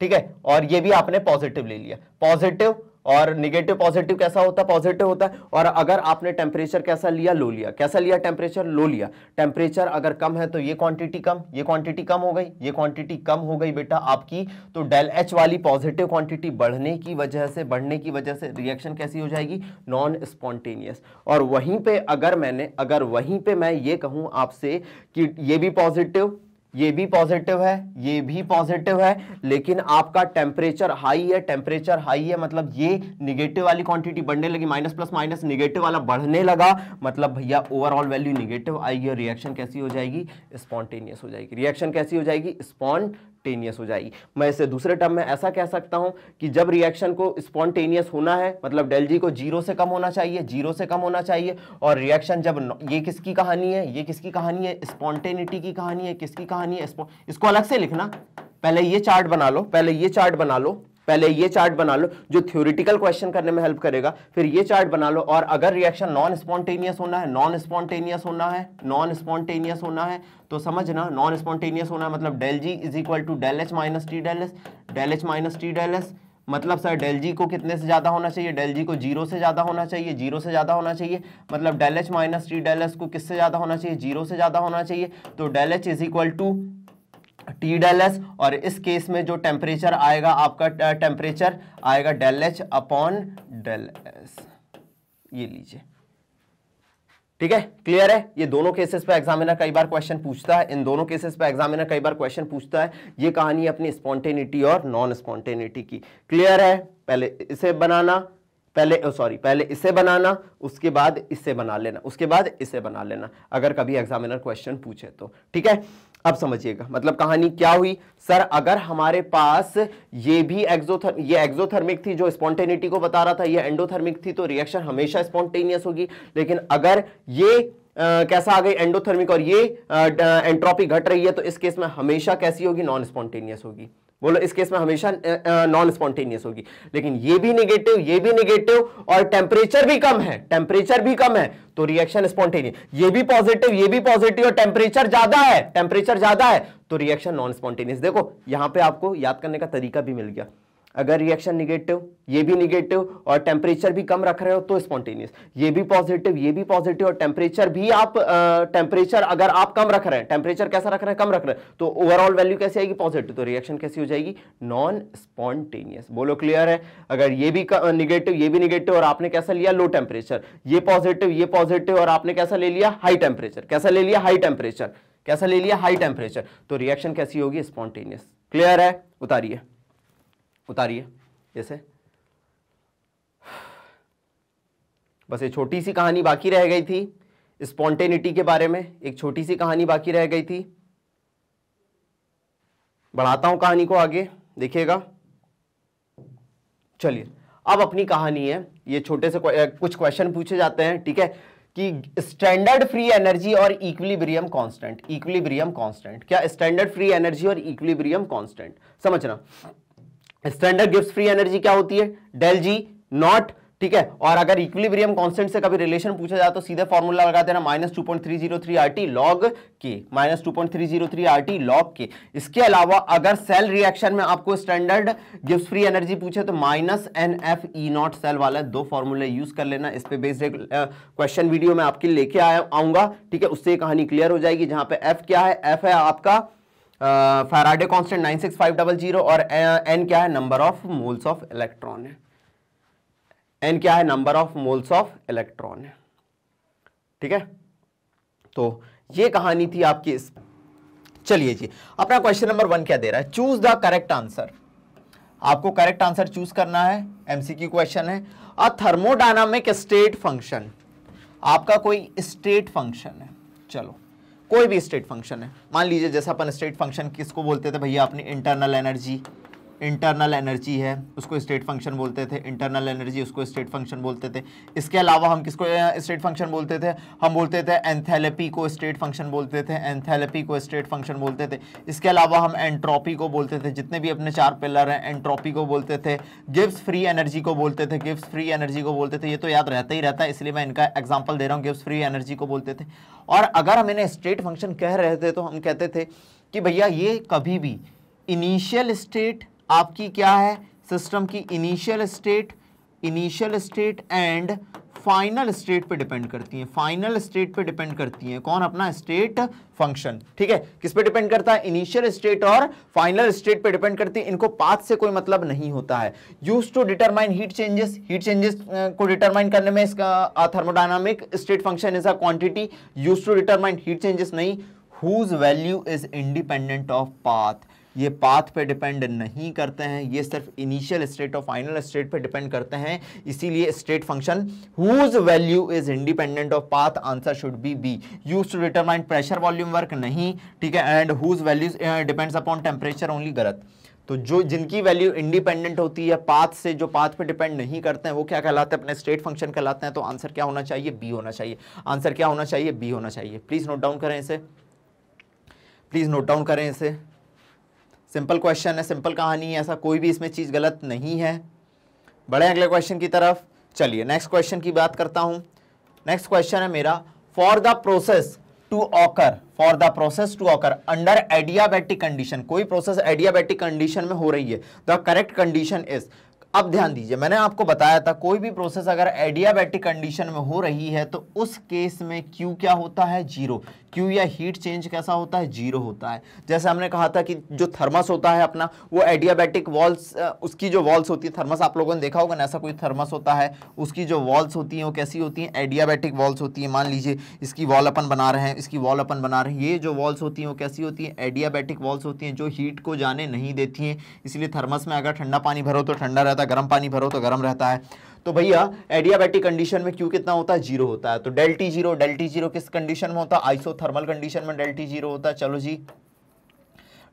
ठीक है और ये भी आपने पॉजिटिव ले लिया पॉजिटिव और निगेटिव पॉजिटिव कैसा होता है पॉजिटिव होता है और अगर आपने टेम्परेचर कैसा लिया लो लिया कैसा लिया टेम्परेचर लो लिया टेम्परेचर अगर कम है तो ये क्वांटिटी कम ये क्वांटिटी कम हो गई ये क्वांटिटी कम हो गई बेटा आपकी तो डेल एच वाली पॉजिटिव क्वांटिटी बढ़ने की वजह से बढ़ने की वजह से रिएक्शन कैसी हो जाएगी नॉन स्पॉन्टेनियस और वहीं पर अगर मैंने अगर वहीं पर मैं ये कहूँ आपसे कि ये भी पॉजिटिव ये भी पॉजिटिव है ये भी पॉजिटिव है लेकिन आपका टेम्परेचर हाई है टेम्परेचर हाई है मतलब ये निगेटिव वाली क्वांटिटी बढ़ने लगी माइनस प्लस माइनस निगेटिव वाला बढ़ने लगा मतलब भैया ओवरऑल वैल्यू निगेटिव आएगी और रिएक्शन कैसी हो जाएगी स्पॉन्टेनियस हो जाएगी रिएक्शन कैसी हो जाएगी स्पॉन्ट स्पॉन्टेनियस हो जाएगी मैं इसे दूसरे टर्म में ऐसा कह सकता हूं कि जब रिएक्शन को स्पॉन्टेनियस होना है मतलब डेल जी को जीरो से कम होना चाहिए जीरो से कम होना चाहिए और रिएक्शन जब ये किसकी कहानी है ये किसकी कहानी है स्पॉन्टेनिटी की कहानी है किसकी कहानी है इसको अलग से लिखना पहले ये चार्ट बना लो पहले ये चार्ट बना लो पहले ये चार्ट बना लो जो थ्योरिटिकल क्वेश्चन करने में हेल्प करेगा फिर ये चार्ट बना लो और अगर रिएक्शन नॉन स्पॉन्टेनियस होना है नॉन स्पॉन्टेनियस होना है नॉन स्पॉन्टेनियस होना है तो समझना नॉन स्पॉन्टेनियस होना है मतलब del G is equal to del H minus T del S del H minus T del S मतलब सर डेल जी को कितने से ज़्यादा होना चाहिए डेल जी को जीरो से ज़्यादा होना चाहिए जीरो से ज़्यादा होना चाहिए मतलब del H minus T del S को किससे ज़्यादा होना चाहिए जीरो से ज़्यादा होना चाहिए तो del H is equal to T del S और इस केस में जो टेम्परेचर आएगा आपका टेम्परेचर आएगा del H upon del S ये लीजिए ठीक है क्लियर है ये दोनों केसेस पे एग्जामिनर कई बार क्वेश्चन पूछता है इन दोनों केसेस पे एग्जामिनर कई बार क्वेश्चन पूछता है ये कहानी अपनी स्पॉन्टेनिटी और नॉन स्पॉन्टेनिटी की क्लियर है पहले इसे बनाना पहले सॉरी पहले इसे बनाना उसके बाद इसे बना लेना उसके बाद इसे बना लेना अगर कभी एग्जामिनर क्वेश्चन पूछे तो ठीक है अब समझिएगा मतलब कहानी क्या हुई सर अगर हमारे पास ये भी एक्जोथर ये एक्सोथर्मिक थी जो स्पॉन्टेनिटी को बता रहा था ये एंडोथर्मिक थी तो रिएक्शन हमेशा स्पॉन्टेनियस होगी लेकिन अगर ये आ, कैसा आ गई एंडोथर्मिक और ये एंट्रोपी घट रही है तो इस केस में हमेशा कैसी होगी नॉन स्पॉन्टेनियस होगी बोलो इस केस में हमेशा नॉन स्पॉन्टेनियस होगी लेकिन ये भी निगेटिव ये भी निगेटिव और टेम्परेचर भी कम है टेम्परेचर भी कम है तो रिएक्शन स्पॉन्टेनियस ये भी पॉजिटिव ये भी पॉजिटिव और टेम्परेचर ज्यादा है टेम्परेचर ज्यादा है तो रिएक्शन नॉन स्पॉन्टेनियस देखो यहां पे आपको याद करने का तरीका भी मिल गया अगर रिएक्शन निगेटिव ये भी निगेटिव और टेम्परेचर भी कम रख रहे हो तो स्पॉन्टेनियस ये भी पॉजिटिव ये भी पॉजिटिव और टेम्परेचर भी आप टेम्परेचर अगर आप कम रख रहे हैं टेम्परेचर कैसा रख रहे हैं कम रख रहे हैं तो ओवरऑल वैल्यू कैसी आएगी पॉजिटिव तो रिएक्शन कैसी हो जाएगी नॉन स्पॉन्टेनियस बोलो क्लियर है अगर ये भी निगेटिव ये भी निगेटिव और आपने कैसा लिया लो टेम्परेचर ये पॉजिटिव ये पॉजिटिव और आपने कैसा ले लिया हाई टेम्परेचर कैसा ले लिया हाई टेम्परेचर कैसा ले लिया हाई टेम्परेचर तो रिएक्शन कैसी होगी स्पॉन्टेनियस क्लियर है उतारिए उतारिए जैसे बस ये छोटी सी कहानी बाकी रह गई थी स्पॉन्टेनिटी के बारे में एक छोटी सी कहानी बाकी रह गई थी बढ़ाता हूं कहानी को आगे देखिएगा चलिए अब अपनी कहानी है ये छोटे से कुछ क्वेश्चन पूछे जाते हैं ठीक है कि स्टैंडर्ड फ्री एनर्जी और इक्विलिब्रियम कांस्टेंट इक्विलिब्रियम कांस्टेंट क्या स्टैंडर्ड फ्री एनर्जी और इक्विलिब्रियम कांस्टेंट समझना स्टैंडर्ड गिव्स फ्री एनर्जी क्या होती है डेल जी नॉट ठीक है और अगर इक्विलिब्रियम कांस्टेंट से कभी रिलेशन पूछा जाए तो सीधे फॉर्मूला लगा देना minus two point three zero three R T log K minus two point three zero three R T log K इसके अलावा अगर सेल रिएक्शन में आपको स्टैंडर्ड गिव्स फ्री एनर्जी पूछे तो minus n F E naught cell वाला दो फॉर्मूले यूज कर लेना इस पर बेस्ड एक क्वेश्चन वीडियो में आपके लेके आऊंगा ठीक है उससे कहानी क्लियर हो जाएगी जहां पे एफ क्या है एफ है आपका Faraday constant nine six five double zero और एन क्या है number of moles of electron है एन क्या है number of moles of electron है ठीक है तो ये कहानी थी आपकी इस चलिए जी अपना क्वेश्चन नंबर वन क्या दे रहा है चूज द करेक्ट आंसर आपको करेक्ट आंसर चूज करना है एमसीक्यू क्वेश्चन है अ थर्मोडायनामिक स्टेट फंक्शन आपका कोई स्टेट फंक्शन है चलो कोई भी स्टेट फंक्शन है मान लीजिए जैसे अपन स्टेट फंक्शन किसको बोलते थे भैया अपनी इंटरनल एनर्जी इंटरनल एनर्जी है उसको स्टेट फंक्शन बोलते थे इंटरनल एनर्जी उसको स्टेट फंक्शन बोलते थे इसके अलावा हम किसको स्टेट फंक्शन बोलते थे हम बोलते थे एंथेलेपी को स्टेट फंक्शन बोलते थे एंथेलेपी को स्टेट फंक्शन बोलते थे इसके अलावा हम एंट्रोपी को बोलते थे जितने भी अपने चार पिलर हैं एंट्रोपी को बोलते थे गिफ्ट फ्री एनर्जी को बोलते थे गिफ्ट फ्री एनर्जी को बोलते थे ये तो याद रहता ही रहता है इसलिए मैं इनका एग्जाम्पल दे रहा हूँ गिफ्ट फ्री एनर्जी को बोलते थे और अगर हम इन्हें स्टेट फंक्शन कह रहे थे तो हम कहते थे कि भैया ये कभी भी इनिशियल स्टेट आपकी क्या है सिस्टम की initial state initial state and final state पे डिपेंड करती हैं फाइनल स्टेट पे डिपेंड करती हैं कौन अपना स्टेट फंक्शन ठीक है किस पे डिपेंड करता है इनिशियल स्टेट और फाइनल स्टेट पे डिपेंड करती है इनको पाथ से कोई मतलब नहीं होता है use to determine heat changes heat changes को डिटरमाइन करने में इसका thermodynamic state function is a quantity use to determine heat changes नहीं whose value is independent of path ये पाथ पे डिपेंड नहीं करते हैं ये सिर्फ इनिशियल स्टेट और फाइनल स्टेट पे डिपेंड करते हैं इसीलिए state function whose value is independent of path answer should be B use to determine pressure volume work नहीं ठीक है and whose value depends upon temperature only गलत तो जो जिनकी वैल्यू इंडिपेंडेंट होती है पाथ से जो पाथ पे डिपेंड नहीं करते हैं वो क्या कहलाते हैं अपने स्टेट फंक्शन कहलाते हैं तो आंसर क्या होना चाहिए बी होना चाहिए आंसर क्या होना चाहिए बी होना चाहिए प्लीज़ नोट डाउन करें इसे प्लीज़ नोट डाउन करें इसे सिंपल क्वेश्चन है सिंपल कहानी है ऐसा कोई भी इसमें चीज़ गलत नहीं है बड़े अगले क्वेश्चन की तरफ चलिए नेक्स्ट क्वेश्चन की बात करता हूँ नेक्स्ट क्वेश्चन है मेरा for the process to occur for the process to occur under adiabatic condition कोई प्रोसेस एडियाबैटिक कंडीशन में हो रही है द करेक्ट कंडीशन इज अब ध्यान दीजिए मैंने आपको बताया था कोई भी प्रोसेस अगर एडियाबैटिक कंडीशन में हो रही है तो उस केस में क्यू क्या होता है जीरो क्यू या हीट चेंज कैसा होता है जीरो होता है जैसे हमने कहा था कि जो थर्मस होता है अपना वो एडियाबैटिक वॉल्स उसकी जो वॉल्स होती है थर्मस आप लोगों ने देखा होगा ना ऐसा कोई थर्मस होता है उसकी जो वॉल्स होती हैं वो कैसी होती हैं एडियाबैटिक वॉल्स होती हैं मान लीजिए इसकी वॉल अपन बना रहे हैं इसकी वॉल अपन बना रहे हैं ये जो वॉल्स होती हैं वो कैसी होती हैं एडियाबैटिक वॉल्स होती हैं जो हीट को जाने नहीं देती हैं इसलिए थर्मस में अगर ठंडा पानी भरो तो ठंडा रहता है गर्म पानी भरो तो गर्म रहता है तो भैया एडियाबैटिक कंडीशन में क्यू कितना होता है जीरो होता है तो डेल्टी जीरो डेल्टी जीरो किस कंडीशन में होता है आइसोथर्मल कंडीशन में डेल्टी जीरो होता है चलो जी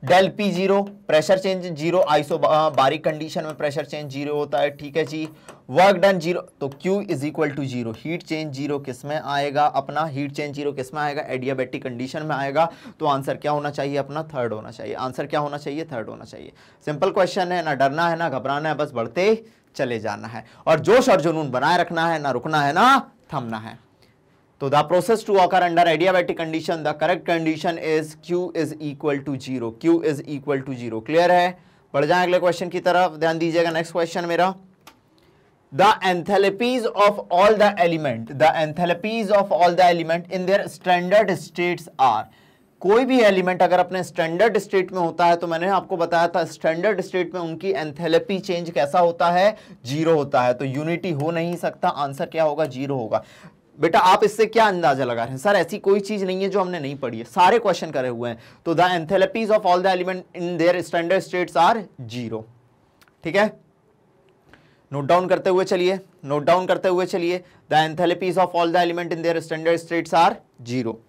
del P zero pressure change zero isobaric condition में प्रेशर चेंज जीरो होता है ठीक है जी वर्क डन जीरो तो Q is equal to zero heat change zero किस में आएगा अपना हीट चेंज जीरो किस में आएगा एडियाबैटिक कंडीशन में आएगा तो आंसर क्या होना चाहिए अपना थर्ड होना चाहिए आंसर क्या होना चाहिए थर्ड होना चाहिए सिंपल क्वेश्चन है ना डरना है ना घबराना है बस बढ़ते चले जाना है और जोश और जुनून बनाए रखना है ना रुकना है ना थमना है तो the process to occur under adiabatic condition the correct condition is Q is equal to zero Q is equal to zero clear है बढ़ जाए अगले क्वेश्चन की तरफ ध्यान दीजिएगा नेक्स्ट क्वेश्चन मेरा the enthalpies of all the element the enthalpies of all the element in their standard states are कोई भी एलिमेंट अगर अपने स्टैंडर्ड स्टेट में होता है तो मैंने आपको बताया था स्टैंडर्ड स्टेट में उनकी एंथेलपी चेंज कैसा होता है जीरो होता है तो यूनिटी हो नहीं सकता आंसर क्या होगा जीरो होगा बेटा आप इससे क्या अंदाजा लगा रहे हैं सर ऐसी कोई चीज नहीं है जो हमने नहीं पढ़ी है सारे क्वेश्चन करे हुए हैं तो the enthalpies of all the element in their standard states are zero ठीक है नोट डाउन करते हुए चलिए नोट डाउन करते हुए चलिए the enthalpies of all the element in their standard states are zero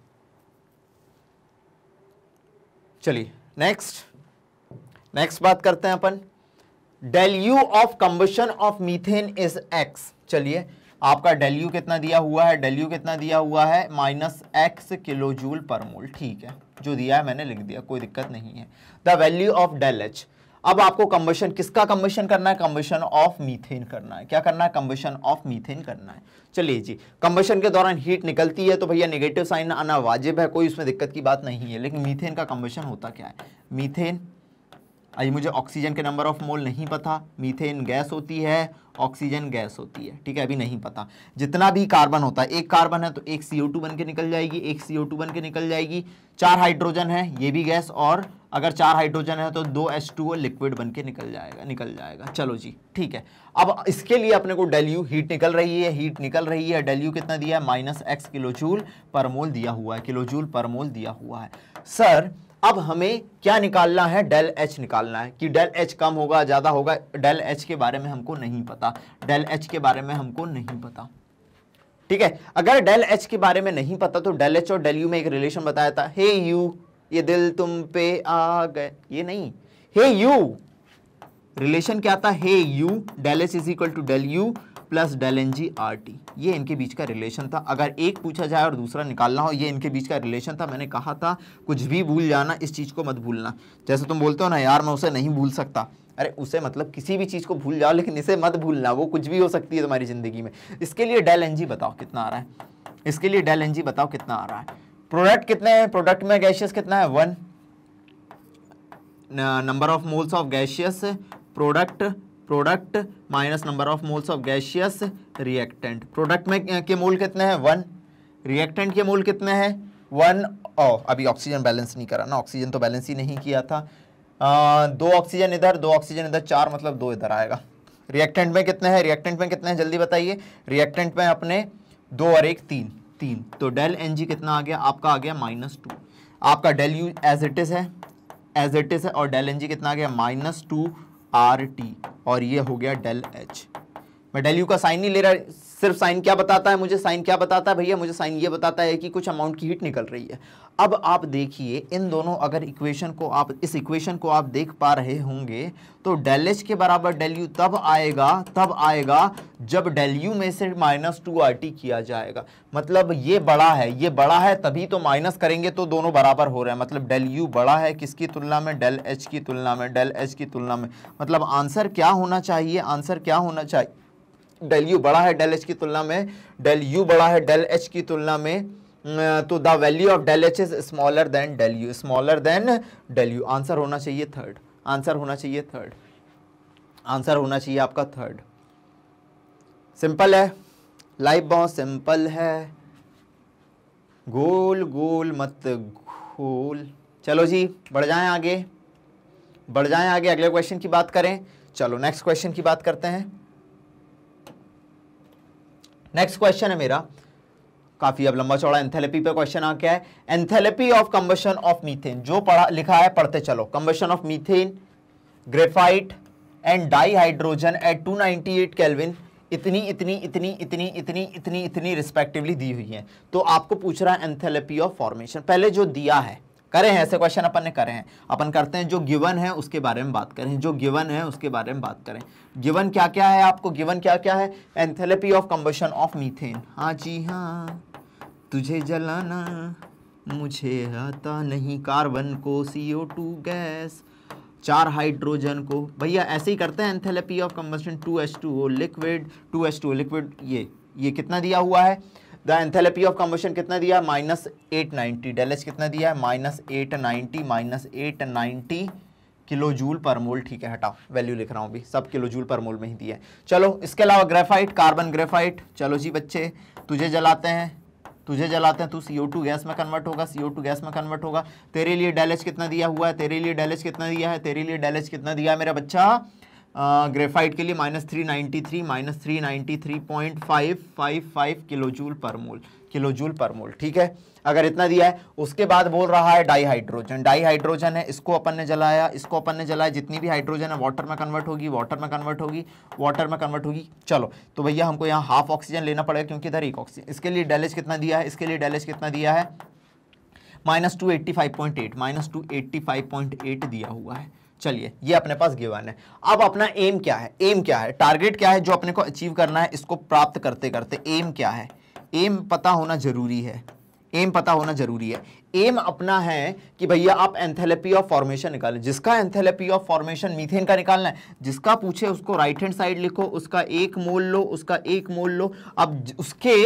चलिए नेक्स्ट नेक्स्ट बात करते हैं अपन del U of combustion of methane is X चलिए आपका डेल यू कितना दिया हुआ है डेल यू कितना दिया हुआ है माइनस एक्स किलो जूल पर मोल ठीक है जो दिया है मैंने लिख दिया कोई दिक्कत नहीं है the value of del H अब आपको कंबशन किसका कंबशन करना है कंबशन ऑफ मीथेन करना है क्या करना है कंबशन ऑफ मीथेन करना है चलिए जी कंबशन के दौरान हीट निकलती है तो भैया नेगेटिव साइन आना वाजिब है कोई उसमें दिक्कत की बात नहीं है लेकिन मीथेन का कंबशन होता क्या है मीथेन अभी मुझे ऑक्सीजन के नंबर ऑफ मोल नहीं पता मीथेन गैस होती है ऑक्सीजन गैस होती है ठीक है अभी नहीं पता जितना भी कार्बन होता है एक कार्बन है तो एक सी बन के निकल जाएगी एक सी बन के निकल जाएगी चार हाइड्रोजन है ये भी गैस और अगर चार हाइड्रोजन है तो दो एच टू ओ लिक्विड बन के निकल जाएगा निकल जाएगा चलो जी ठीक है अब इसके लिए अपने को डेल्यू हीट निकल रही है हीट निकल रही है डेल्यू कितना दिया है माइनस एक्स किलोजूल पर मोल दिया हुआ है किलोजूल पर मोल दिया हुआ है सर अब हमें क्या निकालना है डेल एच निकालना है कि डेल एच कम होगा ज़्यादा होगा डेल एच के बारे में हमको नहीं पता डेल एच के बारे में हमको नहीं पता ठीक है अगर डेल एच के बारे में नहीं पता तो डेल एच और डेल यू में एक रिलेशन बताया था हे यू ये दिल तुम पे आ गए ये नहीं हे यू रिलेशन क्या था हे you del S is equal to del U plus del N G R T ये इनके बीच का रिलेशन था अगर एक पूछा जाए और दूसरा निकालना हो ये इनके बीच का रिलेशन था मैंने कहा था कुछ भी भूल जाना इस चीज़ को मत भूलना जैसे तुम बोलते हो ना यार मैं उसे नहीं भूल सकता अरे उसे मतलब किसी भी चीज़ को भूल जाओ लेकिन इसे मत भूलना वो कुछ भी हो सकती है तुम्हारी ज़िंदगी में इसके लिए डेल एन जी बताओ कितना आ रहा है इसके लिए डेल एन जी बताओ कितना आ रहा है प्रोडक्ट कितने हैं प्रोडक्ट में गैशियस कितना है one number of moles of gaseous product product minus number of moles of gaseous reactant product में के मोल कितने हैं वन रिएक्टेंट के मोल कितने हैं वन ओ अभी ऑक्सीजन बैलेंस नहीं करा ना ऑक्सीजन तो बैलेंस ही नहीं किया था आ, दो ऑक्सीजन इधर दो ऑक्सीजन इधर चार मतलब दो इधर आएगा रिएक्टेंट में कितने हैं रिएक्टेंट में कितने हैं जल्दी बताइए रिएक्टेंट में अपने दो और एक तीन तीन तो डेल एन जी कितना आ गया आपका आ गया माइनस टू आपका del U as it is है एज इट इज़ है और डेल एन जी कितना आ गया माइनस टू आर टी और ये हो गया डेल एच मैं डेल यू का साइन नहीं ले रहा सिर्फ साइन क्या बताता है मुझे साइन क्या बताता है भैया मुझे साइन ये बताता है कि कुछ अमाउंट की हीट निकल रही है अब आप देखिए इन दोनों अगर इक्वेशन को आप इस इक्वेशन को आप देख पा रहे होंगे तो डेल एच के बराबर डेल यू तब आएगा तब आएगा जब डेल यू में से माइनस टू आर टी किया जाएगा मतलब ये बड़ा है ये बड़ा है तभी तो माइनस करेंगे तो दोनों बराबर हो रहे हैं मतलब डेल यू बड़ा है किसकी तुलना में डेल एच की तुलना में डेल एच की तुलना में मतलब आंसर क्या होना चाहिए आंसर क्या होना चाहिए डेल यू बड़ा है डेल एच की तुलना में डेल यू बड़ा है डेल एच की तुलना में तो the value of del H is smaller than del U smaller than del U answer होना चाहिए थर्ड आंसर होना चाहिए थर्ड आंसर होना चाहिए आपका थर्ड सिंपल है लाइफ बहुत सिंपल है गोल गोल मत घोल चलो जी बढ़ जाएं आगे बढ़ जाएं आगे अगले क्वेश्चन की बात करें चलो नेक्स्ट क्वेश्चन की बात करते हैं नेक्स्ट क्वेश्चन है मेरा काफी अब लंबा चौड़ा एंथेलेपी पे क्वेश्चन आ गया है enthalpy of combustion of methane जो पढ़ा लिखा है पढ़ते चलो combustion of methane graphite and dihydrogen at two ninety इतनी इतनी इतनी इतनी इतनी इतनी इतनी रिस्पेक्टिवली दी हुई है तो आपको पूछ रहा है एंथेलेपी ऑफ फॉर्मेशन पहले जो दिया है करे हैं ऐसे क्वेश्चन अपन ने करे हैं अपन करते हैं जो गिवन है उसके बारे में बात करें जो गिवन है उसके बारे में बात करें गिवन क्या क्या है आपको गिवन क्या क्या है enthalpy of combustion of methane हाँ जी हाँ तुझे जलाना मुझे आता नहीं कार्बन को सी ओ टू गैस चार हाइड्रोजन को भैया ऐसे ही करते हैं enthalpy of combustion two H two O liquid two H two liquid ये ये कितना दिया हुआ है द एंथेलपी ऑफ कम्बशन कितना दिया minus eight ninety del H कितना दिया है minus eight ninety minus eight ninety kilo joule पर मोल ठीक है हटाओ वैल्यू लिख रहा हूँ भी सब किलो जूल पर मोल में ही दिया है चलो इसके अलावा ग्रेफाइट कार्बन ग्रेफाइट चलो जी बच्चे तुझे जलाते हैं तुझे जलाते हैं तू सी गैस में कन्वर्ट होगा सी गैस में कन्वर्ट होगा तेरे लिए डैलेज कितना दिया हुआ है तेरे लिए डैलेज कितना दिया है तेरे लिए डैलेज कितना दिया है मेरा बच्चा ग्रेफाइट के लिए minus three ninety three minus three ninety three point five five five kilo joule पर मोल किलो जूल पर मोल ठीक है अगर इतना दिया है उसके बाद बोल रहा है डाई हाइड्रोजन डाई हाइड्रोजन है इसको अपन ने जलाया इसको अपन ने जलाया जितनी भी हाइड्रोजन है वाटर में कन्वर्ट होगी वाटर में कन्वर्ट होगी वाटर में कन्वर्ट होगी चलो तो भैया हमको यहाँ हाफ ऑक्सीजन लेना पड़ेगा क्योंकि इधर एक ऑक्सीजन इसके लिए डैलेज कितना दिया है इसके लिए डैलेज कितना दिया है minus two eighty five point eight minus two eighty five point eight दिया हुआ है चलिए ये अपने पास गिवन है अब अपना एम क्या है एम क्या है टारगेट क्या है जो अपने को अचीव करना है इसको प्राप्त करते करते एम क्या है एम पता होना जरूरी है एम पता होना जरूरी है एम अपना है कि भैया आप एंथेलेपी ऑफ फॉर्मेशन निकालें जिसका एंथेलेपी ऑफ फॉर्मेशन मीथेन का निकालना है जिसका पूछे उसको राइट हैंड साइड लिखो उसका एक मोल लो उसका एक मोल लो अब उसके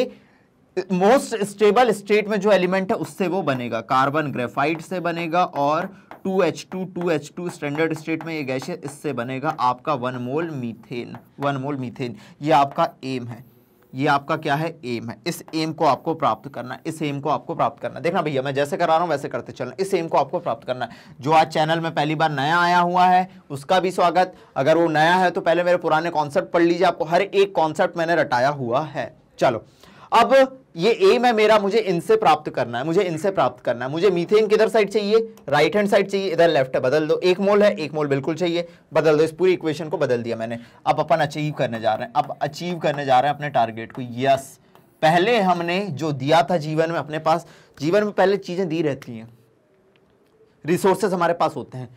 मोस्ट स्टेबल स्टेट में जो एलिमेंट है उससे वो बनेगा कार्बन ग्रेफाइट से बनेगा और two H two two H two standard state में ये गैस है इससे बनेगा आपका one mole methane one mole methane ये आपका एम है ये आपका क्या है एम है इस एम को आपको प्राप्त करना इस एम को आपको प्राप्त करना देखना भैया मैं जैसे करा रहा हूँ वैसे करते चलना इस एम को आपको प्राप्त करना जो आज चैनल में पहली बार नया आया हुआ है उसका भी स्वागत अगर वो नया है तो पहले मेरे पुराने कॉन्सेप्ट पढ़ लीजिए आपको हर एक कॉन्सेप्ट मैंने रटाया हुआ है चलो अब ये एम है मेरा मुझे इनसे प्राप्त करना है मुझे इनसे प्राप्त करना है मुझे मीथेन किधर साइड चाहिए राइट हैंड साइड चाहिए इधर लेफ्ट है बदल दो एक मोल है एक मोल बिल्कुल चाहिए बदल दो इस पूरी इक्वेशन को बदल दिया मैंने अब अपन अचीव करने जा रहे हैं अब अचीव करने जा रहे हैं अपने टारगेट को यस पहले हमने जो दिया था जीवन में अपने पास जीवन में पहले चीज़ें दी रहती हैं रिसोर्सेज हमारे पास होते हैं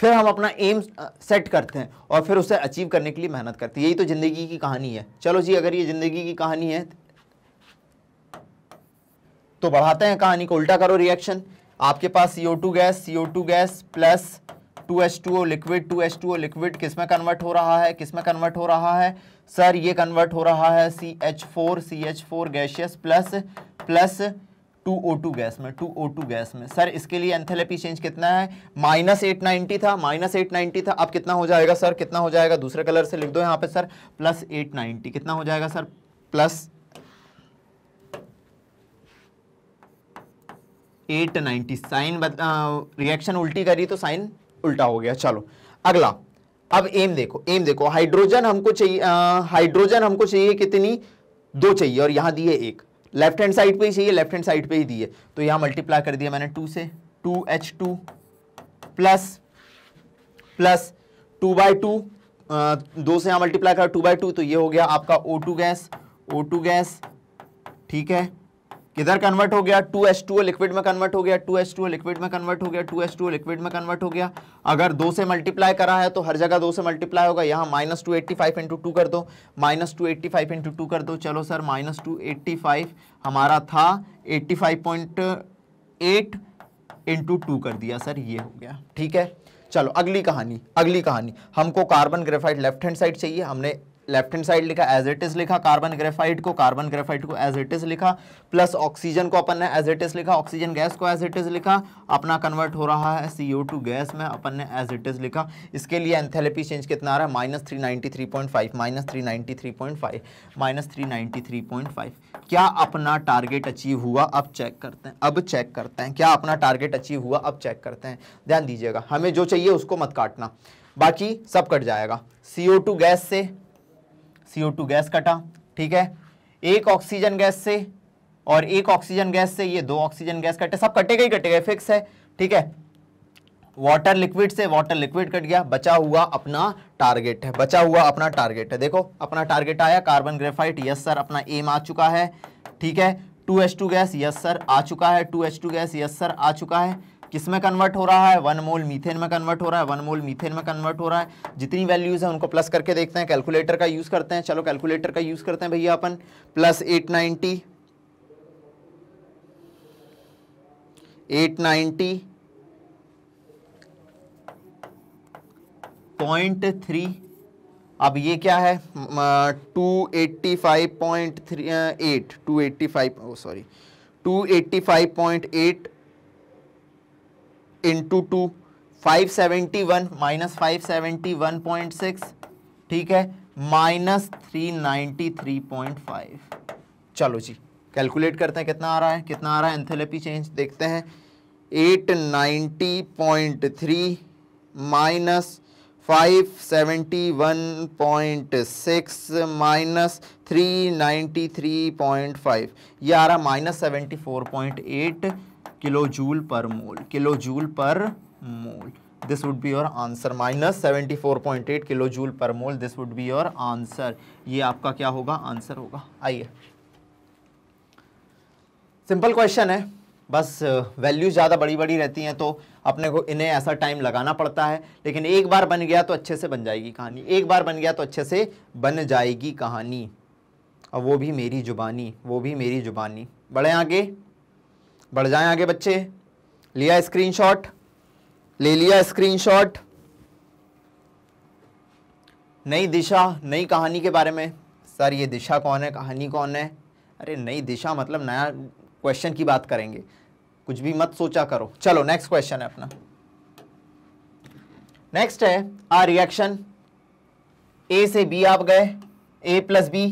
फिर हम अपना एम सेट करते हैं और फिर उसे अचीव करने के लिए मेहनत करते हैं यही तो ज़िंदगी की कहानी है चलो जी अगर ये ज़िंदगी की कहानी है तो बढ़ाते हैं कहानी को उल्टा करो रिएक्शन आपके पास two gas two gas plus 2H2O liquid 2H2O liquid किस में कन्वर्ट हो रहा है किस में कन्वर्ट हो रहा है सर ये कन्वर्ट हो रहा है C C H four H four gaseous plus plus two O two gas में टू ओ टू गैस में सर इसके लिए एंथेलेपी चेंज कितना है माइनस एट नाइन्टी था माइनस एट नाइन्टी था अब कितना हो जाएगा सर कितना हो जाएगा दूसरे कलर से लिख दो यहाँ पे सर प्लस एट नाइन्टी कितना हो जाएगा sir plus eight ninety sign reaction उल्टी करी तो साइन उल्टा हो गया चलो अगला अब एम देखो एम देखो हाइड्रोजन हमको चाहिए हाइड्रोजन हमको चाहिए कितनी दो चाहिए और यहाँ दिए एक लेफ्ट हैंड साइड पे ही चाहिए लेफ्ट हैंड साइड पे ही दिए तो यहाँ मल्टीप्लाई कर दिया मैंने टू से two H two plus plus two by two दो से यहाँ मल्टीप्लाई कर टू बाई टू तो ये हो गया आपका O two gas O two gas ठीक है किधर कन्वर्ट हो गया टू एस टू लिक्विड में कन्वर्ट हो गया टू एस टू लिक्विड में कन्वर्ट हो गया टू एस टू लिक्विड में कन्वर्ट हो गया अगर दो से मल्टीप्लाई करा है तो हर जगह दो से मल्टीप्लाई होगा यहाँ minus two eighty five into two कर दो minus two eighty five into two कर दो चलो sir minus two eighty five हमारा था eighty five point eight into two कर दिया सर ये हो गया ठीक है चलो अगली कहानी अगली कहानी हमको carbon graphite left hand side चाहिए हमने लेफ्ट हैंड साइड लिखा एज इट इज लिखा कार्बन ग्रेफाइट को कार्बन ग्रेफाइट को एज इट इज लिखा प्लस ऑक्सीजन को अपन ने एज इट इज लिखा ऑक्सीजन गैस को एज इट इज लिखा अपना कन्वर्ट हो रहा है सी गैस में अपन ने एज इट इज लिखा इसके लिए एंथेलेपी चेंज कितना आ रहा है minus three ninety three point five minus three ninety three point five minus three ninety three point five क्या अपना टारगेट अचीव हुआ अब चेक करते हैं अब चेक करते हैं क्या अपना टारगेट अचीव हुआ अब चेक करते हैं ध्यान दीजिएगा हमें जो चाहिए उसको मत काटना बाकी सब कट जाएगा सी गैस से टू गैस कटा ठीक है एक ऑक्सीजन गैस से और एक ऑक्सीजन गैस से ये दो ऑक्सीजन गैस कटे सब कटेगा ही कटेगा फिक्स है ठीक है वाटर लिक्विड से वाटर लिक्विड कट गया बचा हुआ अपना टारगेट है बचा हुआ अपना टारगेट है देखो अपना टारगेट आया कार्बन ग्रेफाइट यस सर अपना एम आ चुका है ठीक है two H two gas yes sir आ चुका है two H two gas yes sir आ चुका है किस में कन्वर्ट हो रहा है वन मोल मीथेन में कन्वर्ट हो रहा है वन मोल मीथेन में कन्वर्ट हो रहा है जितनी वैल्यूज़ है उनको प्लस करके देखते हैं कैलकुलेटर का यूज़ करते हैं चलो कैलकुलेटर का यूज़ करते हैं भैया अपन plus eight ninety eight ninety point three अब ये क्या है two eighty five point three eight two eighty five sorry two eighty five point eight into two five seventy one minus five seventy one point six ठीक है minus three ninety three point five चलो जी calculate करते हैं कितना आ रहा है कितना आ रहा है एंथेलेपी चेंज देखते हैं eight ninety point three minus five seventy one point six minus three ninety three point five ये आ रहा minus seventy four point eight kilo joule पर मोल किलो जूल पर mole this would be your answer minus seventy four point eight kilo joule पर mole this would be your answer ये आपका क्या होगा आंसर होगा आइए सिंपल क्वेश्चन है बस वैल्यू uh, ज़्यादा बड़ी बड़ी रहती हैं तो अपने को इन्हें ऐसा टाइम लगाना पड़ता है लेकिन एक बार बन गया तो अच्छे से बन जाएगी कहानी एक बार बन गया तो अच्छे से बन जाएगी कहानी और वो भी मेरी जुबानी वो भी मेरी जुबानी बढ़े आगे बढ़ जाएं आगे बच्चे लिया स्क्रीनशॉट ले लिया स्क्रीनशॉट नई दिशा नई कहानी के बारे में सर ये दिशा कौन है कहानी कौन है अरे नई दिशा मतलब नया क्वेश्चन की बात करेंगे कुछ भी मत सोचा करो चलो नेक्स्ट क्वेश्चन है अपना नेक्स्ट है आ रिएक्शन ए से बी आप गए A plus B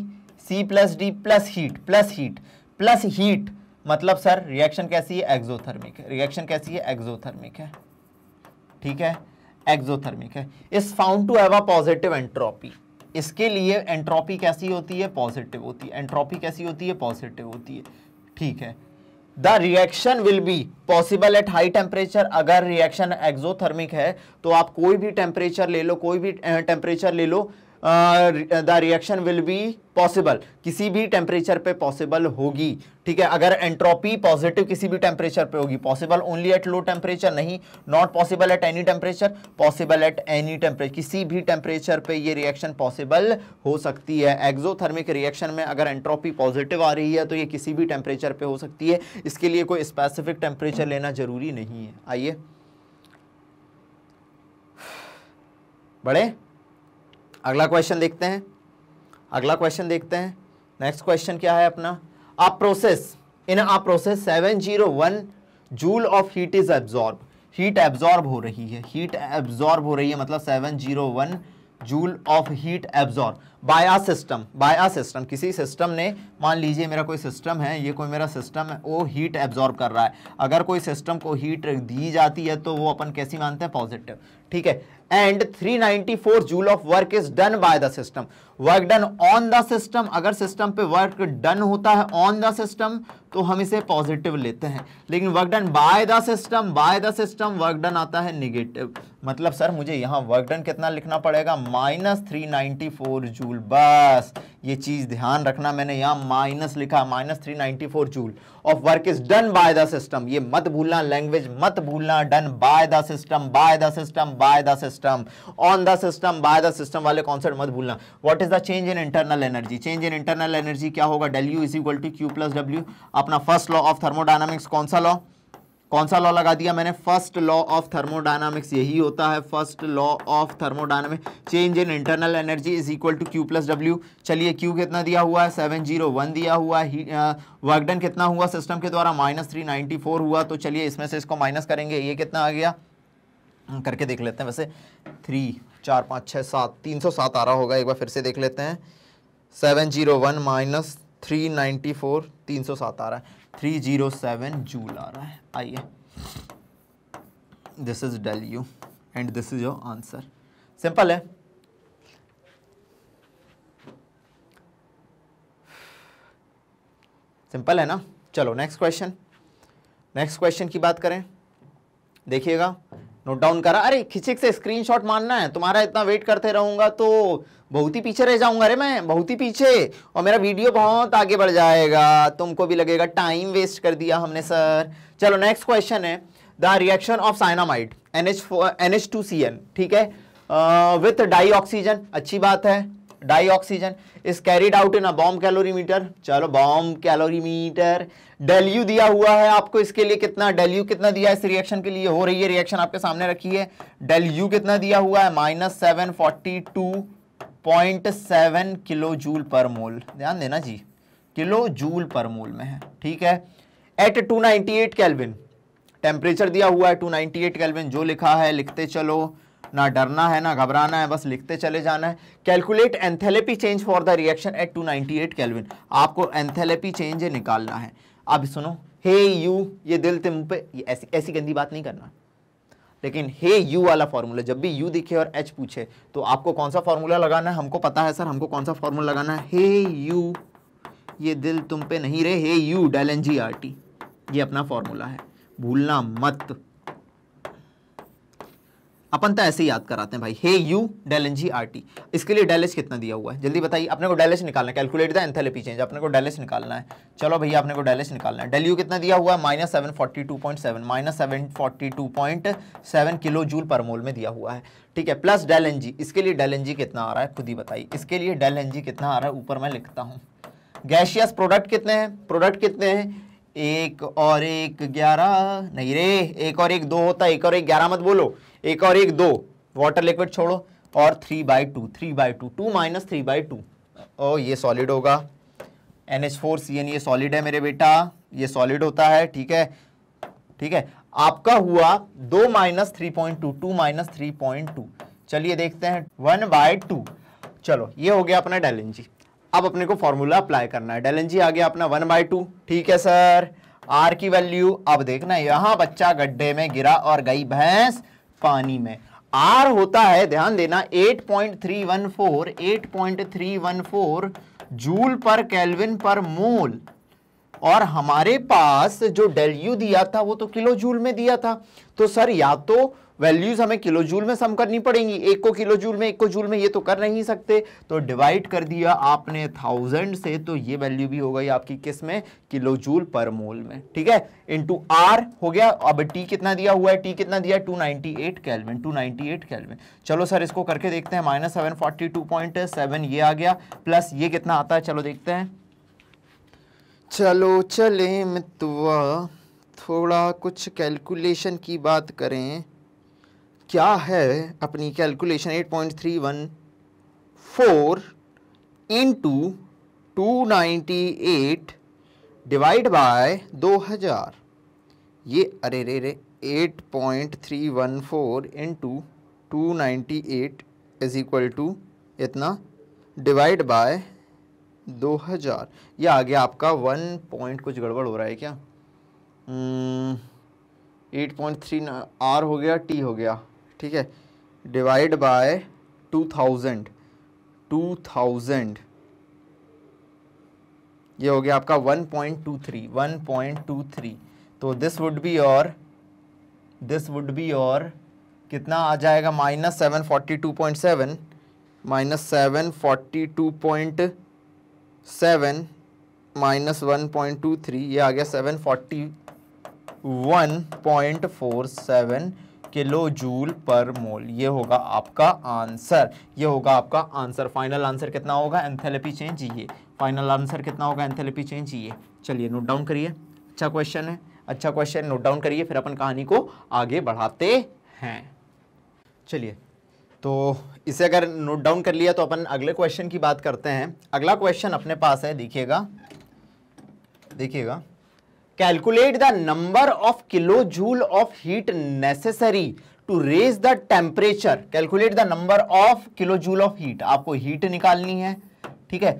C plus D plus heat plus heat plus heat मतलब सर रिएक्शन कैसी है एक्जोथर्मिक है रिएक्शन कैसी है एक्जोथर्मिक है ठीक है एक्जोथर्मिक है is found to have a positive entropy इसके लिए एंट्रोपी कैसी होती है पॉजिटिव होती है एंट्रोपी कैसी होती है पॉजिटिव होती है ठीक है the reaction will be possible at high temperature अगर रिएक्शन एक्जोथर्मिक है तो आप कोई भी टेम्परेचर ले लो कोई भी टेम्परेचर ले लो the reaction will be possible किसी भी टेम्परेचर पे पॉसिबल होगी ठीक है अगर एंट्रोपी पॉजिटिव किसी भी टेम्परेचर पे होगी possible only at low temperature नहीं not possible at any temperature possible at any temperature किसी भी टेम्परेचर पे ये रिएक्शन पॉसिबल हो सकती है एक्जोथर्मिक रिएक्शन में अगर एंट्रोपी पॉजिटिव आ रही है तो ये किसी भी टेम्परेचर पर हो सकती है इसके लिए कोई स्पेसिफिक टेम्परेचर लेना जरूरी नहीं है आइए बड़े अगला क्वेश्चन देखते हैं अगला क्वेश्चन देखते हैं नेक्स्ट क्वेश्चन क्या है अपना आप process in a process seven zero one joule of heat is absorb heat absorb हो रही है हीट एब्जॉर्ब हो रही है मतलब seven zero one joule of heat absorb by a system by a system किसी सिस्टम ने मान लीजिए मेरा कोई सिस्टम है ये कोई मेरा सिस्टम है वो हीट एब्जॉर्ब कर रहा है अगर कोई सिस्टम को हीट दी जाती है तो वो अपन कैसी मानते हैं पॉजिटिव ठीक है and 394 joule of work is done by the system work done on the system अगर सिस्टम पे वर्क डन होता है ऑन द सिस्टम तो हम इसे पॉजिटिव लेते हैं लेकिन work done by the system by the system work done आता है निगेटिव मतलब सर मुझे यहाँ वर्क डन कितना लिखना पड़ेगा minus three ninety four joule बस ये चीज़ ध्यान रखना मैंने यहाँ माइनस लिखा minus three ninety four joule of work is done by the system ये मत भूलना लैंग्वेज मत भूलना done by the system by the system by the system on the system by the system वाले कॉन्सेप्ट मत भूलना what is the change in internal energy change in internal energy क्या होगा डेल्यू is equal to Q plus डब्ल्यू अपना first law of thermodynamics कौन सा law कौन सा लॉ लगा दिया मैंने फर्स्ट लॉ ऑफ थर्मोडायनामिक्स यही होता है first law of thermodynamic change in internal energy is equal to Q plus W चलिए क्यू कितना दिया हुआ है सेवन जीरो वन दिया हुआ है वर्कडन uh, कितना हुआ सिस्टम के द्वारा माइनस थ्री नाइन्टी फोर हुआ तो चलिए इसमें से इसको माइनस करेंगे ये कितना आ गया करके देख लेते हैं वैसे थ्री चार पाँच छः सात तीन सौ सात आ रहा होगा एक बार फिर से देख लेते हैं seven zero one minus three ninety four तीन सौ सात आ रहा है थ्री जीरो सेवन जूल आ रहा है आइए this is del U and this is your answer simple है सिंपल है ना चलो नेक्स्ट क्वेश्चन नेक्स्ट क्वेश्चन की बात करें देखिएगा नोट डाउन करा अरे खिचिक से स्क्रीनशॉट मानना है तुम्हारा इतना वेट करते रहूंगा तो बहुत ही पीछे रह जाऊंगा अरे मैं बहुत ही पीछे और मेरा वीडियो बहुत आगे बढ़ जाएगा तुमको भी लगेगा टाइम वेस्ट कर दिया हमने सर चलो नेक्स्ट क्वेश्चन है the reaction of cyanamide N H N H two C N ठीक है विथ डाई ऑक्सीजन अच्छी बात है dioxygen is carried out in a bomb calorimeter चलो बॉम्ब कैलोरीमीटर डेल्यू दिया हुआ है आपको इसके लिए कितना डेल्यू कितना दिया है इस रिएक्शन के लिए हो रही है रिएक्शन आपके सामने रखी है डेल्यू कितना दिया हुआ है minus seven forty two point seven kilo joule पर मोल ध्यान देना जी किलो जूल पर मोल में है ठीक है at two ninety eight kelvin temperature दिया हुआ है टू नाइनटी एट कैलविन जो लिखा है लिखते चलो ना डरना है ना घबराना है बस लिखते चले जाना है calculate enthalpy change for the reaction at 298 kelvin आपको एंथेलेपी चेंज निकालना है अब सुनो हे यू ये दिल तिम पे ये ऐसी ऐसी गंदी बात नहीं करना लेकिन हे यू वाला फॉर्मूला जब भी यू दिखे और एच पूछे तो आपको कौन सा फॉर्मूला लगाना है हमको पता है सर हमको कौन सा फॉर्मूला लगाना है हे यू ये दिल तुम पे नहीं रे H you del N G R T ये अपना फॉर्मूला है भूलना मत अपन तो ऐसे ही याद कराते हैं भाई H you del N G R T इसके लिए डेल एच कितना दिया हुआ है जल्दी बताइए अपने को डेल एच निकालना है कैलकुलेट द एंथेलेपी चेंज अपने को डेल एच निकालना है चलो भैया अपने को डेल एच निकालना है डेल यू कितना दिया हुआ है minus seven forty two point seven minus seven forty two point seven kilo joule पर मोल में दिया हुआ है ठीक है प्लस डेल एन जी इसके लिए डेल एन जी कितना आ रहा है खुद ही बताइए इसके लिए डेल एन जी कितना आ रहा है ऊपर मैं लिखता हूँ गैशियस प्रोडक्ट कितने हैं प्रोडक्ट कितने हैं एक और एक ग्यारह नहीं रे एक और एक दो होता है एक और एक ग्यारह मत बोलो एक और एक दो वाटर लिक्विड छोड़ो और three by two three by two two minus three by two O ये सॉलिड होगा N H four C N ये सॉलिड है मेरे बेटा ये सॉलिड होता है ठीक है ठीक है आपका हुआ दो minus three point two two minus three point two चलिए देखते हैं वन बाय टू चलो ये हो गया अपना डेल जी अब अपने को फॉर्मूला अप्लाई करना है डेल जी आ गया अपना वन बाय टू ठीक है सर आर की वैल्यू अब देखना यहां बच्चा गड्ढे में गिरा और गई भैंस पानी में आर होता है ध्यान देना 8.314 8.314 joule per kelvin per mole और हमारे पास जो डेल यू दिया था वो तो किलो जूल में दिया था तो सर या तो वैल्यूज हमें किलो जूल में सम करनी पड़ेंगी एक को किलो जूल में एक को जूल में ये तो कर नहीं सकते तो डिवाइड कर दिया आपने थाउजेंड से तो ये वैल्यू भी हो गई आपकी किस में किलो जूल पर मोल में ठीक है इंटू आर हो गया अब टी कितना दिया हुआ है टी कितना दिया two ninety eight kelvin two ninety eight kelvin चलो सर इसको करके देखते हैं minus seven forty two point seven ये आ गया प्लस ये कितना आता है चलो देखते हैं चलो चले मित्र थोड़ा कुछ कैलकुलेशन की बात करें क्या है अपनी calculation eight point three one four into two ninety eight divide by दो हज़ार ये अरे रे रे eight point three one four into two ninety eight is equal to इतना डिवाइड बाय दो हज़ार ये आ गया आपका वन पॉइंट कुछ गड़बड़ हो रहा है क्या एट पॉइंट थ्री आर हो गया टी हो गया ठीक है divide by two thousand two thousand ये हो गया आपका one point two three one point two three तो दिस वुड बी और दिस वुड बी और कितना आ जाएगा minus seven forty two point seven minus seven forty two point seven minus one point two three ये आ गया seven forty one point four seven kilo joule पर mole ये होगा आपका आंसर ये होगा आपका आंसर फाइनल आंसर कितना होगा एंथेलपी चेंज ये फाइनल आंसर कितना होगा एंथेलपी चेंज ये चलिए नोट डाउन करिए अच्छा क्वेश्चन है अच्छा क्वेश्चन नोट डाउन करिए फिर अपन कहानी को आगे बढ़ाते हैं चलिए तो इसे अगर नोट डाउन कर लिया तो अपन अगले क्वेश्चन की बात करते हैं अगला क्वेश्चन अपने पास है देखिएगा देखिएगा calculate the number of kilo joule of heat necessary to raise the temperature calculate the number of kilo joule of heat आपको हीट निकालनी है ठीक है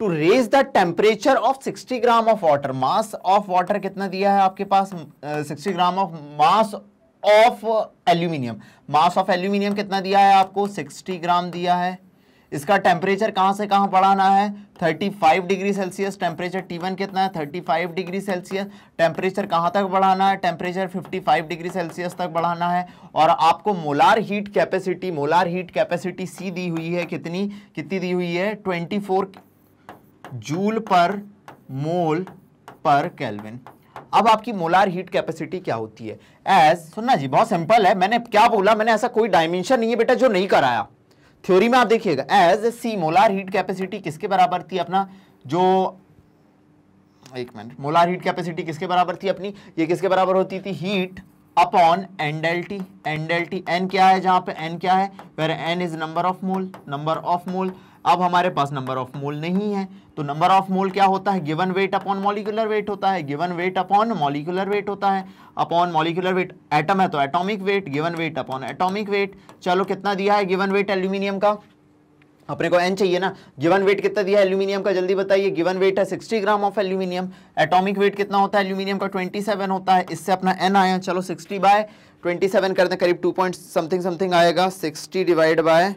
to raise the temperature of 60 gram of water mass of water कितना दिया है आपके पास sixty gram of mass of aluminium mass of aluminium कितना दिया है आपको 60 ग्राम दिया है इसका टेम्परेचर कहाँ से कहाँ बढ़ाना है 35 डिग्री सेल्सियस टेम्परेचर T1 कितना है 35 डिग्री सेल्सियस टेम्परेचर कहाँ तक बढ़ाना है टेम्परेचर 55 डिग्री सेल्सियस तक बढ़ाना है और आपको molar heat capacity molar heat capacity C दी हुई है कितनी कितनी दी हुई है 24 जूल पर मोल पर कैलविन अब आपकी मोलार हीट कैपेसिटी क्या होती है एज सुनना जी बहुत सिंपल है मैंने क्या बोला मैंने ऐसा कोई डायमेंशन नहीं है बेटा जो नहीं कराया थ्योरी में आप देखिएगा as C molar heat capacity किसके बराबर थी अपना जो एक मिनट मोलार हीट कैपेसिटी किसके बराबर थी अपनी ये किसके बराबर होती थी heat upon n n del T n n क्या है जहां पे एन क्या है where n is number of mole number of mole अब हमारे पास नंबर ऑफ मोल नहीं है तो नंबर ऑफ मोल क्या होता है given weight upon molecular weight होता है given weight upon molecular weight होता है अपॉन मॉलिकुलर वेट एटम है तो atomic weight given weight upon atomic weight चलो कितना दिया है गिवन वेट एल्यूमिनियम का अपने को एन चाहिए ना गिवन वेट कितना दिया है एल्यूमिनियम का जल्दी बताइए गिवन वेट है 60 gram of aluminium atomic weight कितना होता है एल्यूमिनियम का 27 होता है इससे अपना एन आया चलो 60 बाय 27 करते हैं करीब 2 पॉइंट समथिंग समथिंग आएगा 60 डिवाइड बाय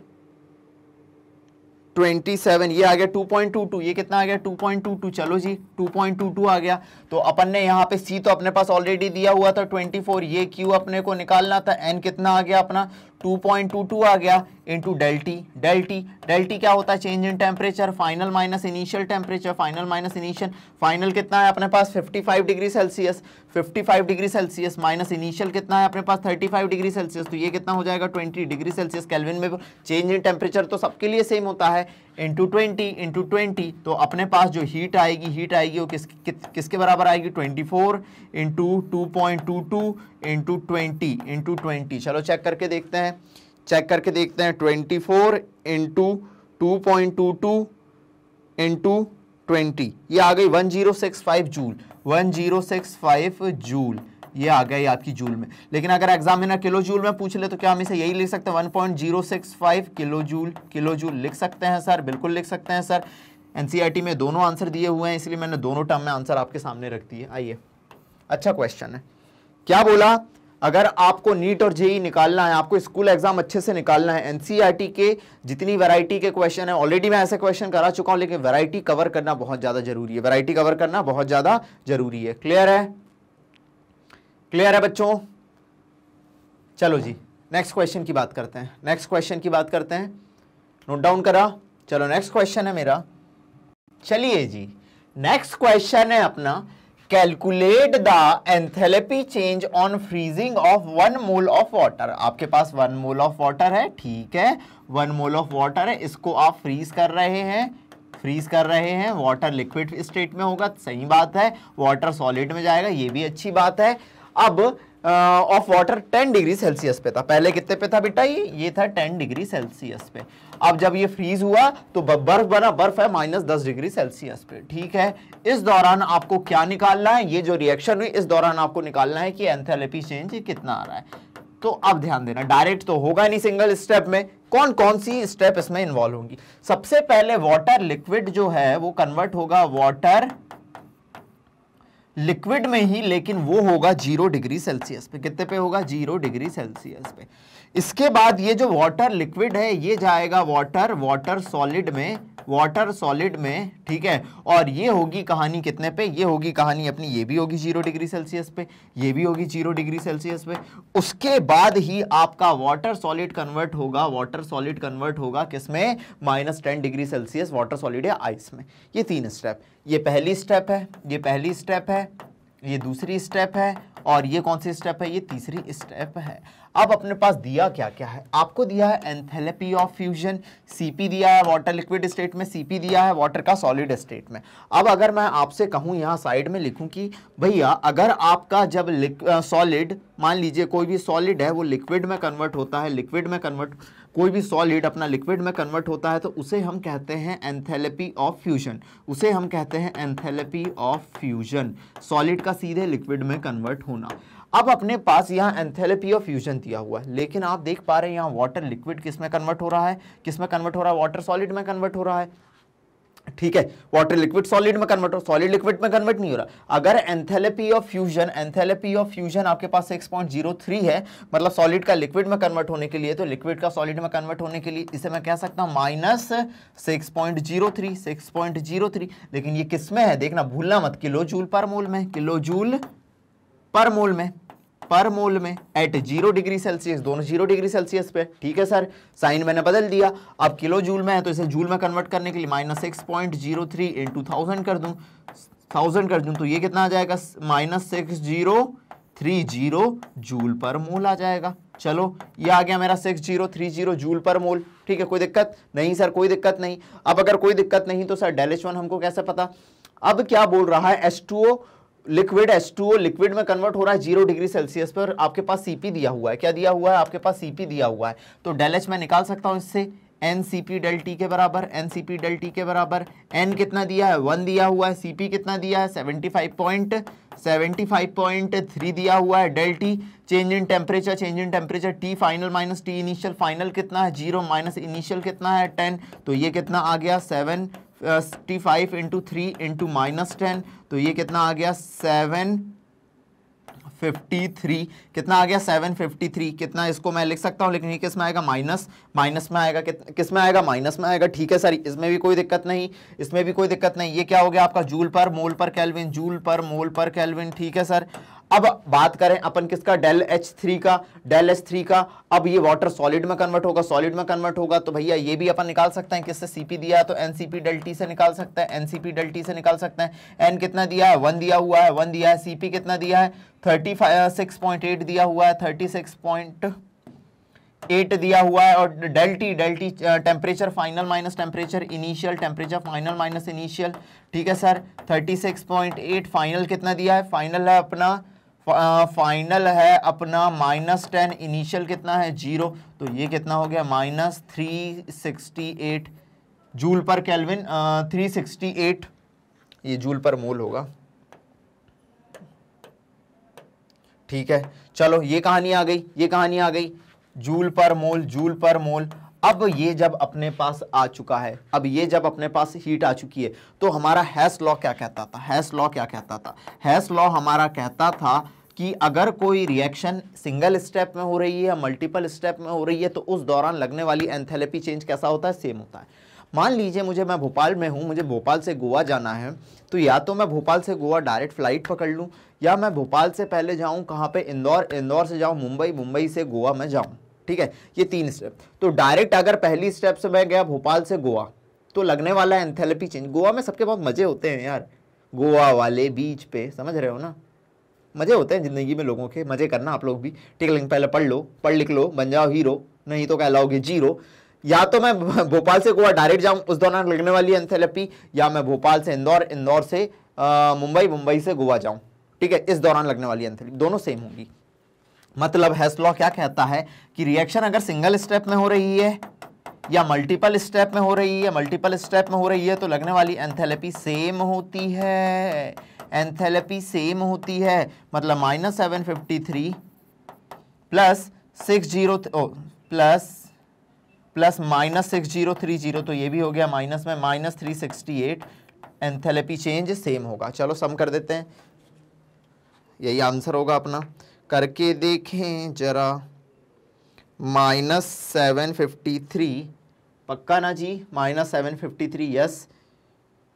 27 ये आ गया 2.22 ये कितना आ गया 2.22 चलो जी 2.22 आ गया तो अपन ने यहाँ पे सी तो अपने पास ऑलरेडी दिया हुआ था 24 ये क्यू अपने को निकालना था एन कितना आ गया अपना 2.22 आ गया इंटू डेल्टी डेल्टी डेल्टी क्या होता है change in temperature final minus initial temperature final minus initial final कितना है अपने पास 55 degree Celsius 55 degree Celsius minus initial कितना है अपने पास 35 डिग्री सेल्सियस तो ये कितना हो जाएगा 20 डिग्री सेल्सियस कैलविन में चेंज इन टेम्परेचर तो सबके लिए सेम होता है इंटू ट्वेंटी इंटू ट्वेंटी तो अपने पास जो हीट आएगी हीट आएगी वो किस कि, किसके बराबर आएगी twenty four into two point two two into twenty into twenty चलो चेक करके देखते हैं चेक करके देखते हैं twenty four into two point two two into twenty ये आ गई one zero six five joule one zero six five joule ये आ गया ये आपकी जूल में लेकिन अगर एग्जामिनर किलो जूल में पूछ ले तो क्या हम इसे यही लिख सकते हैं 1.065 किलो जूल किलो जूल लिख सकते हैं सर बिल्कुल लिख सकते हैं सर एनसीईआरटी e में दोनों आंसर दिए हुए हैं इसलिए मैंने दोनों टर्म में आंसर आपके सामने रख दिए आइए अच्छा क्वेश्चन है क्या बोला अगर आपको नीट और जेई निकालना है आपको स्कूल एग्जाम अच्छे से निकालना है एनसीईआरटी e के जितनी वैरायटी के क्वेश्चन है ऑलरेडी मैं ऐसे क्वेश्चन करा चुका हूं लेकिन वैरायटी कवर करना बहुत ज़्यादा जरूरी है वैरायटी कवर करना बहुत ज़्यादा जरूरी है क्लियर है क्लियर है बच्चों चलो जी नेक्स्ट क्वेश्चन की बात करते हैं नेक्स्ट क्वेश्चन की बात करते हैं नोट डाउन करा चलो नेक्स्ट क्वेश्चन है मेरा चलिए जी नेक्स्ट क्वेश्चन है अपना calculate the enthalpy change on freezing of one mole of water आपके पास वन मोल ऑफ वाटर है ठीक है वन मोल ऑफ वाटर है इसको आप फ्रीज कर रहे हैं फ्रीज कर रहे हैं वाटर लिक्विड स्टेट में होगा सही बात है वाटर सॉलिड में जाएगा ये भी अच्छी बात है अब ऑफ वाटर 10 डिग्री सेल्सियस पे था पहले कितने पे था बेटा ये ये था 10 डिग्री सेल्सियस पे अब जब ये फ्रीज हुआ तो बर्फ बना बर्फ है माइनस दस डिग्री सेल्सियस पे ठीक है इस दौरान आपको क्या निकालना है ये जो रिएक्शन हुई इस दौरान आपको निकालना है कि एंथेलेपी चेंज कितना आ रहा है तो अब ध्यान देना डायरेक्ट तो होगा नहीं सिंगल स्टेप में कौन कौन सी स्टेप इसमें इन्वॉल्व होंगी सबसे पहले वाटर लिक्विड जो है वो कन्वर्ट होगा वाटर लिक्विड में ही लेकिन वो होगा जीरो डिग्री सेल्सियस पे कितने पे होगा जीरो डिग्री सेल्सियस पे इसके बाद ये जो वाटर लिक्विड है ये जाएगा वाटर वाटर सॉलिड में वाटर सॉलिड में ठीक है और ये होगी कहानी कितने पे ये होगी कहानी अपनी ये भी होगी जीरो डिग्री सेल्सियस पे ये भी होगी जीरो डिग्री सेल्सियस पे उसके बाद ही आपका वाटर सॉलिड कन्वर्ट होगा वाटर सॉलिड कन्वर्ट होगा किसमें minus ten degree Celsius water solid या आइस में ये तीन स्टेप ये पहली स्टेप है ये पहली स्टेप है ये दूसरी स्टेप है और ये कौन सी स्टेप है ये तीसरी स्टेप है अब अपने पास दिया क्या क्या है आपको दिया है एंथेलेपी ऑफ फ्यूजन सीपी दिया है वाटर लिक्विड स्टेट में सीपी दिया है वाटर का सॉलिड स्टेट में अब अगर मैं आपसे कहूँ यहाँ साइड में लिखूँ कि भैया अगर आपका जब सॉलिड मान लीजिए कोई भी सॉलिड है वो लिक्विड में कन्वर्ट होता है लिक्विड में कन्वर्ट कोई भी सॉलिड अपना लिक्विड में कन्वर्ट होता है तो उसे हम कहते हैं एंथेलेपी ऑफ फ्यूजन उसे हम कहते हैं एंथेलेपी ऑफ फ्यूजन सॉलिड का सीधे लिक्विड में कन्वर्ट होना अब अपने पास यहाँ एंथेलेपी ऑफ फ्यूजन दिया हुआ है लेकिन आप देख पा रहे हैं यहाँ वाटर लिक्विड किस में कन्वर्ट हो रहा है किस में कन्वर्ट हो रहा है वाटर सॉलिड में कन्वर्ट हो रहा है ठीक है वाटर लिक्विड सॉलिड में कन्वर्ट हो सॉलिड लिक्विड में कन्वर्ट नहीं हो रहा अगर enthalpy of fusion enthalpy of fusion आपके पास 6.03 है मतलब सॉलिड का लिक्विड में कन्वर्ट होने के लिए तो लिक्विड का सॉलिड में कन्वर्ट होने के लिए इसे मैं कह सकता हूँ माइनस सिक्स पॉइंट लेकिन ये किस में है देखना भूलना मत किलो जूल पर मोल में किलो जूल पर मोल में पर मोल में एट जीरो डिग्री सेल्सियस दोनों जीरो डिग्री सेल्सियस पे ठीक है सर साइन मैंने बदल दिया अब किलो जूल में है तो इसे जूल में कन्वर्ट करने के लिए minus six point zero three into thousand कर दूं थाउजेंड कर दूं तो ये कितना आ जाएगा minus six zero three zero joule पर मोल आ जाएगा चलो ये आ गया मेरा six zero three zero joule पर मोल ठीक है कोई दिक्कत नहीं सर कोई दिक्कत नहीं अब अगर कोई दिक्कत नहीं तो सर डेलिश वन हमको कैसे पता अब क्या बोल रहा है S two O liquid H2O liquid में कन्वर्ट हो रहा है जीरो डिग्री सेल्सियस पर आपके पास सीपी दिया हुआ है क्या दिया हुआ है आपके पास सीपी दिया हुआ है तो डेल एच मैं निकाल सकता हूँ इससे n C P del T के बराबर n C P del T के बराबर एन कितना दिया है वन दिया हुआ है सी पी कितना दिया है seventy five point seventy five point three दिया हुआ है del T change in temperature change in temperature T final minus T initial final कितना है जीरो माइनस इनिशियल कितना है टेन तो ये कितना आ गया seven sixty five into three into minus ten तो ये कितना आ गया सेवन फिफ्टी थ्री कितना आ गया सेवन फिफ्टी थ्री कितना इसको मैं लिख सकता हूँ लेकिन ये किस में आएगा माइनस माइनस में आएगा किस में आएगा माइनस में आएगा ठीक है सर इसमें भी कोई दिक्कत नहीं इसमें भी कोई दिक्कत नहीं ये क्या हो गया आपका जूल पर मोल पर कैलविन जूल पर मोल पर कैलविन ठीक है सर अब बात करें अपन किसका डेल एच थ्री का डेल एच थ्री का अब ये वाटर सॉलिड में कन्वर्ट होगा सॉलिड में कन्वर्ट होगा तो भैया ये भी अपन निकाल सकते हैं किससे सीपी दिया है तो एनसीपी डेल टी से निकाल सकते हैं एनसीपी डेल टी से निकाल सकते हैं एन कितना दिया है वन दिया हुआ है वन दिया है सीपी कितना दिया है थर्टी सिक्स पॉइंट एट दिया हुआ है थर्टी सिक्स पॉइंट एट दिया हुआ है और del T del T temperature final minus temperature initial temperature final minus initial ठीक है sir thirty six point eight final कितना दिया है फाइनल है अपना फाइनल है अपना माइनस टेन इनिशियल कितना है जीरो तो ये कितना हो गया minus three sixty eight joule per kelvin three sixty eight ये जूल पर मोल होगा ठीक है चलो ये कहानी आ गई ये कहानी आ गई जूल पर मोल जूल पर मोल अब ये जब अपने पास आ चुका है अब ये जब अपने पास हीट आ चुकी है तो हमारा हैस लॉ क्या कहता था हैस लॉ क्या कहता था हैस लॉ हमारा कहता था कि अगर कोई रिएक्शन सिंगल स्टेप में हो रही है या मल्टीपल स्टेप में हो रही है तो उस दौरान लगने वाली एंथेलेपी चेंज कैसा होता है सेम होता है मान लीजिए मुझे मैं भोपाल में हूँ मुझे भोपाल से गोवा जाना है तो या तो मैं भोपाल से गोवा डायरेक्ट फ्लाइट पकड़ लूँ या मैं भोपाल से पहले जाऊँ कहाँ पर इंदौर इंदौर से जाऊँ मुंबई मुंबई से गोवा में जाऊँ ठीक है ये तीन स्टेप तो डायरेक्ट अगर पहली स्टेप से मैं गया भोपाल से गोवा तो लगने वाला है एंथेलेपी चेंज गोवा में सबके बहुत मज़े होते हैं यार गोवा वाले बीच पे समझ रहे हो ना मज़े होते हैं ज़िंदगी में लोगों के मज़े करना आप लोग भी ठीक है पहले पढ़ लो पढ़ लिख लो बन जाओ हीरो नहीं तो कहलाओगे जीरो या तो मैं भोपाल से गोवा डायरेक्ट जाऊँ उस दौरान लगने वाली एंथेलपी या मैं भोपाल से इंदौर इंदौर से मुंबई मुंबई से गोवा जाऊँ ठीक है इस दौरान लगने वाली एंथेलपी दोनों सेम होंगी मतलब हैस्लॉ क्या कहता है कि रिएक्शन अगर सिंगल स्टेप में हो रही है या मल्टीपल स्टेप में हो रही है मल्टीपल स्टेप में हो रही है तो लगने वाली एंथेलेपी सेम होती है एंथेलपी सेम होती है मतलब minus seven fifty three plus six zero plus plus minus six zero three zero तो ये भी हो गया माइनस में minus three sixty eight enthalpy change same होगा चलो सम कर देते हैं यही आंसर होगा अपना करके देखें जरा माइनस सेवन फिफ्टी थ्री पक्का ना जी minus seven fifty three yes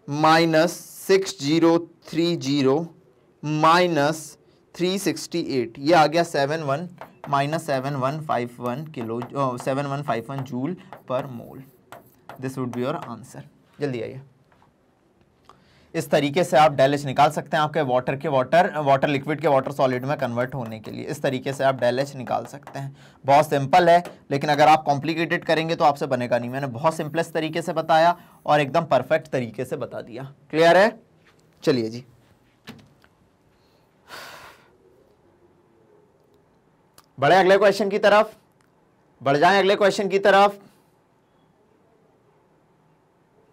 minus six zero three zero minus three sixty eight ये आ गया seven one minus seven one five one kilo seven one five one joule पर mole this would be your answer जल्दी आइए इस तरीके से आप डेल निकाल सकते हैं आपके वाटर के वाटर वाटर लिक्विड के वाटर सॉलिड में कन्वर्ट होने के लिए इस तरीके से आप डेल निकाल सकते हैं बहुत सिंपल है लेकिन अगर आप कॉम्प्लिकेटेड करेंगे तो आपसे बनेगा नहीं मैंने बहुत सिंपलेस्ट तरीके से बताया और एकदम परफेक्ट तरीके से बता दिया क्लियर है चलिए जी बढ़े अगले क्वेश्चन की तरफ बढ़ जाए अगले क्वेश्चन की तरफ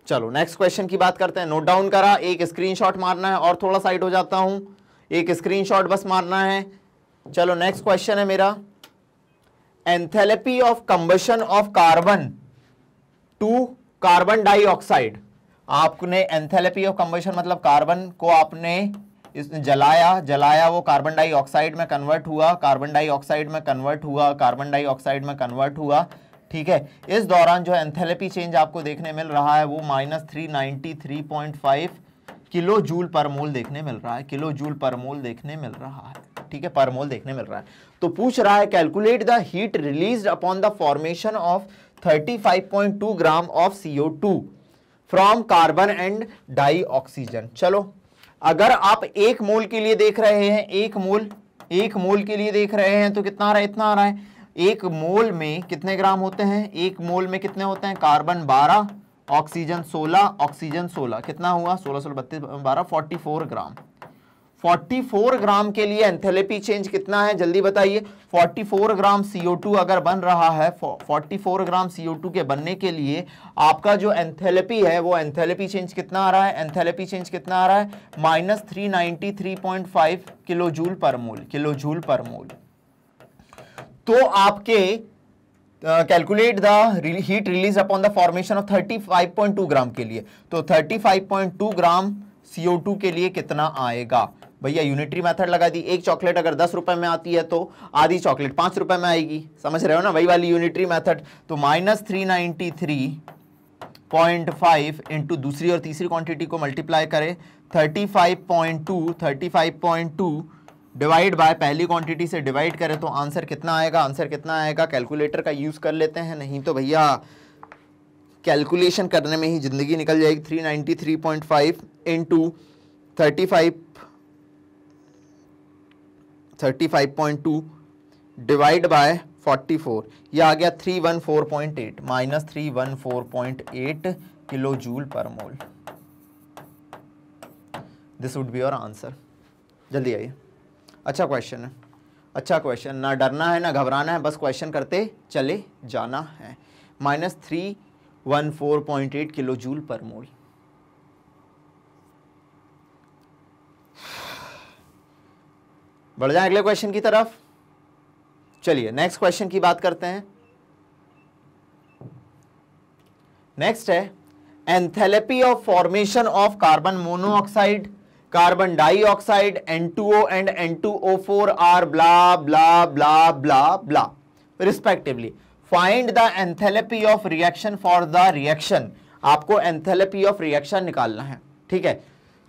चलो नेक्स्ट क्वेश्चन की बात करते हैं नोट डाउन करा एक स्क्रीनशॉट मारना है और थोड़ा साइड हो जाता हूं एक स्क्रीनशॉट बस मारना है चलो नेक्स्ट क्वेश्चन है मेरा enthalpy of combustion of carbon to carbon dioxide आपने एंथेलेपी ऑफ कंबशन मतलब कार्बन को आपने जलाया जलाया वो कार्बन डाइऑक्साइड में कन्वर्ट हुआ कार्बन डाइऑक्साइड में कन्वर्ट हुआ कार्बन डाइऑक्साइड में कन्वर्ट हुआ ठीक है इस दौरान जो एंथेलेपी चेंज आपको देखने मिल रहा है वो minus three ninety three point five kilo joule पर मोल देखने मिल रहा है किलो जूल पर मोल देखने मिल रहा है ठीक है पर मोल देखने मिल रहा है तो पूछ रहा है calculate the heat release upon the formation of thirty five point two gram of CO two from carbon and dioxygen चलो अगर आप एक मोल के लिए देख रहे हैं एक मोल एक मोल के लिए देख रहे हैं तो कितना आ रहा है इतना आ रहा है एक मोल में कितने ग्राम होते हैं एक मोल में कितने होते हैं कार्बन 12 ऑक्सीजन 16 ऑक्सीजन 16 कितना हुआ 16 सोलह बत्तीस बारह फोर्टी ग्राम 44 ग्राम के लिए एंथेलेपी चेंज कितना है जल्दी बताइए 44 ग्राम CO2 अगर बन रहा है 44 ग्राम CO2 के बनने के लिए आपका जो एंथेलेपी है वो एंथेलेपी चेंज कितना आ रहा है एंथेलेपी चेंज कितना आ रहा है माइनस थ्री किलो जूल पर मोल किलो जूल पर मोल तो आपके calculate the heat release upon the formation of 35.2 gram के लिए तो 35.2 ग्राम CO2 के लिए कितना आएगा भैया यूनिटरी मेथड लगा दी एक चॉकलेट अगर दस रुपए में आती है तो आधी चॉकलेट पांच रुपए में आएगी समझ रहे हो ना वही वाली यूनिटरी मेथड तो minus three ninety three point five into दूसरी और तीसरी क्वांटिटी को मल्टीप्लाई करें thirty five point two thirty five point two divide by पहली क्वांटिटी से डिवाइड करें तो आंसर कितना आएगा आंसर कितना आएगा कैलकुलेटर का यूज़ कर लेते हैं नहीं तो भैया कैलकुलेशन करने में ही ज़िंदगी निकल जाएगी three ninety three point five into thirty five thirty five point two divide by forty four यह आ गया three one four point eight minus three one four point eight kilo joule पर mole this would be your answer जल्दी आइए अच्छा question है अच्छा question ना डरना है ना घबराना है बस क्वेश्चन करते चले जाना है minus three one four point eight kilo joule पर मोल बढ़ जाए अगले क्वेश्चन की तरफ चलिए नेक्स्ट क्वेश्चन की बात करते हैं नेक्स्ट है enthalpy of formation of carbon monoxide carbon dioxide N2O and N2O4 are blah blah blah blah blah respectively find the enthalpy of reaction for the reaction आपको एंथेलपी ऑफ रिएक्शन निकालना है ठीक है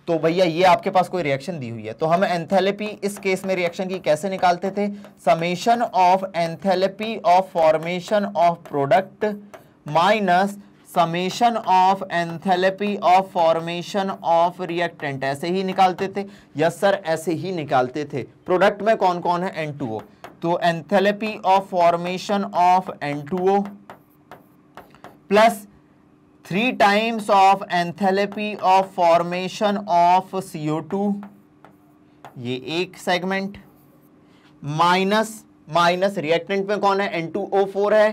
तो भैया ये आपके पास कोई रिएक्शन दी हुई है तो हम एंथेलपी इस केस में रिएक्शन की कैसे निकालते थे summation of enthalpy of formation of product minus summation of enthalpy of formation of reactant ऐसे ही निकालते थे यस सर ऐसे ही निकालते थे प्रोडक्ट में कौन कौन है एन टू ओ तो enthalpy of formation of N two O plus three times of enthalpy of formation of CO two ये एक सेगमेंट माइनस माइनस रिएक्टेंट में कौन है एन टू ओ फोर है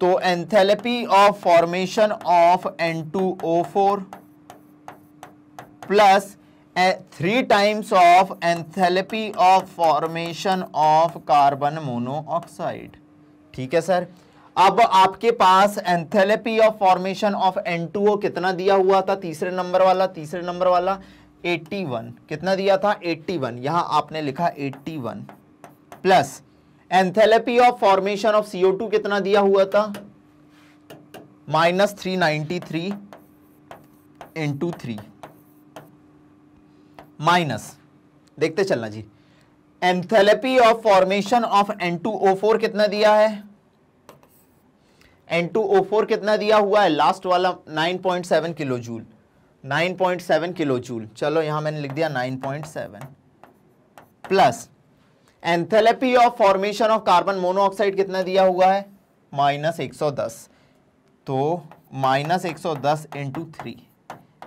तो enthalpy of formation of N2O4 plus three times of enthalpy of formation of carbon monoxide ठीक है sir अब आपके पास enthalpy of formation of N2O कितना दिया हुआ था तीसरे नंबर वाला तीसरे नंबर वाला 81 कितना दिया था 81 यहां आपने लिखा 81 plus enthalpy of formation of CO two कितना दिया हुआ था minus three ninety three into three minus देखते चलना जी enthalpy of formation of N two O four कितना दिया है एन टू ओ फोर कितना दिया हुआ है लास्ट वाला nine point seven kilo joule nine point seven kilo joule चलो यहां मैंने लिख दिया nine point seven plus enthalpy of formation of carbon monoxide कितना दिया हुआ है माइनस एक सौ दस तो माइनस एक सौ दस इंटू थ्री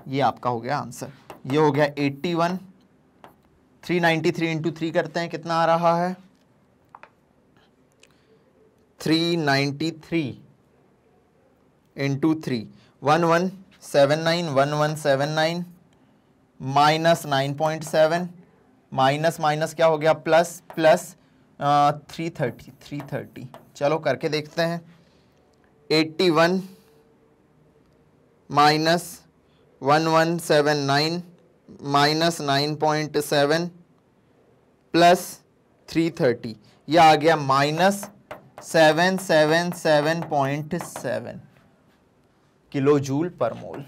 ये आपका हो गया आंसर ये हो गया eighty one three ninety three into three करते हैं कितना आ रहा है three ninety three into three one one seven nine one one seven nine minus nine point seven minus minus क्या हो गया plus plus three thirty three thirty चलो करके देखते हैं eighty one minus one one seven nine minus nine point seven plus three thirty यह आ गया minus seven seven seven point seven kilo joule पर मोल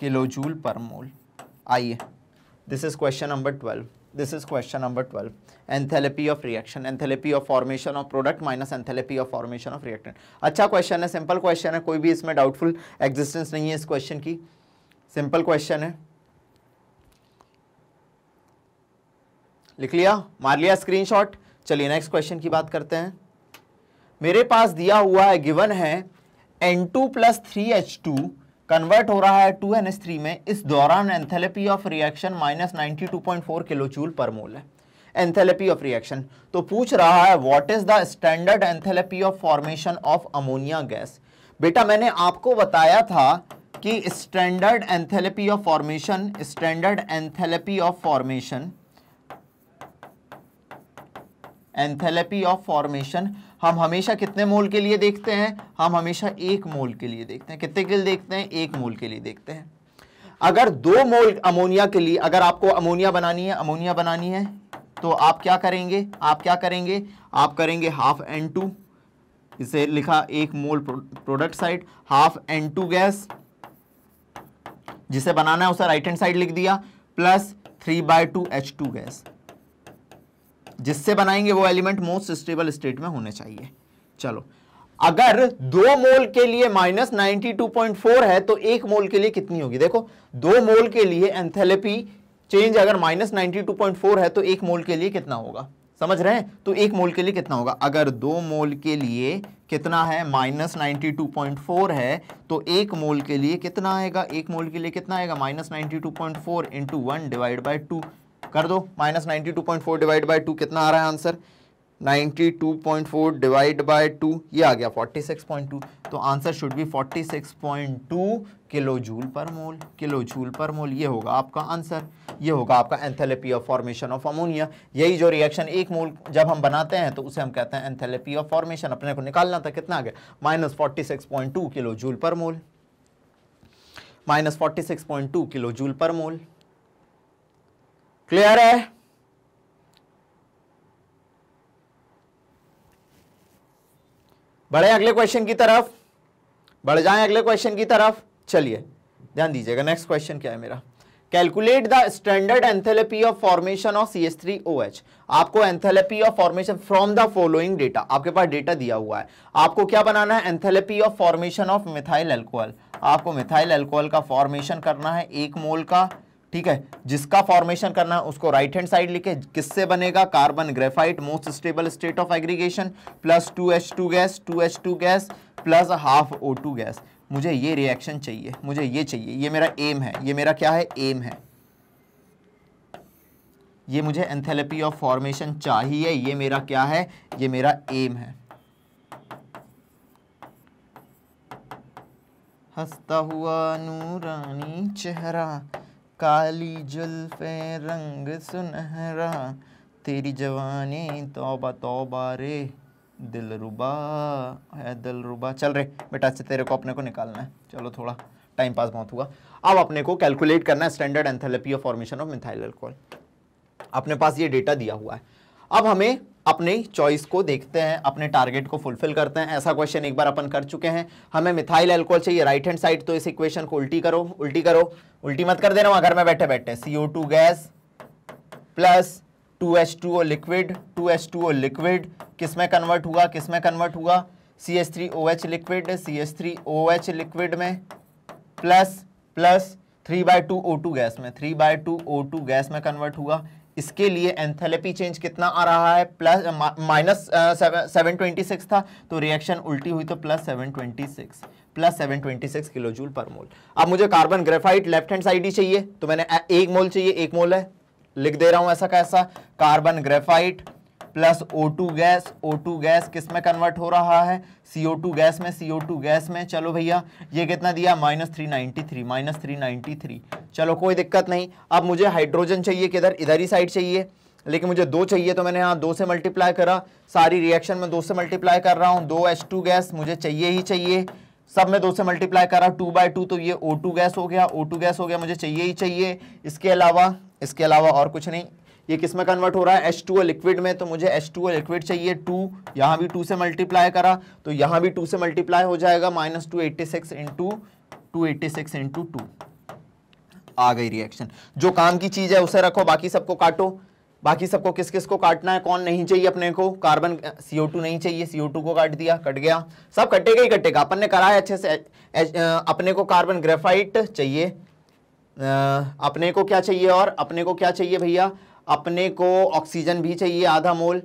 किलो जूल पर mole आइए this is question number twelve this is question number 12 enthalpy of reaction enthalpy of formation of product minus enthalpy of formation of reactant अच्छा question है simple question है कोई भी इसमें doubtful existence नहीं है इस क्वेश्चन की सिंपल क्वेश्चन है लिख लिया मार लिया स्क्रीनशॉट चलिए नेक्स्ट क्वेश्चन की बात करते हैं मेरे पास दिया हुआ है गिवन है N2 two plus three H two convert हो रहा है टू एन में इस दौरान enthalpy of reaction minus ninety two point four kilo joule पर मोल है एंथेलेपी ऑफ रिएक्शन तो पूछ रहा है what is the standard enthalpy of formation of ammonia gas बेटा मैंने आपको बताया था कि standard enthalpy of formation standard enthalpy of formation enthalpy of formation हम हमेशा कितने मोल के लिए देखते हैं हम हमेशा एक मोल के लिए देखते हैं कितने के लिए देखते हैं एक मोल के लिए देखते हैं अगर दो मोल अमोनिया के लिए अगर आपको अमोनिया बनानी है अमोनिया बनानी है तो आप क्या करेंगे आप क्या करेंगे आप करेंगे हाफ एन टू इसे लिखा एक mole product side half N two gas जिसे बनाना है उसे राइट हैंड साइड लिख दिया plus three by two H two gas जिससे बनाएंगे वो एलिमेंट मोस्ट स्टेबल स्टेट में होने चाहिए चलो अगर दो मोल के लिए माइनस फोर है तो एक मोल के लिए कितनी होगी देखो दो मोल के लिए एंथेलेपी चेंज अगर माइनस फोर है तो एक मोल के लिए कितना होगा समझ रहे हैं तो एक मोल के लिए कितना होगा अगर दो मोल के लिए कितना है minus ninety two point four है तो एक मोल के लिए कितना आएगा एक मोल के लिए कितना आएगा minus ninety two point four into one divide by two कर दो minus ninety two point four divide by two कितना आ रहा है answer ninety two point four divide by two ये आ गया फोर्टी सिक्स पॉइंट टू तो answer should be forty six point two kilo joule पर मोल किलो जूल पर मोल ये होगा आपका आंसर ये होगा आपका enthalpy of formation of ammonia यही जो रिएक्शन एक मोल जब हम बनाते हैं तो उसे हम कहते हैं एंथेलेपी ऑफ फॉर्मेशन अपने को निकालना था कितना आ गया minus forty six point two kilo joule पर mole minus forty six point two kilo joule पर मोल क्लियर है बढ़े अगले क्वेश्चन की तरफ बढ़ जाएं अगले क्वेश्चन की तरफ चलिए ध्यान दीजिएगा नेक्स्ट क्वेश्चन क्या है मेरा calculate the standard enthalpy of formation of C S three O H आपको enthalpy of formation from the following data आपके पास डेटा दिया हुआ है आपको क्या बनाना है enthalpy of formation of methyl alcohol आपको मिथाइल एल्कोहल का फॉर्मेशन करना है एक मोल का ठीक है जिसका फॉर्मेशन करना है उसको राइट हैंड साइड लिखे किससे बनेगा carbon graphite most stable state of aggregation plus two H two gas two H two gas plus half O two gas मुझे ये रिएक्शन चाहिए मुझे ये चाहिए ये मेरा एम है ये मेरा क्या है एम है ये मुझे एंथेलपी ऑफ फॉर्मेशन चाहिए ये मेरा क्या है ये मेरा एम है हंसता हुआ नूरानी चेहरा काली जुल्फ़े रंग सुनहरा तेरी जवानी तोबा तोबा रे दिल रुबा है दिल रुबा चल रे बेटा से तेरे को अपने को निकालना है चलो थोड़ा टाइम पास बहुत हुआ अब अपने को कैलकुलेट करना है standard enthalpy of formation of methyl alcohol अपने पास ये डेटा दिया हुआ है अब हमें अपनी चॉइस को देखते हैं अपने टारगेट को फुलफिल करते हैं ऐसा क्वेश्चन एक बार अपन कर चुके हैं हमें मिथाइल एल्कोहल चाहिए राइट हैंड साइड तो इस इक्वेशन को उल्टी करो उल्टी करो उल्टी मत कर देना घर में बैठे बैठे O two gas plus two H two O liquid two H two O liquid किस में कन्वर्ट हुआ किस में कन्वर्ट हुआ C H three O H liquid C H three O H liquid में plus plus three by two O two gas में three by two O two gas में convert हुआ इसके लिए एंथेलेपी चेंज कितना आ रहा है plus minus seven twenty six था तो रिएक्शन उल्टी हुई तो plus seven twenty six plus seven twenty six kilo joule पर मोल अब मुझे carbon graphite left hand side ही चाहिए तो मैंने एक मोल चाहिए एक मोल है लिख दे रहा हूं ऐसा कैसा carbon graphite plus O2 gas O2 gas किस में कन्वर्ट हो रहा है CO2 गैस में CO2 गैस में चलो भैया ये कितना दिया minus three ninety three minus three ninety three चलो कोई दिक्कत नहीं अब मुझे हाइड्रोजन चाहिए किधर इधर ही साइड चाहिए लेकिन मुझे दो चाहिए तो मैंने यहाँ दो से मल्टीप्लाई करा सारी रिएक्शन में दो से मल्टीप्लाई कर रहा हूँ दो एच टू गैस मुझे चाहिए ही चाहिए सब में दो से मल्टीप्लाई करा टू बाई टू तो ये ओ टू गैस हो गया ओ टू गैस हो गया मुझे चाहिए ही चाहिए इसके अलावा इसके अलावा और कुछ नहीं ये किस में कन्वर्ट हो रहा है एच लिक्विड में तो मुझे एच लिक्विड चाहिए टू यहाँ भी टू से मल्टीप्लाई करा तो यहाँ भी टू से मल्टीप्लाई हो जाएगा minus two eighty six into two eighty six into two आ गई रिएक्शन जो काम की चीज़ है उसे रखो बाकी सबको काटो बाकी सबको किस किस को काटना है कौन नहीं चाहिए अपने को कार्बन सीओ टू नहीं चाहिए सीओ टू को काट दिया कट गया सब कटेगा ही कटेगा अपन ने करा है अच्छे से अपने को कार्बन ग्रेफाइट चाहिए अपने को क्या चाहिए और अपने को क्या चाहिए भैया अपने को ऑक्सीजन भी चाहिए आधा मोल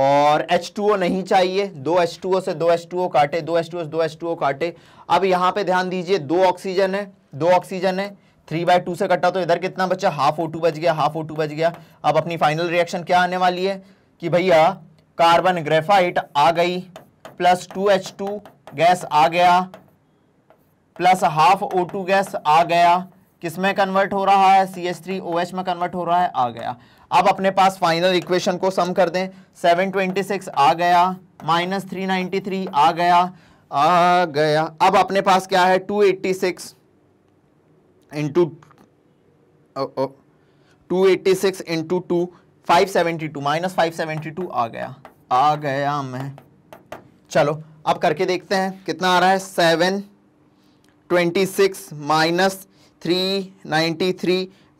और H2O नहीं चाहिए दो H2O से दो H2O काटे दो H2O से दो H2O काटे अब यहाँ पे ध्यान दीजिए दो ऑक्सीजन है दो ऑक्सीजन है थ्री बाय टू से कटा तो इधर कितना बचा हाफ ओ टू बच गया हाफ ओ टू बच गया अब अपनी फाइनल रिएक्शन क्या आने वाली है कि भैया कार्बन ग्रेफाइट आ गई plus two H two gas आ गया plus half O two gas आ गया किस में कन्वर्ट हो रहा है C S three O H में कन्वर्ट हो रहा है आ गया अब अपने पास फाइनल इक्वेशन को सम कर दें 726 आ गया माइनस थ्री नाइन्टी आ गया आ गया अब अपने पास क्या है 286 eighty six into two eighty six into two five seventy two minus five seventy two आ गया आ गया मैं चलो अब करके देखते हैं कितना आ रहा है seven twenty six minus three ninety three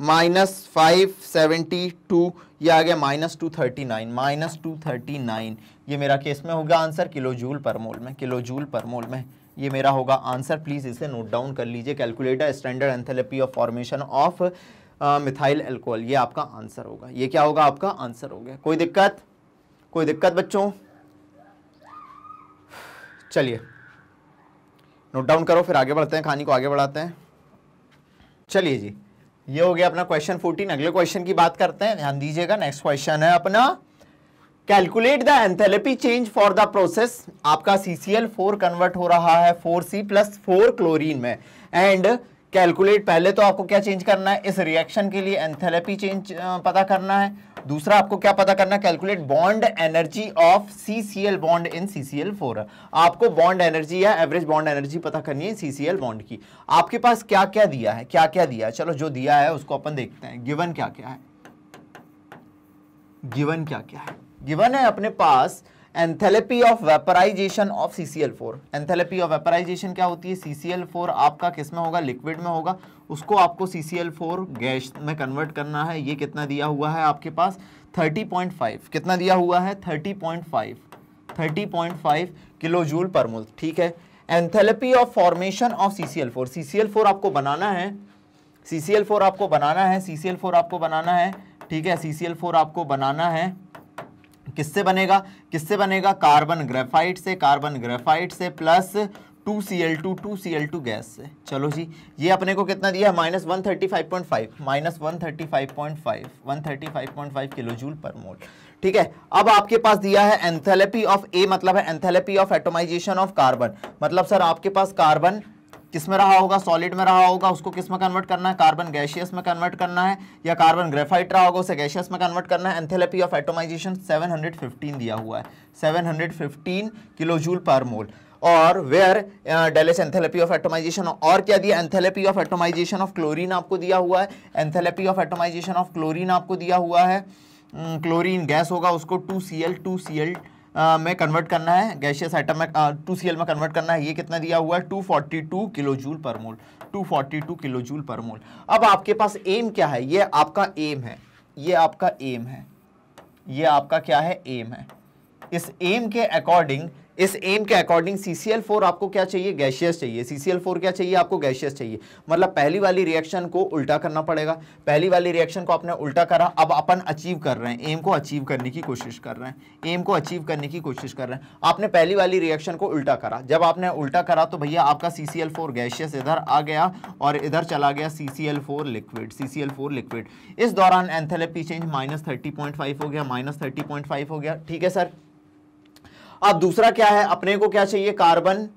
minus five seventy two ये आ गया minus two thirty nine minus two thirty nine ये मेरा केस में होगा आंसर किलो जूल पर मोल में किलो जूल पर मोल में ये मेरा होगा आंसर प्लीज़ इसे नोट डाउन कर लीजिए calculator standard enthalpy of formation of methyl alcohol ये आपका आंसर होगा ये क्या होगा आपका आंसर हो गया कोई दिक्कत कोई दिक्कत बच्चों चलिए नोट डाउन करो फिर आगे बढ़ते हैं कहानी को आगे बढ़ाते हैं चलिए जी ये हो गया अपना क्वेश्चन फोर्टीन अगले क्वेश्चन की बात करते हैं ध्यान दीजिएगा नेक्स्ट क्वेश्चन है अपना calculate the enthalpy change for the process आपका C C L four convert हो रहा है four C plus four chlorine में एंड कैलकुलेट पहले तो आपको क्या चेंज करना है इस रिएक्शन के लिए एंथेलपी चेंज पता करना है दूसरा आपको क्या पता करना calculate bond energy of C C L bond in C C L four आपको बॉन्ड एनर्जी या एवरेज बॉन्ड एनर्जी पता करनी है सी सी एल बॉन्ड की आपके पास क्या क्या दिया है क्या क्या दिया है चलो जो दिया है उसको अपन देखते हैं गिवन क्या क्या है गिवन क्या क्या है गिवन है अपने पास enthalpy of vaporisation of C C L four enthalpy of vaporisation क्या होती है सी सी एल फोर आपका किस में होगा लिक्विड में होगा उसको आपको C C L four gas में कन्वर्ट करना है ये कितना दिया हुआ है आपके पास थर्टी पॉइंट फाइव कितना दिया हुआ है thirty point five thirty point five kilo joule पर मोल ठीक है enthalpy of formation of C C L four C C L four आपको बनाना है सी सी एल फोर आपको बनाना है सी सी एल फोर आपको बनाना है ठीक है सी सी एल फोर आपको बनाना है किससे बनेगा किससे बनेगा कार्बन ग्रेफाइट से कार्बन ग्रेफाइट से plus two C L two two C L two gas से चलो जी ये अपने को कितना दिया minus one thirty five point five minus one thirty five point five one thirty five point five kilo joule पर मोल ठीक है अब आपके पास दिया है एंथेलेपी ऑफ ए मतलब है enthalpy of atomisation of carbon मतलब सर आपके पास कार्बन किस में रहा होगा सॉलिड में रहा होगा उसको किस में कन्वर्ट करना है कार्बन गैशियस में कन्वर्ट करना है या कार्बन ग्रेफाइट रहा होगा उसे गैशियस में कन्वर्ट करना है एंथेलेपी ऑफ एटोमाइजेशन 715 दिया हुआ है 715 किलो जूल पर मोल और वेयर डेलेस एंथेलेपी ऑफ एटोमाइजेशन और क्या दिया enthalpy of atomisation of chlorine आपको दिया हुआ है enthalpy of atomisation of chlorine आपको दिया हुआ है क्लोरीन hmm, गैस होगा उसको two C L two C L में कन्वर्ट करना है गैशियस आइटम uh, में टू सी एल में कन्वर्ट करना है ये कितना दिया हुआ है two forty two kilo joule पर mole two forty two kilo joule पर मोल अब आपके पास एम क्या है ये आपका एम है ये आपका एम है ये आपका क्या है एम है इस एम के अकॉर्डिंग इस एम के अकॉर्डिंग CCl4 आपको क्या चाहिए गैशियस चाहिए CCl4 क्या चाहिए आपको गैशियस चाहिए मतलब पहली वाली रिएक्शन को उल्टा करना पड़ेगा पहली वाली रिएक्शन को आपने उल्टा करा अब अपन अचीव कर रहे हैं एम को अचीव करने की कोशिश कर रहे हैं एम को अचीव करने की कोशिश कर रहे हैं आपने पहली वाली रिएक्शन को उल्टा करा जब आपने उल्टा करा तो भैया आपका फोर गैशियस इधर आ गया और इधर चला गया फोर लिक्विड फोर लिक्विड इस दौरान enthalpy change minus thirty point five हो गया माइनस थर्टी पॉइंट फाइव हो गया ठीक है सर अब दूसरा क्या है अपने को क्या चाहिए कार्बन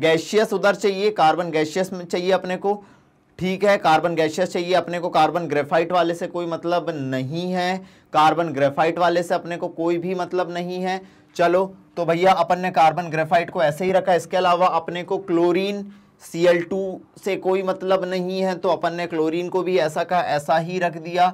गैशियस उधर चाहिए कार्बन गैशियस चाहिए अपने को ठीक है कार्बन गैशियस चाहिए अपने को कार्बन ग्रेफाइट वाले से कोई मतलब नहीं है कार्बन ग्रेफाइट वाले से अपने को कोई भी मतलब नहीं है चलो तो भैया अपन ने कार्बन ग्रेफाइट को ऐसे ही रखा इसके अलावा अपने को क्लोरीन Cl2 से कोई मतलब नहीं है तो अपन ने क्लोरीन को भी ऐसा का ऐसा ही रख दिया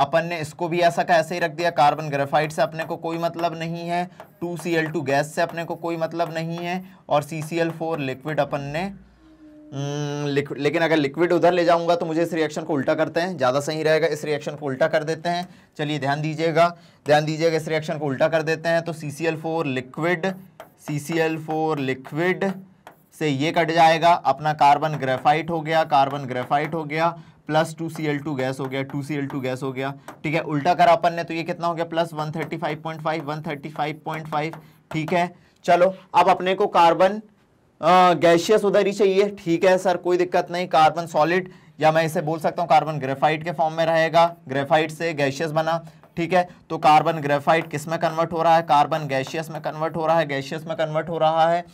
अपन ने इसको भी ऐसा का ऐसे ही रख दिया कार्बन ग्रेफाइड से अपने को कोई मतलब नहीं है two C L two gas से अपने को कोई मतलब नहीं है और C C L four liquid अपन ने हम्म, लेकिन अगर लिक्विड उधर ले जाऊंगा तो मुझे इस रिएक्शन को उल्टा करते हैं ज़्यादा सही रहेगा इस रिएक्शन को उल्टा कर देते हैं चलिए ध्यान दीजिएगा ध्यान दीजिएगा इस रिएक्शन को उल्टा कर देते हैं तो C C L four liquid C C L four liquid से ये कट जाएगा अपना कार्बन ग्रेफाइट हो गया कार्बन ग्रेफाइट हो गया plus two C L two gas हो गया two C L two gas हो गया ठीक है उल्टा करा अपन ने तो ये कितना हो गया plus one thirty five point five one thirty five point five ठीक है चलो अब अपने को कार्बन गैशियस उधर ही चाहिए ठीक है सर कोई दिक्कत नहीं कार्बन सॉलिड या मैं इसे बोल सकता हूँ कार्बन ग्रेफाइट के फॉर्म में रहेगा ग्रेफाइट से गैशियस बना ठीक है तो कार्बन ग्रेफाइट किस में कन्वर्ट हो रहा है कार्बन गैशियस में कन्वर्ट हो रहा है गैशियस में कन्वर्ट हो रहा है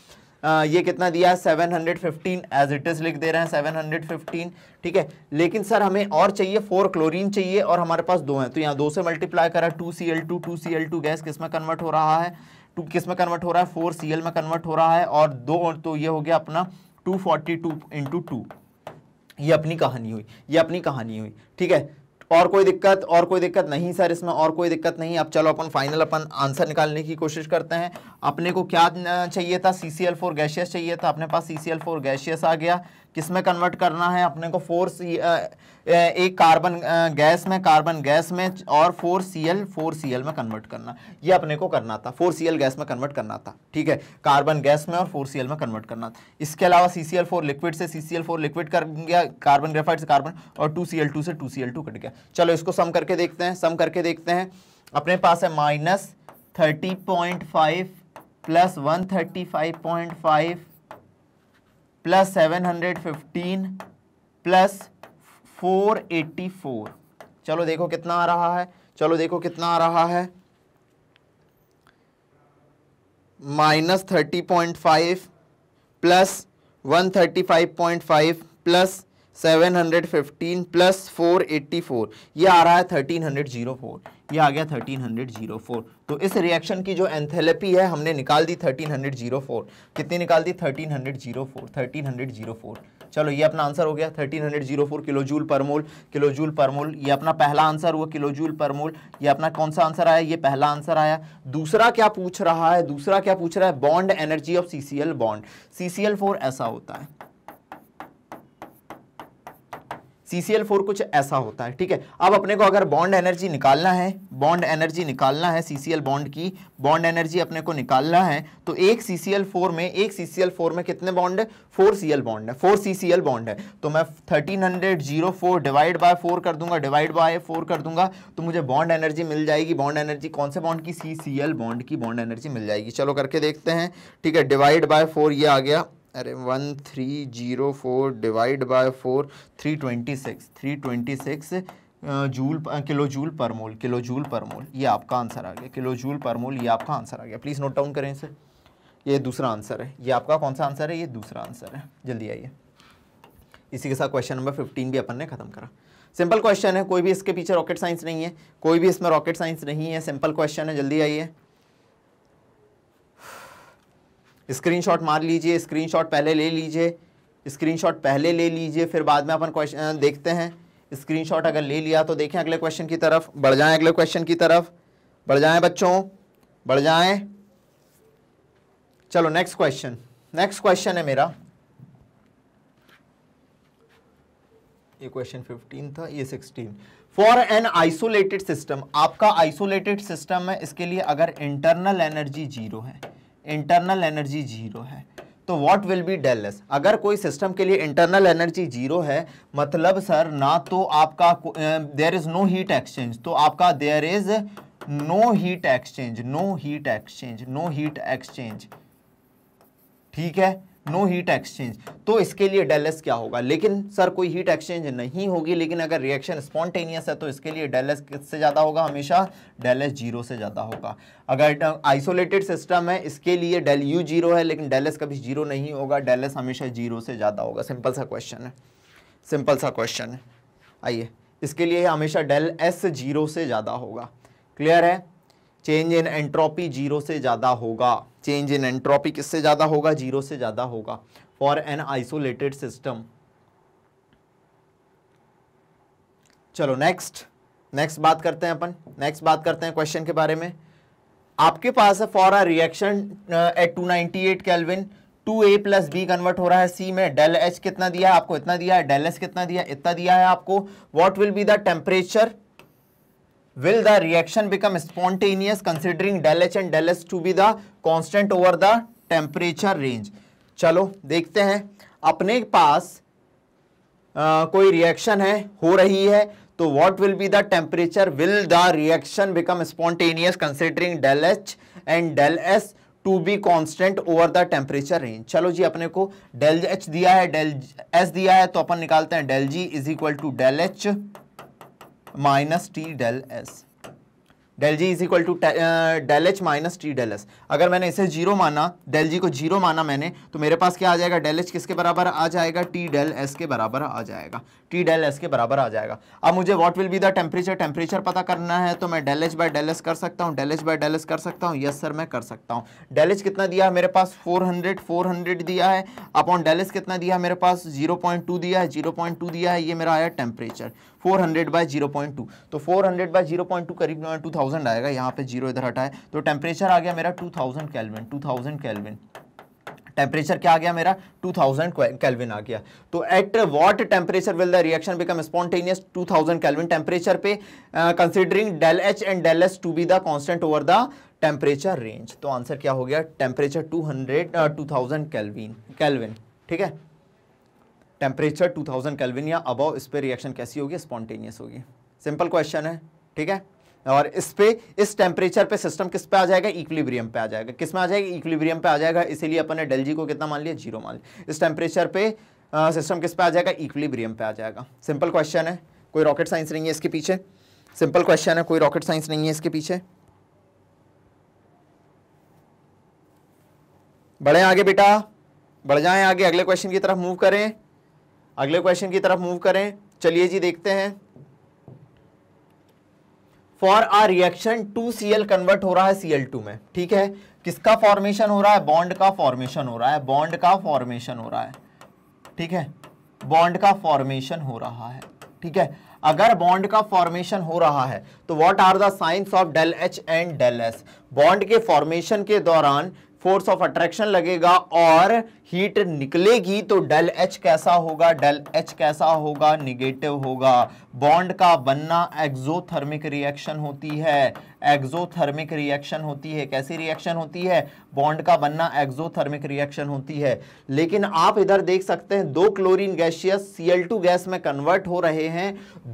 ये कितना दिया है 715 एज इट इज़ लिख दे रहे हैं 715 ठीक है लेकिन सर हमें और चाहिए फोर क्लोरीन चाहिए और हमारे पास दो हैं तो यहाँ दो से मल्टीप्लाई करा two C L two two C L two gas किस में कन्वर्ट हो रहा है टू किस में कन्वर्ट हो रहा है फोर सी एल में कन्वर्ट हो रहा है और दो तो ये हो गया अपना two forty two into two ये अपनी कहानी हुई ये अपनी कहानी हुई ठीक है और कोई दिक्कत और कोई दिक्कत नहीं सर इसमें और कोई दिक्कत नहीं अब चलो अपन फाइनल अपन आंसर निकालने की कोशिश करते हैं अपने को क्या चाहिए था C C L four gaseous चाहिए था अपने पास C C L four gaseous आ गया किस में कन्वर्ट करना है अपने को फोर सी एक कार्बन गैस में कार्बन गैस में और four C L four C L में कन्वर्ट करना ये अपने को करना था फोर सी एल गैस में कन्वर्ट करना था ठीक है कार्बन गैस में और फोर सी एल में कन्वर्ट करना था इसके अलावा C C L four liquid से C C L four liquid कर गया कार्बन ग्रेफाइड से कार्बन और टू सी एल टू से two C L two cut गया चलो इसको सम करके देखते हैं सम करके देखते हैं अपने पास है minus thirty point five plus one thirty five point five plus seven hundred fifteen plus four eighty four चलो देखो कितना आ रहा है चलो देखो कितना आ रहा है minus thirty point five plus one thirty five point five plus seven hundred fifteen plus four eighty four ये आ रहा है थर्टीन हंड्रेड जीरो फोर ये आ गया थर्टीन हंड्रेड जीरो फोर तो इस रिएक्शन की जो एंथेलेपी है हमने निकाल दी 1304 कितनी निकाल दी 1304 1304 चलो ये अपना आंसर हो गया 1304 किलो जूल पर मोल किलो जूल पर मोल ये अपना पहला आंसर हुआ किलो जूल पर मोल ये अपना कौन सा आंसर आया ये पहला आंसर आया दूसरा क्या पूछ रहा है दूसरा क्या पूछ रहा है bond energy of C bond C C ऐसा होता है सी कुछ ऐसा होता है ठीक है अब अपने को अगर बॉन्ड एनर्जी निकालना है बॉन्ड एनर्जी निकालना है सी बॉन्ड की बॉन्ड एनर्जी अपने को निकालना है तो एक सी में एक सी में कितने बॉन्ड है फोर सी बॉन्ड है फोर सी बॉन्ड है तो मैं thirteen hundred zero four divide by four कर दूंगा डिवाइड बाय फोर कर दूंगा तो मुझे बॉन्ड एनर्जी मिल जाएगी बॉन्ड एनर्जी कौन से बॉन्ड की सी बॉन्ड की बॉन्ड एनर्जी मिल जाएगी चलो करके देखते हैं ठीक है डिवाइड बाय फोर ये आ गया अरे one three zero four divide by four three twenty six three twenty six joule kilo joule पर मोल किलो जूल पर मोल ये आपका आंसर आ गया किलो जूल पर मोल ये आपका आंसर आ गया प्लीज़ नोट डाउन करें इसे ये दूसरा आंसर है ये आपका कौन सा आंसर है ये दूसरा आंसर है जल्दी आइए इसी के साथ क्वेश्चन नंबर फिफ्टीन भी अपन ने खत्म करा सिंपल क्वेश्चन है कोई भी इसके पीछे रॉकेट साइंस नहीं है कोई भी इसमें रॉकेट साइंस नहीं है सिंपल क्वेश्चन है जल्दी आइए स्क्रीनशॉट मार लीजिए स्क्रीनशॉट पहले ले लीजिए स्क्रीनशॉट पहले ले लीजिए फिर बाद में अपन क्वेश्चन देखते हैं स्क्रीनशॉट अगर ले लिया तो देखें अगले क्वेश्चन की तरफ बढ़ जाएं अगले क्वेश्चन की तरफ बढ़ जाएं बच्चों बढ़ जाएं चलो नेक्स्ट क्वेश्चन नेक्स्ट क्वेश्चन है मेरा ये क्वेश्चन 15 था ये 16 फॉर एन आइसोलेटेड सिस्टम आपका आइसोलेटेड सिस्टम है इसके लिए अगर इंटरनल एनर्जी जीरो है इंटरनल एनर्जी जीरो है तो what will be del S अगर कोई सिस्टम के लिए इंटरनल एनर्जी जीरो है मतलब सर ना तो आपका there is no heat exchange तो आपका there is no heat exchange no heat exchange no heat exchange ठीक है नो हीट एक्सचेंज तो इसके लिए डेल एस क्या होगा लेकिन सर कोई हीट एक्सचेंज नहीं होगी लेकिन अगर रिएक्शन स्पॉन्टेनियस है तो इसके लिए डेल एस किससे ज़्यादा होगा हमेशा डेल एस जीरो से ज़्यादा होगा अगर आइसोलेटेड सिस्टम है इसके लिए डेल यू जीरो है लेकिन डेल एस कभी जीरो नहीं होगा डेल एस हमेशा जीरो से ज़्यादा होगा सिंपल सा क्वेश्चन है सिंपल सा क्वेश्चन है आइए इसके लिए हमेशा डेल एस जीरो से ज़्यादा होगा क्लियर है चेंज इन एंट्रोपी जीरो से ज़्यादा होगा चेंज इन एंट्रोपी किससे ज़्यादा होगा जीरो से ज़्यादा होगा फॉर एन आइसोलेटेड सिस्टम चलो नेक्स्ट नेक्स्ट बात करते हैं अपन नेक्स्ट बात करते हैं क्वेश्चन के बारे में आपके पास है for a reaction at two ninety eight kelvin two A plus B convert हो रहा है सी में डेल एच कितना दिया है आपको इतना दिया है डेल एस कितना दिया इतना दिया है आपको what will be the temperature will the reaction become spontaneous considering del H and del S to be the constant over the temperature range चलो देखते हैं अपने पास Uh, कोई रिएक्शन है हो रही है तो what will be the temperature will the reaction become spontaneous considering del H and del S to be constant over the temperature range चलो जी अपने को डेल एच दिया है डेल एस दिया है तो अपन निकालते हैं del G is equal to del H minus T del S del G is equal to del H minus T del S अगर मैंने इसे जीरो माना डेल जी को जीरो माना मैंने तो मेरे पास क्या आ जाएगा डेल एच किसके बराबर आ जाएगा टी डेल एस के बराबर आ जाएगा टी डेल एस के बराबर आ जाएगा अब मुझे what will be the temperature temperature पता करना है तो मैं del H by del S कर सकता हूँ del H by del S कर सकता हूँ यस सर मैं कर सकता हूँ डेल एच कितना दिया है मेरे पास फोर हंड्रेड फोर हंड्रेड दिया है अपॉन डेल एस कितना दिया है मेरे पास जीरो पॉइंट टू दिया है जीरो पॉइंट टू दिया है ये मेरा आया temperature four hundred by zero point two तो four hundred by zero point two करीब टू थाउजेंड आएगा यहाँ पे जीरो इधर हटाए तो टेम्परेचर आ गया मेरा two thousand kelvin two thousand kelvin temperature क्या आ गया मेरा 2000 केल्विन आ गया तो at what temperature will the reaction become spontaneous 2000 kelvin temperature पे considering del H and del S to be the constant over the temperature range तो answer क्या हो गया टेम्परेचर 200 टू 2000 केल्विन केल्विन ठीक है टेम्परेचर 2000 कैलविन या above इस पर रिएक्शन कैसी होगी स्पॉन्टेनियस होगी सिंपल क्वेश्चन है ठीक है और इस पे इस टेम्परेचर पे सिस्टम किस पे आ जाएगा इक्विलिब्रियम पे आ जाएगा किस में आ जाएगा इक्विलिब्रियम पे आ जाएगा इसीलिए अपन ने डेल जी को कितना मान लिया जीरो मान लिया इस टेम्परेचर पे सिस्टम किस पे आ जाएगा इक्विलिब्रियम पे आ जाएगा सिंपल क्वेश्चन है कोई रॉकेट साइंस नहीं है इसके पीछे सिंपल क्वेश्चन है कोई रॉकेट साइंस नहीं है इसके पीछे बढ़े आगे बेटा बढ़ जाए आगे अगले क्वेश्चन की तरफ मूव करें अगले क्वेश्चन की तरफ मूव करें चलिए जी देखते हैं for a reaction two C L convert हो रहा है सी एल टू में ठीक है किसका फॉर्मेशन हो रहा है बॉन्ड का फॉर्मेशन हो रहा है बॉन्ड का फॉर्मेशन हो रहा है ठीक है बॉन्ड का फॉर्मेशन हो रहा है ठीक है अगर बॉन्ड का फॉर्मेशन हो रहा है तो what are the signs of del H and del S bond के फॉर्मेशन के दौरान फोर्स ऑफ अट्रैक्शन लगेगा और हीट निकलेगी तो डेल एच कैसा होगा डेल एच कैसा होगा निगेटिव होगा बॉन्ड का बनना एक्जोथर्मिक रिएक्शन होती है एक्जोथर्मिक रिएक्शन होती है कैसी रिएक्शन होती है बॉन्ड का बनना एक्जोथर्मिक रिएक्शन होती है लेकिन आप इधर देख सकते हैं दो क्लोरीन गैशियस टू गैस में कन्वर्ट हो रहे हैं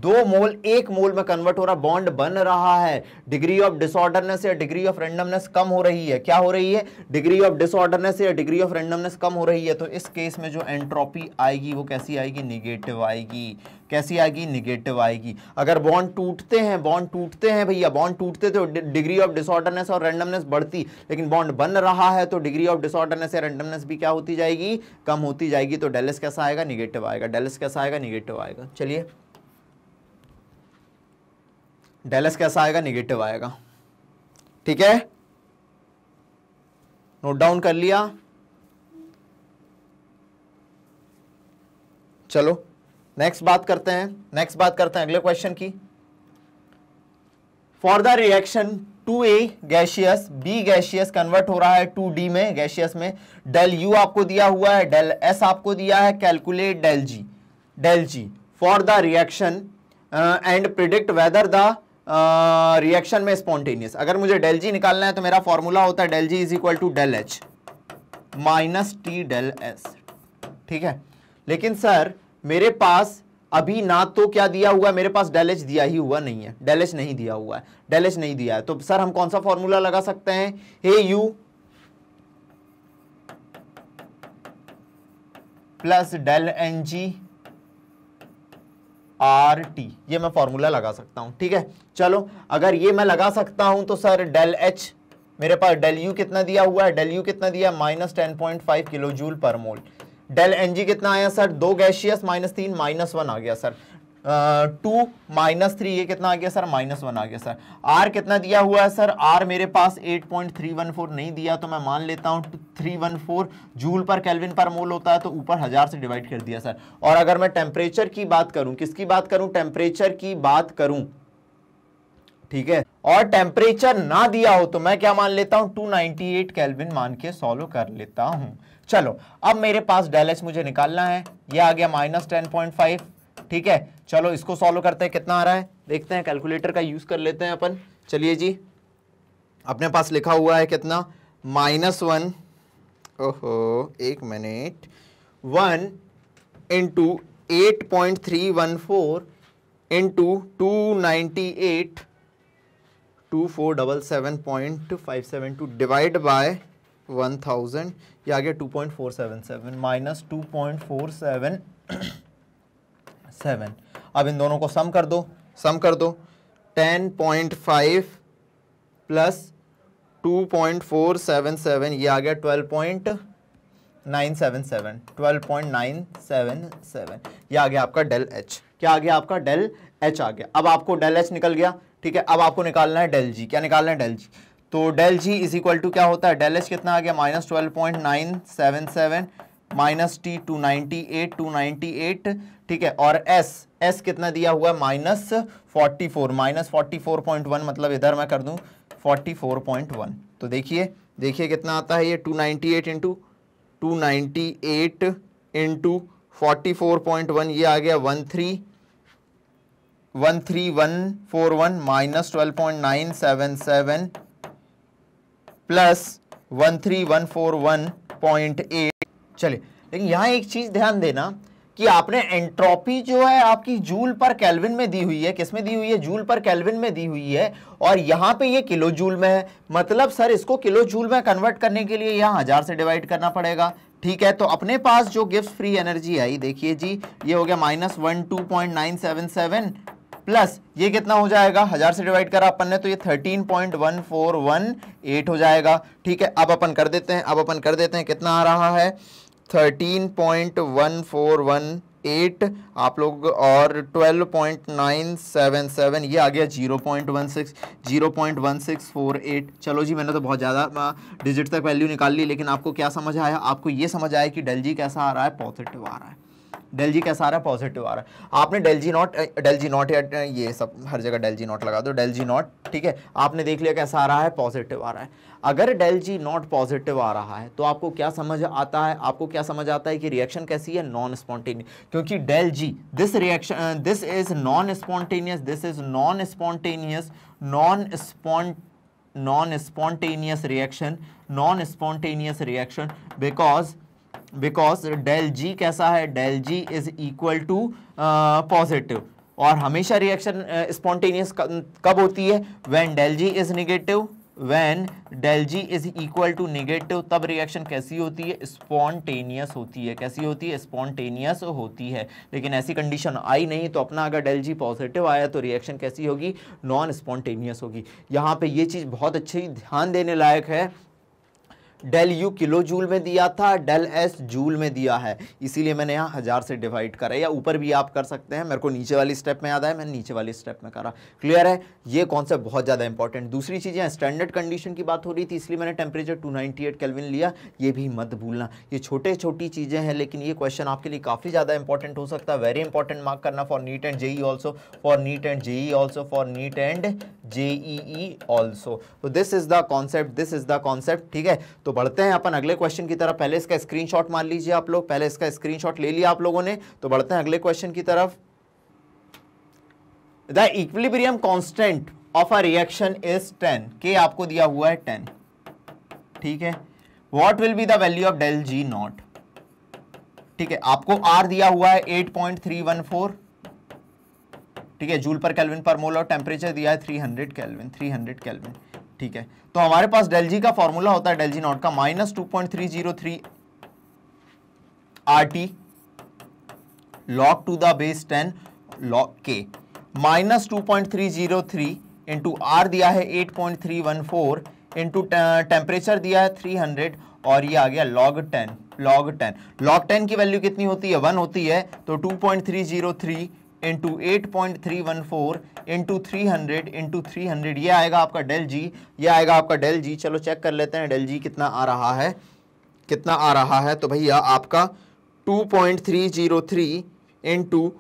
दो मोल एक मोल में कन्वर्ट हो रहा बॉन्ड बन रहा है डिग्री ऑफ डिसऑर्डरनेस या डिग्री ऑफ रेंडमनेस कम हो रही है क्या हो रही है डिग्री ऑफ डिसऑर्डरनेस या डिग्री ऑफ रेंडमनेस कम हो रही है तो इस केस में जो एंट्रोपी आएगी वो कैसी आएगी निगेटिव आएगी कैसी आएगी निगेटिव आएगी अगर बॉन्ड टूटते हैं बॉन्ड टूटते हैं भैया बॉन्ड टूटते तो डिग्री ऑफ डिसऑर्डरनेस और रैंडमनेस बढ़ती लेकिन बॉन्ड बन रहा है तो डिग्री ऑफ डिसऑर्डरनेस या रैंडमनेस भी क्या होती जाएगी कम होती जाएगी तो डेलिस कैसा आएगा निगेटिव आएगा डेलिस कैसा आएगा निगेटिव आएगा चलिए डेलिस कैसा आएगा निगेटिव आएगा ठीक है नोट डाउन कर लिया चलो नेक्स्ट बात करते हैं नेक्स्ट बात करते हैं अगले क्वेश्चन की for the reaction two A gaseous B gaseous convert हो रहा है टू डी में गैशियस में डेल यू आपको दिया हुआ है डेल एस आपको दिया है calculate del G del G for the reaction and predict whether the reaction में स्पॉन्टेनियस अगर मुझे डेल जी निकालना है तो मेरा फॉर्मूला होता है del G is equal to del H minus T del S ठीक है लेकिन सर मेरे पास अभी ना तो क्या दिया हुआ है मेरे पास डेलेज दिया ही हुआ नहीं है डेलेज नहीं दिया हुआ है डेलेज नहीं दिया है तो सर हम कौन सा फॉर्मूला लगा सकते हैं हे you plus del N G R T ये मैं फॉर्मूला लगा सकता हूं ठीक है चलो अगर ये मैं लगा सकता हूं तो सर डेल एच मेरे पास डेल यू कितना दिया हुआ है डेल यू कितना दिया minus ten point five kilo joule पर मोल डेल एन जी कितना आया सर दो गैशियस माइनस तीन माइनस वन आ गया सर टू माइनस थ्री ये कितना आ गया सर माइनस वन आ गया सर आर कितना दिया हुआ है सर आर मेरे पास eight point three one four नहीं दिया तो मैं मान लेता हूँ three one four joule per kelvin per mole होता है तो ऊपर हज़ार से डिवाइड कर दिया सर और अगर मैं टेम्परेचर की बात करूँ किसकी बात करूँ टेम्परेचर की बात करूँ ठीक है और टेम्परेचर ना दिया हो तो मैं क्या मान लेता हूँ एट केल्विन मान के सॉल्व कर लेता हूँ चलो अब मेरे पास डेल एच मुझे निकालना है ये आ गया माइनस टेन पॉइंट फाइव ठीक है चलो इसको सॉल्व करते हैं कितना आ रहा है देखते हैं कैलकुलेटर का यूज कर लेते हैं अपन चलिए जी अपने पास लिखा हुआ है कितना माइनस वन ओहो एक minute one into eight point three one four into two ninety eight two four double seven point five seven two divide by one thousand ये आ गया 2.477 minus two point four seven seven अब इन दोनों को sum कर दो सम कर दो 10.5 प्लस 2.477 ये आ गया 12.977 12.977 ये आ गया आपका डेल एच क्या आ गया आपका डेल एच आ गया अब आपको डेल एच निकल गया ठीक है अब आपको निकालना है डेल जी क्या निकालना है डेल जी तो del G is equal to क्या होता है डेल एच कितना आ गया minus twelve point nine seven seven minus T two ninety eight two ninety eight ठीक है और एस एस कितना दिया हुआ है minus forty four minus forty four point one मतलब इधर मैं कर दूँ फोर्टी फोर पॉइंट वन तो देखिए देखिए कितना आता है ये two ninety eight into two ninety eight into forty four point one ये आ गया one three one three one four one minus twelve point nine seven seven plus one three one four one point eight चलिए लेकिन यहाँ एक चीज़ ध्यान देना कि आपने एंट्रोपी जो है आपकी जूल पर कैलविन में दी हुई है किसमें दी हुई है जूल पर कैलविन में दी हुई है और यहाँ पे ये किलो जूल में है मतलब सर इसको किलो जूल में कन्वर्ट करने के लिए यहाँ हज़ार से डिवाइड करना पड़ेगा ठीक है तो अपने पास जो गिफ्ट फ्री एनर्जी आई देखिए जी ये हो गया minus one two point nine seven seven plus ये कितना हो जाएगा हजार से डिवाइड करा अपन ने तो ये thirteen point one four one eight हो जाएगा ठीक है अब अपन कर देते हैं अब अपन कर देते हैं कितना आ रहा है thirteen point one four one eight आप लोग और twelve point nine seven seven ये आ गया zero point one six zero point one six four eight चलो जी मैंने तो बहुत ज़्यादा डिजिट तक वैल्यू निकाल ली लेकिन आपको क्या समझ आया आपको ये समझ आया कि डेल जी कैसा आ रहा है पॉजिटिव आ रहा है डेल जी कैसा आ रहा है पॉजिटिव आ रहा है आपने del G naught del G naught या ये सब हर जगह डेल जी नॉट लगा दो डेल जी नॉट ठीक है आपने देख लिया कैसा आ रहा है पॉजिटिव आ रहा है अगर डेल जी नॉट पॉजिटिव आ रहा है तो आपको क्या समझ आता है आपको क्या समझ आता है कि रिएक्शन कैसी है नॉन स्पॉन्टेनियस क्योंकि del G this reaction this is non spontaneous this is non spontaneous non spont non spontaneous reaction non spontaneous reaction because because del G कैसा है del G is equal to positive और हमेशा reaction uh, spontaneous कब होती है when del G is negative when del G is equal to negative तब reaction कैसी होती है स्पॉन्टेनियस होती है कैसी होती है स्पॉन्टेनियस होती है लेकिन ऐसी कंडीशन आई नहीं तो अपना अगर डेल जी पॉजिटिव आया तो रिएक्शन कैसी होगी नॉन स्पॉन्टेनियस होगी यहाँ पे ये चीज़ बहुत अच्छी ध्यान देने लायक है डेल यू किलो जूल में दिया था डेल एस जूल में दिया है इसीलिए मैंने यहाँ हज़ार से डिवाइड करा या ऊपर भी आप कर सकते हैं मेरे को नीचे वाली स्टेप में याद आया मैंने नीचे वाली स्टेप में करा क्लियर है ये कॉन्सेप्ट बहुत ज़्यादा इंपॉर्टेंट दूसरी चीज़ यहाँ स्टैंडर्ड कंडीशन की बात हो रही थी इसलिए मैंने टेम्परेचर टू नाइन्टी लिया ये भी मत भूलना ये छोटे छोटी चीज़ें हैं लेकिन ये क्वेश्चन आपके लिए काफ़ी ज़्यादा इंपॉर्टेंट हो सकता है वेरी इंपॉर्टेंट मार्क करना for NEET and JEE also for NEET and JEE also for NEET and JEE also तो this is the concept this is the concept ठीक है तो बढ़ते हैं अपन अगले क्वेश्चन की तरफ पहले इसका स्क्रीनशॉट मान लीजिए आप लोग पहले इसका स्क्रीनशॉट ले लिया आप लोगों ने तो बढ़ते हैं अगले क्वेश्चन की तरफ the equilibrium constant of a reaction is ten के आपको दिया हुआ है टेन ठीक है what will be the value of del G naught ठीक है आपको आर दिया हुआ है eight point three one four ठीक है joule per kelvin per mole और टेम्परेचर दिया है three hundred kelvin three hundred kelvin ठीक है तो हमारे पास डेल जी का फॉर्मूला होता है डेल जी नॉट का minus two point three zero three R T log to the base ten log के minus two point three zero three into R दिया है eight point three one four into temperature दिया है three hundred और ये आ गया log ten log ten log ten की वैल्यू कितनी होती है वन होती है तो two point three zero three into eight point three one four into three hundred into three hundred यह आएगा आपका डेल जी यह आएगा आपका डेल जी चलो चेक कर लेते हैं डेल जी कितना आ रहा है कितना आ रहा है तो भैया आपका two point three zero three into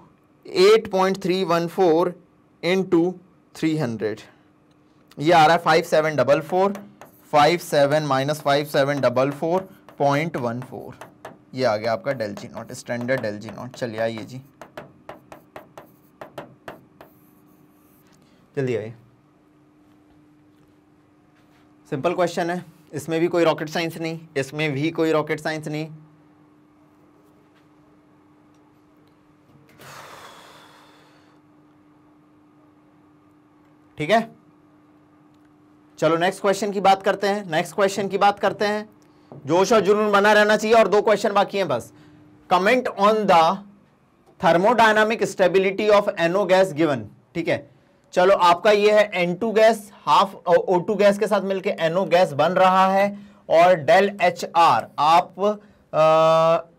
eight point three one four into three hundred यह आ रहा है five seven double four five seven minus five seven double four point one four ये आ गया आपका del G naught standard del G naught चलिए आइए जी जल्दी आइए सिंपल क्वेश्चन है इसमें भी कोई रॉकेट साइंस नहीं इसमें भी कोई रॉकेट साइंस नहीं ठीक है चलो नेक्स्ट क्वेश्चन की बात करते हैं नेक्स्ट क्वेश्चन की बात करते हैं जोश और जुनून बना रहना चाहिए और दो क्वेश्चन बाकी हैं बस comment on the thermodynamic stability of NO gas given ठीक है चलो आपका ये है N2 gas half O2 gas के साथ मिलके NO गैस बन रहा है और डेल एच आर आप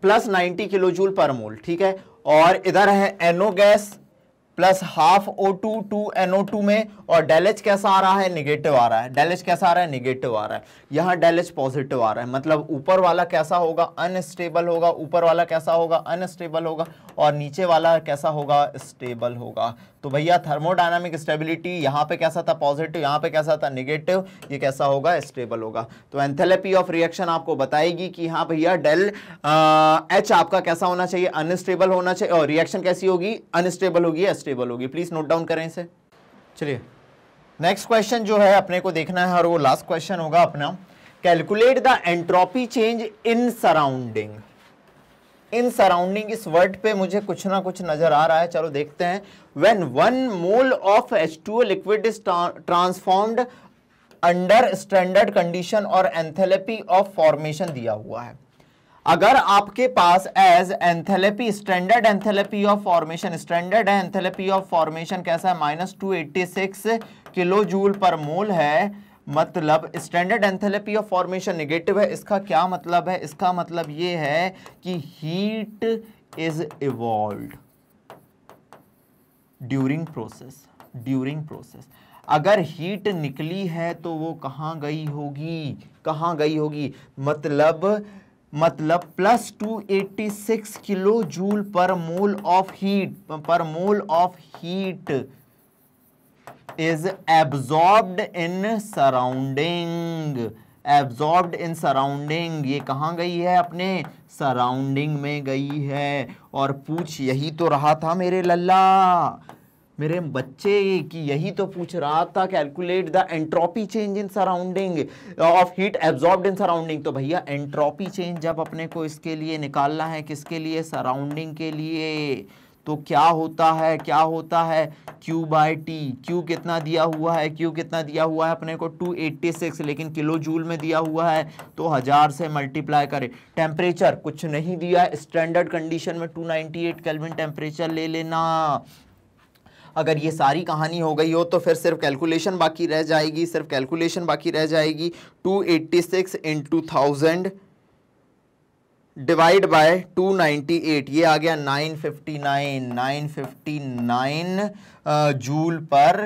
प्लस नाइन्टी किलो जूल पर मोल ठीक है और इधर है NO gas plus half O two two N O two में और डेल एच कैसा आ रहा है निगेटिव आ रहा है डेल एच कैसा आ रहा है निगेटिव आ रहा है यहाँ डेल एच पॉजिटिव आ रहा है मतलब ऊपर वाला कैसा होगा अनस्टेबल होगा ऊपर वाला कैसा होगा अनस्टेबल होगा और नीचे वाला कैसा होगा स्टेबल होगा तो भैया थर्मोडायनामिक स्टेबिलिटी यहाँ पे कैसा था पॉजिटिव यहाँ पे कैसा था निगेटिव ये कैसा होगा स्टेबल होगा तो एंथेलेपी ऑफ रिएक्शन आपको बताएगी कि हाँ भैया डेल एच आपका कैसा होना चाहिए अनस्टेबल होना चाहिए और रिएक्शन कैसी होगी अनस्टेबल होगी या स्टेबल होगी प्लीज़ नोट डाउन करें इसे चलिए नेक्स्ट क्वेश्चन जो है अपने को देखना है और वो लास्ट क्वेश्चन होगा अपना calculate the entropy change in surrounding in surrounding इस वर्ड पे मुझे कुछ ना कुछ नज़र आ रहा है चलो देखते हैं when one mole of H two liquid is transformed under standard condition और एंथेलेपी ऑफ फॉर्मेशन दिया हुआ है अगर आपके पास as enthalpy standard enthalpy of formation standard enthalpy of formation कैसा है minus two eighty six kilo joule पर मोल है मतलब standard enthalpy of formation negative है इसका क्या मतलब है इसका मतलब ये है कि heat is evolve during process during process अगर हीट निकली है तो वो कहाँ गई होगी कहाँ गई होगी मतलब मतलब plus two eighty six kilo joule पर mole of heat per mole of heat is absorbed in surrounding absorbed in surrounding ये कहाँ गई है अपने सराउंडिंग में गई है और पूछ यही तो रहा था मेरे लल्ला मेरे बच्चे की यही तो पूछ रहा था calculate the entropy change in surrounding of heat absorb in surrounding तो भैया एंट्रोपी चेंज जब अपने को इसके लिए निकालना है किसके लिए सराउंडिंग के लिए तो क्या होता है क्या होता है Q बाय टी क्यू कितना दिया हुआ है Q कितना दिया हुआ है अपने को 286 लेकिन किलो जूल में दिया हुआ है तो हज़ार से मल्टीप्लाई करें टेम्परेचर कुछ नहीं दिया है स्टैंडर्ड कंडीशन में 298 नाइन्टी कैलविन टेम्परेचर ले लेना अगर ये सारी कहानी हो गई हो तो फिर सिर्फ कैलकुलेशन बाकी रह जाएगी सिर्फ कैलकुलेशन बाकी रह जाएगी two eighty six in two thousand divide by 298 ये आ गया 959 959 जूल पर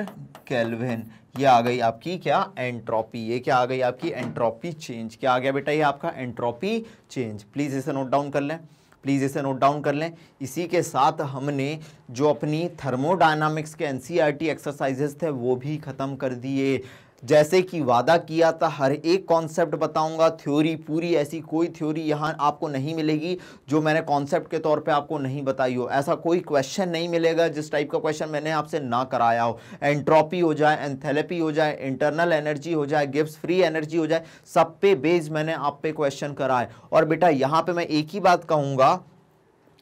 केल्विन ये आ गई आपकी क्या एंट्रोपी ये क्या आ गई आपकी एंट्रोपी चेंज क्या आ गया बेटा ये आपका एंट्रोपी चेंज प्लीज़ इसे नोट डाउन कर लें प्लीज़ इसे नोट डाउन कर लें इसी के साथ हमने जो अपनी थर्मोडायनामिक्स के एन एक्सरसाइजेस थे वो भी ख़त्म कर दिए जैसे कि वादा किया था हर एक कॉन्सेप्ट बताऊंगा थ्योरी पूरी ऐसी कोई थ्योरी यहाँ आपको नहीं मिलेगी जो मैंने कॉन्सेप्ट के तौर पे आपको नहीं बताई हो ऐसा कोई क्वेश्चन नहीं मिलेगा जिस टाइप का क्वेश्चन मैंने आपसे ना कराया हो एंट्रोपी हो जाए एंथेलेपी हो जाए इंटरनल एनर्जी हो जाए गिफ्ट फ्री एनर्जी हो जाए सब पे बेस मैंने आप पे क्वेश्चन कराए और बेटा यहाँ पर मैं एक ही बात कहूँगा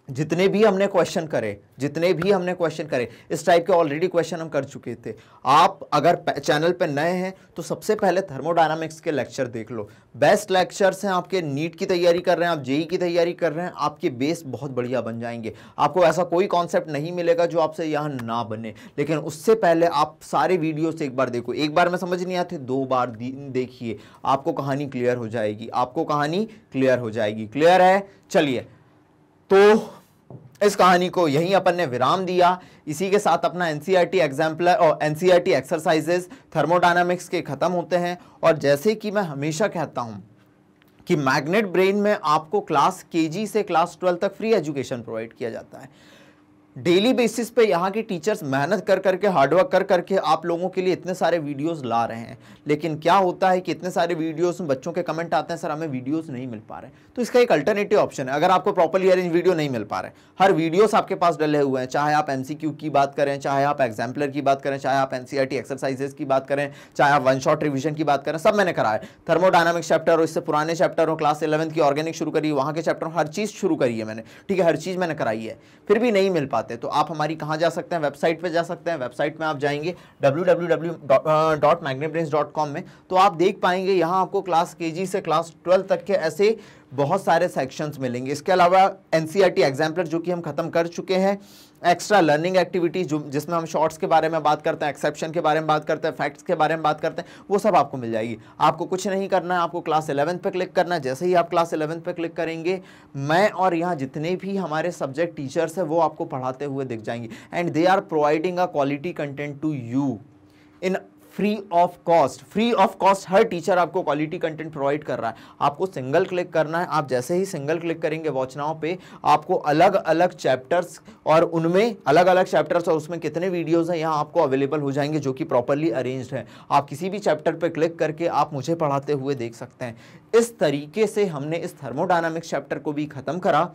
जितने भी हमने क्वेश्चन करे जितने भी हमने क्वेश्चन करे इस टाइप के ऑलरेडी क्वेश्चन हम कर चुके थे आप अगर चैनल पर नए हैं तो सबसे पहले थर्मोडायनामिक्स के लेक्चर देख लो बेस्ट लेक्चर्स हैं आपके नीट की तैयारी कर रहे हैं आप जेई e की तैयारी कर रहे हैं आपके बेस बहुत बढ़िया बन जाएंगे आपको ऐसा कोई कॉन्सेप्ट नहीं मिलेगा जो आपसे यहाँ ना बने लेकिन उससे पहले आप सारे वीडियोस एक बार देखो एक बार में समझ नहीं आते दो बार देखिए आपको कहानी क्लियर हो जाएगी आपको कहानी क्लियर हो जाएगी क्लियर है चलिए तो इस कहानी को यहीं अपन ने विराम दिया इसी के साथ अपना एन सी और एन सी एक्सरसाइजेज थर्मोडाइनमिक्स के ख़त्म होते हैं और जैसे कि मैं हमेशा कहता हूँ कि मैग्नेट ब्रेन में आपको क्लास केजी से क्लास ट्वेल्व तक फ्री एजुकेशन प्रोवाइड किया जाता है डेली बेसिस पे यहाँ के टीचर्स मेहनत कर करके हार्डवर्क कर करके आप लोगों के लिए इतने सारे वीडियोस ला रहे हैं लेकिन क्या होता है कि इतने सारे वीडियोस में बच्चों के कमेंट आते हैं सर हमें वीडियोस नहीं मिल पा रहे तो इसका एक अल्टरनेटिव ऑप्शन है अगर आपको प्रॉपरली अरेंज वीडियो नहीं मिल पा रहे हर वीडियोज आपके पास डले हुए हैं चाहे आप एम की बात करें चाहे आप एग्जाम्पलर की बात करें चाहे आप एन एक्सरसाइजेस e की बात करें चाहे आप वन शॉट रिविजन की बात करें सब मैंने करा है थर्मोडायनामिक चैप्टर और इससे पुराने चैप्टर हो क्लास इलेवंथ की ऑर्गेनिक शुरू करी वहाँ के चैप्टर हर चीज़ शुरू करी है मैंने ठीक है हर चीज़ मैंने कराई है फिर भी नहीं मिल पा पाते तो आप हमारी कहाँ जा सकते हैं वेबसाइट पे जा सकते हैं वेबसाइट में आप जाएंगे www.magnetbrains.com में तो आप देख पाएंगे यहाँ आपको क्लास के से क्लास ट्वेल्व तक के ऐसे बहुत सारे सेक्शंस मिलेंगे इसके अलावा एन एग्जाम्पलर e जो कि हम ख़त्म कर चुके हैं एक्स्ट्रा लर्निंग एक्टिविटीज जो जिसमें हम शॉर्ट्स के बारे में बात करते हैं एक्सेप्शन के बारे में बात करते हैं फैक्ट्स के बारे में बात करते हैं वो सब आपको मिल जाएगी आपको कुछ नहीं करना है आपको क्लास इलेवंथ पे क्लिक करना है जैसे ही आप क्लास इलेवंथ पे क्लिक करेंगे मैं और यहाँ जितने भी हमारे सब्जेक्ट टीचर्स हैं वो आपको पढ़ाते हुए दिख जाएंगे and they are providing a quality content to you in free of cost free of cost हर टीचर आपको क्वालिटी कंटेंट प्रोवाइड कर रहा है आपको सिंगल क्लिक करना है आप जैसे ही सिंगल क्लिक करेंगे वॉचनाओं पे आपको अलग अलग चैप्टर्स और उनमें अलग अलग चैप्टर्स और उसमें कितने वीडियोस हैं यहाँ आपको अवेलेबल हो जाएंगे जो कि प्रॉपरली अरेंज है आप किसी भी चैप्टर पर क्लिक करके आप मुझे पढ़ाते हुए देख सकते हैं इस तरीके से हमने इस थर्मोडाइनमिक्स चैप्टर को भी ख़त्म करा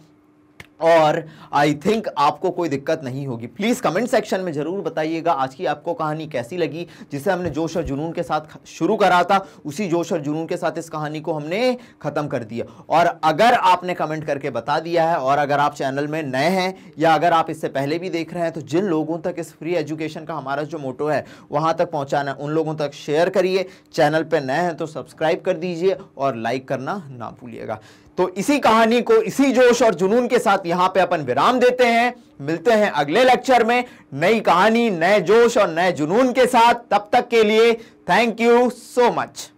और आई थिंक आपको कोई दिक्कत नहीं होगी प्लीज़ कमेंट सेक्शन में ज़रूर बताइएगा आज की आपको कहानी कैसी लगी जिसे हमने जोश और जुनून के साथ शुरू करा था उसी जोश और जुनून के साथ इस कहानी को हमने ख़त्म कर दिया और अगर आपने कमेंट करके बता दिया है और अगर आप चैनल में नए हैं या अगर आप इससे पहले भी देख रहे हैं तो जिन लोगों तक इस फ्री एजुकेशन का हमारा जो मोटो है वहाँ तक पहुँचाना उन लोगों तक शेयर करिए चैनल पर नए हैं तो सब्सक्राइब कर दीजिए और लाइक करना ना भूलिएगा तो इसी कहानी को इसी जोश और जुनून के साथ यहां पे अपन विराम देते हैं मिलते हैं अगले लेक्चर में नई कहानी नए जोश और नए जुनून के साथ तब तक के लिए थैंक यू सो मच